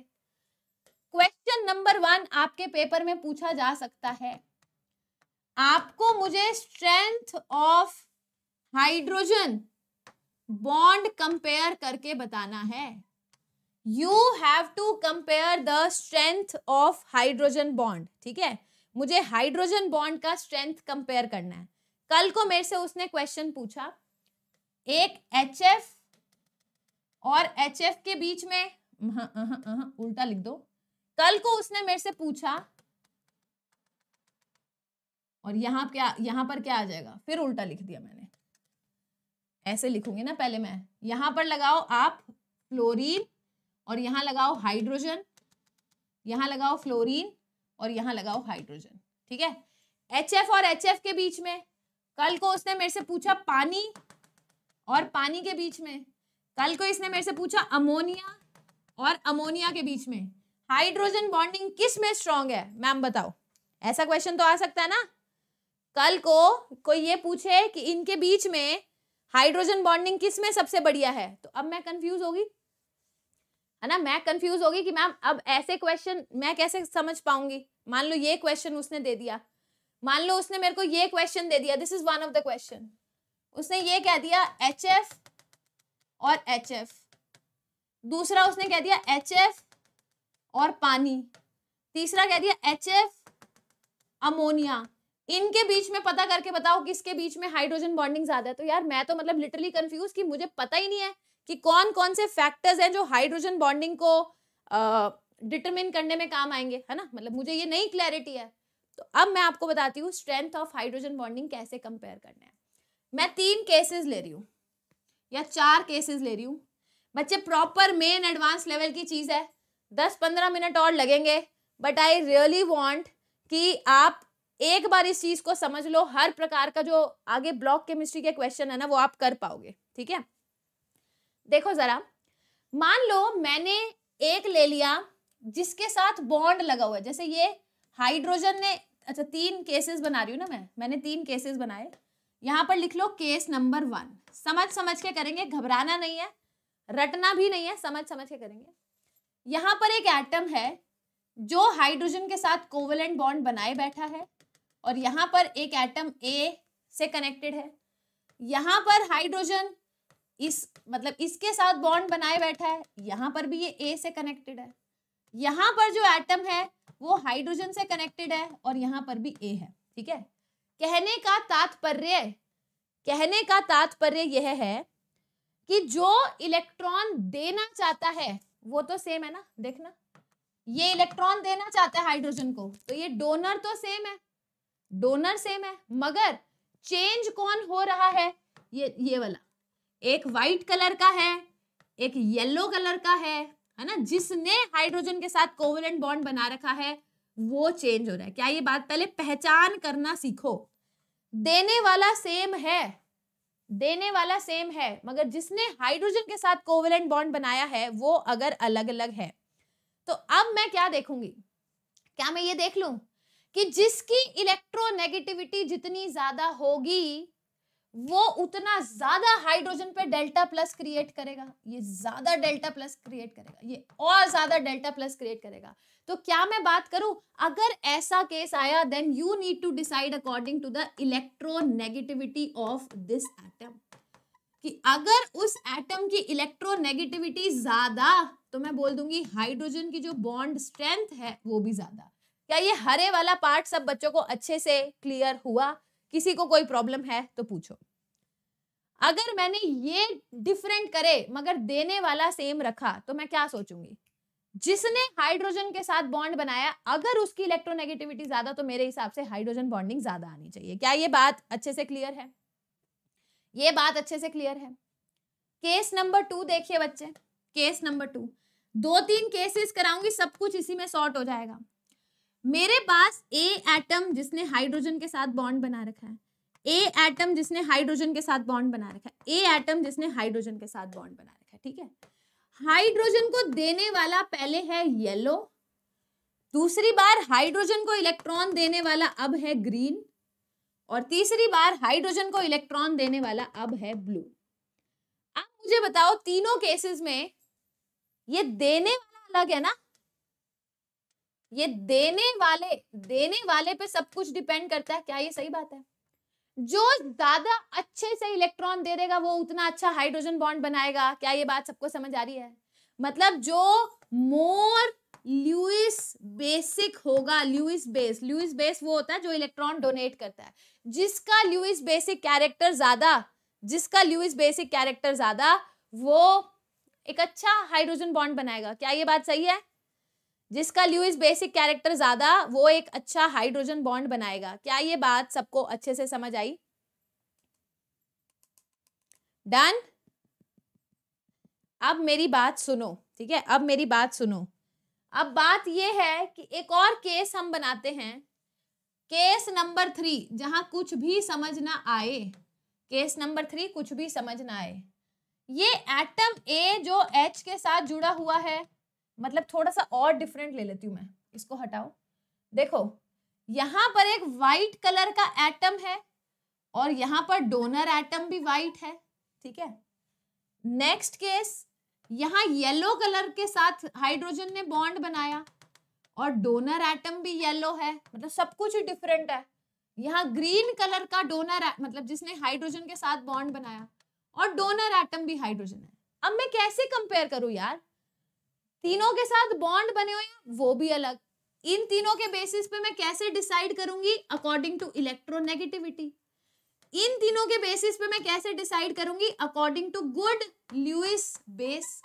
क्वेश्चन नंबर वन आपके पेपर में पूछा जा सकता है आपको मुझे strength of hydrogen bond compare करके बताना है you have to compare the strength of hydrogen bond ठीक है मुझे हाइड्रोजन बॉन्ड का स्ट्रेंथ कंपेयर करना है कल को मेरे से उसने क्वेश्चन पूछा एक एच एफ और एच एफ के बीच में उल्टा लिख दो कल को उसने मेरे से पूछा और यहाँ क्या यहाँ पर क्या आ जाएगा फिर उल्टा लिख दिया मैंने ऐसे लिखूंगी ना पहले मैं यहाँ पर लगाओ आप फ्लोरीन और यहाँ लगाओ हाइड्रोजन यहाँ लगाओ फ्लोरीन और यहाँ लगाओ हाइड्रोजन ठीक है एच और एच के बीच में कल को उसने मेरे से पूछा पानी और पानी के बीच में कल को इसने मेरे से पूछा अमोनिया और अमोनिया के बीच में हाइड्रोजन बॉन्डिंग किस में स्ट्रांग है मैम बताओ ऐसा क्वेश्चन तो आ सकता है ना कल को कोई ये पूछे कि इनके बीच में हाइड्रोजन बॉन्डिंग किस में सबसे बढ़िया है तो अब मैं कंफ्यूज होगी है ना मैं कंफ्यूज होगी कि मैम अब ऐसे क्वेश्चन मैं कैसे समझ पाऊंगी मान लो ये क्वेश्चन उसने दे दिया मान लो उसने मेरे को ये क्वेश्चन दे दिया this is one of the question उसने ये कह दिया एच एफ और एच एफ दूसरा उसने कह दिया एच एफ और पानी तीसरा कह दिया एच एफ अमोनिया इनके बीच में पता करके बताओ किसके बीच में हाइड्रोजन बॉन्डिंग ज्यादा है तो यार मैं तो मतलब लिटरली कंफ्यूज कि मुझे पता ही नहीं है कि कौन कौन से फैक्टर्स हैं जो हाइड्रोजन बॉन्डिंग को डिटरमिन करने में काम आएंगे है ना मतलब मुझे ये नई क्लैरिटी है तो अब मैं आपको बताती हूँ स्ट्रेंथ ऑफ हाइड्रोजन बॉन्डिंग कैसे कंपेयर करना है मैं तीन केसेस ले रही हूँ या चार केसेस ले रही हूँ बच्चे प्रॉपर मेन एडवांस लेवल की चीज़ है दस पंद्रह मिनट और लगेंगे बट आई रियली वॉन्ट कि आप एक बार इस चीज़ को समझ लो हर प्रकार का जो आगे ब्लॉक केमिस्ट्री के क्वेश्चन है ना वो आप कर पाओगे ठीक है देखो ज़रा मान लो मैंने एक ले लिया जिसके साथ बॉन्ड लगा हुआ है जैसे ये हाइड्रोजन ने अच्छा तीन केसेस बना रही हूँ ना मैं मैंने तीन केसेस बनाए यहाँ पर लिख लो केस नंबर वन समझ समझ के करेंगे घबराना नहीं है रटना भी नहीं है समझ समझ के करेंगे यहाँ पर एक एटम है जो हाइड्रोजन के साथ कोवलेंट बॉन्ड बनाए बैठा है और यहाँ पर एक एटम ए से कनेक्टेड है यहाँ पर हाइड्रोजन इस मतलब इसके साथ बॉन्ड बनाए बैठा है यहाँ पर भी ये ए से कनेक्टेड है यहाँ पर जो एटम है वो हाइड्रोजन से कनेक्टेड है और यहाँ पर भी ए है ठीक है कहने का तात्पर्य कहने का तात्पर्य यह है कि जो इलेक्ट्रॉन देना चाहता है वो तो सेम है ना देखना ये इलेक्ट्रॉन देना चाहता है हाइड्रोजन को तो ये डोनर तो सेम है डोनर सेम है मगर चेंज कौन हो रहा है ये ये वाला एक वाइट कलर का है एक येलो कलर का है है ना जिसने हाइड्रोजन के साथ कोवलेंट बॉन्ड बना रखा है वो चेंज हो रहा है क्या ये बात पहले पहचान करना सीखो देने वाला सेम है देने वाला सेम है मगर जिसने हाइड्रोजन के साथ कोवलेंट बॉन्ड बनाया है वो अगर अलग अलग है तो अब मैं क्या देखूंगी क्या मैं ये देख लू कि जिसकी इलेक्ट्रोनेगेटिविटी जितनी ज्यादा होगी वो उतना ज्यादा हाइड्रोजन पे डेल्टा प्लस क्रिएट करेगा ये ज्यादा डेल्टा प्लस क्रिएट करेगा ये और ज्यादा डेल्टा प्लस क्रिएट करेगा तो क्या मैं बात करूं अगर ऐसा केस आया then you need to decide according to the electronegativity of this atom कि अगर उस एटम की इलेक्ट्रोनेगेटिविटी ज्यादा तो मैं बोल दूंगी हाइड्रोजन की जो बॉन्ड स्ट्रेंथ है वो भी ज्यादा क्या ये हरे वाला पार्ट सब बच्चों को अच्छे से क्लियर हुआ किसी को कोई प्रॉब्लम है तो पूछो अगर मैंने ये डिफरेंट करे मगर देने वाला सेम रखा तो मैं क्या सोचूंगी जिसने हाइड्रोजन के साथ बॉन्ड बनाया अगर उसकी इलेक्ट्रोनेगेटिविटी ज्यादा तो मेरे हिसाब से हाइड्रोजन बॉन्डिंग ज्यादा आनी चाहिए क्या ये बात अच्छे से क्लियर है ये बात अच्छे से क्लियर है केस नंबर टू देखिए बच्चे केस नंबर टू दो तीन केसेस कराऊंगी सब कुछ इसी में सॉर्ट हो जाएगा मेरे पास ए एटम जिसने हाइड्रोजन के साथ बॉन्ड बना रखा है ए एटम जिसने हाइड्रोजन के साथ बॉन्ड बना रखा है ए एटम जिसने हाइड्रोजन के साथ बॉन्ड बना रखा है ठीक है हाइड्रोजन को देने वाला पहले है येलो दूसरी बार हाइड्रोजन को इलेक्ट्रॉन देने वाला अब है ग्रीन और तीसरी बार हाइड्रोजन को इलेक्ट्रॉन देने वाला अब है ब्लू अब मुझे बताओ तीनों केसेस में ये देने वाला अलग है ना ये देने वाले देने वाले पे सब कुछ डिपेंड करता है क्या ये सही बात है जो ज्यादा अच्छे से इलेक्ट्रॉन दे देगा वो उतना अच्छा हाइड्रोजन बॉन्ड बनाएगा क्या ये बात सबको समझ आ रही है मतलब जो मोर ल्यूइस बेसिक होगा ल्यूइस बेस ल्यूइस बेस वो होता है जो इलेक्ट्रॉन डोनेट करता है जिसका ल्यूइस बेसिक कैरेक्टर ज्यादा जिसका ल्यूइस बेसिक कैरेक्टर ज्यादा वो एक अच्छा हाइड्रोजन बॉन्ड बनाएगा क्या ये बात सही है जिसका ल्यूइस बेसिक कैरेक्टर ज्यादा वो एक अच्छा हाइड्रोजन बॉन्ड बनाएगा क्या ये बात सबको अच्छे से समझ आई डन अब मेरी बात सुनो ठीक है अब मेरी बात सुनो अब बात यह है कि एक और केस हम बनाते हैं केस नंबर थ्री जहां कुछ भी समझ ना आए केस नंबर थ्री कुछ भी समझ ना आए ये एटम ए जो एच के साथ जुड़ा हुआ है मतलब थोड़ा सा और डिफरेंट ले लेती हूँ मैं इसको हटाओ देखो यहाँ पर एक वाइट कलर का एटम है और यहाँ पर डोनर एटम भी वाइट है ठीक है नेक्स्ट केस यहाँ येलो कलर के साथ हाइड्रोजन ने बॉन्ड बनाया और डोनर एटम भी येलो है मतलब सब कुछ ही डिफरेंट है यहाँ ग्रीन कलर का डोनर मतलब जिसने हाइड्रोजन के साथ बॉन्ड बनाया और डोनर एटम भी हाइड्रोजन है अब मैं कैसे कंपेयर करूँ यार तीनों के साथ बॉन्ड बने हुए वो भी अलग इन तीनों के बेसिस पे मैं कैसे डिसाइड करूंगी अकॉर्डिंग टू इलेक्ट्रोनेगेटिविटी इन तीनों के बेसिस पे मैं कैसे डिसाइड करूंगी according to good Lewis base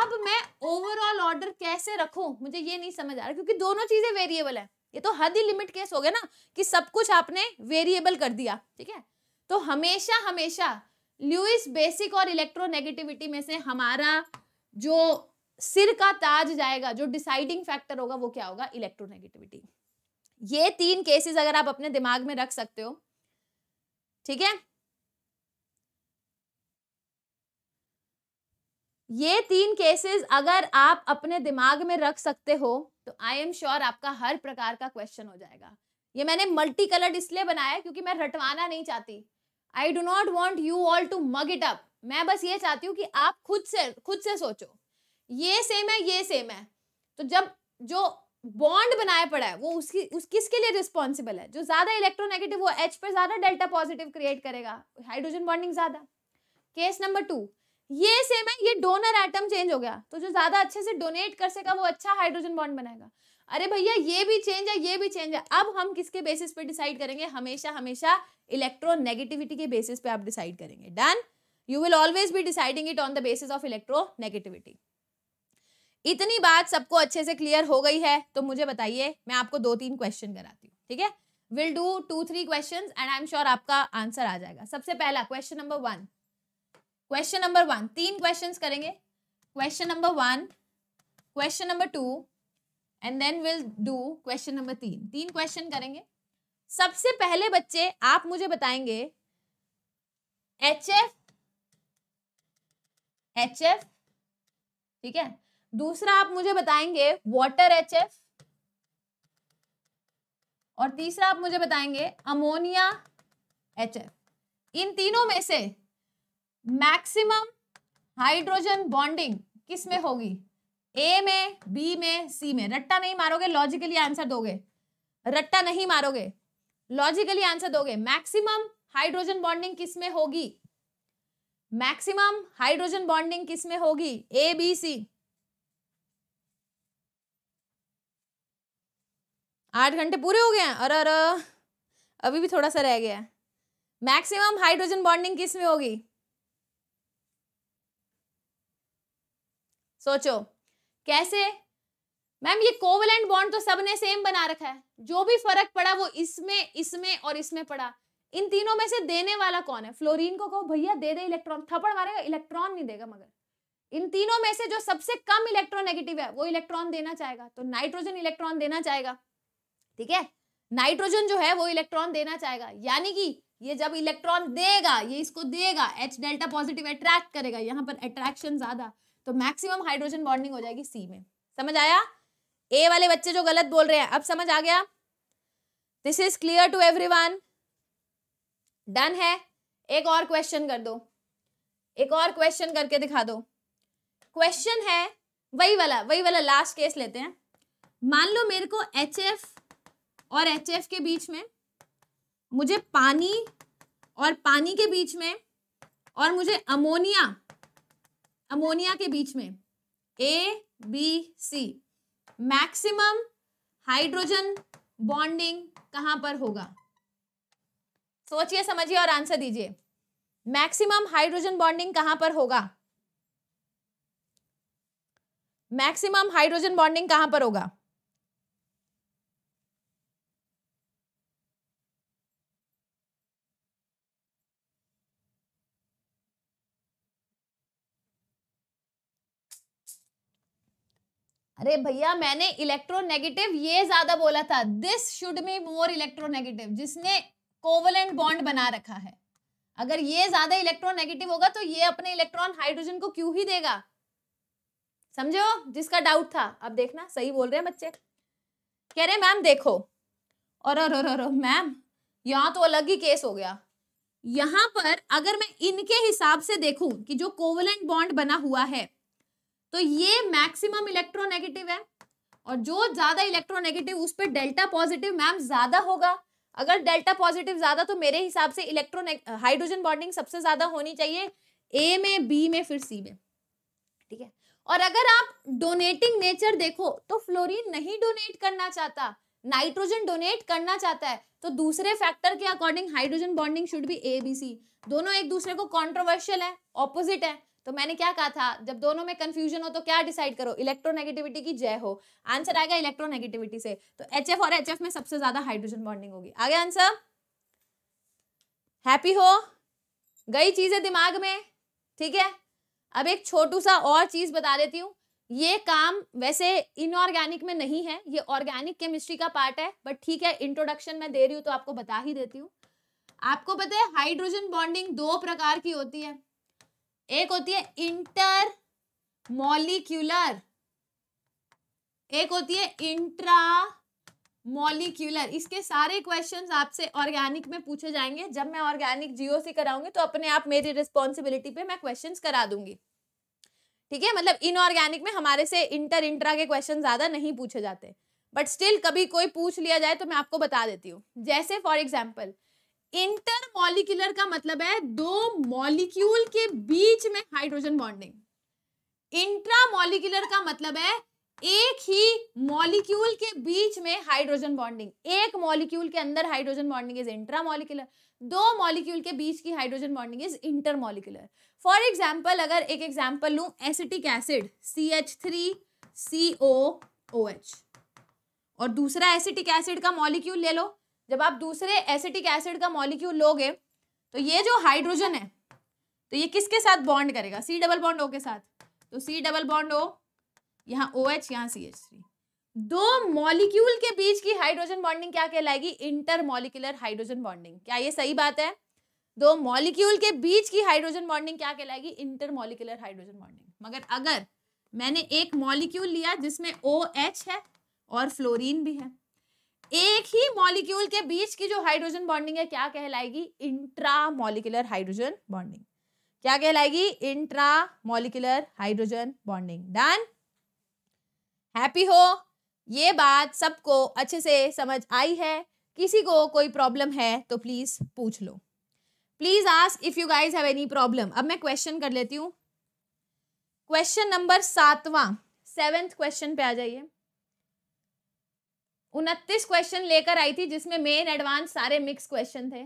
अब मैं ओवरऑल ऑर्डर कैसे रखूं मुझे ये नहीं समझ आ रहा क्योंकि दोनों चीजें वेरिएबल है ये तो हद ही लिमिट केस हो गया ना कि सब कुछ आपने वेरिएबल कर दिया ठीक है तो हमेशा हमेशा लुइस बेसिक और इलेक्ट्रोनेगेटिविटी में से हमारा जो सिर का ताज जाएगा जो डिसाइडिंग फैक्टर होगा वो क्या होगा इलेक्ट्रोनेगेटिविटी ये तीन केसेस अगर आप अपने दिमाग में रख सकते हो ठीक है ये तीन केसेस अगर आप अपने दिमाग में रख सकते हो तो आई एम श्योर आपका हर प्रकार का क्वेश्चन हो जाएगा ये मैंने मल्टी कलर्ड इसलिए बनाया क्योंकि मैं रटवाना नहीं चाहती I do not want you all to mug it up मैं बस ये चाहती हूँ कि आप खुद से खुद से सोचो ये सेम है ये सेम है तो जब जो बॉन्ड बनाया पड़ा है वो उसकी उस किसके लिए रिस्पॉन्सिबल है जो ज़्यादा इलेक्ट्रोनेगेटिव वो एच पर ज़्यादा डेल्टा पॉजिटिव क्रिएट करेगा हाइड्रोजन बॉन्डिंग ज़्यादा केस नंबर टू ये सेम है ये डोनर एटम चेंज हो गया तो जो ज़्यादा अच्छे से डोनेट कर सकेगा वो अच्छा हाइड्रोजन बॉन्ड बनाएगा अरे भैया ये भी चेंज है ये भी चेंज है अब हम किसके बेसिस पे डिसाइड करेंगे हमेशा हमेशा इलेक्ट्रोनेगेटिविटी के बेसिस पे आप डिसाइड करेंगे then you will always be deciding it on the basis of electronegativity इतनी बात सबको अच्छे से क्लियर हो गई है तो मुझे बताइए मैं आपको दो तीन क्वेश्चन कराती हूँ ठीक है will do two three question and I am sure आपका आंसर आ जाएगा सबसे पहला question number one question number one तीन क्वेश्चन करेंगे question number one question number two and then will do question number तीन तीन क्वेश्चन करेंगे सबसे पहले बच्चे आप मुझे बताएंगे एच एफ एच एफ ठीक है दूसरा आप मुझे बताएंगे वाटर एच एफ और तीसरा आप मुझे बताएंगे अमोनिया एच एफ इन तीनों में से मैक्सिमम हाइड्रोजन बॉन्डिंग किस में होगी ए में बी में सी में रट्टा नहीं मारोगे लॉजिकली आंसर दोगे रट्टा नहीं मारोगे लॉजिकली आंसर दोगे मैक्सिमम हाइड्रोजन बॉन्डिंग किस में होगी मैक्सिमम हाइड्रोजन बॉन्डिंग किस में होगी ए बी सी आठ घंटे पूरे हो गए हैं और अरे अभी भी थोड़ा सा रह गया है मैक्सिमम हाइड्रोजन बॉन्डिंग किस में होगी सोचो कैसे मैम ये कोवलेंट बॉन्ड तो सबने सेम बना रखा है जो भी फर्क पड़ा वो इसमें इसमें और इसमें पड़ा इन तीनों में से देने वाला कौन है फ्लोरीन को कहो भैया दे दे इलेक्ट्रॉन थप्पड़ मारेगा इलेक्ट्रॉन नहीं देगा मगर इन तीनों में से जो सबसे कम इलेक्ट्रॉन नेगेटिव है वो इलेक्ट्रॉन देना चाहेगा तो नाइट्रोजन इलेक्ट्रॉन देना चाहेगा ठीक है नाइट्रोजन जो है वो इलेक्ट्रॉन देना चाहेगा यानी कि ये जब इलेक्ट्रॉन देगा ये इसको देगा एच डेल्टा पॉजिटिव अट्रैक्ट करेगा यहाँ पर अट्रैक्शन ज्यादा तो मैक्सिमम हाइड्रोजन बॉन्डिंग हो जाएगी सी में समझ आया ए वाले बच्चे जो गलत बोल रहे हैं अब समझ आ गया this is clear to one done है एक और क्वेश्चन कर दो एक और क्वेश्चन करके दिखा दो क्वेश्चन है वही वाला वही वाला लास्ट केस लेते हैं मान लो मेरे को एच एफ और एच के बीच में मुझे पानी और पानी के बीच में और मुझे अमोनिया अमोनिया के बीच में A B C maximum hydrogen bonding कहां पर होगा सोचिए समझिए और आंसर दीजिए मैक्सिमम हाइड्रोजन बॉन्डिंग कहां पर होगा मैक्सिमम हाइड्रोजन बॉन्डिंग कहां पर होगा अरे भैया मैंने इलेक्ट्रोनेगेटिव ये ज्यादा बोला था this should be more electronegative जिसने कोवलेंट बॉन्ड बना रखा है अगर ये ज्यादा इलेक्ट्रोनेगेटिव होगा तो ये अपने इलेक्ट्रॉन हाइड्रोजन को क्यों ही देगा समझो जिसका डाउट था अब देखना सही बोल रहे हैं बच्चे कह रहे मैम देखो और और मैम यहाँ तो अलग ही केस हो गया यहाँ पर अगर मैं इनके हिसाब से देखूं कि जो कोवलेंट बॉन्ड बना हुआ है तो ये मैक्सिमम इलेक्ट्रोनेगेटिव है और जो ज्यादा इलेक्ट्रोनेगेटिव उस पर डेल्टा पॉजिटिव मैम ज्यादा होगा अगर डेल्टा पॉजिटिव ज्यादा तो मेरे हिसाब से इलेक्ट्रोने हाइड्रोजन बॉन्डिंग सबसे ज्यादा होनी चाहिए ए में बी में फिर सी में ठीक है और अगर आप डोनेटिंग नेचर देखो तो फ्लोरीन नहीं डोनेट करना चाहता नाइट्रोजन डोनेट करना चाहता है तो दूसरे फैक्टर के according hydrogen bonding should be A B C दोनों एक दूसरे को कॉन्ट्रोवर्शियल है ऑपोजिट है तो मैंने क्या कहा था जब दोनों में कंफ्यूजन हो तो क्या डिसाइड करो इलेक्ट्रोनेगेटिविटी की जय हो आंसर आएगा इलेक्ट्रोनेगेटिविटी से तो एच और एच में सबसे ज्यादा हाइड्रोजन बॉन्डिंग होगी आगे आंसर हैप्पी हो गई चीजें दिमाग में ठीक है अब एक छोटू सा और चीज बता देती हूँ ये काम वैसे इनऑर्गेनिक में नहीं है ये ऑर्गेनिक केमिस्ट्री का पार्ट है बट ठीक है इंट्रोडक्शन में दे रही हूँ तो आपको बता ही देती हूँ आपको पता है हाइड्रोजन बॉन्डिंग दो प्रकार की होती है एक होती है इंटर मॉलिक्यूलर एक होती है इंट्रा मॉलिक्यूलर इसके सारे क्वेश्चंस आपसे ऑर्गेनिक में पूछे जाएंगे जब मैं ऑर्गेनिक से कराऊंगी तो अपने आप मेरी रिस्पॉन्सिबिलिटी पे मैं क्वेश्चंस करा दूंगी ठीक है मतलब इनऑर्गेनिक में हमारे से इंटर इंट्रा के क्वेश्चन ज्यादा नहीं पूछे जाते बट स्टिल कभी कोई पूछ लिया जाए तो मैं आपको बता देती हूँ जैसे फॉर एग्जाम्पल इंटरमोलिकुलर का मतलब है दो मॉलिक्यूल के बीच में हाइड्रोजन बॉन्डिंग इंट्रामोलिकुलर का मतलब है एक ही मॉलिक्यूल के बीच में हाइड्रोजन बॉन्डिंग एक मॉलिक्यूल के अंदर हाइड्रोजन बॉन्डिंग इज इंट्रामोलिकुलर दो मॉलिक्यूल के बीच की hydrogen bonding is intermolecular for example अगर एक एग्जाम्पल लू acetic acid C H three C O O H और दूसरा एसिटिक एसिड का मॉलिक्यूल ले लो जब आप दूसरे एसिटिक एसिड का मॉलिक्यूल लोगे तो ये जो हाइड्रोजन है तो ये किसके साथ बॉन्ड करेगा सी डबल बॉन्ड ओ के साथ तो सी डबल बॉन्ड ओ यहाँ ओ एच यहाँ सी एच सी दो मॉलिक्यूल के बीच की हाइड्रोजन बॉन्डिंग क्या कहलाएगी इंटर मॉलिक्यूलर हाइड्रोजन बॉन्डिंग क्या ये सही बात है दो मॉलिक्यूल के बीच की हाइड्रोजन बॉन्डिंग क्या कहलाएगी इंटर मॉलिक्यूलर हाइड्रोजन बॉन्डिंग मगर अगर मैंने एक मॉलिक्यूल लिया जिसमें ओ OH है और फ्लोरीन भी है एक ही मॉलिक्यूल के बीच की जो हाइड्रोजन बॉन्डिंग है क्या कहलाएगी इंट्रा मॉलिकुलर हाइड्रोजन बॉन्डिंग क्या कहलाएगी intra molecular hydrogen bonding done happy हो ये बात सबको अच्छे से समझ आई है किसी को कोई प्रॉब्लम है तो प्लीज पूछ लो please ask if you guys have any problem अब मैं क्वेश्चन कर लेती हूँ क्वेश्चन नंबर सातवां सेवेंथ क्वेश्चन पे आ जाइए उनतीस क्वेश्चन लेकर आई थी जिसमें मेन एडवांस सारे मिक्स क्वेश्चन थे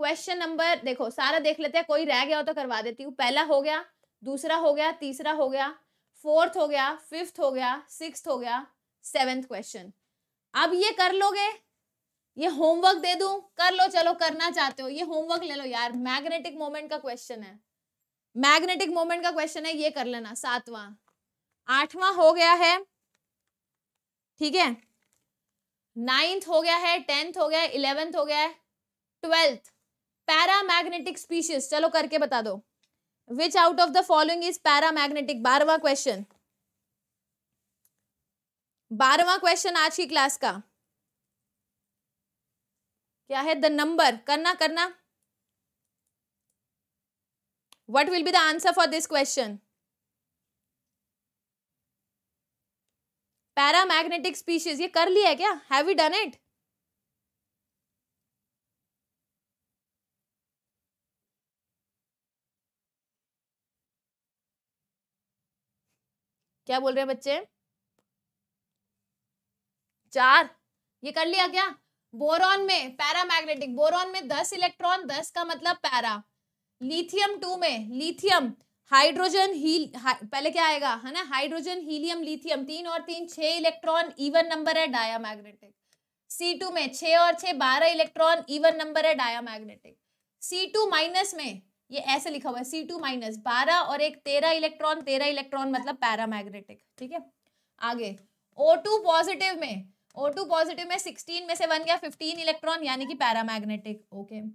क्वेश्चन नंबर देखो सारा देख लेते हैं कोई रह गया हो तो करवा देती हूँ पहला हो गया दूसरा हो गया तीसरा हो गया फोर्थ हो गया फिफ्थ हो गया सिक्स हो गया सेवेंथ क्वेश्चन अब ये कर लोगे ये होमवर्क दे दू कर लो चलो करना चाहते हो ये होमवर्क ले लो यार मैग्नेटिक मोमेंट का क्वेश्चन है मैग्नेटिक मोमेंट का क्वेश्चन है ये कर लेना सातवां आठवां हो गया है ठीक है नाइन्थ हो गया है टेंथ हो गया है इलेवेंथ हो गया है ट्वेल्थ पैरा मैग्नेटिक स्पीशीज चलो करके बता दो which out of the following is para magnetic बारहवा क्वेश्चन बारहवा क्वेश्चन आज की क्लास का क्या है द नंबर करना करना what will be the answer for this question paramagnetic species ये कर लिया क्या हैव यू डन इट क्या बोल रहे हैं बच्चे चार ये कर लिया क्या बोरॉन में पैरामैग्नेटिक बोरॉन में दस इलेक्ट्रॉन दस का मतलब पैरा लिथियम टू में लिथियम हाइड्रोजन ही हा, पहले क्या आएगा है ना हाइड्रोजन हीलियम लिथियम तीन और तीन छह इलेक्ट्रॉन इवन नंबर है डाया मैग्नेटिक सी टू में छ और छह बारह इलेक्ट्रॉन इवन नंबर है dia magnetic C two minus में ये ऐसे लिखा हुआ है सी टू माइनस बारह और एक तेरह इलेक्ट्रॉन तेरह इलेक्ट्रॉन मतलब पैरा मैग्नेटिक ठीक है आगे ओ टू पॉजिटिव में ओ टू पॉजिटिव में सिक्सटीन में से वन गया फिफ्टीन इलेक्ट्रॉन यानी कि para magnetic okay okay.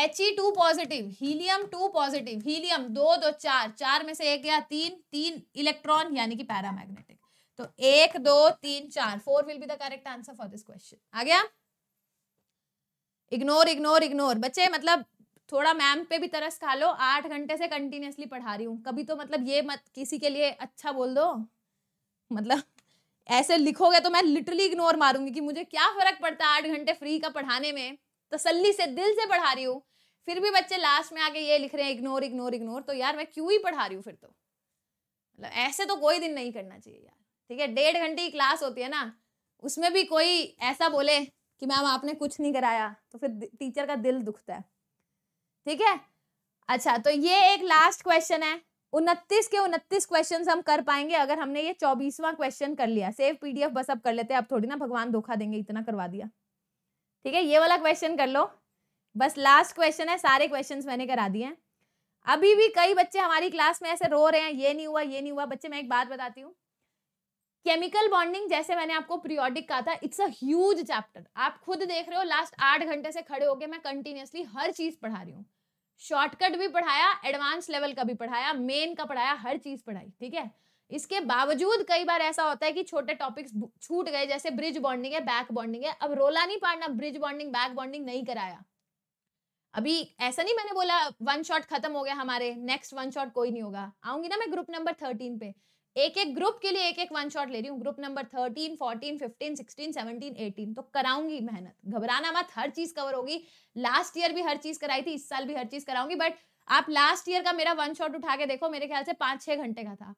H E two positive helium two positive helium दो दो चार चार में से एक गया तीन तीन इलेक्ट्रॉन यानी कि पैरामैग्नेटिक तो एक दो तीन चार four will be the correct answer for this question आ गया इग्नोर इग्नोर इग्नोर बच्चे मतलब थोड़ा मैम पे भी तरस खा लो आठ घंटे से कंटिन्यूसली पढ़ा रही हूँ कभी तो मतलब ये मत किसी के लिए अच्छा बोल दो मतलब ऐसे लिखोगे तो मैं लिटरली इग्नोर मारूंगी कि मुझे क्या फर्क पड़ता है आठ घंटे फ्री का पढ़ाने में तसल्ली से दिल से पढ़ा रही हूँ फिर भी बच्चे लास्ट में आके ये लिख रहे हैं इग्नोर इग्नोर इग्नोर तो यार मैं क्यों ही पढ़ा रही हूँ फिर तो मतलब ऐसे तो कोई दिन नहीं करना चाहिए यार ठीक है डेढ़ घंटे की क्लास होती है ना उसमें भी कोई ऐसा बोले कि मैम आपने कुछ नहीं कराया तो फिर टीचर का दिल दुखता है ठीक है अच्छा तो ये एक लास्ट क्वेश्चन है उनतीस के उनतीस क्वेश्चन हम कर पाएंगे अगर हमने ये चौबीसवां क्वेश्चन कर लिया सेफ पीडीएफ बस अब कर लेते हैं अब थोड़ी ना भगवान धोखा देंगे इतना करवा दिया ठीक है ये वाला क्वेश्चन कर लो बस लास्ट क्वेश्चन है सारे क्वेश्चन मैंने करा दिए हैं अभी भी कई बच्चे हमारी क्लास में ऐसे रो रहे हैं ये नहीं हुआ ये नहीं हुआ बच्चे मैं एक बात बताती हूँ केमिकल बॉन्डिंग जैसे मैंने आपको प्रियोडिक कहा था इट्स अ ह्यूज चैप्टर आप खुद देख रहे हो लास्ट आठ घंटे से खड़े होके मैं कंटिन्यूसली हर चीज पढ़ा रही हूँ शॉर्टकट भी पढ़ाया एडवांस लेवल का भी पढ़ाया मेन का पढ़ाया हर चीज पढ़ाई ठीक है इसके बावजूद कई बार ऐसा होता है कि छोटे टॉपिक्स छूट गए जैसे ब्रिज बॉन्डिंग है बैक बॉन्डिंग है अब रोला नहीं पाड़ना ब्रिज बॉन्डिंग बैक बॉन्डिंग नहीं कराया अभी ऐसा नहीं मैंने बोला वन शॉट खत्म हो गया हमारे नेक्स्ट वन शॉट कोई नहीं होगा आऊंगी ना मैं ग्रुप नंबर थर्टीन पे एक एक ग्रुप के लिए एक एक वन शॉट ले रही हूँ group number thirteen fourteen fifteen sixteen seventeen eighteen तो कराऊंगी मेहनत घबराना मत हर चीज कवर होगी लास्ट ईयर भी हर चीज कराई थी इस साल भी हर चीज कराऊंगी बट आप लास्ट ईयर का मेरा वन शॉट उठा के देखो मेरे ख्याल से पांच छह घंटे का था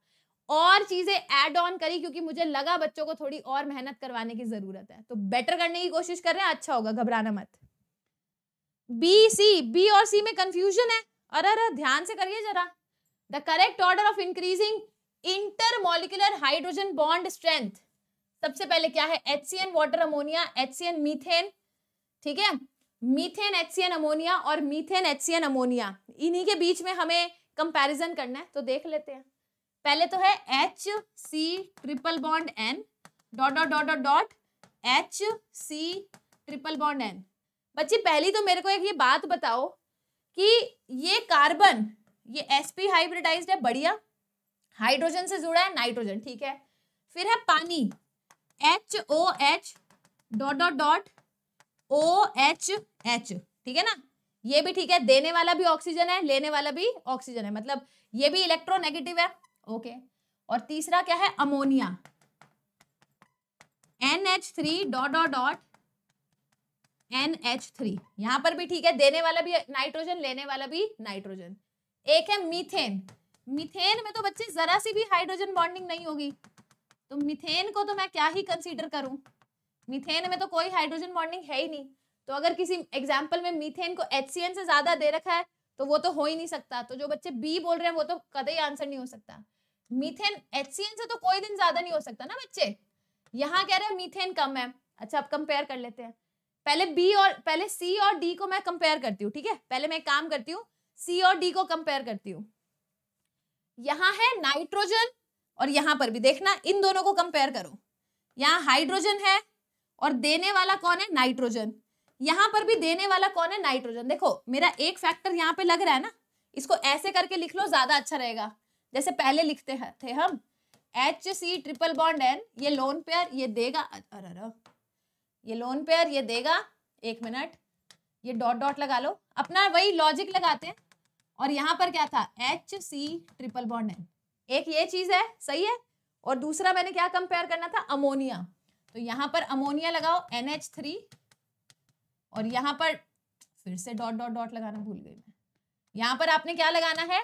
और चीजें ऐड ऑन करी क्योंकि मुझे लगा बच्चों को थोड़ी और मेहनत करवाने की जरूरत है तो बेटर करने की कोशिश कर रहे हैं अच्छा होगा घबराना मत बी सी बी और सी में कंफ्यूजन है अरे अरे ध्यान से करिए जरा the correct order of increasing intermolecular hydrogen bond strength सबसे पहले क्या है H C N water ammonia H C N methane ठीक है methane H C N ammonia और methane H C N ammonia इन्हीं के बीच में हमें कंपैरिजन करना है तो देख लेते हैं पहले तो है H C triple bond N dot dot dot dot dot H C triple bond N बच्ची पहली तो मेरे को एक ये बात बताओ कि ये कार्बन ये एस पी हाइब्रिडाइज्ड है बढ़िया हाइड्रोजन से जुड़ा है नाइट्रोजन ठीक है फिर है पानी H O H dot dot dot O H H ठीक है ना ये भी ठीक है देने वाला भी ऑक्सीजन है लेने वाला भी ऑक्सीजन है मतलब ये भी इलेक्ट्रोनेगेटिव है ओके और तीसरा क्या है ammonia N H three dot dot dot N H three यहां पर भी ठीक है देने वाला भी नाइट्रोजन लेने वाला भी नाइट्रोजन एक है मीथेन मीथेन में तो बच्चे जरा सी भी हाइड्रोजन बॉन्डिंग नहीं होगी तो मीथेन को तो मैं क्या ही कंसीडर करूं मीथेन में तो कोई हाइड्रोजन बॉन्डिंग है ही नहीं तो अगर किसी एग्जाम्पल में मीथेन को एच से ज्यादा दे रखा है तो वो तो हो ही नहीं सकता तो जो बच्चे बी बोल रहे हैं वो तो कदे आंसर नहीं हो सकता मीथेन एच से तो कोई दिन ज्यादा नहीं हो सकता ना बच्चे यहाँ कह रहे हैं मीथेन कम है अच्छा आप कंपेयर कर लेते हैं पहले बी और पहले सी और डी को मैं कंपेयर करती हूँ ठीक है पहले मैं काम करती हूँ सी और डी को कंपेयर करती हूँ यहाँ है नाइट्रोजन और यहाँ पर भी देखना इन दोनों को कंपेयर करो यहाँ हाइड्रोजन है और देने वाला कौन है नाइट्रोजन यहाँ पर भी देने वाला कौन है नाइट्रोजन देखो मेरा एक फैक्टर यहाँ पे लग रहा है ना इसको ऐसे करके लिख लो ज्यादा अच्छा रहेगा जैसे पहले लिखते हैं थे हम H C triple bond N ये लोन पेयर ये देगा अरे अरे ये लोन पेयर ये देगा एक मिनट ये डॉट डॉट लगा लो अपना वही लॉजिक लगाते हैं और यहाँ पर क्या था H C triple bond N एक ये चीज है सही है और दूसरा मैंने क्या कंपेयर करना था अमोनिया तो यहाँ पर अमोनिया लगाओ एन एच थ्री और यहाँ पर फिर से डॉट डॉट डॉट लगाना भूल गई मैं यहाँ पर आपने क्या लगाना है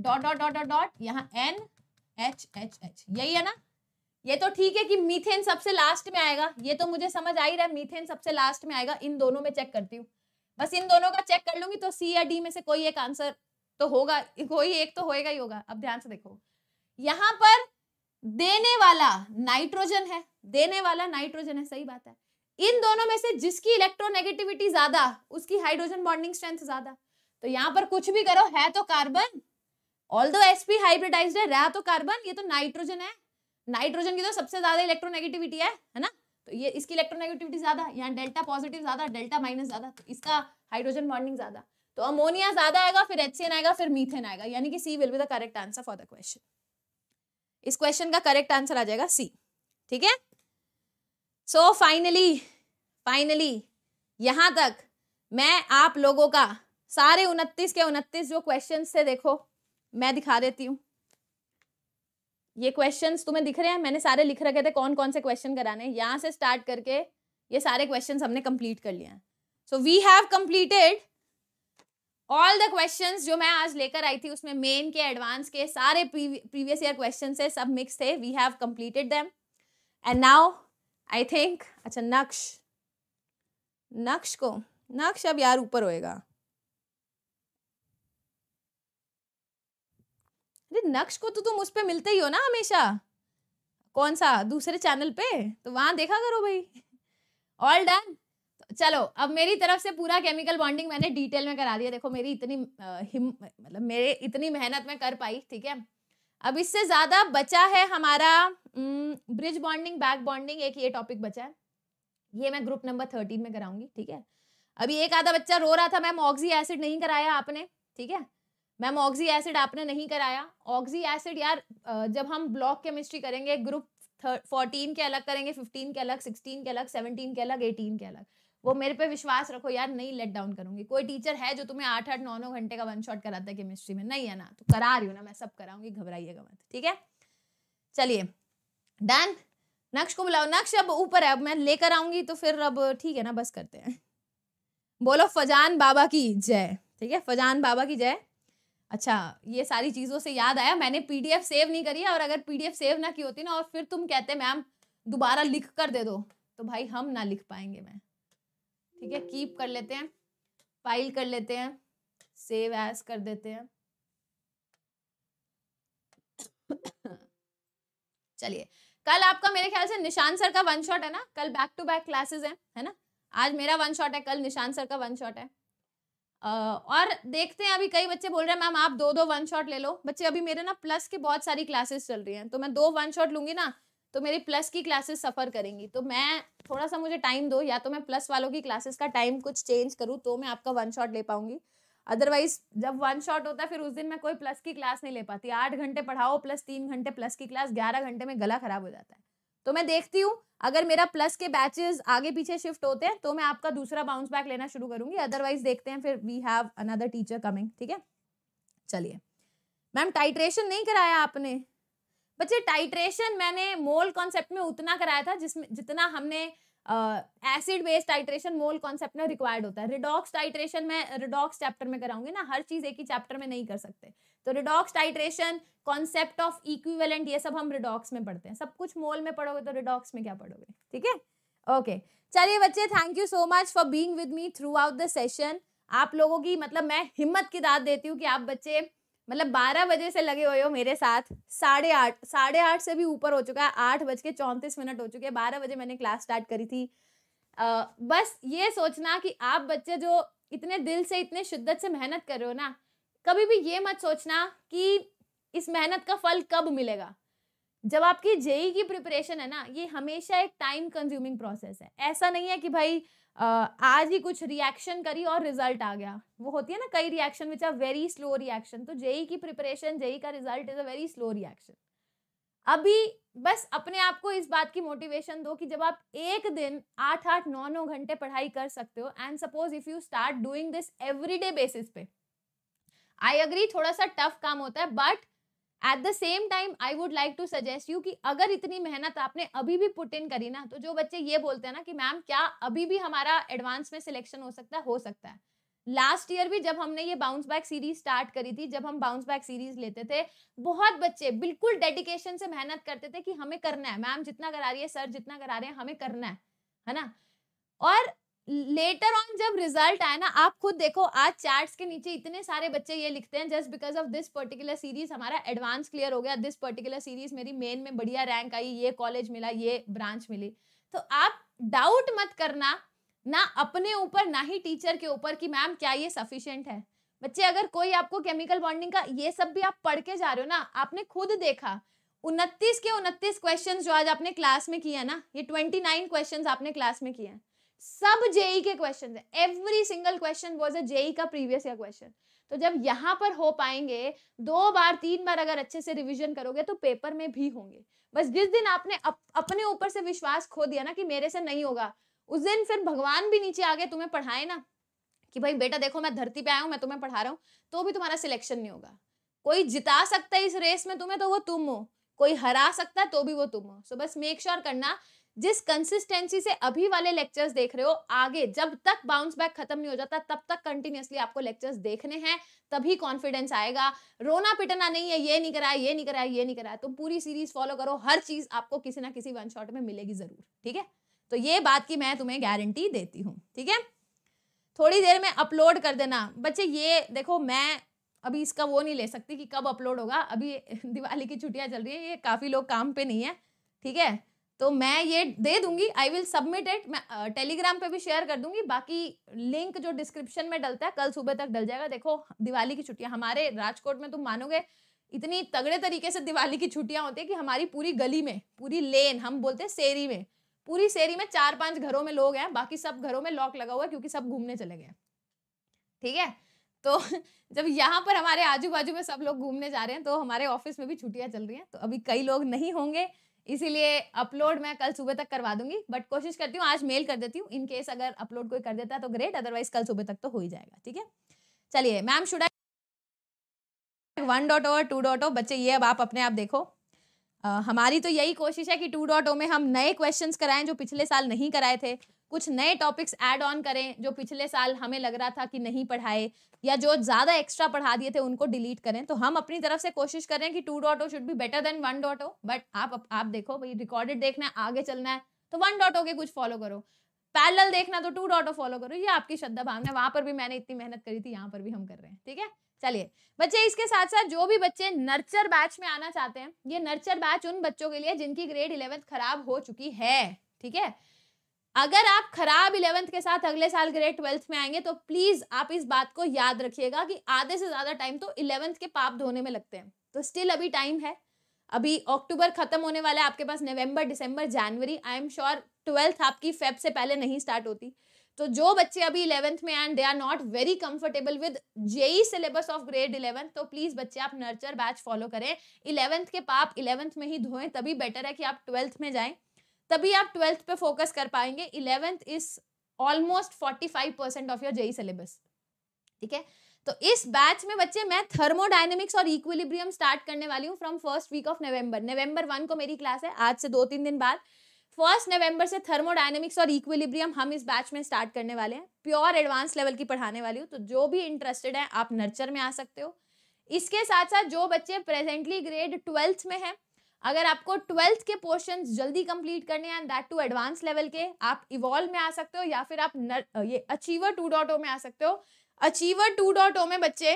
dot dot dot dot dot यहाँ एन एच एच एच यही है ना ये तो ठीक है कि मीथेन सबसे लास्ट में आएगा ये तो मुझे समझ आ ही रहा है मीथेन सबसे लास्ट में आएगा इन दोनों में चेक करती हूँ बस इन दोनों का चेक कर लूंगी तो सी या डी में से कोई एक आंसर तो होगा कोई एक तो होएगा ही होगा अब ध्यान से देखो यहाँ पर देने वाला नाइट्रोजन है देने वाला नाइट्रोजन है सही बात है इन दोनों में से जिसकी इलेक्ट्रोनेगेटिविटी ज्यादा उसकी हाइड्रोजन बॉन्डिंग स्ट्रेंथ ज्यादा तो यहाँ पर कुछ भी करो है तो कार्बन ऑल दो एसपी हाइब्रिडाइज है रहा तो कार्बन ये तो नाइट्रोजन है नाइट्रोजन की तो सबसे ज्यादा इलेक्ट्रोनेगेटिविटी है है ना तो ये इसकी इलेक्ट्रोनेगेटिविटी ज्यादा यहाँ डेल्टा पॉजिटिव ज्यादा डेल्टा माइनस ज्यादा तो इसका हाइड्रोजन बॉन्डिंग ज्यादा तो अमोनिया ज्यादा आएगा फिर एच आएगा फिर मीथेन आएगा यानी कि C will be the correct answer for the question इस क्वेश्चन का करेक्ट आंसर आ जाएगा सी ठीक है सो फाइनली फाइनली यहां तक मैं आप लोगों का सारे उनतीस के उनतीस जो क्वेश्चन थे देखो मैं दिखा देती हूँ ये क्वेश्चंस तुम्हें दिख रहे हैं मैंने सारे लिख रखे थे कौन कौन से क्वेश्चन कराने यहाँ से स्टार्ट करके ये सारे क्वेश्चंस हमने कंप्लीट कर लिए हैं so we have completed all the questions जो मैं आज लेकर आई थी उसमें मेन के एडवांस के सारे प्रीवियस ईयर क्वेश्चन है सब मिक्स थे we have completed them and now I think अच्छा नक्श नक्श को नक्श अब यार ऊपर होएगा अरे नक्श को तो तुम उस पर मिलते ही हो ना हमेशा कौन सा दूसरे चैनल पे तो वहाँ देखा करो भाई ऑल डन चलो अब मेरी तरफ से पूरा केमिकल बॉन्डिंग मैंने डिटेल में करा दिया देखो मेरी इतनी हिम मतलब मेरे इतनी मेहनत में कर पाई ठीक है अब इससे ज़्यादा बचा है हमारा ब्रिज बॉन्डिंग बैक बॉन्डिंग एक ये टॉपिक बचा है ये मैं ग्रुप नंबर थर्टीन में कराऊंगी ठीक है अभी एक आधा बच्चा रो रहा था मैम ऑक्सी एसिड नहीं कराया आपने ठीक है मैम ऑक्सी एसिड आपने नहीं कराया ऑक्सी एसिड यार जब हम ब्लॉक केमिस्ट्री करेंगे ग्रुप फोर्टीन के अलग करेंगे फिफ्टीन के अलग सिक्सटीन के अलग सेवनटीन के अलग एटीन के अलग वो मेरे पे विश्वास रखो यार नहीं लेट डाउन करूंगी कोई टीचर है जो तुम्हें आठ आठ नौ नौ घंटे का वन शॉट कराता है केमिस्ट्री में नहीं है ना तो करा रही हूँ ना मैं सब कराऊंगी घबराइएगा मत ठीक है चलिए डन नक्श को बुलाओ नक्श अब ऊपर है अब मैं लेकर आऊंगी तो फिर अब ठीक है ना बस करते हैं बोलो फजान बाबा की जय ठीक है फजान बाबा की जय अच्छा ये सारी चीज़ों से याद आया मैंने पीडीएफ सेव नहीं करी है और अगर पीडीएफ सेव ना की होती ना और फिर तुम कहते मैम दोबारा लिख कर दे दो तो भाई हम ना लिख पाएंगे मैं ठीक है कीप कर लेते हैं फाइल कर लेते हैं सेव एस कर देते हैं चलिए कल आपका मेरे ख्याल से निशान सर का वन शॉट है ना कल बैक टू बैक क्लासेस है है ना आज मेरा वन शॉट है कल निशान सर का वन शॉट है और देखते हैं अभी कई बच्चे बोल रहे हैं मैम आप दो दो वन शॉट ले लो बच्चे अभी मेरे ना प्लस की बहुत सारी क्लासेस चल रही हैं तो मैं दो वन शॉट लूंगी ना तो मेरी प्लस की क्लासेस सफ़र करेंगी तो मैं थोड़ा सा मुझे टाइम दो या तो मैं प्लस वालों की क्लासेस का टाइम कुछ चेंज करूँ तो मैं आपका वन शॉट ले पाऊंगी अदरवाइज जब वन शॉट होता है फिर उस दिन मैं कोई प्लस की क्लास नहीं ले पाती आठ घंटे पढ़ाओ प्लस तीन घंटे प्लस की क्लास ग्यारह घंटे में गला खराब हो जाता है तो मैं देखती हूँ अगर मेरा प्लस के बैचेस आगे पीछे शिफ्ट होते हैं तो मैं आपका दूसरा बाउंस बैक लेना शुरू करूंगी अदरवाइज देखते हैं फिर we have another teacher coming ठीक है चलिए मैम टाइट्रेशन नहीं कराया आपने बच्चे टाइट्रेशन मैंने मोल कॉन्सेप्ट में उतना कराया था जिसमें जितना हमने acid based titration mole concept में रिक्वायर्ड होता है रिडॉक्स टाइट्रेशन में रिडॉक्स चैप्टर में कराऊंगी ना हर चीज एक ही चैप्टर में नहीं कर सकते तो redox titration concept of equivalent ये सब हम रिडॉक्स में पढ़ते हैं सब कुछ मोल में पढ़ोगे तो रिडॉक्स में क्या पढ़ोगे ठीक है ओके चलिए बच्चे thank you so much for being with me throughout the session आप लोगों की मतलब मैं हिम्मत की दाद देती हूँ कि आप बच्चे मतलब बारह बजे से लगे हुए हो मेरे साथ साढ़े आठ साढ़े आठ से भी ऊपर हो चुका है आठ बज के चौंतीस मिनट हो चुके हैं बारह बजे मैंने क्लास स्टार्ट करी थी आ, बस ये सोचना कि आप बच्चे जो इतने दिल से इतने शिद्दत से मेहनत कर रहे हो ना कभी भी ये मत सोचना कि इस मेहनत का फल कब मिलेगा जब आपकी जेई की प्रिपरेशन है ना ये हमेशा एक टाइम कंज्यूमिंग प्रोसेस है ऐसा नहीं है कि भाई आज ही कुछ रिएक्शन करी और रिजल्ट आ गया वो होती है ना कई reaction which are very slow reaction तो जेई की प्रिपरेशन जेई का result is a very slow reaction अभी बस अपने आप को इस बात की मोटिवेशन दो कि जब आप एक दिन आठ आठ नौ नौ घंटे पढ़ाई कर सकते हो and suppose if you start doing this everyday basis पे आई अग्री थोड़ा सा टफ काम होता है but at the same time I would like to suggest you कि अगर इतनी मेहनत आपने अभी भी पुट इन करी ना तो जो बच्चे ये बोलते हैं ना कि मैम क्या अभी भी हमारा एडवांस में सिलेक्शन हो सकता है हो सकता है लास्ट ईयर भी जब हमने ये बाउंस बैक सीरीज स्टार्ट करी थी जब हम बाउंस बैक सीरीज लेते थे बहुत बच्चे बिल्कुल डेडिकेशन से मेहनत करते थे कि हमें करना है मैम जितना करा रही है सर जितना करा रहे हैं हमें करना है है ना और लेटर ऑन जब रिजल्ट आए ना आप खुद देखो आज चार्ट्स के नीचे इतने सारे बच्चे ये लिखते हैं just because of this particular series हमारा एडवांस क्लियर हो गया दिस पर्टिकुलर सीरीज मेरी मेन में बढ़िया रैंक आई ये कॉलेज मिला ये ब्रांच मिली तो आप डाउट मत करना ना अपने ऊपर ना ही टीचर के ऊपर कि मैम क्या ये सफिशियंट है बच्चे अगर कोई आपको केमिकल बॉन्डिंग का ये सब भी आप पढ़ के जा रहे हो ना आपने खुद देखा उनतीस के उनतीस क्वेश्चन जो आज आपने क्लास में किए ना ये ट्वेंटी नाइन क्वेश्चन आपने क्लास में किए हैं सब जेई e के क्वेश्चन है every single question was a JEE का प्रीवियस ईयर क्वेश्चन तो जब यहाँ पर हो पाएंगे दो बार तीन बार अगर अच्छे से रिविजन करोगे तो पेपर में भी होंगे बस जिस दिन आपने अप, अपने ऊपर से विश्वास खो दिया ना कि मेरे से नहीं होगा उस दिन फिर भगवान भी नीचे आगे तुम्हें पढ़ाए ना कि भाई बेटा देखो मैं धरती पे आया हूँ मैं तुम्हें पढ़ा रहा हूँ तो भी तुम्हारा सिलेक्शन नहीं होगा कोई जिता सकता है इस रेस में तुम्हें तो वो तुम हो कोई हरा सकता है तो भी वो तुम हो सो so बस मेक श्योर करना जिस कंसिस्टेंसी से अभी वाले लेक्चर्स देख रहे हो आगे जब तक बाउंस बैक खत्म नहीं हो जाता तब तक कंटिन्यूसली आपको लेक्चर्स देखने हैं तभी कॉन्फिडेंस आएगा रोना पिटना नहीं है ये नहीं कराया ये नहीं कराया ये नहीं कराया तुम तो पूरी सीरीज फॉलो करो हर चीज आपको किसी ना किसी वन शॉट में मिलेगी जरूर ठीक है तो ये बात की मैं तुम्हें गारंटी देती हूँ ठीक है थोड़ी देर में अपलोड कर देना बच्चे ये देखो मैं अभी इसका वो नहीं ले सकती कि कब अपलोड होगा अभी दिवाली की छुट्टियां चल रही है ये काफ़ी लोग काम पे नहीं है ठीक है तो मैं ये दे दूंगी आई विल सबमिट इट मैं टेलीग्राम पे भी शेयर कर दूंगी बाकी लिंक जो डिस्क्रिप्शन में डलता है कल सुबह तक डल जाएगा देखो दिवाली की छुट्टियां हमारे राजकोट में तुम मानोगे इतनी तगड़े तरीके से दिवाली की छुट्टियां होती है कि हमारी पूरी गली में पूरी लेन हम बोलते हैं शेरी में पूरी शेरी में चार पांच घरों में लोग हैं बाकी सब घरों में लॉक लगा हुआ है क्योंकि सब घूमने चले गए ठीक है तो जब यहाँ पर हमारे आजू बाजू में सब लोग घूमने जा रहे हैं तो हमारे ऑफिस में भी छुट्टियां चल रही हैं तो अभी कई लोग नहीं होंगे इसीलिए अपलोड मैं कल सुबह तक करवा दूंगी बट कोशिश करती हूँ आज मेल कर देती हूँ इन केस अगर अपलोड कोई कर देता है तो ग्रेट अदरवाइज कल सुबह तक तो हो ही जाएगा ठीक है चलिए ma'am should I one dot और टू डॉट ओ बच्चे ये अब आप अपने आप देखो आ, हमारी तो यही कोशिश है कि टू डॉट ओ में हम नए क्वेश्चंस कराएं जो पिछले साल नहीं कराए थे कुछ नए टॉपिक्स ऐड ऑन करें जो पिछले साल हमें लग रहा था कि नहीं पढ़ाए या जो ज़्यादा एक्स्ट्रा पढ़ा दिए थे उनको डिलीट करें तो हम अपनी तरफ से कोशिश करें कि two dot O should be better than one dot O but आप आप देखो भाई रिकॉर्डेड देखना है आगे चलना है तो वन डॉट ओ के कुछ फॉलो करो पैरल देखना तो टू डॉट ओ फॉलो करो ये आपकी श्रद्धा भावना वहाँ पर भी मैंने इतनी मेहनत करी थी यहाँ पर भी हम कर रहे हैं ठीक है चलिए बच्चे इसके साथ साथ जो भी बच्चे नर्चर बैच में आना चाहते हैं ये नर्चर बैच उन बच्चों के लिए जिनकी ग्रेड इलेवेंथ खराब हो चुकी है ठीक है अगर आप खराब इलेवंथ के साथ अगले साल ग्रेड ट्वेल्थ में आएंगे तो प्लीज आप इस बात को याद रखिएगा कि आधे से ज्यादा टाइम तो इलेवंथ के पाप धोने में लगते हैं तो स्टिल अभी टाइम है अभी अक्टूबर खत्म होने वाला है आपके पास नवंबर दिसंबर जनवरी आई एम श्योर ट्वेल्थ आपकी फेब से पहले नहीं स्टार्ट होती तो जो बच्चे अभी इलेवंथ में and they are not very comfortable with JEE syllabus of grade eleventh तो प्लीज बच्चे आप नर्चर बैच फॉलो करें इलेवंथ के पाप इलेवंथ में ही धोएं तभी बेटर है कि आप ट्वेल्थ में जाएं तभी आप ट्वेल्थ पे फोकस कर पाएंगे eleventh is almost forty five percent of your JEE syllabus ठीक है तो इस बैच में बच्चे मैं थर्मोडाइनमिक्स और इक्विलिब्रियम स्टार्ट करने वाली हूँ from first week of November November one को मेरी क्लास है आज से दो तीन दिन बाद फर्स्ट नवंबर से थर्मोडाइनमिक्स और इक्विलिब्रियम हम इस बैच में स्टार्ट करने वाले हैं प्योर एडवांस लेवल की पढ़ाने वाली हूँ तो जो भी इंटरेस्टेड है आप नर्चर में आ सकते हो इसके साथ साथ जो बच्चे प्रेजेंटली ग्रेड ट्वेल्थ में हैं अगर आपको ट्वेल्थ के पोर्शन जल्दी कंप्लीट करने हैं दैट टू एडवांस लेवल के आप इवॉल्व में आ सकते हो या फिर आप नर, ये अचीवर टू डॉट ओ में आ सकते हो अचीवर टू डॉट ओ में बच्चे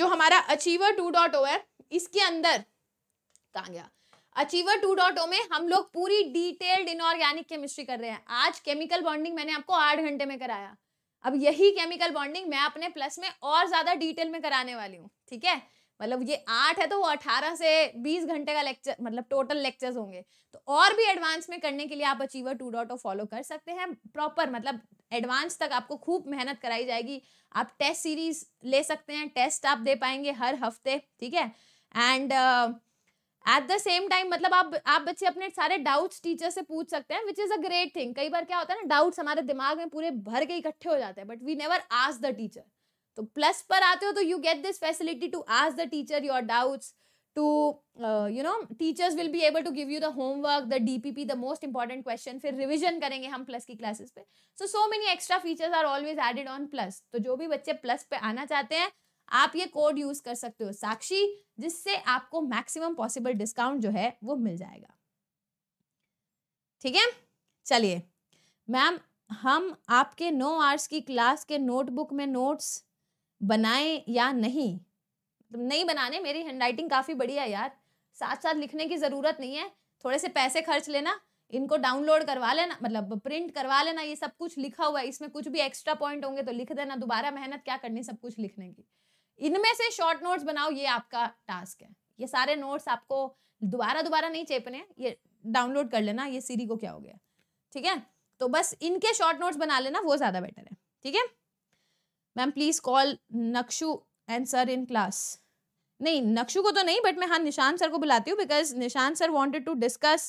जो हमारा अचीवर टू डॉट ओ है इसके अंदर कहा गया अचीवर टू डॉट ओ में हम लोग पूरी डिटेल्ड इनऑर्गेनिक केमिस्ट्री कर रहे हैं आज केमिकल बॉन्डिंग मैंने आपको आठ घंटे में कराया अब यही केमिकल बॉन्डिंग मैं अपने प्लस में और ज्यादा डिटेल में कराने वाली हूँ ठीक है मतलब ये आठ है तो वो अठारह से बीस घंटे का लेक्चर मतलब टोटल लेक्चर्स होंगे तो और भी एडवांस में करने के लिए आप अचीवर टू डॉट फॉलो कर सकते हैं प्रॉपर मतलब एडवांस तक आपको खूब मेहनत कराई जाएगी आप टेस्ट सीरीज ले सकते हैं टेस्ट आप दे पाएंगे हर हफ्ते ठीक है and at the same time मतलब आप आप बच्चे अपने सारे डाउट्स टीचर से पूछ सकते हैं which is a great thing कई बार क्या होता है ना डाउट्स हमारे दिमाग में पूरे भर के इकट्ठे हो जाते हैं but we never ask the teacher तो प्लस पर आते हो तो you get this facility to ask the teacher your doubts to uh, you know teachers will be able to give you the homework the dpp the most important question फिर revision करेंगे हम plus की classes पे so so many extra features are always added on plus तो जो भी बच्चे plus पे आना चाहते हैं आप ये कोड यूज कर सकते हो साक्षी जिससे आपको मैक्सिमम पॉसिबल डिस्काउंट जो है वो मिल जाएगा ठीक है चलिए मैम हम आपके नो आवर्स की क्लास के नोटबुक में नोट्स बनाएं या नहीं मतलब नहीं बनाने मेरी हैंड राइटिंग काफ़ी बढ़िया है यार साथ साथ लिखने की ज़रूरत नहीं है थोड़े से पैसे खर्च लेना इनको डाउनलोड करवा लेना मतलब प्रिंट करवा लेना ये सब कुछ लिखा हुआ है इसमें कुछ भी एक्स्ट्रा पॉइंट होंगे तो लिख देना दोबारा मेहनत क्या करनी सब कुछ लिखने की इनमें से शॉर्ट नोट्स बनाओ ये आपका टास्क है ये सारे नोट्स आपको दोबारा दोबारा नहीं चेपने ये डाउनलोड कर लेना ये सीरी को क्या हो गया ठीक है तो बस इनके शॉर्ट नोट्स बना लेना वो ज़्यादा बेटर है ठीक है ma'am please call Nakshu and sir in class नहीं नक्शु को तो नहीं बट मैं हाँ निशान सर को बुलाती हूँ because Nishan sir wanted to discuss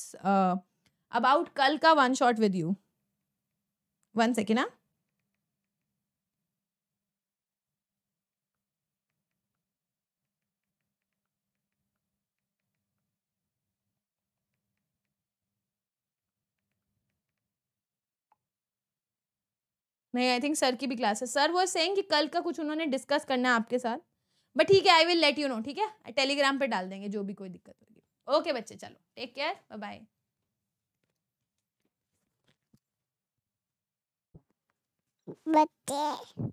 about कल का one shot with you one second हाँ नहीं आई थिंक सर की भी क्लास है सर वो सेम कि कल का कुछ उन्होंने डिस्कस करना है आपके साथ बट ठीक है I will let you know ठीक है टेलीग्राम पर डाल देंगे जो भी कोई दिक्कत होगी ओके बच्चे चलो टेक केयर बाय बच्चे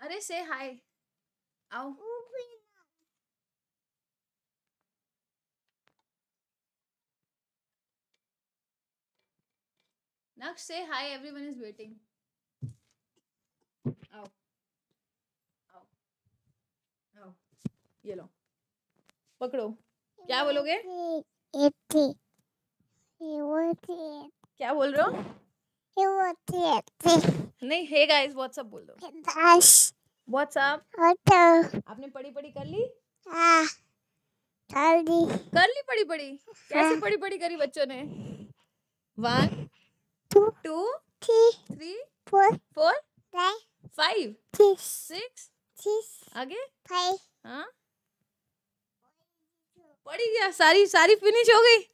अरे से हाय आओ नक्स से हाय एवरीवन इज वेटिंग आओ आओ आओ ये लो पकड़ो क्या बोलोगे क्या बोल रहे हो नहीं हे गाइस व्हाट्सअप बोल दो व्हाट्सअप तो आपने पढ़ी पढ़ी हाँ, कर ली कर ली कर ली पढ़ी पढ़ी कैसे हाँ। पढ़ी पढ़ी करी बच्चों ने one two two three three four four five six आगे फाइव हाँ पढ़ी गया सारी सारी फिनिश हो गई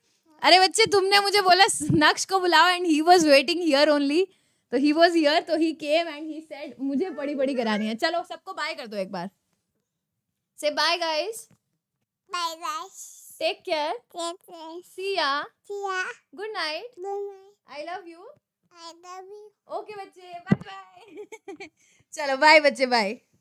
अरे बच्चे तुमने मुझे बोला नक्श को बुलाओ and he was waiting here only तो ही वॉज हियर तो ही केम एंड ही सेड मुझे बड़ी बड़ी करानी है चलो सबको बाय कर दो एक बार से bye guys bye guys take care take care see ya see ya good night good night I love you I love you okay बच्चे बाय बाय चलो बाय बच्चे बाय